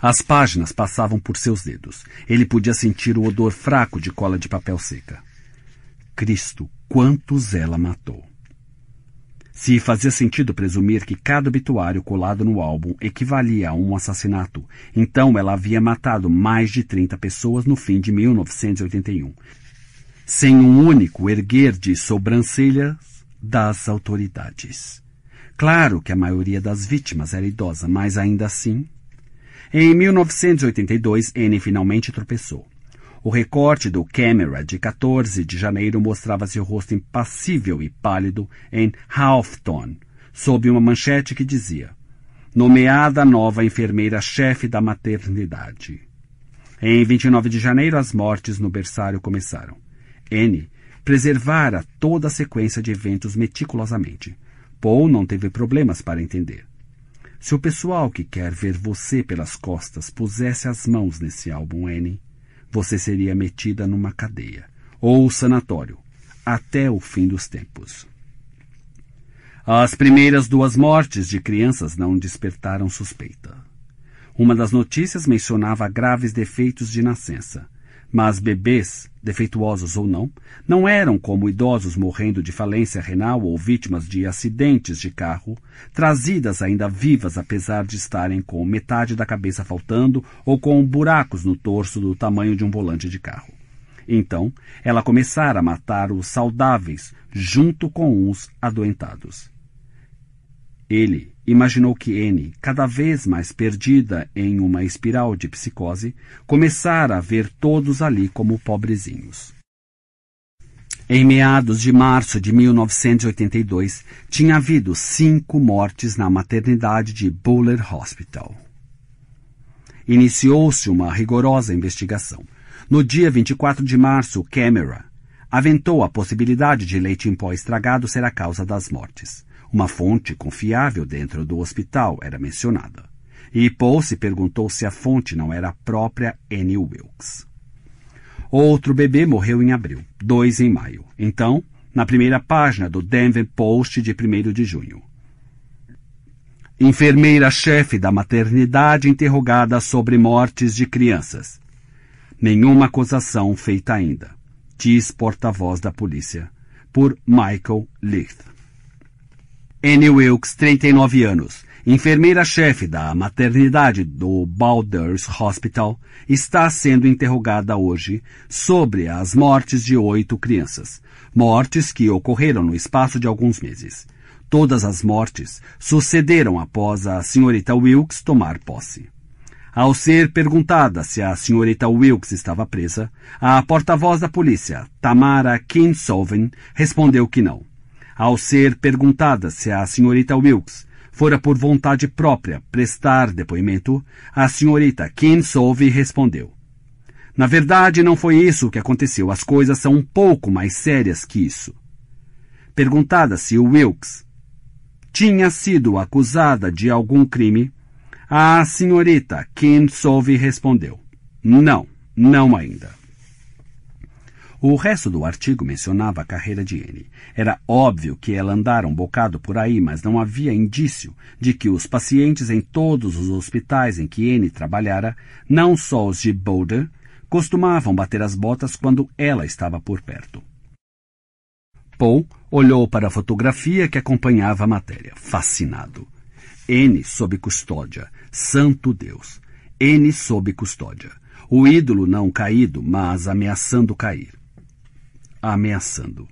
As páginas passavam por seus dedos. Ele podia sentir o odor fraco de cola de papel seca. Cristo, quantos ela matou! Se fazia sentido presumir que cada obituário colado no álbum equivalia a um assassinato, então ela havia matado mais de 30 pessoas no fim de 1981, sem um único erguer de sobrancelhas das autoridades. Claro que a maioria das vítimas era idosa, mas ainda assim. Em 1982, Anne finalmente tropeçou. O recorte do Camera de 14 de janeiro mostrava seu rosto impassível e pálido em Halfton, sob uma manchete que dizia: Nomeada nova enfermeira-chefe da maternidade. Em 29 de janeiro, as mortes no berçário começaram. N preservara toda a sequência de eventos meticulosamente. Paul não teve problemas para entender. Se o pessoal que quer ver você pelas costas pusesse as mãos nesse álbum N, você seria metida numa cadeia ou sanatório até o fim dos tempos. As primeiras duas mortes de crianças não despertaram suspeita. Uma das notícias mencionava graves defeitos de nascença, mas bebês defeituosos ou não, não eram como idosos morrendo de falência renal ou vítimas de acidentes de carro, trazidas ainda vivas apesar de estarem com metade da cabeça faltando ou com buracos no torso do tamanho de um volante de carro. Então, ela começara a matar os saudáveis junto com os adoentados. Ele Imaginou que N, cada vez mais perdida em uma espiral de psicose, começara a ver todos ali como pobrezinhos. Em meados de março de 1982, tinha havido cinco mortes na maternidade de Buller Hospital. Iniciou-se uma rigorosa investigação. No dia 24 de março, Camera aventou a possibilidade de leite em pó estragado ser a causa das mortes. Uma fonte confiável dentro do hospital era mencionada. E Paul se perguntou se a fonte não era a própria Annie Wilkes. Outro bebê morreu em abril, dois em maio. Então, na primeira página do Denver Post de 1 de junho. Enfermeira-chefe da maternidade interrogada sobre mortes de crianças. Nenhuma acusação feita ainda, diz porta-voz da polícia, por Michael Leith. Annie Wilkes, 39 anos, enfermeira-chefe da maternidade do Baldur's Hospital, está sendo interrogada hoje sobre as mortes de oito crianças, mortes que ocorreram no espaço de alguns meses. Todas as mortes sucederam após a senhorita Wilkes tomar posse. Ao ser perguntada se a senhorita Wilkes estava presa, a porta-voz da polícia, Tamara Kinsolven, respondeu que não. Ao ser perguntada se a senhorita Wilkes fora por vontade própria prestar depoimento, a senhorita Kim Solve respondeu. Na verdade, não foi isso que aconteceu. As coisas são um pouco mais sérias que isso. Perguntada se o Wilkes tinha sido acusada de algum crime, a senhorita Kim Solve respondeu: Não, não ainda. O resto do artigo mencionava a carreira de N. Era óbvio que ela andara um bocado por aí, mas não havia indício de que os pacientes em todos os hospitais em que N trabalhara, não só os de Boulder, costumavam bater as botas quando ela estava por perto. Paul olhou para a fotografia que acompanhava a matéria, fascinado. N sob custódia. Santo Deus! N sob custódia. O ídolo não caído, mas ameaçando cair ameaçando.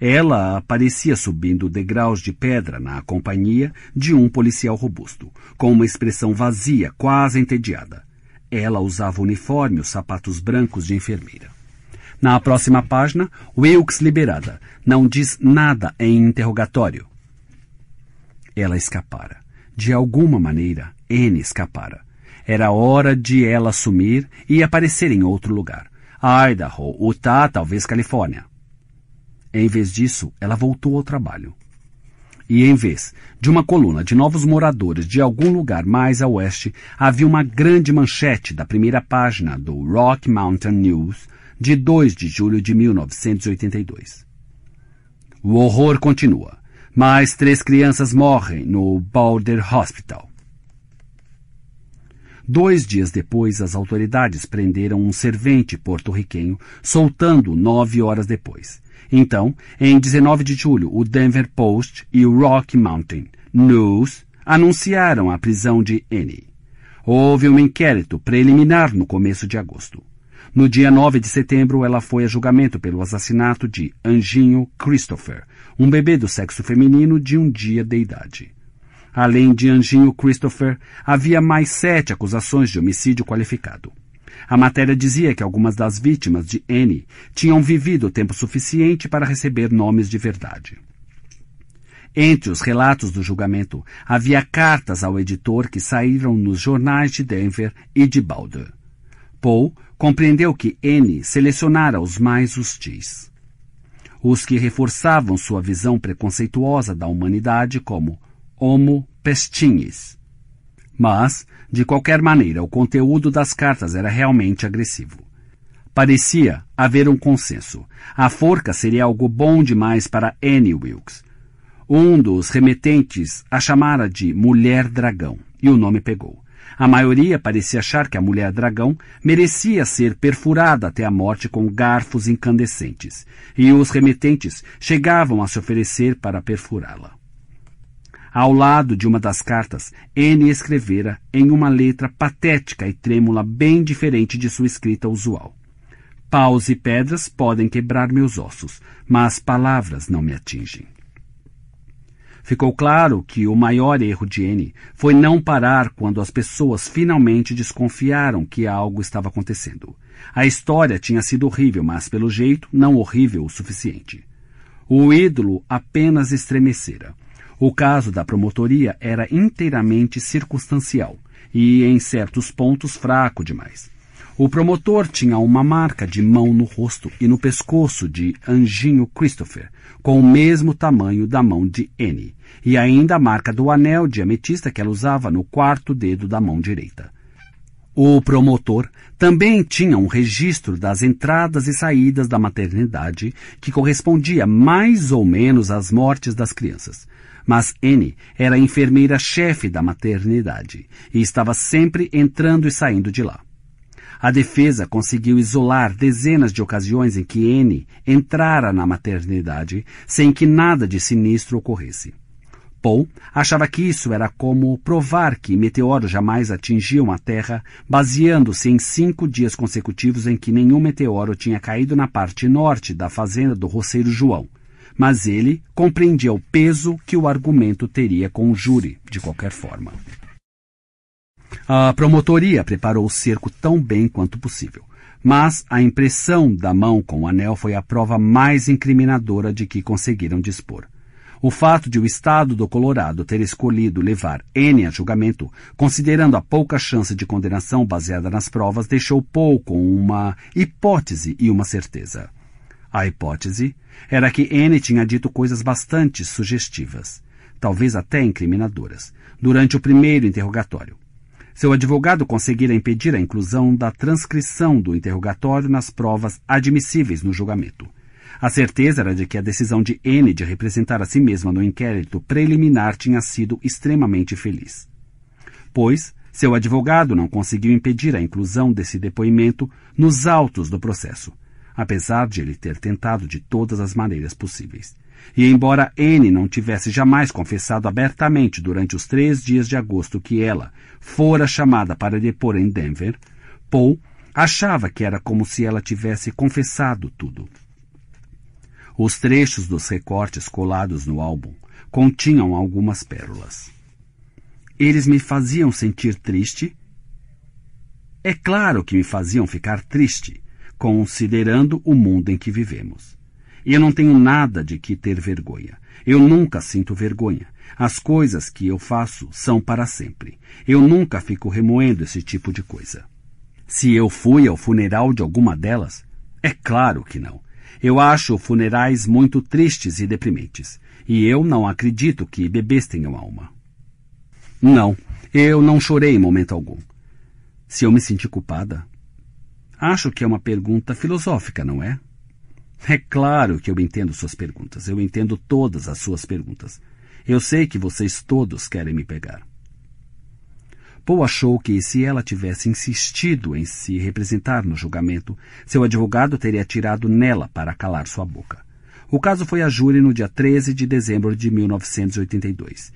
Ela aparecia subindo degraus de pedra na companhia de um policial robusto, com uma expressão vazia, quase entediada. Ela usava o uniforme e os sapatos brancos de enfermeira. Na próxima página, Wilkes liberada. Não diz nada em interrogatório. Ela escapara. De alguma maneira, N escapara. Era hora de ela sumir e aparecer em outro lugar Idaho, Utah, talvez Califórnia. Em vez disso, ela voltou ao trabalho. E em vez de uma coluna de novos moradores de algum lugar mais a oeste, havia uma grande manchete da primeira página do Rock Mountain News de 2 de julho de 1982. O horror continua. Mais três crianças morrem no Boulder Hospital. Dois dias depois, as autoridades prenderam um servente porto-riquenho, soltando nove horas depois. Então, em 19 de julho, o Denver Post e o Rocky Mountain News anunciaram a prisão de N. Houve um inquérito preliminar no começo de agosto. No dia 9 de setembro, ela foi a julgamento pelo assassinato de Anjinho Christopher, um bebê do sexo feminino de um dia de idade. Além de Anjinho Christopher, havia mais sete acusações de homicídio qualificado. A matéria dizia que algumas das vítimas de N tinham vivido tempo suficiente para receber nomes de verdade. Entre os relatos do julgamento, havia cartas ao editor que saíram nos jornais de Denver e de Boulder. Paul compreendeu que N selecionara os mais hostis. Os que reforçavam sua visão preconceituosa da humanidade como homo pestinhis. Mas, de qualquer maneira, o conteúdo das cartas era realmente agressivo. Parecia haver um consenso. A forca seria algo bom demais para Annie Wilkes. Um dos remetentes a chamara de Mulher Dragão, e o nome pegou. A maioria parecia achar que a Mulher Dragão merecia ser perfurada até a morte com garfos incandescentes, e os remetentes chegavam a se oferecer para perfurá-la. Ao lado de uma das cartas, N escrevera em uma letra patética e trêmula bem diferente de sua escrita usual. Paus e pedras podem quebrar meus ossos, mas palavras não me atingem. Ficou claro que o maior erro de N foi não parar quando as pessoas finalmente desconfiaram que algo estava acontecendo. A história tinha sido horrível, mas pelo jeito não horrível o suficiente. O ídolo apenas estremecera. O caso da promotoria era inteiramente circunstancial e, em certos pontos, fraco demais. O promotor tinha uma marca de mão no rosto e no pescoço de Anjinho Christopher, com o mesmo tamanho da mão de N, e ainda a marca do anel de ametista que ela usava no quarto dedo da mão direita. O promotor também tinha um registro das entradas e saídas da maternidade que correspondia mais ou menos às mortes das crianças. Mas N era a enfermeira-chefe da maternidade e estava sempre entrando e saindo de lá. A defesa conseguiu isolar dezenas de ocasiões em que N entrara na maternidade sem que nada de sinistro ocorresse. Paul achava que isso era como provar que meteoros jamais atingiam a Terra, baseando-se em cinco dias consecutivos em que nenhum meteoro tinha caído na parte norte da fazenda do roceiro João, mas ele compreendia o peso que o argumento teria com o júri, de qualquer forma. A promotoria preparou o cerco tão bem quanto possível, mas a impressão da mão com o anel foi a prova mais incriminadora de que conseguiram dispor. O fato de o Estado do Colorado ter escolhido levar N a julgamento, considerando a pouca chance de condenação baseada nas provas, deixou pouco uma hipótese e uma certeza. A hipótese era que Anne tinha dito coisas bastante sugestivas, talvez até incriminadoras, durante o primeiro interrogatório. Seu advogado conseguira impedir a inclusão da transcrição do interrogatório nas provas admissíveis no julgamento. A certeza era de que a decisão de Anne de representar a si mesma no inquérito preliminar tinha sido extremamente feliz. Pois, seu advogado não conseguiu impedir a inclusão desse depoimento nos autos do processo, apesar de ele ter tentado de todas as maneiras possíveis. E embora N não tivesse jamais confessado abertamente durante os três dias de agosto que ela fora chamada para depor em Denver, Paul achava que era como se ela tivesse confessado tudo. Os trechos dos recortes colados no álbum continham algumas pérolas. Eles me faziam sentir triste. É claro que me faziam ficar triste, considerando o mundo em que vivemos. E eu não tenho nada de que ter vergonha. Eu nunca sinto vergonha. As coisas que eu faço são para sempre. Eu nunca fico remoendo esse tipo de coisa. Se eu fui ao funeral de alguma delas, é claro que não. Eu acho funerais muito tristes e deprimentes, e eu não acredito que bebês tenham alma. Não, eu não chorei em momento algum. Se eu me senti culpada, Acho que é uma pergunta filosófica, não é? É claro que eu entendo suas perguntas. Eu entendo todas as suas perguntas. Eu sei que vocês todos querem me pegar. Poe achou que, se ela tivesse insistido em se representar no julgamento, seu advogado teria tirado nela para calar sua boca. O caso foi a júri no dia 13 de dezembro de 1982.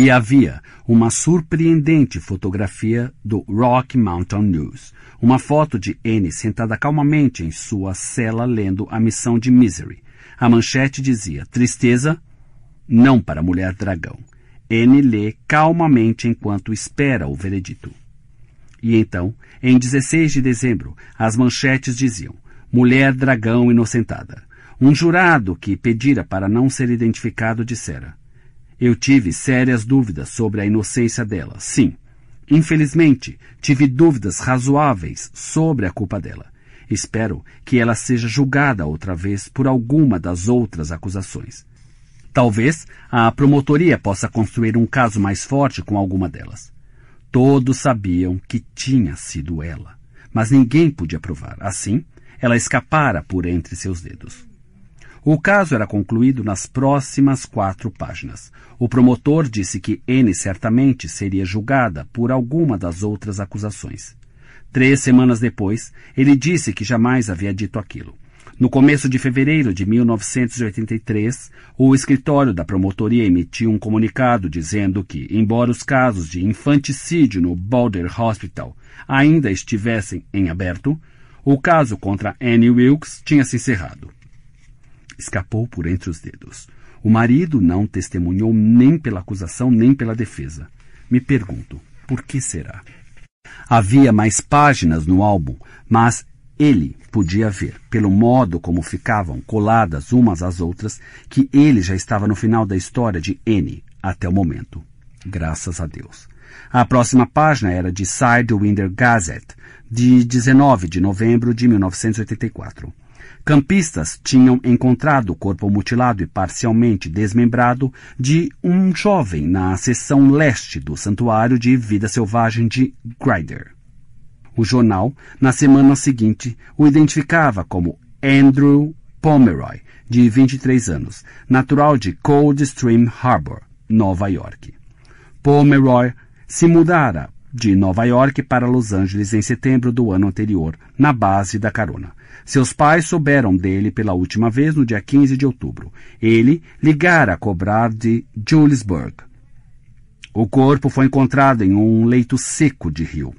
E havia uma surpreendente fotografia do Rock Mountain News, uma foto de Anne sentada calmamente em sua cela lendo a missão de Misery. A manchete dizia: Tristeza? Não para a mulher dragão. Anne lê calmamente enquanto espera o veredito. E então, em 16 de dezembro, as manchetes diziam: Mulher dragão inocentada. Um jurado que pedira para não ser identificado dissera: eu tive sérias dúvidas sobre a inocência dela, sim. Infelizmente, tive dúvidas razoáveis sobre a culpa dela. Espero que ela seja julgada outra vez por alguma das outras acusações. Talvez a promotoria possa construir um caso mais forte com alguma delas. Todos sabiam que tinha sido ela, mas ninguém podia provar. Assim, ela escapara por entre seus dedos. O caso era concluído nas próximas quatro páginas. O promotor disse que N certamente seria julgada por alguma das outras acusações. Três semanas depois, ele disse que jamais havia dito aquilo. No começo de fevereiro de 1983, o escritório da promotoria emitiu um comunicado dizendo que, embora os casos de infanticídio no Boulder Hospital ainda estivessem em aberto, o caso contra Annie Wilkes tinha se encerrado escapou por entre os dedos. O marido não testemunhou nem pela acusação nem pela defesa. Me pergunto, por que será? Havia mais páginas no álbum, mas ele podia ver, pelo modo como ficavam coladas umas às outras, que ele já estava no final da história de N até o momento. Graças a Deus. A próxima página era de Sidewinder Gazette, de 19 de novembro de 1984. Campistas tinham encontrado o corpo mutilado e parcialmente desmembrado de um jovem na seção leste do Santuário de Vida Selvagem de Grider. O jornal, na semana seguinte, o identificava como Andrew Pomeroy, de 23 anos, natural de Cold Stream Harbor, Nova York. Pomeroy se mudara de Nova York para Los Angeles em setembro do ano anterior, na base da carona. Seus pais souberam dele pela última vez no dia 15 de outubro. Ele ligara a cobrar de Julesburg. O corpo foi encontrado em um leito seco de rio.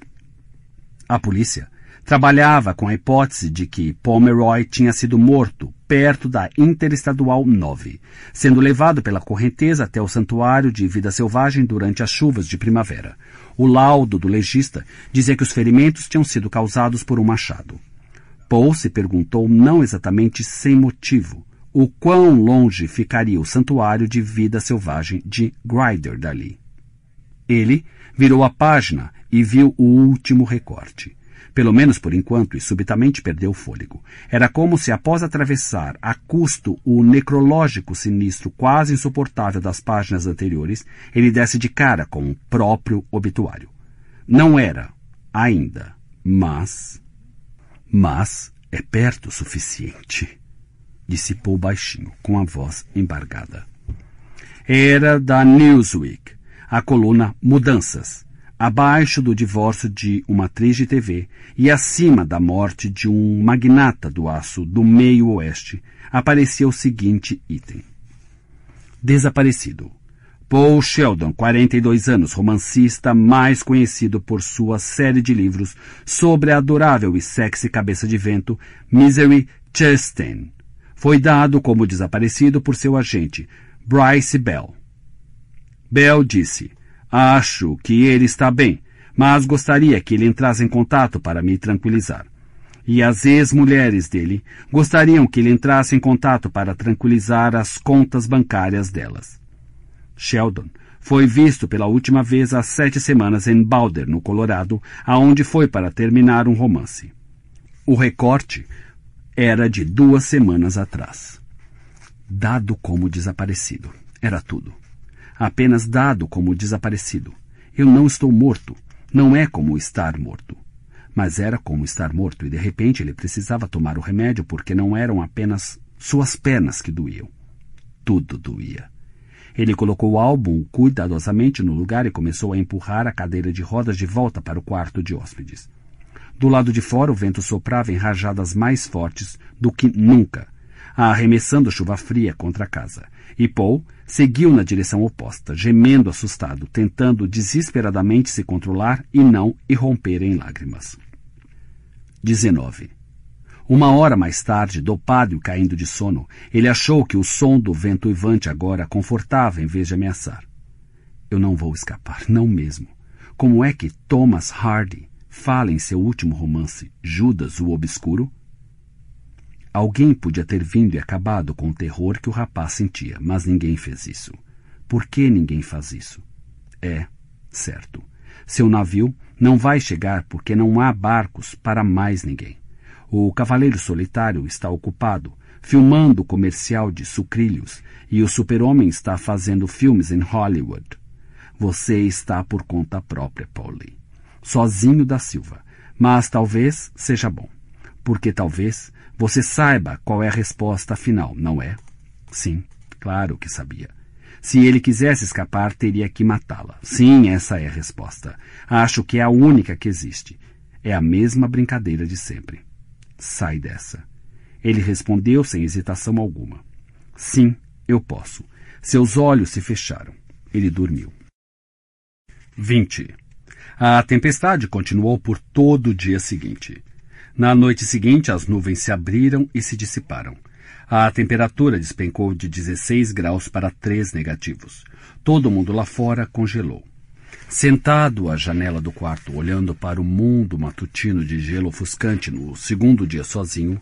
A polícia trabalhava com a hipótese de que Pomeroy tinha sido morto perto da Interestadual 9, sendo levado pela correnteza até o Santuário de Vida Selvagem durante as chuvas de primavera. O laudo do legista dizia que os ferimentos tinham sido causados por um machado. Paul se perguntou, não exatamente sem motivo, o quão longe ficaria o santuário de vida selvagem de Grider dali. Ele virou a página e viu o último recorte. Pelo menos por enquanto, e subitamente perdeu o fôlego. Era como se, após atravessar a custo o necrológico sinistro quase insuportável das páginas anteriores, ele desse de cara com o próprio obituário. Não era, ainda, mas mas é perto o suficiente, dissipou baixinho, com a voz embargada. Era da Newsweek, a coluna Mudanças, abaixo do divórcio de uma atriz de TV e acima da morte de um magnata do aço do meio-oeste, aparecia o seguinte item. Desaparecido Paul Sheldon, 42 anos, romancista mais conhecido por sua série de livros sobre a adorável e sexy cabeça de vento, Misery Chastain. Foi dado como desaparecido por seu agente, Bryce Bell. Bell disse, acho que ele está bem, mas gostaria que ele entrasse em contato para me tranquilizar. E as ex-mulheres dele gostariam que ele entrasse em contato para tranquilizar as contas bancárias delas. Sheldon, foi visto pela última vez há sete semanas em Boulder, no Colorado, aonde foi para terminar um romance. O recorte era de duas semanas atrás. Dado como desaparecido. Era tudo. Apenas dado como desaparecido. Eu não estou morto. Não é como estar morto. Mas era como estar morto e de repente ele precisava tomar o remédio porque não eram apenas suas pernas que doíam. Tudo doía. Ele colocou o álbum cuidadosamente no lugar e começou a empurrar a cadeira de rodas de volta para o quarto de hóspedes. Do lado de fora, o vento soprava em rajadas mais fortes do que nunca, arremessando chuva fria contra a casa. E Paul seguiu na direção oposta, gemendo assustado, tentando desesperadamente se controlar e não irromper em lágrimas. 19. Uma hora mais tarde, dopado e caindo de sono, ele achou que o som do vento uivante agora confortava em vez de ameaçar. Eu não vou escapar, não mesmo. Como é que Thomas Hardy fala em seu último romance, Judas o Obscuro? Alguém podia ter vindo e acabado com o terror que o rapaz sentia, mas ninguém fez isso. Por que ninguém faz isso? É, certo. Seu navio não vai chegar porque não há barcos para mais ninguém. O cavaleiro solitário está ocupado, filmando o comercial de sucrilhos, e o super-homem está fazendo filmes em Hollywood. Você está por conta própria, Pauli. Sozinho da Silva. Mas talvez seja bom. Porque talvez você saiba qual é a resposta final, não é? Sim, claro que sabia. Se ele quisesse escapar, teria que matá-la. Sim, essa é a resposta. Acho que é a única que existe. É a mesma brincadeira de sempre sai dessa. Ele respondeu sem hesitação alguma. Sim, eu posso. Seus olhos se fecharam. Ele dormiu. 20. A tempestade continuou por todo o dia seguinte. Na noite seguinte, as nuvens se abriram e se dissiparam. A temperatura despencou de 16 graus para 3 negativos. Todo mundo lá fora congelou. Sentado à janela do quarto, olhando para o mundo matutino de gelo ofuscante no segundo dia sozinho,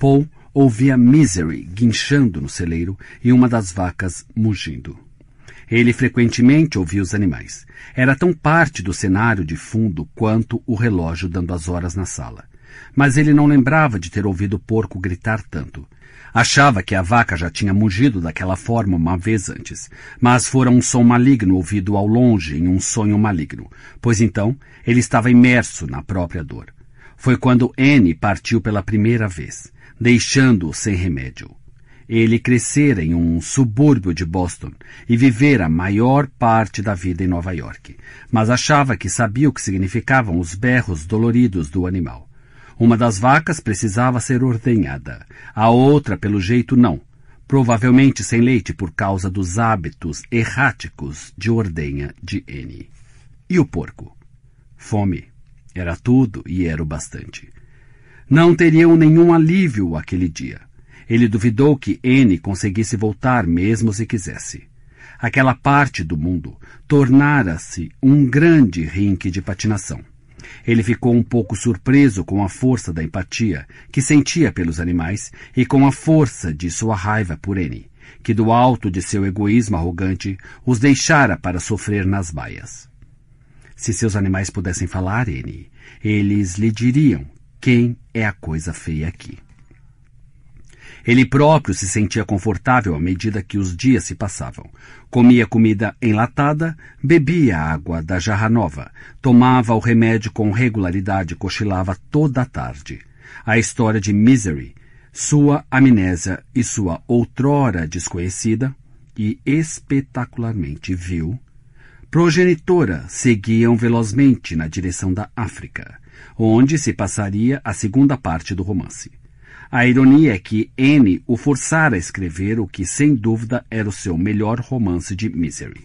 Paul ouvia Misery guinchando no celeiro e uma das vacas mugindo. Ele frequentemente ouvia os animais. Era tão parte do cenário de fundo quanto o relógio dando as horas na sala. Mas ele não lembrava de ter ouvido o porco gritar tanto. Achava que a vaca já tinha mugido daquela forma uma vez antes, mas fora um som maligno ouvido ao longe em um sonho maligno, pois então ele estava imerso na própria dor. Foi quando N partiu pela primeira vez, deixando-o sem remédio. Ele crescera em um subúrbio de Boston e vivera a maior parte da vida em Nova York, mas achava que sabia o que significavam os berros doloridos do animal. Uma das vacas precisava ser ordenhada, a outra, pelo jeito, não. Provavelmente sem leite por causa dos hábitos erráticos de ordenha de N. E o porco? Fome. Era tudo e era o bastante. Não teriam nenhum alívio aquele dia. Ele duvidou que N conseguisse voltar mesmo se quisesse. Aquela parte do mundo tornara-se um grande rinque de patinação. Ele ficou um pouco surpreso com a força da empatia que sentia pelos animais e com a força de sua raiva por N, que do alto de seu egoísmo arrogante os deixara para sofrer nas baias. Se seus animais pudessem falar, N, eles lhe diriam quem é a coisa feia aqui. Ele próprio se sentia confortável à medida que os dias se passavam. Comia comida enlatada, bebia água da jarra nova, tomava o remédio com regularidade e cochilava toda a tarde. A história de Misery, sua amnésia e sua outrora desconhecida, e espetacularmente vil, progenitora seguiam velozmente na direção da África, onde se passaria a segunda parte do romance. A ironia é que Anne o forçara a escrever o que, sem dúvida, era o seu melhor romance de Misery.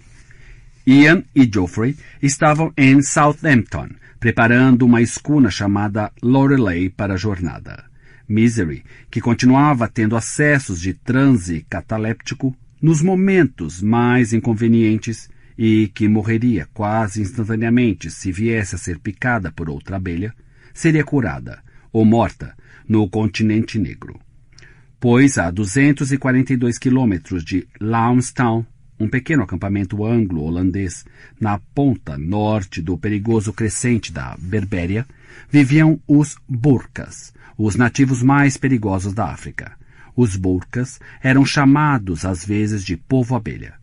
Ian e Geoffrey estavam em Southampton, preparando uma escuna chamada Lorelei para a jornada. Misery, que continuava tendo acessos de transe cataléptico nos momentos mais inconvenientes e que morreria quase instantaneamente se viesse a ser picada por outra abelha, seria curada ou morta no continente negro. Pois, a 242 quilômetros de Lounstown, um pequeno acampamento anglo-holandês na ponta norte do perigoso crescente da Berbéria, viviam os burcas, os nativos mais perigosos da África. Os burcas eram chamados às vezes de povo abelha.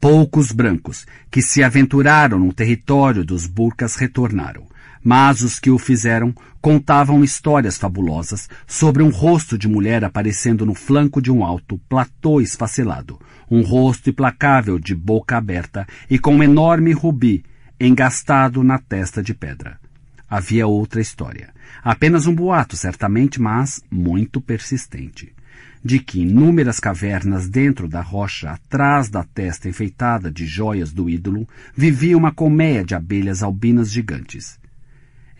Poucos brancos que se aventuraram no território dos burcas retornaram, mas os que o fizeram contavam histórias fabulosas sobre um rosto de mulher aparecendo no flanco de um alto platô esfacelado, um rosto implacável de boca aberta e com um enorme rubi engastado na testa de pedra. Havia outra história, apenas um boato certamente, mas muito persistente de que inúmeras cavernas dentro da rocha, atrás da testa enfeitada de joias do ídolo, vivia uma colmeia de abelhas albinas gigantes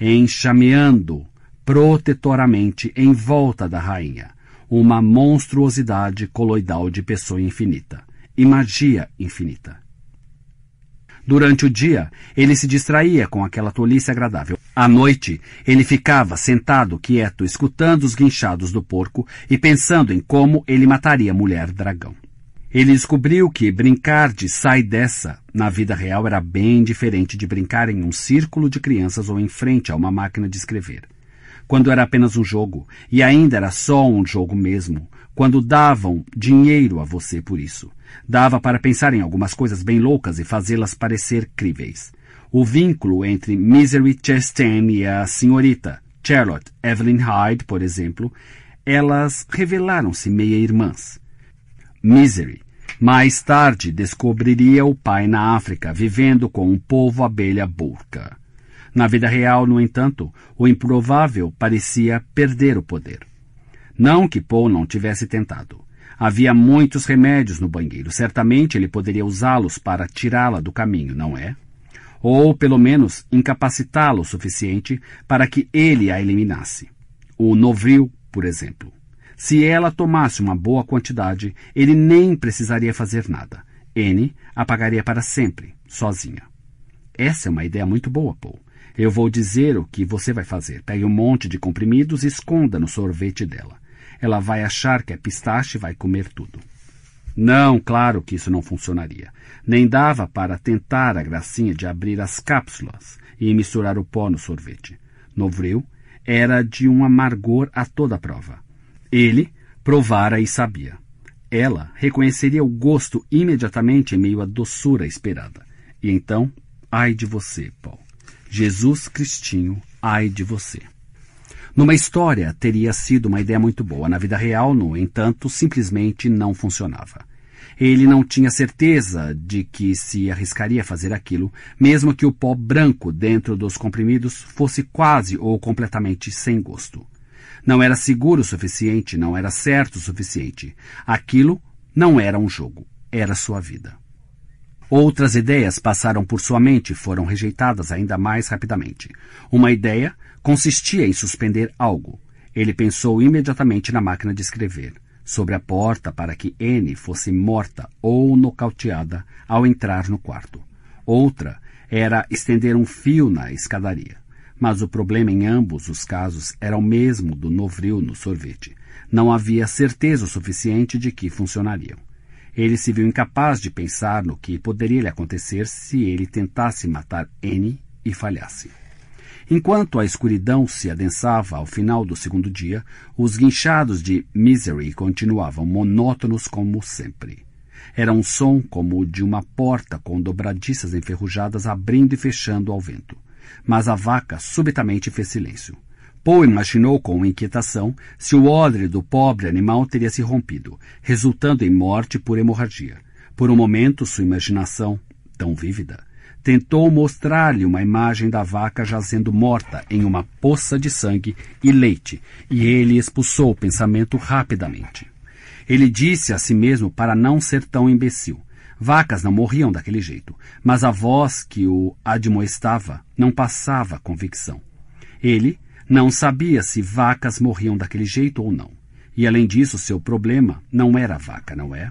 enxameando protetoramente em volta da rainha, uma monstruosidade coloidal de pessoa infinita e magia infinita. Durante o dia, ele se distraía com aquela tolice agradável. À noite, ele ficava sentado quieto, escutando os guinchados do porco e pensando em como ele mataria a mulher dragão. Ele descobriu que brincar de sai dessa na vida real era bem diferente de brincar em um círculo de crianças ou em frente a uma máquina de escrever. Quando era apenas um jogo, e ainda era só um jogo mesmo, quando davam dinheiro a você por isso. Dava para pensar em algumas coisas bem loucas e fazê-las parecer críveis. O vínculo entre Misery Chastain e a senhorita Charlotte Evelyn Hyde, por exemplo, elas revelaram-se meia-irmãs. Misery. Mais tarde descobriria o pai na África, vivendo com um povo abelha burca. Na vida real, no entanto, o improvável parecia perder o poder. Não que Paul não tivesse tentado. Havia muitos remédios no banheiro. Certamente ele poderia usá-los para tirá-la do caminho, não é? Ou, pelo menos, incapacitá-la o suficiente para que ele a eliminasse. O Novril, por exemplo. Se ela tomasse uma boa quantidade, ele nem precisaria fazer nada. N apagaria para sempre, sozinha. Essa é uma ideia muito boa, Paul. Eu vou dizer o que você vai fazer. Pegue um monte de comprimidos e esconda no sorvete dela. Ela vai achar que é pistache e vai comer tudo. Não, claro que isso não funcionaria. Nem dava para tentar a gracinha de abrir as cápsulas e misturar o pó no sorvete. Novril era de um amargor a toda prova. Ele provara e sabia. Ela reconheceria o gosto imediatamente em meio à doçura esperada. E então, ai de você, Paul. Jesus Cristinho, ai de você. Numa história, teria sido uma ideia muito boa. Na vida real, no entanto, simplesmente não funcionava. Ele não tinha certeza de que se arriscaria a fazer aquilo, mesmo que o pó branco dentro dos comprimidos fosse quase ou completamente sem gosto. Não era seguro o suficiente, não era certo o suficiente. Aquilo não era um jogo, era sua vida. Outras ideias passaram por sua mente e foram rejeitadas ainda mais rapidamente. Uma ideia consistia em suspender algo. Ele pensou imediatamente na máquina de escrever, sobre a porta para que N fosse morta ou nocauteada ao entrar no quarto. Outra era estender um fio na escadaria. Mas o problema em ambos os casos era o mesmo do Novril no sorvete. Não havia certeza o suficiente de que funcionariam. Ele se viu incapaz de pensar no que poderia lhe acontecer se ele tentasse matar N e falhasse. Enquanto a escuridão se adensava ao final do segundo dia, os guinchados de Misery continuavam monótonos como sempre. Era um som como o de uma porta com dobradiças enferrujadas abrindo e fechando ao vento mas a vaca subitamente fez silêncio. Poe imaginou com inquietação se o odre do pobre animal teria se rompido, resultando em morte por hemorragia. Por um momento, sua imaginação, tão vívida, tentou mostrar-lhe uma imagem da vaca jazendo morta em uma poça de sangue e leite, e ele expulsou o pensamento rapidamente. Ele disse a si mesmo para não ser tão imbecil, Vacas não morriam daquele jeito, mas a voz que o admoestava não passava convicção. Ele não sabia se vacas morriam daquele jeito ou não. E além disso, seu problema não era a vaca, não é?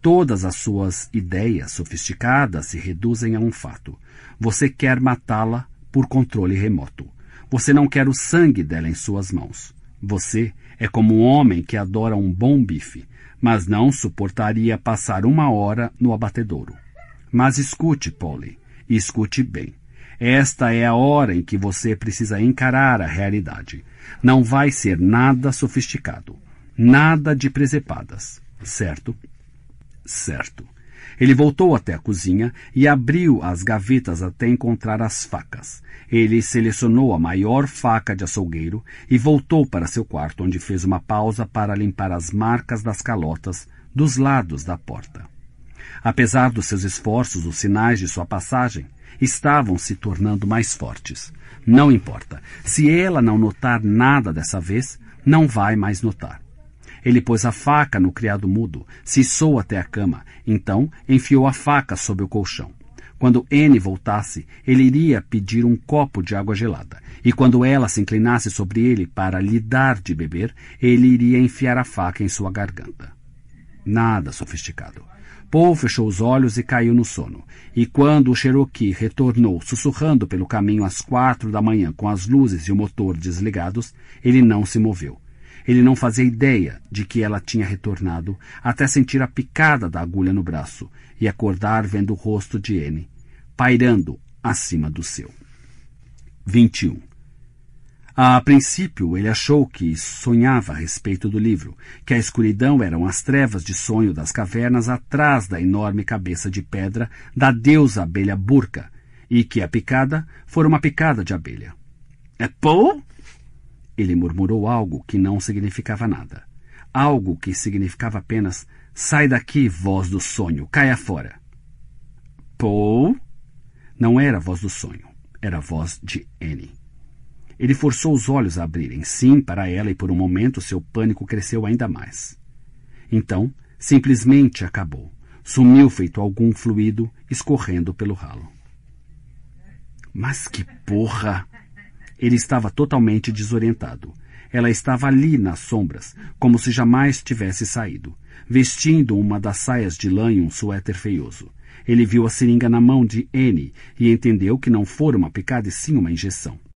Todas as suas ideias sofisticadas se reduzem a um fato. Você quer matá-la por controle remoto. Você não quer o sangue dela em suas mãos. Você é como um homem que adora um bom bife mas não suportaria passar uma hora no abatedouro. Mas escute, Polly, escute bem. Esta é a hora em que você precisa encarar a realidade. Não vai ser nada sofisticado, nada de presepadas, certo? Certo. Ele voltou até a cozinha e abriu as gavetas até encontrar as facas. Ele selecionou a maior faca de açougueiro e voltou para seu quarto, onde fez uma pausa para limpar as marcas das calotas dos lados da porta. Apesar dos seus esforços, os sinais de sua passagem estavam se tornando mais fortes. Não importa. Se ela não notar nada dessa vez, não vai mais notar. Ele pôs a faca no criado mudo, cissou até a cama, então enfiou a faca sob o colchão. Quando N voltasse, ele iria pedir um copo de água gelada, e quando ela se inclinasse sobre ele para lhe dar de beber, ele iria enfiar a faca em sua garganta. Nada sofisticado. Paul fechou os olhos e caiu no sono. E quando o Cherokee retornou, sussurrando pelo caminho às quatro da manhã com as luzes e o motor desligados, ele não se moveu. Ele não fazia ideia de que ela tinha retornado, até sentir a picada da agulha no braço e acordar vendo o rosto de N, pairando acima do seu. 21. A princípio, ele achou que sonhava a respeito do livro, que a escuridão eram as trevas de sonho das cavernas atrás da enorme cabeça de pedra da deusa abelha Burca, e que a picada fora uma picada de abelha. É Paul? Ele murmurou algo que não significava nada. Algo que significava apenas: Sai daqui, voz do sonho, caia fora. Paul? Não era a voz do sonho, era a voz de Annie. Ele forçou os olhos a abrirem, sim, para ela, e por um momento seu pânico cresceu ainda mais. Então, simplesmente acabou. Sumiu feito algum fluido escorrendo pelo ralo. Mas que porra! Ele estava totalmente desorientado. Ela estava ali nas sombras, como se jamais tivesse saído, vestindo uma das saias de lã e um suéter feioso. Ele viu a seringa na mão de N e entendeu que não fora uma picada e sim uma injeção.